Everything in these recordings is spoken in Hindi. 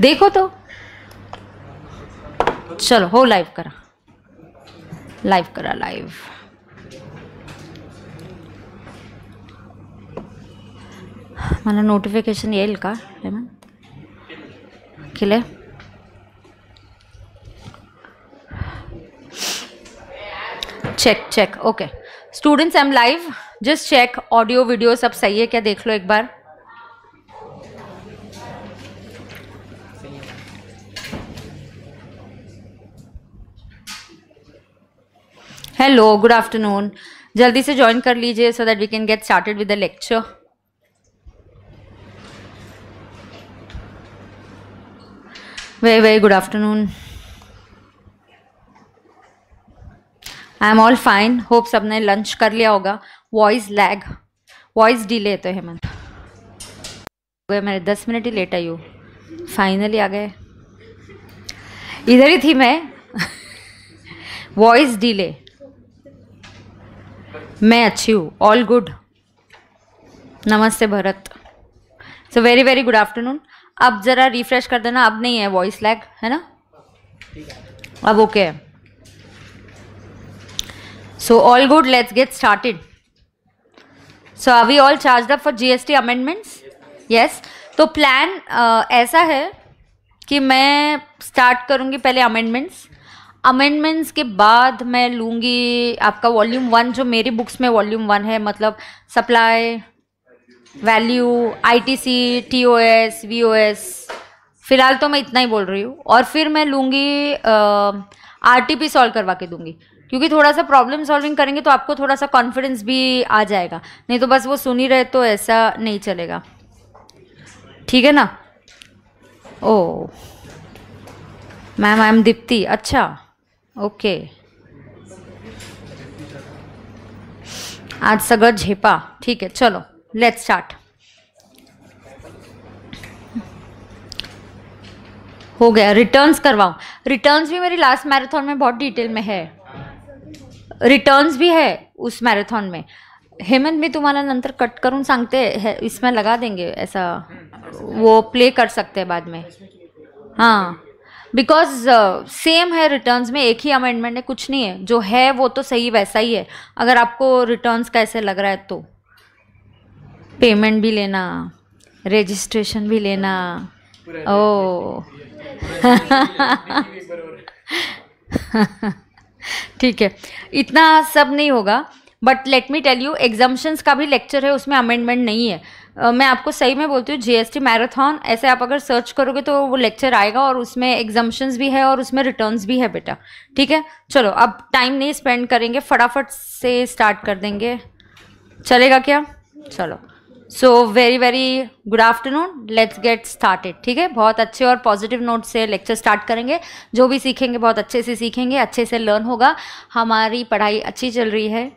देखो तो चलो हो लाइव करा लाइव करा लाइव मैं नोटिफिकेशन ये का हेमंत केलं check check okay students I am live just check audio video सब सही है क्या देख लो एक बार हेलो गुड आफ्टरनून जल्दी से ज्वाइन कर लीजिए so that we can get started with the lecture very very good afternoon I am all fine hope सब ने लंच कर लिया होगा वॉइस लैग वॉइस डिले तो हेमंत गए मेरे दस मिनट ही लेट आई हूँ फाइनली आ गए इधर ही थी मैं वॉइस डिले मैं अच्छी हूँ ऑल गुड नमस्ते Bharat so very very good afternoon अब ज़रा रिफ्रेश कर देना अब नहीं है वॉइस लैग है ना अब ओके है so all good let's get started so are we all charge up for GST amendments yes तो प्लान uh, ऐसा है कि मैं स्टार्ट करूंगी पहले अमेंडमेंट्स अमेंडमेंट्स के बाद मैं लूँगी आपका वॉल्यूम वन जो मेरी बुक्स में वॉल्यूम वन है मतलब supply value ITC TOS VOS फिलहाल तो मैं इतना ही बोल रही हूँ और फिर मैं लूँगी आर टी पी सॉल्व करवा के दूँगी क्योंकि थोड़ा सा प्रॉब्लम सॉल्विंग करेंगे तो आपको थोड़ा सा कॉन्फिडेंस भी आ जाएगा नहीं तो बस वो सुन ही रहे तो ऐसा नहीं चलेगा ठीक है ना oh ma'am I am Deepti अच्छा ओके आज सग झेपा ठीक है चलो लेट्स स्टार्ट हो गया रिटर्न्स करवाऊँ रिटर्न्स भी मेरी लास्ट मैराथन में बहुत डिटेल में है रिटर्न्स भी है उस मैराथन में हेमंत मी तुम्हारा नंतर कट करूँ सांगते है इसमें लगा देंगे ऐसा वो प्ले कर सकते हैं बाद में हाँ बिकॉज सेम uh, है रिटर्न्स में एक ही अमेंडमेंट है कुछ नहीं है जो है वो तो सही वैसा ही है अगर आपको रिटर्न कैसे लग रहा है तो पेमेंट भी लेना रजिस्ट्रेशन भी लेना ओ oh. ठीक है इतना सब नहीं होगा but let me tell you exemptions का भी लेक्चर है उसमें अमेंडमेंट नहीं है मैं आपको सही में बोलती हूँ जीएसटी मैराथन ऐसे आप अगर सर्च करोगे तो वो लेक्चर आएगा और उसमें एग्जाम्शन भी है और उसमें रिटर्न भी है बेटा ठीक है चलो अब टाइम नहीं स्पेंड करेंगे फटाफट से स्टार्ट कर देंगे चलेगा क्या चलो so very very good afternoon let's get started ठीक है बहुत अच्छे और पॉजिटिव नोट से लेक्चर स्टार्ट करेंगे जो भी सीखेंगे बहुत अच्छे से सीखेंगे अच्छे से लर्न होगा हमारी पढ़ाई अच्छी चल रही है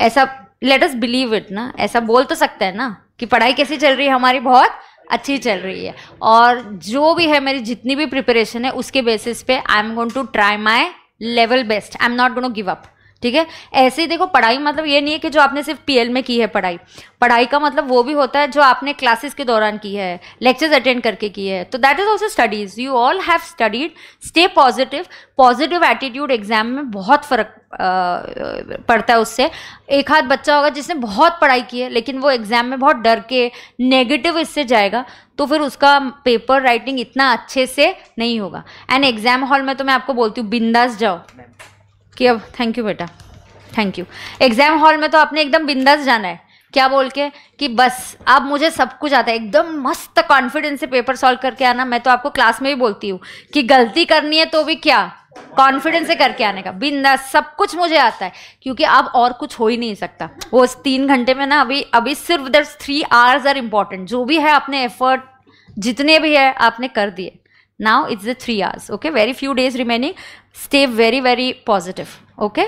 ऐसा लेट अस बिलीव इट ना ऐसा बोल तो सकते हैं ना कि पढ़ाई कैसी चल रही है हमारी बहुत अच्छी चल रही है और जो भी है मेरी जितनी भी प्रिपरेशन है उसके बेसिस पे I am going to try my level best I am not going give up ठीक है ऐसे ही देखो पढ़ाई मतलब ये नहीं है कि जो आपने सिर्फ पीएल में की है पढ़ाई पढ़ाई का मतलब वो भी होता है जो आपने क्लासेस के दौरान की है लेक्चर्स अटेंड करके की है तो that is also studies you all have studied stay positive positive attitude exam में बहुत फर्क पड़ता है उससे एक हाथ बच्चा होगा जिसने बहुत पढ़ाई की है लेकिन वो एग्जाम में बहुत डर के नेगेटिव इससे जाएगा तो फिर उसका पेपर राइटिंग इतना अच्छे से नहीं होगा एंड एग्जाम हॉल में तो मैं आपको बोलती हूँ बिंदास जाओ कि अब थैंक यू बेटा थैंक यू एग्ज़ाम हॉल में तो आपने एकदम बिंदास जाना है क्या बोल के कि बस अब मुझे सब कुछ आता है एकदम मस्त कॉन्फिडेंस से पेपर सॉल्व करके आना मैं तो आपको क्लास में भी बोलती हूँ कि गलती करनी है तो भी क्या कॉन्फिडेंस से करके आने का बिंदा सब कुछ मुझे आता है क्योंकि अब और कुछ हो ही नहीं सकता वो तीन घंटे में ना अभी अभी सिर्फ the three hours are important जो भी है आपने एफर्ट जितने भी है आपने कर दिए now it's the three hours okay very few days remaining stay very very positive okay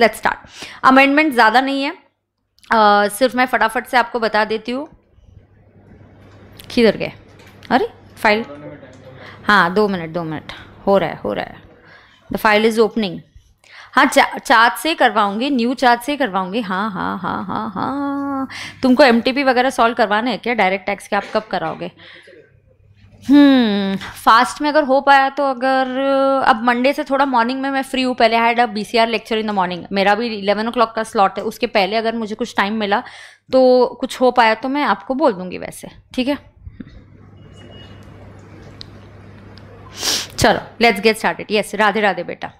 let's start amendment ज़्यादा नहीं है uh, सिर्फ मैं फटाफट से आपको बता देती हूँ किधर गए अरे फाइल हाँ दो मिनट दो मिनट हो रहा है हो रहा है द फाइल इज़ ओपनिंग हाँ चा, चार्ज से करवाऊंगी न्यू चार्ज से करवाऊंगी हाँ हाँ हाँ हाँ हाँ तुमको एम वगैरह सॉल्व करवाना है क्या डायरेक्ट टैक्स के आप कब कराओगे फास्ट हम्म, में अगर हो पाया तो अगर अब मंडे से थोड़ा मॉर्निंग में मैं फ्री हूँ पहले had a hour lecture in the morning मेरा भी इलेवन ओ क्लॉक का स्लॉट है उसके पहले अगर मुझे कुछ टाइम मिला तो कुछ हो पाया तो मैं आपको बोल दूंगी वैसे ठीक है चलो let's get started yes Radhe Radhe बेटा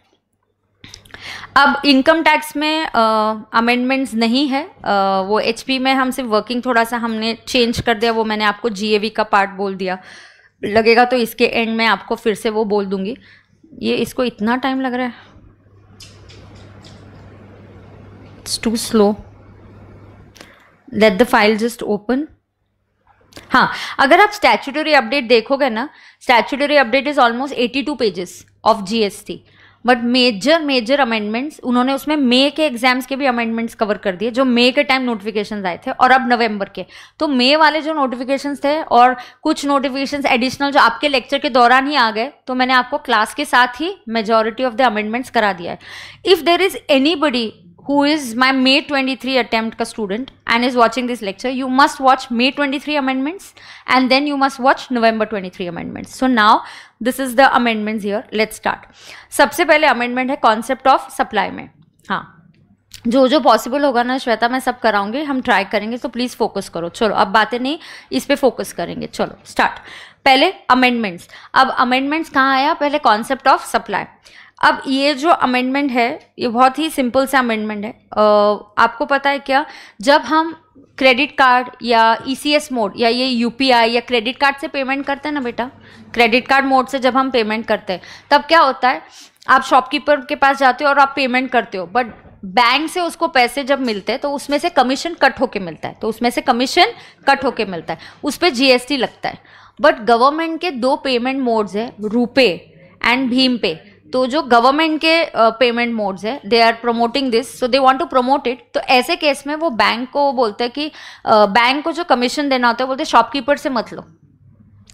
अब इनकम टैक्स में अमेंडमेंट्स नहीं है आ, वो एचपी में हम सिर्फ वर्किंग थोड़ा सा हमने चेंज कर दिया वो मैंने आपको जीएवी का पार्ट बोल दिया लगेगा तो इसके एंड में आपको फिर से वो बोल दूंगी ये इसको इतना टाइम लग रहा है it's too slow let the file just open हाँ अगर आप स्टैचुटरी अपडेट देखोगे ना statutory update is almost 82 pages of GST but major major amendments उन्होंने उसमें मे के एग्जाम्स के भी अमेंडमेंट्स कवर कर दिए जो मे के टाइम नोटिफिकेशन आए थे और अब नवंबर के तो मे वाले जो नोटिफिकेशन थे और कुछ नोटिफिकेशन एडिशनल जो आपके लेक्चर के दौरान ही आ गए तो मैंने आपको क्लास के साथ ही मेजोरिटी ऑफ द अमेंडमेंट्स करा दिया है if there is anybody who is my May 23 attempt ka student and is watching this lecture, you must watch May 23 amendments and then you must watch November 23 amendments. So now this is the amendments here. Let's start. सबसे पहले amendment है concept of supply में हाँ जो जो पॉसिबल होगा ना श्वेता मैं सब कराऊंगी हम ट्राई करेंगे तो प्लीज़ फोकस करो चलो अब बातें नहीं इस पे फोकस करेंगे चलो स्टार्ट पहले अमेंडमेंट्स अब अमेंडमेंट्स कहाँ आया पहले कॉन्सेप्ट ऑफ सप्लाई अब ये जो अमेंडमेंट है ये बहुत ही सिंपल सा अमेंडमेंट है आपको पता है क्या जब हम क्रेडिट कार्ड या ई e मोड या ये यू या क्रेडिट कार्ड से पेमेंट करते हैं ना बेटा क्रेडिट कार्ड मोड से जब हम पेमेंट करते हैं तब क्या होता है आप शॉपकीपर के पास जाते हो और आप पेमेंट करते हो बट बैंक से उसको पैसे जब मिलते हैं तो उसमें से कमीशन कट होके मिलता है तो उसमें से कमीशन कट होके मिलता है उस पर जी लगता है बट गवर्नमेंट के दो पेमेंट मोड्स हैं रुपे एंड भीम पे तो जो गवर्नमेंट के पेमेंट मोड्स है they are promoting this so they want to promote it तो ऐसे केस में वो बैंक को बोलते हैं कि बैंक को जो कमीशन देना होता है बोलते शॉपकीपर से मत लो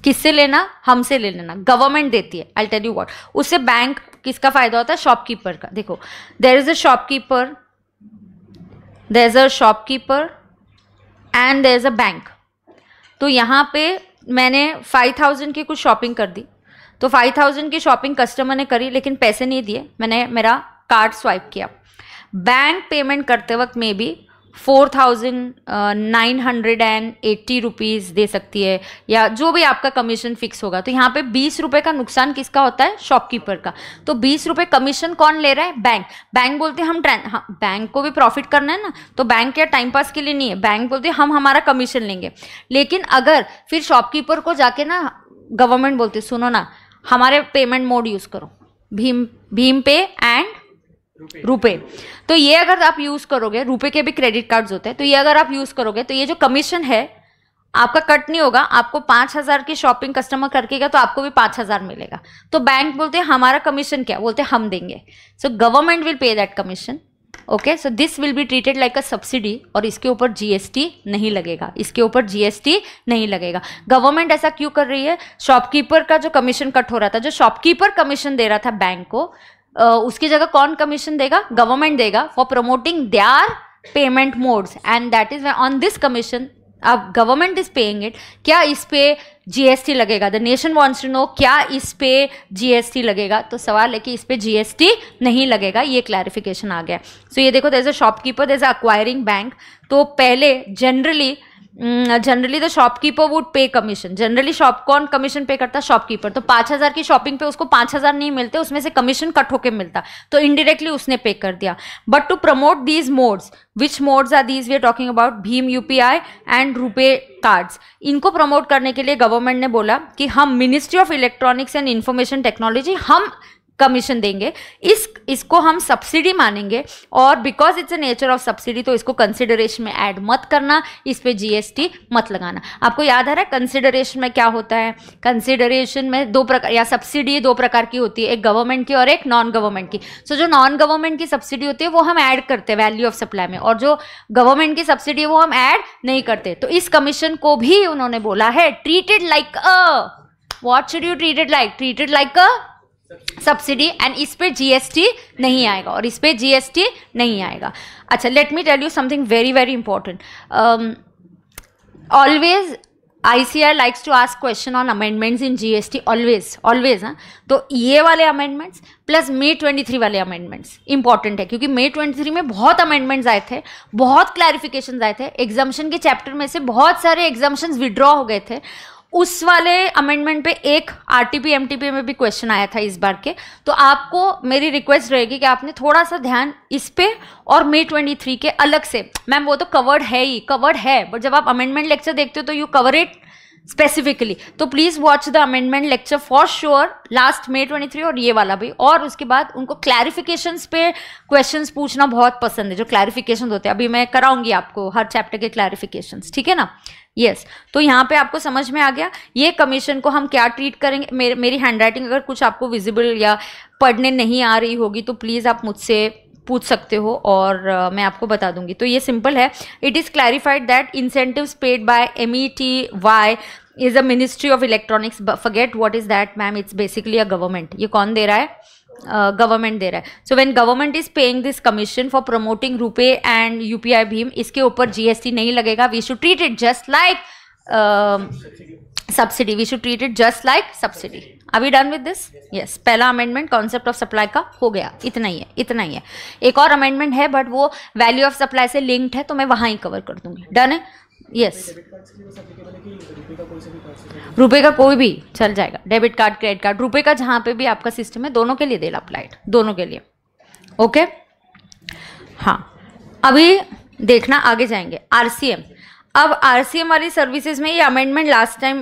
किससे लेना हमसे ले लेना गवर्नमेंट देती है आई टेल यू वॉट उससे बैंक किसका फायदा होता है शॉपकीपर का देखो there is a shopkeeper there is a shopkeeper and there is a bank तो यहाँ पे मैंने फाइव थाउजेंड की कुछ शॉपिंग कर दी तो फाइव थाउजेंड की शॉपिंग कस्टमर ने करी लेकिन पैसे नहीं दिए मैंने मेरा कार्ड स्वाइप किया बैंक पेमेंट करते वक्त maybe four thousand nine hundred and eighty rupees दे सकती है या जो भी आपका कमीशन फिक्स होगा तो यहाँ पे बीस रुपये का नुकसान किसका होता है शॉपकीपर का तो बीस रुपये कमीशन कौन ले रहा है बैंक बैंक बोलते हैं हम हाँ, बैंक को भी प्रॉफिट करना है ना तो बैंक क्या टाइम पास के लिए नहीं है बैंक बोलते हम हमारा कमीशन लेंगे लेकिन अगर फिर शॉपकीपर को जाके ना गवर्नमेंट बोलते सुनो ना हमारे पेमेंट मोड यूज़ करो भीम भीम पे एंड रुपए तो ये अगर आप यूज़ करोगे रुपए के भी क्रेडिट कार्ड्स होते हैं तो ये अगर आप यूज़ करोगे तो ये जो कमीशन है आपका कट नहीं होगा आपको पाँच हज़ार की शॉपिंग कस्टमर करकेगा तो आपको भी पांच हज़ार मिलेगा तो बैंक बोलते हैं हमारा कमीशन क्या बोलते हैं हम देंगे so government will pay that commission okay so this will be treated like a subsidy और इसके ऊपर जीएसटी नहीं लगेगा इसके ऊपर जीएसटी नहीं लगेगा गवर्नमेंट ऐसा क्यों कर रही है शॉपकीपर का जो कमीशन कट हो रहा था जो शॉपकीपर कमीशन दे रहा था बैंक को उसकी जगह कौन कमीशन देगा गवर्नमेंट देगा for promoting our payment modes and that is on this commission अब गवर्नमेंट इज पेइंग इट क्या इस पे जीएसटी लगेगा the nation wants to know क्या इस पे जीएसटी लगेगा तो सवाल है कि इस पे जीएसटी नहीं लगेगा ये क्लैरिफिकेशन आ गया सो so, ये देखो अ शॉपकीपर जैसे अक्वायरिंग बैंक तो पहले generally generally the shopkeeper would pay commission generally shop कौन कमीशन पे करता है शॉपकीपर तो पाँच हज़ार की शॉपिंग पे उसको पांच हज़ार नहीं मिलते उसमें से कमीशन कट होके मिलता तो इनडायरेक्टली उसने पे कर दिया but to promote these modes which modes are these we are talking about भीम यू एंड रुपे कार्ड्स इनको प्रमोट करने के लिए गवर्नमेंट ने बोला कि हम ministry of electronics and information technology हम कमीशन देंगे इस इसको हम सब्सिडी मानेंगे और because it's a nature of subsidy तो इसको कंसिडरेशन में ऐड मत करना इस पर जीएसटी मत लगाना आपको याद आ रहा है कंसिडरेशन में क्या होता है कंसिडरेशन में दो प्रकार या सब्सिडी दो प्रकार की होती है एक गवर्नमेंट की और एक नॉन गवर्नमेंट की सो so, जो नॉन गवर्नमेंट की सब्सिडी होती है वो हम ऐड करते हैं वैल्यू ऑफ सप्लाई में और जो गवर्नमेंट की सब्सिडी है वो हम ऐड नहीं करते तो इस कमीशन को भी उन्होंने बोला है treated like a what should you treated like treated like a subsidy and इस पर जीएसटी नहीं आएगा और इस पर जीएसटी नहीं आएगा अच्छा let me tell you something very very important always ICI likes to ask question on amendments in GST always always हाँ तो ये वाले अमेंडमेंट्स प्लस मे 23 वाले अमेंडमेंट्स इंपॉर्टेंट है क्योंकि मे 23 में बहुत अमेंडमेंट्स आए थे बहुत क्लैरिफिकेशन आए थे एग्जामेशन के चैप्टर में से बहुत सारे एग्जामेशन विड्रॉ हो गए थे उस वाले अमेंडमेंट पे एक आरटीपी एमटीपी में भी क्वेश्चन आया था इस बार के तो आपको मेरी रिक्वेस्ट रहेगी कि आपने थोड़ा सा ध्यान इस पे और मे 23 के अलग से मैम वो तो कवर्ड है ही कवर्ड है बट जब आप अमेंडमेंट लेक्चर देखते हो तो यू कवर इट स्पेसिफिकली तो please watch the amendment lecture for sure last May 23 और ये वाला भी और उसके बाद उनको क्लैरिफिकेशन पे क्वेश्चन पूछना बहुत पसंद है जो क्लैरिफिकेशन होते हैं अभी मैं कराऊंगी आपको हर चैप्टर के क्लैरिफिकेशन ठीक है ना यस yes. तो यहाँ पे आपको समझ में आ गया ये कमीशन को हम क्या ट्रीट करेंगे मेरे मेरी हैंडराइटिंग अगर कुछ आपको विजिबल या पढ़ने नहीं आ रही होगी तो प्लीज़ आप मुझसे पूछ सकते हो और uh, मैं आपको बता दूंगी तो ये सिंपल है it is clarified that incentive paid by M E T Y is a ministry of electronics forget what is that ma'am it's basically a government ये कौन दे रहा है गवर्नमेंट दे रहा है so when government is paying this commission for promoting RuPay and UPI भीम इसके ऊपर जी एस टी नहीं लगेगा we should treat it just like subsidy we should treat it just like subsidy अभी डन विद दिस यस पहला अमेंडमेंट कॉन्सेप्ट ऑफ सप्लाई का हो गया इतना ही है इतना ही है एक और अमेंडमेंट है बट वो वैल्यू ऑफ सप्लाई से लिंक्ड है तो मैं वहाँ ही कवर कर दूंगी डन है यस रुपए का कोई भी चल जाएगा डेबिट कार्ड क्रेडिट कार्ड रुपए का जहाँ पे भी आपका सिस्टम है दोनों के लिए देना अप्लाइड दोनों के लिए ओके हाँ अभी देखना आगे जाएंगे आर अब आर वाली सर्विसेज में ये अमेंडमेंट लास्ट टाइम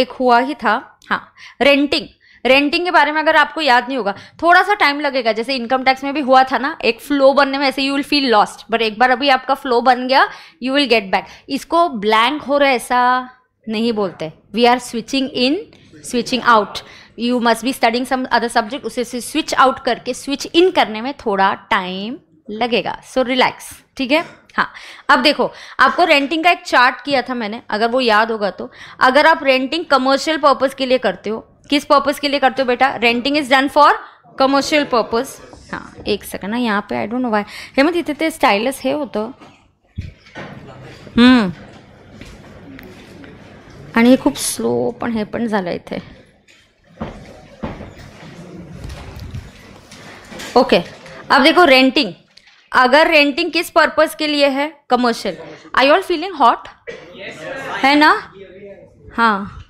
एक हुआ ही था हाँ रेंटिंग रेंटिंग के बारे में अगर आपको याद नहीं होगा थोड़ा सा टाइम लगेगा जैसे इनकम टैक्स में भी हुआ था ना एक फ्लो बनने में ऐसे you will feel lost but एक बार अभी आपका फ्लो बन गया यू विल गेट बैक इसको ब्लैंक हो रहा ऐसा नहीं बोलते we are switching in switching out you must be studying some other subject उसे स्विच आउट करके स्विच इन करने में थोड़ा टाइम लगेगा सो रिलैक्स ठीक है हाँ अब देखो आपको रेंटिंग का एक चार्ट किया था मैंने अगर वो याद होगा तो अगर आप रेंटिंग कमर्शियल पर्पज के लिए करते हो किस पर्पज के लिए करते हो बेटा renting is done for commercial purpose हाँ एक सेकंड ना यहाँ पे I don't know why Hemant इतने स्टाइलस है वो तो हम्म। आणि खूप स्लो पण हे पण झालं इथे ओके अब देखो रेंटिंग अगर रेंटिंग किस पर्पज के लिए है commercial I all feeling hot है ना हाँ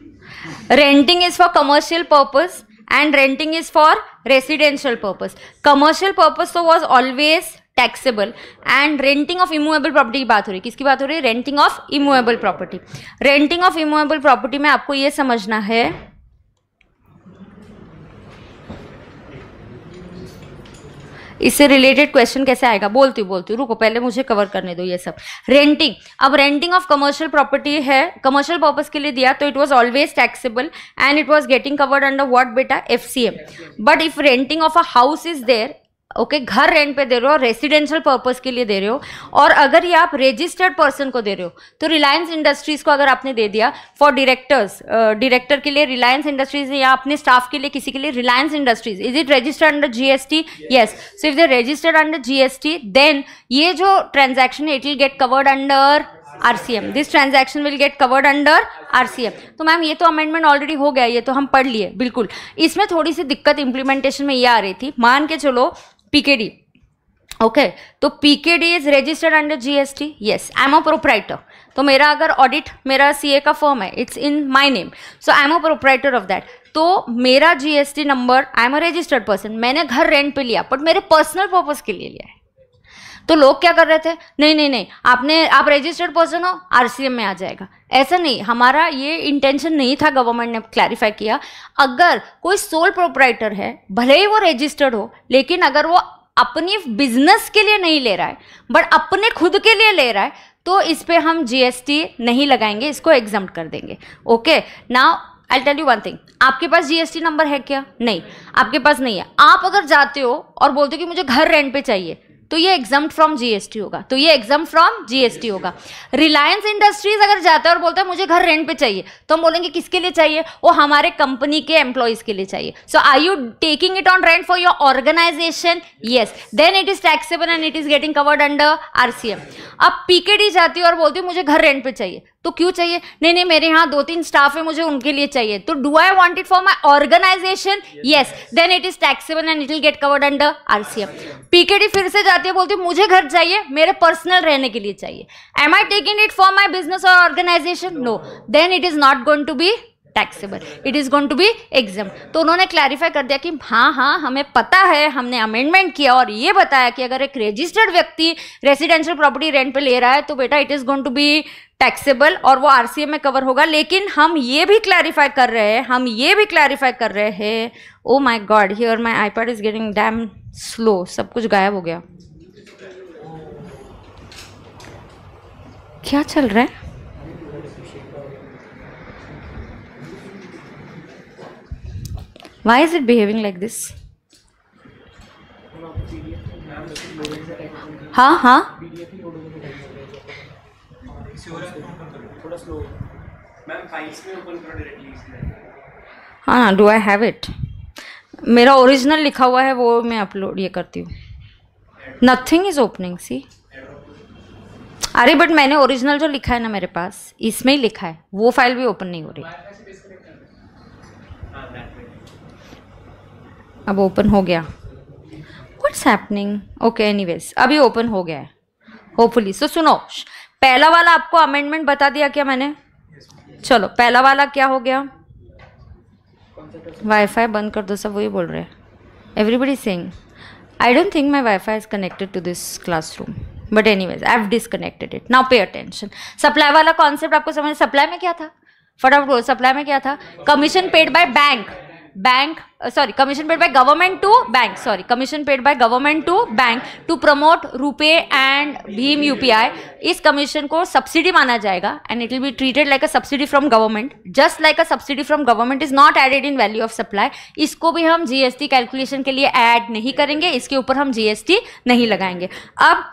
renting is for commercial purpose and renting is for residential purpose commercial purpose तो was always taxable and renting of immovable property की बात हो रही है किसकी बात हो रही है renting of immovable property renting of immovable property में आपको ये समझना है इससे रिलेटेड क्वेश्चन कैसे आएगा बोलती हूँ बोलती हूँ रुको पहले मुझे कवर करने दो ये सब रेंटिंग अब रेंटिंग ऑफ कमर्शियल प्रॉपर्टी है कमर्शियल पर्पज के लिए दिया तो it was always taxable and it was getting covered under what बेटा F but if renting of a house is there okay okay, घर रेंट पे दे रहे हो रेसिडेंशियल पर्पस के लिए दे रहे हो और अगर ये आप रजिस्टर्ड पर्सन को दे रहे हो तो रिलायंस इंडस्ट्रीज को अगर आपने दे दिया फॉर डायरेक्टर्स डायरेक्टर के लिए रिलायंस इंडस्ट्रीज या अपने स्टाफ के लिए किसी के लिए Reliance Industries is it registered under GST yes so if they registered under GST then ये जो transaction it will get covered under RCM this transaction will get covered under RCM तो मैम ये तो अमेंडमेंट ऑलरेडी हो गया ये तो हम पढ़ लिए बिल्कुल इसमें थोड़ी सी दिक्कत इंप्लीमेंटेशन में ये आ रही थी मान के चलो पीकेडी ओके तो PKD is registered under GST yes I am a proprietor तो मेरा अगर ऑडिट मेरा सीए का फॉर्म है it's in my name so I am a proprietor of that तो मेरा GST number I am a registered person मैंने घर रेंट पे लिया बट मेरे पर्सनल पर्पज के लिए लिया है तो लोग क्या कर रहे थे नहीं नहीं नहीं आपने आप रजिस्टर्ड पर्सन हो आर में आ जाएगा ऐसा नहीं हमारा ये इंटेंशन नहीं था गवर्नमेंट ने क्लैरिफाई किया अगर कोई सोल प्रोपराइटर है भले ही वो रजिस्टर्ड हो लेकिन अगर वो अपनी बिजनेस के लिए नहीं ले रहा है बट अपने खुद के लिए ले रहा है तो इस पर हम जीएसटी नहीं लगाएंगे इसको एग्जाम कर देंगे ओके ना I tell you one thing आपके पास जीएसटी नंबर है क्या नहीं आपके पास नहीं है आप अगर जाते हो और बोलते हो कि मुझे घर रेंट पे चाहिए तो ये एग्जाम फ्रॉम जीएसटी होगा तो ये एग्जाम फ्रॉम जीएसटी होगा रिलायंस इंडस्ट्रीज अगर जाता है और बोलता है मुझे घर रेंट पे चाहिए तो हम बोलेंगे किसके लिए चाहिए वो हमारे कंपनी के एम्प्लॉयज के लिए चाहिए so I you taking it on rent for your organisation yes then it is taxable and it is getting covered under RCM अब पीकेडी जाती है और बोलती है मुझे घर रेंट पे चाहिए तो क्यों चाहिए नहीं नहीं मेरे यहाँ दो तीन स्टाफ है मुझे उनके लिए चाहिए तो do I want it for my organisation yes then it is taxable and it will get covered under R C M PKD फिर से जाती है बोलती है मुझे घर चाहिए मेरे पर्सनल रहने के लिए चाहिए am I taking it for my business और organisation no then it is not going to be taxable it is going to be exempt तो उन्होंने क्लैरिफाई कर दिया कि हाँ हाँ हमें पता है हमने अमेंडमेंट किया और ये बताया कि अगर एक रजिस्टर्ड व्यक्ति रेजिडेंशियल प्रॉपर्टी रेंट पे ले रहा है तो बेटा it is going to be taxable और वो आरसीएम में कवर होगा लेकिन हम ये भी क्लैरिफाई कर रहे हैं हम ये भी क्लैरिफाई कर रहे हैं ओ माई गॉड ही और my iPad is getting damn slow सब कुछ गायब हो गया क्या चल रहा है why is it behaving like this हाँ हाँ हाँ ना डू आई हैव इट मेरा ओरिजिनल लिखा हुआ है वो मैं अपलोड ये करती हूँ नथिंग इज ओपनिंग सी अरे बट मैंने ओरिजिनल जो लिखा है ना मेरे पास इसमें ही लिखा है वो फाइल भी ओपन नहीं हो रही अब ओपन हो गया वट्स हैपनिंग ओके वेज अभी ओपन हो गया है होपफुली सो so, सुनो पहला वाला आपको अमेंडमेंट बता दिया क्या मैंने चलो पहला वाला क्या हो गया वाईफाई बंद कर दो सब वही बोल रहे हैं everybody sing I don't think my wifi is connected to this classroom but anyways I have disconnected it now pay attention supply वाला कॉन्सेप्ट आपको समझ सप्लाई में क्या था फटाफट सप्लाई में क्या था commission paid by bank bank sorry commission paid by government to bank sorry commission paid by government to bank to promote promote and भीम bhim इस कमीशन को सब्सिडी माना जाएगा and it will be treated like a subsidy from government just like a subsidy from government is not added in value of supply इसको भी हम जीएसटी कैलकुलेशन के लिए ऐड नहीं करेंगे इसके ऊपर हम जीएसटी नहीं लगाएंगे अब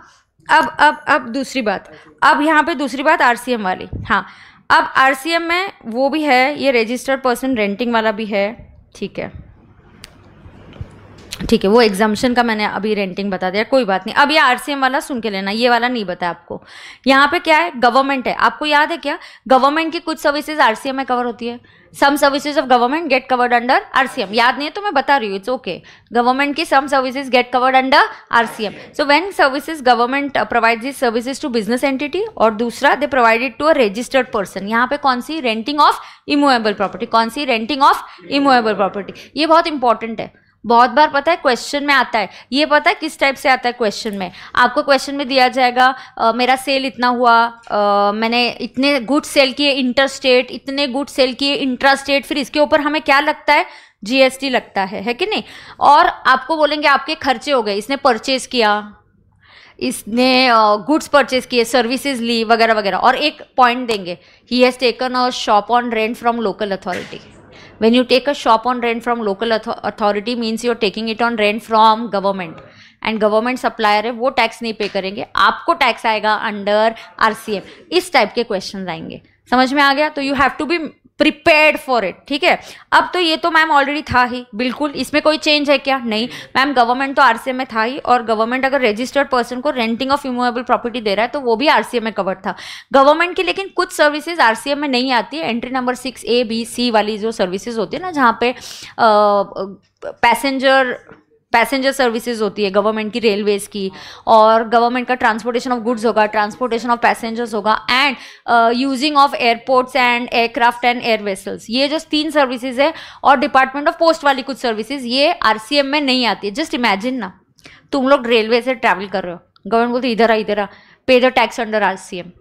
अब अब अब दूसरी बात अब यहाँ पे दूसरी बात आरसीएम वाली हाँ अब आरसीएम में वो भी है ये रजिस्टर्ड पर्सन रेंटिंग वाला भी है ठीक है ठीक है वो एग्जामेशन का मैंने अभी रेंटिंग बता दिया कोई बात नहीं अब ये आरसीएम वाला सुन के लेना ये वाला नहीं बताया आपको यहाँ पे क्या है गवर्नमेंट है आपको याद है क्या गवर्नमेंट की कुछ सर्विसेज आरसीएम में कवर होती है some services of government get covered under RCM याद नहीं है तो मैं बता रही हूँ इट्स ओके गवर्नमेंट की some services get covered under RCM so when services government provide this services to business entity और दूसरा they provided to a registered person यहाँ पे कौन सी रेंटिंग ऑफ इमूवेबल प्रॉपर्टी कौन सी रेंटिंग ऑफ इमोएबल प्रॉपर्टी ये बहुत इंपॉर्टेंट है बहुत बार पता है क्वेश्चन में आता है ये पता है किस टाइप से आता है क्वेश्चन में आपको क्वेश्चन में दिया जाएगा आ, मेरा सेल इतना हुआ आ, मैंने इतने गुड सेल किए इंटर स्टेट इतने गुड सेल किए इंट्रा स्टेट फिर इसके ऊपर हमें क्या लगता है जीएसटी लगता है है कि नहीं और आपको बोलेंगे आपके खर्चे हो गए इसने परचेज किया इसने गुड्स परचेज किए सर्विसेज ली वगैरह वगैरह और एक पॉइंट देंगे he has taken a shop on rent from local authority when you take a shop on rent from local authority means you're taking it on rent from government and government supplier है वो टैक्स नहीं पे करेंगे आपको टैक्स आएगा अंडर आरसीएम इस टाइप के क्वेश्चन आएंगे समझ में आ गया तो you have to be prepared for it ठीक है अब तो ये तो मैम ऑलरेडी था ही बिल्कुल इसमें कोई चेंज है क्या नहीं मैम गवर्नमेंट तो आरसीए में था ही और गवर्नमेंट अगर रजिस्टर्ड पर्सन को रेंटिंग ऑफ इमोएबल प्रॉपर्टी दे रहा है तो वो भी आरसीए में कवर था गवर्नमेंट की लेकिन कुछ सर्विसेज आरसीए में नहीं आती है entry number six A B C वाली जो सर्विसेज होती है ना जहाँ पे पैसेंजर पैसेंजर सर्विसेज होती है गवर्नमेंट की रेलवेज की और गवर्नमेंट का ट्रांसपोर्टेशन ऑफ गुड्स होगा ट्रांसपोर्टेशन ऑफ पैसेंजर्स होगा and using of airports and aircraft and air vessels ये जो तीन सर्विसेज है और डिपार्टमेंट ऑफ पोस्ट वाली कुछ सर्विसेज ये आरसीएम में नहीं आती है जस्ट इमेजिन ना तुम लोग रेलवे से ट्रैवल कर रहे हो गवर्नमेंट बोलते इधर आ इधर आ pay the tax under M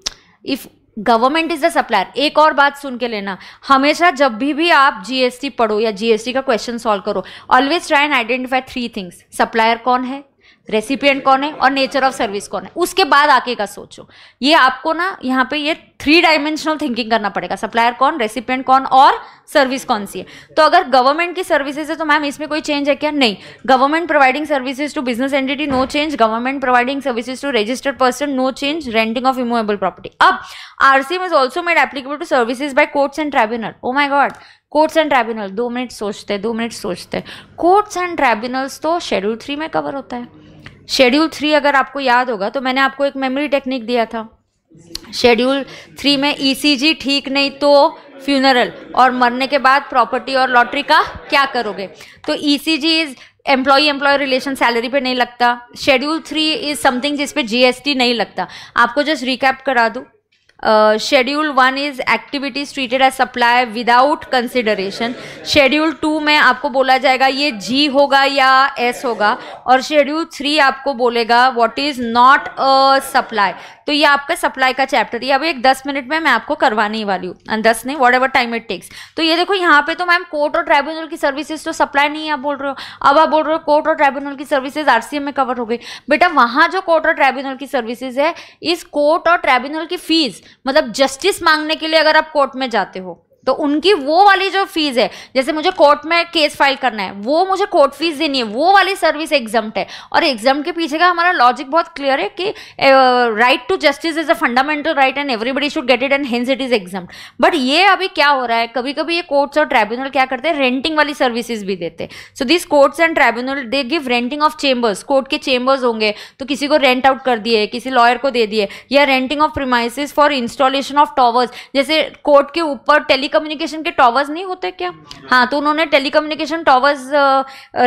if government is the supplier एक और बात सुन के लेना हमेशा जब भी भी आप जीएसटी पढ़ो या जीएसटी का क्वेश्चन सॉल्व करो always try and identify three things supplier कौन है रेसिपिएंट कौन है और नेचर ऑफ सर्विस कौन है उसके बाद आके का सोचो ये आपको ना यहाँ पे ये थ्री डायमेंशनल थिंकिंग करना पड़ेगा सप्लायर कौन रेसिपिएंट कौन और सर्विस कौन सी है तो अगर गवर्नमेंट की सर्विसेज है तो मैम इसमें कोई चेंज है क्या नहीं government providing services to business entity no change government providing services to registered person no change renting of immovable property अब R C is also made applicable to services by courts and tribunal oh my God courts and tribunal दो मिनट सोचते दो मिनट सोचते कोर्ट्स एंड ट्राइब्यूनल्स तो शेड्यूल थ्री में कवर होता है शेड्यूल थ्री अगर आपको याद होगा तो मैंने आपको एक मेमोरी टेक्निक दिया था शेड्यूल थ्री में ईसीजी e ठीक नहीं तो फ्यूनरल और मरने के बाद प्रॉपर्टी और लॉटरी का क्या करोगे तो ECG is employee employer relation salary पे नहीं लगता शेड्यूल थ्री इज समथिंग जिस पे जीएसटी नहीं लगता आपको जस्ट रिकैप करा दूँ schedule one is activities treated as supply without consideration schedule two में आपको बोला जाएगा ये जी होगा या एस होगा और शेड्यूल थ्री आपको बोलेगा what is not a supply तो ये आपका सप्लाई का चैप्टर ये अभी एक दस मिनट में मैं आपको करवाने ही वाली हूँ दस नहीं whatever time it takes तो ये देखो यहाँ पे तो मैम कोर्ट और ट्राइब्यूनल की सर्विसेज तो सप्लाई नहीं आप बोल रहे हो अब आप बोल रहे हो कोर्ट और ट्राइब्यूनल की सर्विसेज आरसीएम में कवर हो गई बेटा वहाँ जो कोर्ट और ट्राइब्यूनल की सर्विसेज है इस कोर्ट और ट्राइब्यूनल की फीस मतलब जस्टिस मांगने के लिए अगर आप कोर्ट में जाते हो तो उनकी वो वाली जो फीस है जैसे मुझे कोर्ट में केस फाइल करना है वो मुझे कोर्ट फीस देनी है वो वाली सर्विस एग्जाम है और एग्जाम के पीछे का हमारा लॉजिक बहुत क्लियर है कि right to justice is a fundamental right and everybody should get it and hence it is exempt but ये अभी क्या हो रहा है कभी कभी ये कोर्ट्स और ट्राइब्यूनल क्या करते हैं रेंटिंग वाली सर्विसेज भी देते हैं so this courts and tribunal they give renting of chambers court के चेंबर्स होंगे तो किसी को रेंट आउट कर दिए किसी लॉयर को दे दिए या renting of premises for installation of towers जैसे कोर्ट के ऊपर टेली टेलीकम्युनिकेशन के टॉवर्स नहीं होते क्या हाँ तो उन्होंने टेलीकम्युनिकेशन टॉवर्स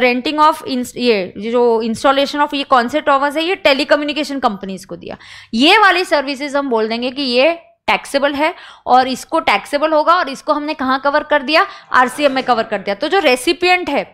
रेंटिंग ऑफ ये जो इंस्टॉलेशन ऑफ ये कौन से टॉवर्स है ये टेलीकम्युनिकेशन कंपनीज को दिया ये वाली सर्विसेज हम बोल देंगे कि ये टैक्सेबल है और इसको टैक्सेबल होगा और इसको हमने कहाँ कवर कर दिया आर में कवर कर दिया तो जो रेसिपियंट है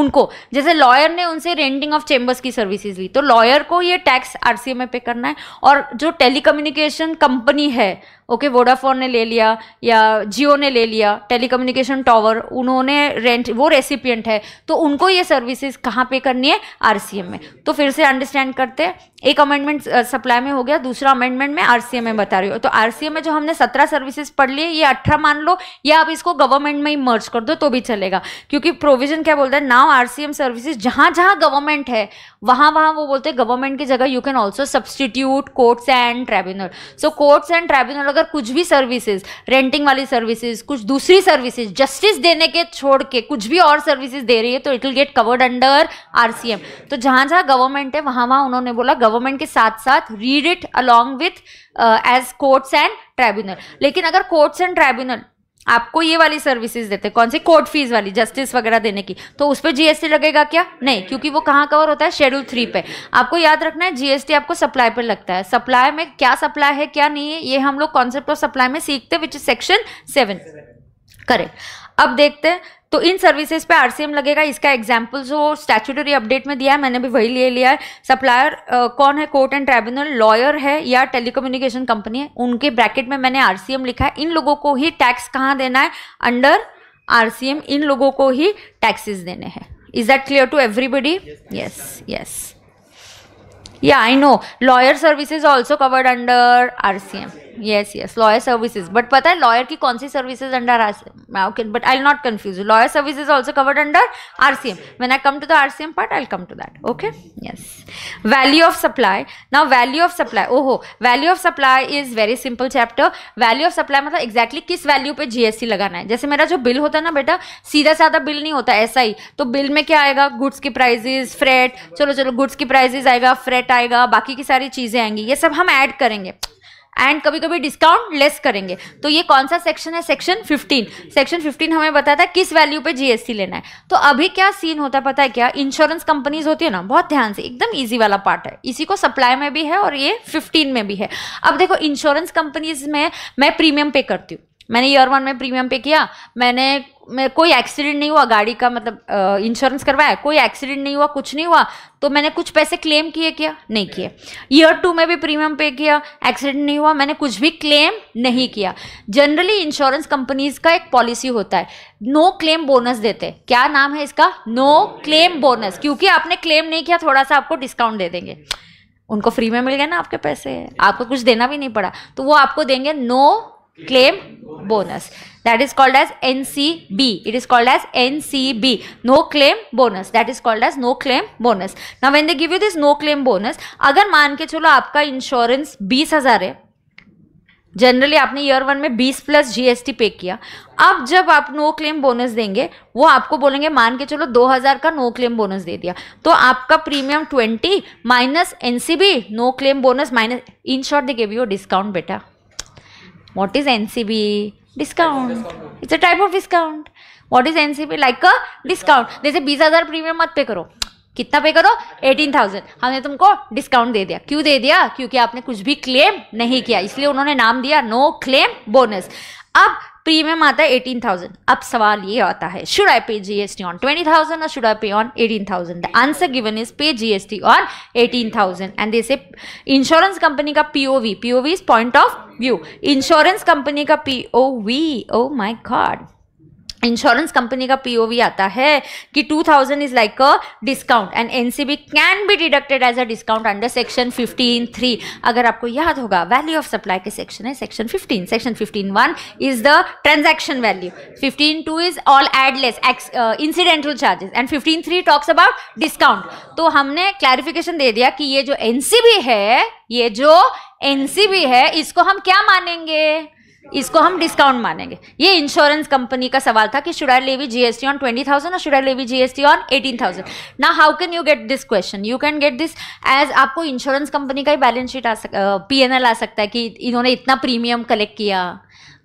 उनको जैसे लॉयर ने उनसे रेंटिंग ऑफ चेंबर्स की सर्विसेज ली तो लॉयर को ये टैक्स आरसीएम में पे करना है और जो टेलीकम्युनिकेशन कंपनी है ओके वोडाफोन ने ले लिया या जियो ने ले लिया टेलीकम्युनिकेशन टावर उन्होंने रेंट वो रेसिपियंट है तो उनको ये सर्विसेज कहाँ पे करनी है आरसीएम में तो फिर से अंडरस्टैंड करते हैं एक अमेंडमेंट सप्लाई में हो गया दूसरा अमेंडमेंट में आरसीएम में बता रही हूँ तो आरसीएम में जो हमने सत्रह सर्विसेज पढ़ लिए ये अठारह मान लो या आप इसको गवर्नमेंट में ही मर्ज कर दो तो भी चलेगा क्योंकि प्रोविजन क्या बोलता है नाव आर सर्विसेज जहाँ जहाँ गवर्नमेंट है वहाँ वहाँ वो बोलते हैं गवर्नमेंट की जगह you can also substitute courts and tribunal so courts and tribunal अगर अगर कुछ भी सर्विसेज रेंटिंग वाली सर्विसेज कुछ दूसरी सर्विसेज जस्टिस देने के छोड़ के कुछ भी और सर्विसेज दे रही है तो it will get covered under RCM तो जहाँ जहाँ गवर्नमेंट है वहाँ वहाँ उन्होंने बोला गवर्नमेंट के साथ साथ read it along with as courts and tribunal लेकिन अगर कोर्ट्स एंड ट्राइब्यूनल आपको ये वाली सर्विसेज देते हैं कौन सी कोर्ट फीस वाली जस्टिस वगैरह देने की तो उस पर जीएसटी लगेगा क्या नहीं क्योंकि वो कहाँ कवर होता है शेड्यूल थ्री पे आपको याद रखना है जीएसटी आपको सप्लाई पर लगता है सप्लाई में क्या सप्लाई है क्या नहीं है ये हम लोग कॉन्सेप्ट ऑफ सप्लाई में सीखते which is section seven correct अब देखते हैं तो इन सर्विसेज पे आरसीएम लगेगा इसका एग्जाम्पल जो स्टैच्यूटरी अपडेट में दिया है मैंने भी वही ले लिया है सप्लायर कौन है कोर्ट एंड ट्राइब्यूनल लॉयर है या टेलीकम्युनिकेशन कंपनी है उनके ब्रैकेट में मैंने आरसीएम लिखा है इन लोगों को ही टैक्स कहाँ देना है अंडर आरसीएम इन लोगों को ही टैक्सेस देने हैं is that clear to everybody yes yes no lawyer services also covered under R C M yes yes lawyer services but पता है लॉयर की कौन सी services under okay but I not confuse lawyer services also covered under R C M when I come to the M part I come to that okay yes value of supply now value of supply ओहो value of supply is very simple chapter value of supply मतलब एक्जैक्टली किस वैल्यू पे जीएसटी लगाना है जैसे मेरा जो बिल होता है ना बेटा सीधा साधा बिल नहीं होता ऐसा ही तो बिल में क्या आएगा गुड्स की प्राइजेज फ्रेट चलो चलो गुड्स की प्राइजेज आएगा फ्रेट आएगा बाकी की सारी चीजें आएंगी ये सब हम ऐड करेंगे एंड कभी कभी डिस्काउंट लेस करेंगे तो ये कौन सा सेक्शन है सेक्शन 15 सेक्शन 15 हमें बताया था किस वैल्यू पे जीएसटी लेना है तो अभी क्या सीन होता है पता है क्या इंश्योरेंस कंपनीज होती है ना बहुत ध्यान से एकदम ईजी वाला पार्ट है इसी को सप्लाई में भी है और ये फिफ्टीन में भी है अब देखो इंश्योरेंस कंपनीज में मैं प्रीमियम पे करती हूँ मैंने ईयर वन में प्रीमियम पे किया मैंने मैं कोई एक्सीडेंट नहीं हुआ गाड़ी का मतलब इंश्योरेंस करवाया कोई एक्सीडेंट नहीं हुआ कुछ नहीं हुआ तो मैंने कुछ पैसे क्लेम किए क्या नहीं किए ईयर टू में भी प्रीमियम पे किया एक्सीडेंट नहीं हुआ मैंने कुछ भी क्लेम नहीं किया जनरली इंश्योरेंस कंपनीज का एक पॉलिसी होता है नो क्लेम बोनस देते क्या नाम है इसका नो क्लेम बोनस क्योंकि आपने क्लेम नहीं किया थोड़ा सा आपको डिस्काउंट दे देंगे उनको फ्री में मिल गया ना आपके पैसे आपको कुछ देना भी नहीं पड़ा तो वो आपको देंगे no claim bonus that is called as ncb it is called as ncb no claim bonus that is called as no claim bonus now when they give you this no claim bonus agar maan ke chalo aapka insurance 20000 hai generally आपने ईयर वन में 20 प्लस जीएसटी पे किया अब जब आप नो क्लेम बोनस देंगे वो आपको बोलेंगे मान के चलो 2000 का नो क्लेम बोनस दे दिया तो आपका premium 20 minus NCB no claim bonus minus in short they gave you discount बेटा What is NCB? Discount. It's a type of discount. What is NCB? Like a discount. जैसे बीस हजार प्रीमियम मत पे करो कितना पे करो एटीन थाउजेंड हमने तुमको डिस्काउंट दे दिया क्यों दे दिया क्योंकि आपने कुछ भी क्लेम नहीं किया इसलिए उन्होंने नाम दिया नो क्लेम बोनस अब प्रीमियम आता है एटीन थाउजेंड अब सवाल ये आता है should I pay GST on twenty thousand और should I pay on eighteen thousand the answer given is pay GST on eighteen thousand and जैसे इंश्योरेंस कंपनी का POV POV is point of view insurance company का POV oh my God insurance company का पीओवी आता है कि 2000 is like a discount and NCB can be deducted as a discount under section 15 three अगर आपको याद होगा वैल्यू ऑफ सप्लाई के सेक्शन है section 15 section 15 one is the transaction value 15 two is all add less incidental charges and 15 three talks about discount तो हमने क्लैरिफिकेशन दे दिया कि ये जो एनसीबी है ये जो एनसीबी है इसको हम क्या मानेंगे इसको हम डिस्काउंट मानेंगे ये इंश्योरेंस कंपनी का सवाल था कि should I levy GST on twenty thousand और should I levy GST on eighteen thousand ना how can you get this question you can get this as आपको इंश्योरेंस कंपनी का ही बैलेंस शीट आ सक पी एन एल आ सकता है कि इन्होंने इतना प्रीमियम कलेक्ट किया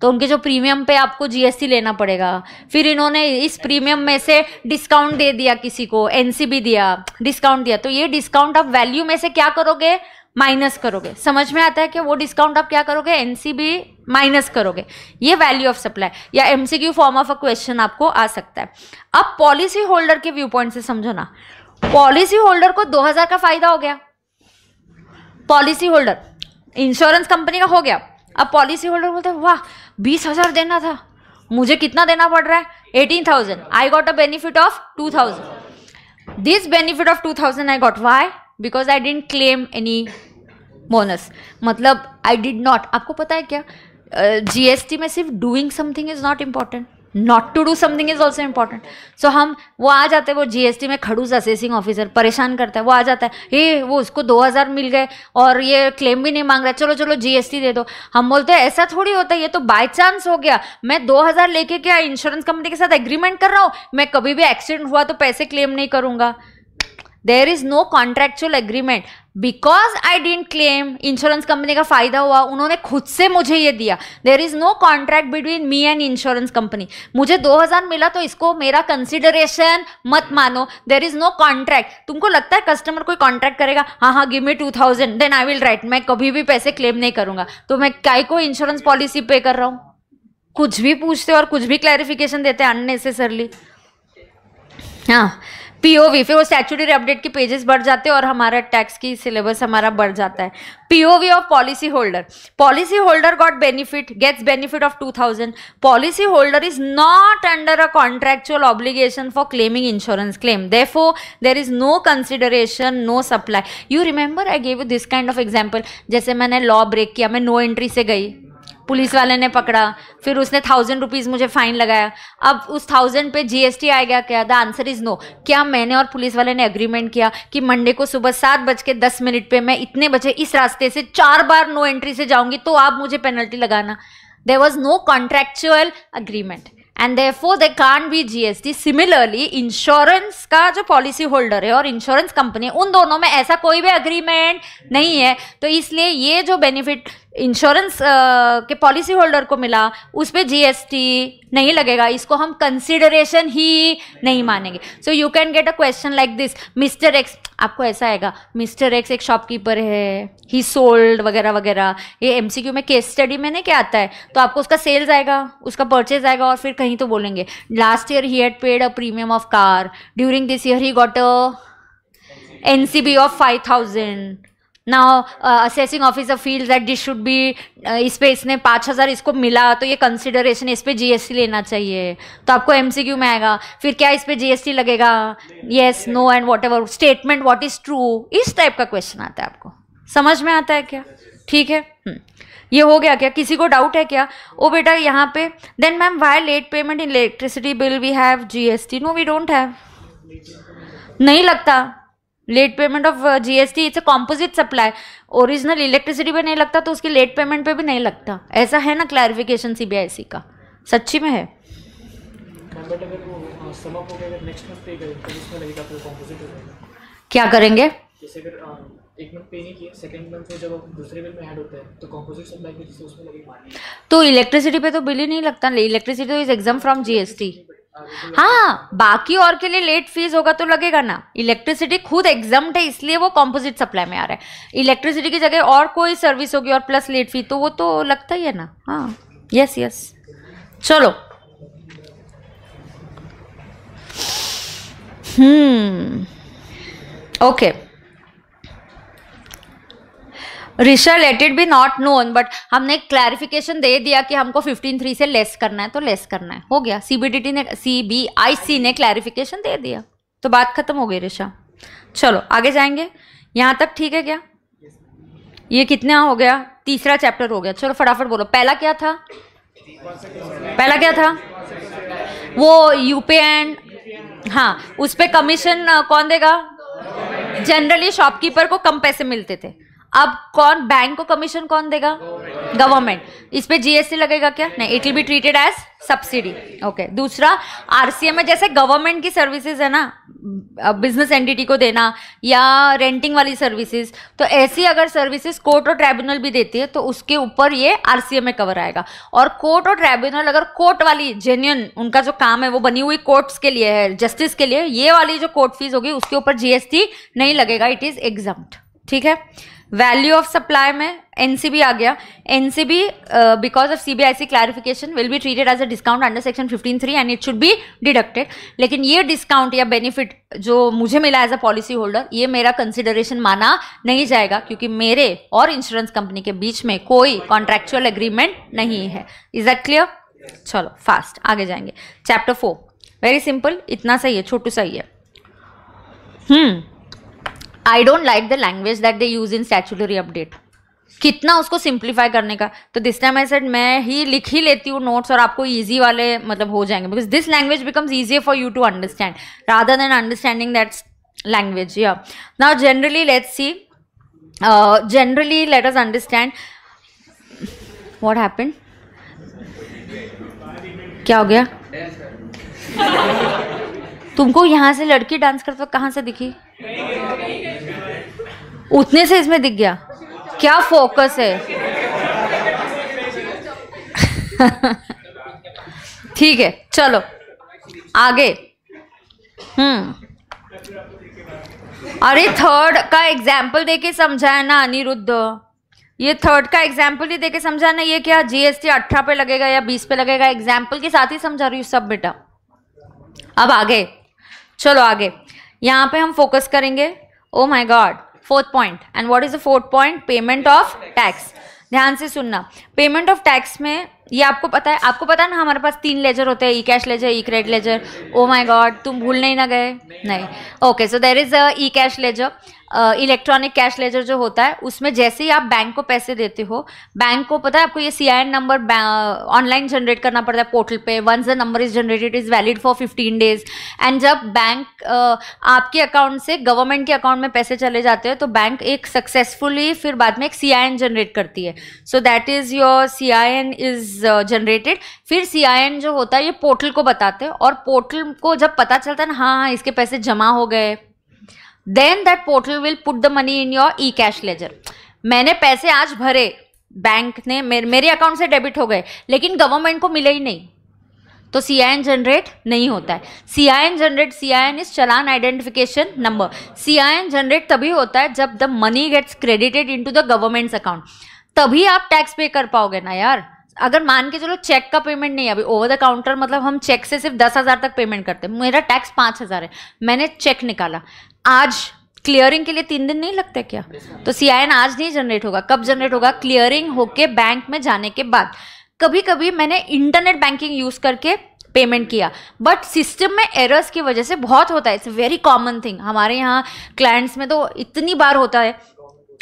तो उनके जो प्रीमियम पे आपको जीएसटी लेना पड़ेगा फिर इन्होंने इस प्रीमियम में से डिस्काउंट दे दिया किसी को एनसीबी दिया डिस्काउंट दिया तो ये डिस्काउंट आप वैल्यू में से क्या करोगे माइनस करोगे समझ में आता है कि वो डिस्काउंट आप क्या करोगे एनसीबी माइनस करोगे ये वैल्यू ऑफ सप्लाई या MCQ form of a question आपको आ सकता है अब पॉलिसी होल्डर के व्यू पॉइंट से समझो ना पॉलिसी होल्डर को 2000 का फायदा हो गया पॉलिसी होल्डर इंश्योरेंस कंपनी का हो गया अब पॉलिसी होल्डर बोलते हैं वाह बीस हजार देना था मुझे कितना देना पड़ रहा है eighteen thousand I got a benefit of two thousand this benefit of two thousand I got why because I didn't claim any bonus मतलब आई डिड नॉट आपको पता है क्या जीएसटी uh, में सिर्फ doing something is not important not to do something is also important so हम वो आ जाते हैं वो जीएसटी में खड़ूस असेसिंग ऑफिसर परेशान करता है वो आ जाता है ये वो उसको 2000 मिल गए और ये क्लेम भी नहीं मांग रहा चलो चलो जीएसटी दे दो हम बोलते हैं ऐसा थोड़ी होता है ये तो बाय चांस हो गया मैं 2000 लेके क्या इंश्योरेंस कंपनी के साथ एग्रीमेंट कर रहा हूँ मैं कभी भी एक्सीडेंट हुआ तो पैसे क्लेम नहीं करूँगा there is no contractual agreement because I didn't claim insurance company का फायदा हुआ उन्होंने खुद से मुझे ये दिया there is no contract between me and insurance company मुझे 2000 मिला तो इसको मेरा कंसिडरेशन मत मानो देर इज नो कॉन्ट्रैक्ट तुमको लगता है कस्टमर कोई कॉन्ट्रैक्ट करेगा हाँ हाँ give me two thousand then I will write मैं कभी भी पैसे क्लेम नहीं करूंगा तो मैं काय को इंश्योरेंस पॉलिसी पे कर रहा हूँ कुछ भी पूछते और कुछ भी क्लैरिफिकेशन देते अननेसेसरली हाँ पीओवी फिर वो स्टैचुटरी अपडेट के पेजेस बढ़ जाते हैं और हमारा टैक्स की सिलेबस हमारा बढ़ जाता है POV of policy holder policy holder got benefit gets benefit of 2000 policy holder is not under a contractual obligation for claiming insurance claim therefore there is no consideration no supply you remember I gave you this kind of example जैसे मैंने लॉ ब्रेक किया मैं नो no एंट्री से गई पुलिस वाले ने पकड़ा फिर उसने थाउजेंड रुपीज़ मुझे फ़ाइन लगाया अब उस थाउजेंड पे जीएसटी आ गया क्या द आंसर इज़ नो क्या मैंने और पुलिस वाले ने अग्रीमेंट किया कि मंडे को सुबह सात बज के दस मिनट पर मैं इतने बजे इस रास्ते से चार बार नो एंट्री से जाऊँगी तो आप मुझे पेनल्टी लगाना there was no contractual agreement and therefore there can't be GST similarly insurance का जो पॉलिसी होल्डर है और इंश्योरेंस कंपनी उन दोनों में ऐसा कोई भी अग्रीमेंट नहीं है तो इसलिए ये जो बेनिफिट इंश्योरेंस uh, के पॉलिसी होल्डर को मिला उस पर जीएसटी नहीं लगेगा इसको हम कंसिडरेशन ही नहीं मानेंगे so you can get a question like this mister X आपको ऐसा आएगा मिस्टर एक्स एक शॉपकीपर है ही सोल्ड वगैरह वगैरह ये एमसीक्यू में केस स्टडी में नहीं क्या आता है तो आपको उसका सेल्स आएगा उसका परचेज आएगा और फिर कहीं तो बोलेंगे last year he had paid a premium of car during this year he got a N C B of five thousand now assessing officer felt that this should be इस पे इसने पाँच हज़ार इसको मिला तो ये कंसिडरेशन इस पे जीएसटी लेना चाहिए तो आपको एमसीक्यू में आएगा फिर क्या इस पे जीएसटी लगेगा yes no and whatever statement what is true इस टाइप का क्वेश्चन आता है आपको समझ में आता है क्या ठीक है हम्म। ये हो गया क्या किसी को डाउट है क्या ओ बेटा यहाँ पे then ma'am why late payment in electricity bill we have GST no we don't have नहीं लगता late payment of GST it's a composite supply original electricity पे नहीं लगता तो उसकी लेट पेमेंट पे भी नहीं लगता ऐसा है ना क्लैरिफिकेशन सीबीआईसी का सच्ची में है uh, तो तो क्या करेंगे uh, तो इलेक्ट्रिसिटी तो पे तो बिल ही नहीं लगता इलेक्ट्रिसिटी तो इज एग्जाम फ्रॉम जीएसटी हाँ बाकी और के लिए लेट फीस होगा तो लगेगा ना इलेक्ट्रिसिटी खुद एग्जाम है इसलिए वो कॉम्पोजिट सप्लाई में आ रहा है इलेक्ट्रिसिटी की जगह और कोई सर्विस होगी और प्लस लेट फी तो वो तो लगता ही है ना हाँ यस यस चलो hmm okay okay. Risha let it be not known but हमने क्लैरिफिकेशन दे दिया कि हमको फिफ्टीन थ्री से लेस करना है तो लेस करना है हो गया सीबीडीटी ने सीबीआईसी ने क्लैरिफिकेशन दे दिया तो बात खत्म हो गई रिशा चलो आगे जाएंगे यहाँ तक ठीक है क्या ये कितना हो गया तीसरा चैप्टर हो गया चलो फटाफट बोलो पहला क्या था पहला क्या था वो यूपी एंड हाँ उस पर कमीशन कौन देगा जनरली शॉपकीपर को कम पैसे मिलते थे अब कौन बैंक को कमीशन कौन देगा गवर्नमेंट इस पे जीएसटी लगेगा क्या नहीं it will be treated as subsidy okay दूसरा आरसीएम जैसे गवर्नमेंट की सर्विसेज है ना बिजनेस एंटिटी को देना या रेंटिंग वाली सर्विसेज तो ऐसी अगर सर्विसेज कोर्ट और ट्राइब्यूनल भी देती है तो उसके ऊपर ये आरसीएम में कवर आएगा और कोर्ट और ट्राइब्यूनल अगर कोर्ट वाली जेन्यून उनका जो काम है वो बनी हुई कोर्ट्स के लिए है जस्टिस के लिए ये वाली जो कोर्ट फीस होगी उसके ऊपर जीएसटी नहीं लगेगा इट इज एग्जाम ठीक है वैल्यू ऑफ सप्लाई में एनसीबी आ गया NCB because of CBIC clarification will be treated as a discount under section 153 and it should be deducted लेकिन ये डिस्काउंट या बेनिफिट जो मुझे मिला एज अ पॉलिसी होल्डर ये मेरा कंसिडरेशन माना नहीं जाएगा क्योंकि मेरे और इंश्योरेंस कंपनी के बीच में कोई कॉन्ट्रेक्चुअल एग्रीमेंट नहीं है इज दैट क्लियर चलो फास्ट आगे जाएंगे चैप्टर फोर वेरी सिंपल इतना सही है छोटू सही है hmm I don't like the language that they use in statutory update कितना उसको सिंप्लीफाई करने का तो दिस टाइम आई सेड मैं ही लिख ही लेती हूँ नोट्स और आपको ईजी वाले मतलब हो जाएंगे because this language becomes easier for you to understand rather than understanding that language या now generally let's see generally let us understand what happen क्या हो गया तुमको यहाँ से लड़की डांस करते वक्त कहाँ से दिखी उतने से इसमें दिख गया क्या फोकस है ठीक है चलो आगे हम्म अरे थर्ड का एग्जाम्पल देके समझाया ना अनिरुद्ध ये थर्ड का एग्जाम्पल ही देके ना ये क्या जीएसटी अठारह पे लगेगा या बीस पे लगेगा एग्जाम्पल के साथ ही समझा रही हूँ सब बेटा अब आगे चलो आगे यहाँ पे हम फोकस करेंगे oh my god fourth point and what is the fourth point payment of tax ध्यान से सुनना पेमेंट ऑफ टैक्स में ये आपको पता है आपको पता है ना हमारे पास तीन लेजर होते हैं e cash ledger e credit ledger oh my god तुम भूल नहीं ना गए नहीं okay so there is a e cash ledger electronic cash ledger जो होता है उसमें जैसे ही आप बैंक को पैसे देते हो बैंक को पता है आपको ये C I N number online generate करना पड़ता है पोर्टल पे once the number is generated is valid for fifteen days and जब बैंक आपके अकाउंट से गवर्नमेंट के अकाउंट में पैसे चले जाते हैं तो बैंक एक सक्सेसफुली फिर बाद में एक सी आई एन जनरेट करती है so that is your C I N is generated फिर सी आई एन जो होता है ये पोर्टल को बताते हैं और पोर्टल को जब पता चलता है ना हाँ हाँ इसके पैसे जमा हो गए then that portal will put the money in your e cash ledger मैंने पैसे आज भरे बैंक ने मेरे मेरे अकाउंट से डेबिट हो गए लेकिन गवर्नमेंट को मिले ही नहीं तो सी आई एन जनरेट नहीं होता है C I N generate C I N is challan identification number C I N generate तभी होता है जब the money gets credited into the government's account तभी आप टैक्स पे कर पाओगे ना यार अगर मान के चलो चेक का पेमेंट नहीं अभी ओवर द काउंटर मतलब हम चेक से सिर्फ दस हज़ार तक पेमेंट करते हैं मेरा टैक्स पाँच हज़ार है मैंने चेक निकाला आज क्लियरिंग के लिए तीन दिन नहीं लगते क्या तो सी आज नहीं जनरेट होगा कब जनरेट होगा क्लियरिंग होके बैंक में जाने के बाद कभी कभी मैंने इंटरनेट बैंकिंग यूज करके पेमेंट किया बट सिस्टम में एरर्स की वजह से बहुत होता है इट्स वेरी कॉमन थिंग हमारे यहाँ क्लाइंट्स में तो इतनी बार होता है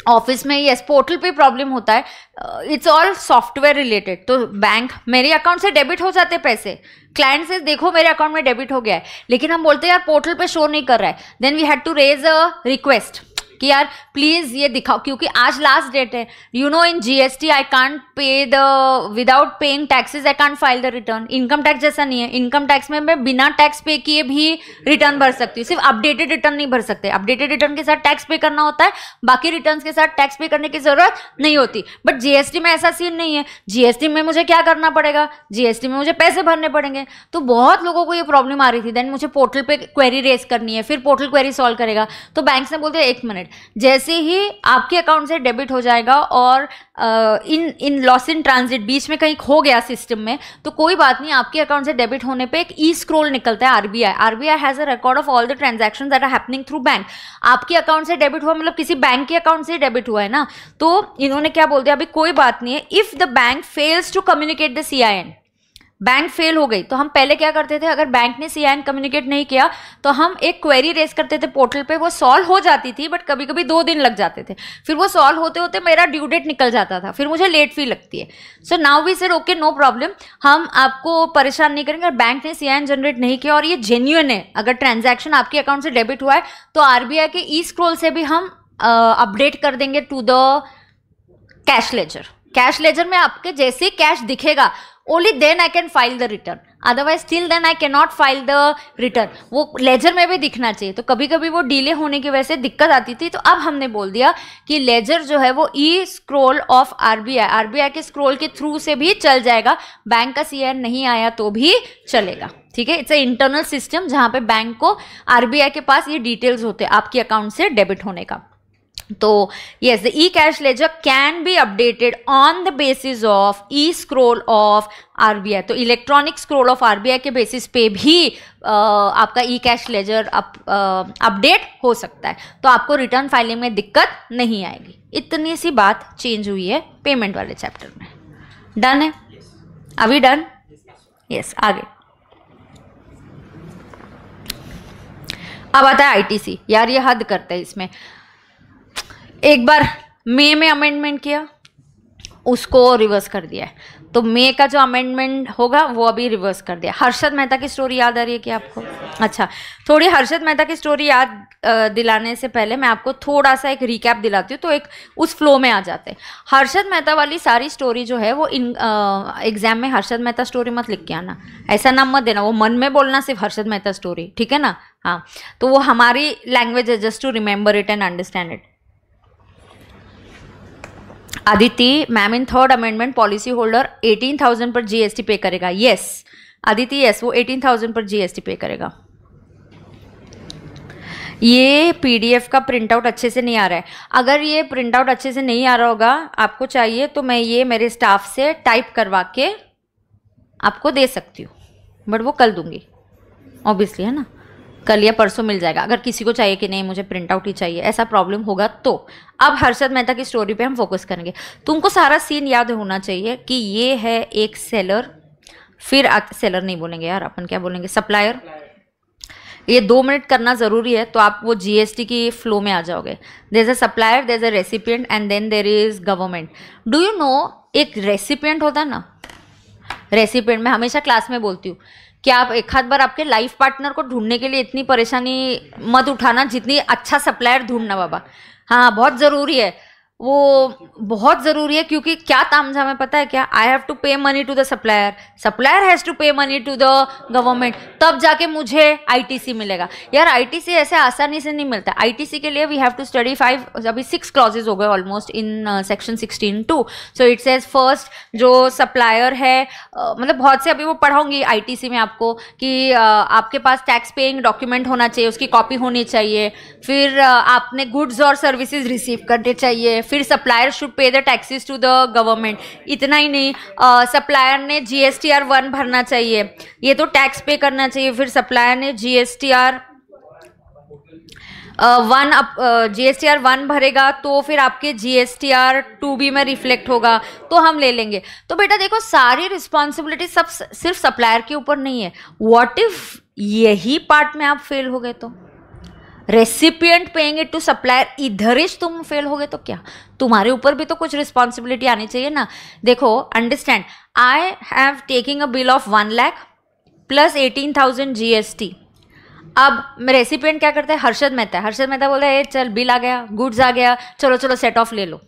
ऑफिस में यस पोर्टल पे प्रॉब्लम होता है इट्स ऑल सॉफ्टवेयर रिलेटेड तो बैंक मेरे अकाउंट से डेबिट हो जाते पैसे क्लाइंट से देखो मेरे अकाउंट में डेबिट हो गया है लेकिन हम बोलते हैं यार पोर्टल पे शो नहीं कर रहा है then we had to raise a request कि यार प्लीज़ ये दिखाओ क्योंकि आज लास्ट डेट है you know in GST I can't pay the without paying taxes I can't file the return income tax जैसा नहीं है इनकम टैक्स में मैं बिना टैक्स पे किए भी रिटर्न भर सकती हूँ सिर्फ अपडेटेड रिटर्न नहीं भर सकते अपडेटेड रिटर्न के साथ टैक्स पे करना होता है बाकी रिटर्न के साथ टैक्स पे करने की जरूरत नहीं होती बट जीएसटी में ऐसा सीन नहीं है जीएसटी में मुझे क्या करना पड़ेगा जीएसटी में मुझे पैसे भरने पड़ेंगे तो बहुत लोगों को ये प्रॉब्लम आ रही थी देन मुझे पोर्टल पे क्वेरी रेस करनी है फिर पोर्टल क्वेरी सॉल्व करेगा तो बैंक ने बोलते एक मिनट जैसे ही आपके अकाउंट से डेबिट हो जाएगा और इन इन लॉस इन ट्रांजिट बीच में कहीं खो गया सिस्टम में तो कोई बात नहीं आपके अकाउंट से डेबिट होने पे एक ई स्क्रोल निकलता है RBI RBI has a record of all the transaction that are happening through bank आपके अकाउंट से डेबिट हुआ मतलब किसी बैंक के अकाउंट से डेबिट हुआ है ना तो इन्होंने क्या बोल दिया अभी कोई बात नहीं है if the bank fails to communicate the C I N bank fail हो गई तो हम पहले क्या करते थे अगर बैंक ने सी कम्युनिकेट नहीं किया तो हम एक क्वेरी रेस करते थे पोर्टल पे वो सॉल्व हो जाती थी बट कभी कभी दो दिन लग जाते थे फिर वो सॉल्व होते होते मेरा ड्यू डेट निकल जाता था फिर मुझे लेट फी लगती है so now we sir okay no problem हम आपको परेशान नहीं करेंगे बैंक ने सी जनरेट नहीं किया और ये जेन्यून है अगर ट्रांजेक्शन आपके अकाउंट से डेबिट हुआ है तो आरबीआई के ई स्क्रोल से भी हम अपडेट uh, कर देंगे to the cash ledger cash ledger में आपके जैसे कैश दिखेगा only then I can file the return. Otherwise still then I cannot file the return वो लेजर में भी दिखना चाहिए तो कभी कभी वो डिले होने की वजह से दिक्कत आती थी तो अब हमने बोल दिया कि लेजर जो है वो e scroll of RBI, RBI के स्क्रोल के थ्रू से भी चल जाएगा बैंक का एन नहीं आया तो भी चलेगा ठीक है इट्स अ इंटरनल सिस्टम जहां पे बैंक को आरबीआई के पास ये डिटेल्स होते हैं आपके अकाउंट से डेबिट होने का तो yes the e-cash ledger can be updated on the basis of e-scroll of RBI तो इलेक्ट्रॉनिक स्क्रोल ऑफ आरबीआई के बेसिस पे भी आ, uh, आपका ई कैश लेजर अपडेट हो सकता है तो आपको रिटर्न फाइलिंग में दिक्कत नहीं आएगी इतनी सी बात चेंज हुई है पेमेंट वाले चैप्टर में डन है अभी डन यस आगे अब आता है आईटीसी यार ये हद करता है इसमें एक बार मे में अमेंडमेंट किया उसको रिवर्स कर दिया है तो मे का जो अमेंडमेंट होगा वो अभी रिवर्स कर दिया हर्षद मेहता की स्टोरी याद आ रही है क्या आपको अच्छा थोड़ी हर्षद मेहता की स्टोरी याद दिलाने से पहले मैं आपको थोड़ा सा एक रिकैप दिलाती हूँ तो एक उस फ्लो में आ जाते हैं हर्षद मेहता वाली सारी स्टोरी जो है वो इन एग्जाम में हर्षद मेहता स्टोरी मत लिख के आना ऐसा नाम मत देना वो मन में बोलना सिर्फ हर्षद मेहता स्टोरी ठीक है ना हाँ तो वो हमारी लैंग्वेज है just to remember it and understand it Aditi ma'am in third amendment policy holder eighteen thousand पर जीएसटी पे करेगा यस आदिति यस वो एटीन थाउजेंड पर जीएसटी पे करेगा ये पीडीएफ का प्रिंट आउट अच्छे से नहीं आ रहा है अगर ये प्रिंटआउट अच्छे से नहीं आ रहा होगा आपको चाहिए तो मैं ये मेरे स्टाफ से टाइप करवा के आपको दे सकती हूँ बट वो कल दूंगी ऑब्वियसली है ना कल या परसों मिल जाएगा अगर किसी को चाहिए कि नहीं मुझे प्रिंट आउट ही चाहिए ऐसा प्रॉब्लम होगा तो अब हर्षद मेहता की स्टोरी पे हम फोकस करेंगे तुमको सारा सीन याद होना चाहिए कि ये है एक सेलर फिर आ, सेलर नहीं बोलेंगे यार अपन क्या बोलेंगे सप्लायर ये दो मिनट करना ज़रूरी है तो आप वो जीएसटी की फ्लो में आ जाओगे there is a supplier there is a recipient and then there is government do you know एक रेसिपियंट होता है ना रेसिपियंट मैं हमेशा क्लास में बोलती हूँ कि आप एक हाथ बार आपके लाइफ पार्टनर को ढूंढने के लिए इतनी परेशानी मत उठाना जितनी अच्छा सप्लायर ढूंढना बाबा हाँ बहुत ज़रूरी है वो बहुत ज़रूरी है क्योंकि क्या तामझाम है पता है क्या I have to pay money to the supplier supplier has to pay money to the government तब जाके मुझे आईटीसी मिलेगा यार आईटीसी ऐसे आसानी से नहीं मिलता आईटीसी के लिए we have to study five अभी सिक्स क्लॉजेज हो गए almost in section sixteen two so it's as first जो सप्लायर है uh, मतलब बहुत से अभी वो पढ़ाऊंगी आई में आपको कि uh, आपके पास टैक्स पेइंग डॉक्यूमेंट होना चाहिए उसकी कॉपी होनी चाहिए फिर uh, आपने गुड्स और सर्विसेज रिसीव करने चाहिए फिर supplier should pay the taxes to the government इतना ही नहीं सप्लायर ने G S T R one भरना चाहिए ये तो टैक्स पे करना चाहिए फिर सप्लायर ने G S T R one G S T R one भरेगा तो फिर आपके G S T R two B में रिफ्लेक्ट होगा तो हम ले लेंगे तो बेटा देखो सारी रिस्पॉन्सिबिलिटी सब सिर्फ सप्लायर के ऊपर नहीं है वॉट इफ यही पार्ट में आप फेल हो गए तो recipient paying it to supplier इधर ही तुम फेल हो गए तो क्या तुम्हारे ऊपर भी तो कुछ रिस्पॉन्सिबिलिटी आनी चाहिए ना देखो understand I have taking a bill of one lakh plus eighteen thousand G S T अब रेसिपियंट क्या करता है हर्षद मेहता हर्षद मेहता बोलता है चल बिल आ गया गुड्स आ गया चलो चलो सेट ऑफ ले लो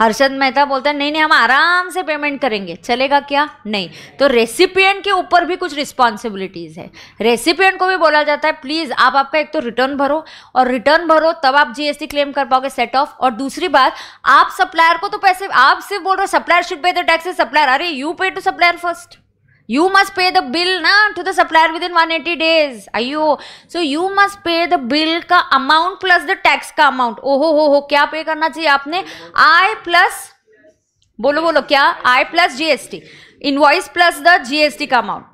हर्षद मेहता बोलता है नहीं नहीं हम आराम से पेमेंट करेंगे चलेगा क्या नहीं तो रेसिपियंट के ऊपर भी कुछ रिस्पॉन्सिबिलिटीज़ है रेसिपियंट को भी बोला जाता है प्लीज़ आप आपका एक तो रिटर्न भरो और रिटर्न भरो तब आप जीएसटी क्लेम कर पाओगे सेट ऑफ और दूसरी बात आप सप्लायर को तो पैसे आप सिर्फ बोल रहे हो supplier should pay the taxes supplier अरे you pay to supplier first you must pay the bill na to the supplier within 180 days ayyo so you must pay the bill ka amount plus the tax ka amount oh ho ho kya pay karna chahiye aapne i plus bolo bolo kya i plus gst invoice plus the gst ka amount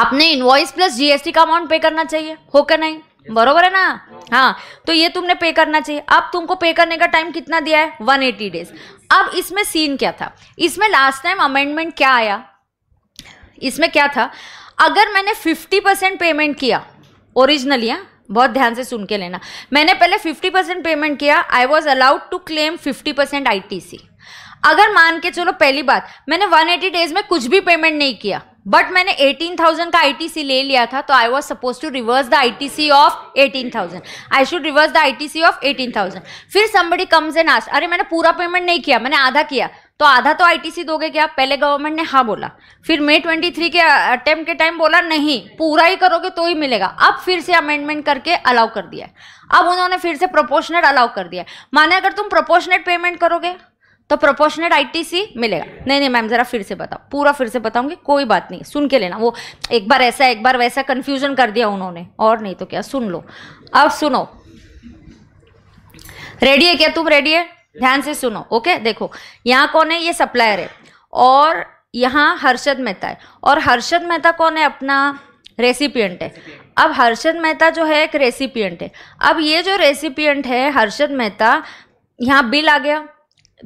आपने इनवॉइस प्लस जीएसटी का अमाउंट पे करना चाहिए हो क्या नहीं बरोबर है ना हाँ तो ये तुमने पे करना चाहिए अब तुमको पे करने का टाइम कितना दिया है 180 डेज अब इसमें सीन क्या था इसमें लास्ट टाइम अमेंडमेंट क्या आया इसमें क्या था अगर मैंने 50 परसेंट पेमेंट किया ओरिजिनली हाँ बहुत ध्यान से सुन के लेना मैंने पहले 50 परसेंट पेमेंट किया I was allowed to claim fifty percent I अगर मान के चलो पहली बात मैंने एटी डेज में कुछ भी पेमेंट नहीं किया बट मैंने 18,000 का आईटीसी ले लिया था तो I was suppose to reverse the ITC of 18,000 I should reverse the ITC of 18,000 फिर समबड़ी कम्स एंड आस्ट अरे मैंने पूरा पेमेंट नहीं किया मैंने आधा किया तो आधा तो आईटीसी दोगे क्या पहले गवर्नमेंट ने हाँ बोला फिर ट्वेंटी 23 के अटेम्प्ट के टाइम बोला नहीं पूरा ही करोगे तो ही मिलेगा अब फिर से अमेंडमेंट करके अलाउ कर दिया अब उन्होंने फिर से प्रोपोर्शनेट अलाउ कर दिया माने अगर तुम प्रोपोर्शनेट पेमेंट करोगे तो प्रोपोर्शनेट आईटीसी मिलेगा नहीं नहीं मैम जरा फिर से बताओ पूरा फिर से बताऊंगी कोई बात नहीं सुन के लेना वो एक बार ऐसा एक बार वैसा कन्फ्यूजन कर दिया उन्होंने और नहीं तो क्या सुन लो अब सुनो रेडी है क्या तुम रेडी है ध्यान से सुनो ओके देखो यहाँ कौन है ये सप्लायर है और यहाँ हर्षद मेहता है और हर्षद मेहता कौन है अपना रेसिपियंट है अब हर्षद मेहता जो है एक रेसिपियंट है अब ये जो रेसिपियंट है हर्षद मेहता यहाँ बिल आ गया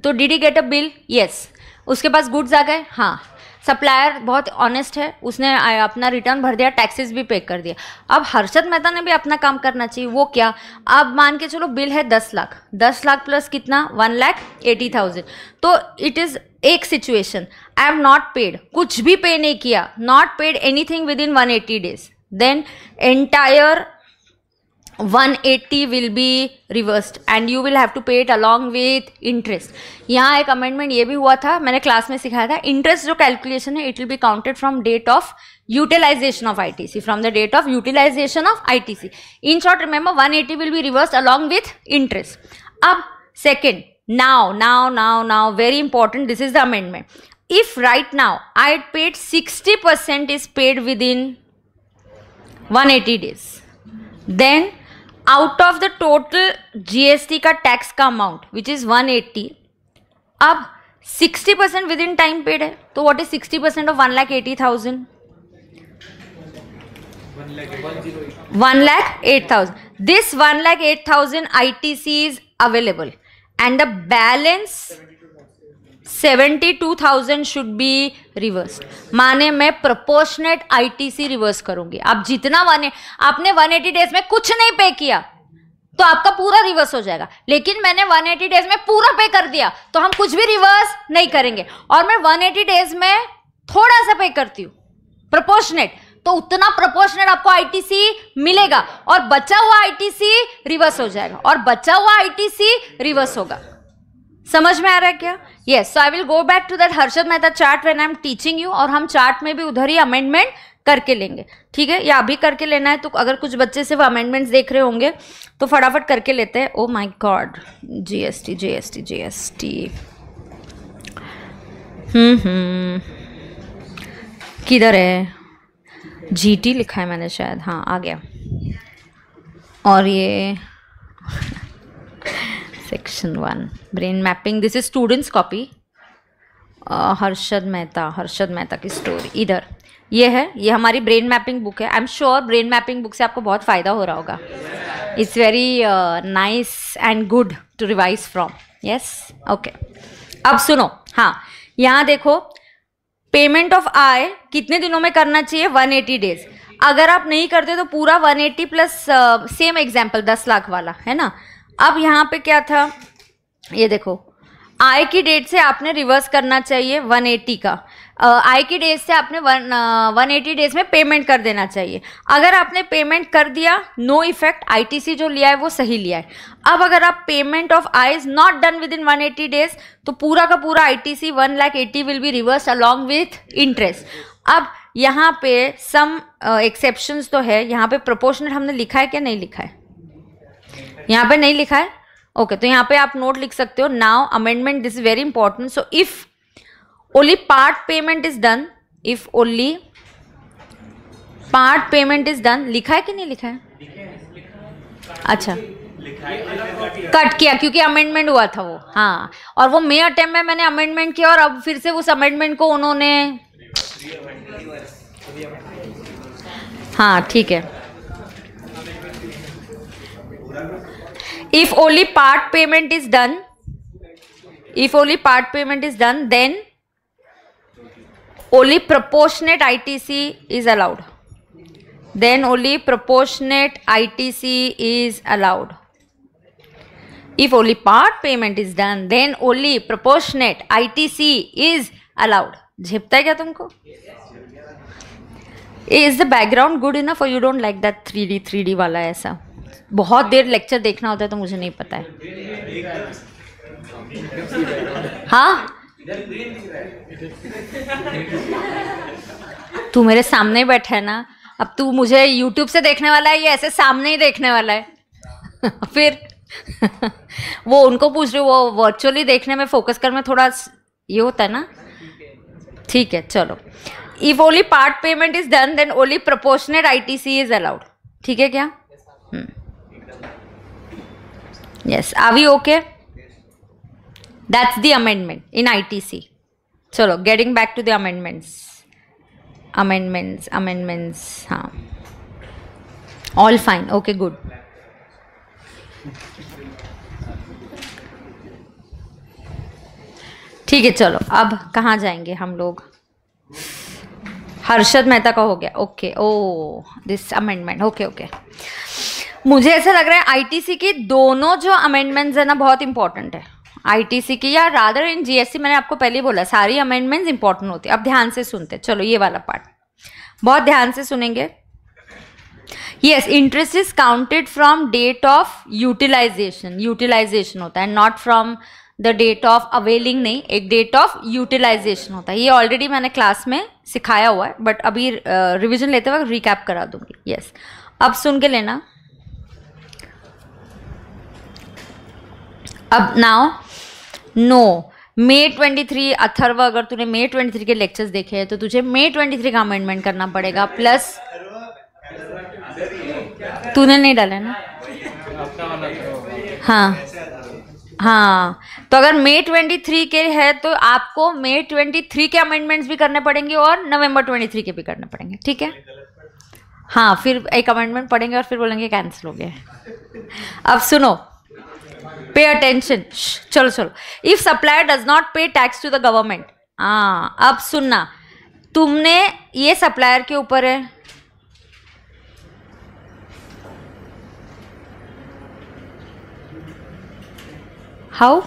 तो D D get a bill yes उसके पास गुड्स आ गए हाँ सप्लायर बहुत ऑनेस्ट है उसने अपना रिटर्न भर दिया टैक्सेस भी पे कर दिया अब हर्षद मेहता ने भी अपना काम करना चाहिए वो क्या अब मान के चलो बिल है दस लाख दस लाख प्लस कितना वन लाख एटी थाउजेंड तो इट इज़ एक situation I have not paid कुछ भी पे नहीं किया not paid anything within one eighty days then entire one 180 will be reversed and you will have to pay it along with interest यहाँ एक अमेंडमेंट ये भी हुआ था मैंने क्लास में सिखाया था इंटरेस्ट जो कैलकुलेशन है it will be counted from date of utilization of I T C from the date of utilization of I T C in short remember one eighty will be reverse along with interest अब second now now now now very important this is the amendment if right now I paid sixty percent is paid within one eighty days then out of the total GST का टैक्स का अमाउंट विच इज 180 अब 60 percent within time paid है तो what is 60 percent of one lakh eighty thousand one lakh eight thousand this one lakh eight thousand I T C is available and the balance seventy two thousand should be reverse माने मैं प्रपोर्शनेट आईटीसी रिवर्स करूंगी आप जितना वन आपने 180 डेज में कुछ नहीं पे किया तो आपका पूरा रिवर्स हो जाएगा लेकिन मैंने 180 डेज में पूरा पे कर दिया तो हम कुछ भी रिवर्स नहीं करेंगे और मैं 180 डेज में थोड़ा सा पे करती हूँ प्रपोर्शनेट तो उतना प्रपोर्शनेट आपको आईटीसी मिलेगा और बचा हुआ आईटीसी रिवर्स हो जाएगा और बचा हुआ आईटीसी रिवर्स होगा समझ में आ रहा है क्या yes so I will go back to that Harshad Mehta chart when I am teaching you और हम चार्ट में भी उधर ही अमेंडमेंट करके लेंगे ठीक है या अभी करके लेना है तो अगर कुछ बच्चे सिर्फ अमेंडमेंट्स देख रहे होंगे तो फटाफट करके लेते हैं oh my god G G S S T GST GST GST hmm किधर है जीटी लिखा है मैंने शायद हाँ आ गया और ये section 1 brain mapping this is students copy Harshad Mehta Harshad Mehta की स्टोरी इधर ये है ये हमारी ब्रेन मैपिंग बुक है I am sure brain mapping book से आपको बहुत फ़ायदा हो रहा होगा it's very nice and good to revise from yes okay अब सुनो हाँ यहाँ देखो पेमेंट ऑफ आय कितने दिनों में करना चाहिए 180 डेज अगर आप नहीं करते तो पूरा 180 प्लस सेम एग्जाम्पल 10 लाख वाला है ना अब यहाँ पे क्या था ये देखो आय की डेट से आपने रिवर्स करना चाहिए 180 का आय की डेट से आपने वन वन एटी डेज में पेमेंट कर देना चाहिए अगर आपने पेमेंट कर दिया नो इफेक्ट आईटीसी जो लिया है वो सही लिया है अब अगर आप payment of I is not done within one eighty days तो पूरा का पूरा ITC one lakh eighty will be reverse along with interest अब यहाँ पे सम एक्सेप्शन uh, तो है यहाँ पे प्रपोर्शनल हमने लिखा है क्या नहीं लिखा है यहाँ पे नहीं लिखा है ओके okay, तो यहाँ पे आप नोट लिख सकते हो now amendment this is very important so if only part payment is done if only part payment is done लिखा है कि नहीं लिखा है अच्छा कट किया क्योंकि अमेंडमेंट हुआ था वो हाँ और वो मे अटेम में मैंने अमेंडमेंट किया और अब फिर से उस अमेंडमेंट को उन्होंने हाँ ठीक है if only part payment is done if only part payment is done then only proportionate itc is allowed then only proportionate itc is allowed if only part payment is done then only proportionate itc is allowed झेपता है क्या तुमको is the background good enough or you don't like that 3d 3d three D वाला ऐसा बहुत देर लेक्चर देखना होता है तो मुझे नहीं पता है हाँ तू मेरे सामने बैठा है ना अब तू मुझे यूट्यूब से देखने वाला है या ऐसे सामने ही देखने वाला है फिर वो उनको पूछ रही वो वर्चुअली देखने में फोकस कर में थोड़ा ये होता है ना ठीक है चलो if only part payment is done then only proportionate C is allowed ठीक है क्या yes, हम्म। यस आवी okay that's the amendment in ITC चलो getting back to the amendments amendments amendments हाँ ऑल फाइन ओके गुड ठीक है चलो अब कहाँ जाएंगे हम लोग हर्षद मेहता का हो गया okay oh this amendment okay okay मुझे ऐसा लग रहा है आईटीसी की दोनों जो अमेंडमेंट्स है ना बहुत इंपॉर्टेंट है आईटीसी की या रादर इन जीएसटी मैंने आपको पहले ही बोला सारी अमेंडमेंट्स इंपॉर्टेंट होती है अब ध्यान से सुनते चलो ये वाला पार्ट बहुत ध्यान से सुनेंगे yes interest is counted from date of utilization utilization होता है not from the date of availing नहीं एक डेट ऑफ यूटिलाइजेशन होता है ये ऑलरेडी मैंने क्लास में सिखाया हुआ है बट अभी रिविजन लेते वक्त रिकैप करा दूंगी यस yes. अब सुन के लेना अब नाउ नो मे 23 अथर्व अगर तूने मे 23 के लेक्चर्स देखे हैं तो तुझे मे 23 का अमेंडमेंट करना पड़ेगा प्लस तूने नहीं डाला ना हाँ हाँ तो अगर मे 23 के है तो आपको मे 23 के अमेंडमेंट्स भी करने पड़ेंगे और नवंबर 23 के भी करने पड़ेंगे ठीक है हाँ फिर एक अमेंडमेंट पढ़ेंगे और फिर बोलेंगे कैंसिल हो गया अब सुनो पे अटेंशन चलो चलो if supplier does not pay tax to the government हाँ अब सुनना तुमने ये सप्लायर के ऊपर है how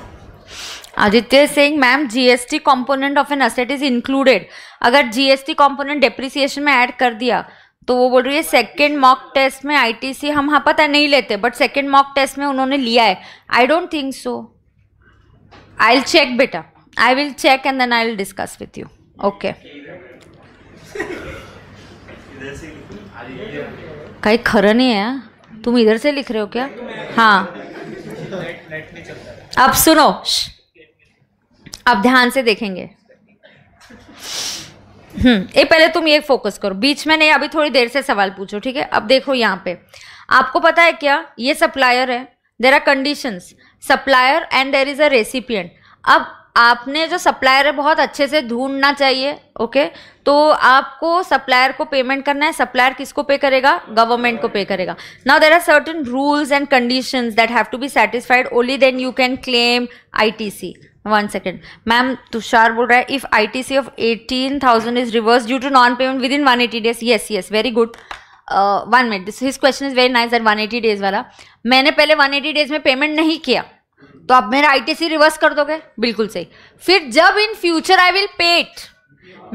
Aditya Singh ma'am GST component of an asset is included अगर जीएसटी कंपोनेंट डिप्रिसिएशन में ऐड कर दिया तो वो बोल रही है सेकेंड मॉक टेस्ट में आईटीसी हम हाँ पता नहीं लेते बट सेकेंड मॉक टेस्ट में उन्होंने लिया है I don't think so I will check बेटा I will check and then I will discuss with you okay कहीं खर नहीं है हाँ? तुम इधर से लिख रहे हो क्या हाँ अब सुनो अब ध्यान से देखेंगे ये हम्म, पहले तुम ये फोकस करो बीच में नहीं अभी थोड़ी देर से सवाल पूछो ठीक है अब देखो यहाँ पे आपको पता है क्या ये सप्लायर है there are condition supplier and there is a recipient अब आपने जो सप्लायर है बहुत अच्छे से ढूंढना चाहिए ओके तो आपको सप्लायर को पेमेंट करना है सप्लायर किसको पे करेगा गवर्नमेंट को पे करेगा now there are certain rules and conditions that have to be satisfied only then you can claim ITC one second ma'am Tushar बोल रहा है if I T C of eighteen thousand is reverse due to non payment within one eighty days yes yes very good one minute this his question is very nice that one eighty days वाला मैंने पहले वन एटी डेज में पेमेंट नहीं किया तो आप मेरा आई टी सी रिवर्स कर दोगे बिल्कुल सही फिर जब in future I will paid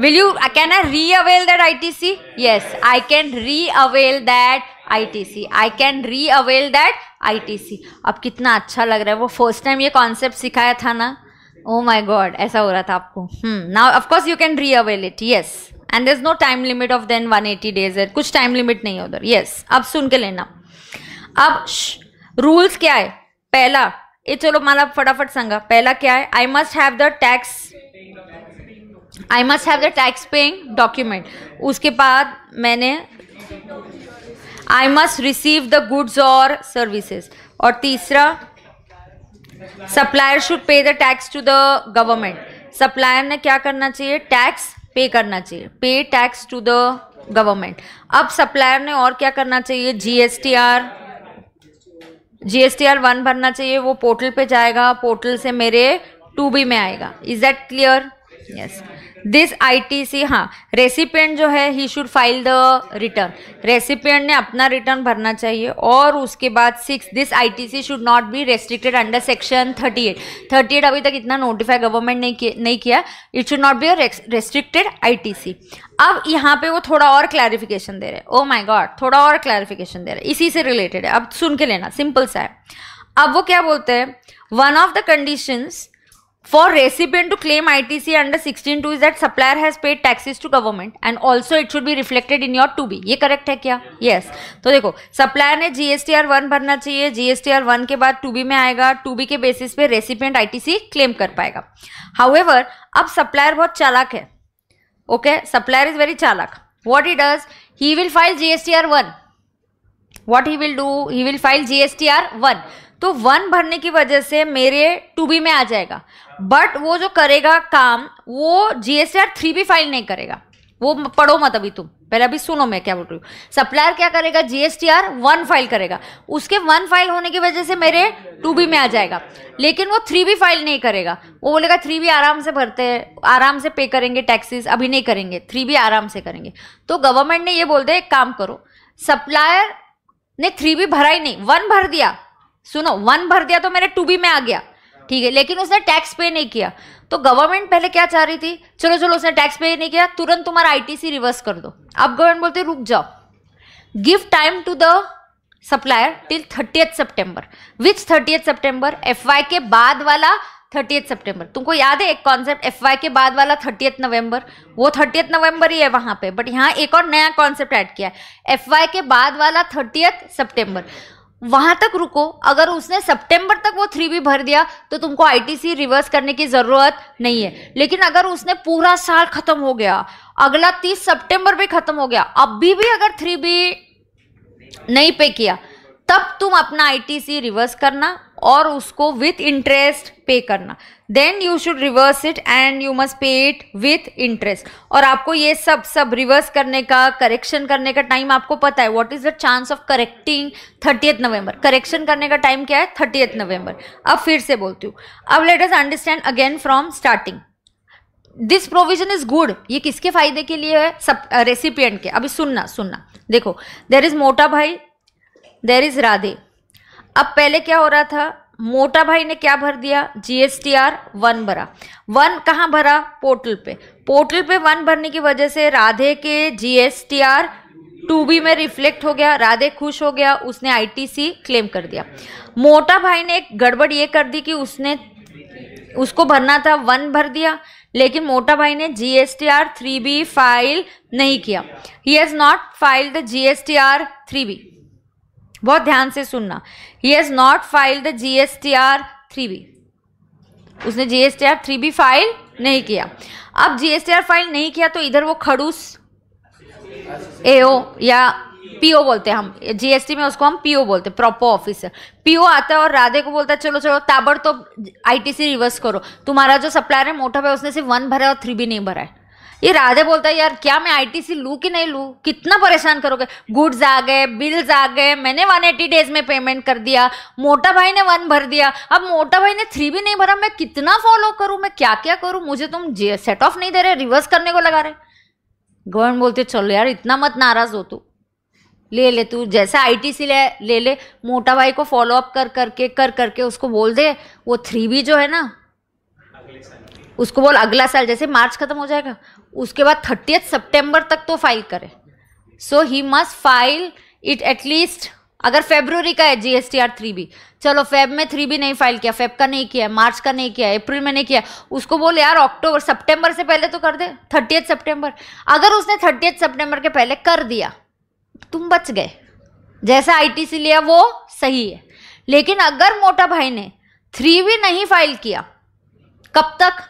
see yes I can re avail that I T C I can re avail that I T C अब कितना अच्छा लग रहा है वो फर्स्ट टाइम ये कॉन्सेप्ट सिखाया था ना ओ माय गॉड ऐसा हो रहा था आपको now of course you can re avail it yes and there is no time limit of then 180 days है कुछ टाइम लिमिट नहीं है उधर यस अब सुन के लेना अब रूल्स क्या है पहला ये चलो माला फटाफट संगा पहला क्या है I must have the tax I must have the tax paying document उसके बाद मैंने I must receive the goods और सर्विसेज और तीसरा supplier should pay the tax to the government supplier ने क्या करना चाहिए टैक्स पे करना चाहिए pay tax to the government अब सप्लायर ने और क्या करना चाहिए जीएसटीआर जीएसटीआर वन भरना चाहिए वो पोर्टल पे जाएगा पोर्टल से मेरे टू बी में आएगा is that clear yes this ITC हाँ रेसिपिएंट जो है he should file the return recipient ने अपना रिटर्न भरना चाहिए और उसके बाद six this ITC should not be restricted under section thirty eight thirty eight अभी तक इतना नोटिफाई गवर्नमेंट ने नहीं किया it should not be restricted ITC अब यहाँ पे वो थोड़ा और क्लैरिफिकेशन दे रहे हैं ओ माई गॉड थोड़ा और क्लैरिफिकेशन दे रहे इसी से रिलेटेड है अब सुन के लेना सिंपल सा है अब वो क्या बोलते हैं one of the conditions For recipient to claim ITC under 162 is that supplier has paid taxes to government and also it should be reflected in your 2B. ये correct है क्या? Yes. yes. तो देखो सप्लायर ने GSTR 1 भरना चाहिए GSTR 1 के बाद टू बी में आएगा टू बी के बेसिस पे रेसिपेंट आईटीसी क्लेम कर पाएगा हाउएवर अब सप्लायर बहुत चालाक है ओके सप्लायर इज वेरी चालाक what he does he will file GSTR one what he will do he will file GSTR one तो वन भरने की वजह से मेरे टू बी में आ जाएगा बट वो जो करेगा काम वो जीएसटीआर थ्री भी फाइल नहीं करेगा वो पढ़ो मत अभी तुम पहले अभी सुनो मैं क्या बोल रही हूँ सप्लायर क्या करेगा जीएसटीआर वन फाइल करेगा उसके वन फाइल होने की वजह से मेरे टू बी में आ जाएगा लेकिन वो थ्री बी फाइल नहीं करेगा वो बोलेगा थ्री बी आराम से भरते हैं आराम से पे करेंगे टैक्सेस अभी नहीं करेंगे थ्री बी आराम से करेंगे तो गवर्नमेंट ने ये बोल दिया एक काम करो सप्लायर ने थ्री बी भरा ही नहीं वन भर दिया सुनो वन भर दिया तो मैंने टू बी में आ गया ठीक है लेकिन उसने टैक्स पे नहीं किया तो गवर्नमेंट पहले क्या चाह रही थी चलो चलो उसने टैक्स पे नहीं किया तुरंत तुम्हारा आईटीसी रिवर्स कर दो अब गवर्नमेंट बोलते रुक जाओ give time to the supplier till thirty September which thirty September FY के बाद वाला थर्टी सितंबर तुमको याद है एक कॉन्सेप्ट एफवाई के बाद वाला थर्टी नवंबर वो थर्टी नवंबर ही है वहां पे बट यहाँ एक और नया कॉन्सेप्ट ऐड किया है एफ के बाद वाला थर्टी सेप्टेंबर वहां तक रुको अगर उसने सितंबर तक वो थ्री भी भर दिया तो तुमको आईटीसी रिवर्स करने की जरूरत नहीं है लेकिन अगर उसने पूरा साल खत्म हो गया अगला तीस सितंबर भी खत्म हो गया अभी भी अगर थ्री भी नहीं पे किया तब तुम अपना आईटीसी रिवर्स करना और उसको विथ इंटरेस्ट पे करना then you should reverse it and you must pay it with interest और आपको ये सब सब रिवर्स करने का करेक्शन करने का टाइम आपको पता है what is the chance of correcting thirtieth November correction करने का टाइम क्या है थर्टीथ नवंबर अब फिर से बोलती हूँ अब let's understand again from starting this provision is good ये किसके फायदे के लिए है सब रेसिपियंट के अभी सुनना सुनना देखो देर इज मोटा भाई देर इज राधे अब पहले क्या हो रहा था मोटा भाई ने क्या भर दिया जीएसटीआर वन भरा वन कहाँ भरा पोर्टल पे पोर्टल पे वन भरने की वजह से राधे के जीएसटीआर टू बी में रिफ्लेक्ट हो गया राधे खुश हो गया उसने आईटीसी क्लेम कर दिया मोटा भाई ने एक गड़बड़ ये कर दी कि उसने उसको भरना था वन भर दिया लेकिन मोटा भाई ने G S T R three B file नहीं किया he has not file the G S T R three B बहुत ध्यान से सुनना he has not file the G S T R three B उसने G S T R three B file नहीं किया अब G S T R file नहीं किया तो इधर वो खड़ूस एओ या पीओ बोलते हैं हम जीएसटी में उसको हम पीओ बोलते हैं प्रॉपर ऑफिसर पीओ आता है और राधे को बोलता है चलो चलो ताबड़ तो आईटीसी रिवर्स करो तुम्हारा जो सप्लायर है मोटा पे उसने सिर्फ वन भरा है और थ्री भी नहीं भरा है ये राधे बोलता है यार क्या मैं आईटीसी लूँ कि नहीं लूँ कितना परेशान करोगे गुड्स आ गए बिल्स आ गए मैंने वन एटी डेज में पेमेंट कर दिया मोटा भाई ने वन भर दिया अब मोटा भाई ने थ्री भी नहीं भरा मैं कितना फॉलो करूँ मैं क्या क्या करूँ मुझे तुम सेट ऑफ नहीं दे रहे रिवर्स करने को लगा रहे गवर्नमेंट बोलते चलो यार इतना मत नाराज हो तू ले ले तू जैसा आईटीसी ले ले ले मोटा भाई को फॉलो अप कर करके कर करके उसको बोल दे वो थ्री भी जो है ना उसको बोल अगला साल जैसे मार्च खत्म हो जाएगा उसके बाद थर्टी सितंबर तक तो फाइल करे so he must file it at least अगर फेब्रुवरी का है G S T R three B चलो फेब में थ्री बी नहीं फाइल किया फेब का नहीं किया मार्च का नहीं किया अप्रैल में नहीं किया उसको बोल यार अक्टूबर सितंबर से पहले तो कर दे थर्टी सितंबर अगर उसने थर्टी सितंबर के पहले कर दिया तुम बच गए जैसा आईटीसी लिया वो सही है लेकिन अगर मोटा भाई ने थ्री बी नहीं फाइल किया कब तक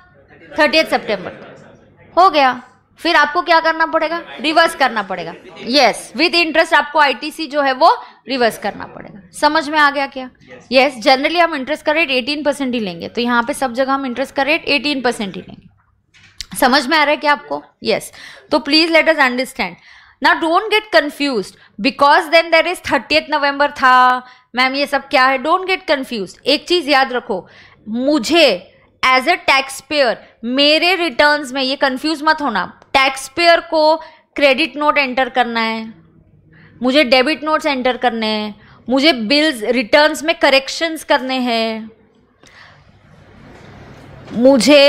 थर्टी सितंबर हो गया फिर आपको क्या करना पड़ेगा रिवर्स करना पड़ेगा यस विद इंटरेस्ट आपको आईटीसी जो है वो रिवर्स करना पड़ेगा समझ में आ गया क्या यस जनरली हम इंटरेस्ट का रेट एटीन परसेंट ही लेंगे तो यहाँ पे सब जगह हम इंटरेस्ट का रेट एटीन परसेंट ही लेंगे समझ में आ रहा है क्या आपको यस yes. तो प्लीज लेट अस अंडरस्टैंड ना don't get confuse because then there is thirty November था मैम ये सब क्या है डोंट गेट कन्फ्यूज एक चीज याद रखो मुझे एज अ टैक्स पेयर मेरे रिटर्न में ये कन्फ्यूज़ मत होना टैक्स पेयर को क्रेडिट नोट एंटर करना है मुझे डेबिट नोट्स एंटर करने हैं मुझे बिल्स रिटर्न्स में करेक्शंस करने हैं मुझे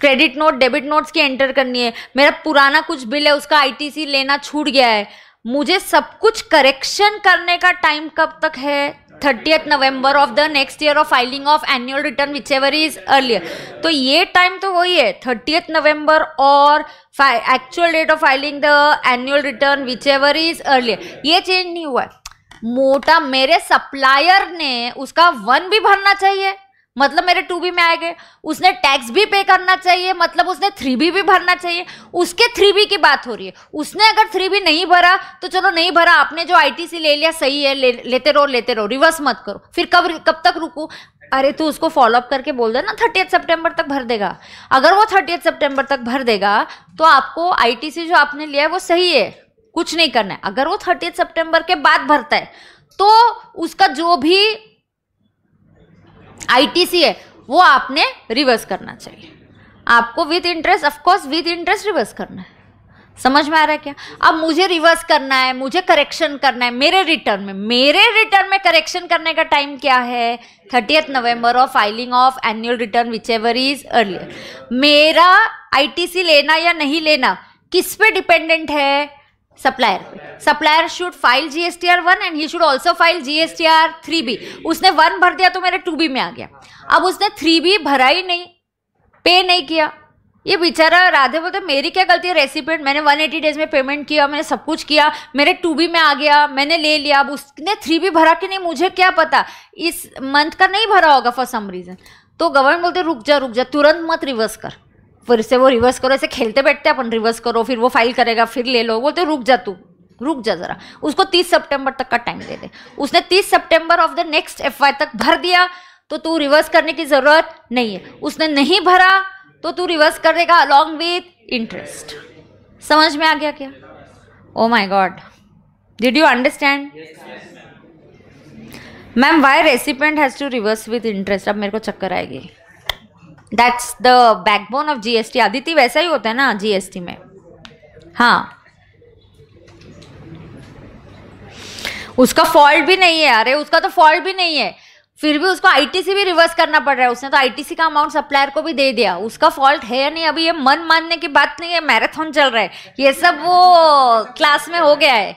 क्रेडिट नोट डेबिट नोट्स की एंटर करनी है मेरा पुराना कुछ बिल है उसका आईटीसी लेना छूट गया है मुझे सब कुछ करेक्शन करने का टाइम कब तक है thirtieth November of the next year of filing of annual return which ever is earlier तो ये टाइम तो वही है थर्टियथ नवंबर और actual date of filing the annual return which ever is earlier ये चेंज नहीं हुआ है मोटा मेरे सप्लायर ने उसका वन भी भरना चाहिए मतलब मेरे टू बी में आए गए उसने टैक्स भी पे करना चाहिए मतलब उसने थ्री बी भी भरना चाहिए उसके थ्री बी की बात हो रही है उसने अगर थ्री बी नहीं भरा तो चलो नहीं भरा आपने जो आईटीसी ले लिया सही है ले, लेते रहो लेते रहो रिवर्स मत करो फिर कब कब तक रुको अरे तू उसको फॉलोअप करके बोल दे ना थर्टी सितंबर तक भर देगा अगर वो थर्टी सितंबर तक भर देगा तो आपको आईटीसी जो आपने लिया है वो सही है कुछ नहीं करना है अगर वो थर्टी सितंबर के बाद भरता है तो उसका जो भी आईटीसी है वो आपने रिवर्स करना चाहिए आपको with interest of course with interest reverse करना है समझ में आ रहा है क्या अब मुझे रिवर्स करना है मुझे करेक्शन करना है मेरे रिटर्न में मेरे रिटर्न में करेक्शन करने का टाइम क्या है thirtieth November of filing of annual return which ever is earlier मेरा आईटीसी लेना या नहीं लेना किस पे डिपेंडेंट है supplier supplier should file GSTR one and he should also file GSTR three B उसने वन भर दिया तो मेरे टू बी में आ गया अब उसने थ्री बी भरा ही नहीं पे नहीं किया ये बेचारा राधे बोलते मेरी क्या गलती है रेसिपेंट मैंने वन एटी डेज में पेमेंट किया मैंने सब कुछ किया मेरे टू बी में आ गया मैंने ले लिया अब उसने थ्री बी भरा कि नहीं मुझे क्या पता इस मंथ का नहीं भरा होगा फॉर सम रीज़न तो गवर्नमेंट बोलते रुक जा रुक जा तुरंत मत रिवर्स कर फिर से वो रिवर्स करो ऐसे खेलते बैठते अपन रिवर्स करो फिर वो फाइल करेगा फिर ले लो बोलते रुक जा तू रुक जा जरा उसको 30 सितंबर तक का टाइम दे दे उसने 30 September of the next F तक भर दिया तो तू रिवर्स करने की ज़रूरत नहीं है उसने नहीं भरा तो तू रिवर्स कर देगा अलॉन्ग विथ इंटरेस्ट समझ में आ गया क्या oh my God did you understand ma'am why recipient has to reverse with interest अब मेरे को चक्कर आएगी that's the backbone of GST Aditi वैसा ही होता है ना जीएसटी में हाँ उसका फॉल्ट भी नहीं है अरे उसका तो फॉल्ट भी नहीं है फिर भी उसको आईटीसी भी रिवर्स करना पड़ रहा है उसने तो आईटीसी का अमाउंट सप्लायर को भी दे दिया उसका फॉल्ट है या नहीं अभी ये मन मानने की बात नहीं है मैराथन चल रहा है ये सब वो क्लास में हो गया है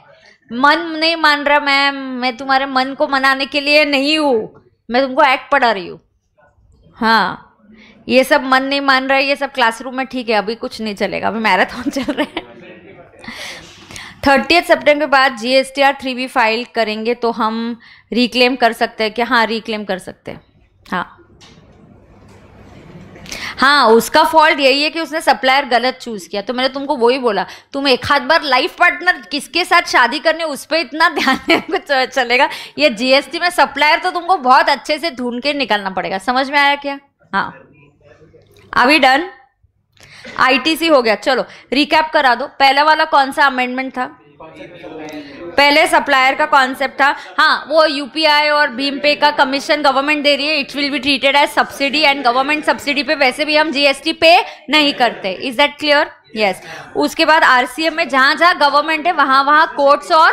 मन नहीं मान रहा मैम मैं तुम्हारे मन को मनाने के लिए नहीं हूं मैं तुमको एक्ट पढ़ा रही हूँ हाँ ये सब मन नहीं मान रहा है ये सब क्लासरूम में ठीक है अभी कुछ नहीं चलेगा अभी मैराथन चल रहे हैं थर्टीथ सेप्टेम्बर के बाद G S R three B file करेंगे तो हम रिक्लेम कर सकते हैं कि हाँ रिक्लेम कर सकते हैं हाँ हाँ उसका फॉल्ट यही है कि उसने सप्लायर गलत चूज किया तो मैंने तुमको वही बोला तुम एक हाथ बार लाइफ पार्टनर किसके साथ शादी करने उस पर इतना ध्यान चलेगा ये जीएसटी में सप्लायर तो तुमको बहुत अच्छे से ढूंढ के निकालना पड़ेगा समझ में आया क्या हाँ अभी डन आईटीसी हो गया चलो रिकैप करा दो पहला वाला कौन सा अमेंडमेंट था पहले सप्लायर का कॉन्सेप्ट था हाँ वो यूपीआई और भीम पे का कमीशन गवर्नमेंट दे रही है it will be treated as subsidy and government subsidy पे वैसे भी हम जीएसटी पे नहीं करते इज दैट क्लियर यस उसके बाद आरसीएम में जहां जहां गवर्नमेंट है वहां वहां कोर्ट्स और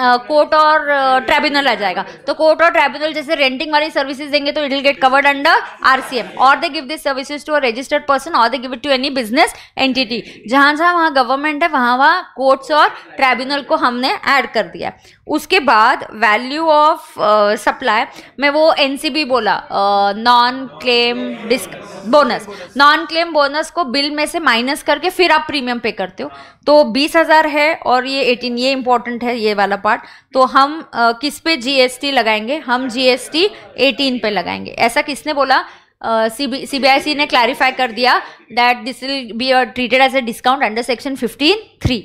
कोर्ट और ट्राibunal आ जाएगा तो कोर्ट और ट्रिब्यूनल जैसे रेंटिंग वाली सर्विसेज देंगे तो it will get covered under RCM और they give this services to a registered person और they give it to any business entity जहां जहां वहां गवर्नमेंट है वहां वहां कोर्ट्स और ट्रिब्यूनल को हमने ऐड कर दिया उसके बाद वैल्यू ऑफ सप्लाई में वो बी बोला non claim disc bonus non claim bonus को बिल में से माइनस करके फिर आप प्रीमियम पे करते हो तो बीस हज़ार है और ये एटीन ये इंपॉर्टेंट है ये वाला पार्ट तो हम आ, किस पे जीएसटी लगाएंगे हम जीएसटी 18 पे लगाएंगे ऐसा किसने बोला सीबीआईसी ने क्लैरिफाई कर दिया that this will be treated as a discount under section fifteen three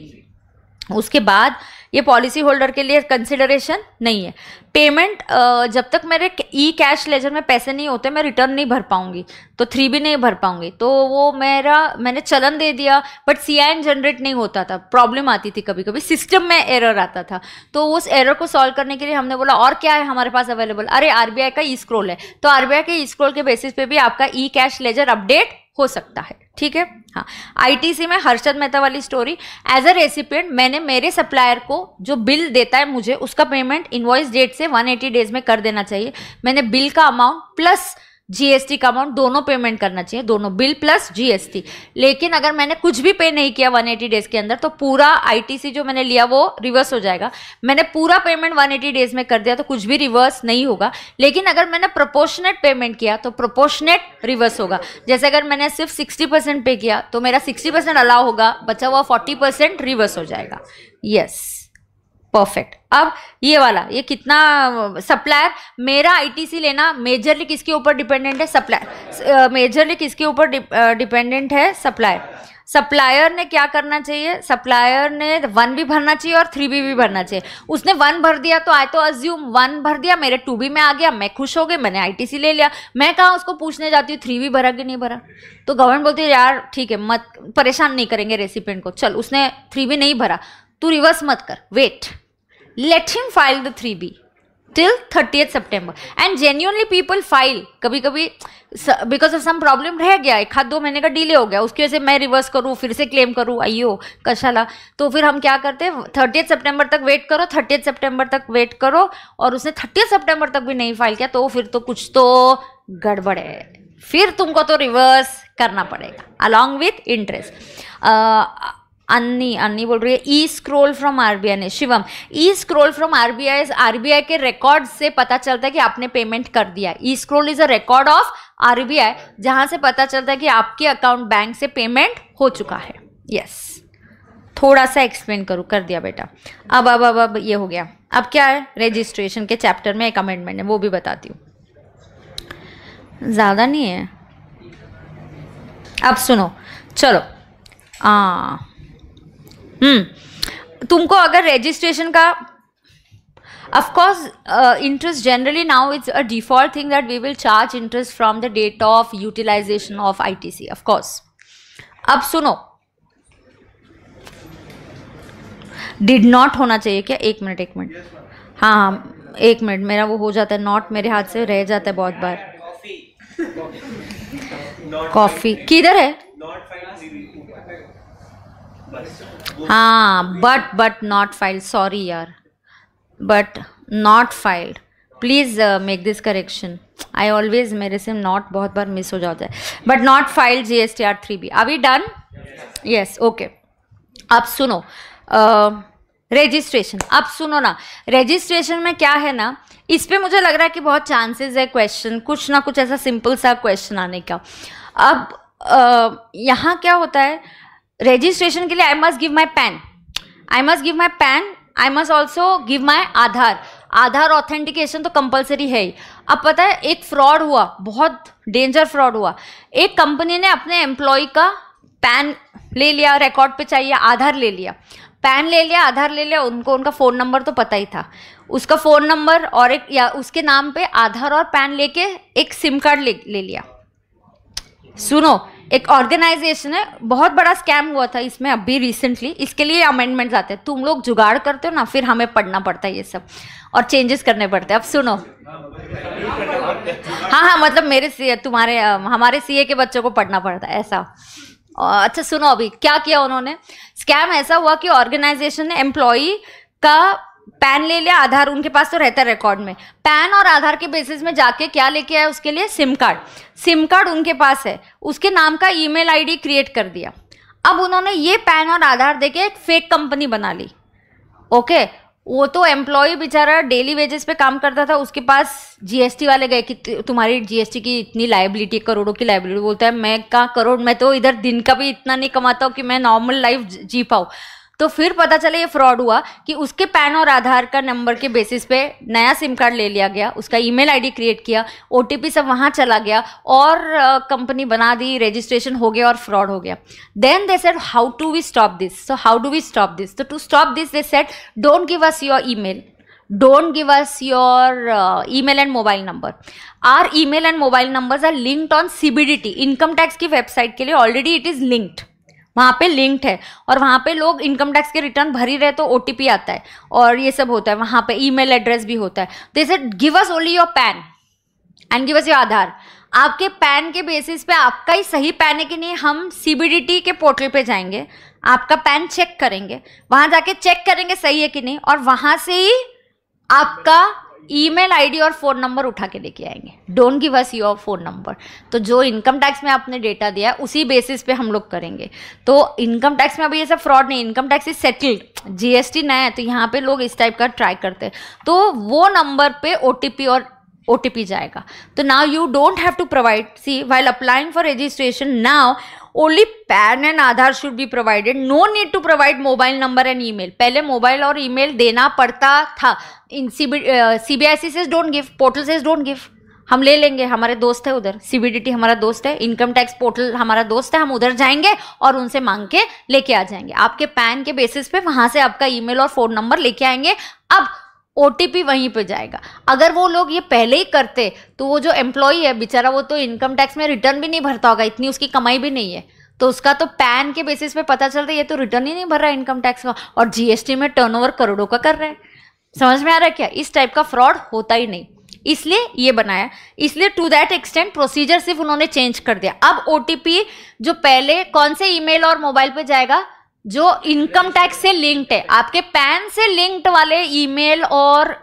उसके बाद ये पॉलिसी होल्डर के लिए कंसिडरेशन नहीं है पेमेंट जब तक मेरे ई कैश लेजर में पैसे नहीं होते मैं रिटर्न नहीं भर पाऊंगी तो थ्री भी नहीं भर पाऊंगी तो वो मेरा मैंने चलन दे दिया but C I N generate नहीं होता था प्रॉब्लम आती थी कभी कभी सिस्टम में एरर आता था तो उस एरर को सॉल्व करने के लिए हमने बोला और क्या है हमारे पास अवेलेबल अरे आर का ई स्क्रोल है तो आर के ई स्क्रोल के बेसिस पे भी आपका ई कैश लेजर अपडेट हो सकता है ठीक है हाँ आईटीसी में हर्षद मेहता वाली स्टोरी एज अ रेसिपिएंट मैंने मेरे सप्लायर को जो बिल देता है मुझे उसका पेमेंट इन्वॉइस डेट से 180 डेज में कर देना चाहिए मैंने बिल का अमाउंट प्लस जीएसटी का अमाउंट दोनों पेमेंट करना चाहिए दोनों बिल प्लस जीएसटी लेकिन अगर मैंने कुछ भी पे नहीं किया 180 डेज के अंदर तो पूरा आईटीसी जो मैंने लिया वो रिवर्स हो जाएगा मैंने पूरा पेमेंट 180 डेज में कर दिया तो कुछ भी रिवर्स नहीं होगा लेकिन अगर मैंने प्रोपोर्शनेट पेमेंट किया तो प्रोपोर्शनेट रिवर्स होगा जैसे अगर मैंने सिर्फ सिक्सटी पे किया तो मेरा सिक्सटी अलाउ होगा बचा हुआ फोर्टी रिवर्स हो जाएगा यस yes. परफेक्ट अब ये वाला ये कितना सप्लायर मेरा आईटीसी लेना मेजरली किसके ऊपर डिपेंडेंट है सप्लायर मेजरली किसके ऊपर डिपेंडेंट है सप्लायर सप्लायर ने क्या करना चाहिए सप्लायर ने वन भी भरना चाहिए और थ्री बी भी भरना चाहिए उसने वन भर दिया तो आई तो अज्यूम वन भर दिया मेरे टू बी में आ गया मैं खुश हो गई मैंने आईटीसी ले लिया मैं कहाँ उसको पूछने जाती हूँ थ्री भी भरा कि नहीं भरा तो गवर्नमेंट बोलती है यार ठीक है मत परेशान नहीं करेंगे रेसिपेंट को चल उसने थ्री भी नहीं भरा तू रिवर्स मत कर wait let him file the three B till thirty September and genuinely people file कभी कभी बिकॉज ऑफ सम प्रॉब्लम रह गया एक हाथ दो महीने का डिले हो गया उसकी वजह से मैं रिवर्स करूँ फिर से क्लेम करूँ आइयो कशाला तो फिर हम क्या करते हैं थर्टी सेप्टेम्बर तक वेट करो थर्टी सेप्टेम्बर तक वेट करो और उसने थर्टी सेप्टेम्बर तक भी नहीं फाइल किया तो फिर तो कुछ तो गड़बड़ है फिर तुमको तो रिवर्स करना पड़ेगा अलॉन्ग विथ इंटरेस्ट अन्नी अन्नी बोल रही है ई स्क्रोल फ्रॉम आरबीआई ने Shivam E scroll from RBI RBI के रिकॉर्ड से पता चलता है कि आपने पेमेंट कर दिया E scroll is a record of RBI जहां से पता चलता है कि आपके अकाउंट बैंक से पेमेंट हो चुका है यस yes. थोड़ा सा एक्सप्लेन करूँ कर दिया बेटा अब अब अब अब ये हो गया अब क्या है रजिस्ट्रेशन के चैप्टर में एक अमेंडमेंट है वो भी बताती हूँ ज़्यादा नहीं है अब सुनो चलो हाँ तुमको अगर रजिस्ट्रेशन का of course uh, interest generally now it's a default thing that we will charge interest from the date of utilization of itc of course अब सुनो डिड नॉट होना चाहिए क्या एक मिनट एक मिनट yes, हाँ हाँ एक मिनट मेरा वो हो जाता है नॉट मेरे हाथ से रह जाता है बहुत बार कॉफी किधर है हाँ but but not filed sorry यार but not filed please make this correction I always मेरे से नॉट बहुत बार मिस हो जाता है but not filed G S T R three B अभी डन यस ओके अब सुनो रजिस्ट्रेशन uh, अब सुनो ना रजिस्ट्रेशन में क्या है ना इस पर मुझे लग रहा है कि बहुत चांसेस है क्वेश्चन कुछ ना कुछ ऐसा सिंपल सा क्वेश्चन आने का अब uh, यहाँ क्या होता है रजिस्ट्रेशन के लिए I must give my PAN I must give my PAN I must also give my Aadhaar Aadhaar authentication तो कंपलसरी है ही अब पता है एक फ्रॉड हुआ बहुत डेंजर फ्रॉड हुआ एक कंपनी ने अपने एम्प्लॉय का पैन ले लिया रिकॉर्ड पे चाहिए आधार ले लिया पैन ले लिया आधार ले लिया उनको उनका फ़ोन नंबर तो पता ही था उसका फ़ोन नंबर और एक या उसके नाम पे आधार और पैन लेके एक सिम कार्ड ले, ले लिया सुनो एक ऑर्गेनाइजेशन है बहुत बड़ा स्कैम हुआ था इसमें अभी रिसेंटली इसके लिए अमेंडमेंट्स आते हैं तुम लोग जुगाड़ करते हो ना फिर हमें पढ़ना पड़ता है ये सब और चेंजेस करने पड़ते हैं अब सुनो हाँ हाँ मतलब मेरे सी तुम्हारे हमारे सीए के बच्चों को पढ़ना पड़ता है ऐसा अच्छा सुनो अभी क्या किया उन्होंने स्कैम ऐसा हुआ कि ऑर्गेनाइजेशन ने एम्प्लॉई का पैन ले लिया आधार उनके पास तो रहता है रिकॉर्ड में पैन और आधार के बेसिस में जाके क्या लेके आए उसके लिए सिम कार्ड सिम कार्ड उनके पास है उसके नाम का ईमेल आईडी क्रिएट कर दिया अब उन्होंने ये पैन और आधार दे एक फेक कंपनी बना ली ओके वो तो एम्प्लॉय बेचारा डेली वेजेस पे काम करता था उसके पास जीएसटी वाले गए कि तुम्हारी जीएसटी की इतनी लाइबिलिटी करोड़ों की लाइबिलिटी बोलता है मैं कहाँ करोड़ मैं तो इधर दिन का भी इतना नहीं कमाता हूँ कि मैं नॉर्मल लाइफ जी पाऊँ तो फिर पता चले ये फ्रॉड हुआ कि उसके पैन और आधार का नंबर के बेसिस पे नया सिम कार्ड ले लिया गया उसका ईमेल आईडी क्रिएट किया ओटीपी सब वहाँ चला गया और कंपनी बना दी रजिस्ट्रेशन हो गया और फ्रॉड हो गया then they said how to we stop this so how do we stop this तो to stop this they said don't give us your E don't give us your email and mobile number are email and mobile number are linked on cbdt income tax की वेबसाइट के लिए ऑलरेडी इट इज लिंक्ड वहाँ पे लिंक्ड है और वहाँ पे लोग इनकम टैक्स के रिटर्न भर ही रहे तो ओ आता है और ये सब होता है वहाँ पे ईमेल एड्रेस भी होता है तो इसे give us only your PAN and give us your Aadhaar आपके पैन के बेसिस पे आपका ही सही पैन है कि नहीं हम सी के पोर्टल पे जाएंगे आपका पैन चेक करेंगे वहाँ जाके चेक करेंगे सही है कि नहीं और वहाँ से ही आपका ईमेल आईडी और फ़ोन नंबर उठा के लेके आएंगे don't give us your phone number तो जो इनकम टैक्स में आपने डेटा दिया है उसी बेसिस पे हम लोग करेंगे तो इनकम टैक्स में अभी ये सब फ्रॉड नहीं income tax is settled GST नया है तो यहाँ पे लोग इस टाइप का ट्राई करते हैं तो वो नंबर पे ओ और ओ जाएगा तो now you don't have to provide see while applying for registration now only PAN and Aadhaar should be provided no need to provide mobile number and email पहले मोबाइल और ईमेल देना पड़ता था in C B I C don't give portal से डोंट गिव हम ले लेंगे हमारे दोस्त है उधर सीबीडीटी हमारा दोस्त है इनकम टैक्स पोर्टल हमारा दोस्त है हम उधर जाएंगे और उनसे मांग के लेके आ जाएंगे आपके पैन के बेसिस पे वहां से आपका ईमेल और फोन नंबर लेके आएंगे अब ओ वहीं पे जाएगा अगर वो लोग ये पहले ही करते तो वो जो एम्प्लॉई है बेचारा वो तो इनकम टैक्स में रिटर्न भी नहीं भरता होगा इतनी उसकी कमाई भी नहीं है तो उसका तो पैन के बेसिस पे पता चलता है ये तो रिटर्न ही नहीं भर रहा है इनकम टैक्स का और जीएसटी में टर्नओवर करोड़ों का कर रहे हैं समझ में आ रहा है क्या इस टाइप का फ्रॉड होता ही नहीं इसलिए ये बनाया इसलिए टू दैट एक्सटेंट प्रोसीजर सिर्फ उन्होंने चेंज कर दिया अब ओ जो पहले कौन से ईमेल और मोबाइल पर जाएगा जो इनकम टैक्स से लिंक्ड है आपके पैन से लिंक्ड वाले ईमेल और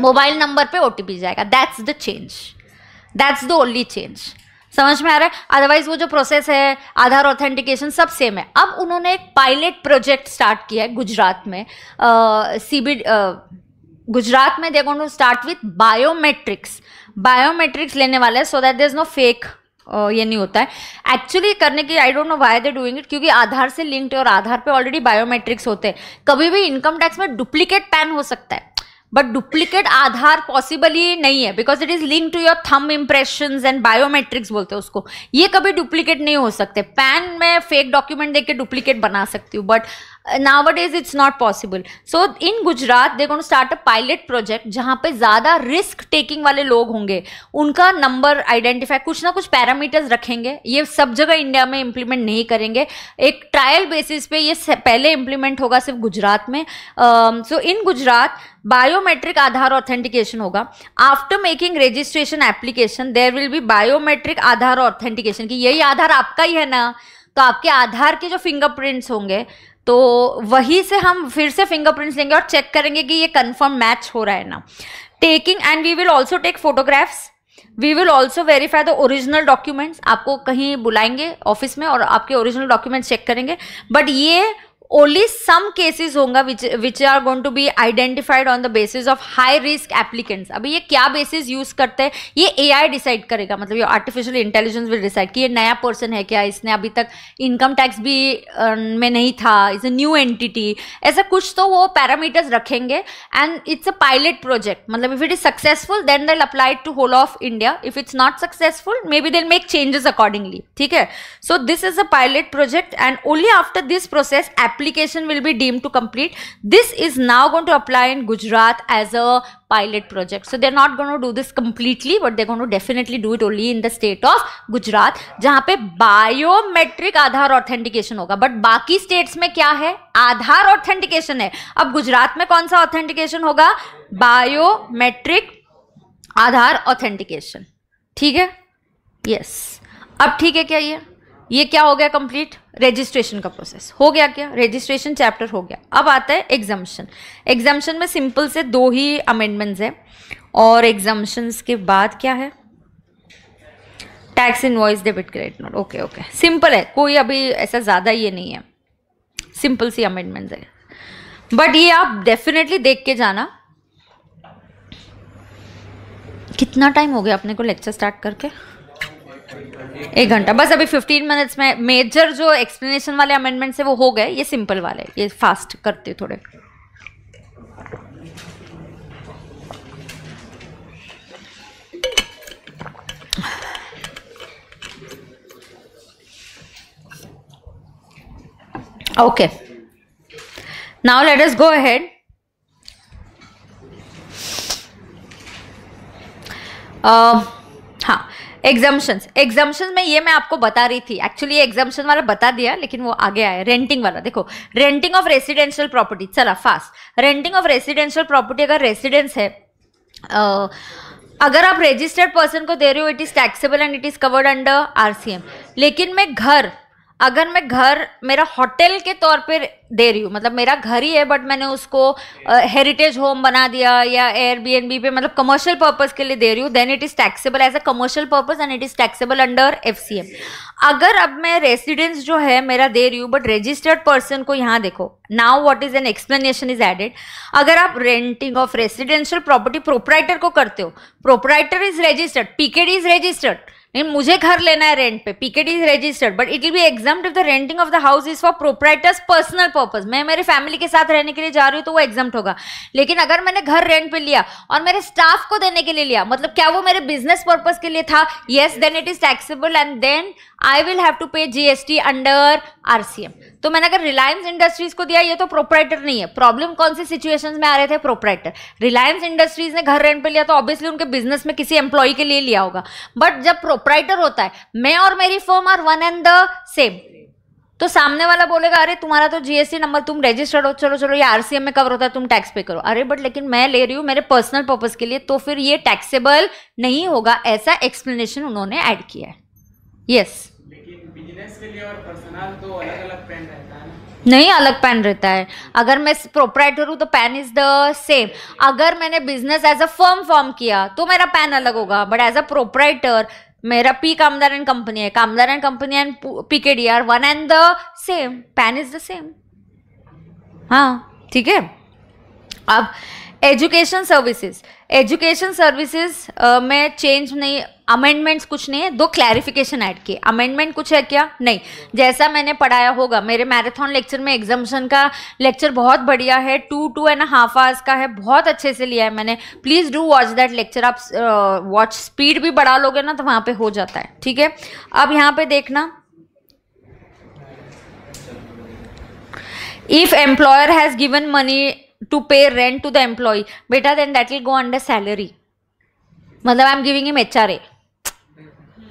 मोबाइल नंबर पे ओटीपी जाएगा that's the change that's the only change समझ में आ रहा है अदरवाइज वो जो प्रोसेस है आधार ऑथेंटिकेशन सब सेम है अब उन्होंने एक पायलट प्रोजेक्ट स्टार्ट किया है गुजरात में सी बी गुजरात में they going to start with biometrics biometrics लेने वाले so that there is no fake ये नहीं होता है एक्चुअली करने की I don't know why they doing it क्योंकि आधार से लिंक्ड है और आधार पे ऑलरेडी बायोमेट्रिक्स होते हैं कभी भी इनकम टैक्स में डुप्लीकेट पैन हो सकता है बट डुप्लीकेट आधार पॉसिबल ही नहीं है because it is link to your thumb impression and biometrics बोलते हैं उसको ये कभी डुप्लीकेट नहीं हो सकते पैन में फेक डॉक्यूमेंट देके डुप्लीकेट बना सकती हूँ but nowadays it's not possible so in gujarat they're going to start a pilot project jahan pe zyada risk taking wale log honge unka number identify kuch na kuch parameters rakhenge ye sab jagah india mein implement nahi karenge ek trial basis pe ye pehle implement hoga sirf gujarat mein um, so in gujarat biometric Aadhaar authentication होगा after making registration application there will be biometric Aadhaar authentication कि यही आधार आपका ही है ना तो आपके आधार के जो फिंगरप्रिंट्स होंगे तो वहीं से हम फिर से फिंगरप्रिंट्स लेंगे और चेक करेंगे कि ये कंफर्म मैच हो रहा है ना taking and we will also take photographs we will also verify the original documents आपको कहीं बुलाएंगे ऑफिस में और आपके ओरिजिनल डॉक्यूमेंट्स चेक करेंगे बट ये only some cases होंगे which which are going to be identified on the basis of high risk applicants अभी ये क्या basis use करते हैं ये AI decide करेगा मतलब ये artificial intelligence will decide कि ये नया person है क्या इसने अभी तक इनकम टैक्स भी अं, में नहीं था इज अ न्यू एंटिटी ऐसा कुछ तो वो पैरामीटर्स रखेंगे and it's a pilot project मतलब if it is successful then they apply to whole of India if it's not successful maybe they'll make changes accordingly ठीक है so this is a pilot project and only after this process app application will be deemed to complete this is now going to apply in gujarat as a pilot project so they're not going to do this completely but they're going to definitely do it only in the state of gujarat jahan pe biometric aadhar authentication hoga but baki states mein kya hai aadhar authentication hai ab gujarat mein kaun sa authentication hoga biometric aadhar authentication theek hai yes. ab theek hai kya ye ये क्या हो गया कंप्लीट रजिस्ट्रेशन का प्रोसेस हो गया क्या रजिस्ट्रेशन चैप्टर हो गया अब आता है एग्जामेशन एग्जामिशन में सिंपल से दो ही अमेंडमेंट्स है और एग्जामिशन के बाद क्या है tax invoice debit credit note okay okay simple है कोई अभी ऐसा ज़्यादा ये नहीं है सिंपल सी अमेंडमेंट्स है बट ये आप डेफिनेटली देख के जाना कितना टाइम हो गया अपने को लेक्चर स्टार्ट करके एक घंटा बस अभी 15 मिनट्स में मेजर जो एक्सप्लेनेशन वाले अमेंडमेंट है वो हो गए ये सिंपल वाले ये फास्ट करते थोड़े okay now let us go ahead uh, exemption exemption में ये मैं आपको बता रही थी एक्चुअली ये एग्जाम्शन वाला बता दिया लेकिन वो आगे आया रेंटिंग वाला देखो रेंटिंग ऑफ रेसिडेंशियल प्रॉपर्टी चला fast renting of residential property अगर रेसिडेंस है आ, अगर आप रजिस्टर्ड पर्सन को दे रहे हो it is taxable and it is covered under R लेकिन मैं घर अगर मैं घर मेरा होटल के तौर पर दे रही हूँ मतलब मेरा घर ही है बट मैंने उसको हेरिटेज uh, होम बना दिया या एयरबीएनबी पे मतलब कमर्शियल पर्पज के लिए दे रही हूँ then it is taxable as a commercial purpose and it is taxable under F अगर अब मैं रेसिडेंस जो है मेरा दे रही हूँ बट रजिस्टर्ड पर्सन को यहाँ देखो now what is an explanation is added अगर आप renting of residential property proprietor को करते हो proprietor is registered PKD is registered नहीं मुझे घर लेना है रेंट पे PKD is registered but it will be exempt if the renting of the house is for proprietor's personal purpose मैं मेरे फैमिली के साथ रहने के लिए जा रही हूँ तो वो एग्जाम होगा लेकिन अगर मैंने घर रेंट पे लिया और मेरे स्टाफ को देने के लिए लिया मतलब क्या वो मेरे बिजनेस पर्पज के लिए था yes then it is taxable and then I will have to pay GST under RCM तो मैंने अगर रिलायंस इंडस्ट्रीज को दिया ये तो प्रोपराइटर नहीं है प्रॉब्लम कौन सी सिचुएशंस में आ रहे थे प्रोपराइटर रिलायंस इंडस्ट्रीज ने घर रेंट पे लिया तो ऑब्वियसली उनके बिजनेस में किसी एम्प्लॉय के लिए लिया होगा बट जब प्रोपराइटर होता है मैं और मेरी firm are one and the same तो सामने वाला बोलेगा अरे तुम्हारा तो जीएसटी नंबर तुम रजिस्टर्ड हो चलो चलो ये आरसीएम में कवर होता है तुम टैक्स पे करो अरे बट लेकिन मैं ले रही हूँ मेरे पर्सनल पर्पज के लिए तो फिर ये टैक्सेबल नहीं होगा ऐसा एक्सप्लेनेशन उन्होंने ऐड किया है यस तो नहीं अलग पेन रहता है अगर मैं प्रोपराइटर हूँ तो पैन इज द सेम अगर मैंने business as a firm form किया तो मेरा पैन अलग होगा बट एज अ प्रोपराइटर मेरा पी कामदार एंड कंपनी है Kamdar and company and P K D are one and the same PAN is the same हाँ ठीक है अब एजुकेशन सर्विसेज एजुकेशन सर्विसेज में चेंज नहीं अमेंडमेंट्स कुछ नहीं है दो क्लैरिफिकेशन ऐड किए अमेंडमेंट कुछ है क्या नहीं जैसा मैंने पढ़ाया होगा मेरे मैराथन लेक्चर में एग्जामिशन का लेक्चर बहुत बढ़िया है two two and half hours का है बहुत अच्छे से लिया है मैंने please do watch that lecture आप वॉच uh, स्पीड भी बढ़ा लोगे ना तो वहाँ पर हो जाता है ठीक है अब यहाँ पे देखना if employer has given money to मतलब pay rent to the employee बेटा then that will go under salary मतलब I am giving M H R A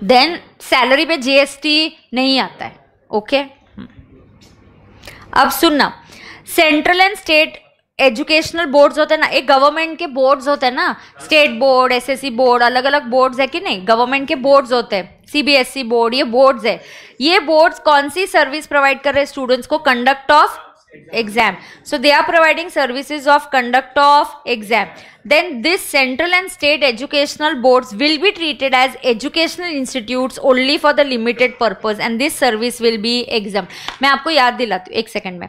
then salary पे जीएसटी नहीं आता है ओके okay? अब सुनना central and state educational boards होते हैं ना एक गवर्नमेंट के बोर्ड्स होते हैं ना स्टेट बोर्ड एसएससी बोर्ड अलग अलग बोर्ड्स है कि नहीं गवर्नमेंट के बोर्ड्स होते हैं सीबीएसई बोर्ड e ये बोर्ड्स है ये बोर्ड्स कौन सी सर्विस प्रोवाइड कर रहे हैं स्टूडेंट्स को conduct of exam so they are providing services of conduct of exam then this central and state educational boards will be treated as educational institutes only for the limited purpose and this service will be exempt मैं आपको याद दिलाती हूँ एक सेकंड में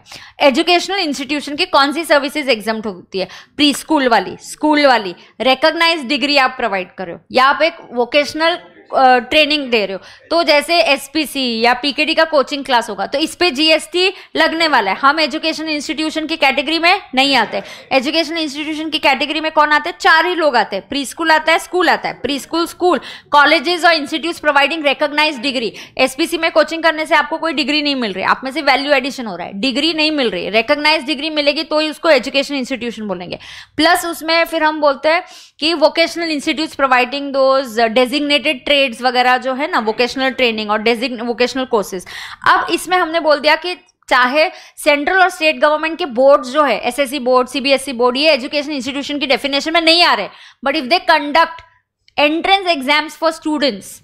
एजुकेशनल इंस्टीट्यूशन की कौन सी सर्विसेज एग्जाम होती है प्री school wali स्कूल वाली रिकग्नाइज डिग्री आप प्रोवाइड करो या आप ek vocational ट्रेनिंग दे रहे हो तो जैसे एसपीसी या पीकेडी का कोचिंग क्लास होगा तो इस पर जीएसटी लगने वाला है हम एजुकेशन इंस्टीट्यूशन की कैटेगरी में नहीं आते एजुकेशन इंस्टीट्यूशन की कैटेगरी में कौन आते हैं चार ही लोग आते हैं प्री स्कूल आता है स्कूल आता है प्री स्कूल स्कूल कॉलेजेस और institute providing recognise degree SPC में कोचिंग करने से आपको कोई डिग्री नहीं मिल रही आप में से वैल्यू एडिशन हो रहा है डिग्री नहीं मिल रही रिकोगनाइज डिग्री मिलेगी तो ही उसको एजुकेशन इंस्टीट्यूशन बोलेंगे प्लस उसमें फिर हम बोलते हैं कि vocational institute providing those designated trades वगैरह जो है ना वोकेशनल ट्रेनिंग और वोकेशनल कोर्सेज अब इसमें हमने बोल दिया कि चाहे सेंट्रल और स्टेट गवर्नमेंट के बोर्ड जो है एसएससी बोर्ड सीबीएसई बोर्ड ये एजुकेशन इंस्टीट्यूशन की डेफिनेशन में नहीं आ रहे but if they conduct entrance exams for students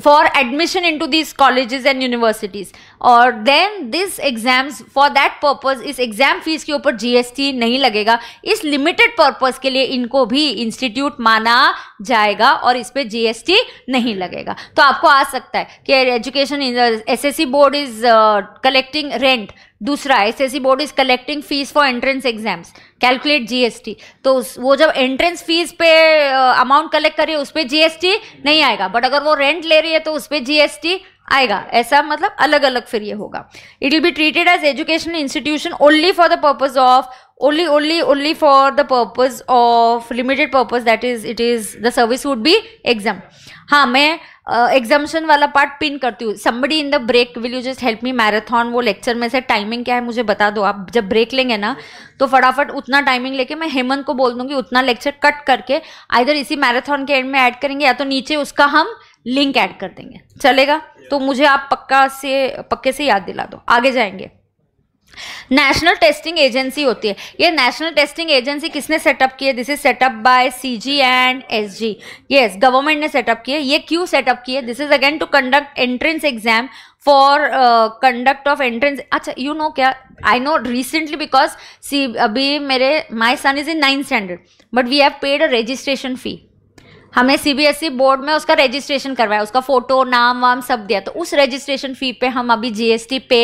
for admission into these colleges and universities और then this exams for that purpose इस exam fees के ऊपर GST नहीं लगेगा इस limited purpose के लिए इनको भी institute माना जाएगा और इस पर GST नहीं लगेगा तो आपको आ सकता है कि education SSC board is uh, collecting rent दूसरा S S C board is collecting fees for entrance exams calculate GST तो उस वो जब एंट्रेंस फीस पे अमाउंट कलेक्ट करिए उस पर जीएसटी नहीं आएगा बट अगर वो रेंट ले रही है तो उस पर जीएसटी आएगा ऐसा मतलब अलग अलग फिर ये होगा it will be treated as education institution only for the purpose of only only only for the purpose of limited purpose that is it is the service would be exempt हाँ मैं एग्जामेशन uh, वाला पार्ट पिन करती हूँ somebody in the break will you just help me marathon वो लेक्चर में से टाइमिंग क्या है मुझे बता दो आप जब ब्रेक लेंगे ना तो फटाफट उतना टाइमिंग लेके मैं हेमंत को बोल दूंगी उतना लेक्चर कट करके आइधर इसी मैराथन के एंड में ऐड करेंगे या तो नीचे उसका हम लिंक ऐड कर देंगे चलेगा तो मुझे आप पक्का से पक्के से याद दिला दो आगे जाएंगे नेशनल टेस्टिंग एजेंसी होती है ये नेशनल टेस्टिंग एजेंसी किसने सेटअप की है this is setup by C G and S G yes government ने सेटअप की है ये क्यों सेटअप की है this is again to conduct entrance exam for conduct of entrance अच्छा यू नो क्या I know recently because see अभी मेरे my son is in ninth standard but we have paid a registration fee हमने सीबीएसई बोर्ड e में उसका रजिस्ट्रेशन करवाया उसका फोटो नाम वाम सब दिया तो उस रजिस्ट्रेशन फी पे हम अभी जीएसटी पे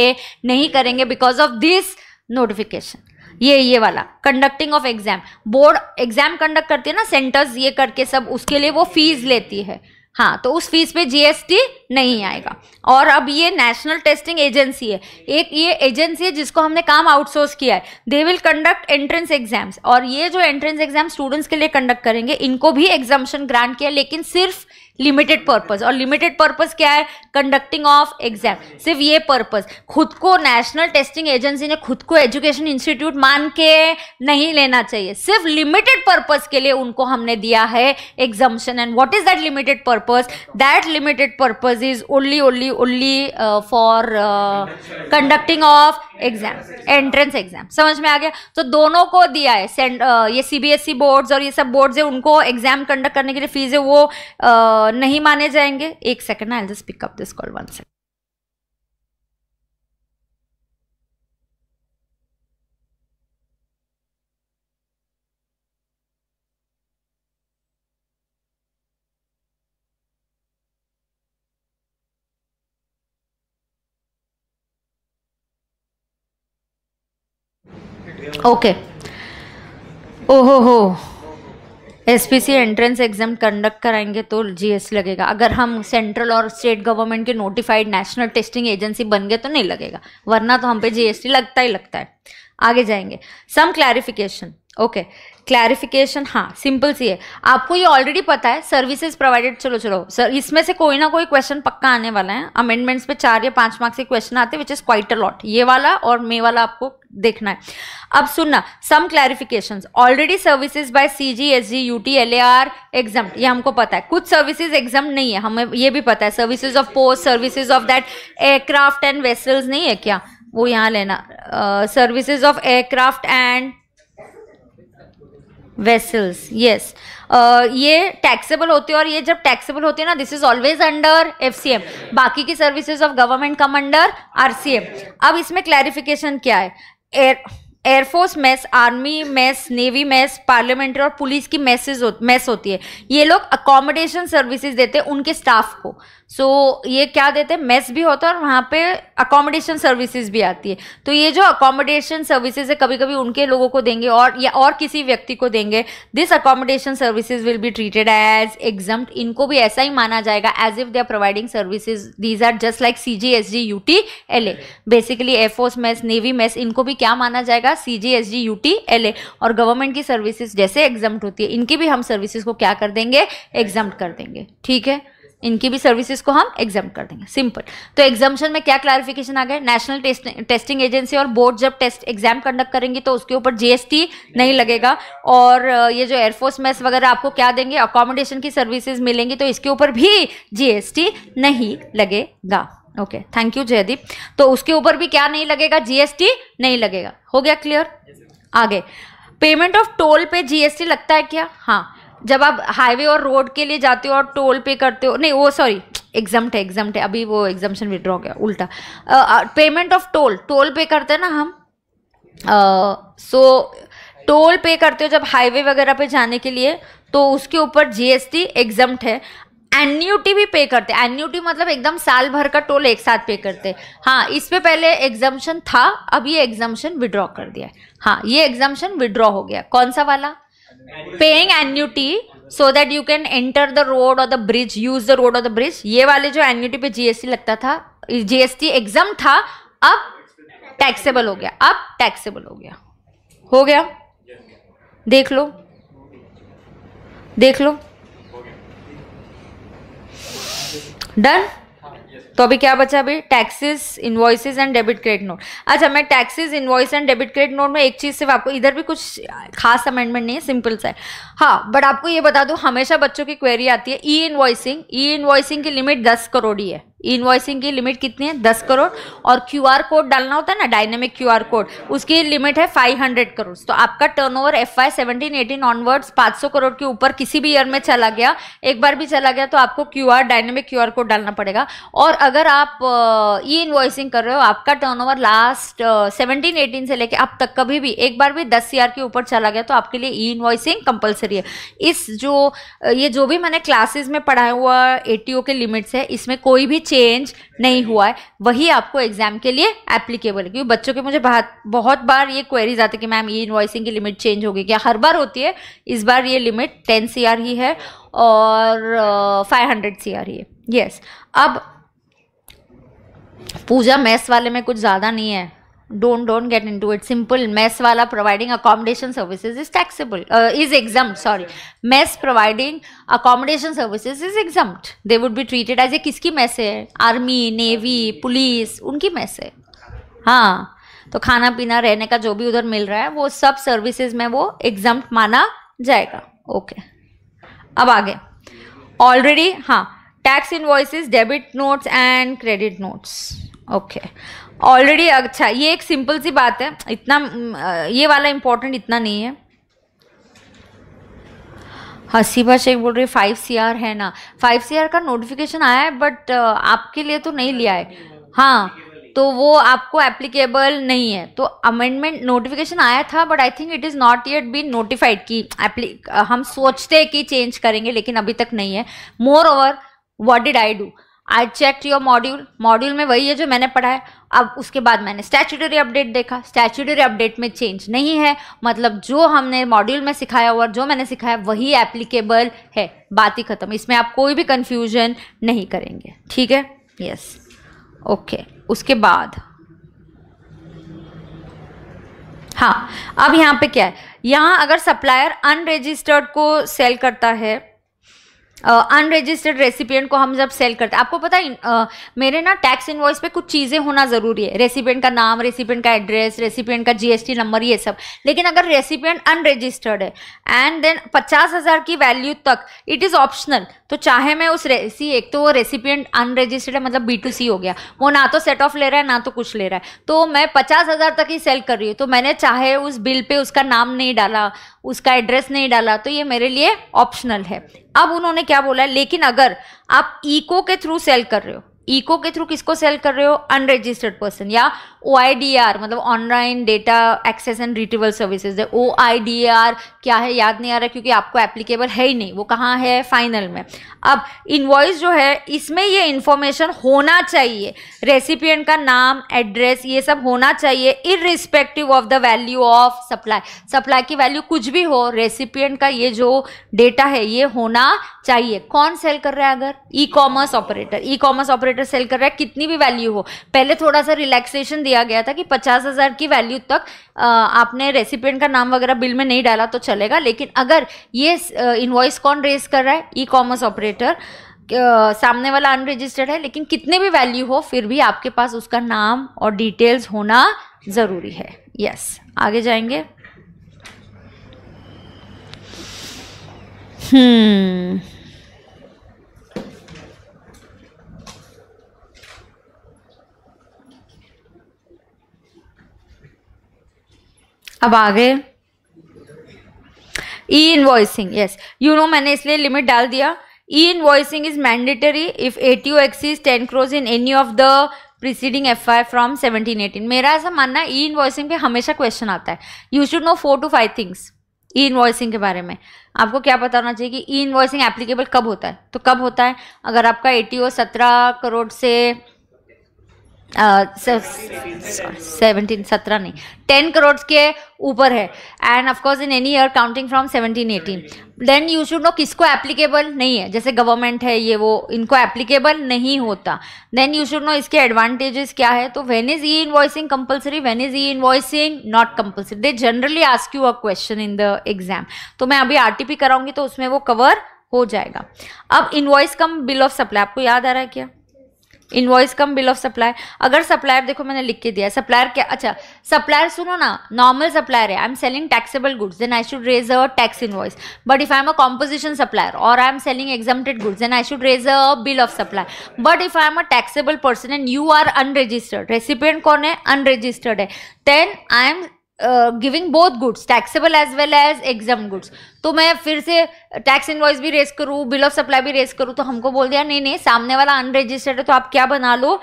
नहीं करेंगे बिकॉज ऑफ दिस नोटिफिकेशन ये ये वाला conducting of exam board exam conduct करती है ना सेंटर्स ये करके सब उसके लिए वो फीस लेती है हाँ तो उस फीस पे जीएसटी नहीं आएगा और अब ये नेशनल टेस्टिंग एजेंसी है एक ये एजेंसी है जिसको हमने काम आउटसोर्स किया है they will conduct entrance exams और ये जो एंट्रेंस एग्जाम स्टूडेंट्स के लिए कंडक्ट करेंगे इनको भी एग्जामेशन ग्रांट किया लेकिन सिर्फ लिमिटेड पर्पस और लिमिटेड पर्पस क्या है कंडक्टिंग ऑफ एग्जाम सिर्फ ये पर्पस खुद को नेशनल टेस्टिंग एजेंसी ने खुद को एजुकेशन इंस्टीट्यूट मान के नहीं लेना चाहिए सिर्फ लिमिटेड पर्पस के लिए उनको हमने दिया है exemption and what is that limited purpose that limited purpose is only only only for conducting of exam entrance exam समझ में आ गया तो दोनों को दिया है सी uh, ये सीबीएसई बोर्ड्स e और ये सब बोर्ड्स है उनको एग्जाम कंडक्ट करने के लिए फीस है वो uh, नहीं माने जाएंगे एक second I just pickup this call one second okay ओहो हो एसपीसी एंट्रेंस एग्जाम कंडक्ट कराएंगे तो जीएसटी लगेगा अगर हम सेंट्रल और स्टेट गवर्नमेंट के नोटिफाइड नेशनल टेस्टिंग एजेंसी बन गए तो नहीं लगेगा वरना तो हम पे जीएसटी लगता ही लगता है आगे जाएंगे सम क्लैरिफिकेशन ओके क्लैरिफिकेशन हाँ सिंपल सी है आपको ये ऑलरेडी पता है सर्विसेज प्रोवाइडेड चलो चलो सर इसमें से कोई ना कोई क्वेश्चन पक्का आने वाला है अमेंडमेंट्स पे चार या पांच मार्क्स के क्वेश्चन आते हैं which is quite a lot ये वाला और मे वाला आपको देखना है अब सुनना some clarification already services by C G S G U T L A are exempt ये हमको पता है कुछ सर्विसेज एग्जाम नहीं है हमें ये भी पता है services of post services of that aircraft and vessels नहीं है क्या वो यहाँ लेना services of aircraft and vessels yes uh, ये टैक्सेबल होते हैं और ये जब टैक्सेबल होते हैं ना this is always under F C M बाकी की services of government come under M अब इसमें क्लैरिफिकेशन क्या है air air force mess army mess navy mess parliamentary और पुलिस की मैसेज मैस होती है ये लोग अकोमोडेशन सर्विसेज देते हैं उनके स्टाफ को सो so, ये क्या देते हैं मेस भी होता है और वहाँ पे अकोमोडेशन सर्विसेज भी आती है तो ये जो अकोमोडेशन सर्विसेज है कभी कभी उनके लोगों को देंगे और या और किसी व्यक्ति को देंगे this accommodation services will be treated as exempt इनको भी ऐसा ही माना जाएगा as if they are providing services these are just like C G S G U T L A basically air force mess navy mess इनको भी क्या माना जाएगा C G S G U T L A और गवर्नमेंट की सर्विसेज जैसे एग्जाम होती है इनकी भी हम सर्विसेज को क्या कर देंगे एग्जाम कर देंगे ठीक है इनकी भी सर्विसेज को हम एग्जाम कर देंगे सिंपल तो एग्जामेशन में क्या क्लैरिफिकेशन आ गया नेशनल टेस्ट, टेस्टिंग एजेंसी और बोर्ड जब टेस्ट एग्जाम कंडक्ट करेंगे तो उसके ऊपर जीएसटी नहीं लगेगा और ये जो एयरफोर्स मैस वगैरह आपको क्या देंगे अकोमोडेशन की सर्विसेज मिलेंगी तो इसके ऊपर भी जीएसटी नहीं लगेगा ओके थैंक यू जयदीप तो उसके ऊपर भी क्या नहीं लगेगा जीएसटी नहीं लगेगा हो गया क्लियर आगे पेमेंट ऑफ टोल पे जीएसटी लगता है क्या हाँ जब आप हाईवे और रोड के लिए जाते हो और टोल पे करते हो नहीं वो सॉरी एग्जाम है एग्जाम है अभी वो एग्जामेशन विड्रॉ गया उल्टा पेमेंट ऑफ टोल टोल पे करते हैं ना हम सो टोल पे करते हो जब हाईवे वगैरह पे जाने के लिए तो उसके ऊपर जीएसटी एग्जाम है एन्यूटी भी पे करते हैं एन्यूटी मतलब एकदम साल भर का टोल एक साथ पे करते हैं हाँ इस पे पहले एग्जाम्शन था अब ये एग्जाम्शन विड्रॉ कर दिया है हाँ ये एग्जामेशन विड्रॉ हो गया कौन सा वाला paying annuity so that you can enter the road और the bridge use the road और द ब्रिज ये वाले जो एन्यूटी पे जीएसटी लगता था जीएसटी एग्जाम था अब टैक्सेबल हो गया अब टैक्सेबल हो गया हो गया देख लो देख लो डन तो अभी क्या बचा अभी taxes invoices and debit credit note अच्छा मैं taxes invoice and debit credit note में एक चीज़ सिर्फ आपको इधर भी कुछ खास अमेंडमेंट नहीं है सिंपल सा है हाँ बट आपको ये बता दो हमेशा बच्चों की क्वेरी आती है ई इन्वॉइसिंग ई इन्वॉइसिंग की लिमिट दस करोड़ ही है इनवॉइसिंग की लिमिट कितनी है दस करोड़ और क्यू आर कोड डालना होता है ना डायनेमिक क्यू आर कोड उसकी लिमिट है फाइव हंड्रेड करोड़ तो आपका turnover F Y seventeen eighteen onwards पाँच सौ करोड़ के ऊपर किसी भी ईयर में चला गया एक बार भी चला गया तो आपको Q R dynamic Q R code डालना पड़ेगा और अगर आप ई इन्वॉइसिंग कर रहे हो आपका turnover last seventeen eighteen से लेकर अब तक कभी भी एक बार भी दस ईयर के ऊपर चला गया तो आपके लिए ई इन्वॉइसिंग कंपल्सरी है इस जो ये जो भी मैंने क्लासेज में पढ़ाया हुआ ए के लिमिट्स है इसमें कोई भी चेंज नहीं हुआ है वही आपको एग्जाम के लिए एप्लीकेबल है क्योंकि बच्चों के मुझे बहुत बार ये क्वेरीज आती है कि मैम ये इन्वॉइसिंग की लिमिट चेंज होगी क्या हर बार होती है इस बार ये लिमिट टेन सी आर ही है और फाइव हंड्रेड सी आर ही है यस अब पूजा मैथ्स वाले में कुछ ज़्यादा नहीं है don't don't get into it simple mess वाला providing accommodation services is taxable is exempt sorry mess providing accommodation services is exempt they would be treated as a किसकी मैस है आर्मी नेवी पुलिस उनकी मैस है हाँ तो खाना पीना रहने का जो भी उधर मिल रहा है वो सब सर्विसेज में वो एग्जाम माना जाएगा ओके अब आगे ऑलरेडी हाँ tax invoices debit notes and credit notes okay already अच्छा ये एक सिंपल सी बात है इतना ये वाला इम्पोर्टेंट इतना नहीं है हसीबा शेख बोल रही फाइव सी आर है ना फाइव सी आर का नोटिफिकेशन आया है बट आपके लिए तो नहीं लिया है हाँ तो वो आपको एप्लीकेबल नहीं है तो अमेंडमेंट नोटिफिकेशन आया था but I think it is not yet been notified कि हम सोचते हैं कि चेंज करेंगे लेकिन अभी तक नहीं है moreover what did I do I check your module module में वही है जो मैंने पढ़ा है अब उसके बाद मैंने स्टैचुटरी अपडेट देखा स्टैचुटरी अपडेट में चेंज नहीं है मतलब जो हमने मॉड्यूल में सिखाया और जो मैंने सिखाया वही एप्लीकेबल है बात ही खत्म इसमें आप कोई भी कन्फ्यूजन नहीं करेंगे ठीक है यस ओके उसके बाद हाँ अब यहाँ पे क्या है यहाँ अगर सप्लायर अनरजिस्टर्ड को सेल करता है अनरजिस्टर्ड uh, को हम जब सेल करते हैं आपको पता है uh, मेरे ना टैक्स इनवॉइस पे कुछ चीज़ें होना ज़रूरी है रेसिपियंट का नाम रेसिपिएंट का एड्रेस रेसिपियंट का जीएसटी नंबर ये सब लेकिन अगर रेसिपिएंट अनरजिस्टर्ड है एंड देन पचास हज़ार की वैल्यू तक इट इज़ ऑप्शनल तो चाहे मैं उस रेसी एक तो वो रेसिपिएंट अनरजिस्टर्ड है मतलब बी टू सी हो गया वो ना तो सेट ऑफ ले रहा है ना तो कुछ ले रहा है तो मैं पचास हज़ार तक ही सेल कर रही हूँ तो मैंने चाहे उस बिल पे उसका नाम नहीं डाला उसका एड्रेस नहीं डाला तो ये मेरे लिए ऑप्शनल है अब उन्होंने क्या बोला है लेकिन अगर आप इको के थ्रू सेल कर रहे हो इको के थ्रू किसको सेल कर रहे हो अनरजिस्टर्ड पर्सन या ओ आई डी आर मतलब online data access and retrieval services है ओ क्या है याद नहीं आ रहा क्योंकि आपको एप्लीकेबल है ही नहीं वो कहाँ है फाइनल में अब इन्वॉइस जो है इसमें ये इन्फॉर्मेशन होना चाहिए रेसिपियन का नाम एड्रेस ये सब होना चाहिए respective of the value of supply supply की वैल्यू कुछ भी हो रेसिपियन का ये जो डेटा है ये होना चाहिए कौन सेल कर रहा है अगर e commerce operator e commerce operator sale कर रहा है कितनी भी वैल्यू हो पहले थोड़ा सा रिलैक्सेशन दिया दिया गया था कि पचास हज़ार की वैल्यू तक आपने रेसिपेंट का नाम वगैरह बिल में नहीं डाला तो चलेगा लेकिन अगर ये इन्वॉइस कौन रेस कर रहा है ई कॉमर्स ऑपरेटर सामने वाला अनरजिस्टर्ड है लेकिन कितने भी वैल्यू हो फिर भी आपके पास उसका नाम और डिटेल्स होना ज़रूरी है यस yes. आगे जाएंगे हम्म hmm. अब आगे e invoicing yes you know मैंने इसलिए लिमिट डाल दिया e invoicing is mandatory if A T O exceeds ten crores in any of the preceding F Y from seventeen eighteen मेरा ऐसा मानना है ई इन्वॉइसिंग पे हमेशा क्वेश्चन आता है you should know four to five things e invoicing के बारे में आपको क्या पता होना चाहिए कि ई इन्वॉइसिंग एप्लीकेबल कब होता है तो कब होता है अगर आपका ए टी ओ सत्रह करोड़ से सेवनटीन सत्रह नहीं टेन करोड़ के ऊपर है and of course in any year counting from seventeen eighteen then you should know किसको एप्लीकेबल नहीं है जैसे गवर्नमेंट है ये वो इनको एप्लीकेबल नहीं होता देन यू शुड नो इसके एडवांटेजेस क्या है तो when is e invoicing compulsory when is e invoicing not compulsory they generally ask you a question in the exam तो मैं अभी आर टी पी कराऊंगी तो उसमें वो कवर हो जाएगा अब invoice cum bill of supply आपको याद आ रहा है क्या invoice cum bill of supplier अगर सप्लायर देखो मैंने लिख के दिया सप्लायर क्या अच्छा सप्लायर सुनो ना नॉर्मल सप्लायर है I am selling taxable goods then I should raise a tax invoice but if I am a composition supplier और I am selling exempted goods then I should raise a bill of supply but if I am a taxable person and you are unregistered recipient कौन है अनरजिस्टर्ड है then I am giving both goods taxable as well as exempt goods तो मैं फिर से टैक्स इनवॉइस भी रेस करूँ बिल ऑफ सप्लाई भी रेस करूँ तो हमको बोल दिया नहीं नहीं सामने वाला अनरजिस्टर्ड है तो आप क्या बना लो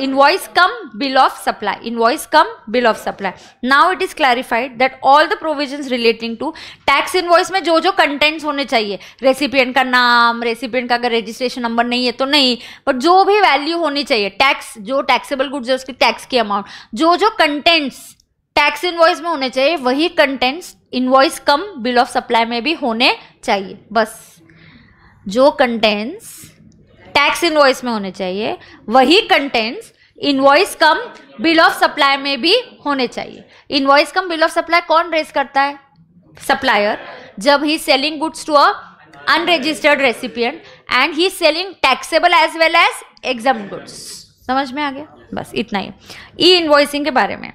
invoice cum bill of supply invoice cum bill of supply now it is clarified that all the provision relating to tax invoice में जो जो कंटेंट्स होने चाहिए रेसिपियंट का नाम रेसिपियंट का अगर रजिस्ट्रेशन नंबर नहीं है तो नहीं बट जो भी वैल्यू होनी चाहिए टैक्स जो टैक्सेबल गुड्स है उसकी टैक्स की अमाउंट जो जो कंटेंट्स टैक्स इनवॉइस में होने चाहिए वही contents invoice cum bill of supply में भी होने चाहिए बस जो कंटेंट्स टैक्स इनवॉइस में होने चाहिए वही contents invoice cum bill of supply में भी होने चाहिए invoice cum bill of supply कौन रेस करता है सप्लायर जब he selling goods to a unregistered recipient and he selling taxable as well as exempt goods समझ में आ गया बस इतना ही ई इन्वॉइसिंग के बारे में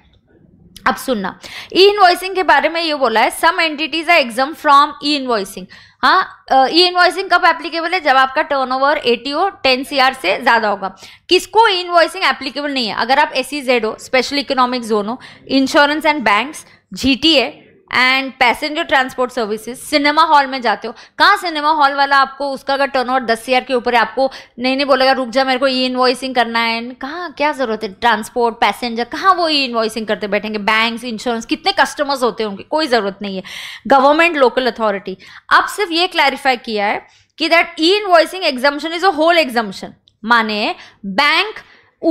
अब सुनना ई इन्वॉइसिंग के बारे में ये बोला है some entities are exempt from e invoicing हाँ ई इन्वॉइसिंग कब एप्लीकेबल है जब आपका टर्नओवर एटीओ सी सीआर से ज़्यादा होगा किसको ई इन्वॉइसिंग एप्लीकेबल नहीं है अगर आप एस e हो स्पेशल इकोनॉमिक जोन हो insurance and banks T A and passenger transport services cinema hall में जाते हो कहाँ सिनेमा हॉल वाला आपको उसका अगर टर्न ओवर दस हज़ार के ऊपर है आपको नहीं नहीं बोलेगा रुक जा मेरे को ई इन्वॉइसिंग करना है कहाँ क्या ज़रूरत है ट्रांसपोर्ट पैसेंजर कहाँ वो ई इन्वॉइसिंग करते बैठेंगे बैंक इंश्योरेंस कितने कस्टमर्स होते होंगे कोई ज़रूरत नहीं है गवर्नमेंट लोकल अथॉरिटी अब सिर्फ ये क्लैरिफाई किया है कि that e invoicing exemption is a whole exemption माने बैंक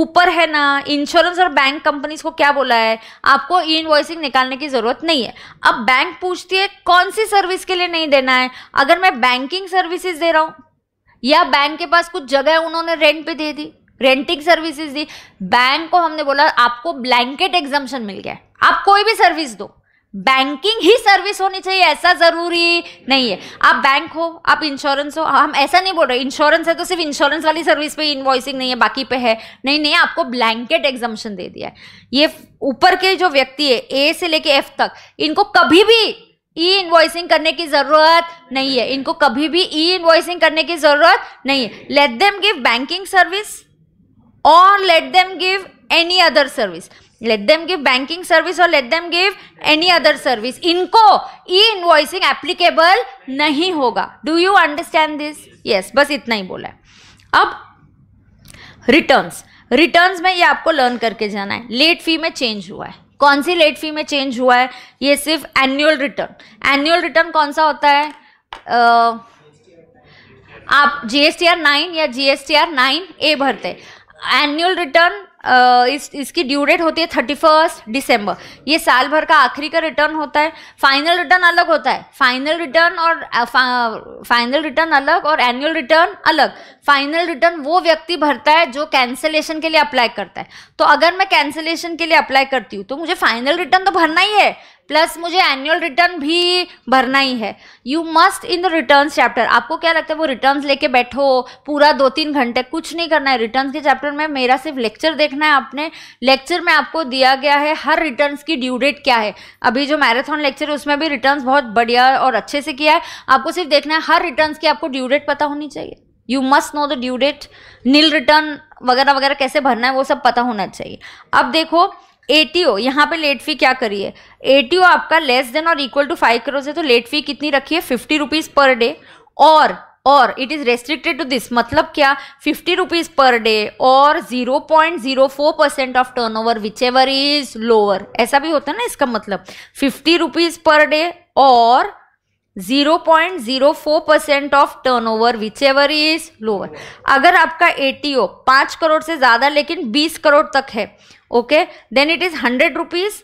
ऊपर है ना इंश्योरेंस और बैंक कंपनीज को क्या बोला है आपको इनवॉइसिंग निकालने की ज़रूरत नहीं है अब बैंक पूछती है कौन सी सर्विस के लिए नहीं देना है अगर मैं बैंकिंग सर्विसेज दे रहा हूँ या बैंक के पास कुछ जगह उन्होंने रेंट पे दे दी रेंटिंग सर्विसेज दी बैंक को हमने बोला आपको ब्लैंकेट एग्जाम्शन मिल गया आप कोई भी सर्विस दो बैंकिंग ही सर्विस होनी चाहिए ऐसा जरूरी नहीं है आप बैंक हो आप इंश्योरेंस हो हम ऐसा नहीं बोल रहे इंश्योरेंस है तो सिर्फ इंश्योरेंस वाली सर्विस पे इन्वॉइसिंग नहीं है बाकी पे है नहीं नहीं आपको ब्लैंकेट एग्जामेशन दे दिया है ये ऊपर के जो व्यक्ति है ए से लेके एफ तक इनको कभी भी ई इन्वॉइसिंग करने की जरूरत नहीं है इनको कभी भी ई इन्वॉइसिंग करने की जरूरत नहीं है let them give banking service और let them give any other service let them give banking service और let them give any other service इनको ई इन्वॉइसिंग एप्लीकेबल नहीं होगा do you understand this yes बस इतना ही बोला है अब रिटर्न्स रिटर्न्स में ये आपको लर्न करके जाना है लेट फी में चेंज हुआ है कौन सी लेट फी में चेंज हुआ है ये सिर्फ एनुअल रिटर्न एनुअल रिटर्न कौन सा होता है uh, आप जीएसटीआर आर नाइन या जीएसटीआर आर नाइन ए भरते एनुअल रिटर्न इस इसकी ड्यू डेट होती है थर्टी फर्स्ट डिसम्बर ये साल भर का आखिरी का रिटर्न होता है फाइनल रिटर्न अलग होता है फाइनल रिटर्न और फाइनल रिटर्न अलग और एनुअल रिटर्न अलग फाइनल रिटर्न वो व्यक्ति भरता है जो कैंसिलेशन के लिए अप्लाई करता है तो अगर मैं कैंसिलेशन के लिए अप्लाई करती हूँ तो मुझे फाइनल रिटर्न तो भरना ही है प्लस मुझे एनुअल रिटर्न भी भरना ही है you must in the return chapter आपको क्या लगता है वो रिटर्न लेके बैठो पूरा दो तीन घंटे कुछ नहीं करना है रिटर्न के चैप्टर में मेरा सिर्फ लेक्चर देखना है आपने लेक्चर में आपको दिया गया है हर रिटर्न की ड्यू डेट क्या है अभी जो मैराथन लेक्चर है उसमें भी रिटर्न बहुत बढ़िया और अच्छे से किया है आपको सिर्फ देखना है हर रिटर्न की आपको ड्यू डेट पता होनी चाहिए you must know the due date nil return वगैरह वगैरह कैसे भरना है वो सब पता होना चाहिए अब देखो एटीओ यहाँ पे लेट फी क्या करिए एटीओ आपका लेस देन और इक्वल टू फाइव करोड़ है तो लेट फी कितनी रखिए फिफ्टी रुपीज पर डे और और it is restricted to this मतलब क्या फिफ्टी रुपीज पर डे और zero point zero four percent of turnover which ever is lower ऐसा भी होता है ना इसका मतलब फिफ्टी रुपीज पर डे और zero point zero four percent of turnover which ever is lower अगर आपका ए टी ओ पाँच करोड़ से ज़्यादा लेकिन बीस करोड़ तक है okay then it is hundred rupees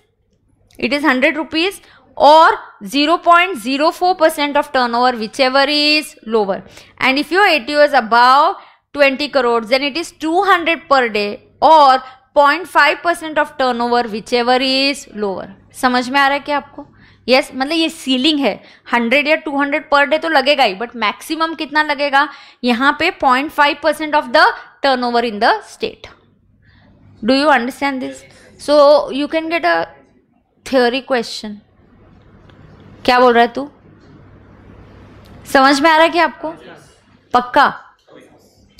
it is hundred rupees और zero point zero four percent of turnover which ever is lower and if your A T O is above twenty crore then it is two hundred per day और point five percent of turnover which ever is lower समझ में आ रहा है क्या आपको यस yes, मतलब ये सीलिंग है हंड्रेड या टू हंड्रेड पर डे तो लगेगा ही बट मैक्सिमम कितना लगेगा यहाँ पे point five percent of the turnover in the state do you understand this so you can get a theory question क्या बोल रहा है तू समझ में आ रहा है क्या आपको पक्का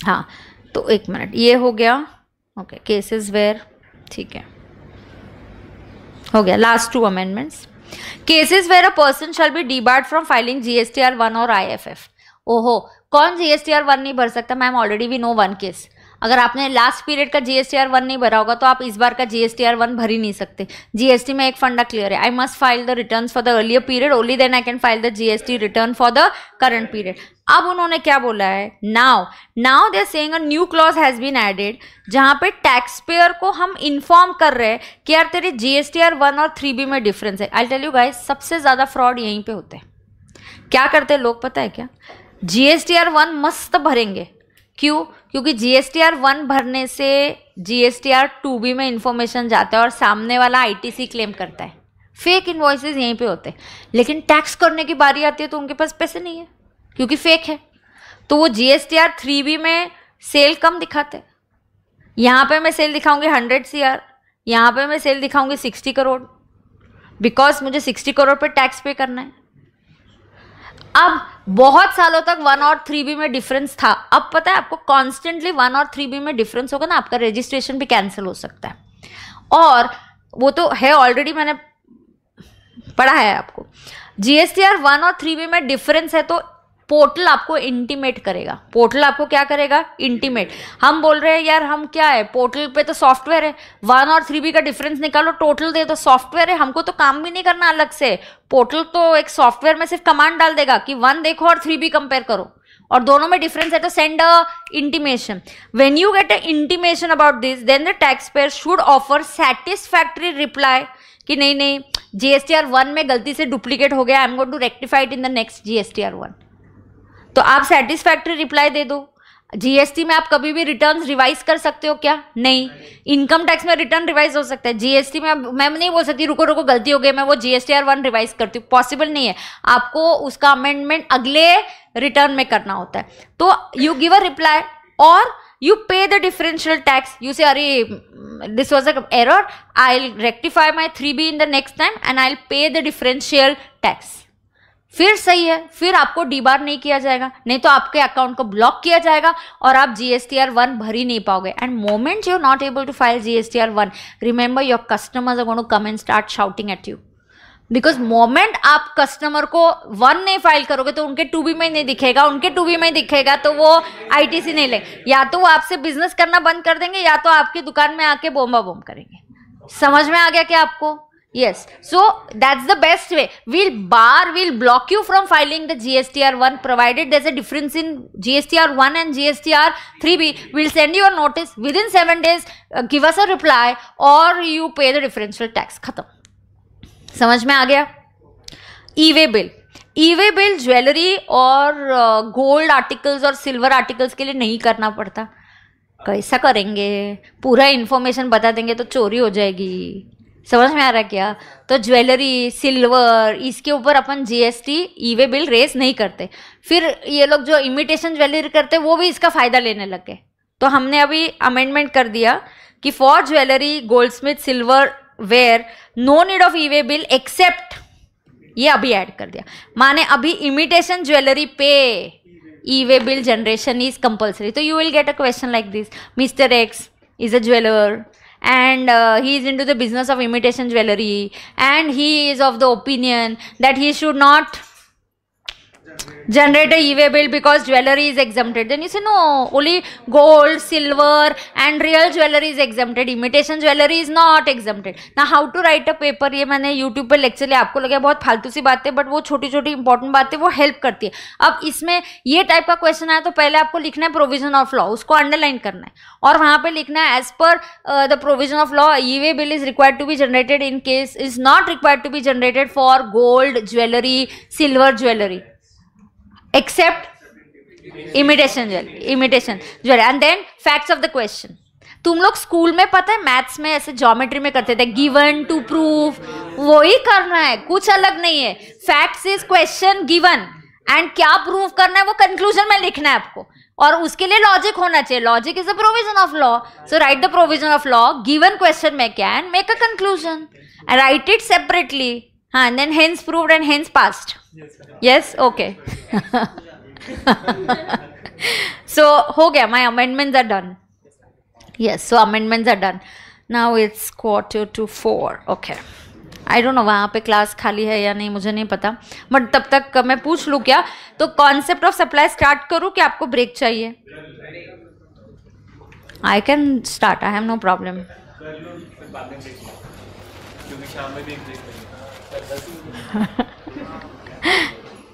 हाँ तो एक मिनट ये हो गया ओके केसेस वेयर ठीक है हो गया last two amendments cases where a person shall be debarred from filing GSTR one और आईएफएफ ओहो कौन जीएसटीआर वन नहीं भर सकता ma'am already we know one case अगर आपने लास्ट पीरियड का जीएसटीआर वन नहीं भरा होगा तो आप इस बार का जीएसटीआर वन भर ही नहीं सकते जीएसटी में एक फंडा क्लियर है I must file the return for the earlier period only then I can file the GST return for the current period अब उन्होंने क्या बोला है now now they saying a new clause has been added जहां पे टैक्स पेयर को हम इन्फॉर्म कर रहे हैं कि यार तेरे जीएसटीआर वन और थ्री बी में डिफरेंस है आई टेल यू गाइज सबसे ज्यादा फ्रॉड यहीं पर होते हैं क्या करते हैं लोग पता है क्या जीएसटीआर वन मस्त भरेंगे क्यों क्योंकि G S T R one भरने से G S T R two B में इंफॉर्मेशन जाता है और सामने वाला आई टी सी क्लेम करता है फेक इन्वॉइसेज यहीं पे होते हैं लेकिन टैक्स करने की बारी आती है तो उनके पास पैसे नहीं है क्योंकि फेक है तो वो G S T R three B में सेल कम दिखाते यहाँ पे मैं सेल दिखाऊंगी हंड्रेड सी आर यहाँ पर मैं सेल दिखाऊंगी सिक्सटी करोड़ बिकॉज मुझे सिक्सटी करोड़ पे टैक्स पे करना है अब बहुत सालों तक वन और थ्री बी में डिफरेंस था अब पता है आपको कॉन्स्टेंटली वन और थ्री बी में डिफरेंस होगा ना आपका रजिस्ट्रेशन भी कैंसिल हो सकता है और वो तो है ऑलरेडी मैंने पढ़ा है आपको जीएसटीआर वन और थ्री बी में डिफरेंस है तो पोर्टल आपको इंटीमेट करेगा पोर्टल आपको क्या करेगा इंटीमेट हम बोल रहे हैं यार हम क्या है पोर्टल पे तो सॉफ्टवेयर है वन और थ्री बी का डिफरेंस निकालो टोटल दे दो तो सॉफ्टवेयर है हमको तो काम भी नहीं करना अलग से पोर्टल तो एक सॉफ्टवेयर में सिर्फ कमांड डाल देगा कि वन देखो और थ्री बी कंपेयर करो और दोनों में डिफरेंस है तो send a intimation when you get a intimation about this then the taxpayer should offer satisfactory reply कि नहीं नहीं जीएसटीआर वन में गलती से डुप्लीकेट हो गया I am going to rectified in the next GSTR one तो आप सेटिस्फैक्ट्री रिप्लाई दे दो जीएसटी में आप कभी भी रिटर्न रिवाइज कर सकते हो क्या नहीं इनकम टैक्स में रिटर्न रिवाइज हो सकता है जीएसटी में मैं नहीं बोल सकती रुको रुको गलती हो गई मैं वो जीएसटी आर वन रिवाइज करती हूँ पॉसिबल नहीं है आपको उसका अमेंडमेंट अगले रिटर्न में करना होता है तो यू गिव अ रिप्लाई और you pay the differential tax you say अरे this was a error I rectify my three B in the next time and I pay the differential tax फिर सही है फिर आपको डी बार नहीं किया जाएगा नहीं तो आपके अकाउंट को ब्लॉक किया जाएगा और आप जीएसटीआर वन भर ही नहीं पाओगे and moment you not able to file GSTR one remember your customers are going to come and start shouting at you because moment आप कस्टमर को वन नहीं फाइल करोगे तो उनके टू बी में नहीं दिखेगा उनके टू बी में दिखेगा तो वो आई टी सी नहीं ले या तो वो आपसे बिजनेस करना बंद कर देंगे या तो आपकी दुकान में आके बोम्बा बोम करेंगे समझ में आ गया क्या आपको Yes, so that's the best way. we'll bar will block you from filing the GSTR 1 provided there's a difference in GSTR 1 and GSTR 3B. We'll send you a notice within 7 days. Uh, give us a reply or you pay the differential tax. khatam samajh mein aa gaya e-way bill e-way bill jewelry or uh, gold articles or silver articles ke liye nahi karna padta कैसा करेंगे पूरा इन्फॉर्मेशन बता देंगे तो चोरी हो जाएगी समझ में आ रहा क्या तो ज्वेलरी सिल्वर इसके ऊपर अपन जीएसटी ईवे बिल रेस नहीं करते फिर ये लोग जो इमिटेशन ज्वेलरी करते वो भी इसका फ़ायदा लेने लग गए तो हमने अभी अमेंडमेंट कर दिया कि for jewellery goldsmith silverware no need of e way bill except ये अभी ऐड कर दिया माने अभी इमिटेशन ज्वेलरी पे e way bill generation is compulsory तो you will get a question like this mister X is a jeweller and uh, he is into the business of imitation jewelry and he is of the opinion that he should not generate a EV bill because jewelry is exempted. Then you know only gold silver and real jewellery is is imitation jewellery is not not ना how to write a paper ये मैंने यूट्यूब पर लेक्चर लिया आपको लगे बहुत फालतू सी बात है बट वो छोटी छोटी इंपॉर्टेंट बात है वो हेल्प करती है अब इसमें ये टाइप का क्वेश्चन आया तो पहले आपको लिखना है प्रोविजन ऑफ लॉ उसको अंडरलाइन करना है और वहाँ पर लिखना है as per the provision of law e way bill is required to be generated in case is not required to be generated for gold jewellery silver jewellery except imitation jewel imitation jewel and then facts of the question तुम लोग स्कूल में पता है मैथ्स में ऐसे ज्योमेट्री में करते थे गिवन टू प्रूव वो ही करना है कुछ अलग नहीं है facts is question given and क्या प्रूव करना है वो कंक्लूजन में लिखना है आपको और उसके लिए लॉजिक होना चाहिए logic is a provision of law so write the provision of law given question में क्या and make a conclusion write it separately हाँ and then hence proved and hence passed yes okay so हो गया my amendments are done yes so amendments are done now it's quarter to four okay I don't know वहाँ पे क्लास खाली है या नहीं मुझे नहीं पता बट तब तक मैं पूछ लूँ क्या तो कॉन्सेप्ट ऑफ सप्लाई स्टार्ट करूँ कि आपको ब्रेक चाहिए I can start I have no problem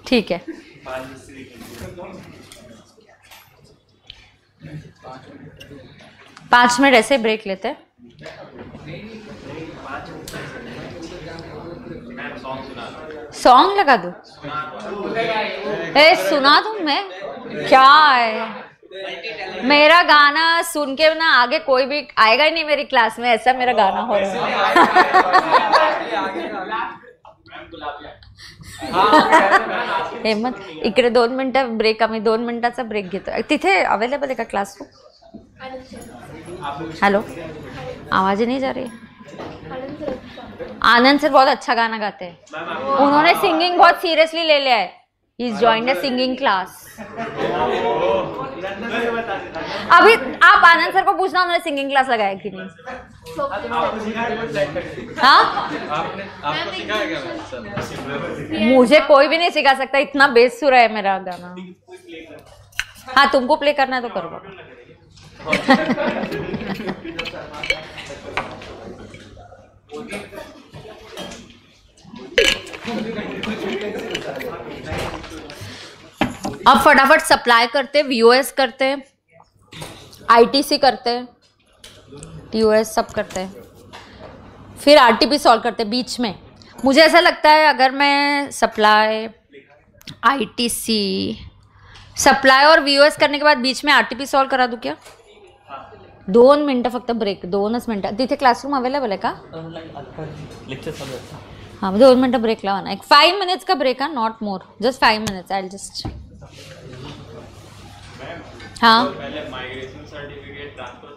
ठीक है पाँच मिनट ऐसे ब्रेक लेते सॉन्ग लगा दो ए सुना दू मैं क्या है मेरा गाना सुन के ना आगे कोई भी आएगा ही नहीं मेरी क्लास में ऐसा मेरा गाना हो रहा है हे इकडे दोन मिनटं ब्रेक आम्ही दोन मिनिटाचा ब्रेक घेतो तिथे अवेलेबल आहे का क्लासरूम हॅलो आवाज नाही जा रही आनंद सर बहुत अच्छा गाना गाते हैं उन्होंने सिंगिंग बहुत सीरियसली ले लिया he is join a singing class अभी आप आनंद सर को पूछना उन्होंने सिंगिंग क्लास लगाया कि नहीं हाँ? मुझे कोई भी नहीं सिखा सकता इतना बेस सुरा है मेरा गाना हाँ तुमको प्ले करना है तो करो Thank you. अब फटाफट सप्लाई करते हैं वीओएस करते हैं आईटीसी करते हैं टीओएस सब करते हैं फिर आरटीपी सॉल्व करते हैं बीच में मुझे ऐसा लगता है अगर मैं सप्लाई आईटीसी सप्लाई और वीओएस करने के बाद बीच में आरटीपी सॉल्व करा दूँ क्या दोन मिनट फक्त ब्रेक दोन मिनट तिथे क्लासरूम अवेलेबल है का हाँ दोन मिनट ब्रेक लावा एक फाईव्ह मिनिट्स का ब्रेक है not more just five minutes I just हाँ तो पहले माइग्रेशन सर्टिफिकेट ट्रांसफर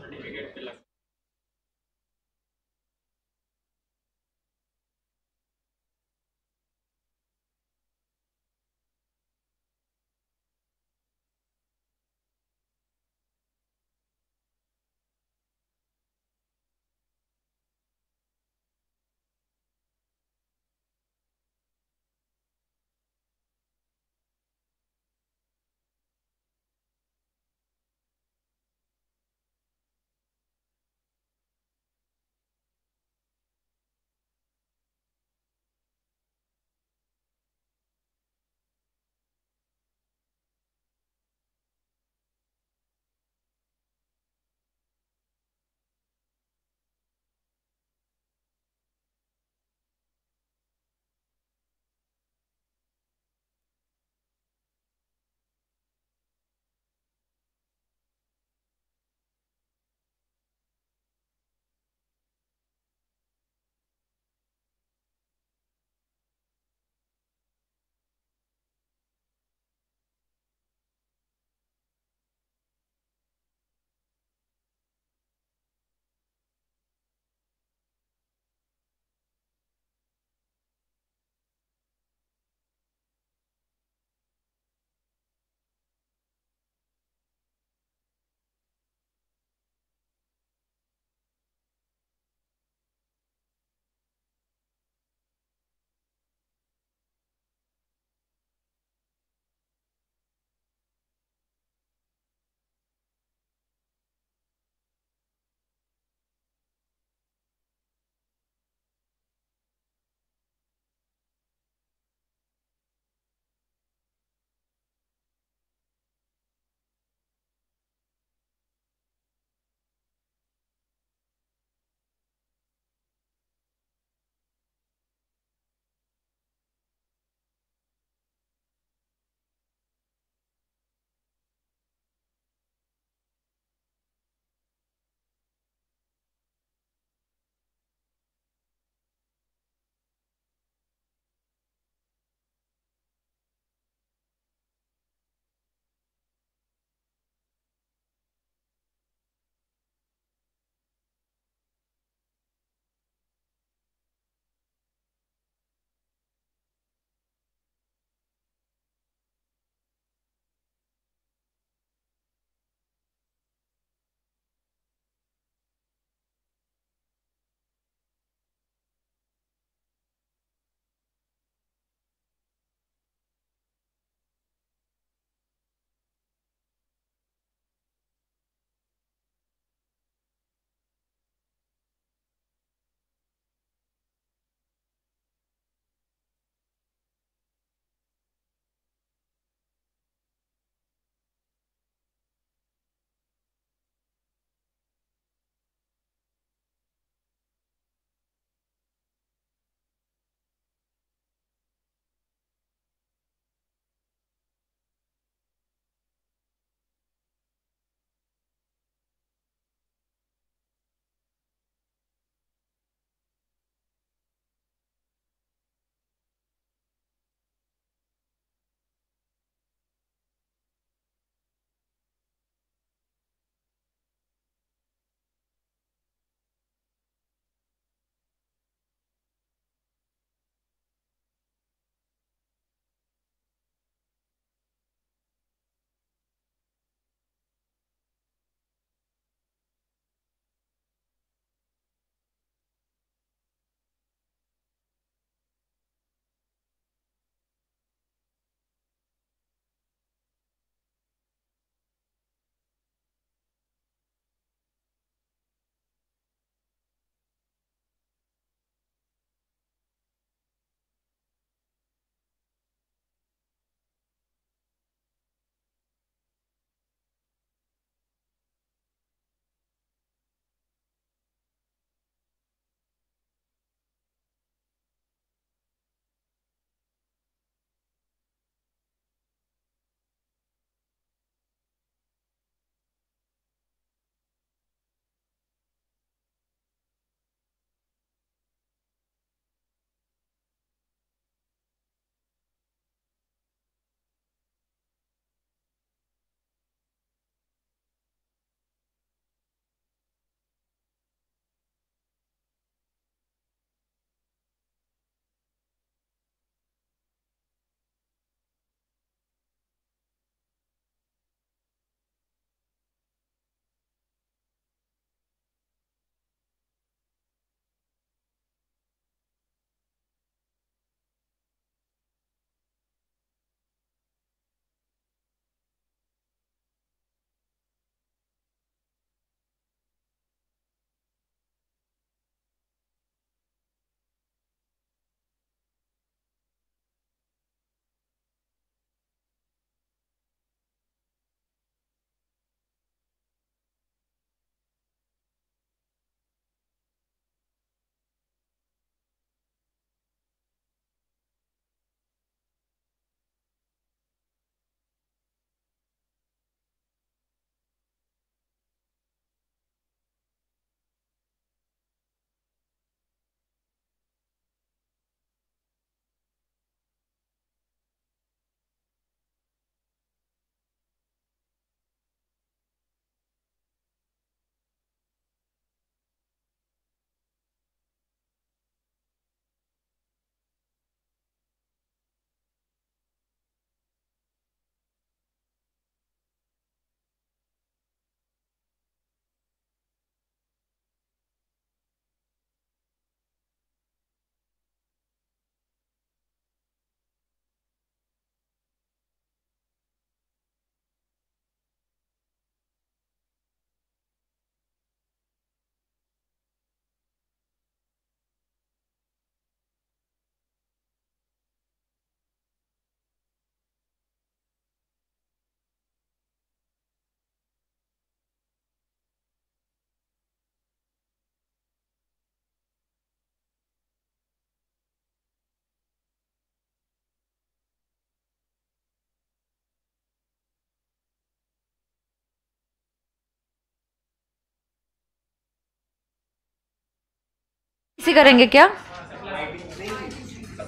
से करेंगे क्या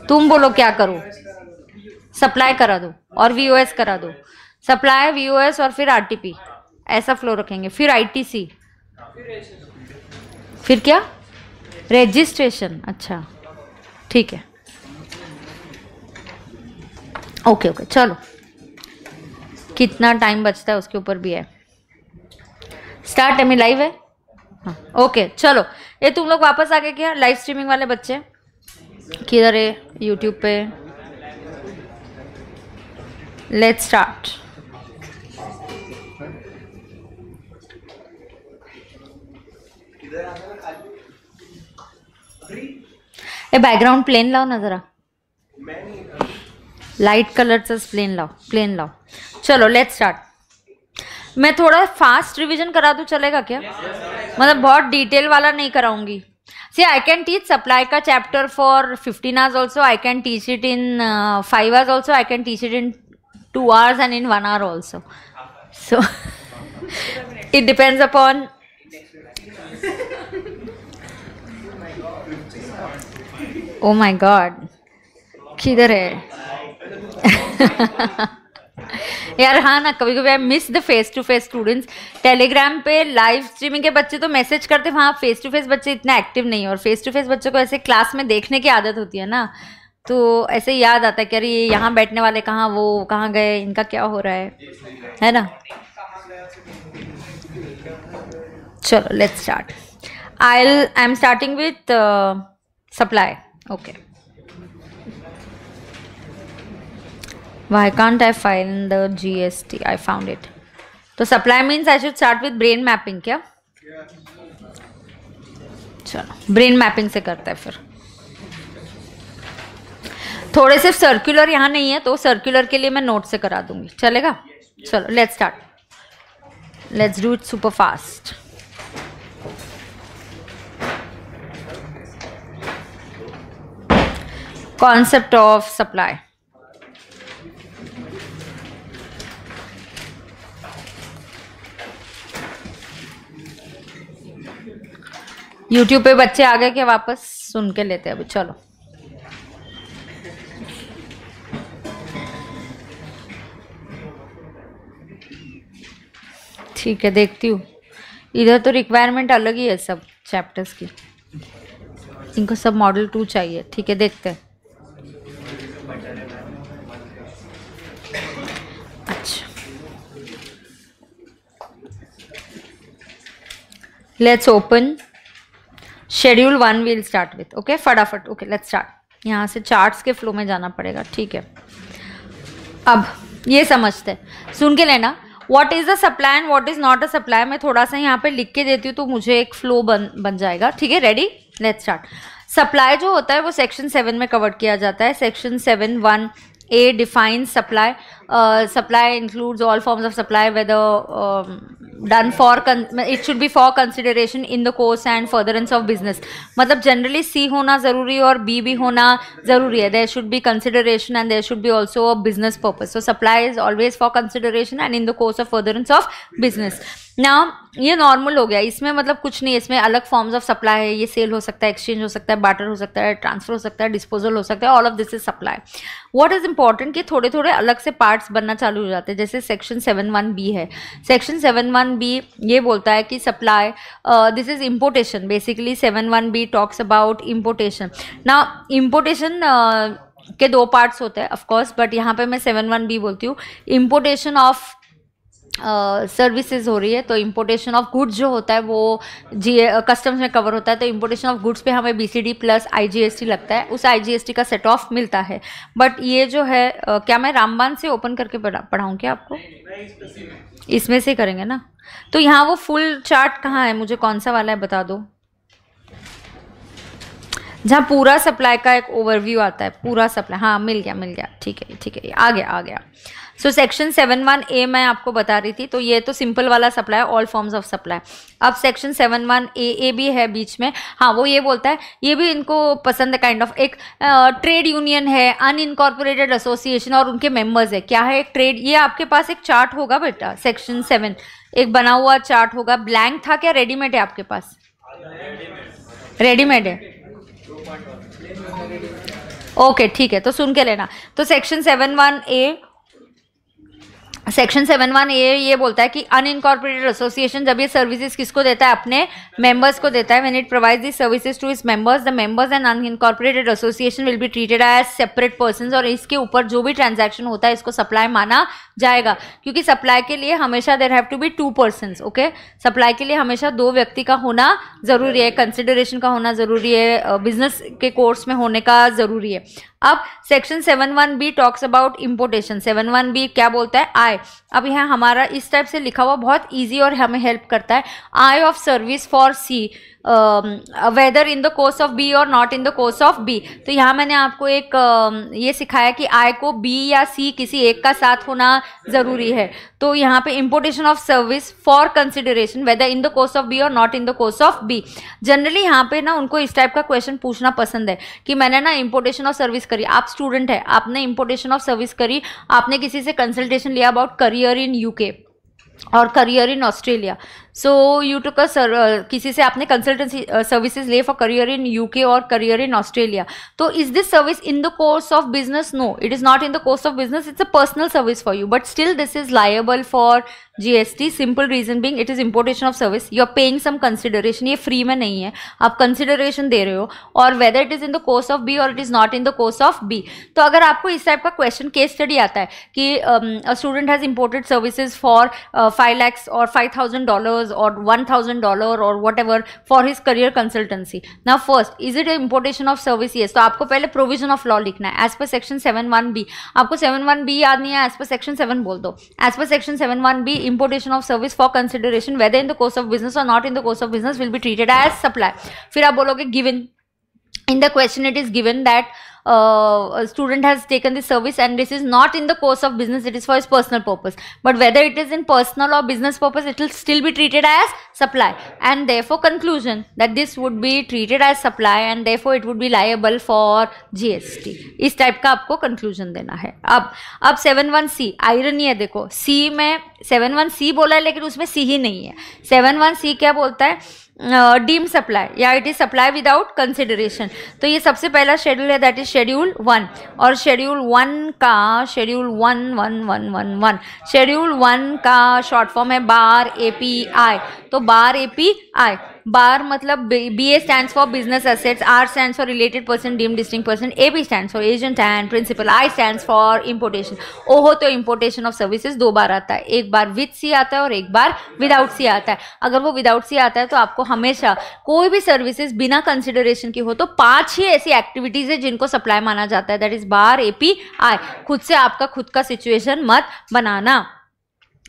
तुम बोलो क्या करो सप्लाई करा दो और वीओएस करा दो सप्लाई वीओएस और फिर आरटीपी ऐसा फ्लो रखेंगे फिर आईटीसी फिर क्या रजिस्ट्रेशन अच्छा ठीक है ओके ओके चलो कितना टाइम बचता है उसके ऊपर भी है स्टार्ट एम लाइव है हाँ ओके चलो ये तुम लोग वापस आगे क्या लाइव स्ट्रीमिंग वाले बच्चे किधर है यूट्यूब पे let start a background plain लाओ ना जरा लाईट कलरचंच प्लेन लाओ प्लेन लाओ चलो लेट स्टार्ट मैं थोड़ा फास्ट रिवीजन करा दूं चलेगा क्या मतलब बहुत डिटेल वाला नहीं कराऊंगी see I can teach supply का chapter for fifteen hours also I can teach it in five hours also I can teach it in two hours and in one hour also so it depends upon oh my god किधर है यार हाँ ना कभी कभी I miss the face to face students Telegram पे लाइव स्ट्रीमिंग के बच्चे तो मैसेज करते वहाँ फेस टू फेस बच्चे इतना एक्टिव नहीं और फेस टू फेस बच्चों को ऐसे क्लास में देखने की आदत होती है ना तो ऐसे याद आता है कि अरे ये यहाँ बैठने वाले कहाँ वो कहाँ गए इनका क्या हो रहा है है ना चलो let's start I I am starting with supply okay why can't i find the gst i found it so तो supply means i should start with brain mapping kya चलो ब्रेन मैपिंग से करता है फिर थोड़े सिर्फ सर्कुलर यहाँ नहीं है तो सर्कुलर के लिए मैं नोट से करा दूंगी चलेगा चलो let's start let's do it super fast concept of supply YouTube पे बच्चे आ गए के वापस सुन के लेते हैं अभी चलो ठीक है देखती हूँ इधर तो रिक्वायरमेंट अलग ही है सब चैप्टर्स की इनको सब मॉडल टू चाहिए ठीक है देखते हैं अच्छा let's open schedule one we'll start with okay फटाफट ओके लेट स्टार्ट यहाँ से चार्ट्स के फ्लो में जाना पड़ेगा ठीक है अब ये समझते हैं सुन के लेना what is a supply and what is not a supply मैं थोड़ा सा यहाँ पे लिख के देती हूँ तो मुझे एक फ्लो बन बन जाएगा ठीक है रेडी लेट स्टार्ट सप्लाई जो होता है वो सेक्शन सेवन में कवर किया जाता है section seven one A define supply uh, supply includes all forms of supply whether um, done for it should be for consideration in the course and furtherance of business मतलब generally C होना ज़रूरी है और B भी होना ज़रूरी है there should be consideration and there should be also a business purpose so supply is always for consideration and in the course of furtherance of business now ये नॉर्मल हो गया इसमें मतलब कुछ नहीं इसमें अलग फॉर्म्स ऑफ सप्लाई है ये सेल हो सकता है एक्सचेंज हो सकता है बाटर हो सकता है ट्रांसफर हो सकता है डिस्पोजल हो सकता है all of this is supply what is important कि थोड़े थोड़े अलग से पार्ट पार्ट्स बनना चालू हो जाते हैं जैसे सेक्शन सेवन वन बी है सेक्शन सेवन वन बी ये बोलता है कि supply this is importation basically seven one B talks about importation ना इम्पोर्टेशन के दो पार्ट्स होते हैं ऑफकोर्स बट यहाँ पे मैं सेवन वन बी बोलती हूँ इम्पोर्टेशन ऑफ सर्विसेज uh, हो रही है तो इम्पोर्टेशन ऑफ गुड्स जो होता है वो जी कस्टम्स में कवर होता है तो इम्पोर्टेशन ऑफ गुड्स पे हमें बीसीडी प्लस आईजीएसटी लगता है उस आईजीएसटी का सेट ऑफ मिलता है बट ये जो है uh, क्या मैं रामबान से ओपन करके पढ़ा पढ़ाऊँ क्या आपको इसमें से करेंगे ना तो यहाँ वो फुल चार्ट कहाँ है मुझे कौन सा वाला है बता दो जहाँ पूरा सप्लाई का एक ओवरव्यू आता है पूरा सप्लाई हाँ मिल गया मिल गया ठीक है ठीक है आ गया आ गया so section seven one A मैं आपको बता रही थी तो ये तो सिंपल वाला supply all forms of supply अब section seven one A A भी है बीच में हाँ वो ये बोलता है ये भी इनको पसंद काइंड ऑफ एक ट्रेड यूनियन है अनइनकॉर्पोरेटेड एसोसिएशन और उनके मेंबर्स है क्या है एक ट्रेड ये आपके पास एक चार्ट होगा बेटा सेक्शन सेवन एक बना हुआ चार्ट होगा ब्लैंक था क्या रेडीमेड है आपके पास रेडीमेड है ओके ठीक है तो सुन के लेना तो section seven one A section seven one A ये बोलता है कि अनइनकॉर्पोरेटेड एसोसिएशन जब ये सर्विसेज किसको देता है अपने मेंबर्स को देता है when it provides this services to its members the members and unincorporated association will be treated as separate person और इसके ऊपर जो भी ट्रांजेक्शन होता है इसको सप्लाई माना जाएगा क्योंकि सप्लाई के लिए हमेशा there have to be two person okay supply के लिए हमेशा दो व्यक्ति का होना ज़रूरी है कंसिडरेशन का होना ज़रूरी है बिजनेस के कोर्स में होने का ज़रूरी है अब section seven one B talks about importation seven one B क्या बोलता है आय अब यहाँ हमारा इस टाइप से लिखा हुआ बहुत ईजी और हमें हेल्प करता है आय of service for C whether in the course of B और not in the course of B तो यहाँ मैंने आपको एक uh, ये सिखाया कि आय को बी या सी किसी एक का साथ होना ज़रूरी है तो यहाँ पे importation of service for consideration whether in the course of B और not in the course of B generally यहाँ पे ना उनको इस टाइप का क्वेश्चन पूछना पसंद है कि मैंने ना इम्पोर्टेशन ऑफ सर्विस करी आप स्टूडेंट है आपने इम्पोर्टेशन ऑफ सर्विस करी आपने किसी से कंसल्टेशन लिया अबाउट करियर इन यूके और career in Australia so you too का सर किसी से आपने कंसल्टेंसी सर्विसेज uh, ले फॉर करियर इन यूके और करियर इन ऑस्ट्रेलिया तो is this service in the course of business no it is not in the course of business it's a personal service for you but still this is liable for GST simple reason being it is importation of service you are paying some consideration ये फ्री में नहीं है आप कंसिडरेशन दे रहे हो और whether it is in the course of B और it is not in the course of B तो अगर आपको इस टाइप का क्वेश्चन केस स्टडी आता है कि student has imported services for five lakhs और five thousand dollar dollars or one thousand dollar or whatever for his career consultancy. Now first, is it an importation of service? Yes. तो आपको पहले provision of law लिखना है एज पर सेक्शन सेवन वन बी आपको सेवन वन बी याद नहीं है एज पर सेक्शन सेवन बोल दो एज पर section seven one B importation of service for consideration whether in the course of business और not in the course of business will be treated as supply फिर आप बोलोगे given in the question it is given that student has taken the service and this is not in the course of business it is for his personal purpose but whether it is in personal or business purpose it will still be treated as supply and therefore conclusion that this would be treated as supply and therefore it would be liable for gst is type ka aapko conclusion dena hai ab ab 71c irony hai dekho c mein 71c bola hai lekin usme c hi nahi hai 71c kya bolta hai deem supply या it is supply without consideration तो ये सबसे पहला शेड्यूल है दैट इज शेड्यूल वन और शेड्यूल वन का schedule one one one one one schedule one का शॉर्ट फॉर्म है बार ए पी आई तो बार ए पी आई बार मतलब B A stand for business assets R stand for related person deem distinct person A B stand for agent and principal I stand for importation ओ हो तो इम्पोर्टेशन ऑफ सर्विसेज दो बार आता है एक बार विथ सी आता है और एक बार विदाउट सी आता है अगर वो विदाउट सी आता है तो आपको हमेशा कोई भी सर्विसेज बिना कंसिडरेशन की हो तो पांच ही ऐसी एक्टिविटीज है जिनको सप्लाई माना जाता है that is bar A P I खुद से आपका खुद का सिचुएशन मत बनाना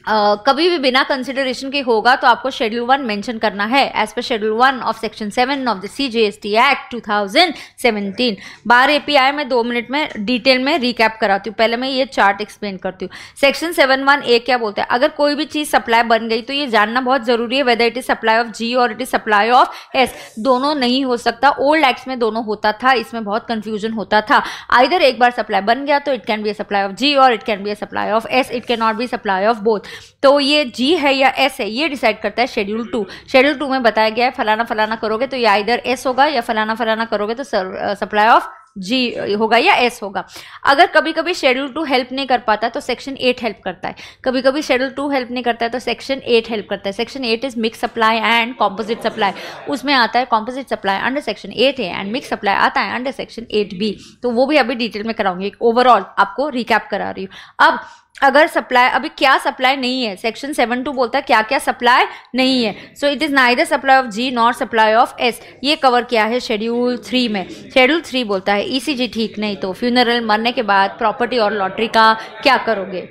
Uh, कभी भी बिना कंसिडरेशन के होगा तो आपको शेड्यूल वन मेंशन करना है as per schedule one of section seven of the C G S T act two thousand seventeen bar A P I में दो मिनट में डिटेल में रिकैप कराती हूँ पहले मैं ये चार्ट एक्सप्लेन करती हूँ सेक्शन सेवन वन ए क्या बोलता है अगर कोई भी चीज़ सप्लाई बन गई तो ये जानना बहुत ज़रूरी है whether it is supply of G और it is supply of S दोनों नहीं हो सकता ओल्ड एक्ट्स में दोनों होता था इसमें बहुत कन्फ्यूजन होता था आइधर एक बार सप्लाई बन गया तो it can be a supply of G और it can be a supply of S it can not be supply of both तो ये जी है या एस है ये डिसाइड करता है शेड्यूल टू शेड्यूल टू में बताया गया है फलाना फलाना करोगे तो या इधर एस होगा या फलाना फलाना करोगे तो सप्लाई ऑफ जी होगा या एस होगा अगर कभी कभी शेड्यूल टू हेल्प नहीं कर पाता तो सेक्शन एट हेल्प करता है कभी कभी शेड्यूल टू हेल्प नहीं करता है तो सेक्शन एट हेल्प करता है section eight is mix supply and composite supply उसमें आता है composite supply under section eight है एंड मिक्स सप्लाई आता है अंडर सेक्शन एट बी तो वो भी अभी डिटेल में कराऊंगी ओवरऑल आपको रिकैप करा रही हूँ अब अगर सप्लाई अभी क्या सप्लाई नहीं है सेक्शन सेवन टू बोलता है क्या क्या सप्लाई नहीं है so it is neither supply of G not supply of S ये कवर किया है शेड्यूल थ्री में शेड्यूल थ्री बोलता है ईसीजी e ठीक नहीं तो फ्यूनरल मरने के बाद प्रॉपर्टी और लॉटरी का क्या करोगे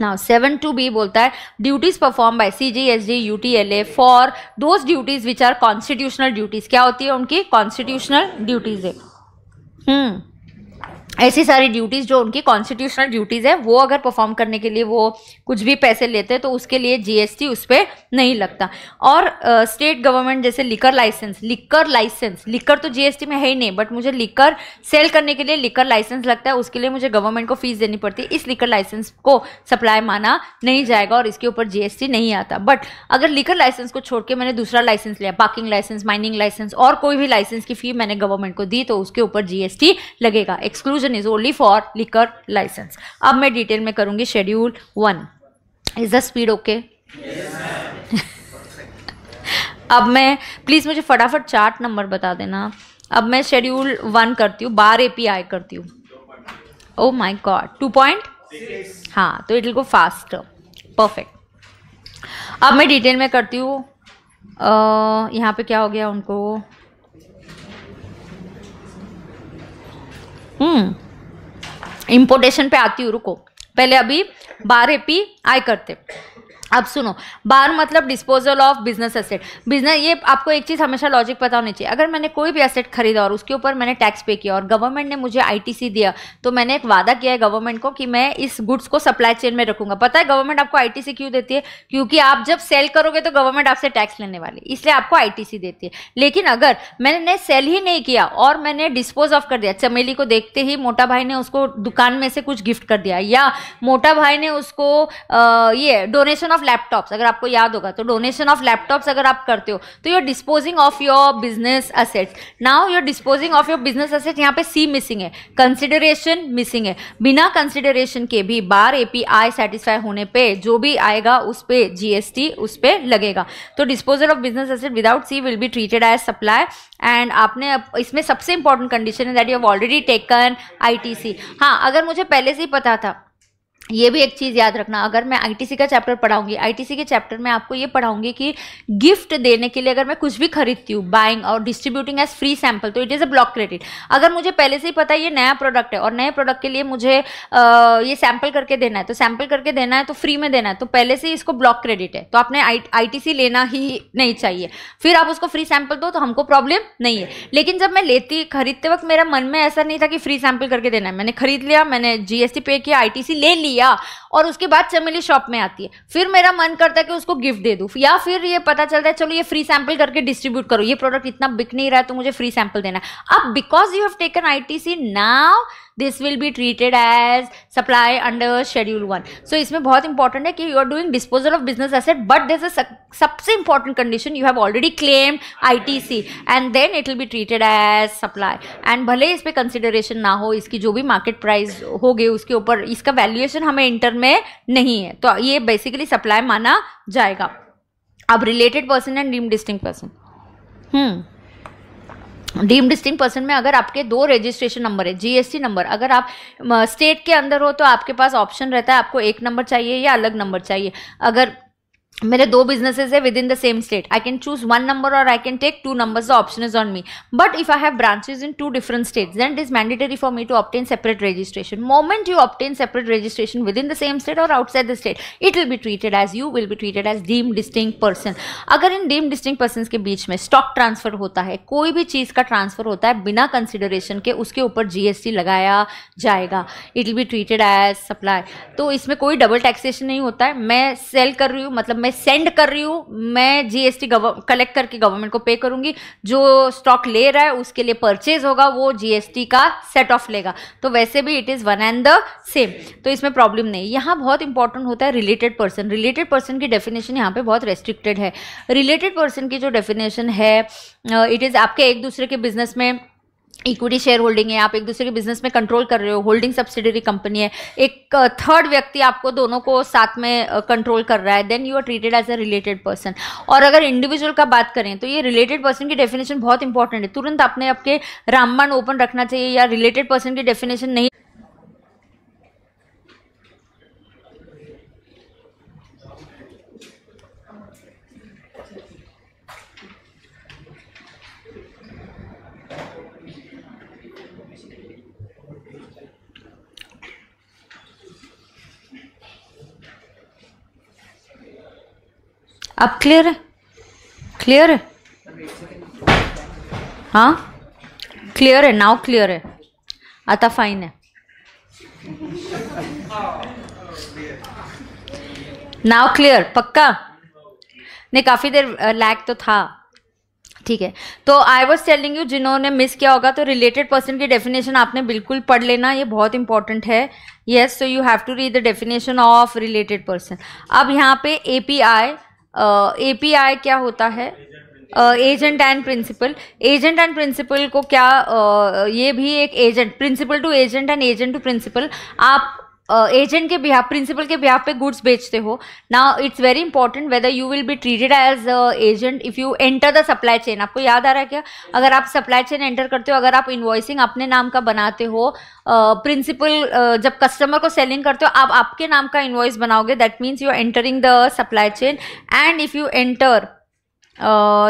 नाउ सेवन टू बी बोलता है duties perform by C G S D U T L A for those duties which are constitutional duties क्या होती है उनकी कॉन्स्टिट्यूशनल ड्यूटीज है हम्म ऐसी सारी ड्यूटीज़ जो उनकी कॉन्स्टिट्यूशनल ड्यूटीज़ है वो अगर परफॉर्म करने के लिए वो कुछ भी पैसे लेते हैं तो उसके लिए जीएसटी उस पर नहीं लगता और स्टेट uh, गवर्नमेंट जैसे liquor licence liquor licence liquor तो जीएसटी में है ही नहीं बट मुझे लिकर सेल करने के लिए लिकर लाइसेंस लगता है उसके लिए मुझे गवर्नमेंट को फीस देनी पड़ती है इस लिकर लाइसेंस को सप्लाई माना नहीं जाएगा और इसके ऊपर जीएसटी नहीं आता बट अगर लिकर लाइसेंस को छोड़ के मैंने दूसरा लाइसेंस लिया पार्किंग लाइसेंस माइनिंग लाइसेंस और कोई भी लाइसेंस की फी मैंने गवर्नमेंट को दी तो उसके ऊपर जीएसटी लगेगा exclusive exclusion is only for liquor licence अब मैं डिटेल में करूंगी schedule one is the speed okay अब मैं प्लीज़ मुझे फटाफट चार्ट नंबर बता देना अब मैं शेड्यूल वन करती हूँ बार एपीआई करती हूँ oh my God two point हाँ तो it will go fast perfect अब मैं डिटेल में करती हूँ यहाँ पे क्या हो गया उनको इम्पोटेशन हम्म। पे आती हूँ रुको पहले अभी बारह पी आय करते अब सुनो बार मतलब disposal of business asset business ये आपको एक चीज़ हमेशा लॉजिक पता होनी चाहिए अगर मैंने कोई भी एसेट खरीदा और उसके ऊपर मैंने टैक्स पे किया और गवर्नमेंट ने मुझे आईटीसी दिया तो मैंने एक वादा किया है गवर्नमेंट को कि मैं इस गुड्स को सप्लाई चेन में रखूंगा पता है गवर्नमेंट आपको आई क्यों देती है क्योंकि आप जब सेल करोगे तो गवर्नमेंट आपसे टैक्स लेने वाली इसलिए आपको आई देती है लेकिन अगर मैंने सेल ही नहीं किया और मैंने डिस्पोज ऑफ कर दिया चमेली को देखते ही मोटा भाई ने उसको दुकान में से कुछ गिफ्ट कर दिया या मोटा भाई ने उसको ये डोनेशन ऑफ ऑफ लैपटॉप्स अगर आपको याद होगा तो डोनेशन ऑफ लैपटॉप्स अगर आप करते हो तो you're disposing of your business asset now you're disposing of your business asset यहाँ पे सी मिसिंग है कंसिडरेशन मिसिंग है बिना कंसिडरेशन के भी बार आई सेटिस्फाई होने पर जो भी आएगा उस एस जीएसटी उस पर लगेगा तो disposal of business asset without C will be treated as supply and आपने इसमें सबसे इंपॉर्टेंट कंडीशन है that you have already taken C हाँ अगर मुझे पहले से ही पता था ये भी एक चीज़ याद रखना अगर मैं आईटीसी का चैप्टर पढ़ाऊंगी आईटीसी के चैप्टर में आपको ये पढ़ाऊंगी कि गिफ्ट देने के लिए अगर मैं कुछ भी खरीदती हूँ बाइंग और डिस्ट्रीब्यूटिंग एज फ्री सैंपल तो it is a block credit अगर मुझे पहले से ही पता है ये नया प्रोडक्ट है और नए प्रोडक्ट के लिए मुझे आ, ये सैंपल करके देना है तो सैंपल करके देना है तो फ्री में देना है तो पहले से ही इसको ब्लॉक क्रेडिट है तो आपने आई आई लेना ही नहीं चाहिए फिर आप उसको फ्री सैंपल दो तो हमको प्रॉब्लम नहीं है लेकिन जब मैं लेती खरीदते वक्त मेरा मन में ऐसा नहीं था कि फ्री सैंपल करके देना है मैंने खरीद लिया मैंने जीएसटी पे किया आई ले लिया किया और उसके बाद चमेली शॉप में आती है फिर मेरा मन करता है कि उसको गिफ्ट दे दूँ या फिर ये पता चलता है चलो ये फ्री सैंपल करके डिस्ट्रीब्यूट करो ये प्रोडक्ट इतना बिक नहीं रहा है तो मुझे फ्री सैंपल देना अब because you have taken I T C now this will be treated as supply under schedule one so इसमें बहुत इंपॉर्टेंट है कि you are doing disposal of business asset but this is सबसे important condition you have already claim I T C and then it will be treated as supply and भले इस पर कंसिडरेशन ना हो इसकी जो भी मार्केट प्राइस हो गए उसके ऊपर इसका वैल्यूएशन हमें इंटर में नहीं है तो ये बेसिकली सप्लाई माना जाएगा अब related person and deem distinct person hmm deemed distinct person में अगर आपके दो रजिस्ट्रेशन नंबर है जीएसटी नंबर अगर आप स्टेट के अंदर हो तो आपके पास ऑप्शन रहता है आपको एक नंबर चाहिए या अलग नंबर चाहिए अगर मेरे दो बिजनेसेस है within the same state I can choose one number और I can take two numbers the option is on me but if I have branches in two different states then it is mandatory for me to obtain separate registration moment you obtain separate registration within the same state और outside the state it will be treated as you will be treated as deemed distinct person अगर इन डीम डिस्टिंग पर्सन के बीच में स्टॉक ट्रांसफर होता है कोई भी चीज़ का ट्रांसफर होता है बिना कंसिडरेशन के उसके ऊपर जीएसटी लगाया जाएगा it will be treated as supply तो इसमें कोई डबल टैक्सेशन नहीं होता है मैं सेल कर रही हूँ मतलब मैं मैं सेंड कर रही हूँ मैं जीएसटी कलेक्ट करके गवर्नमेंट को पे करूंगी जो स्टॉक ले रहा है उसके लिए परचेज होगा वो जीएसटी का सेट ऑफ लेगा तो वैसे भी it is one and the same तो इसमें प्रॉब्लम नहीं यहाँ बहुत इंपॉर्टेंट होता है रिलेटेड पर्सन रिलेटेड पर्सन की डेफिनेशन यहाँ पे बहुत रेस्ट्रिक्टेड है रिलेटेड पर्सन की जो डेफिनेशन है इट इज़ आपके एक दूसरे के बिजनेस में इक्विटी शेयर होल्डिंग है आप एक दूसरे के बिजनेस में कंट्रोल कर रहे हो होल्डिंग सब्सिडरी कंपनी है एक थर्ड uh, व्यक्ति आपको दोनों को साथ में कंट्रोल uh, कर रहा है then you are treated as a related person और अगर इंडिविजुअल का बात करें तो ये रिलेटेड पर्सन की डेफिनेशन बहुत इंपॉर्टेंट है तुरंत आपने आपके रामबाण ओपन रखना चाहिए या रिलेटेड पर्सन की डेफिनेशन नहीं अब क्लियर क्लियर है हाँ क्लियर है नाउ क्लियर है आता फाइन है नाउ क्लियर पक्का नहीं काफ़ी देर लैग तो था ठीक है तो आई वॉज टेलिंग यू जिन्होंने मिस किया होगा तो रिलेटेड पर्सन की डेफिनेशन आपने बिल्कुल पढ़ लेना ये बहुत इंपॉर्टेंट है yes so you have to read the definition of related person अब यहाँ पे ए पी आई ए पी आई क्या होता है agent and principal agent and principal को क्या uh, ये भी एक agent principal to agent and agent to principal आप एजेंट के बिहाफ प्रिंसिपल के बिहाफ पे गुड्स बेचते हो ना it's very important whether you will be treated as agent if you enter the supply chain आपको याद आ रहा है क्या अगर आप सप्लाई चेन एंटर करते हो अगर आप इन्वॉइसिंग अपने नाम का बनाते हो प्रिंसिपल uh, uh, जब कस्टमर को सेलिंग करते हो आप आपके नाम का इन्वॉइस बनाओगे that means you are entering the supply chain and if you enter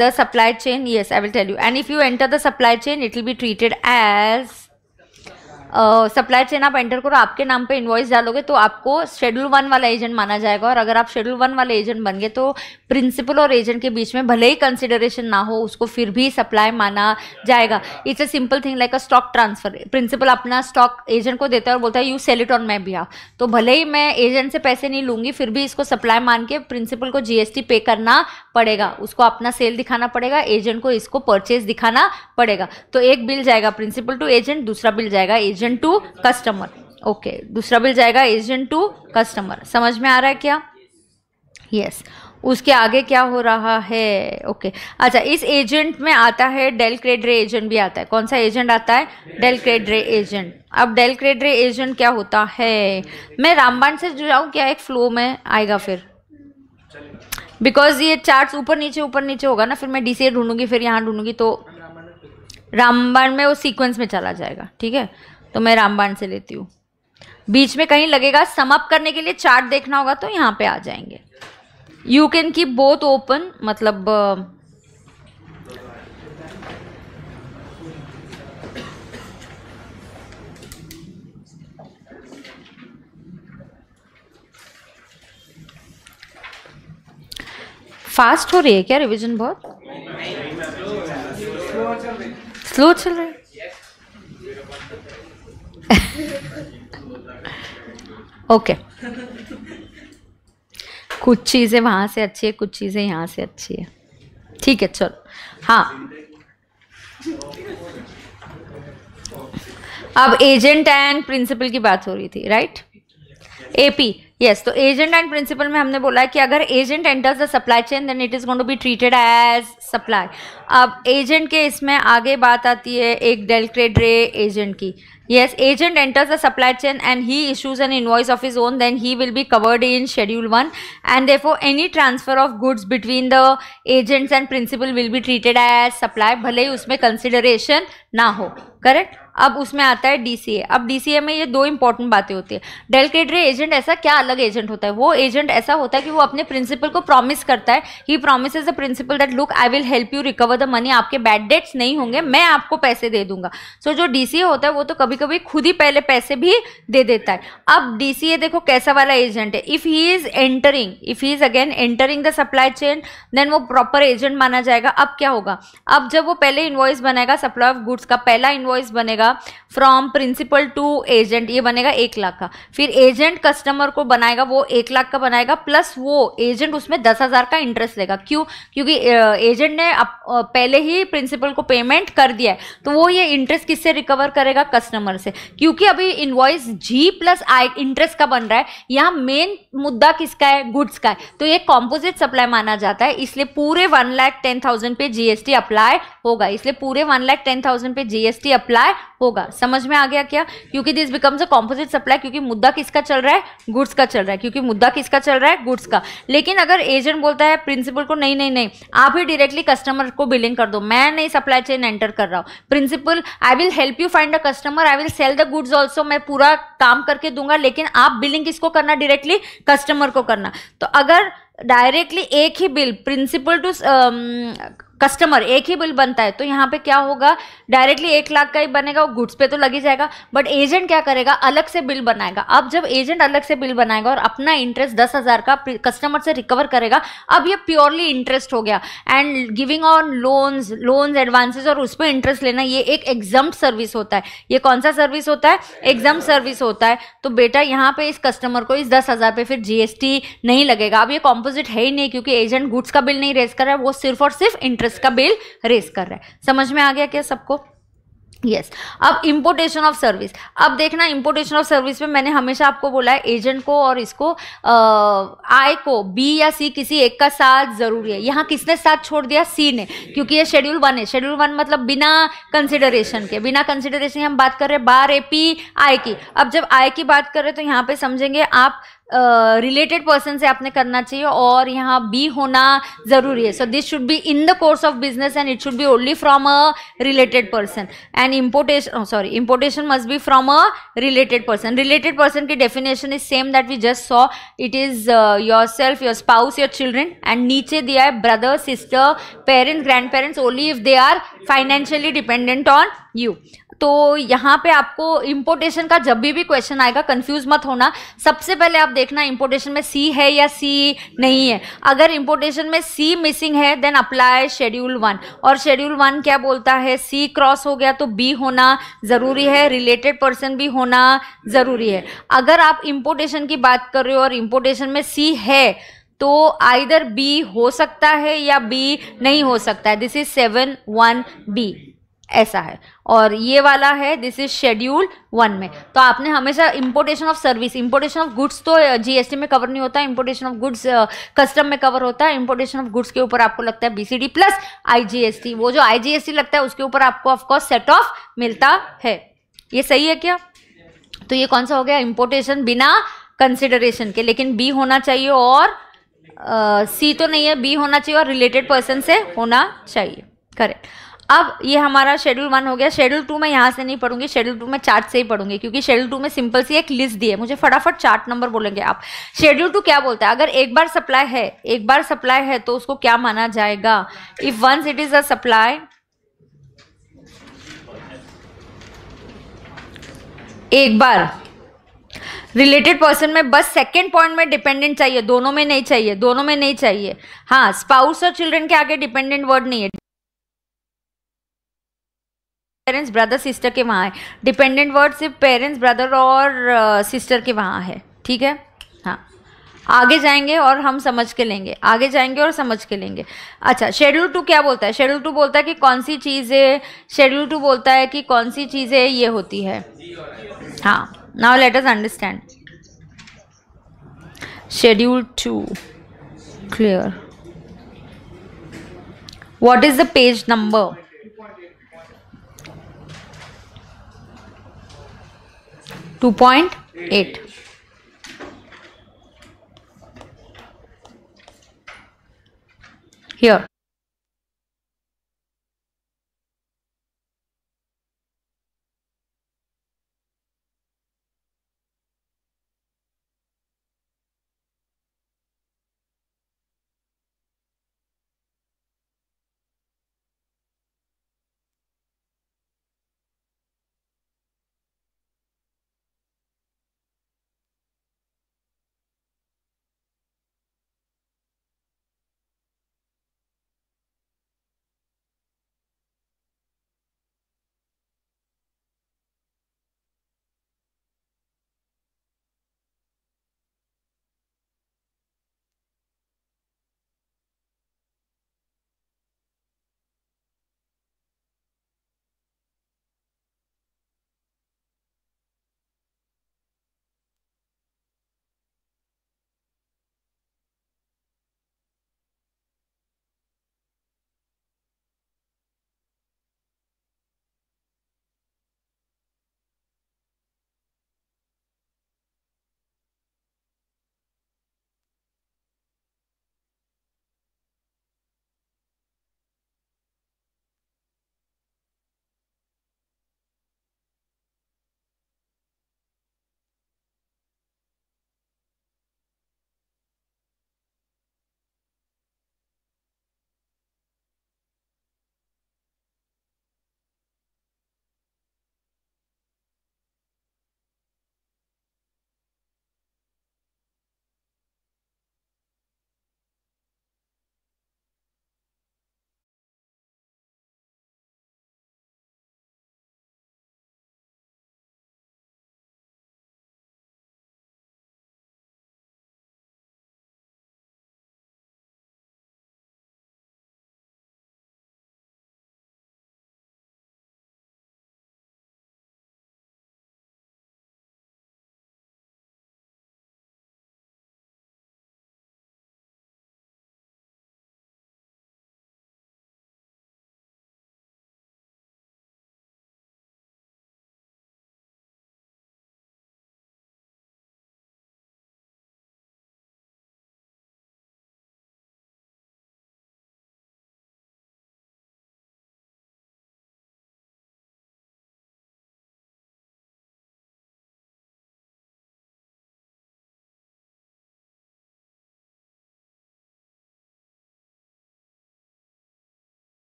the supply chain yes I will tell you and if you enter the supply chain it will be treated as supply chain आप एंटर करो आपके नाम पे इन्वॉइस डालोगे तो आपको शेड्यूल वन वाला एजेंट माना जाएगा और अगर आप शेड्यूल वन वाले एजेंट बन गए तो प्रिंसिपल और एजेंट के बीच में भले ही कंसिडरेशन ना हो उसको फिर भी सप्लाई माना जाएगा it's a simple thing like a stock transfer principal अपना स्टॉक एजेंट को देता है और बोलता है you sell it on my behalf तो भले ही मैं एजेंट से पैसे नहीं लूँगी फिर भी इसको सप्लाई मान के प्रिंसिपल को जीएसटी पे करना पड़ेगा उसको अपना सेल दिखाना पड़ेगा एजेंट को इसको परचेज दिखाना पड़ेगा तो एक बिल जाएगा प्रिंसिपल टू एजेंट दूसरा बिल जाएगा एजेंट टू कस्टमर ओके दूसरा बिल जाएगा एजेंट टू कस्टमर समझ में आ रहा है क्या यस yes. उसके आगे क्या हो रहा है ओके okay. अच्छा इस एजेंट में आता है डेल क्रेडरे एजेंट भी आता है कौन सा एजेंट आता है डेल क्रेडरे एजेंट अब डेल क्रेडरे एजेंट क्या होता है मैं रामबान से जुड़ाऊँ क्या एक फ्लो में आएगा फिर बिकॉज ये चार्ट्स ऊपर नीचे ऊपर नीचे होगा ना फिर मैं डीसी ढूंढूंगी फिर यहाँ ढूंढूंगी तो रामबाण में वो सीक्वेंस में चला जाएगा ठीक है तो मैं रामबाण से लेती हूँ बीच में कहीं लगेगा समअप करने के लिए चार्ट देखना होगा तो यहाँ पे आ जाएंगे you can keep both open मतलब फास्ट हो रही है क्या रिवीजन बहुत स्लो चल रही ओके कुछ चीज़ें वहाँ से अच्छी है कुछ चीज़ें यहाँ से अच्छी है ठीक है चलो हाँ अब एजेंट एंड प्रिंसिपल की बात हो रही थी राइट एपी यस तो एजेंट एंड प्रिंसिपल में हमने बोला है कि अगर agent enters the supply chain then it is going to be treated as supply अब एजेंट के इसमें आगे बात आती है एक रे एजेंट की yes agent enters the supply chain and he issues an invoice of his own then he will be covered in schedule one and therefore any transfer of goods between the agents and principal will be treated as supply भले ही उसमें कंसिडरेशन ना हो करेक्ट अब उसमें आता है डीसीए अब डीसीए में ये दो इंपॉर्टेंट बातें होती है डेलकेटरी एजेंट ऐसा क्या अलग एजेंट होता है वो एजेंट ऐसा होता है कि वो अपने प्रिंसिपल को प्रॉमिस करता है he promise the principal that look I will help you recover the money आपके बैड डेट्स नहीं होंगे मैं आपको पैसे दे दूंगा सो so, जो डीसीए होता है वो तो कभी कभी खुद ही पहले पैसे भी दे देता है अब डीसीए देखो कैसा वाला एजेंट है if he is entering if he is again entering the supply chain then वो प्रॉपर एजेंट माना जाएगा अब क्या होगा अब जब वो पहले इन्वॉइस बनेगा सप्लाई ऑफ गुड्स का पहला इन्वॉइस बनेगा बनेगा फ्रॉम प्रिंसिपल टू एजेंट ये बनेगा एक लाख का फिर एजेंट कस्टमर को बनाएगा वो एक लाख का बनाएगा प्लस वो एजेंट उसमें दस हज़ार का इंटरेस्ट लेगा क्यों क्योंकि एजेंट ने अप, पहले ही प्रिंसिपल को पेमेंट कर दिया है तो वो ये इंटरेस्ट किससे रिकवर करेगा कस्टमर से क्योंकि अभी invoice G plus I interest का बन रहा है यहाँ मेन मुद्दा किसका है गुड्स का है तो ये कॉम्पोजिट सप्लाई माना जाता है इसलिए पूरे वन लाख टेन थाउजेंड पे जीएसटी अप्लाई होगा इसलिए पूरे वन लाख टेन थाउजेंड पे जीएसटी अप्लाई होगा समझ में आ गया क्या क्योंकि this becomes a composite supply क्योंकि मुद्दा किसका चल रहा है गुड्स का चल रहा है क्योंकि मुद्दा किसका चल रहा है गुड्स का लेकिन अगर एजेंट बोलता है प्रिंसिपल को नहीं नहीं नहीं आप ही डायरेक्टली कस्टमर को बिलिंग कर दो मैं नहीं सप्लाई चेन एंटर कर रहा हूँ principal I will help you find a customer I will sell the goods also मैं पूरा काम करके दूंगा लेकिन आप बिलिंग किसको करना डायरेक्टली कस्टमर को करना तो अगर डायरेक्टली एक ही बिल प्रिंसिपल टू कस्टमर एक ही बिल बनता है तो यहाँ पे क्या होगा डायरेक्टली एक लाख का ही बनेगा वो गुड्स पे तो लग ही जाएगा बट एजेंट क्या करेगा अलग से बिल बनाएगा अब जब एजेंट अलग से बिल बनाएगा और अपना इंटरेस्ट दस हज़ार का कस्टमर से रिकवर करेगा अब ये प्योरली इंटरेस्ट हो गया and giving on loans loans advances और उस पर इंटरेस्ट लेना ये एक एग्जाम सर्विस होता है ये कौन सा सर्विस होता है एग्जाम सर्विस होता है तो बेटा यहाँ पे इस कस्टमर को इस दस हज़ार पे फिर जीएसटी नहीं लगेगा अब ये कॉम्पोजिट है ही नहीं क्योंकि एजेंट गुड्स का बिल नहीं रेज कर रहा है वो सिर्फ और सिर्फ इंटरेस्ट का बिल रेस कर रहा है समझ में आ गया क्या सबको यस yes. अब इम्पोर्टेशन ऑफ सर्विस अब देखना इम्पोर्टेशन ऑफ सर्विस में मैंने हमेशा आपको बोला है एजेंट को और इसको आई को बी या सी किसी एक का साथ जरूरी है यहाँ किसने साथ छोड़ दिया सी ने क्योंकि ये शेड्यूल वन है शेड्यूल वन मतलब बिना कंसिडरेशन के बिना कंसिडरेशन हम बात कर रहे हैं बार ए पी आई की अब जब आई की बात कर रहे हैं तो यहाँ पे समझेंगे आप रिलेटेड पर्सन से आपने करना चाहिए और यहाँ बी होना ज़रूरी है so this should be in the course of business and it should be only from a related person and importation sorry importation must be from a related person related person की definition is same that we just saw it is yourself your spouse your children and नीचे दिया है brother sister parents grandparents only if they are financially dependent on you तो यहाँ पे आपको इम्पोर्टेशन का जब भी भी क्वेश्चन आएगा कंफ्यूज मत होना सबसे पहले आप देखना इम्पोर्टेशन में सी है या सी नहीं है अगर इम्पोर्टेशन में सी मिसिंग है देन अप्लाई शेड्यूल वन और शेड्यूल वन क्या बोलता है सी क्रॉस हो गया तो बी होना ज़रूरी है रिलेटेड पर्सन भी होना ज़रूरी है अगर आप इम्पोर्टेशन की बात कर रहे हो और इम्पोर्टेशन में सी है तो आइधर बी हो सकता है या बी नहीं हो सकता है this is seven one B ऐसा है और ये वाला है दिस इज शेड्यूल वन में तो आपने हमेशा importation of service importation of goods तो जीएसटी में कवर नहीं होता इंपोर्टेशन ऑफ गुड्स कस्टम में कवर होता है इंपोर्टेशन ऑफ गुड्स के ऊपर आपको लगता है बीसीडी प्लस आईजीएसटी वो जो आईजीएसटी लगता है उसके ऊपर आपको ऑफकोर्स सेट ऑफ मिलता है ये सही है क्या तो ये कौन सा हो गया इंपोर्टेशन बिना कंसिडरेशन के लेकिन बी होना चाहिए और सी uh, तो नहीं है बी होना चाहिए और रिलेटेड पर्सन से होना चाहिए करेक्ट अब ये हमारा शेड्यूल वन हो गया शेड्यूल टू मैं यहाँ से नहीं पढ़ूंगी शेड्यूल टू मैं चार्ट से ही पढ़ूंगी क्योंकि शेड्यूल टू में सिंपल सी एक लिस्ट दी है मुझे फटाफट चार्ट नंबर बोलेंगे आप शेड्यूल टू क्या बोलता है अगर एक बार सप्लाई है एक बार सप्लाई है तो उसको क्या माना जाएगा if once it is a supply एक बार रिलेटेड पर्सन में बस सेकेंड पॉइंट में डिपेंडेंट चाहिए दोनों में नहीं चाहिए दोनों में नहीं चाहिए हाँ स्पाउस और चिल्ड्रन के आगे डिपेंडेंट वर्ड नहीं है पेरेंट्स ब्रदर सिस्टर के वहाँ है डिपेंडेंट वर्ड सिर्फ पेरेंट्स ब्रदर और सिस्टर uh, के वहाँ है ठीक है हाँ आगे जाएंगे और हम समझ के लेंगे आगे जाएंगे और समझ के लेंगे अच्छा शेड्यूल टू क्या बोलता है शेड्यूल टू बोलता है कि कौन सी चीज़ें शेड्यूल टू बोलता है कि कौन सी चीज़ें ये होती है हाँ now let us understand schedule two clear what is the page number 2.8. Here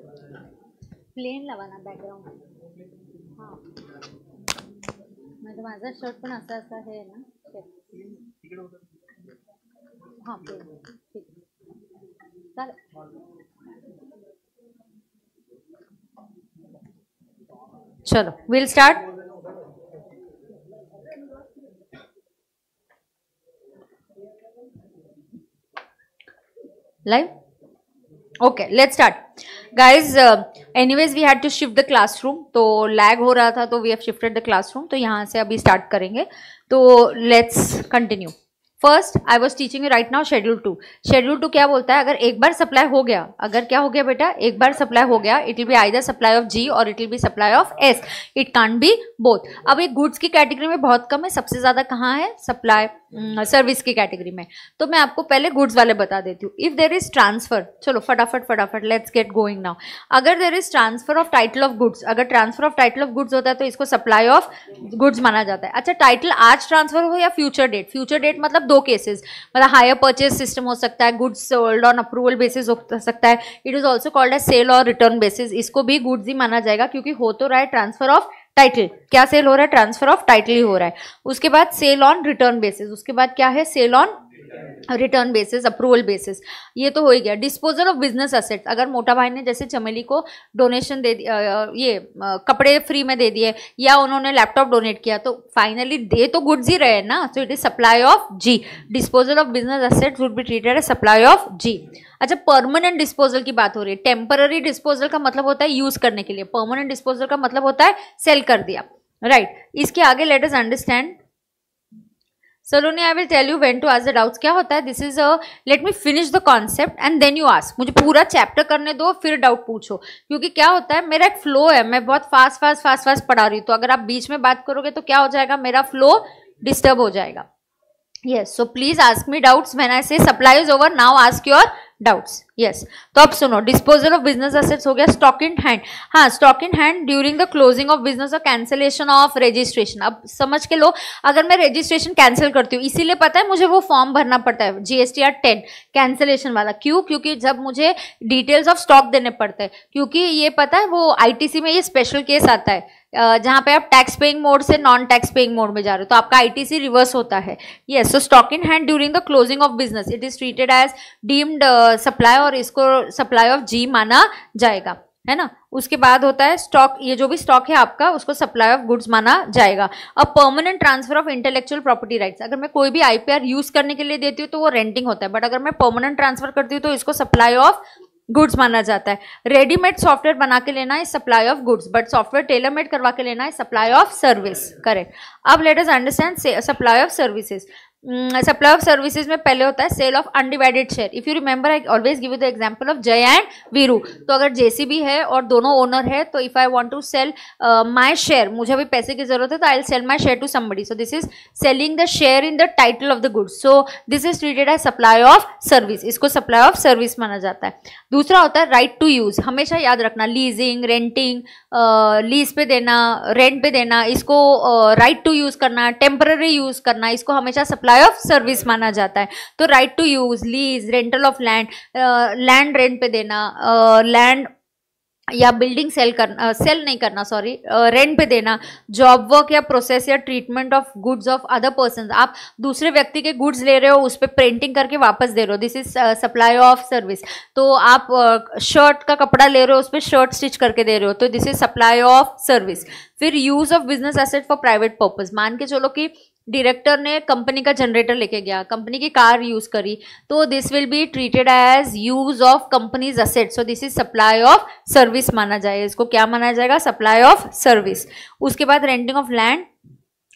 plain लावाना बॅकग्राऊंड हां म्हणजे माझा शर्ट ना असा असा है ना हाँ प्लेन ठीक चालेल चलो will start live okay let's start guys anyways we had to shift the classroom तो लैग हो रहा था तो we have shifted the classroom तो यहाँ से अभी स्टार्ट करेंगे तो let's continue first I was teaching right now schedule two schedule two क्या बोलता है अगर एक बार सप्लाई हो गया अगर क्या हो गया बेटा एक बार सप्लाई हो गया it will be the supply of G और it will be supply of S it can be both अब एक गुड्स की कैटेगरी में बहुत कम है सबसे ज़्यादा कहाँ है सप्लाई सर्विस हम्म, की कैटेगरी में तो मैं आपको पहले गुड्स वाले बता देती हूँ इफ़ देर इज़ ट्रांसफ़र चलो फटाफट फटाफट लेट्स गेट गोइंग नाउ अगर there is transfer of title of goods अगर transfer of title of goods होता है तो इसको सप्लाई ऑफ गुड्स माना जाता है अच्छा टाइटल आज ट्रांसफ़र हो या फ्यूचर डेट फ्यूचर डेट मतलब दो केसेज मतलब हायर परचेज सिस्टम हो सकता है goods sold on approval basis हो सकता है it is also called a sale और रिटर्न बेसिस इसको भी गुड्स ही माना जाएगा क्योंकि हो तो रहा है ट्रांसफ़र ऑफ टाइटल क्या सेल हो रहा है ट्रांसफर ऑफ टाइटल ही हो रहा है उसके बाद सेल ऑन रिटर्न बेसिस उसके बाद क्या है sale on return basis approval basis ये तो हो ही गया डिस्पोजल ऑफ बिजनेस असेट्स अगर मोटा भाई ने जैसे चमेली को डोनेशन दे ये कपड़े फ्री में दे दिए या उन्होंने लैपटॉप डोनेट किया तो फाइनली दे तो गुड्स ही रहे ना so it is supply of G disposal of business assets would be treated supply of G अच्छा परमानेंट डिस्पोजल की बात हो रही है टेम्पररी डिस्पोजल का मतलब होता है यूज़ करने के लिए परमानेंट डिस्पोजल का मतलब होता है सेल कर दिया राइट right. इसके आगे let us understand Saloni I will tell you when to ask the doubts क्या होता है this is a let me finish the concept and then you ask मुझे पूरा चैप्टर करने दो फिर डाउट पूछो क्योंकि क्या होता है मेरा एक फ्लो है मैं बहुत फास्ट फास्ट फास्ट फास्ट पढ़ा रही हूँ तो अगर आप बीच में बात करोगे तो क्या हो जाएगा मेरा फ्लो डिस्टर्ब हो जाएगा yes so please ask me doubts man I say supply is over now ask your doubts yes तो अब सुनो डिस्पोजल ऑफ बिजनेस असेट्स हो गया स्टॉक इन हैंड हाँ stock in hand during the closing of business और कैंसिलेशन ऑफ रजिस्ट्रेशन अब समझ के लो अगर मैं रजिस्ट्रेशन कैंसिल करती हूँ इसीलिए पता है मुझे वो फॉर्म भरना पड़ता है जीएसटी आर टेन कैंसिलेशन वाला क्यों क्योंकि जब मुझे डिटेल्स ऑफ स्टॉक देने पड़ते हैं क्योंकि ये पता है वो आईटीसी में ये स्पेशल केस आता है जहाँ पे आप टैक्स पेइंग मोड से नॉन टैक्स पेइंग मोड में जा रहे हो तो आपका आईटीसी रिवर्स होता है ये so stock in hand during the closing of business it is treated as deemed supply और इसको सप्लाई ऑफ जी माना जाएगा है ना उसके बाद होता है स्टॉक ये जो भी स्टॉक है आपका उसको सप्लाई ऑफ गुड्स माना जाएगा अब permanent transfer of intellectual property rights अगर मैं कोई भी आईपीआर यूज करने के लिए देती हूँ तो वो रेंटिंग होता है बट अगर मैं परमानेंट ट्रांसफर करती हूँ तो इसको सप्लाई ऑफ गुड्स माना जाता है रेडीमेड सॉफ्टवेयर बना के लेना है supply of goods but software tailor made करवा के लेना है सप्लाई ऑफ सर्विस करेक्ट अब let us understand supply of services supply of services में पहले होता है sale of undivided share if you remember I always give you the example of Jai and Veeru तो अगर जेसीबी है और दोनों ओनर है तो if I want to sell my share मुझे अभी पैसे की जरूरत है तो I sell my share to somebody so this is selling the share in the title of the goods so this is treated as supply of service इसको सप्लाई ऑफ सर्विस माना जाता है दूसरा होता है राइट टू यूज हमेशा याद रखना लीजिंग रेंटिंग लीज पे देना रेंट पे देना इसको राइट टू यूज करना टेम्पररी यूज करना इसको हमेशा सप्लाई सप्लाई ऑफ सर्विस माना जाता है तो right to use lease rental of land land rent पे देना लैंड uh, या बिल्डिंग सेल करना सेल नहीं करना सॉरी रेंट पे देना जॉब वर्क या प्रोसेस या treatment of goods of other person आप दूसरे व्यक्ति के गुड्स ले रहे हो उस पर प्रिंटिंग करके वापस दे रहे हो this is supply of service तो आप शर्ट uh, का कपड़ा ले रहे हो उस पर शर्ट स्टिच करके दे रहे हो तो this is supply of service फिर use of business asset for private purpose मान के चलो कि uh, डायरेक्टर ने कंपनी का जनरेटर लेके गया कंपनी की कार यूज करी तो this will be treated as use of company's asset so this is supply of service माना जाए इसको क्या माना जाएगा सप्लाई ऑफ सर्विस उसके बाद renting of land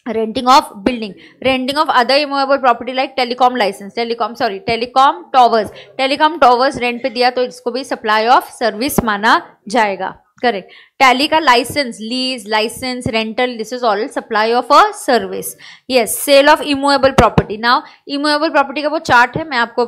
renting of building renting of other immovable property like telecom licence telecom sorry telecom towers telecom towers rent पे दिया तो इसको भी सप्लाई ऑफ सर्विस माना जाएगा करेक्ट टैली का licence lease licence rental this is all supply of a service yes sale of immovable property now immovable property का वो चार्ट है मैं आपको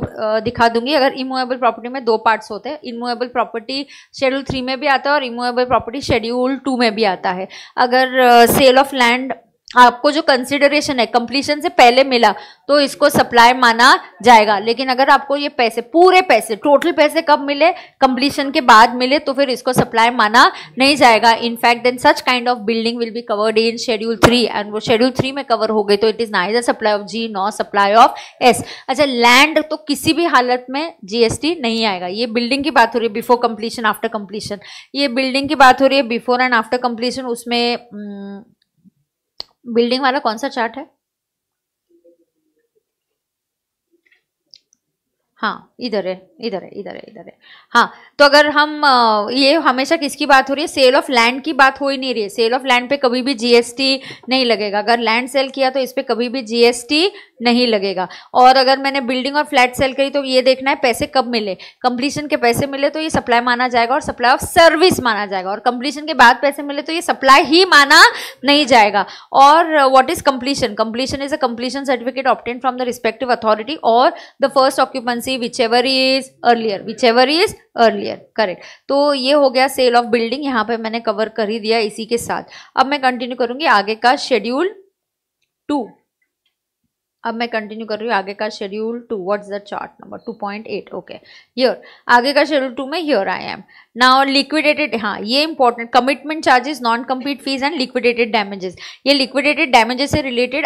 दिखा दूंगी अगर इमोएबल प्रॉपर्टी में दो पार्ट्स होते हैं इमोएबल प्रॉपर्टी शेड्यूल थ्री में भी आता है और इमोएबल प्रॉपर्टी शेड्यूल टू में भी आता है अगर सेल ऑफ लैंड आपको जो कंसिडरेशन है कंप्लीशन से पहले मिला तो इसको सप्लाई माना जाएगा लेकिन अगर आपको ये पैसे पूरे पैसे टोटल पैसे कब मिले कंप्लीशन के बाद मिले तो फिर इसको सप्लाई माना नहीं जाएगा in fact then such kind of building will be covered in schedule three and वो शेड्यूल थ्री में कवर हो गई तो it is neither supply of G nor supply of S अच्छा लैंड तो किसी भी हालत में जीएसटी नहीं आएगा ये बिल्डिंग की बात हो रही है बिफोर कंप्लीशन आफ्टर कंप्लीशन ये बिल्डिंग की बात हो रही है बिफोर एंड आफ्टर कंप्लीशन उसमें हम्म, बिल्डिंग वाला कौन सा चार्ट है हाँ इधर है इधर है इधर है इधर है हाँ तो अगर हम ये हमेशा किसकी बात हो रही है सेल ऑफ लैंड की बात हो ही नहीं रही है सेल ऑफ लैंड पे कभी भी जीएसटी नहीं लगेगा अगर लैंड सेल किया तो इस पर कभी भी जीएसटी नहीं लगेगा और अगर मैंने बिल्डिंग और फ्लैट सेल करी तो ये देखना है पैसे कब मिले कंप्लीशन के पैसे मिले तो ये सप्लाई माना जाएगा और सप्लाई ऑफ सर्विस माना जाएगा और कंप्लीशन के बाद पैसे मिले तो ये सप्लाई ही माना नहीं जाएगा और what is completion completion is a completion certificate obtained from the respective authority और the first occupancy which ever is earlier which ever is earlier correct तो ये हो गया सेल ऑफ बिल्डिंग यहाँ पे मैंने कवर कर ही दिया इसी के साथ अब मैं कंटिन्यू करूंगी आगे का शेड्यूल टू अब मैं कंटिन्यू कर रही हूँ आगे का schedule two what's the chart number two point eight okay here आगे का शेड्यूल टू में here I am now liquidated हाँ ये important commitment charges non compete fee and liquidated damages ये लिक्विडेटेड डैमेजेस से रिलेटेड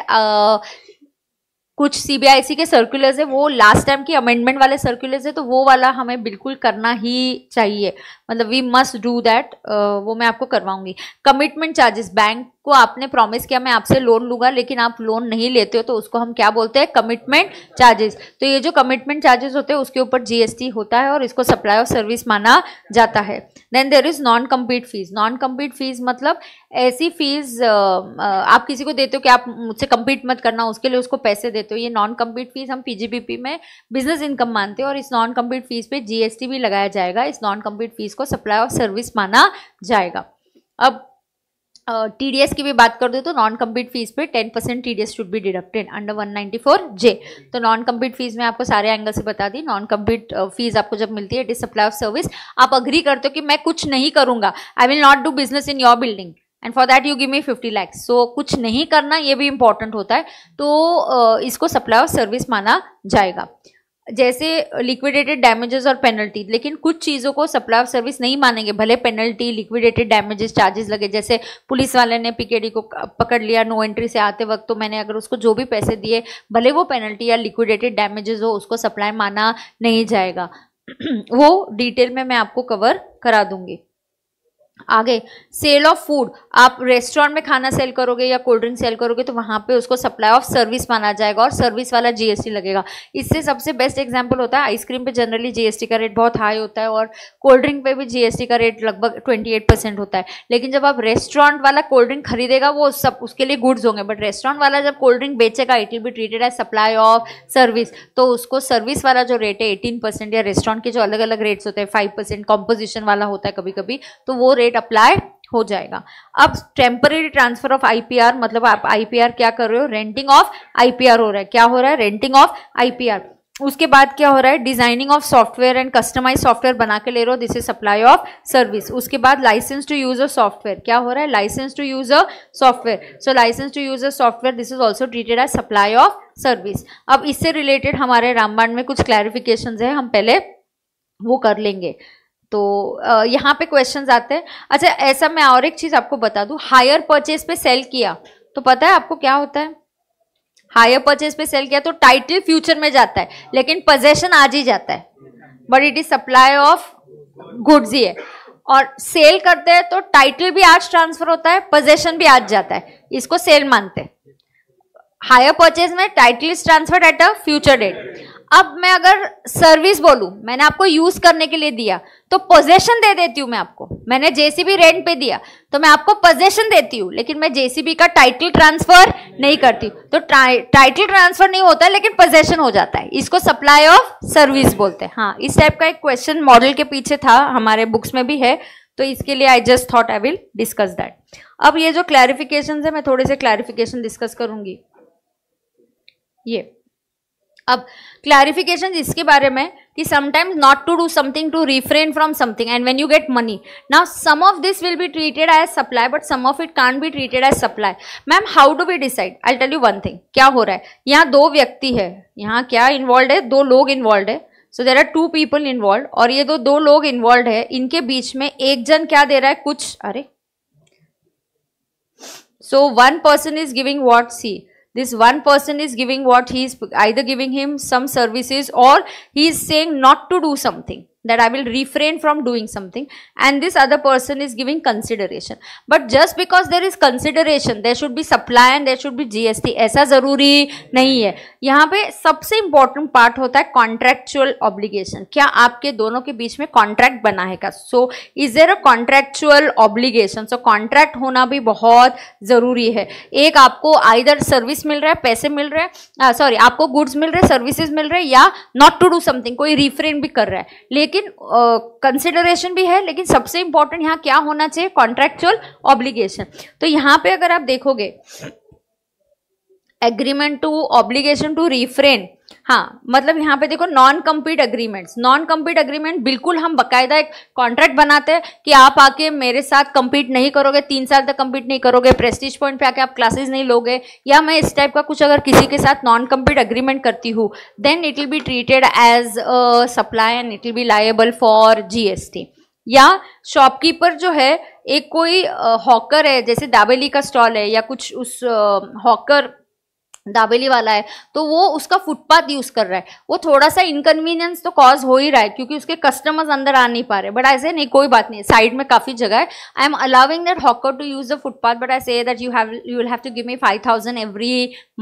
कुछ सीबीआईसी के सर्कुलर्स है वो लास्ट टाइम की अमेंडमेंट वाले सर्कुलर्स है तो वो वाला हमें बिल्कुल करना ही चाहिए मतलब वी मस्ट डू दैट वो मैं आपको करवाऊंगी कमिटमेंट चार्जेस बैंक को आपने प्रॉमिस किया मैं आपसे लोन लूंगा लेकिन आप लोन नहीं लेते हो तो उसको हम क्या बोलते हैं कमिटमेंट चार्जेस तो ये जो कमिटमेंट चार्जेस होते हैं उसके ऊपर जीएसटी होता है और इसको सप्लाई और सर्विस माना जाता है then there is non compete fee non compete fee मतलब ऐसी फीस आप किसी को देते हो कि आप मुझसे कम्पीट मत करना उसके लिए उसको पैसे देते हो ये नॉन कम्पीट फीस हम पीजीबीपी में बिजनेस इनकम मानते हैं और इस नॉन कम्पीट फीस पे जीएसटी भी लगाया जाएगा इस नॉन कम्पीट फीस को सप्लाई ऑफ सर्विस माना जाएगा अब टीडीएस एस की भी बात कर दो तो नॉन कम्पीट फीस पे ten percent T D S should भी deducted under one four J तो नॉन कम्पीट फीस में आपको सारे एंगल से बता दी नॉन कम्पीट फीस आपको जब मिलती है it is supply of service आप अग्री करते हो कि मैं कुछ नहीं करूंगा I will not do business in your building and for that you give me fifty lakhs so कुछ नहीं करना ये भी इंपॉर्टेंट होता है तो uh, इसको सप्लाई ऑफ सर्विस माना जाएगा जैसे लिक्विडेटेड डैमेजेस और पेनल्टी लेकिन कुछ चीज़ों को सप्लाई ऑफ सर्विस नहीं मानेंगे भले पेनल्टी लिक्विडेटेड डैमेजेस चार्जेस लगे जैसे पुलिस वाले ने पीकेडी को पकड़ लिया नो एंट्री से आते वक्त तो मैंने अगर उसको जो भी पैसे दिए भले वो पेनल्टी या लिक्विडेटेड डैमेजेस हो उसको सप्लाई माना नहीं जाएगा वो डिटेल में मैं आपको कवर करा दूंगी आगे सेल ऑफ फूड आप रेस्टोरेंट में खाना सेल करोगे या कोल्ड ड्रिंक सेल करोगे तो वहां पे उसको सप्लाई ऑफ सर्विस माना जाएगा और सर्विस वाला जीएसटी लगेगा इससे सबसे बेस्ट एग्जांपल होता है आइसक्रीम पे जनरली जीएसटी का रेट बहुत हाई होता है और कोल्ड ड्रिंक पे भी जीएसटी का रेट लगभग ट्वेंटी होता है लेकिन जब आप रेस्टोरेंट वाला कोल्ड ड्रिंक खरीदेगा वो सब उसके लिए गुड्स होंगे बट रेस्टोरेंट वाला जब कोल्ड ड्रिंक बेचेगा it will be treated as supply of service तो उसको सर्विस वाला जो रेट है एटीन या रेस्टोरेंट के जो अलग अलग रेट्स होते हैं फाइव कंपोजिशन वाला होता है कभी कभी तो वो रेट डेट अप्लाई हो जाएगा अब टेम्पररी ट्रांसफर ऑफ आईपीआर मतलब आप आईपीआर क्या कर रहे हो रेंटिंग ऑफ आईपीआर हो रहा है क्या हो रहा है रेंटिंग ऑफ आईपीआर उसके बाद क्या हो रहा है designing of software and customise software बना के ले रहे हो this is supply of service उसके बाद licence to use a software क्या हो रहा है licence to use a software so licence to use a software this is also treated as supply of service अब इससे रिलेटेड हमारे रामबाण में कुछ क्लैरिफिकेशन है हम पहले वो कर लेंगे तो यहाँ पे क्वेश्चंस आते हैं अच्छा ऐसा मैं और एक चीज़ आपको बता दू हायर परचेज पे सेल किया तो पता है आपको क्या होता है हायर परचेज पे सेल किया तो टाइटल फ्यूचर में जाता है लेकिन पोजेशन आज ही जाता है but it is supply of goods ही है और सेल करते हैं तो टाइटल भी आज ट्रांसफर होता है पोजेशन भी आज जाता है इसको सेल मानते हैं हायर परचेज में title is transferred at a future date अब मैं अगर सर्विस बोलूं मैंने आपको यूज करने के लिए दिया तो पोजेशन दे देती हूँ मैं आपको मैंने जेसीबी रेंट पे दिया तो मैं आपको पोजेशन देती हूँ लेकिन मैं जेसीबी का टाइटल ट्रांसफर नहीं करती तो टाइटल ट्रांसफर नहीं होता लेकिन पोजेशन हो जाता है इसको सप्लाई ऑफ सर्विस बोलते हैं हाँ इस टाइप का एक क्वेश्चन मॉडल के पीछे था हमारे बुक्स में भी है तो इसके लिए I just thought I will discuss that अब ये जो क्लैरिफिकेशन है मैं थोड़े से क्लैरिफिकेशन डिस्कस करूंगी ये अब क्लैरिफिकेशन इसके बारे में कि sometimes not to do something to refrain from something and when you get money now some of this will be treated as supply but some of it can be treated as supply ma'am how do we decide I tell you one thing क्या हो रहा है यहाँ दो व्यक्ति है यहाँ क्या इन्वॉल्व है दो लोग इन्वॉल्व है so there are two people involve और ये दो दो लोग इन्वॉल्व है इनके बीच में एक जन क्या दे रहा है कुछ अरे so one person is giving what see this one person is giving what he is either giving him some services or he is saying not to do something that I will refrain from doing something and this other person is giving consideration. But just because there is consideration, there should be supply and there should be GST. ऐसा ज़रूरी नहीं है यहाँ पे सबसे इम्पोर्टेंट पार्ट होता है कॉन्ट्रैक्चुअल ऑब्लिगेशन क्या आपके दोनों के बीच में कॉन्ट्रैक्ट बना है का so is there a contractual obligation so contract होना भी बहुत ज़रूरी है एक आपको आइधर सर्विस मिल रहा है पैसे मिल रहे हैं सॉरी आपको गुड्स मिल रहे हैं सर्विसेज मिल रहे हैं या नॉट टू डू समथिंग कोई रिफ्रेन भी कर रहा है लेकिन लेकिन कंसिडरेशन भी है लेकिन सबसे इंपॉर्टेंट यहाँ क्या होना चाहिए कॉन्ट्रेक्चुअल ऑब्लिगेशन तो यहाँ पे अगर आप देखोगे agreement to obligation to refrain हाँ मतलब यहाँ पे देखो non compete agreements non compete agreement बिल्कुल हम बकायदा एक कॉन्ट्रैक्ट बनाते हैं कि आप आके मेरे साथ कम्पीट नहीं करोगे तीन साल तक कम्पीट नहीं करोगे प्रेस्टीज पॉइंट पे आके आप क्लासेस नहीं लोगे या मैं इस टाइप का कुछ अगर किसी के साथ नॉन कम्पीट अग्रीमेंट करती हूँ then it will be treated as supply and it will be liable for T या शॉपकीपर जो है एक कोई हॉकर है जैसे दाबेली का स्टॉल है या कुछ उस हॉकर दाबेली वाला है तो वो उसका फुटपाथ यूज़ कर रहा है वो थोड़ा सा इनकन्वीनियंस तो कॉज हो ही रहा है क्योंकि उसके कस्टमर्स अंदर आ नहीं पा रहे बट ऐसे नहीं कोई बात नहीं साइड में काफ़ी जगह है I am allowing that hawker to use the footpath but I say that you have you will have to give me five thousand every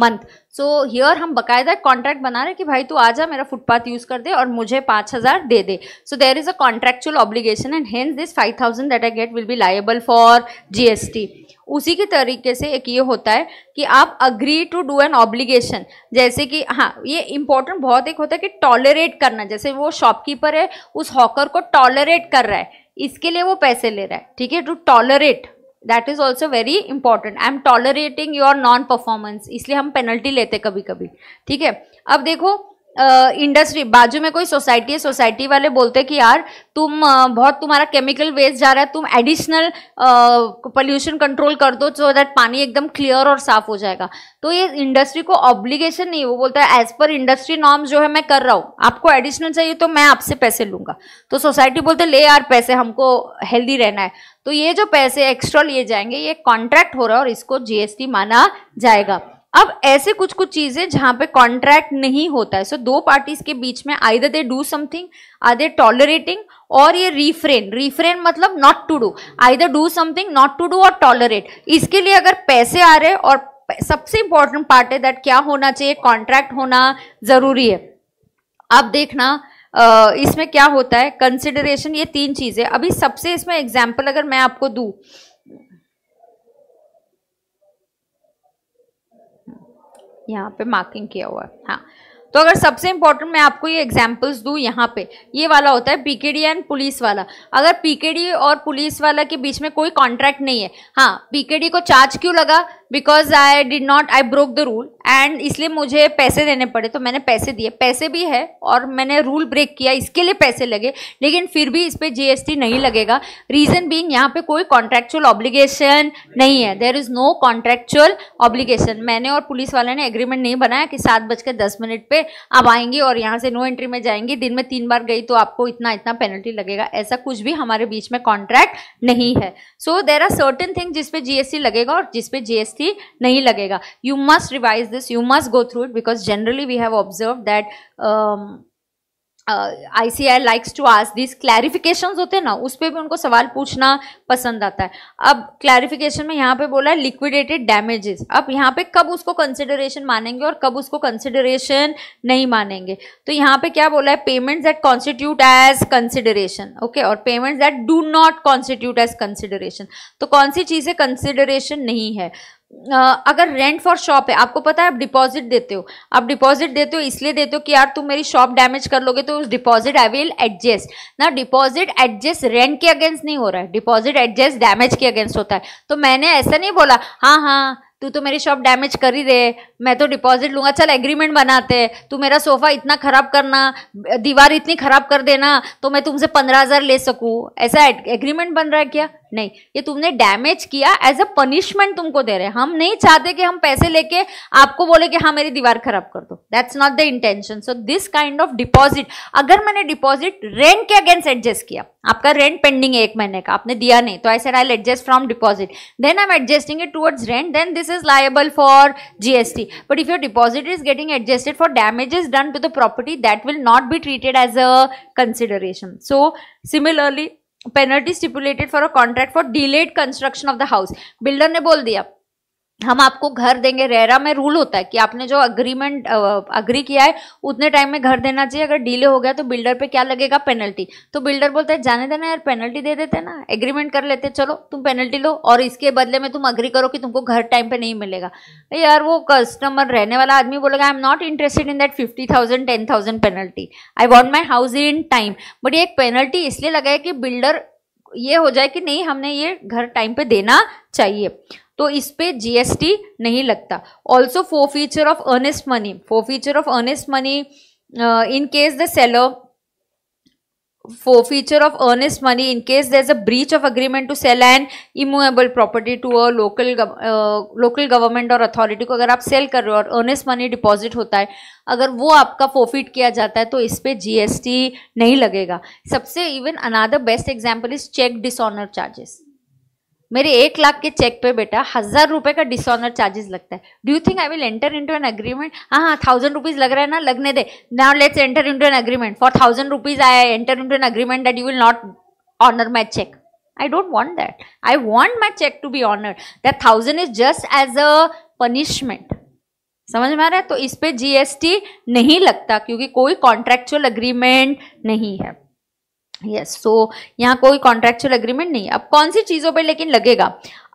month so so, here हम बकायदा कॉन्ट्रैक्ट बना रहे कि भाई तू आ जा मेरा फुटपाथ यूज़ कर दे और मुझे पाँच हज़ार दे दे so there is a contractual obligation and hence this five thousand that I get will be liable for GST उसी के तरीके से एक ये होता है कि आप agree to do an obligation जैसे कि हाँ ये इंपॉर्टेंट बहुत एक होता है कि टॉलरेट करना जैसे वो शॉपकीपर है उस हॉकर को टॉलरेट कर रहा है इसके लिए वो पैसे ले रहा है ठीक है to tolerate that is also very important I am tolerating your non performance इसलिए हम पेनल्टी लेते कभी कभी ठीक है अब देखो इंडस्ट्री बाजू में कोई सोसाइटी है सोसाइटी वाले बोलते हैं कि यार तुम बहुत तुम्हारा केमिकल वेस्ट जा रहा है तुम एडिशनल पोल्यूशन कंट्रोल कर दो सो दैट पानी एकदम क्लियर और साफ हो जाएगा तो ये इंडस्ट्री को ऑब्लिगेशन नहीं वो बोलता है एज पर इंडस्ट्री नॉर्म जो है मैं कर रहा हूँ आपको एडिशनल चाहिए तो मैं आपसे पैसे लूंगा तो सोसाइटी बोलते ले यार पैसे हमको हेल्दी रहना है तो ये जो पैसे एक्स्ट्रा लिए जाएंगे ये कॉन्ट्रैक्ट हो रहा है और इसको जीएसटी माना जाएगा अब ऐसे कुछ कुछ चीज़ें जहां पे कॉन्ट्रैक्ट नहीं होता है सो so, दो पार्टीज के बीच में I they do something I they tolerating और ये रिफ्रेन रिफ्रेन मतलब not to do I do something not to do और टॉलरेट इसके लिए अगर पैसे आ रहे और सबसे इंपॉर्टेंट पार्ट है दैट क्या होना चाहिए कॉन्ट्रैक्ट होना ज़रूरी है अब देखना इसमें क्या होता है कंसिडरेशन ये तीन चीज़ें अभी सबसे इसमें एग्जाम्पल अगर मैं आपको दू यहाँ पे मार्किंग किया हुआ है हाँ तो अगर सबसे इंपॉर्टेंट मैं आपको ये एग्जाम्पल्स दूँ यहाँ पे ये वाला होता है पीकेडी एंड पुलिस वाला अगर पीकेडी और पुलिस वाला के बीच में कोई कॉन्ट्रैक्ट नहीं है हाँ पीकेडी को चार्ज क्यों लगा because I did not I broke the rule and इसलिए मुझे पैसे देने पड़े तो मैंने पैसे दिए पैसे भी है और मैंने रूल ब्रेक किया इसके लिए पैसे लगे लेकिन फिर भी इस पर जीएसटी नहीं लगेगा रीज़न बीइंग यहाँ पे कोई कॉन्ट्रेक्चुअल ऑब्लिगेशन नहीं है there is no contractual obligation मैंने और पुलिस वाले ने एग्रीमेंट नहीं बनाया कि सात बजकर दस मिनट पर आप आएंगे और यहाँ से नो एंट्री में जाएंगे दिन में तीन बार गई तो आपको इतना इतना पेनल्टी लगेगा ऐसा कुछ भी हमारे बीच में कॉन्ट्रैक्ट नहीं है so there are certain thing जिसपे जीएसटी लगेगा और जिसपे जी एस थी नहीं लगेगा you must revise this you must go through it because generally we have observe that I C I likes to ask this clarification होते हैं ना उस पर भी उनको सवाल पूछना पसंद आता है अब क्लैरिफिकेशन में यहाँ पे बोला है लिक्विडेटेड डैमेजेस अब यहाँ पे कब उसको कंसिडरेशन मानेंगे और कब उसको कंसिडरेशन नहीं मानेंगे तो यहाँ पे क्या बोला है payments that constitute as consideration okay और payments that do not constitute as consideration तो कौन सी चीज़ें कंसिडरेशन नहीं है अगर रेंट फॉर शॉप है आपको पता है आप डिपॉजिट देते हो आप डिपॉजिट देते हो इसलिए देते हो कि यार तुम मेरी शॉप डैमेज कर लोगे तो उस डिपॉजिट आई विल एडजस्ट ना डिपॉजिट एडजस्ट रेंट के अगेंस्ट नहीं हो रहा है डिपॉजिट एडजस्ट डैमेज के अगेंस्ट होता है तो मैंने ऐसा नहीं बोला हाँ हाँ तू तो मेरी शॉप डैमेज कर ही रहे मैं तो डिपॉजिट लूँगा चल एग्रीमेंट बनाते हैं तू मेरा सोफ़ा इतना ख़राब करना दीवार इतनी ख़राब कर देना तो मैं तुमसे पंद्रह हज़ार ले सकूँ ऐसा एग्रीमेंट बन रहा है क्या नहीं ये तुमने डैमेज किया एज अ पनिशमेंट तुमको दे रहे हैं हम नहीं चाहते कि हम पैसे लेके आपको बोले कि हाँ मेरी दीवार खराब कर दो that's not the intention so this kind of deposit अगर मैंने डिपॉजिट रेंट के अगेंस्ट एडजस्ट किया आपका रेंट पेंडिंग है एक महीने का आपने दिया नहीं तो I said I adjust from deposit then I am adjusting it towards rent then this is liable for GST but if your deposit is getting adjusted for damages done to the property that will not be treated as a consideration so similarly penalty stipulated for a contract for delayed construction of the house builder ने बोल दिया हम आपको घर देंगे रेरा में रूल होता है कि आपने जो अग्रीमेंट अग्री किया है उतने टाइम में घर देना चाहिए अगर डिले हो गया तो बिल्डर पे क्या लगेगा पेनल्टी तो बिल्डर बोलता है जाने देना यार पेनल्टी दे देते ना एग्रीमेंट कर लेते चलो तुम पेनल्टी लो और इसके बदले में तुम अग्री करो कि तुमको घर टाइम पे नहीं मिलेगा यार वो कस्टमर रहने वाला आदमी बोलेगा I am not interested in that fifty thousand ten thousand penalty I want my house in time but ये एक पेनल्टी इसलिए लगा है कि बिल्डर ये हो जाए कि नहीं हमने ये घर टाइम पे देना चाहिए तो इस पर जीएसटी नहीं लगता also forfeiture of earnest money forfeiture of earnest money in case the seller forfeiture of earnest money in case there is a breach of agreement to sell and immovable property to a local local government और अथॉरिटी को अगर आप सेल कर रहे हो और अर्नेस्ट मनी डिपॉजिट होता है अगर वो आपका फोफिट किया जाता है तो इस पर जी नहीं लगेगा सबसे even another best example is cheque dishonour charges मेरे एक लाख के चेक पे बेटा हज़ार रुपये का डिसऑनर चार्जेस लगता है do you think I will enter into an agreement हाँ हाँ थाउजेंड रुपीज़ लग रहा है ना लगने दे now let's enter into an agreement for thousand rupees I enter into an agreement that you will not honour my cheque I don't want that I want my cheque to be honour that thousand is just as a punishment समझ में आ रहा है तो इस पे जीएसटी नहीं लगता क्योंकि कोई कॉन्ट्रेक्चुअल अग्रीमेंट नहीं है यस सो यहाँ कोई कॉन्ट्रेक्चुअल एग्रीमेंट नहीं है अब कौन सी चीज़ों पे लेकिन लगेगा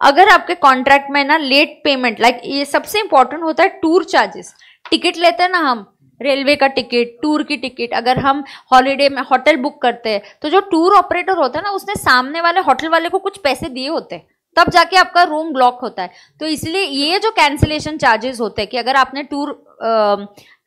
अगर आपके कॉन्ट्रैक्ट में ना लेट पेमेंट लाइक ये सबसे इंपॉर्टेंट होता है टूर चार्जेस टिकट लेते हैं ना हम रेलवे का टिकट टूर की टिकट अगर हम हॉलीडे में होटल बुक करते हैं तो जो टूर ऑपरेटर होता है ना उसने सामने वाले होटल वाले को कुछ पैसे दिए होते हैं तब जाके आपका रूम ब्लॉक होता है तो इसलिए ये जो कैंसिलेशन चार्जेस होते हैं कि अगर आपने टूर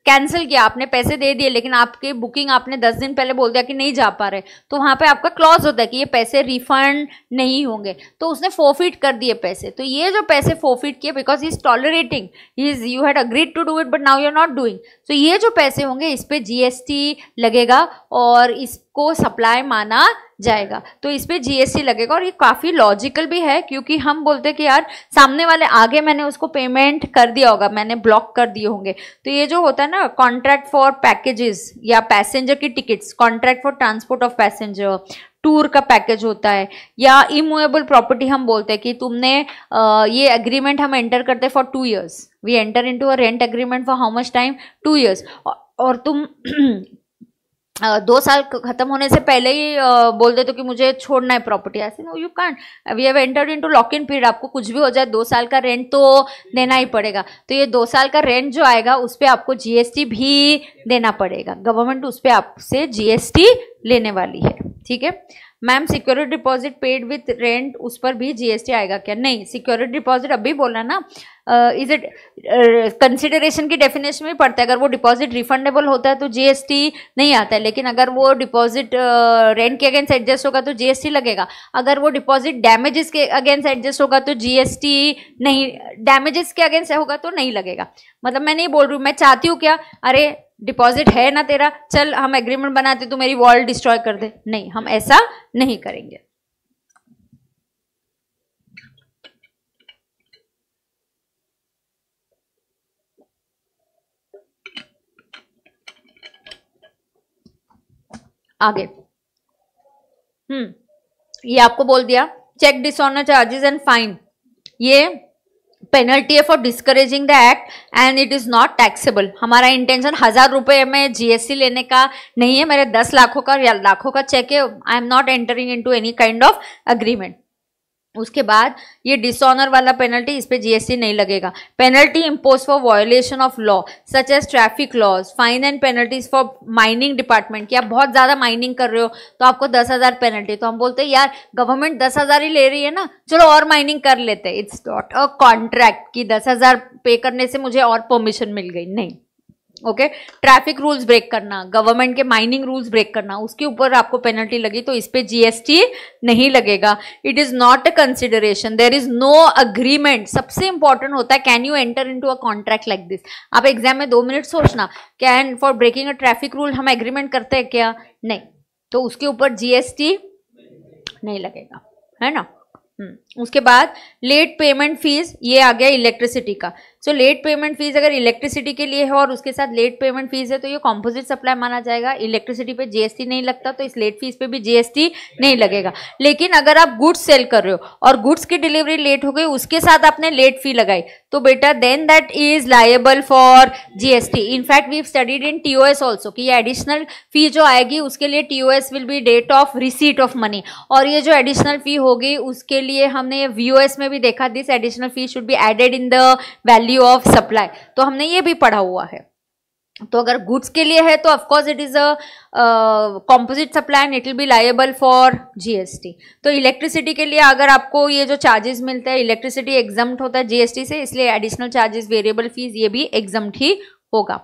कैंसिल किया आपने पैसे दे दिए लेकिन आपकी बुकिंग आपने दस दिन पहले बोल दिया कि नहीं जा पा रहे तो वहाँ पे आपका क्लॉज होता है कि ये पैसे रिफंड नहीं होंगे तो उसने फोफिट कर दिए पैसे तो ये जो पैसे फोफिट किए because he is tolerating he is you had agreed to do it but now you are not doing so ये जो पैसे होंगे इस पर जी लगेगा और इस को सप्लाई माना जाएगा तो इस पर जीएसटी लगेगा और ये काफ़ी लॉजिकल भी है क्योंकि हम बोलते हैं कि यार सामने वाले आगे मैंने उसको पेमेंट कर दिया होगा मैंने ब्लॉक कर दिए होंगे तो ये जो होता है ना कॉन्ट्रैक्ट फॉर पैकेजेस या पैसेंजर की tickets contract for transport of passenger tour का पैकेज होता है या इमूवेबल प्रॉपर्टी हम बोलते हैं कि तुमने आ, ये एग्रीमेंट हम एंटर करते for two years we enter into a rent agreement for how much time two years और तुम दो साल खत्म होने से पहले ही बोल देते तो कि मुझे छोड़ना है प्रॉपर्टी ऐसे no you can't we have entered into lock in period आपको कुछ भी हो जाए दो साल का रेंट तो देना ही पड़ेगा तो ये दो साल का रेंट जो आएगा उस पर आपको जीएसटी भी देना पड़ेगा गवर्नमेंट उस पर आपसे जीएसटी लेने वाली है ठीक है ma'am security deposit paid with rent उस पर भी जीएसटी आएगा क्या नहीं सिक्योरिटी डिपॉजिट अभी बोला ना इज इट कंसिडरेशन की डेफिनेशन में पड़ता है अगर वो डिपॉजिट रिफंडेबल होता है तो जीएसटी नहीं आता है लेकिन अगर वो डिपॉजिट रेंट uh, के अगेंस्ट एडजस्ट होगा तो जीएसटी लगेगा अगर वो डिपॉजिट डैमेजेस के अगेंस्ट एडजस्ट होगा तो जीएसटी नहीं डैमेजेस के अगेंस्ट होगा तो नहीं लगेगा मतलब मैं नहीं बोल रही हूँ मैं चाहती हूँ क्या अरे डिपॉजिट है ना तेरा चल हम एग्रीमेंट बनाते तू मेरी वॉल डिस्ट्रॉय कर दे नहीं हम ऐसा नहीं करेंगे आगे हम्म ये आपको बोल दिया cheque dishonour charges and fine ये पेनल्टी है for discouraging the act and it is not taxable हमारा इंटेंशन हज़ार रुपये में जीएसटी लेने का नहीं है मेरे दस लाखों का या लाखों का चेक है I am not entering into any kind of agreement उसके बाद ये डिसऑनर वाला पेनल्टी इस पर जीएसटी नहीं लगेगा penalty impose for violation of law such as traffic laws fine and penalties for mining department कि आप बहुत ज़्यादा माइनिंग कर रहे हो तो आपको दस हज़ार पेनल्टी तो हम बोलते हैं यार गवर्नमेंट दस हज़ार ही ले रही है ना चलो और माइनिंग कर लेते हैं इट्स नॉट अ कॉन्ट्रैक्ट कि दस हज़ार पे करने से मुझे और परमिशन मिल गई नहीं ओके ट्रैफिक रूल्स ब्रेक करना गवर्नमेंट के माइनिंग रूल्स ब्रेक करना उसके ऊपर आपको पेनल्टी लगी तो इस पर जीएसटी नहीं लगेगा it is not a consideration there is no agreement सबसे इंपॉर्टेंट होता है can you enter into a contract like this आप एग्जाम में दो मिनट सोचना can for breaking a traffic rule हम एग्रीमेंट करते हैं क्या नहीं तो उसके ऊपर जीएसटी नहीं लगेगा है ना हुँ. हम्म। उसके बाद लेट पेमेंट फीस ये आ गया इलेक्ट्रिसिटी का सो लेट पेमेंट फीस अगर इलेक्ट्रिसिटी के लिए है और उसके साथ लेट पेमेंट फीस है तो ये कॉम्पोजिट सप्लाई माना जाएगा इलेक्ट्रिसिटी पे जीएसटी नहीं लगता तो इस लेट फीस पे भी जीएसटी नहीं लगेगा लेकिन अगर आप गुड्स सेल कर रहे हो और गुड्स की डिलीवरी लेट हो गई उसके साथ आपने लेट फी लगाई तो बेटा then that is liable for GST in fact we studied in T O S also कि ये एडिशनल फी जो आएगी उसके लिए T O S will be date of receipt of money और ये जो एडिशनल फी होगी उसके लिए हम हमने ये वीओएस में भी देखा this additional fee should be added in the value of supply तो हमने ये भी पढ़ा हुआ है तो अगर गुड्स के लिए है तो of course it is a composite supply and it will be liable for GST तो इलेक्ट्रिसिटी के लिए अगर आपको ये जो चार्जेस मिलते हैं इलेक्ट्रिसिटी एग्जम्ट होता है जीएसटी से इसलिए एडिशनल चार्जेस वेरिएबल फीस ये भी एग्जम्ट ही होगा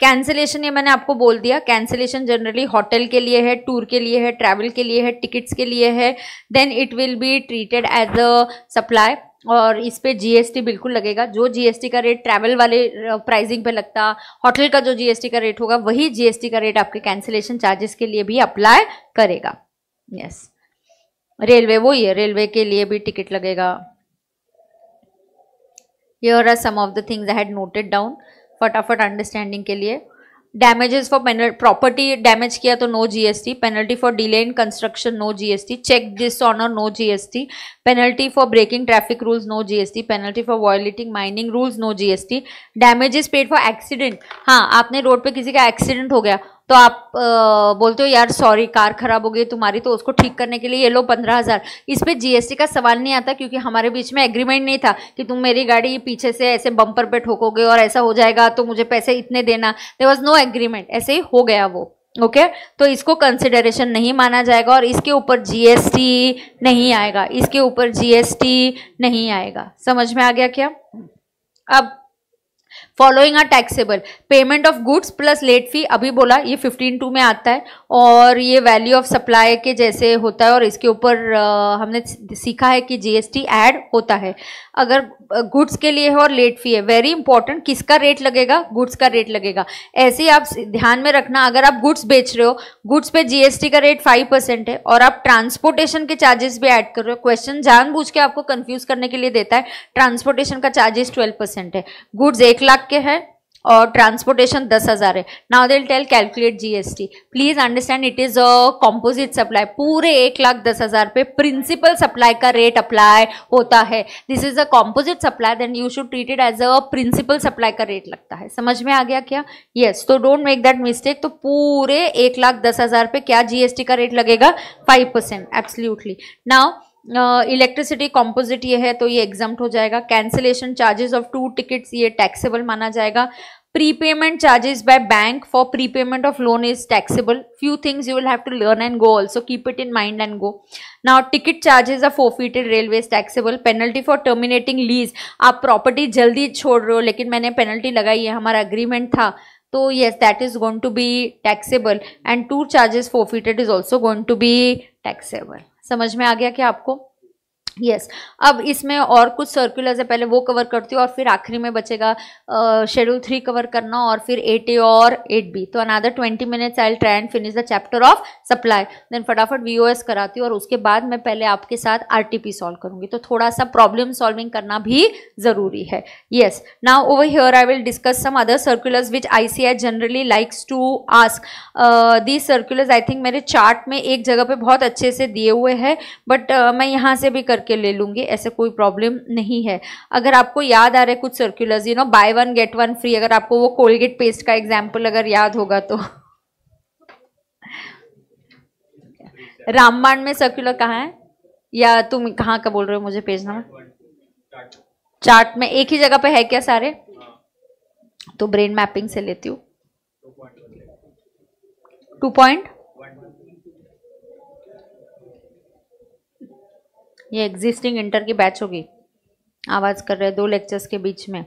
कैंसिलेशन ये मैंने आपको बोल दिया कैंसिलेशन जनरली होटल के लिए है टूर के लिए है ट्रैवल के लिए है टिकट्स के लिए है then it will be treated as a supply और इस पे जीएसटी बिल्कुल लगेगा जो जीएसटी का रेट ट्रैवल वाले प्राइसिंग पे लगता होटल का जो जीएसटी का रेट होगा वही जीएसटी का रेट आपके कैंसिलेशन चार्जेस के लिए भी अप्लाई करेगा यस yes. रेलवे वो ही है रेलवे के लिए भी टिकट लगेगा here are some of the things I had noted down फटाफट अंडरस्टैंडिंग के लिए damages for penal property damage किया तो no GST penalty for delay in construction no GST cheque dishonour no GST penalty for breaking traffic rules no GST penalty for violating mining rules no GST damages paid for accident हाँ आपने रोड पे किसी का एक्सीडेंट हो गया तो आप आ, बोलते हो यार सॉरी कार खराब हो गई तुम्हारी तो उसको ठीक करने के लिए ये लो पंद्रह हज़ार इस पर जीएसटी का सवाल नहीं आता क्योंकि हमारे बीच में एग्रीमेंट नहीं था कि तुम मेरी गाड़ी पीछे से ऐसे बम्पर पे ठोकोगे और ऐसा हो जाएगा तो मुझे पैसे इतने देना देर वॉज नो एग्रीमेंट ऐसे ही हो गया वो ओके okay? तो इसको कंसिडरेशन नहीं माना जाएगा और इसके ऊपर जीएसटी नहीं आएगा इसके ऊपर जीएसटी नहीं आएगा समझ में आ गया क्या अब following are taxable payment of goods plus late fee अभी बोला ये फिफ्टीन टू में आता है और ये वैल्यू ऑफ सप्लाई के जैसे होता है और इसके ऊपर हमने सीखा है कि जीएसटी ऐड होता है अगर गुड्स के लिए है और लेट फी है वेरी इंपॉर्टेंट किसका रेट लगेगा गुड्स का रेट लगेगा ऐसे ही आप ध्यान में रखना अगर आप गुड्स बेच रहे हो गुड्स पे जीएसटी का रेट फाइव परसेंट है और आप ट्रांसपोर्टेशन के चार्जेस भी ऐड कर रहे हो क्वेश्चन जानबूझ के आपको कंफ्यूज करने के लिए देता है ट्रांसपोर्टेशन का चार्जेस ट्वेल्व परसेंट है गुड्स एक लाख के हैं और ट्रांसपोर्टेशन दस हज़ार है now they tell calculate GST please understand it is a composite supply पूरे एक लाख दस हज़ार पे प्रिंसिपल सप्लाई का रेट अप्लाई होता है this is a composite supply then you should treat it as a principal supply का रेट लगता है समझ में आ गया क्या यस yes, तो डोंट मेक दैट मिस्टेक तो पूरे एक लाख दस हज़ार पे क्या जीएसटी का रेट लगेगा five percent absolutely now electricity uh, composite ये है तो ये एग्जाम हो जाएगा cancellation charges of two tickets ये टैक्सेबल माना जाएगा prepayment charges by bank for prepayment of loan is taxable few things you will have to learn and go also keep it in mind and go now ticket charges are forfeited railway taxable penalty for terminating lease आप प्रॉपर्टी जल्दी छोड़ रहे हो लेकिन मैंने पेनल्टी लगाई है हमारा अग्रीमेंट था तो yes that is going to be taxable and to charges forfeited is also going to be taxable समझ में आ गया क्या आपको यस yes. अब इसमें और कुछ सर्कुलर्स है पहले वो कवर करती हूँ और फिर आखिरी में बचेगा शेड्यूल थ्री कवर करना और फिर एट ए और एट बी तो another twenty minutes I try and finish the chapter of supply then फटाफट वी कराती हूँ और उसके बाद मैं पहले आपके साथ आर सॉल्व करूँगी तो थोड़ा सा प्रॉब्लम सॉल्विंग करना भी ज़रूरी है yes now over here I will discuss some other circulars which I C I generally likes to ask the circulars I think मेरे चार्ट में एक जगह पर बहुत अच्छे से दिए हुए हैं बट uh, मैं यहाँ से भी करके ले लूँगी ऐसे कोई प्रॉब्लम नहीं है अगर आपको याद आ रहे कुछ circulars you know buy one get one free अगर आपको वो कोलगेट पेस्ट का एग्जाम्पल अगर याद होगा तो रामबाण में सर्कुलर कहाँ है या तुम कहाँ का बोल रहे हो मुझे पेज नंबर चार्ट में एक ही जगह पे है क्या सारे तो ब्रेन मैपिंग से लेती हूँ टू पॉइंट ये एग्जिस्टिंग इंटर की बैच होगी आवाज कर रहे दो लेक्चर्स के बीच में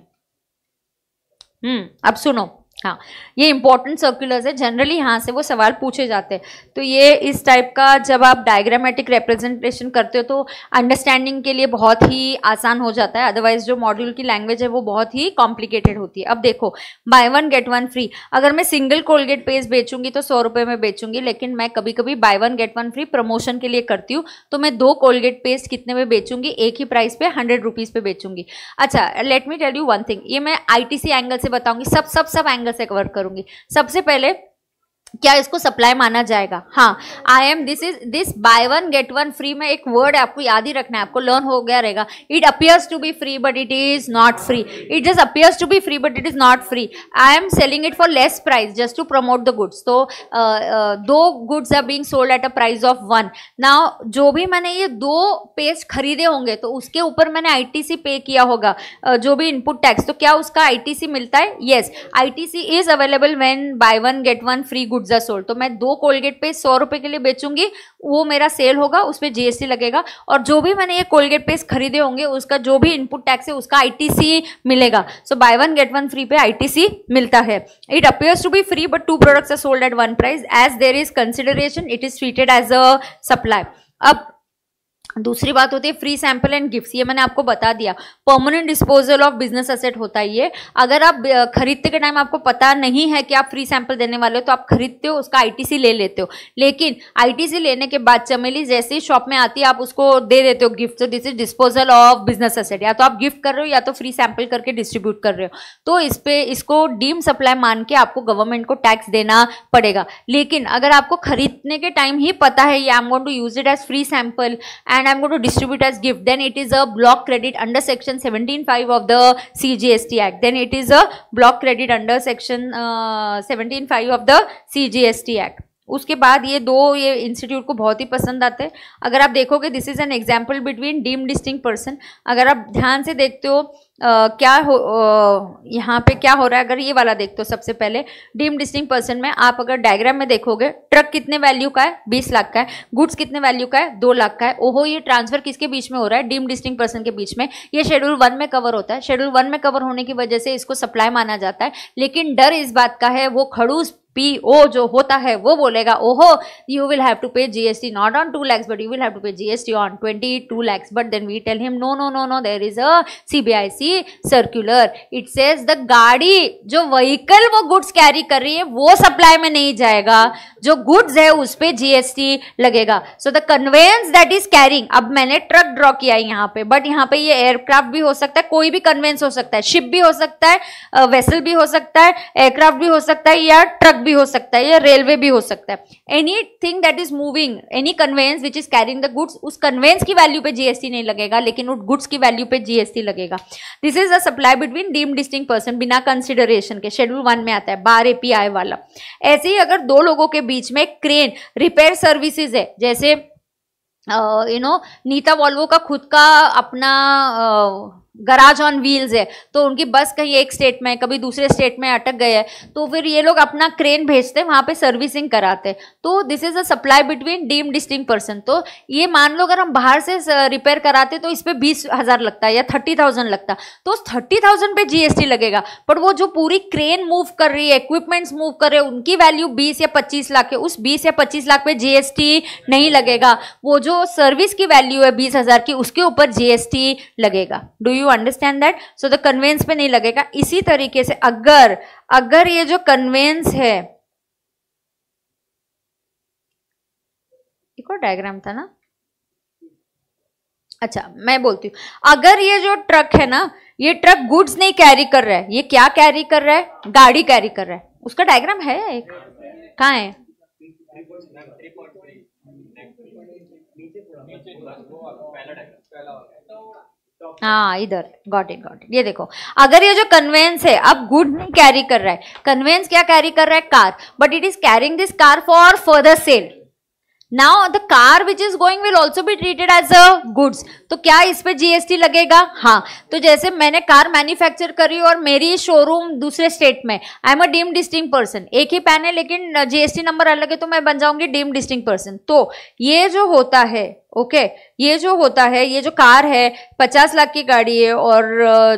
हम्म अब सुनो हाँ ये इंपॉर्टेंट सर्कुलर्स है जनरली यहाँ से वो सवाल पूछे जाते हैं तो ये इस टाइप का जब आप डायग्रामेटिक रिप्रेजेंटेशन करते हो तो अंडरस्टैंडिंग के लिए बहुत ही आसान हो जाता है अदरवाइज जो मॉड्यूल की लैंग्वेज है वो बहुत ही कॉम्प्लिकेटेड होती है अब देखो buy one get one free अगर मैं सिंगल कोलगेट पेस्ट बेचूंगी तो सौ रुपये में बेचूंगी लेकिन मैं कभी कभी buy one get one free promotion के लिए करती हूँ तो मैं दो कोलगेट पेस्ट कितने में बेचूंगी एक ही प्राइस पे हंड्रेड रुपीज़ पे बेचूंगी अच्छा let me tell you one thing ये मैं आई एंगल से बताऊँगी सब सब सब एंगल एंगल से कवर करूंगी सबसे पहले क्या इसको सप्लाई माना जाएगा हाँ I am this is this buy one get one free में एक वर्ड आपको याद ही रखना है आपको लर्न हो गया रहेगा it appears to be free but it is not free it just appears to be free but it is not free I am selling it for less price just to promote the goods तो दो goods are being sold at a prize of one ना जो भी मैंने ये दो पेज खरीदे होंगे तो उसके ऊपर मैंने आई पे किया होगा uh, जो भी इनपुट टैक्स तो क्या उसका आई मिलता है yes I is available when buy one get one free good goods are sold तो मैं दो कोलगेट पेस्ट सौ रुपए के लिए बेचूंगी वो मेरा सेल होगा उस पर जीएसटी लगेगा और जो भी मैंने ये कोलगेट पेस्ट खरीदे होंगे उसका जो भी इनपुट टैक्स है उसका आईटीसी मिलेगा so buy one get one free पे आईटीसी मिलता है it appears to be free but two products are sold at one price as there is consideration it is treated as a supply अब दूसरी बात होती है फ्री सैंपल एंड गिफ्ट्स ये मैंने आपको बता दिया permanent disposal of business asset होता है ये अगर आप खरीदते के टाइम आपको पता नहीं है कि आप फ्री सैंपल देने वाले हो तो आप खरीदते हो उसका आईटीसी ले लेते हो लेकिन आईटीसी लेने के बाद चमेली जैसे ही शॉप में आती है आप उसको दे देते हो gift this is disposal of business asset या तो आप गिफ्ट कर रहे हो या तो फ्री सैंपल करके डिस्ट्रीब्यूट कर रहे हो तो इस पर इसको डीम सप्लाई मान के आपको गवर्नमेंट को टैक्स देना पड़ेगा लेकिन अगर आपको खरीदने के टाइम ही पता है ये I am going to use it as free sample and and I'm going to distribute as gift. Then it is a block credit under section 17.5 of the CGST Act. Then it is a block credit under section uh, 17.5 of the CGST Act. उसके बाद ये दो ये इंस्टीट्यूट को बहुत ही पसंद आते हैं अगर आप देखोगे this is an example between deem distinct person अगर आप ध्यान से देखते हो क्या हो आ, यहाँ पे क्या हो रहा है अगर ये वाला देख तो सबसे पहले डीम डिस्टिंग पर्सन में आप अगर डायग्राम में देखोगे ट्रक कितने वैल्यू का है बीस लाख का है गुड्स कितने वैल्यू का है दो लाख का है ओहो ये ट्रांसफर किसके बीच में हो रहा है डीम डिस्टिंग पर्सन के बीच में ये शेड्यूल वन में कवर होता है शेड्यूल वन में कवर होने की वजह से इसको सप्लाई माना जाता है लेकिन डर इस बात का है वो खड़ूस पी ओ जो होता है वो बोलेगा ओहो you will have to pay GST not on two lakhs but you will have to pay GST on twenty two lakhs but then we tell him no no no no there is a CBIC the circular it says गाड़ी जो व्हीकल वो गुड्स कैरी कर रही है वो सप्लाई में नहीं जाएगा जो गुड्स है उस पर जीएसटी लगेगा so the conveyance that is carrying अब मैंने ट्रक ड्रॉ किया यहाँ पे बट यहाँ पे ये एयरक्राफ्ट भी हो सकता है कोई भी कन्वेंस हो सकता है शिप भी हो सकता है वेसल भी हो सकता है एयरक्राफ्ट भी हो सकता है या ट्रक भी हो सकता है या रेलवे भी हो सकता है anything that is moving any conveyance which is carrying the goods उस कन्वेंस की वैल्यू पे जीएसटी नहीं लगेगा लेकिन गुड्स की वैल्यू पे जीएसटी लगेगा this is a supply between deem distinct person बिना कंसिडरेशन के शेड्यूल वन में आता है बार एपीआई वाला ऐसे ही अगर दो लोगों के बीच में क्रेन रिपेयर सर्विसेज है जैसे यू नो नीता वॉल्वो का खुद का अपना uh, गराज ऑन व्हील्स है तो उनकी बस कहीं एक स्टेट में कभी दूसरे स्टेट में अटक गए हैं तो फिर ये लोग अपना क्रेन भेजते हैं वहाँ पे सर्विसिंग कराते हैं तो this is a supply between deem distinct person तो ये मान लो अगर हम बाहर से रिपेयर कराते तो इस पर बीस हज़ार लगता है या थर्टी थाउजेंड लगता तो उस थर्टी थाउजेंड पर जीएसटी लगेगा बट वो जो पूरी क्रेन मूव कर रही है इक्विपमेंट्स मूव कर रहे हैं उनकी वैल्यू बीस या पच्चीस लाख है उस बीस या पच्चीस लाख पे जीएसटी नहीं लगेगा वो जो सर्विस की वैल्यू है बीस हज़ार की उसके ऊपर जीएसटी लगेगा do you you understand that so the conveyance पे नहीं लगेगा इसी तरीके से अगर अगर ये जो कन्वेंस है एक और डायग्राम था ना अच्छा मैं बोलती हूँ अगर ये जो ट्रक है ना ये ट्रक गुड्स नहीं कैरी कर रहा है ये क्या कैरी कर रहा है गाड़ी कैरी कर रहा है उसका डायग्राम है एक कहा है नीचे पहला डायग्राम पहला हाँ इधर गॉट इट गॉट इट ये देखो अगर ये जो कन्वेंस है अब गुड नहीं कैरी कर रहा है कन्वेंस क्या कैरी कर रहा है car but it is carrying this car for further sale now the car which is going will also be treated as a goods तो क्या इस पे जीएसटी लगेगा हाँ तो जैसे मैंने कार मैन्युफैक्चर करी और मेरी शोरूम दूसरे स्टेट में I am a deem distinct person एक ही पैन है लेकिन जीएसटी नंबर अलग है तो मैं बन जाऊंगी डीम डिस्टिंग पर्सन तो ये जो होता है ओके okay, ये जो होता है ये जो कार है पचास लाख की गाड़ी है और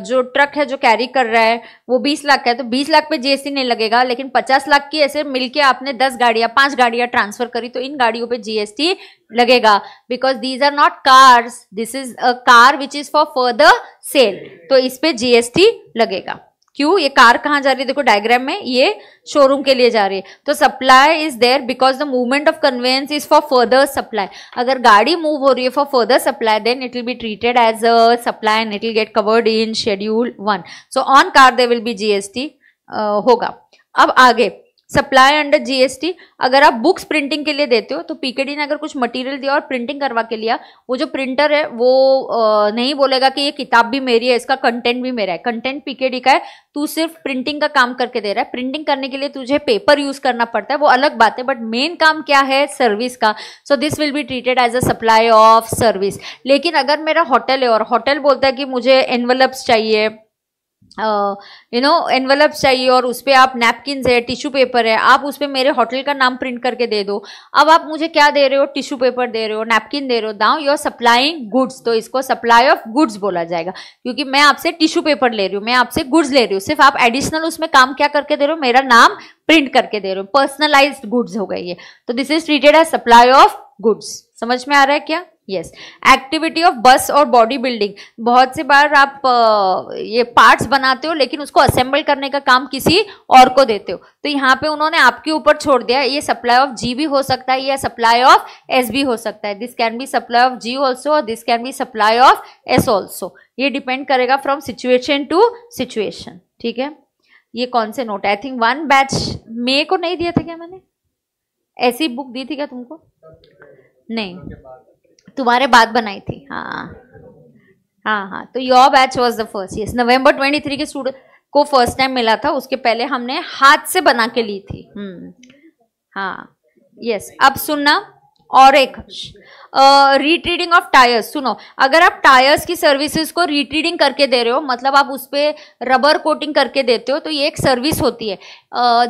जो ट्रक है जो कैरी कर रहा है वो बीस लाख का है तो बीस लाख पे जीएसटी नहीं लगेगा लेकिन पचास लाख की ऐसे मिलके आपने दस गाड़ियां पांच गाड़ियां ट्रांसफर करी तो इन गाड़ियों पे जीएसटी लगेगा because these are not cars this is a car which is for further sale तो इस पे जीएसटी लगेगा क्यों ये कार कहाँ जा रही है देखो डायग्राम में ये शोरूम के लिए जा रही है तो supply is there because the movement of conveyance is for further supply अगर गाड़ी मूव हो रही है for further supply then it will be treated as a supply and it will get covered in schedule one so on car they will be GST होगा अब आगे सप्लाई अंडर जीएसटी अगर आप बुक्स प्रिंटिंग के लिए देते हो तो पीकेडी ने अगर कुछ मटेरियल दिया और प्रिंटिंग करवा के लिया वो जो प्रिंटर है वो नहीं बोलेगा कि ये किताब भी मेरी है इसका कंटेंट भी मेरा है कंटेंट पीकेडी का है तू सिर्फ प्रिंटिंग का काम करके दे रहा है प्रिंटिंग करने के लिए तुझे पेपर यूज करना पड़ता है वो अलग बात है बट मेन काम क्या है सर्विस का so this will be treated as a supply of service लेकिन अगर मेरा होटल है और होटल बोलता है कि मुझे एनवलप्स चाहिए यू नो एनवलप चाहिए और उस पर आप नैपकिन है टिश्यू पेपर है आप उस पर मेरे होटल का नाम प्रिंट करके दे दो अब आप मुझे क्या दे रहे हो टिश्यू पेपर दे रहे हो नैपकिन दे रहे हो दाओ यू आर सप्लाइंग गुड्स तो इसको सप्लाई ऑफ गुड्स बोला जाएगा क्योंकि मैं आपसे टिश्यू पेपर ले रही हूँ मैं आपसे गुड्स ले रही हूँ सिर्फ आप एडिशनल उसमें काम क्या करके दे रहे हो मेरा नाम प्रिंट करके दे रहे हो पर्सनलाइज गुड्स हो गई ये तो this is treated as supply of goods समझ में आ रहा है क्या यस एक्टिविटी ऑफ बस और बॉडी बिल्डिंग बहुत से बार आप ये पार्ट्स बनाते हो लेकिन उसको असेंबल करने का काम किसी और को देते हो तो यहाँ पे उन्होंने आपके ऊपर छोड़ दिया ये सप्लाई ऑफ जी भी हो सकता है या सप्लाई ऑफ एस भी हो सकता है this can be supply of G also और this can be supply of S also ये डिपेंड करेगा फ्रॉम सिचुएशन टू सिचुएशन ठीक है ये कौन से note I think one batch मे को नहीं दिया था क्या मैंने ऐसी बुक दी थी क्या तुमको नहीं तुम्हारे बाद बनाई थी हाँ हाँ हाँ तो your batch was the first yes November twenty three के स्टूडेंट को फर्स्ट टाइम मिला था उसके पहले हमने हाथ से बना के ली थी हम्म। हाँ यस अब सुनना और एक रीट्रीडिंग ऑफ टायर्स सुनो अगर आप टायर्स की सर्विसेज को रीट्रीडिंग करके दे रहे हो मतलब आप उस पर रबर कोटिंग करके देते हो तो ये एक सर्विस होती है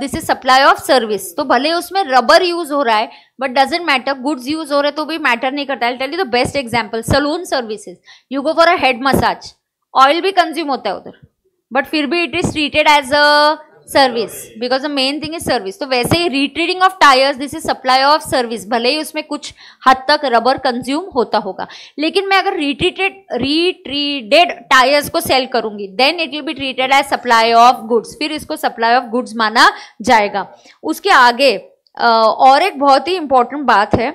this is supply of service तो भले उसमें रबर यूज हो रहा है but doesn't matter goods use हो रहे तो भी मैटर नहीं करता tell you the best example salon services you go for a head massage oil भी कंज्यूम होता है उधर बट फिर भी it is treated as a service because the main thing is service तो वैसे ही retreading of tyres this is supply of service भले ही उसमें कुछ हद तक रबर कंज्यूम होता होगा लेकिन मैं अगर रिट्रीटेड रिट्रीडेड टायर्स को सेल करूंगी then it will be treated as supply of goods फिर इसको सप्लाई ऑफ गुड्स माना जाएगा उसके आगे और एक बहुत ही इम्पोर्टेंट बात है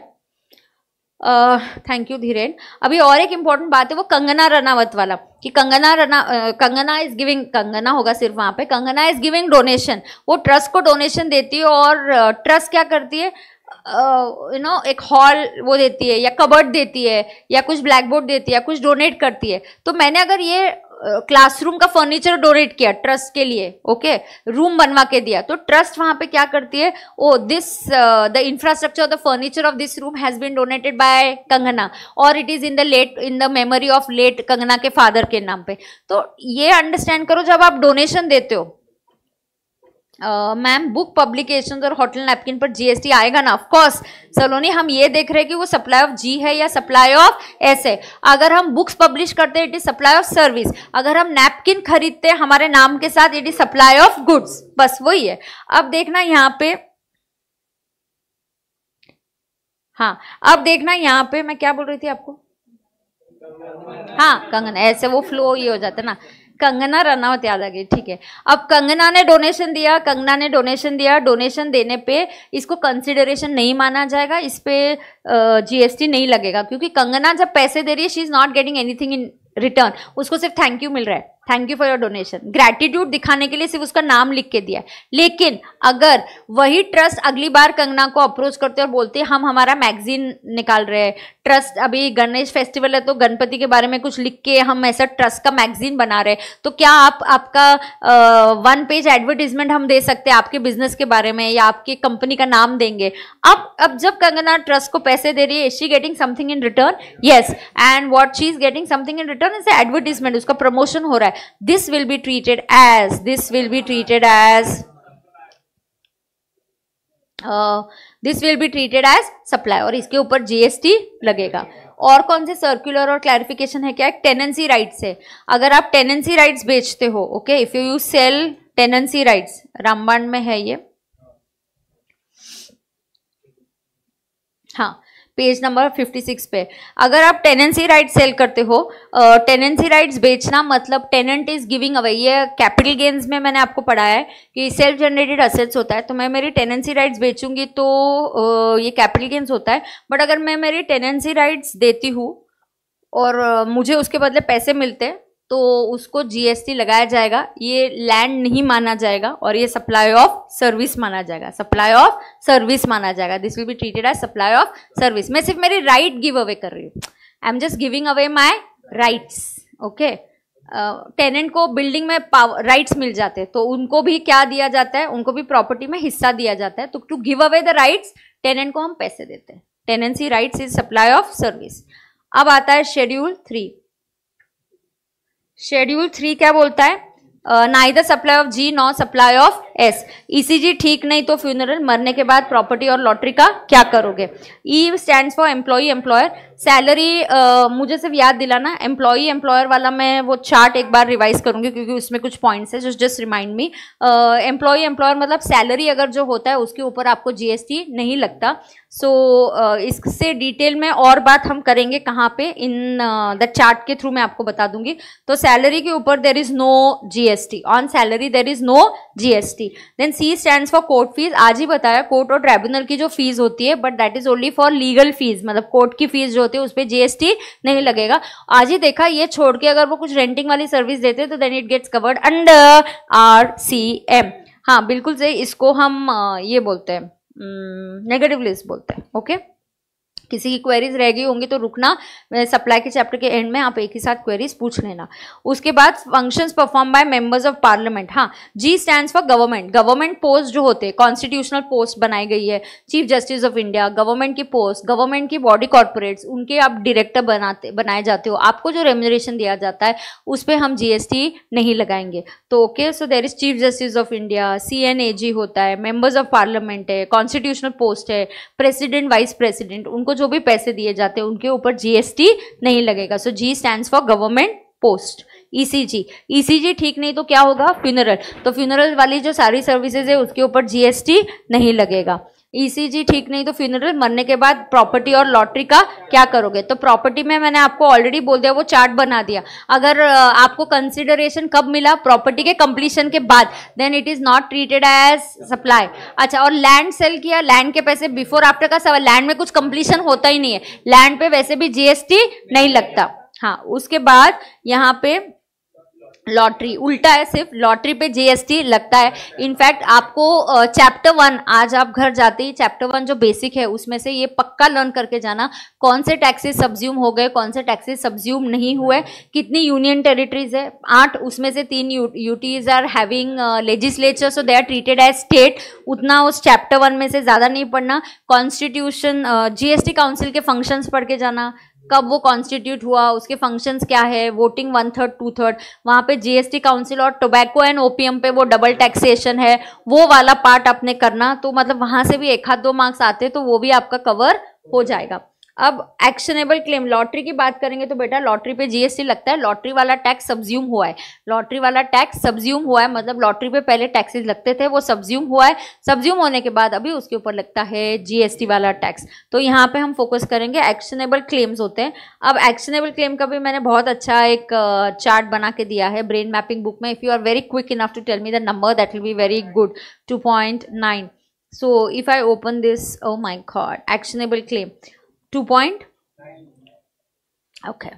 थैंक यू धीरेन अभी और एक इम्पॉर्टेंट बात है वो कंगना रनावत वाला कि कंगना रना कंगना इज गिविंग कंगना होगा सिर्फ वहाँ पे कंगना इज गिविंग डोनेशन वो ट्रस्ट को डोनेशन देती है और ट्रस्ट क्या करती है यू नो एक हॉल वो देती है या कबर्ड देती है या कुछ ब्लैक बोर्ड देती है या कुछ डोनेट करती है तो मैंने अगर ये क्लासरूम का फर्नीचर डोनेट किया ट्रस्ट के लिए ओके रूम बनवा के दिया तो ट्रस्ट वहां पे क्या करती है oh this the infrastructure of the furniture of this room has been donated by Kangana और it is in the late in the memory of late Kangana के फादर के नाम पे तो ये अंडरस्टैंड करो जब आप डोनेशन देते हो मैम बुक पब्लिकेशन और होटल नैपकिन पर जीएसटी आएगा ना ऑफकोर्स सलोनी हम ये देख रहे हैं कि वो सप्लाई ऑफ जी है या सप्लाई ऑफ एस है अगर हम बुक्स पब्लिश करते हैं it is supply of service अगर हम नैपकिन खरीदते हैं हमारे नाम के साथ it is supply of goods बस वही है अब देखना यहाँ पे हाँ अब देखना यहाँ पे मैं क्या बोल रही थी आपको हाँ कंगन ऐसे वो फ्लो ही हो जाता ना कंगना रनावत याद आ गई ठीक है अब कंगना ने डोनेशन दिया कंगना ने डोनेशन दिया डोनेशन देने पे इसको कंसिडरेशन नहीं माना जाएगा इस पर जीएसटी नहीं लगेगा क्योंकि कंगना जब पैसे दे रही है she is not getting anything in return उसको सिर्फ थैंक यू मिल रहा है thank you for your donation gratitude दिखाने के लिए सिर्फ उसका नाम लिख के दिया है लेकिन अगर वही ट्रस्ट अगली बार कंगना को अप्रोच करते और बोलते हम हमारा मैगजीन निकाल रहे हैं ट्रस्ट अभी गणेश फेस्टिवल है तो गणपति के बारे में कुछ लिख के हम ऐसा ट्रस्ट का मैगजीन बना रहे हैं तो क्या आप आपका वन पेज एडवर्टीजमेंट हम दे सकते हैं आपके बिजनेस के बारे में या आपकी कंपनी का नाम देंगे अब अब जब कंगना ट्रस्ट को पैसे दे रही है is she getting something in return yes and what she is getting something in return is advertisement उसका प्रमोशन हो रहा है this will be treated as this will be treated as this will be treated as supply और इसके ऊपर जीएसटी लगेगा और कौन से सर्कुलर और क्लैरिफिकेशन है क्या टेनेंसी राइट्स है अगर आप टेनेंसी राइट्स बेचते हो okay if you you sell tenancy rights रामबाण में है ये हाँ पेज नंबर 56 पे अगर आप टेनेंसी राइट सेल करते हो टेनेंसी राइट्स बेचना मतलब टेनेंट इज गिविंग अवे ये कैपिटल गेन्स में मैंने आपको पढ़ाया है कि सेल्फ जनरेटेड असेट्स होता है तो मैं मेरी टेनेंसी राइट्स बेचूंगी तो uh, ये कैपिटल गेन्स होता है बट अगर मैं मेरी टेनेंसी राइट्स देती हूँ और uh, मुझे उसके बदले पैसे मिलते हैं तो उसको जीएसटी लगाया जाएगा ये लैंड नहीं माना जाएगा और ये सप्लाई ऑफ सर्विस माना जाएगा सप्लाई ऑफ सर्विस माना जाएगा this will be treated as supply of service मैं सिर्फ मेरी राइट गिव अवे कर रही हूँ I am just giving away my rights okay tenant को बिल्डिंग में पावर राइट्स मिल जाते हैं तो उनको भी क्या दिया जाता है उनको भी प्रॉपर्टी में हिस्सा दिया जाता है तो to give away the rights tenant को हम पैसे देते हैं tenancy rights is supply of service अब आता है शेड्यूल थ्री शेड्यूल थ्री क्या बोलता है ना इधर supply of G nor supply of S ECG ठीक नहीं तो फ्यूनरल मरने के बाद प्रॉपर्टी और लॉटरी का क्या करोगे E stand for employee employer salary uh, मुझे सिर्फ याद दिलाना एम्प्लॉई एम्प्लॉयर वाला मैं वो चार्ट एक बार रिवाइज करूँगी क्योंकि उसमें कुछ पॉइंट्स है just just remind me employee employer मतलब सैलरी अगर जो होता है उसके ऊपर आपको जीएसटी नहीं लगता सो so, uh, इससे डिटेल में और बात हम करेंगे कहाँ पे इन द चार्ट के थ्रू मैं आपको बता दूंगी तो सैलरी के ऊपर there is no GST on salary there is no GST then C stand for court fees आज ही बताया कोर्ट और ट्राइब्यूनल की जो फीस होती है but that is only for legal fees मतलब कोर्ट की फीस जो होती है उस पर जीएसटी नहीं लगेगा आज ही देखा ये छोड़ के अगर वो कुछ रेंटिंग वाली सर्विस देते तो then it gets covered under R C M हाँ बिल्कुल सही इसको हम ये बोलते हैं नेगेटिव लिस्ट बोलते हैं ओके किसी की क्वेरीज रह गई होंगी तो रुकना सप्लाई के चैप्टर के एंड में आप एक ही साथ क्वेरीज पूछ लेना उसके बाद functions perform by members of parliament हाँ G stands for government government post जो होते हैं कॉन्स्टिट्यूशनल पोस्ट बनाई गई है chief justice of India government की पोस्ट गवर्नमेंट की बॉडी कॉर्पोरेट्स उनके आप डायरेक्टर बनाते बनाए जाते हो आपको जो रेम्यूनरेशन दिया जाता है उस पर हम जीएसटी नहीं लगाएंगे तो okay so there is chief justice of India सी होता है मेंबर्स ऑफ पार्लियामेंट है कॉन्स्टिट्यूशनल पोस्ट है प्रेसिडेंट वाइस प्रेसिडेंट उनको जो जो भी पैसे दिए जाते हैं उनके ऊपर जीएसटी नहीं लगेगा so G stand for government post ECG ECG ठीक नहीं तो क्या होगा फ्यूनरल तो फ्यूनरल वाली जो सारी सर्विसेज है उसके ऊपर जीएसटी नहीं लगेगा ईसीजी e ठीक नहीं तो फ्यूनरल मरने के बाद प्रॉपर्टी और लॉटरी का क्या करोगे तो प्रॉपर्टी में मैंने आपको ऑलरेडी बोल दिया वो चार्ट बना दिया अगर आपको कंसिडरेशन कब मिला प्रॉपर्टी के कंप्लीशन के बाद then it is not treated as supply अच्छा और लैंड सेल किया लैंड के पैसे बिफोर आफ्टर का सवाल लैंड में कुछ कंप्लीशन होता ही नहीं है लैंड पे वैसे भी जीएसटी नहीं लगता हाँ उसके बाद यहाँ पे लॉटरी उल्टा है सिर्फ लॉटरी पे जीएसटी लगता है इनफैक्ट आपको चैप्टर वन आज आप घर जाते ही चैप्टर वन जो बेसिक है उसमें से ये पक्का लर्न करके जाना कौन से टैक्सेस सब्ज्यूम हो गए कौन से टैक्सेस सब्ज्यूम नहीं हुए कितनी यूनियन टेरिटरीज है आठ उसमें से तीन UTs are having legislature so they are treated as state उतना उस चैप्टर वन में से ज़्यादा नहीं पढ़ना कॉन्स्टिट्यूशन जीएसटी काउंसिल के फंक्शंस पढ़ के जाना कब वो कॉन्स्टिट्यूट हुआ उसके फंक्शंस क्या है voting one third two third वहाँ पे जीएसटी काउंसिल और टोबैको एंड ओपीएम पे वो डबल टैक्सेशन है वो वाला पार्ट आपने करना तो मतलब वहाँ से भी एक हाथ दो मार्क्स आते हैं तो वो भी आपका कवर हो जाएगा अब एक्शनेबल क्लेम लॉटरी की बात करेंगे तो बेटा लॉटरी पे जीएसटी लगता है लॉटरी वाला टैक्स सब्ज्यूम हुआ है लॉटरी वाला टैक्स सब्ज्यूम हुआ है मतलब लॉटरी पे पहले टैक्सेस लगते थे वो सब्ज्यूम हुआ है सब्ज्यूम होने के बाद अभी उसके ऊपर लगता है जीएसटी वाला टैक्स तो यहाँ पे हम फोकस करेंगे एक्शनेबल क्लेम्स होते हैं अब एक्शनेबल क्लेम का भी मैंने बहुत अच्छा एक चार्ट बना के दिया है ब्रेन मैपिंग बुक में if you are very quick enough to tell me the number that will be very good two point nine so if I open this oh my god actionable 2 point okay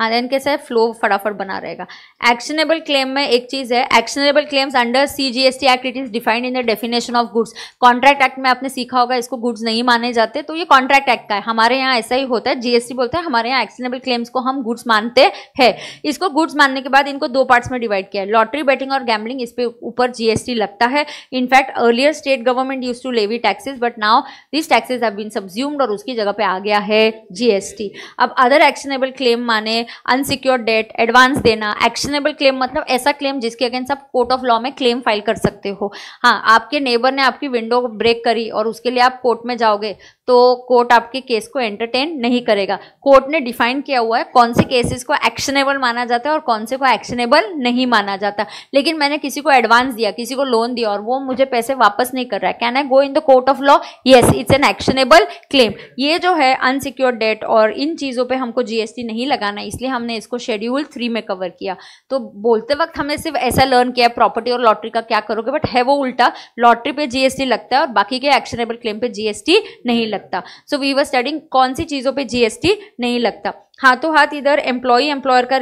हाँ देन कैसा है फ्लो फटाफट बना रहेगा एक्शनेबल क्लेम में एक चीज़ है actionable claims under C G S T act it is defined in the definition of goods contract act में आपने सीखा होगा इसको गुड्स नहीं माने जाते तो ये कॉन्ट्रैक्ट एक्ट का है हमारे यहाँ ऐसा ही होता है जीएसटी बोलते हैं हमारे यहाँ एक्शनेबल क्लेम्स को हम गुड्स मानते हैं इसको गुड्स मानने के बाद इनको दो पार्ट्स में डिवाइड किया है लॉटरी बेटिंग और गैमलिंग इस पर ऊपर जीएसटी लगता है in fact earlier state government use to levy taxes but now this taxes have been subsumed और उसकी जगह पर आ गया है जीएसटी अब अदर एक्शनेबल क्लेम माने अनसिक्योर्ड डेट एडवांस देना एक्शनेबल क्लेम मतलब ऐसा क्लेम जिसके अगेंस्ट आप कोर्ट ऑफ लॉ में क्लेम फाइल कर सकते हो हाँ आपके नेबर ने आपकी विंडो ब्रेक करी और उसके लिए आप कोर्ट में जाओगे तो कोर्ट आपके केस को एंटरटेन नहीं करेगा कोर्ट ने डिफाइन किया हुआ है कौन से केसेस को एक्शनेबल माना जाता है और कौन से को एक्शनेबल नहीं माना जाता लेकिन मैंने किसी को एडवांस दिया किसी को लोन दिया और वो मुझे पैसे वापस नहीं कर रहा है can I go in the court of law yes it's an actionable claim ये जो है अनसिक्योर डेट और इन चीज़ों पर हमको जीएसटी नहीं लगाना इसलिए हमने इसको शेड्यूल थ्री में कवर किया तो बोलते वक्त हमने सिर्फ ऐसा लर्न किया प्रॉपर्टी और लॉटरी का क्या करोगे बट है वो उल्टा लॉटरी पे जीएसटी लगता है और बाकी के एक्शनेबल क्लेम पे जीएसटी नहीं लगता लगता सो वी वर स्टडिंग कौन सी चीज़ों पे जीएसटी नहीं लगता हाथों हाथ इधर एम्प्लॉई एम्प्लॉयर का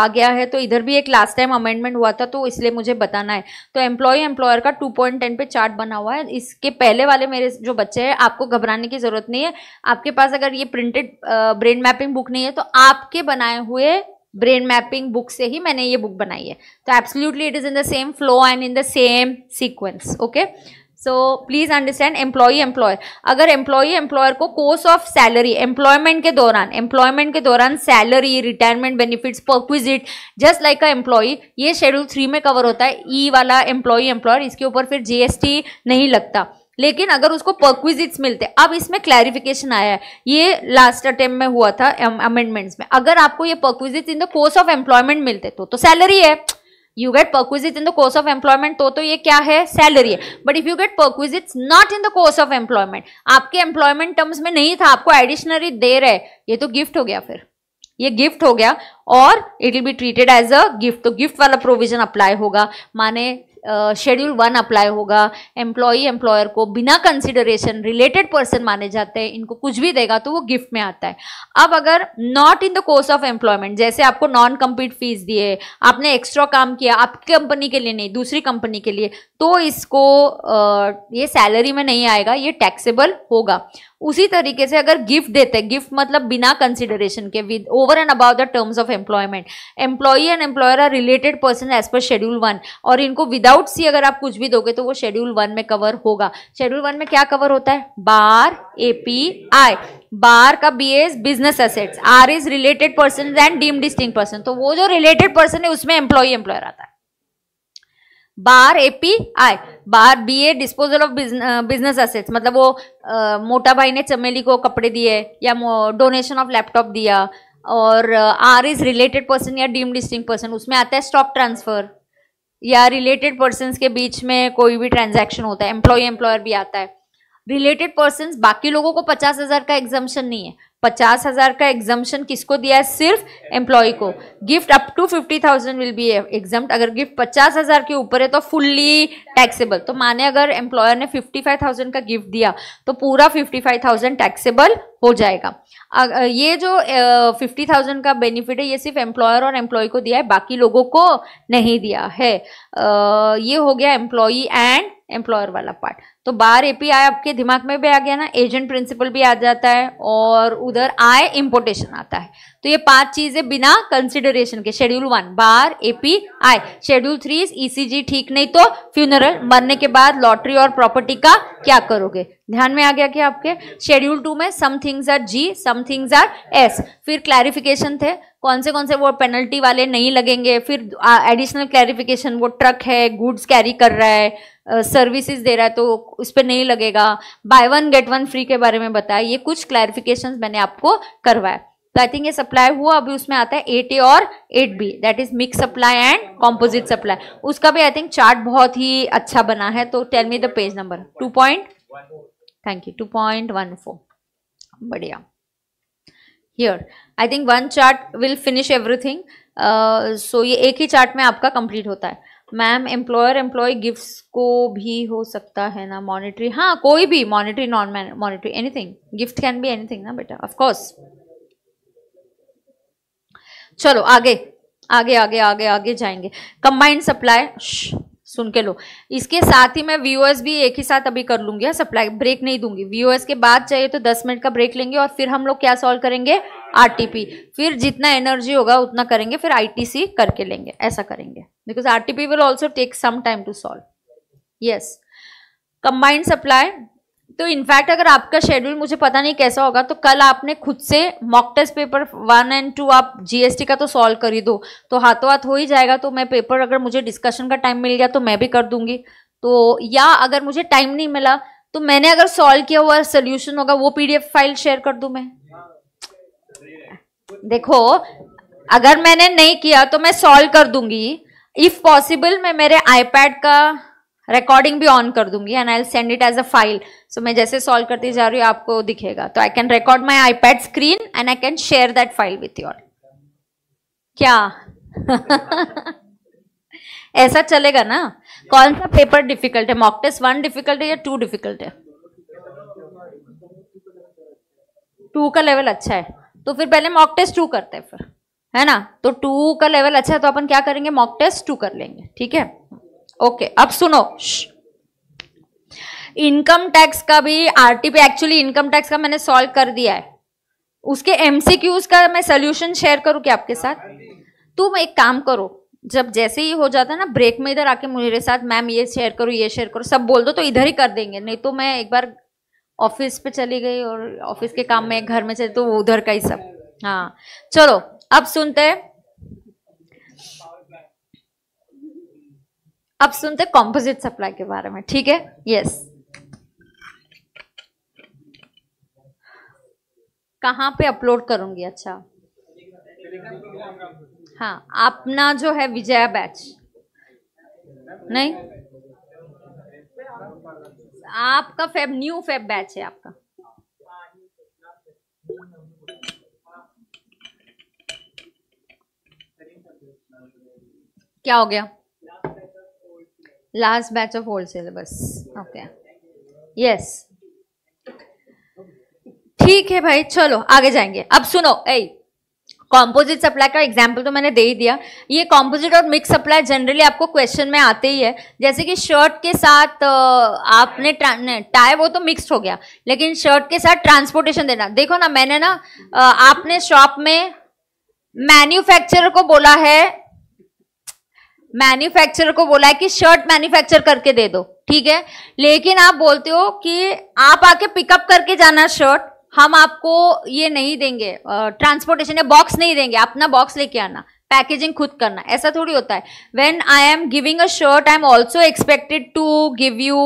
आ गया है तो इधर भी एक लास्ट टाइम अमेंडमेंट हुआ था तो इसलिए मुझे बताना है तो एम्प्लॉई एम्प्लॉयर का 2.10 पे चार्ट बना हुआ है इसके पहले वाले मेरे जो बच्चे हैं आपको घबराने की ज़रूरत नहीं है आपके पास अगर ये प्रिंटेड ब्रेन मैपिंग बुक नहीं है तो आपके बनाए हुए ब्रेन मैपिंग बुक से ही मैंने ये बुक बनाई है तो absolutely it is in the same flow and in the same sequence okay so please understand employee employer अगर एम्प्लॉई एम्प्लॉयर को कोर्स ऑफ सैलरी एम्प्लॉयमेंट के दौरान एम्प्लॉयमेंट के दौरान salary retirement benefits perquisite just like a employee ये शेड्यूल थ्री में कवर होता है ई e वाला एम्प्लॉई एम्प्लॉयर इसके ऊपर फिर जीएसटी नहीं लगता लेकिन अगर उसको परक्विजिट्स मिलते अब इसमें क्लैरिफिकेशन आया है ये लास्ट अटेम्प्ट में हुआ था अमेंडमेंट्स में अगर आपको ये perquisites in the course of employment मिलते तो तो सैलरी है you get perquisite in the course of employment तो ये क्या है सैलरी है but if you get perquisite not in the course of employment आपके एम्प्लॉयमेंट टर्म्स में नहीं था आपको एडिशनरी दे रहे ये तो गिफ्ट हो गया फिर ये गिफ्ट हो गया और it will be treated as a gift तो गिफ्ट वाला प्रोविजन अप्लाई होगा माने शेड्यूल वन अप्लाई होगा एम्प्लॉई एम्प्लॉयर को बिना कंसिडरेशन रिलेटेड पर्सन माने जाते हैं इनको कुछ भी देगा तो वो गिफ्ट में आता है अब अगर not in the course of employment जैसे आपको नॉन कम्पीट फीस दिए आपने एक्स्ट्रा काम किया आपकी कंपनी के लिए नहीं दूसरी कंपनी के लिए तो इसको आ, ये सैलरी में नहीं आएगा ये टैक्सेबल होगा उसी तरीके से अगर गिफ्ट देते हैं गिफ्ट मतलब बिना कंसिडरेशन के with over and about the terms of employment employee and employer are related person as per schedule one और इनको विदाउट सी अगर आप कुछ भी दोगे तो वो शेड्यूल वन में कवर होगा शेड्यूल वन में क्या कवर होता है बार आई बार का बी एस business assets are is related person and deem distinct person तो वो जो रिलेटेड पर्सन है उसमें एम्प्लॉई एम्प्लॉयर आता है बार एपीआई बाहर a disposal of business assets मतलब वो आ, मोटा भाई ने चमेली को कपड़े दिए या डोनेशन ऑफ लैपटॉप दिया और आर इज रिलेटेड पर्सन या डीम डिस्टिंग पर्सन उसमें आता है स्टॉक ट्रांसफर या रिलेटेड पर्सन के बीच में कोई भी ट्रांजेक्शन होता है एम्प्लॉय एम्प्लॉयर भी आता है रिलेटेड पर्सन बाकी लोगों को पचास हज़ार का एग्जामेशन नहीं है पचास हज़ार का एग्जाम्शन किसको दिया है सिर्फ एम्प्लॉय को gift up to fifty thousand will be exempt अगर गिफ्ट पचास हज़ार के ऊपर है तो फुल्ली टैक्सेबल तो माने अगर एम्प्लॉयर ने फिफ्टी फाइव थाउजेंड का गिफ्ट दिया तो पूरा फिफ्टी फाइव थाउजेंड टैक्सेबल हो जाएगा ये जो फिफ्टी थाउजेंड का बेनिफिट है ये सिर्फ एम्प्लॉयर और एम्प्लॉय को दिया है बाकी लोगों को नहीं दिया है ये हो गया एम्प्लॉय एंड एम्प्लॉयर वाला पार्ट तो बार एपीआई आपके दिमाग में भी आ गया ना एजेंट प्रिंसिपल भी आ जाता है और उधर आय इम्पोर्टेशन आता है तो ये पांच चीजें बिना कंसिडरेशन के शेड्यूल वन बार एपी आय शेड्यूल थ्री ईसीजी ठीक नहीं तो फ्यूनरल मरने के बाद लॉटरी और प्रॉपर्टी का क्या करोगे ध्यान में आ गया क्या आपके शेड्यूल टू में some things are G some things are S फिर क्लैरिफिकेशन थे कौन से कौन से वो पेनल्टी वाले नहीं लगेंगे फिर एडिशनल क्लैरिफिकेशन वो ट्रक है गुड्स कैरी कर रहा है सर्विसेज दे रहा है तो उस पर नहीं लगेगा buy one get one free के बारे में बताया ये कुछ क्लैरिफिकेशन मैंने आपको करवाया तो आई थिंक ये सप्लाई हुआ अभी उसमें आता है एट ए और eight B that is mix supply and composite supply उसका भी आई थिंक चार्ट बहुत ही अच्छा बना है तो tell me the page number two point thank you two point one four बढ़िया here I think one chart will finish everything so ये एक ही चार्ट में आपका कंप्लीट होता है मैम एम्प्लॉयर एम्प्लॉय गिफ्ट्स को भी हो सकता है ना मॉनिटरी हाँ कोई भी monetary non monetary anything gift can be anything ना बेटा ऑफकोर्स चलो आगे आगे आगे आगे आगे जाएंगे कंबाइंड सप्लाई सुन के लो इसके साथ ही मैं वीओएस भी एक ही साथ अभी कर लूंगी सप्लाई हाँ, ब्रेक नहीं दूंगी वीओएस के बाद चाहिए तो दस मिनट का ब्रेक लेंगे और फिर हम लोग क्या सॉल्व करेंगे आरटीपी फिर जितना एनर्जी होगा उतना करेंगे फिर आईटीसी करके लेंगे ऐसा करेंगे because RTP will also take some time to solve yes combined supply तो इनफैक्ट अगर आपका शेड्यूल मुझे पता नहीं कैसा होगा तो कल आपने खुद से mock test paper one and two आप जीएसटी का तो सॉल्व कर ही दो तो हाथों हाथ हो ही जाएगा तो मैं पेपर अगर मुझे डिस्कशन का टाइम मिल गया तो मैं भी कर दूंगी तो या अगर मुझे टाइम नहीं मिला तो मैंने अगर सॉल्व किया हुआ सोल्यूशन होगा वो पीडीएफ फाइल शेयर कर दू मैं देखो अगर मैंने नहीं किया तो मैं सॉल्व कर दूंगी इफ पॉसिबल मैं मेरे आईपैड का रिकॉर्डिंग भी ऑन कर दूंगी and I send it as a file so मैं जैसे सॉल्व करती जा रही हूँ आपको दिखेगा तो I can record my iPad screen and I can share that file with your क्या ऐसा चलेगा ना कौन सा पेपर डिफिकल्ट है मॉक टेस्ट वन डिफिकल्ट है या टू डिफिकल्ट है टू का लेवल अच्छा है तो फिर पहले मॉक टेस्ट टू करते हैं फिर है ना तो टू का लेवल अच्छा है तो अपन क्या करेंगे मॉक टेस्ट टू कर लेंगे ठीक है ओके अब सुनो इनकम टैक्स का भी आरटीपी एक्चुअली इनकम टैक्स का मैंने सॉल्व कर दिया है उसके एमसीक्यूज का मैं सोल्यूशन शेयर करूँ क्या आपके साथ तुम एक काम करो जब जैसे ही हो जाता है ना ब्रेक में इधर आके मेरे साथ मैम ये शेयर करो ये शेयर करो सब बोल दो तो इधर ही कर देंगे नहीं तो मैं एक बार ऑफिस पे चली गई और ऑफिस के काम में घर में चले तो वो उधर का ही सब हाँ चलो अब सुनते हैं अब सुनते कॉम्पोजिट सप्लाई के बारे में ठीक है यस कहाँ पे अपलोड करूंगी अच्छा हाँ अपना जो है विजया बैच नहीं आपका फेब न्यू फेब बैच है आपका क्या हो गया last batch of whole syllabus okay yes ठीक है भाई चलो आगे जाएंगे अब सुनो ए कॉम्पोजिट सप्लाई का एग्जाम्पल तो मैंने दे ही दिया ये कॉम्पोजिट और मिक्स सप्लाई जनरली आपको क्वेश्चन में आते ही है जैसे कि शर्ट के साथ आपने टाई वो तो मिक्स हो गया लेकिन शर्ट के साथ ट्रांसपोर्टेशन देना देखो ना मैंने ना आपने शॉप में मैन्युफैक्चरर को बोला है मैन्युफैक्चरर को बोला है कि शर्ट मैन्युफैक्चर करके दे दो ठीक है लेकिन आप बोलते हो कि आप आके पिकअप करके जाना शर्ट हम आपको ये नहीं देंगे ट्रांसपोर्टेशन या बॉक्स नहीं देंगे अपना बॉक्स लेके आना पैकेजिंग खुद करना ऐसा थोड़ी होता है when I am giving a shirt I am also expected to give you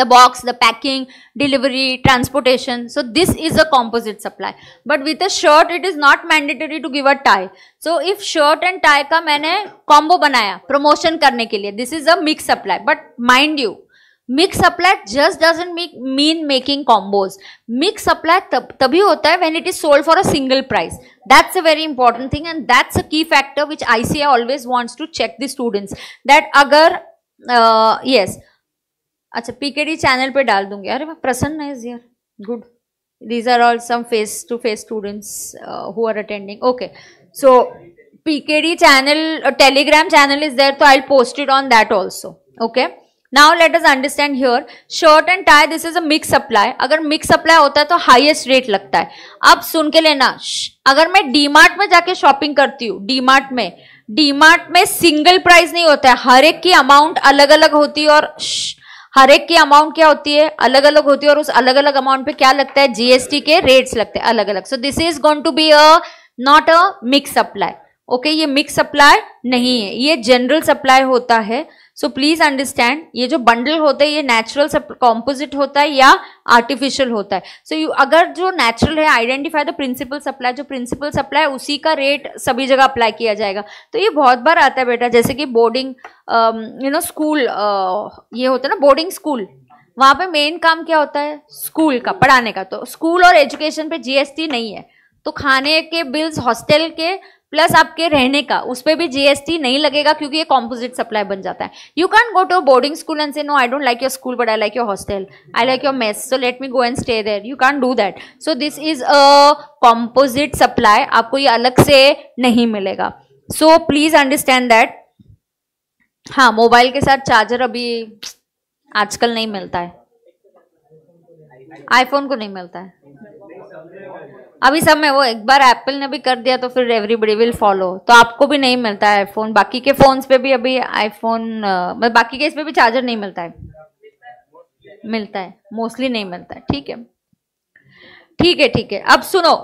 the box the packing delivery transportation so this is a composite supply but with a shirt it is not mandatory to give a tie so if shirt and tie का मैंने कॉम्बो बनाया प्रमोशन करने के लिए this is a mix supply but mind you mix supply just doesn't mean making combos mix सप्लाइट तभी होता है when it is sold for a single price that's a very important thing and that's a key factor which ICA always wants to check the students that agar uh, yes अच्छा पीकेडी चैनल पे डाल दूंगी अरे Prasanna is here good these are all some face to face students who are attending okay so PKD channel telegram channel is there तो I post it on that also okay now let us understand here shirt and tie this is a mix supply अगर मिक्स सप्लाई होता है तो हाईएस्ट रेट लगता है अब सुन के लेना अगर मैं डीमार्ट में जाके शॉपिंग करती हूँ डीमार्ट में डीमार्ट में सिंगल प्राइस नहीं होता है हर एक की अमाउंट अलग अलग होती है और हर एक की अमाउंट क्या होती है अलग अलग होती है और उस अलग अलग अमाउंट पे क्या लगता है जीएसटी के रेट्स लगते हैं अलग अलग so this is going to be a not a mix supply okay ये मिक्स सप्लाई नहीं है ये जनरल सप्लाई होता है सो प्लीज अंडरस्टैंड ये जो बंडल होता है ये नेचुरल कॉम्पोजिट होता है या आर्टिफिशियल होता है सो so, अगर जो नेचुरल है आइडेंटिफाई द प्रिंसिपल सप्लाई जो प्रिंसिपल सप्लाई उसी का रेट सभी जगह अप्लाई किया जाएगा तो ये बहुत बार आता है बेटा जैसे कि बोर्डिंग यू नो स्कूल ये होता है ना बोर्डिंग स्कूल वहाँ पे मेन काम क्या होता है स्कूल का पढ़ाने का तो स्कूल और एजुकेशन पे जीएसटी नहीं है तो खाने के बिल्स हॉस्टल के प्लस आपके रहने का उस पर भी जीएसटी नहीं लगेगा क्योंकि ये कॉम्पोजिट सप्लाई बन जाता है you can go to boarding school and say no I don't like your school but I like your hostel I like your mess so let me go and stay there you can do that so this is a composite supply आपको ये अलग से नहीं मिलेगा सो प्लीज अंडरस्टैंड दैट हाँ मोबाइल के साथ चार्जर अभी आजकल नहीं मिलता है आईफोन को नहीं मिलता है अभी सब में वो एक बार एप्पल ने भी कर दिया तो फिर एवरीबडी विल फॉलो तो आपको भी नहीं मिलता है फोन बाकी के फोन्स पे भी अभी आईफोन मतलब बाकी के इसमें भी चार्जर नहीं मिलता है मिलता है मोस्टली नहीं मिलता है ठीक है ठीक है ठीक है अब सुनो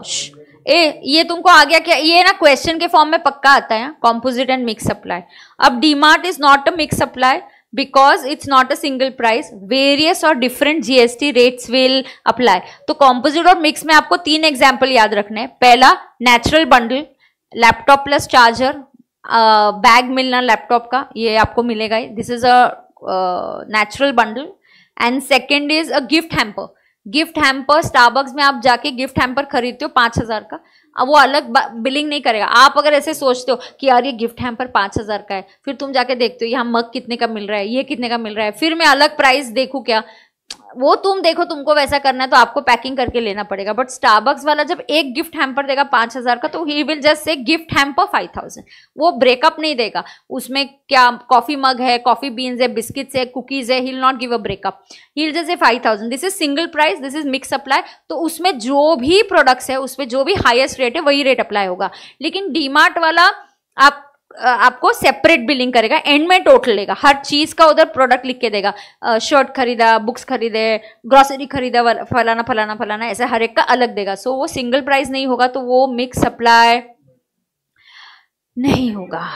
ए ये तुमको आ गया क्या ये ना क्वेश्चन के फॉर्म में पक्का आता है कॉम्पोजिट एंड मिक्स सप्लाई अब DMart is not a mix supply because it's not a single price various और different GST rates will apply तो कॉम्पोजिट और मिक्स में आपको तीन एग्जाम्पल याद रखने हैं पहला natural bundle laptop plus charger bag मिलना लैपटॉप का ये आपको मिलेगा ही this is a natural bundle and second is a gift hamper gift hamper Starbucks में आप जाके गिफ्ट हैम्पर खरीदते हो पाँच हज़ार का अब वो अलग बिलिंग नहीं करेगा आप अगर ऐसे सोचते हो कि यार ये गिफ्ट हैम्पर पाँच हज़ार का है फिर तुम जाके देखते हो यहाँ मग कितने का मिल रहा है ये कितने का मिल रहा है फिर मैं अलग प्राइस देखूँ क्या वो तुम देखो तुमको वैसा करना है तो आपको पैकिंग करके लेना पड़ेगा बट स्टारबक्स वाला जब एक गिफ्ट हैम्पर देगा पाँच हज़ार का तो he will just say gift hamper five thousand वो ब्रेकअप नहीं देगा उसमें क्या कॉफ़ी मग है कॉफ़ी बीन्स है बिस्किट्स है कुकीज़ है he will not give a breakup he will just a five thousand this is single price this is mixed supply तो उसमें जो भी प्रोडक्ट्स है उसमें जो भी हाइएस्ट रेट है वही रेट अप्लाई होगा लेकिन डीमार्ट वाला आप आपको सेपरेट बिलिंग करेगा एंड में टोटल लेगा हर चीज़ का उधर प्रोडक्ट लिख के देगा शर्ट खरीदा बुक्स खरीदे ग्रॉसरी खरीदा फलाना फलाना फलाना ऐसे हर एक का अलग देगा सो so, वो सिंगल प्राइस नहीं होगा तो वो मिक्स सप्लाई नहीं होगा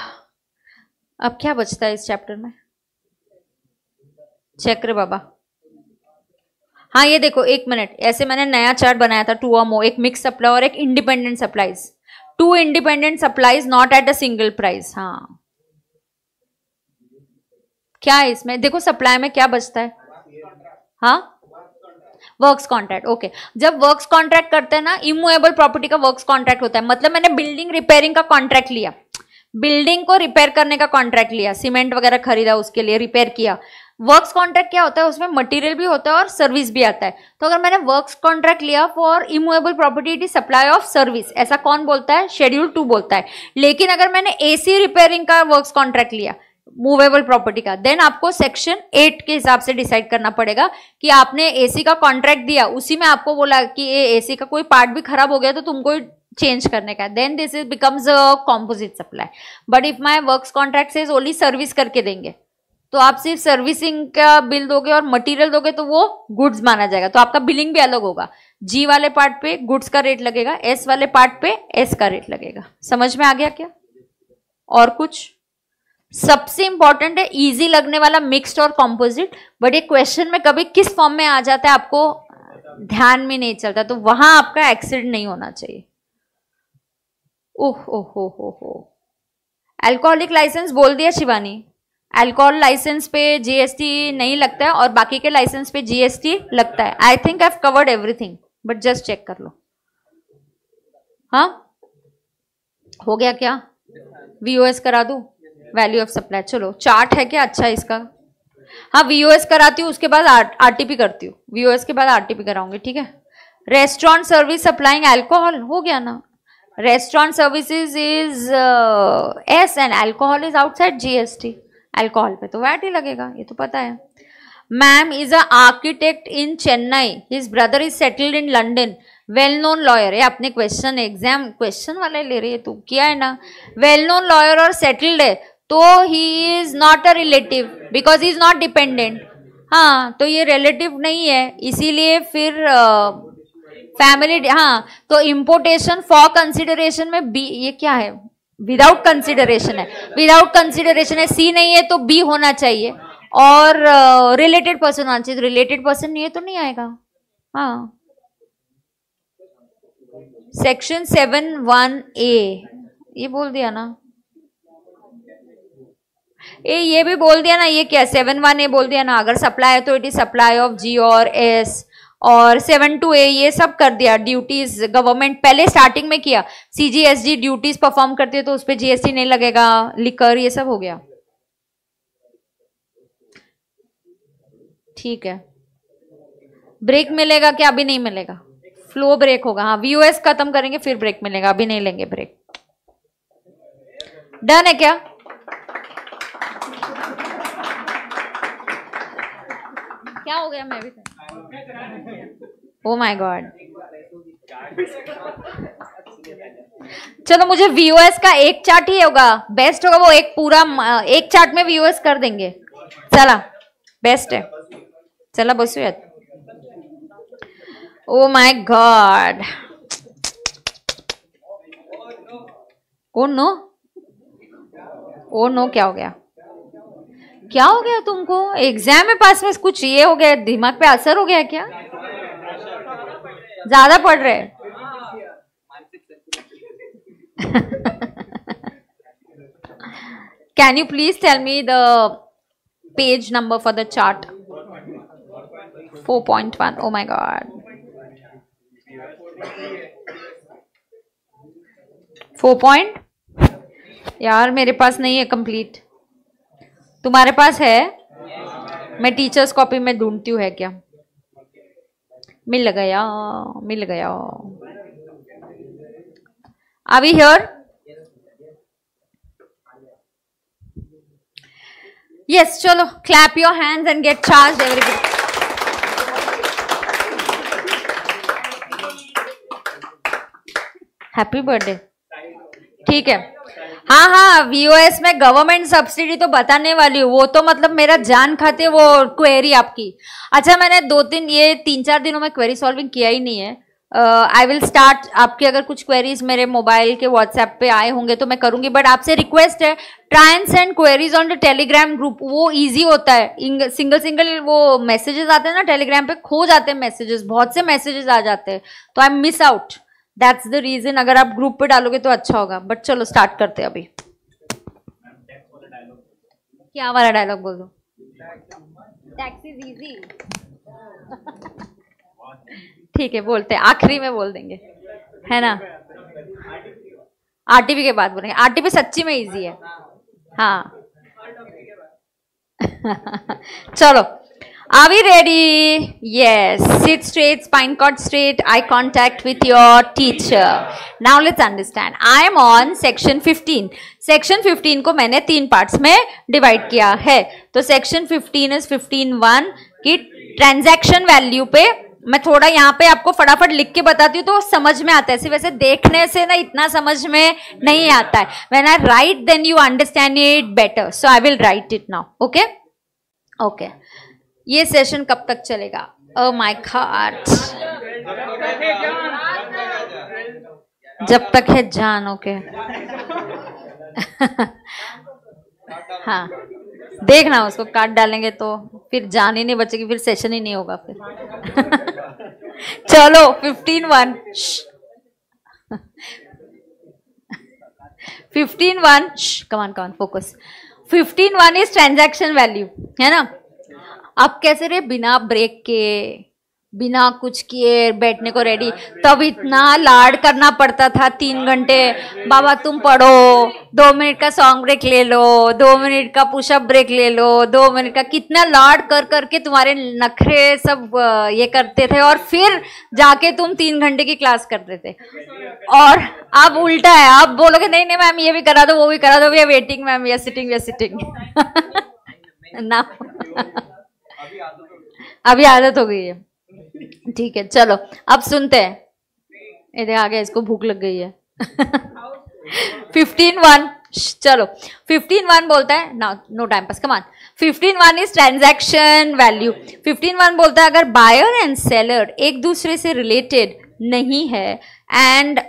अब क्या बचता है इस चैप्टर में चक्र बाबा हाँ ये देखो एक मिनट ऐसे मैंने नया चार्ट बनाया था टू अमो एक मिक्स सप्लाई और एक independent supplies two independent supplies not at a single price हाँ क्या है इसमें देखो सप्लाई में क्या बचता है हाँ वर्क्स कॉन्ट्रैक्ट ओके जब वर्क्स कॉन्ट्रैक्ट करते हैं ना इमूएबल प्रॉपर्टी का वर्क्स कॉन्ट्रैक्ट होता है मतलब मैंने बिल्डिंग रिपेयरिंग का कॉन्ट्रैक्ट लिया बिल्डिंग को रिपेयर करने का कॉन्ट्रैक्ट लिया सीमेंट वगैरह खरीदा उसके लिए रिपेयर किया वर्क्स कॉन्ट्रैक्ट क्या होता है उसमें मटेरियल भी होता है और सर्विस भी आता है तो अगर मैंने वर्क्स कॉन्ट्रैक्ट लिया for immovable property it is supply of service ऐसा कौन बोलता है शेड्यूल टू बोलता है लेकिन अगर मैंने एसी रिपेयरिंग का वर्क्स कॉन्ट्रैक्ट लिया मूवेबल प्रॉपर्टी का देन आपको सेक्शन एट के हिसाब से डिसाइड करना पड़ेगा कि आपने ए का कॉन्ट्रैक्ट दिया उसी में आपको बोला कि ए एसी का कोई पार्ट भी खराब हो गया तो तुमको चेंज करने का then this is becomes a composite supply but if my work contract से ओनली सर्विस करके देंगे तो आप सिर्फ सर्विसिंग का बिल दोगे और मटेरियल दोगे तो वो गुड्स माना जाएगा तो आपका बिलिंग भी अलग होगा जी वाले पार्ट पे गुड्स का रेट लगेगा एस वाले पार्ट पे एस का रेट लगेगा समझ में आ गया क्या और कुछ सबसे इंपॉर्टेंट है इजी लगने वाला मिक्स्ड और कॉम्पोजिट बट ये क्वेश्चन में कभी किस फॉर्म में आ जाता है आपको ध्यान में नहीं चलता तो वहां आपका एक्सीडेंट नहीं होना चाहिए ओह ओह हो हो हो एल्कोहलिक लाइसेंस बोल दिया शिवानी अल्कोहल लाइसेंस पे जीएसटी नहीं लगता है और बाकी के लाइसेंस पे जीएसटी लगता है I think I covered everything but just check कर लो हाँ हो गया क्या वीओएस करा दू वैल्यू ऑफ सप्लाई चलो चार्ट है क्या अच्छा इसका हाँ वीओएस कराती हूँ उसके बाद आरटीपी करती हूँ वीओएस के बाद आरटीपी कराऊंगी ठीक है रेस्टोरेंट सर्विस सप्लाइंग अल्कोहल हो गया ना restaurant services is S and alcohol is outside GST alcohol पे तो वैट ही लगेगा ये तो पता है ma'am is a architect in Chennai his brother is settled in London well known lawyer है अपने क्वेश्चन एग्जाम क्वेश्चन वाले ले रहे तो किया है ना वेल नोन लॉयर और सेटल्ड है तो he is not a relative because he is not dependent हाँ तो ये रिलेटिव नहीं है इसीलिए फिर फैमिली uh, हाँ तो इम्पोर्टेशन फॉर कंसिडरेशन में बी ये क्या है विदाउट कंसिडरेशन है विदाउट कंसिडरेशन है सी नहीं है तो बी होना चाहिए और रिलेटेड uh, पर्सन होना चाहिए रिलेटेड पर्सन नहीं है तो नहीं आएगा हाँ सेक्शन सेवन वन ए ये बोल दिया ना ए ये भी बोल दिया ना ये क्या सेवन वन ए बोल दिया ना अगर सप्लाई है तो it is supply of G और एस और सेवन टू ए ये सब कर दिया ड्यूटीज गवर्नमेंट पहले स्टार्टिंग में किया सीजीएसटी ड्यूटीज परफॉर्म करते हैं तो उस पर जीएसटी नहीं लगेगा लिकर ये सब हो गया ठीक है ब्रेक मिलेगा क्या अभी नहीं मिलेगा फ्लो ब्रेक होगा हाँ वीओएस खत्म करेंगे फिर ब्रेक मिलेगा अभी नहीं लेंगे ब्रेक डन है क्या क्या हो गया मैं भी ओ माय गॉड चलो मुझे वीओएस का एक चार्ट ही होगा बेस्ट होगा वो एक पूरा एक चार्ट में वीओएस कर देंगे चला बेस्ट है चला बस oh my god oh no oh no क्या हो गया क्या हो गया तुमको एग्जाम में पास में कुछ ये हो गया दिमाग पे असर हो गया क्या ज्यादा पढ़ रहे can you please tell me the page number for the chart four point one oh my God four point यार मेरे पास नहीं है कंप्लीट तुम्हारे पास है मैं टीचर्स कॉपी में ढूंढती हूँ है क्या मिल गया मिल गया अभी हियर यस चलो clap your hands and get charge every happy birthday ठीक है हाँ हाँ वीओएस में गवर्नमेंट सब्सिडी तो बताने वाली हूँ वो तो मतलब मेरा जान खाते वो क्वेरी आपकी अच्छा मैंने दो तीन ये तीन चार दिनों में क्वेरी सॉल्विंग किया ही नहीं है आई विल स्टार्ट आपकी अगर कुछ क्वेरीज मेरे मोबाइल के व्हाट्सएप पे आए होंगे तो मैं करूंगी बट आपसे रिक्वेस्ट है try and send queries on the Telegram group वो इजी होता है सिंगल सिंगल वो मैसेजेस आते हैं ना टेलीग्राम पे खो जाते हैं मैसेजेस बहुत से मैसेजेस आ जाते हैं तो I am miss out that's the reason अगर आप ग्रुप पे डालोगे तो अच्छा होगा बट चलो स्टार्ट करते हैं अभी क्या वाला डायलॉग बोल दो ठीक है बोलते हैं आखिरी में बोल देंगे है ना आरटीपी के बाद बोलेंगे आरटीपी सच्ची में इजी है हाँ चलो Are we ready? Yes. Sit straight, spine cord straight, eye contact with your teacher. Now let's understand. I am on section 15. section 15 को मैंने तीन parts में divide किया है तो section 15 is 15 वन की transaction value पे मैं थोड़ा यहाँ पे आपको फटाफट लिख के बताती हूँ तो समझ में आता है ऐसे वैसे देखने से ना इतना समझ में नहीं आता है when I write then you understand it better so I will write it now okay okay ये सेशन कब तक चलेगा अ माई आर्ट जब तक है जान ओके हाँ देखना उसको काट डालेंगे तो फिर जान ही नहीं बचेगी फिर सेशन ही नहीं होगा फिर चलो fifteen one fifteen one come on come on focus fifteen one is transaction value है ना आप कैसे रहे बिना ब्रेक के बिना कुछ किए बैठने को रेडी तब इतना लाड करना पड़ता था तीन घंटे बाबा तुम पढ़ो दो मिनट का सॉन्ग ब्रेक ले लो दो मिनट का पुशअप ब्रेक ले लो दो मिनट का कितना लाड कर करके तुम्हारे नखरे सब ये करते थे और फिर जाके तुम तीन घंटे की क्लास करते थे और अब उल्टा है आप बोलोगे नहीं नहीं मैम ये भी करा दो वो भी करा दो भैया वेटिंग मैम या सिटिंग या सिटिंग ना अभी आदत हो गई है ठीक है चलो अब सुनते हैं इधर आ गया इसको भूख लग गई है फिफ्टीन वन चलो फिफ्टीन वन बोलता है ना no time pass come on fifteen one is transaction value fifteen one बोलता है अगर बायर एंड सेलर एक दूसरे से रिलेटेड नहीं है and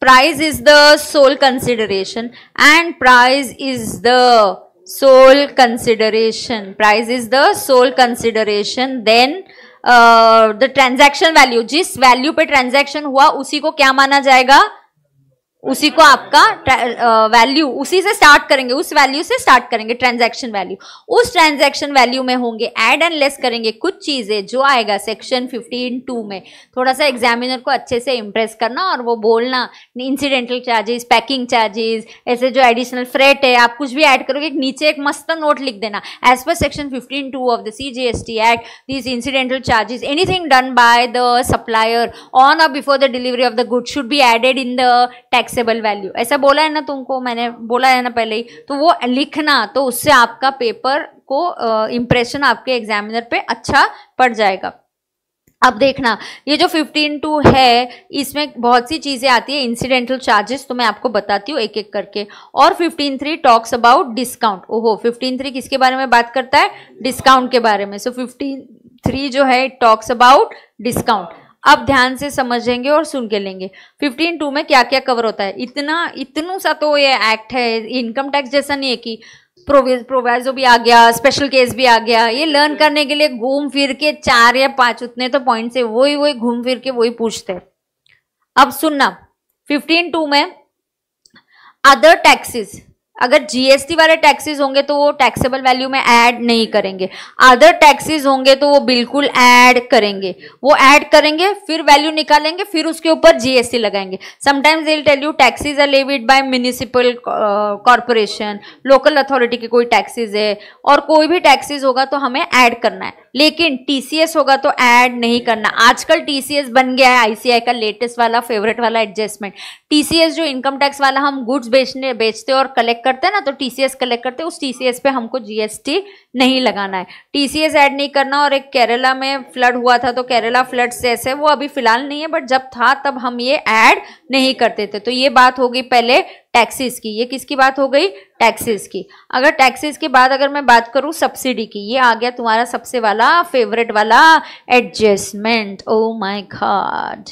price is the sole consideration and price is the sole consideration price is the sole consideration then the transaction value जिस वैल्यू पे ट्रांजेक्शन हुआ उसी को क्या माना जाएगा उसी को आपका वैल्यू उसी से स्टार्ट करेंगे उस वैल्यू से स्टार्ट करेंगे ट्रांजैक्शन वैल्यू उस ट्रांजैक्शन वैल्यू में होंगे ऐड एंड लेस करेंगे कुछ चीज़ें जो आएगा सेक्शन फिफ्टीन टू में थोड़ा सा एग्जामिनर को अच्छे से इम्प्रेस करना और वो बोलना इंसिडेंटल चार्जेस पैकिंग चार्जेस ऐसे जो एडिशनल फ्रेट है आप कुछ भी ऐड करोगे नीचे एक मस्त नोट लिख देना एज पर section fifteen two of the C G S T act these incidental charges anything done by the supplier on और before the delivery of the good should be added in the tax taxable value ऐसा बोला है ना तुमको मैंने बोला है ना पहले ही तो वो लिखना तो उससे आपका पेपर को इम्प्रेशन आपके एग्जामिनर पे अच्छा पड़ जाएगा अब देखना ये जो फिफ्टीन टू है इसमें बहुत सी चीज़ें आती है इंसिडेंटल चार्जेस तो मैं आपको बताती हूँ एक एक करके और fifteen three talks about discount ओहो फिफ्टीन थ्री किसके बारे में बात करता है डिस्काउंट के बारे में सो फिफ्टीन थ्री जो है टॉक्स अबाउट डिस्काउंट अब ध्यान से समझेंगे और सुन के लेंगे फिफ्टीन टू में क्या क्या कवर होता है इतना इतनू सा तो ये एक्ट है इनकम टैक्स जैसा नहीं है कि प्रोविज प्रोवाइजो भी आ गया स्पेशल केस भी आ गया ये लर्न करने के लिए घूम फिर के चार या पांच उतने तो पॉइंट से वही वही घूम फिर के वही पूछते हैं अब सुनना फिफ्टीन टू में अदर टैक्सेस अगर जीएसटी वाले टैक्सेस होंगे तो वो टैक्सेबल वैल्यू में ऐड नहीं करेंगे अदर टैक्सेस होंगे तो वो बिल्कुल ऐड करेंगे वो ऐड करेंगे फिर वैल्यू निकालेंगे फिर उसके ऊपर जीएसटी लगाएंगे sometimes they'll tell you taxes are levied by municipal corporation local authority के कोई टैक्सीज है और कोई भी टैक्सीज होगा तो हमें ऐड करना है लेकिन टीसीएस होगा तो ऐड नहीं करना आजकल टीसीएस बन गया है आईसीआई का लेटेस्ट वाला फेवरेट वाला एडजस्टमेंट टीसीएस जो इनकम टैक्स वाला हम गुड्स बेचने बेचते और कलेक्ट करते हैं ना तो टीसीएस कलेक्ट करते उस टीसीएस पे हमको जीएसटी नहीं लगाना है टीसीएस ऐड नहीं करना और एक केरला में फ्लड हुआ था तो केरला फ्लड जैसे वो अभी फिलहाल नहीं है बट जब था तब हम ये ऐड नहीं करते थे तो ये बात हो गई पहले टैक्सेस की ये किसकी बात हो गई टैक्सेस की अगर टैक्सेस के बाद अगर मैं बात करूं सब्सिडी की ये आ गया तुम्हारा सबसे वाला फेवरेट वाला एडजस्टमेंट ओ माई गॉड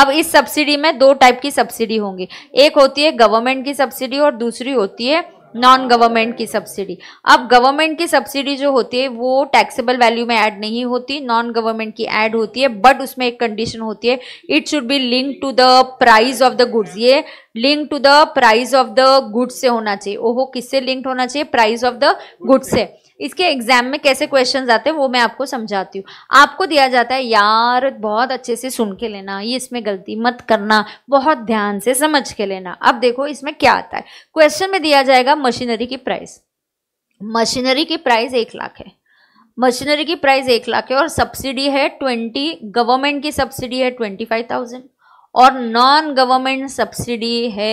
अब इस सब्सिडी में दो टाइप की सब्सिडी होंगी एक होती है गवर्नमेंट की सब्सिडी और दूसरी होती है नॉन गवर्नमेंट की सब्सिडी अब गवर्नमेंट की सब्सिडी जो होती है वो टैक्सेबल वैल्यू में ऐड नहीं होती नॉन गवर्नमेंट की ऐड होती है बट उसमें एक कंडीशन होती है it should be link to the price of the goods ये link to the price of the goods से होना चाहिए ओहो किससे लिंक्ड होना चाहिए प्राइस ऑफ द गुड्स से इसके एग्जाम में कैसे क्वेश्चन आते हैं वो मैं आपको समझाती हूँ आपको दिया जाता है यार बहुत अच्छे से सुन के लेना ये इसमें गलती मत करना बहुत ध्यान से समझ के लेना अब देखो इसमें क्या आता है क्वेश्चन में दिया जाएगा मशीनरी की प्राइस मशीनरी की प्राइस एक लाख है मशीनरी की प्राइस एक लाख है और सब्सिडी है ट्वेंटी गवर्नमेंट की सब्सिडी है ट्वेंटी फाइव थाउजेंड और नॉन गवर्नमेंट सब्सिडी है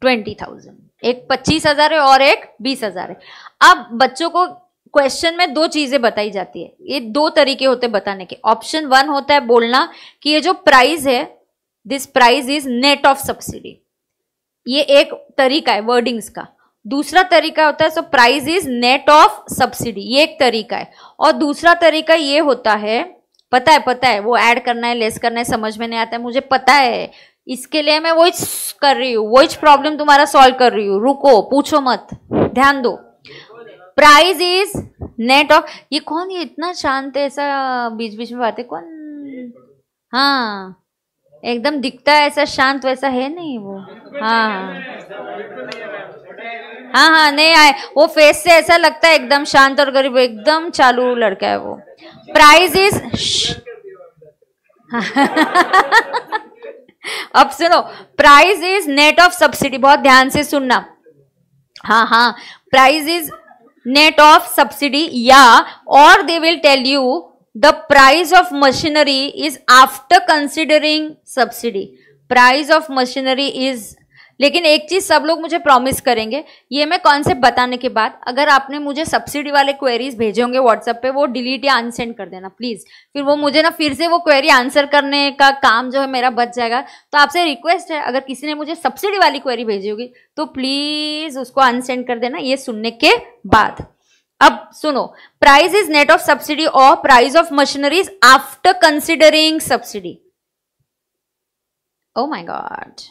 ट्वेंटी थाउजेंड एक पच्चीस हजार है और एक बीस हजार है अब बच्चों को क्वेश्चन में दो चीजें बताई जाती है ये दो तरीके होते बताने के ऑप्शन वन होता है बोलना कि ये जो प्राइस है this price is net of subsidy ये एक तरीका है वर्डिंग्स का दूसरा तरीका होता है so price is net of subsidy ये एक तरीका है और दूसरा तरीका ये होता है पता है पता है वो ऐड करना है लेस करना है समझ में नहीं आता है मुझे पता है इसके लिए मैं वही कर रही हूँ वो प्रॉब्लम तुम्हारा सॉल्व कर रही हूँ रुको पूछो मत ध्यान दो प्राइज इज नेट ऑफ ये कौन ये इतना शांत है ऐसा बीच बीच में बातें कौन हाँ एकदम दिखता है ऐसा शांत वैसा है नहीं वो हाँ हाँ हाँ हाँ नहीं आए वो फेस से ऐसा लगता है एकदम शांत और गरीब एकदम चालू लड़का है वो प्राइज इज अब सुनो price is net of subsidy बहुत ध्यान से सुनना हाँ हाँ price is net of subsidy yeah or they will tell you the price of machinery is after considering subsidy price of machinery is लेकिन एक चीज़ सब लोग मुझे प्रॉमिस करेंगे ये मैं कॉन्सेप्ट बताने के बाद अगर आपने मुझे सब्सिडी वाले क्वेरीज भेजे होंगे व्हाट्सएप पे वो डिलीट या अनसेंड कर देना प्लीज़ फिर वो मुझे ना फिर से वो क्वेरी आंसर करने का काम जो है मेरा बच जाएगा तो आपसे रिक्वेस्ट है अगर किसी ने मुझे सब्सिडी वाली क्वेरी भेजी होगी तो प्लीज़ उसको अनसेंड कर देना ये सुनने के बाद अब सुनो price is net of subsidy और price of machineries after considering subsidy oh my God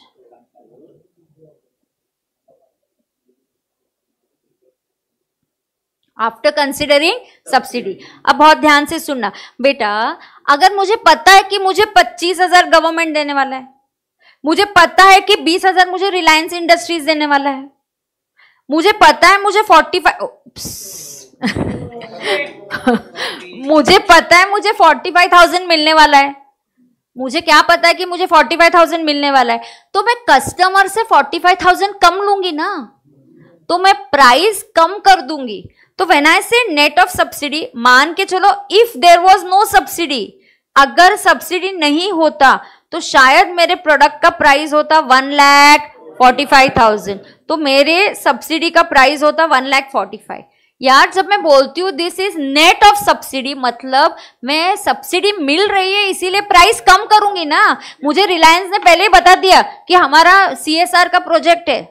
after considering subsidy अब बहुत ध्यान से सुनना बेटा अगर मुझे पता है कि मुझे पच्चीस हजार गवर्नमेंट देने वाला है मुझे पता है कि बीस हजार मुझे रिलायंस इंडस्ट्रीज देने वाला है मुझे पता है मुझे फोर्टी फाइव मुझे पता है मुझे फोर्टी फाइव थाउजेंड मिलने वाला है मुझे क्या पता है कि मुझे फोर्टी फाइव थाउजेंड मिलने वाला है तो मैं कस्टमर से फोर्टी फाइव थाउजेंड कम लूंगी ना तो मैं प्राइस कम कर दूंगी तो वेन आई से नेट ऑफ सब्सिडी मान के चलो if there was no subsidy अगर सब्सिडी नहीं होता तो शायद मेरे प्रोडक्ट का प्राइस होता one lakh forty five thousand तो मेरे सब्सिडी का प्राइस होता वन लैख फोर्टी फाइव यार जब मैं बोलती हूँ this is net of subsidy मतलब मैं सब्सिडी मिल रही है इसीलिए प्राइस कम करूंगी ना मुझे रिलायंस ने पहले ही बता दिया कि हमारा सीएसआर का प्रोजेक्ट है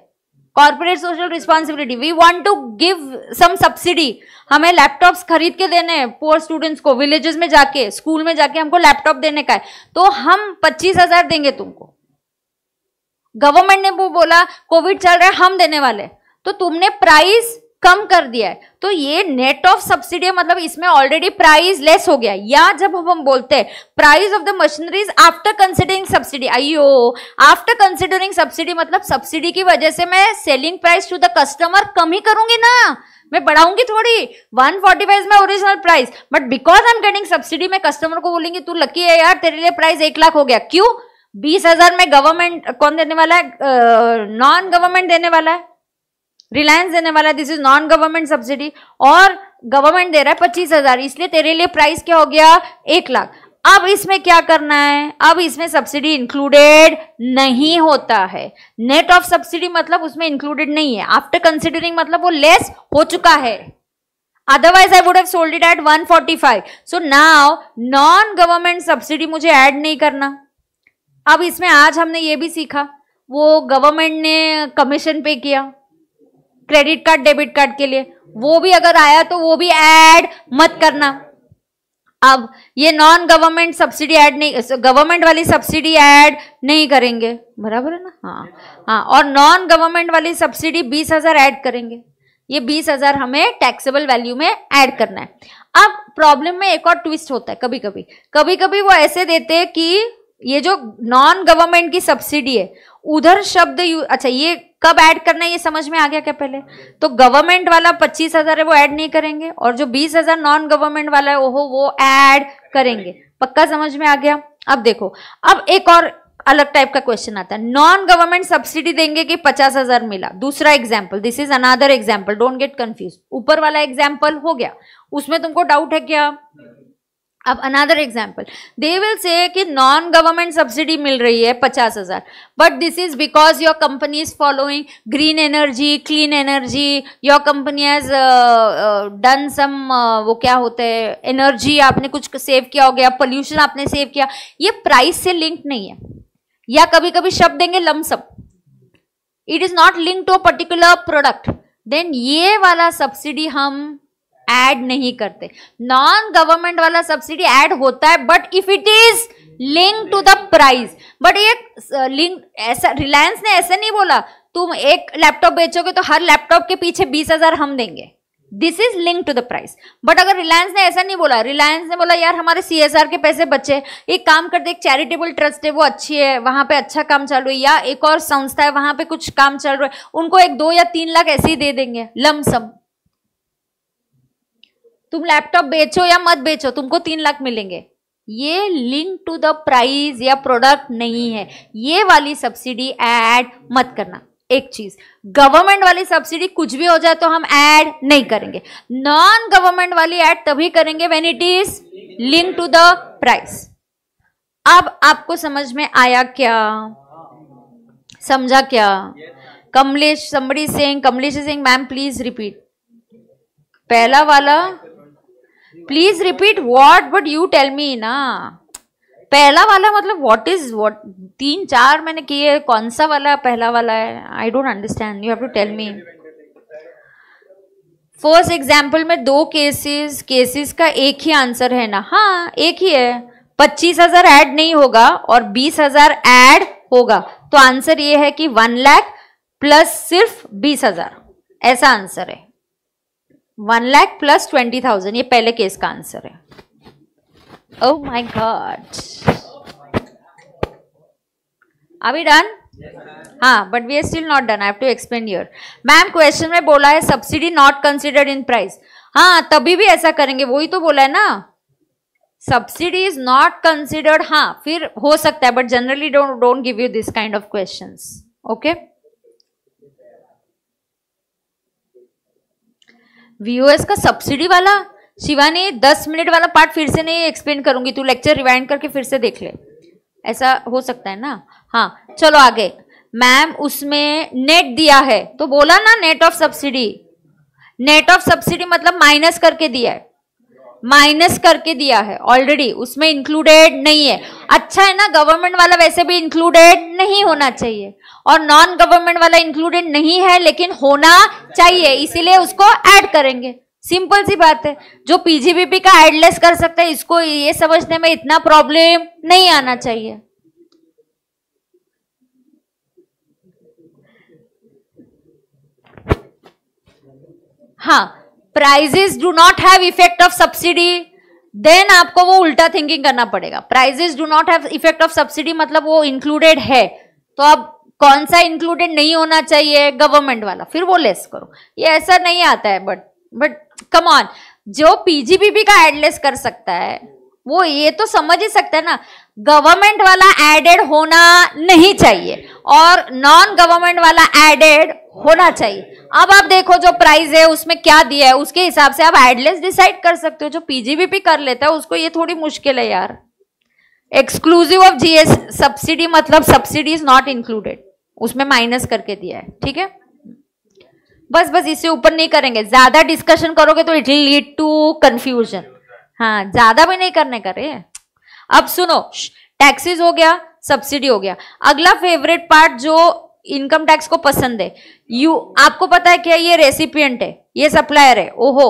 corporate social responsibility we want to give समी हमें लैपटॉप्स खरीद के देने हैं पोअर स्टूडेंट्स को विलेजेस में जाके स्कूल में जाके हमको लैपटॉप देने का है तो हम पच्चीस हजार देंगे तुमको गवर्नमेंट ने वो बोला कोविड चल रहा है हम देने वाले तो तुमने प्राइस कम कर दिया है तो ये नेट ऑफ सब्सिडी मतलब इसमें ऑलरेडी प्राइस लेस हो गया या जब हम बोलते हैं price of the machineries after considering subsidy आईओ आफ्टर कंसिडरिंग सब्सिडी मतलब सब्सिडी की वजह से मैं selling price to the customer कम ही करूंगी ना मैं बढ़ाऊंगी थोड़ी 145 में original price but because I am getting subsidy में कस्टमर को बोलेंगे तू लकी है यार तेरे लिए प्राइस एक लाख हो गया क्यों बीस हजार में गवर्नमेंट कौन देने वाला है नॉन गवर्नमेंट देने वाला है रिलायंस देने वाला this is non government subsidy और गवर्नमेंट दे रहा है पच्चीस हजार इसलिए तेरे लिए प्राइस क्या हो गया एक लाख अब इसमें क्या करना है अब इसमें सब्सिडी इंक्लूडेड नहीं होता है नेट ऑफ सब्सिडी मतलब उसमें इंक्लूडेड नहीं है आफ्टर कंसिडरिंग मतलब वो लेस हो चुका है otherwise I would have sold it at 145 so now non government subsidy मुझे ऐड नहीं करना अब इसमें आज हमने ये भी सीखा वो गवर्नमेंट ने कमीशन पे किया क्रेडिट कार्ड डेबिट कार्ड के लिए वो भी अगर आया तो वो भी ऐड मत करना अब ये नॉन गवर्नमेंट सब्सिडी ऐड नहीं गवर्नमेंट वाली सब्सिडी ऐड नहीं करेंगे बराबर है ना हाँ हाँ और नॉन गवर्नमेंट वाली सब्सिडी बीस हजार ऐड करेंगे ये बीस हजार हमें टैक्सेबल वैल्यू में ऐड करना है अब प्रॉब्लम में एक और ट्विस्ट होता है कभी कभी कभी कभी वो ऐसे देते हैं कि ये जो नॉन गवर्नमेंट की सब्सिडी है उधर शब्द अच्छा ये कब ऐड करना है ये समझ में आ गया क्या पहले तो गवर्नमेंट वाला पच्चीस हजार है वो ऐड नहीं करेंगे और जो बीस हजार नॉन गवर्नमेंट वाला है वो वो ऐड करेंगे पक्का समझ में आ गया अब देखो अब एक और अलग टाइप का क्वेश्चन आता है नॉन गवर्नमेंट सब्सिडी देंगे कि पचास हजार मिला दूसरा example this is another example don't get confuse ऊपर वाला एग्जाम्पल हो गया उसमें तुमको डाउट है क्या अब another example they will say कि नॉन गवर्नमेंट सब्सिडी मिल रही है पचास हज़ार but this is because your company is following green energy clean energy your company has done some वो क्या होते हैं एनर्जी आपने कुछ सेव किया हो गया पोल्यूशन आपने सेव किया ये प्राइस से लिंक नहीं है या कभी कभी शब्द देंगे lumpsum it is not link to a particular product then ये वाला सब्सिडी हम ऐड नहीं करते नॉन गवर्नमेंट वाला सब्सिडी ऐड होता है but if it is link to the price but ये लिंक ऐसा रिलायंस ने ऐसे नहीं बोला तुम एक लैपटॉप बेचोगे तो हर लैपटॉप के पीछे बीस हजार हम देंगे this is link to the price but अगर रिलायंस ने ऐसा नहीं बोला रिलायंस ने बोला यार हमारे सी एस आर के पैसे बचे एक काम करते एक चैरिटेबल ट्रस्ट है वो अच्छी है वहां पे अच्छा काम चल रही है या एक और संस्था है वहां पे कुछ काम चल रहा है उनको एक दो या तीन लाख ऐसे ही दे देंगे लमसम तुम लैपटॉप बेचो या मत बेचो तुमको तीन लाख मिलेंगे ये लिंक टू द प्राइस या प्रोडक्ट नहीं है ये वाली सब्सिडी ऐड मत करना एक चीज गवर्नमेंट वाली सब्सिडी कुछ भी हो जाए तो हम ऐड नहीं करेंगे नॉन गवर्नमेंट वाली ऐड तभी करेंगे when it is link to the price अब आपको समझ में आया क्या समझा क्या कमलेश समी Singh Kamlesh Singh ma'am please repeat पहला वाला please repeat what but you tell me ना पहला वाला मतलब व्हाट इज व्हाट तीन चार मैंने किए कौन सा वाला पहला वाला है I don't understand you have to tell me first example में दो केसेस केसेस का एक ही आंसर है ना हाँ एक ही है पच्चीस हजार एड नहीं होगा और बीस हजार एड होगा तो आंसर ये है कि वन लाख प्लस सिर्फ बीस हजार ऐसा आंसर है one lakh plus twenty thousand ये पहले केस का आंसर है ओ माय गॉड अभी डन हाँ but we are still not done I explain your ma'am question में बोला है subsidy not considered in price हाँ तभी भी ऐसा करेंगे वही तो बोला है ना सब्सिडी इज नॉट कंसिडर्ड हाँ फिर हो सकता है but generally don't don't give you this kind of questions okay VOS का सब्सिडी वाला शिवानी दस मिनट वाला पार्ट फिर से नहीं एक्सप्लेन करूंगी तू लेक्चर रिवाइंड करके फिर से देख ले ऐसा हो सकता है ना हाँ चलो आगे मैम उसमें नेट दिया है तो बोला ना net of subsidy net of subsidy मतलब माइनस करके दिया है माइनस करके दिया है ऑलरेडी उसमें इंक्लूडेड नहीं है अच्छा है ना गवर्नमेंट वाला वैसे भी इंक्लूडेड नहीं होना चाहिए और नॉन गवर्नमेंट वाला इंक्लूडेड नहीं है लेकिन होना चाहिए इसीलिए उसको ऐड करेंगे सिंपल सी बात है जो पीजीबीपी का एडलेस कर सकते हैं इसको ये समझने में इतना प्रॉब्लम नहीं आना चाहिए हाँ prices do not have effect of subsidy then आपको वो उल्टा थिंकिंग करना पड़ेगा prices do not have effect of subsidy मतलब वो इंक्लूडेड है तो अब कौन सा इंक्लूडेड नहीं होना चाहिए गवर्नमेंट वाला फिर वो लेस करो ये ऐसा नहीं आता है बट बट कम ऑन जो पीजीबीपी का एडलेस कर सकता है वो ये तो समझ ही सकता है ना गवर्नमेंट वाला एडेड होना नहीं चाहिए और नॉन गवर्नमेंट वाला एडेड होना चाहिए अब आप देखो जो प्राइस है उसमें क्या दिया है उसके हिसाब से आप एडलेस डिसाइड कर सकते हो जो पीजीबीपी कर लेता है उसको ये थोड़ी मुश्किल है यार एक्सक्लूसिव ऑफ जीएस सब्सिडी मतलब सब्सिडी इज नॉट इंक्लूडेड उसमें माइनस करके दिया है ठीक है बस बस इससे ऊपर नहीं करेंगे ज्यादा डिस्कशन करोगे तो इट लीड टू कंफ्यूजन हाँ ज्यादा भी नहीं करने करे अब सुनो टैक्सेस हो गया सब्सिडी हो गया अगला फेवरेट पार्ट जो इनकम टैक्स को पसंद है यू आपको पता है क्या ये रेसिपियंट है ये सप्लायर है ओहो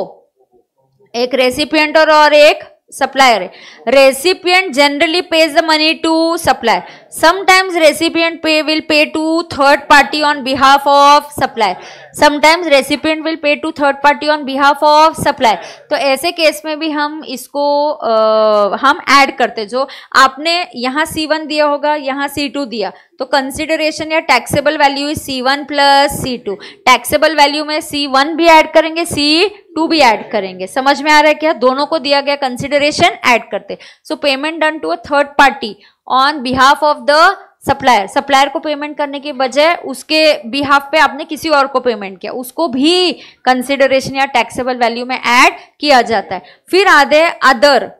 एक रेसिपियंट और, और एक सप्लायर है recipient generally pays the money to supplier sometimes recipient pay will pay to third party on behalf of supplier sometimes recipient will pay to third party on behalf of supplier तो ऐसे केस में भी हम इसको आ, हम ऐड करते जो आपने यहाँ C1 दिया होगा यहाँ C2 दिया तो कंसिडरेशन या taxable value is C one plus C two taxable value में सी वन भी ऐड करेंगे सी टू भी ऐड करेंगे समझ में आ रहा है क्या दोनों को दिया गया कंसिडरेशन ऐड करते so payment done to a third party on behalf of the supplier supplier को पेमेंट करने के बजाय उसके बिहाफ पे आपने किसी और को पेमेंट किया उसको भी कंसिडरेशन या टैक्सेबल वैल्यू में ऐड किया जाता है फिर आधे other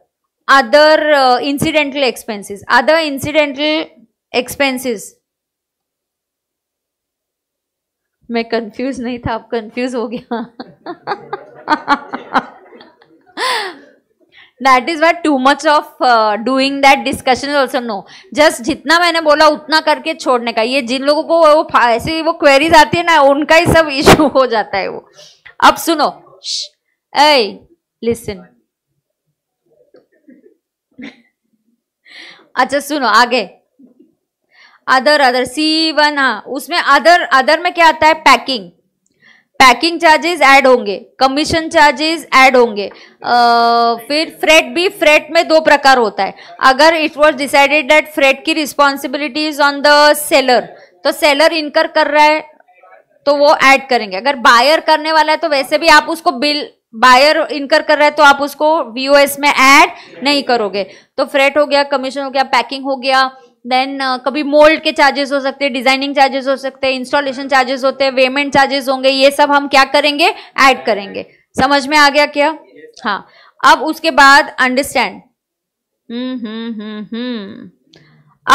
other incidental expenses other incidental expenses मैं कंफ्यूज नहीं था अब कंफ्यूज हो गया that is what too much of doing that discussion also no just जितना मैंने बोला उतना करके छोड़ने का ये जिन लोगों को वो ऐसे वो क्वेरीज आती है ना उनका ही सब इशू हो जाता है वो अब सुनो ए लिसन अच्छा सुनो आगे अदर अदर सी वन हा उसमें अदर अदर में क्या आता है पैकिंग पैकिंग चार्जेस ऐड होंगे कमीशन चार्जेस ऐड होंगे आ, फिर फ्रेट भी फ्रेट में दो प्रकार होता है अगर it was decided that freight की responsibility is on the seller तो सेलर इनकर कर रहा है तो वो ऐड करेंगे अगर बायर करने वाला है तो वैसे भी आप उसको बिल बायर इनकर कर रहा है तो आप उसको वीओएस में ऐड नहीं करोगे तो फ्रेट हो गया कमीशन हो गया पैकिंग हो गया देन uh, कभी मोल्ड के चार्जेस हो सकते हैं डिजाइनिंग चार्जेस हो सकते हैं इंस्टॉलेशन चार्जेस होते हैं पेमेंट चार्जेस होंगे ये सब हम क्या करेंगे ऐड करेंगे समझ में आ गया क्या हाँ अब उसके बाद अंडरस्टैंड हम्म हम्म, हम्म हम्म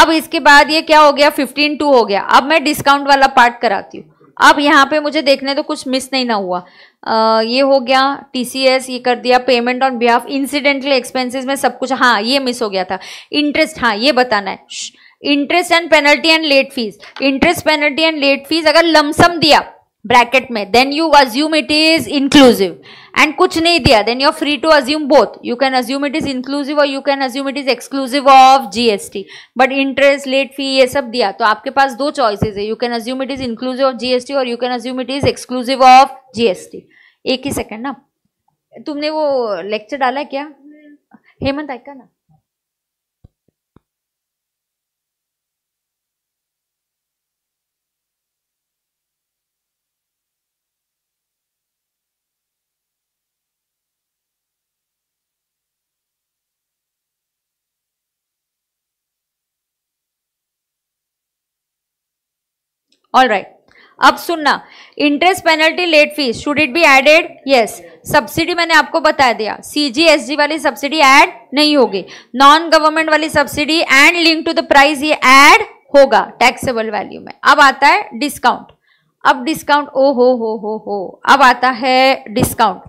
अब इसके बाद ये क्या हो गया फिफ्टीन टू हो गया अब मैं डिस्काउंट वाला पार्ट कराती हूँ अब यहाँ पे मुझे देखने तो कुछ मिस नहीं ना हुआ आ, ये हो गया टीसीएस ये कर दिया payment on behalf incidental expenses में सब कुछ हाँ ये मिस हो गया था इंटरेस्ट हाँ ये बताना है interest and penalty and late fees interest penalty and late fees अगर लमसम दिया ब्रैकेट में then you assume it is inclusive and कुछ नहीं दिया then you are free to assume both you can assume it is inclusive or you can assume it is exclusive of GST but interest late fee ये सब दिया तो आपके पास दो चॉइसेज है you can assume it is inclusive of GST or you can assume it is exclusive of GST एक ही सेकेंड ना तुमने वो लेक्चर डाला क्या हेमंत आयका ना ऑल राइट अब सुनना interest penalty late fees should it be added yes subsidy मैंने आपको बता दिया सीजीएसजी वाली सब्सिडी ऐड नहीं होगी नॉन गवर्नमेंट वाली subsidy and link to the price ये ऐड होगा टैक्सेबल वैल्यू में अब आता है डिस्काउंट अब डिस्काउंट ओ हो हो हो हो अब आता है discount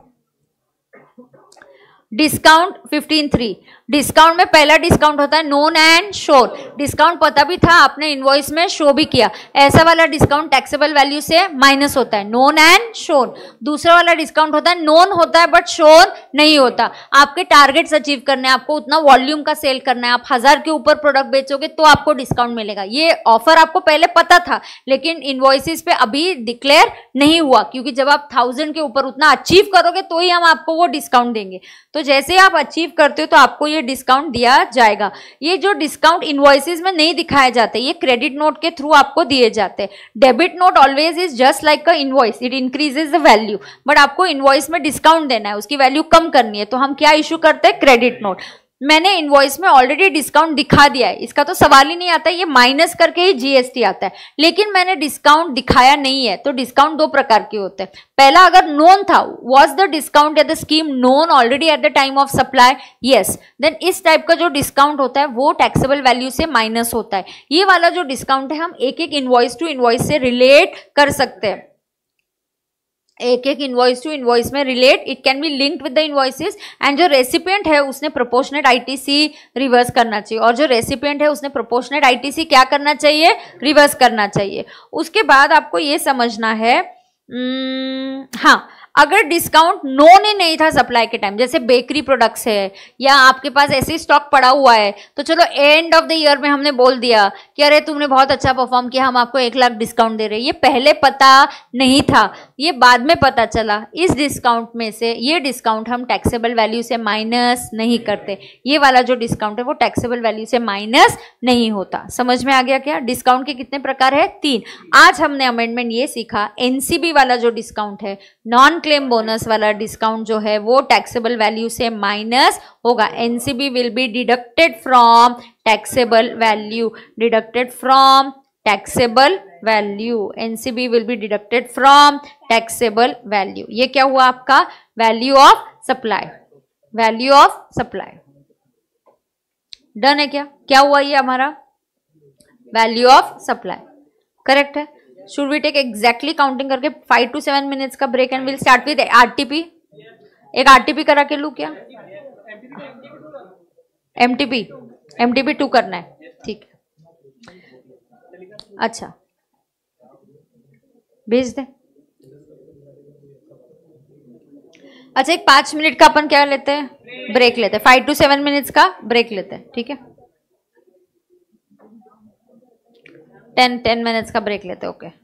discount fifteen three discount में पहला डिस्काउंट होता है नोन एंड शोर डिस्काउंट पता भी था आपने इनवॉइस में शो भी किया ऐसा वाला डिस्काउंट टैक्सेबल वैल्यू से माइनस होता है नोन एंड श्योर दूसरा वाला डिस्काउंट होता है नोन होता है बट श्योर नहीं होता आपके टारगेट्स अचीव करने हैं आपको उतना वॉल्यूम का सेल करना है आप हजार के ऊपर प्रोडक्ट बेचोगे तो आपको डिस्काउंट मिलेगा ये ऑफर आपको पहले पता था लेकिन इन्वॉइसिस पे अभी डिक्लेयर नहीं हुआ क्योंकि जब आप थाउजेंड के ऊपर उतना अचीव करोगे तो ही हम आपको वो डिस्काउंट देंगे तो जैसे आप अचीव करते हो तो आपको ये डिस्काउंट दिया जाएगा ये जो डिस्काउंट इन्वॉइसेज में नहीं दिखाए जाते ये क्रेडिट नोट के थ्रू आपको दिए जाते हैं debit note always is just like a invoice it increases the value but आपको इन्वॉइस में डिस्काउंट देना है उसकी वैल्यू कम करनी है तो हम क्या इशू करते हैं क्रेडिट नोट मैंने इनवॉइस में ऑलरेडी डिस्काउंट दिखा दिया है इसका तो सवाल ही नहीं आता ये माइनस करके ही जीएसटी आता है लेकिन मैंने डिस्काउंट दिखाया नहीं है तो डिस्काउंट दो प्रकार के होते हैं पहला अगर नोन था was the discount at the scheme known already at the time of supply yes then इस टाइप का जो डिस्काउंट होता है वो टैक्सेबल वैल्यू से माइनस होता है ये वाला जो डिस्काउंट है हम एक एक इन्वॉइस टू इन्वॉइस से रिलेट कर सकते हैं एक एक इन्वॉइस टू इन्वॉइस में relate it can be linked with the invoices and जो रेसिपियंट है उसने प्रोपोर्शनेट आईटीसी रिवर्स करना चाहिए और जो रेसिपियंट है उसने प्रोपोर्शनेट आईटीसी क्या करना चाहिए रिवर्स करना चाहिए उसके बाद आपको ये समझना है न, हम्म, हाँ अगर डिस्काउंट नोन ही नहीं था सप्लाई के टाइम जैसे बेकरी प्रोडक्ट्स है या आपके पास ऐसे स्टॉक पड़ा हुआ है तो चलो एंड ऑफ द ईयर में हमने बोल दिया कि अरे तुमने बहुत अच्छा परफॉर्म किया हम आपको एक लाख डिस्काउंट दे रहे हैं ये पहले पता नहीं था ये बाद में पता चला इस डिस्काउंट में से ये डिस्काउंट हम टैक्सेबल वैल्यू से माइनस नहीं करते ये वाला जो डिस्काउंट है वो टैक्सेबल वैल्यू से माइनस नहीं होता समझ में आ गया क्या डिस्काउंट के कितने प्रकार है तीन आज हमने अमेंडमेंट ये सीखा एनसीबी वाला जो डिस्काउंट है नॉन क्लेम बोनस वाला डिस्काउंट जो है वो टैक्सेबल वैल्यू से माइनस होगा NCB will be deducted from taxable value deducted from taxable value NCB will be deducted from taxable value ये क्या हुआ आपका value of supply value of supply done है क्या क्या हुआ ये हमारा वैल्यू ऑफ सप्लाई करेक्ट है should we take exactly counting करके फाइव टू सेवन मिनट्स का break and will start with RTP एक आरटीपी करा के लू क्या एमटीपी एमटीपी टू करना है ठीक है अच्छा भेज दे अच्छा एक पांच मिनट का अपन क्या लेते हैं ब्रेक लेते हैं फाइव टू सेवन मिनट्स का ब्रेक लेते हैं ठीक है टेन टेन मिनट्स का ब्रेक लेते हैं okay okay.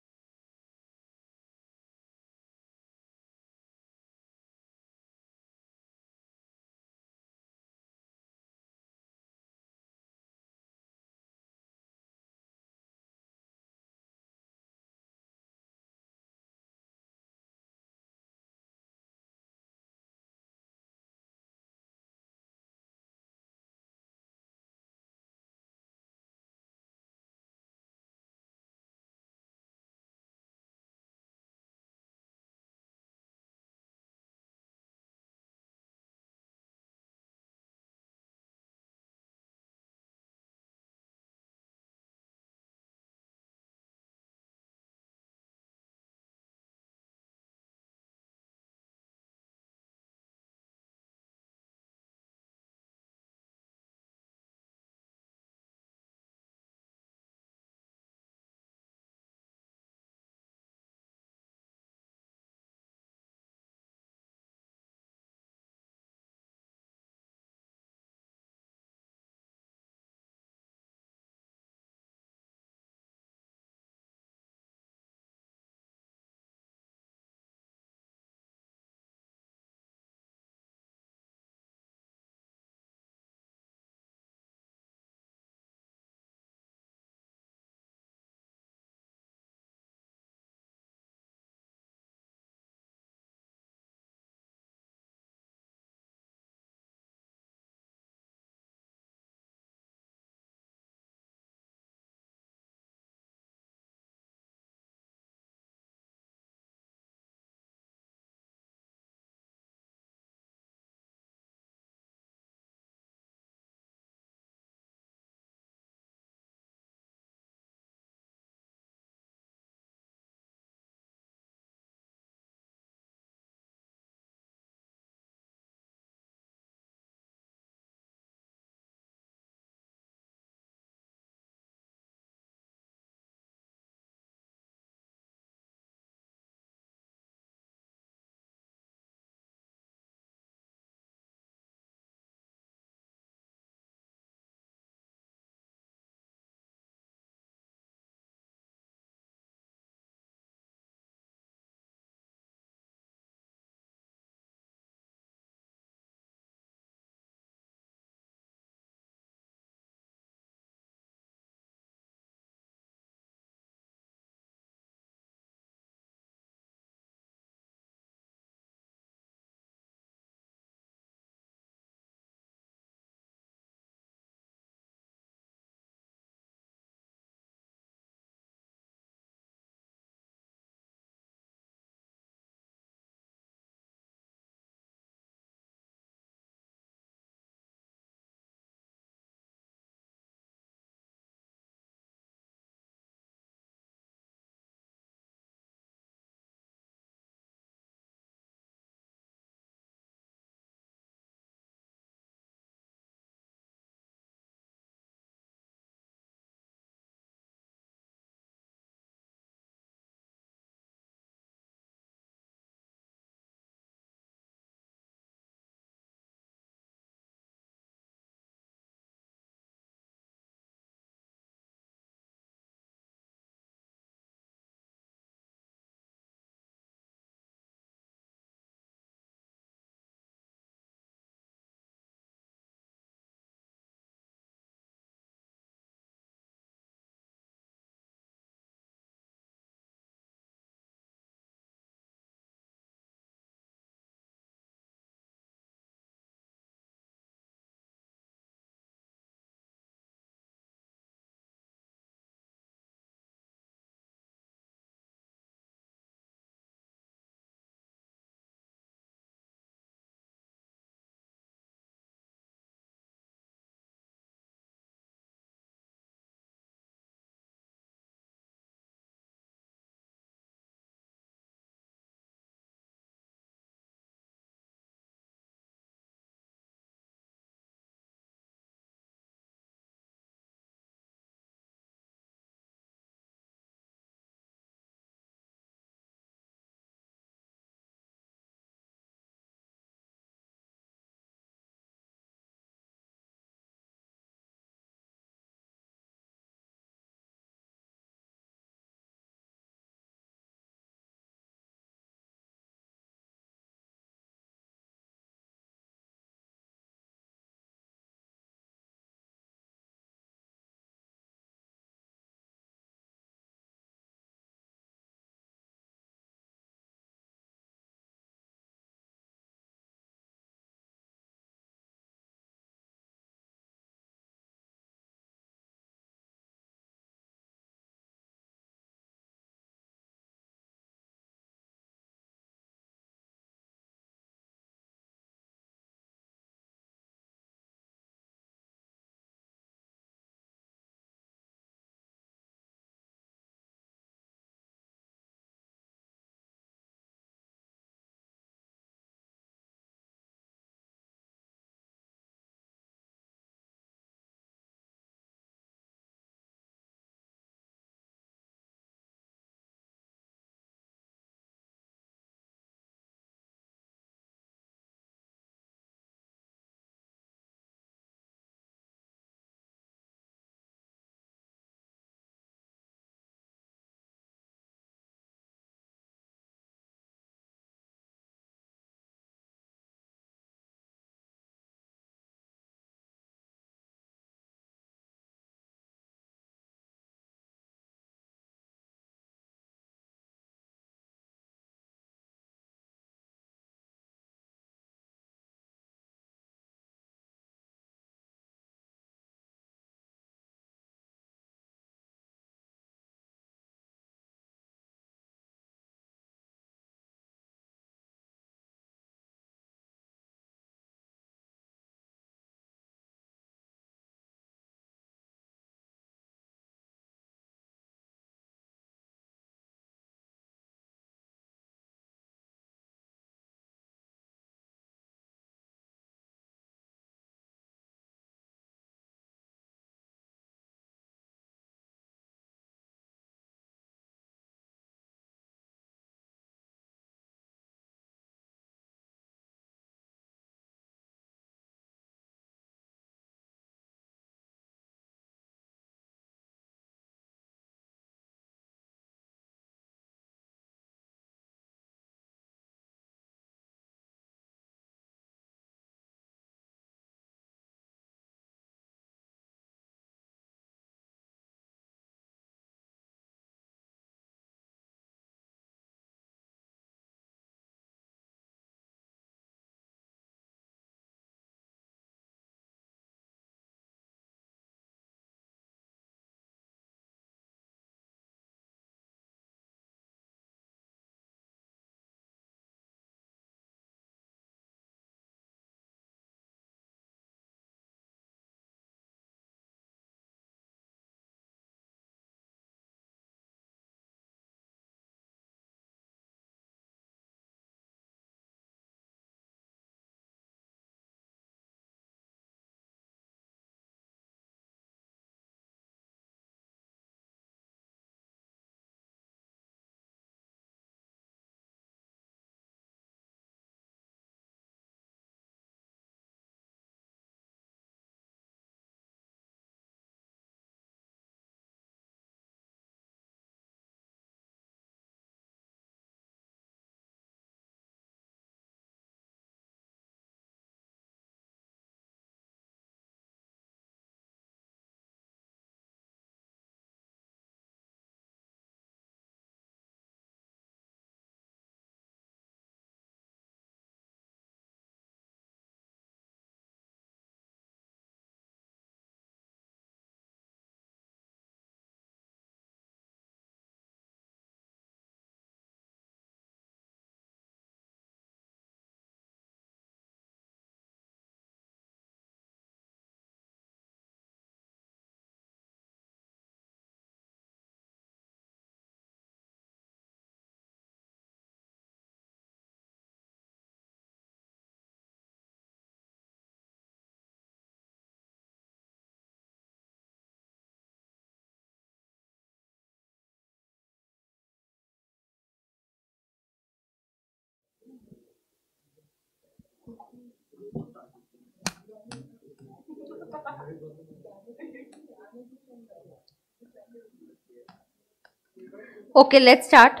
Okay let's start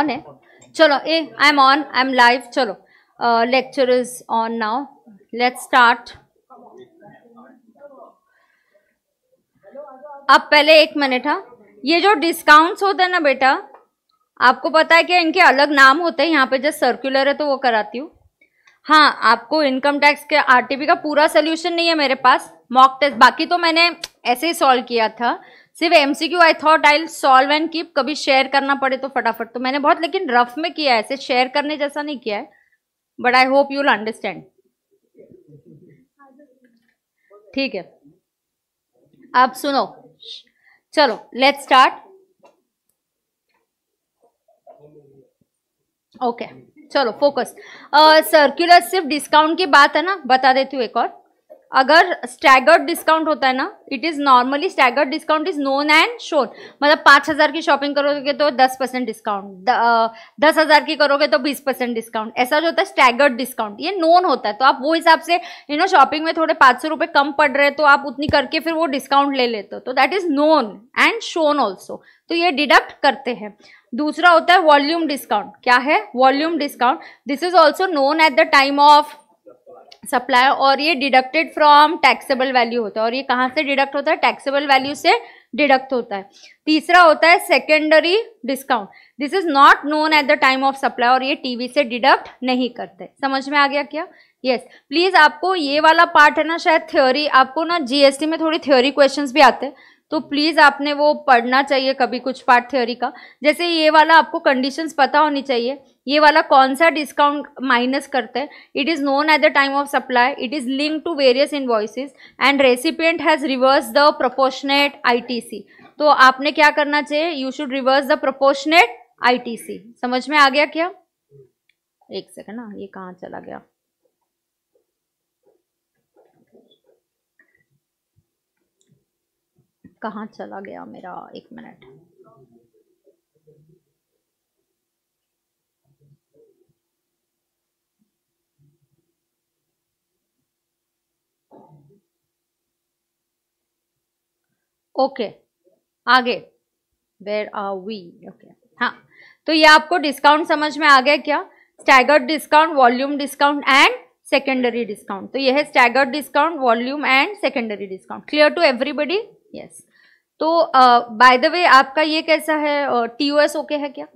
on है चलो ah I am on I am live चलो lecture is on now let's start अब पहले एक मिनट हाँ ये जो डिस्काउंट्स होते हैं ना बेटा आपको पता है कि इनके अलग नाम होते हैं यहाँ पे जस्ट सर्कुलर है तो वो कराती हूँ हाँ आपको इनकम टैक्स के आरटीपी का पूरा सोल्यूशन नहीं है मेरे पास मॉक टेस्ट बाकी तो मैंने ऐसे ही सॉल्व किया था सिर्फ M C Q I thought I solve and keep कभी शेयर करना पड़े तो फटाफट तो मैंने बहुत लेकिन रफ में किया है ऐसे शेयर करने जैसा नहीं किया है but I hope you'll understand ठीक है आप सुनो चलो लेट स्टार्ट ओके चलो फोकस सर्कुलर सिर्फ डिस्काउंट की बात है ना बता देती हूँ एक और अगर स्टैगर्ड डिस्काउंट होता है ना it is normally staggered discount is known and shown मतलब पाँच हज़ार की शॉपिंग करोगे तो दस परसेंट डिस्काउंट दस हज़ार की करोगे तो बीस परसेंट डिस्काउंट ऐसा जो होता है स्टैगर्ड डिस्काउंट ये नोन होता है तो आप वो हिसाब से यू नो शॉपिंग में थोड़े पाँच सौ रुपये कम पड़ रहे तो आप उतनी करके फिर वो डिस्काउंट ले लेते हो तो that is known and shown also तो ये डिडक्ट करते हैं दूसरा होता है वॉल्यूम डिस्काउंट क्या है volume discount this is also known at the time of supply और ये डिडक्टेड फ्रॉम टैक्सेबल वैल्यू होता है और ये कहाँ से डिडक्ट होता है टैक्सेबल वैल्यू से डिडक्ट होता है तीसरा होता है secondary discount this is not known at the time of supply और ये टीवी से डिडक्ट नहीं करते समझ में आ गया क्या यस yes. प्लीज़ आपको ये वाला पार्ट है ना शायद थ्योरी आपको ना जीएसटी में थोड़ी थ्योरी क्वेश्चंस भी आते हैं तो प्लीज़ आपने वो पढ़ना चाहिए कभी कुछ पार्ट थ्योरी का जैसे ये वाला आपको कंडीशंस पता होनी चाहिए ये वाला कौन सा डिस्काउंट माइनस करते हैं it is known at the time of supply it is link to various invoices and recipient has reverse the proportionate I तो आपने क्या करना चाहिए you should reverse the proportionate I समझ में आ गया क्या एक सेकंड ना ये कहाँ चला गया कहाँ चला गया मेरा एक मिनट ओके okay, आगे वेर आर वी ओके हाँ तो ये आपको डिस्काउंट समझ में आ गया क्या staggered discount volume discount and secondary discount तो यह है staggered discount volume and secondary discount clear to everybody yes तो बाय द वे आपका ये कैसा है टी ओ एस ओके है क्या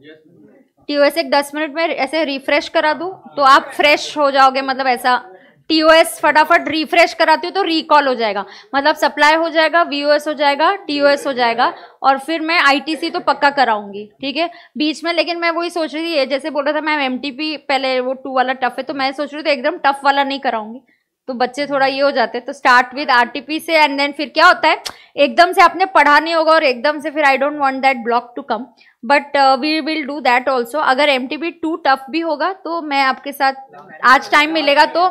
टी ओ एस एक दस मिनट में ऐसे रिफ्रेश करा दूँ तो आप फ्रेश हो जाओगे मतलब ऐसा टी ओ एस फटाफट रिफ्रेश कराती हूँ तो रिकॉल हो जाएगा मतलब सप्लाई हो जाएगा वी ओ एस हो जाएगा टी ओ एस हो जाएगा और फिर मैं आई टी सी तो पक्का कराऊंगी ठीक है बीच में लेकिन मैं वही सोच रही थी जैसे बोल रहा था मैम एम टी पी पहले वो टू वाला टफ है तो मैं सोच रही थी एकदम टफ वाला नहीं कराऊंगी तो बच्चे थोड़ा ये हो जाते हैं तो स्टार्ट विद आरटीपी से एंड देन फिर क्या होता है एकदम से आपने पढ़ा नहीं होगा और एकदम से फिर I don't want that block to come but we will do that also अगर एम टी टू टफ भी होगा तो मैं आपके साथ आज टाइम मिलेगा तो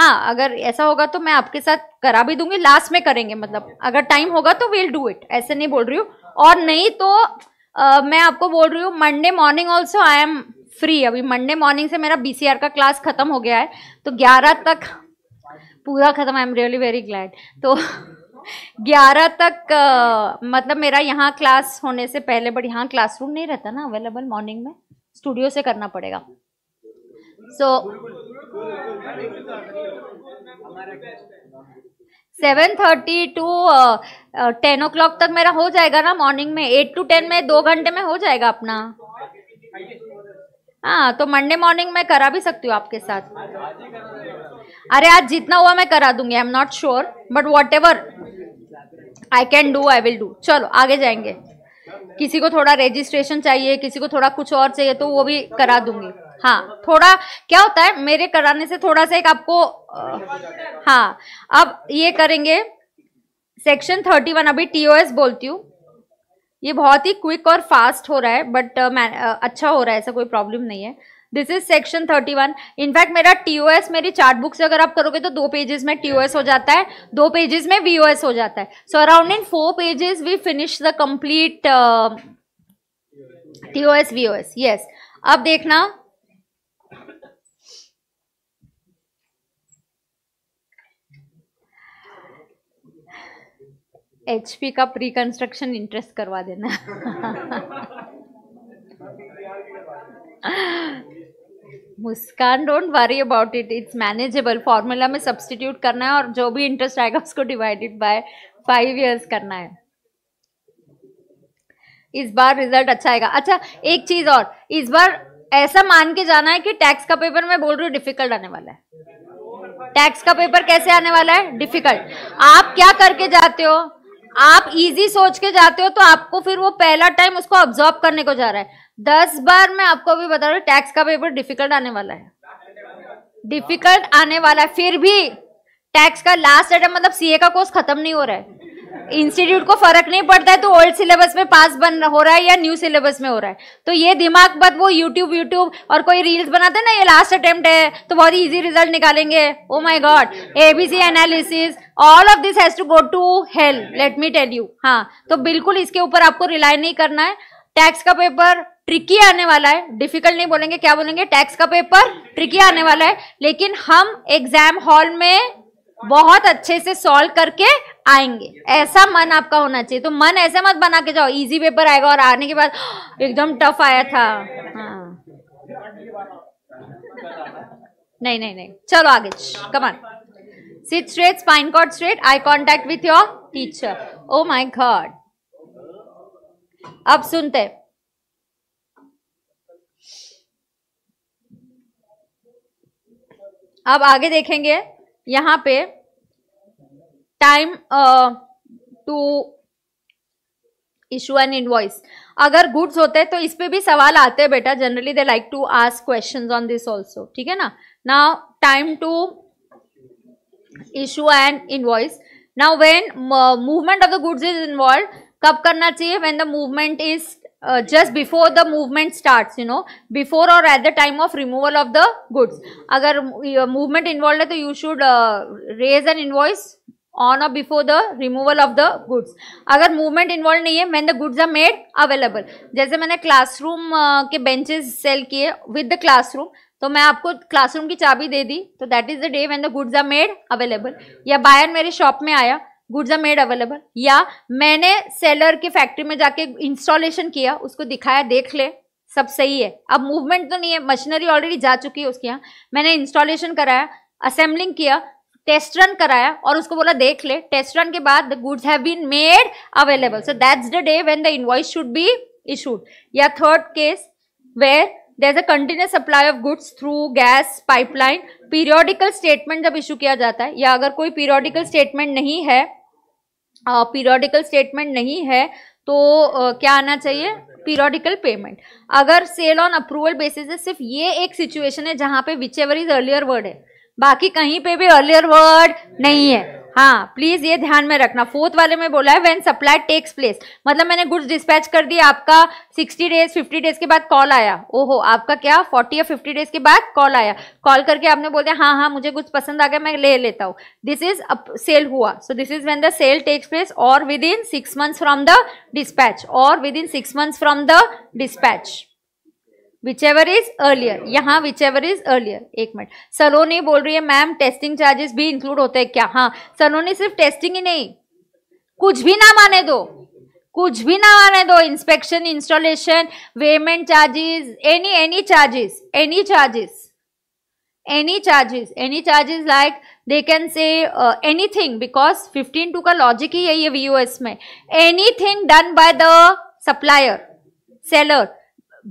हाँ अगर ऐसा होगा तो मैं आपके साथ करा भी दूंगी लास्ट में करेंगे मतलब अगर टाइम होगा तो वील डू इट ऐसे नहीं बोल रही हूँ और नहीं तो आ, uh, मैं आपको बोल रही हूँ Monday morning also I am free अभी मंडे मॉर्निंग से मेरा बीसीआर का क्लास खत्म हो गया है तो 11 तक पूरा ख़त्म I am really very glad तो ग्यारह तक uh, मतलब मेरा यहाँ क्लास होने से पहले बट यहाँ क्लासरूम नहीं रहता ना अवेलेबल मॉर्निंग में स्टूडियो से करना पड़ेगा so seven thirty to ten o'clock तक मेरा हो जाएगा ना मॉर्निंग में एट टू टेन में दो घंटे में हो जाएगा अपना हाँ तो मंडे मॉर्निंग में करा भी सकती हूँ आपके साथ अरे आज जितना हुआ मैं करा दूंगी I am not sure but whatever I can do I will do चलो आगे जाएंगे किसी को थोड़ा रजिस्ट्रेशन चाहिए किसी को थोड़ा कुछ और चाहिए तो वो भी करा दूंगी हाँ थोड़ा क्या होता है मेरे कराने से थोड़ा सा एक आपको हाँ अब ये करेंगे सेक्शन थर्टी वन अभी टीओएस बोलती हूँ ये बहुत ही क्विक और फास्ट हो रहा है बट अच्छा हो रहा है ऐसा कोई प्रॉब्लम नहीं है this is section thirty one in fact मेरा टीओएस मेरी चार्ट बुक से अगर आप करोगे तो दो पेजेस में टीओएस हो जाता है दो पेजेस में वीओएस हो जाता है so around in four pages we finish the complete TOS VOS yes अब देखना एचपी का प्री कंस्ट्रक्शन इंटरेस्ट करवा देना Muskan don't worry about it it's manageable formula में सब्सटीट्यूट करना है और जो भी इंटरेस्ट आएगा उसको डिवाइडेड बाय फाइव ईयर्स करना है इस बार रिजल्ट अच्छा आएगा अच्छा एक चीज और इस बार ऐसा मान के जाना है कि टैक्स का पेपर मैं बोल रही हूँ डिफिकल्ट आने वाला है टैक्स का पेपर कैसे आने वाला है डिफिकल्ट आप क्या करके जाते हो आप इजी सोच के जाते हो तो आपको फिर वो पहला टाइम उसको ऑब्जॉर्व करने को जा रहा है दस बार मैं आपको भी बता रहा टैक्स का पेपर डिफिकल्ट आने वाला है डिफिकल्ट आने वाला है फिर भी टैक्स का लास्ट आइटम मतलब सीए का कोर्स खत्म नहीं हो रहा है इंस्टीट्यूट को फर्क नहीं पड़ता है तो ओल्ड सिलेबस में पास बन हो रहा है या न्यू सिलेबस में हो रहा है तो ये दिमाग बद वो यूट्यूब यूट्यूब और कोई रील्स बनाते हैं ना ये लास्ट अटेम्प्ट है तो बहुत इजी रिजल्ट निकालेंगे oh my god ABC analysis all of this has to go to hell let me tell you हाँ तो बिल्कुल इसके ऊपर आपको रिलाई नहीं करना है टैक्स का पेपर ट्रिकी आने वाला है डिफिकल्ट नहीं बोलेंगे क्या बोलेंगे टैक्स का पेपर ट्रिकी आने वाला है लेकिन हम एग्जाम हॉल में बहुत अच्छे से सॉल्व करके आएंगे ऐसा मन आपका होना चाहिए तो मन ऐसे मत बना के जाओ इजी पेपर आएगा और आने के बाद एकदम टफ आया था हाँ नहीं नहीं नहीं चलो आगे come on sit straight spine cord straight eye contact with your teacher oh my god अब सुनते अब आगे देखेंगे यहां पे time to issue an invoice अगर गुड्स होते हैं तो इस पर भी सवाल आते हैं बेटा generally they like to ask question on this also ठीक है ना now time to issue an invoice now when movement of the goods is involve कब करना चाहिए when the movement is just before the movement start you know before और at the time of removal of the goods अगर मूवमेंट uh, इन्वॉल्व है तो you should raise an invoice on और before the removal of the goods अगर मूवमेंट इन्वॉल्व नहीं है man the goods are made available जैसे मैंने क्लासरूम के बेंचेस सेल किए विद द क्लासरूम तो मैं आपको क्लासरूम की चाबी दे दी तो that is the day when the goods are made available या बायर मेरे शॉप में आया गुड्स आर मेड अवेलेबल या मैंने सेलर के फैक्ट्री में जाके इंस्टॉलेशन किया उसको दिखाया देख ले सब सही है अब मूवमेंट तो नहीं है मशीनरी ऑलरेडी जा चुकी है उसके यहाँ मैंने इंस्टॉलेशन कराया असेंबलिंग किया टेस्ट रन कराया और उसको बोला देख ले टेस्ट रन के बाद goods have been made available so that's the day when the invoice should be issued या third case where there a continuous supply of goods through gas pipeline periodical statement जब इशू किया जाता है या अगर कोई पीरियोडिकल स्टेटमेंट नहीं है पीरियोडिकल स्टेटमेंट नहीं है तो uh, क्या आना चाहिए पीरियोडिकल पेमेंट अगर सेल ऑन अप्रूवल बेसिस सिर्फ ये एक सिचुएशन है जहाँ पे which ever is earlier word है बाकी कहीं पे भी अर्लियर वर्ड नहीं है हाँ प्लीज ये ध्यान में रखना फोर्थ वाले में बोला है व्हेन सप्लाई टेक्स प्लेस मतलब मैंने गुड्स डिस्पैच कर दिया आपका 60 डेज 50 डेज के बाद कॉल आया ओहो आपका क्या 40 या 50 डेज के बाद कॉल आया कॉल करके आपने बोल दिया हाँ हाँ मुझे कुछ पसंद आ गया मैं ले लेता हूँ दिस इज सेल हुआ so this is when the sale takes place और within six months from the dispatch और within six months from the dispatch which ever is earlier यहाँ विच एवर इज अर्लियर एक मिनट सलोनी बोल रही है मैम टेस्टिंग चार्जेस भी इंक्लूड होते हैं क्या हाँ सलोनी सिर्फ टेस्टिंग ही नहीं कुछ भी ना माने दो कुछ भी ना माने दो इंस्पेक्शन इंस्टॉलेशन वेमेंट charges any any charges any charges any charges any charges like they can say anything because fifteen two का लॉजिक ही यही है वी में anything done by the supplier seller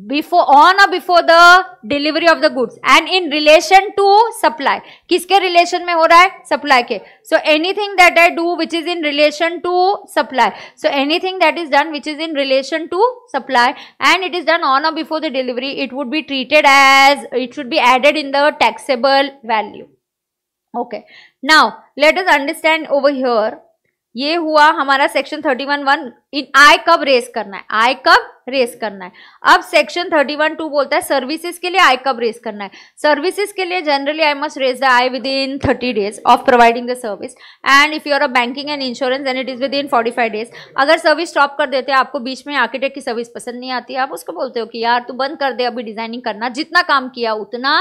before on or before the delivery of the goods and in relation to supply किसके relation में हो रहा है supply के so anything that I do which is in relation to supply so anything that is done which is in relation to supply and it is done on or before the delivery it would be treated as it should be added in the taxable value okay now let us understand over here ये हुआ हमारा section thirty one one in I कब रेस करना है आय कब रेस करना है अब सेक्शन थर्टी वन टू बोलता है सर्विसेज के लिए आई कब रेस करना है सर्विसेज के लिए generally I must raise the I within thirty days of providing the service and if you are a banking and insurance and it is within forty five days अगर सर्विस स्टॉप कर देते हैं आपको बीच में आर्किटेक्ट की सर्विस पसंद नहीं आती आप उसको बोलते हो कि यार तू बंद कर दे अभी डिजाइनिंग करना जितना काम किया उतना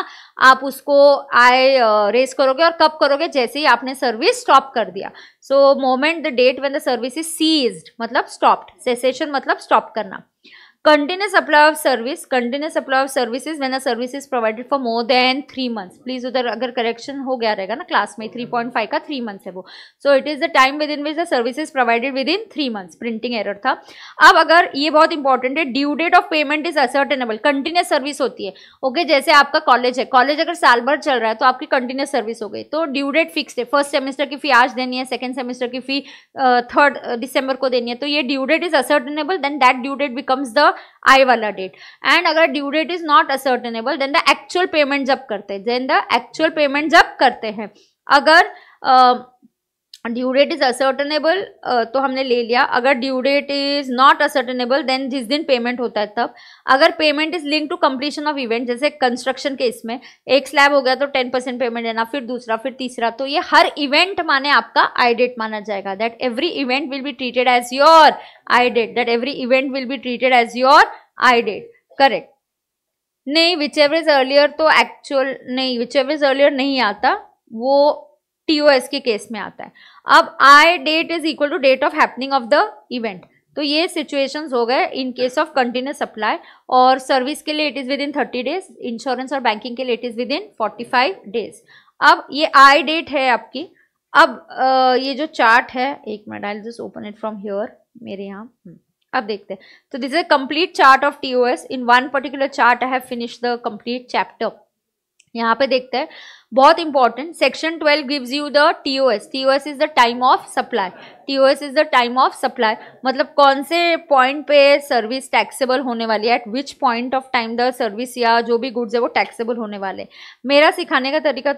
आप उसको आई रेस करोगे और कब करोगे जैसे ही आपने सर्विस स्टॉप कर दिया so moment the date when the service is cease मतलब स्टॉप्ड सेसेशन मतलब स्टॉप करना continuous supply of service continuous supply of services when a service is provided for more than three months please उधर अगर correction हो गया रहेगा ना class में 3.5 का three months है वो so it is the time within which the service is provided within three months printing error था अब अगर ये बहुत important है due date of payment is ascertainable continuous service होती है ओके okay, जैसे आपका कॉलेज है कॉलेज अगर साल भर चल रहा है तो आपकी कंटिन्यूस सर्विस हो गई तो ड्यू डेट फिक्स है फर्स्ट सेमेस्टर की फी आज देनी है सेकंड सेमेस्टर की फी थर्ड दिसंबर को देनी है तो ये due date is ascertainable then that due date becomes the I वाला डेट एंड अगर due date is not ascertainable then the actual payment जब करते हैं देन द एक्चुअल पेमेंट जब करते हैं अगर uh, डेट इज़ असर्टनेबल तो हमने ले लिया अगर due date is not ascertainable then जिस दिन पेमेंट होता है तब अगर payment is link to completion of event जैसे कंस्ट्रक्शन केस में एक स्लैब हो गया तो टेन परसेंट पेमेंट देना फिर दूसरा फिर तीसरा तो ये हर इवेंट माने आपका आई डेट माना जाएगा that every event will be treated as your I date that every event will be treated as your I date correct नहीं विच एवर इज अर्लियर तो एक्चुअल नहीं विच एवर इज अर्लियर नहीं आता वो एस के केस में आता है अब I date is equal to date of happening of the event तो ये सिचुएशंस हो गए in case of continuous supply और सर्विस के लिए it is within thirty days insurance और बैंकिंग के लिए it is within forty five days अब ये आई डेट है आपकी अब आ, ये जो चार्ट है एक minute I just open it from here मेरे यहाँ हम्म, अब देखते हैं तो this is a complete chart of T in one particular chart I have finish the complete chapter यहाँ पे देखते हैं बहुत important section 12 gives you the TOS TOS is the time of supply TOS is the time of supply मतलब कौन से पॉइंट पे सर्विस टैक्सेबल होने वाली है at which point of time the service या जो भी गुड्स है वो टैक्सेबल होने वाले मेरा सिखाने का तरीका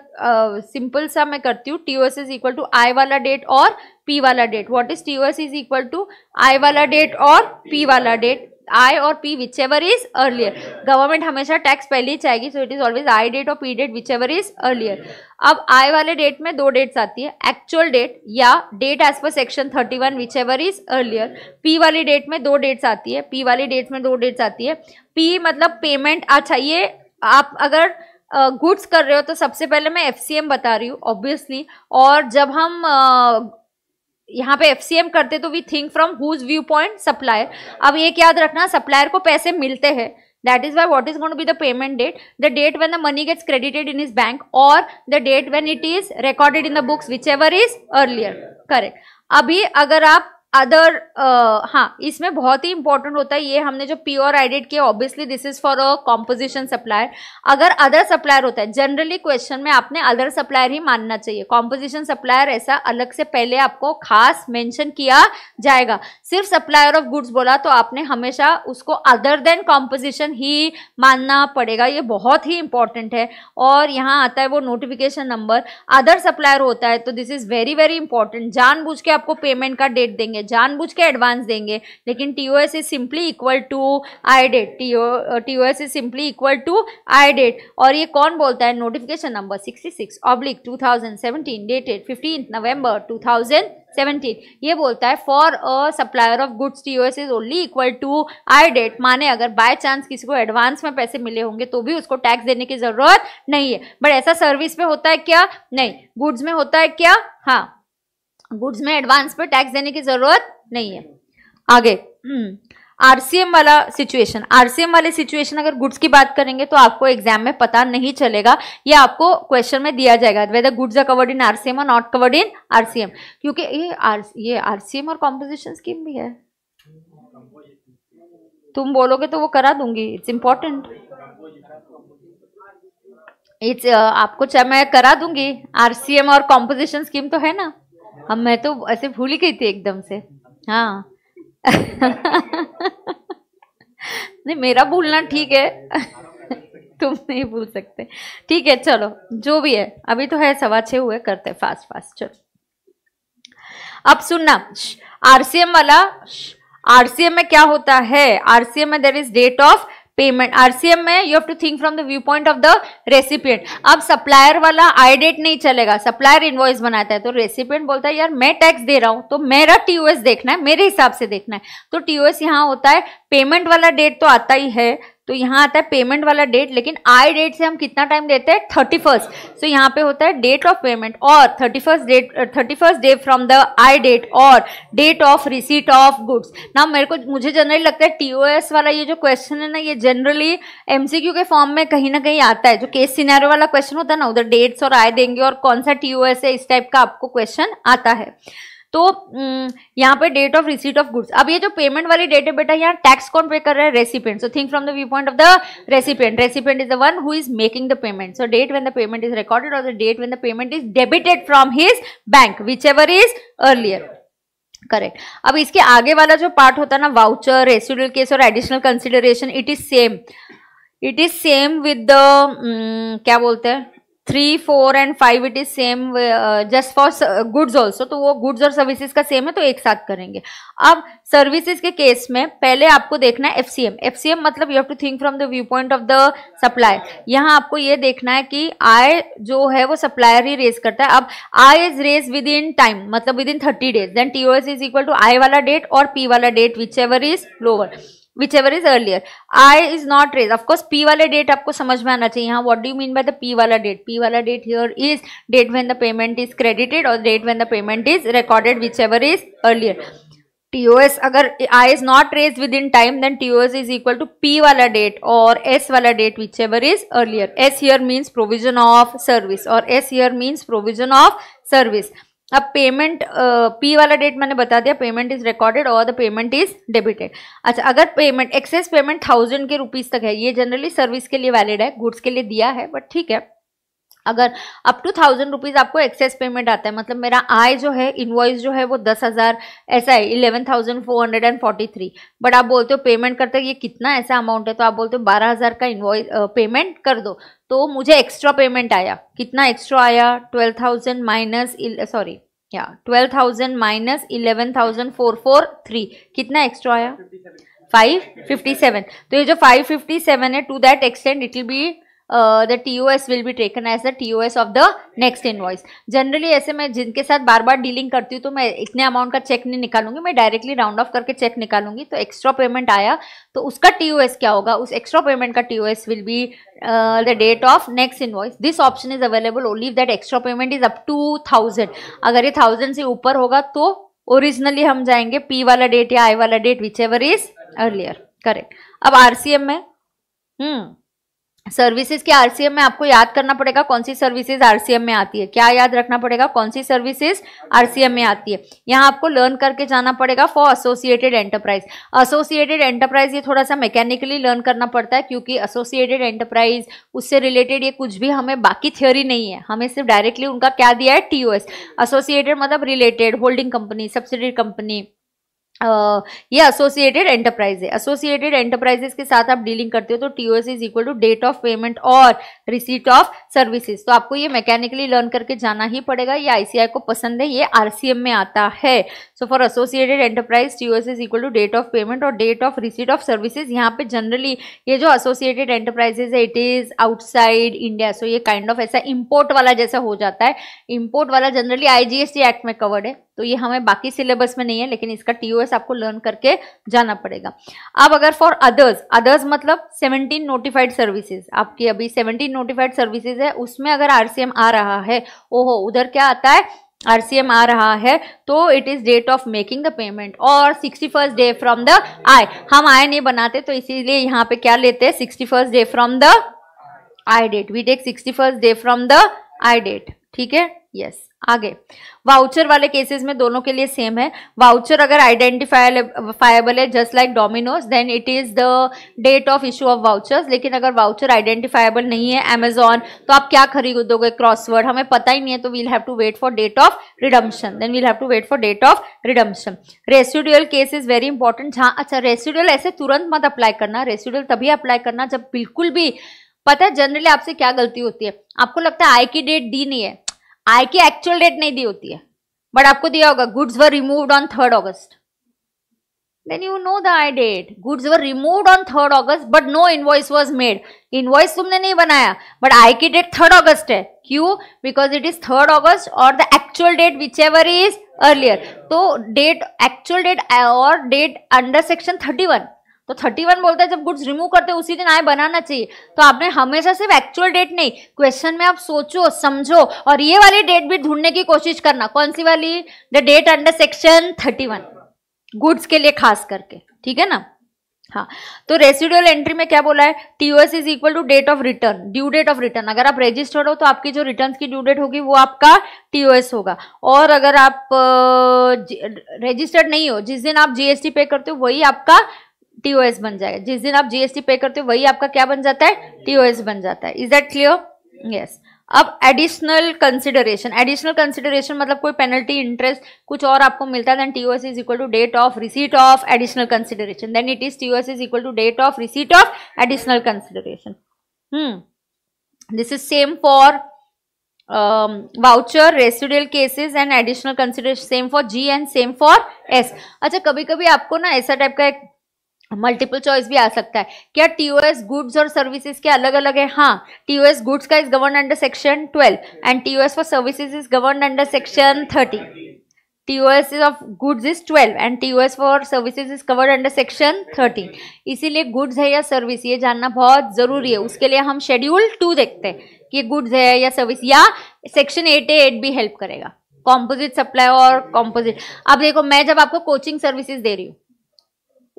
सिंपल uh, सा मैं करती हूँ TOS is equal to I वाला डेट और पी वाला date what is TOS is equal to I वाला डेट और पी वाला डेट आई और P which ever is earlier government हमेशा टैक्स पहले ही चाहेगी so it is always I date और P date which ever is earlier अब आई वाले डेट में दो डेट्स आती है एक्चुअल डेट या डेट एज पर section thirty one which ever is earlier P वाली डेट में दो डेट्स आती है पी वाली डेट्स में दो डेट्स आती है पी मतलब पेमेंट अच्छा ये आप अगर गुड्स uh, कर रहे हो तो सबसे पहले मैं एफ बता रही हूँ ऑब्वियसली और जब हम uh, यहाँ पे एफसीएम करते तो we think from whose view point supplier अब एक याद रखना सप्लायर को पैसे मिलते हैं that is why what is going to be the payment date the date when the money gets credited in his bank or the date when it is recorded in the books whichever is earlier correct अभी अगर आप अदर uh, हाँ इसमें बहुत ही इंपॉर्टेंट होता है ये हमने जो प्योर एडिट किया obviously this is for a composition supplier अगर अदर सप्लायर होता है जनरली क्वेश्चन में आपने अदर सप्लायर ही मानना चाहिए कॉम्पोजिशन सप्लायर ऐसा अलग से पहले आपको खास मेंशन किया जाएगा सिर्फ सप्लायर ऑफ गुड्स बोला तो आपने हमेशा उसको अदर देन कॉम्पोजिशन ही मानना पड़ेगा ये बहुत ही इंपॉर्टेंट है और यहाँ आता है वो नोटिफिकेशन नंबर अदर सप्लायर होता है तो this is very very important जान के आपको पेमेंट का डेट देंगे देंगे जानबूझ के एडवांस देंगे लेकिन T O S is simply equal to I date T O T O S is simply equal to I date और ये कौन बोलता है notification number sixty six oblique two thousand seventeen dated fifteen November two thousand seventeen ये बोलता है for a supplier of goods T O S is only equal to I date माने अगर बाय चांस किसी को एडवांस में पैसे मिले होंगे तो भी उसको टैक्स देने की ज़रूरत नहीं है बट ऐसा सर्विस में होता है क्या नहीं गुड्स में होता है क्या हाँ गुड्स में एडवांस पर टैक्स देने की जरूरत नहीं है आगे हम्म, आरसीएम वाला सिचुएशन आरसीएम वाले सिचुएशन अगर गुड्स की बात करेंगे तो आपको एग्जाम में पता नहीं चलेगा ये आपको क्वेश्चन में दिया जाएगा whether goods are covered in RCM और नॉट कवर्ड इन आरसीएम क्योंकि ये आर ये आरसीएम और कॉम्पोजिशन स्कीम भी है तुम बोलोगे तो वो करा दूंगी इट्स इम्पोर्टेंट इट्स आपको चाहे मैं करा दूंगी आरसीएम और कॉम्पोजिशन स्कीम तो है ना हम मैं तो ऐसे भूल ही गई थी एकदम से हाँ नहीं मेरा भूलना ठीक है तुम नहीं भूल सकते ठीक है चलो जो भी है अभी तो है सवा छे हुए करते फास्ट फास्ट चलो अब सुनना आरसीएम वाला आरसीएम में क्या होता है आरसीएम में there is date of payment RCM में you have to think from the view point of the recipient अब सप्लायर वाला आई डेट नहीं चलेगा सप्लायर इन्वॉइस बनाता है तो रेसिपिएंट बोलता है यार मैं टैक्स दे रहा हूं तो मेरा टीओएस देखना है मेरे हिसाब से देखना है तो टीओएस यहाँ होता है पेमेंट वाला डेट तो आता ही है तो यहाँ आता है पेमेंट वाला डेट लेकिन आई डेट से हम कितना टाइम देते हैं थर्टी फर्स्ट सो यहाँ पे होता है डेट ऑफ पेमेंट और thirty first date thirty first day from the I date और date of receipt of goods ना मेरे को मुझे जनरली लगता है टी वाला ये जो क्वेश्चन है ना ये जनरली एमसीक्यू के फॉर्म में कहीं ना कहीं आता है जो केस सिनारो वाला क्वेश्चन होता है ना उधर डेट्स और आय देंगे और कौन सा टी है इस टाइप का आपको क्वेश्चन आता है तो हम्म, यहाँ पे date of receipt of goods अब ये जो पेमेंट वाली डेट है बेटा यहाँ टैक्स कौन पे कर रहा है recipient so think from the view point of the recipient recipient is the one who is making the payment so date when the payment is recorded और the date when the payment is debited from his bank which ever is earlier correct अब इसके आगे वाला जो पार्ट होता है ना वाउचर रेसिडल केस और additional consideration it is same it is same with the क्या बोलते हैं three four and five it is same just for goods also तो वो गुड्स और सर्विसेज का सेम है तो एक साथ करेंगे अब सर्विसेज के केस में पहले आपको देखना है F F C M C M मतलब you have to think from the view point of the supplier यहाँ आपको ये देखना है कि आय जो है वो सप्लायर ही रेज करता है अब I is raise within time मतलब within thirty days then T O S is equal to I वाला डेट और पी वाला date which ever is lower which ever is earlier I is not raise of course P वाला डेट आपको समझ में आना चाहिए यहाँ what do mean by the P वाला डेट पी वाला date here is date when the payment is credited और date when the payment is recorded which ever is earlier T O S अगर I is not raise within time then T O S is equal to P वाला डेट और एस वाला date which ever is earlier S here means provision of service और S here means provision of service अब पेमेंट पी uh, वाला डेट मैंने बता दिया पेमेंट इज रिकॉर्डेड और द पेमेंट इज डेबिटेड अच्छा अगर पेमेंट एक्सेस पेमेंट थाउजेंड के रुपीज़ तक है ये जनरली सर्विस के लिए वैलिड है गुड्स के लिए दिया है बट ठीक है अगर अप टू थाउजेंड रुपीज़ आपको एक्सेस पेमेंट आता है मतलब मेरा आय जो है इन्वॉइस जो है वो दस हज़ार ऐसा है eleven thousand four hundred and forty three but आप बोलते हो पेमेंट करते हो ये कितना ऐसा अमाउंट है तो आप बोलते हो बारह हज़ार का इन्वॉइस पेमेंट कर दो तो मुझे एक्स्ट्रा पेमेंट आया कितना एक्स्ट्रा आया ट्वेल्व थाउजेंड माइनस सॉरी या twelve thousand minus eleven thousand four four three कितना एक्स्ट्रा आया फाइव फिफ्टी सेवन तो ये जो फाइव फिफ्टी सेवन है to that extent it will be Uh, the TOS will be taken as the TOS of the next invoice. Generally ऐसे मैं जिनके साथ बार बार डीलिंग करती हूँ तो मैं इतने अमाउंट का चेक नहीं निकालूंगी मैं डायरेक्टली राउंड ऑफ करके चेक निकालूंगी तो एक्स्ट्रा पेमेंट आया तो उसका TOS क्या होगा उस एक्स्ट्रा पेमेंट का TOS will be uh, the date of next invoice. This option is available only if that extra payment is up to thousand अगर ये थाउजेंड से ऊपर होगा तो ओरिजिनली हम जाएंगे पी वाला डेट या आई वाला date which ever is earlier correct अब आरसीएम में हम्म सर्विसेज के आरसीएम में आपको याद करना पड़ेगा कौन सी सर्विसेज आरसीएम में आती है क्या याद रखना पड़ेगा कौन सी सर्विसेज आरसीएम में आती है यहाँ आपको लर्न करके जाना पड़ेगा for associated enterprise associated enterprise ये थोड़ा सा मैकेनिकली लर्न करना पड़ता है क्योंकि एसोसिएटेड एंटरप्राइज उससे रिलेटेड ये कुछ भी हमें बाकी थ्योरी नहीं है हमें सिर्फ डायरेक्टली उनका क्या दिया है टी एसोसिएटेड मतलब related holding company subsidy company ये एसोसिएटेड एंटरप्राइज है एसोसिएटेड एंटरप्राइजेस के साथ आप डीलिंग करते हो तो T O S is equal to date of payment और रिसीट ऑफ सर्विसेज तो आपको ये मैकेनिकली लर्न करके जाना ही पड़ेगा ये आईसीआई को पसंद है ये आरसीएम में आता है so for associated enterprise T O S is equal to date of payment और date of receipt of services यहाँ पे जनरली ये जो एसोसिएटेड एंटरप्राइजेज है it is outside India so ये काइंड kind ऑफ of ऐसा इम्पोर्ट वाला जैसा हो जाता है इम्पोर्ट वाला generally I G S T act में कवर्ड है तो ये हमें बाकी सिलेबस में नहीं है लेकिन इसका टीओएस आपको लर्न करके जाना पड़ेगा अब अगर फॉर अदर्स अदर्स मतलब 17 नोटिफाइड सर्विसेज आपकी अभी 17 नोटिफाइड सर्विसेज है उसमें अगर आरसीएम आ रहा है ओहो उधर क्या आता है आरसीएम आ रहा है तो it is date of making the payment और sixty first day from the I हम आय नहीं बनाते तो इसीलिए यहाँ पे क्या लेते हैं sixty first day from the I date we take sixty first day from the I date ठीक है यस आगे वाउचर वाले केसेस में दोनों के लिए सेम है वाउचर अगर आइडेंटिफाइबल है just like Domino's then it is the date of issue of vouchers लेकिन अगर वाउचर आइडेंटिफाइबल नहीं है एमेजॉन तो आप क्या खरीदोगे क्रॉसवर्ड हमें पता ही नहीं है तो we'll have to wait for date of redemption then we'll have to wait for date of redemption residual case is very important जहां अच्छा रेसिडुअल ऐसे तुरंत मत अप्लाई करना रेसिडुअल तभी अप्लाई करना जब बिल्कुल भी पता है जनरली आपसे क्या गलती होती है आपको लगता है आई की डेट दी नहीं है आई की एक्चुअल डेट नहीं दी होती है बट आपको दिया होगा goods were removed on third August then you know the I date goods were removed on third August but no invoice was made invoice तुमने नहीं बनाया बट आई की डेट थर्ड ऑगस्ट है क्यू because it is third August और the actual date which ever is earlier तो डेट एक्चुअल डेट और date under section thirty one तो वन बोलता है जब गुड्स रिमूव करते उसी दिन आए बनाना चाहिए तो आपने हमेशा सिर्फ एक्चुअल डेट नहीं क्वेश्चन में आप सोचो समझो और ये वाली डेट भी ढूंढने की कोशिश करना कौन सी वाली the date under section one goods के लिए खास करके ठीक है ना हाँ तो रेसिडुअल एंट्री में क्या बोला है TOS is equal to date of return due date of return अगर आप रजिस्टर्ड हो तो आपकी जो रिटर्न की ड्यू डेट होगी वो आपका टीओएस होगा और अगर आप रजिस्टर्ड नहीं हो जिस दिन आप जीएसटी पे करते हो वही आपका टीओएस बन जाएगा जिस दिन आप जीएसटी पे करते हो वही आपका क्या बन जाता है टीओएस बन जाता है इज दैट क्लियर यस अब एडिशनल कंसिडरेशन एडिशनल कंसिडरेशन मतलब कोई पेनल्टी इंटरेस्ट कुछ और आपको मिलता है then TOS is equal to date of receipt of additional consideration then it is TOS is equal to date of receipt of additional consideration hmm this is same for voucher residual cases and additional consideration same for G and same for S अच्छा कभी कभी आपको ना ऐसा टाइप का एक मल्टीपल चॉइस भी आ सकता है क्या टीओएस गुड्स और सर्विसेज के अलग अलग है हाँ टीओएस गुड्स का is govern under section 12 and TOS for services is govern under section 30 TOS of goods is 12 and TOS for services is covered under section 13 इसीलिए गुड्स है या सर्विस ये जानना बहुत जरूरी है उसके लिए हम शेड्यूल टू देखते हैं कि गुड्स है या सर्विस या सेक्शन एट ए एट भी हेल्प करेगा कॉम्पोजिट सप्लाई और कॉम्पोजिट अब देखो मैं जब आपको कोचिंग सर्विसेज दे रही हूँ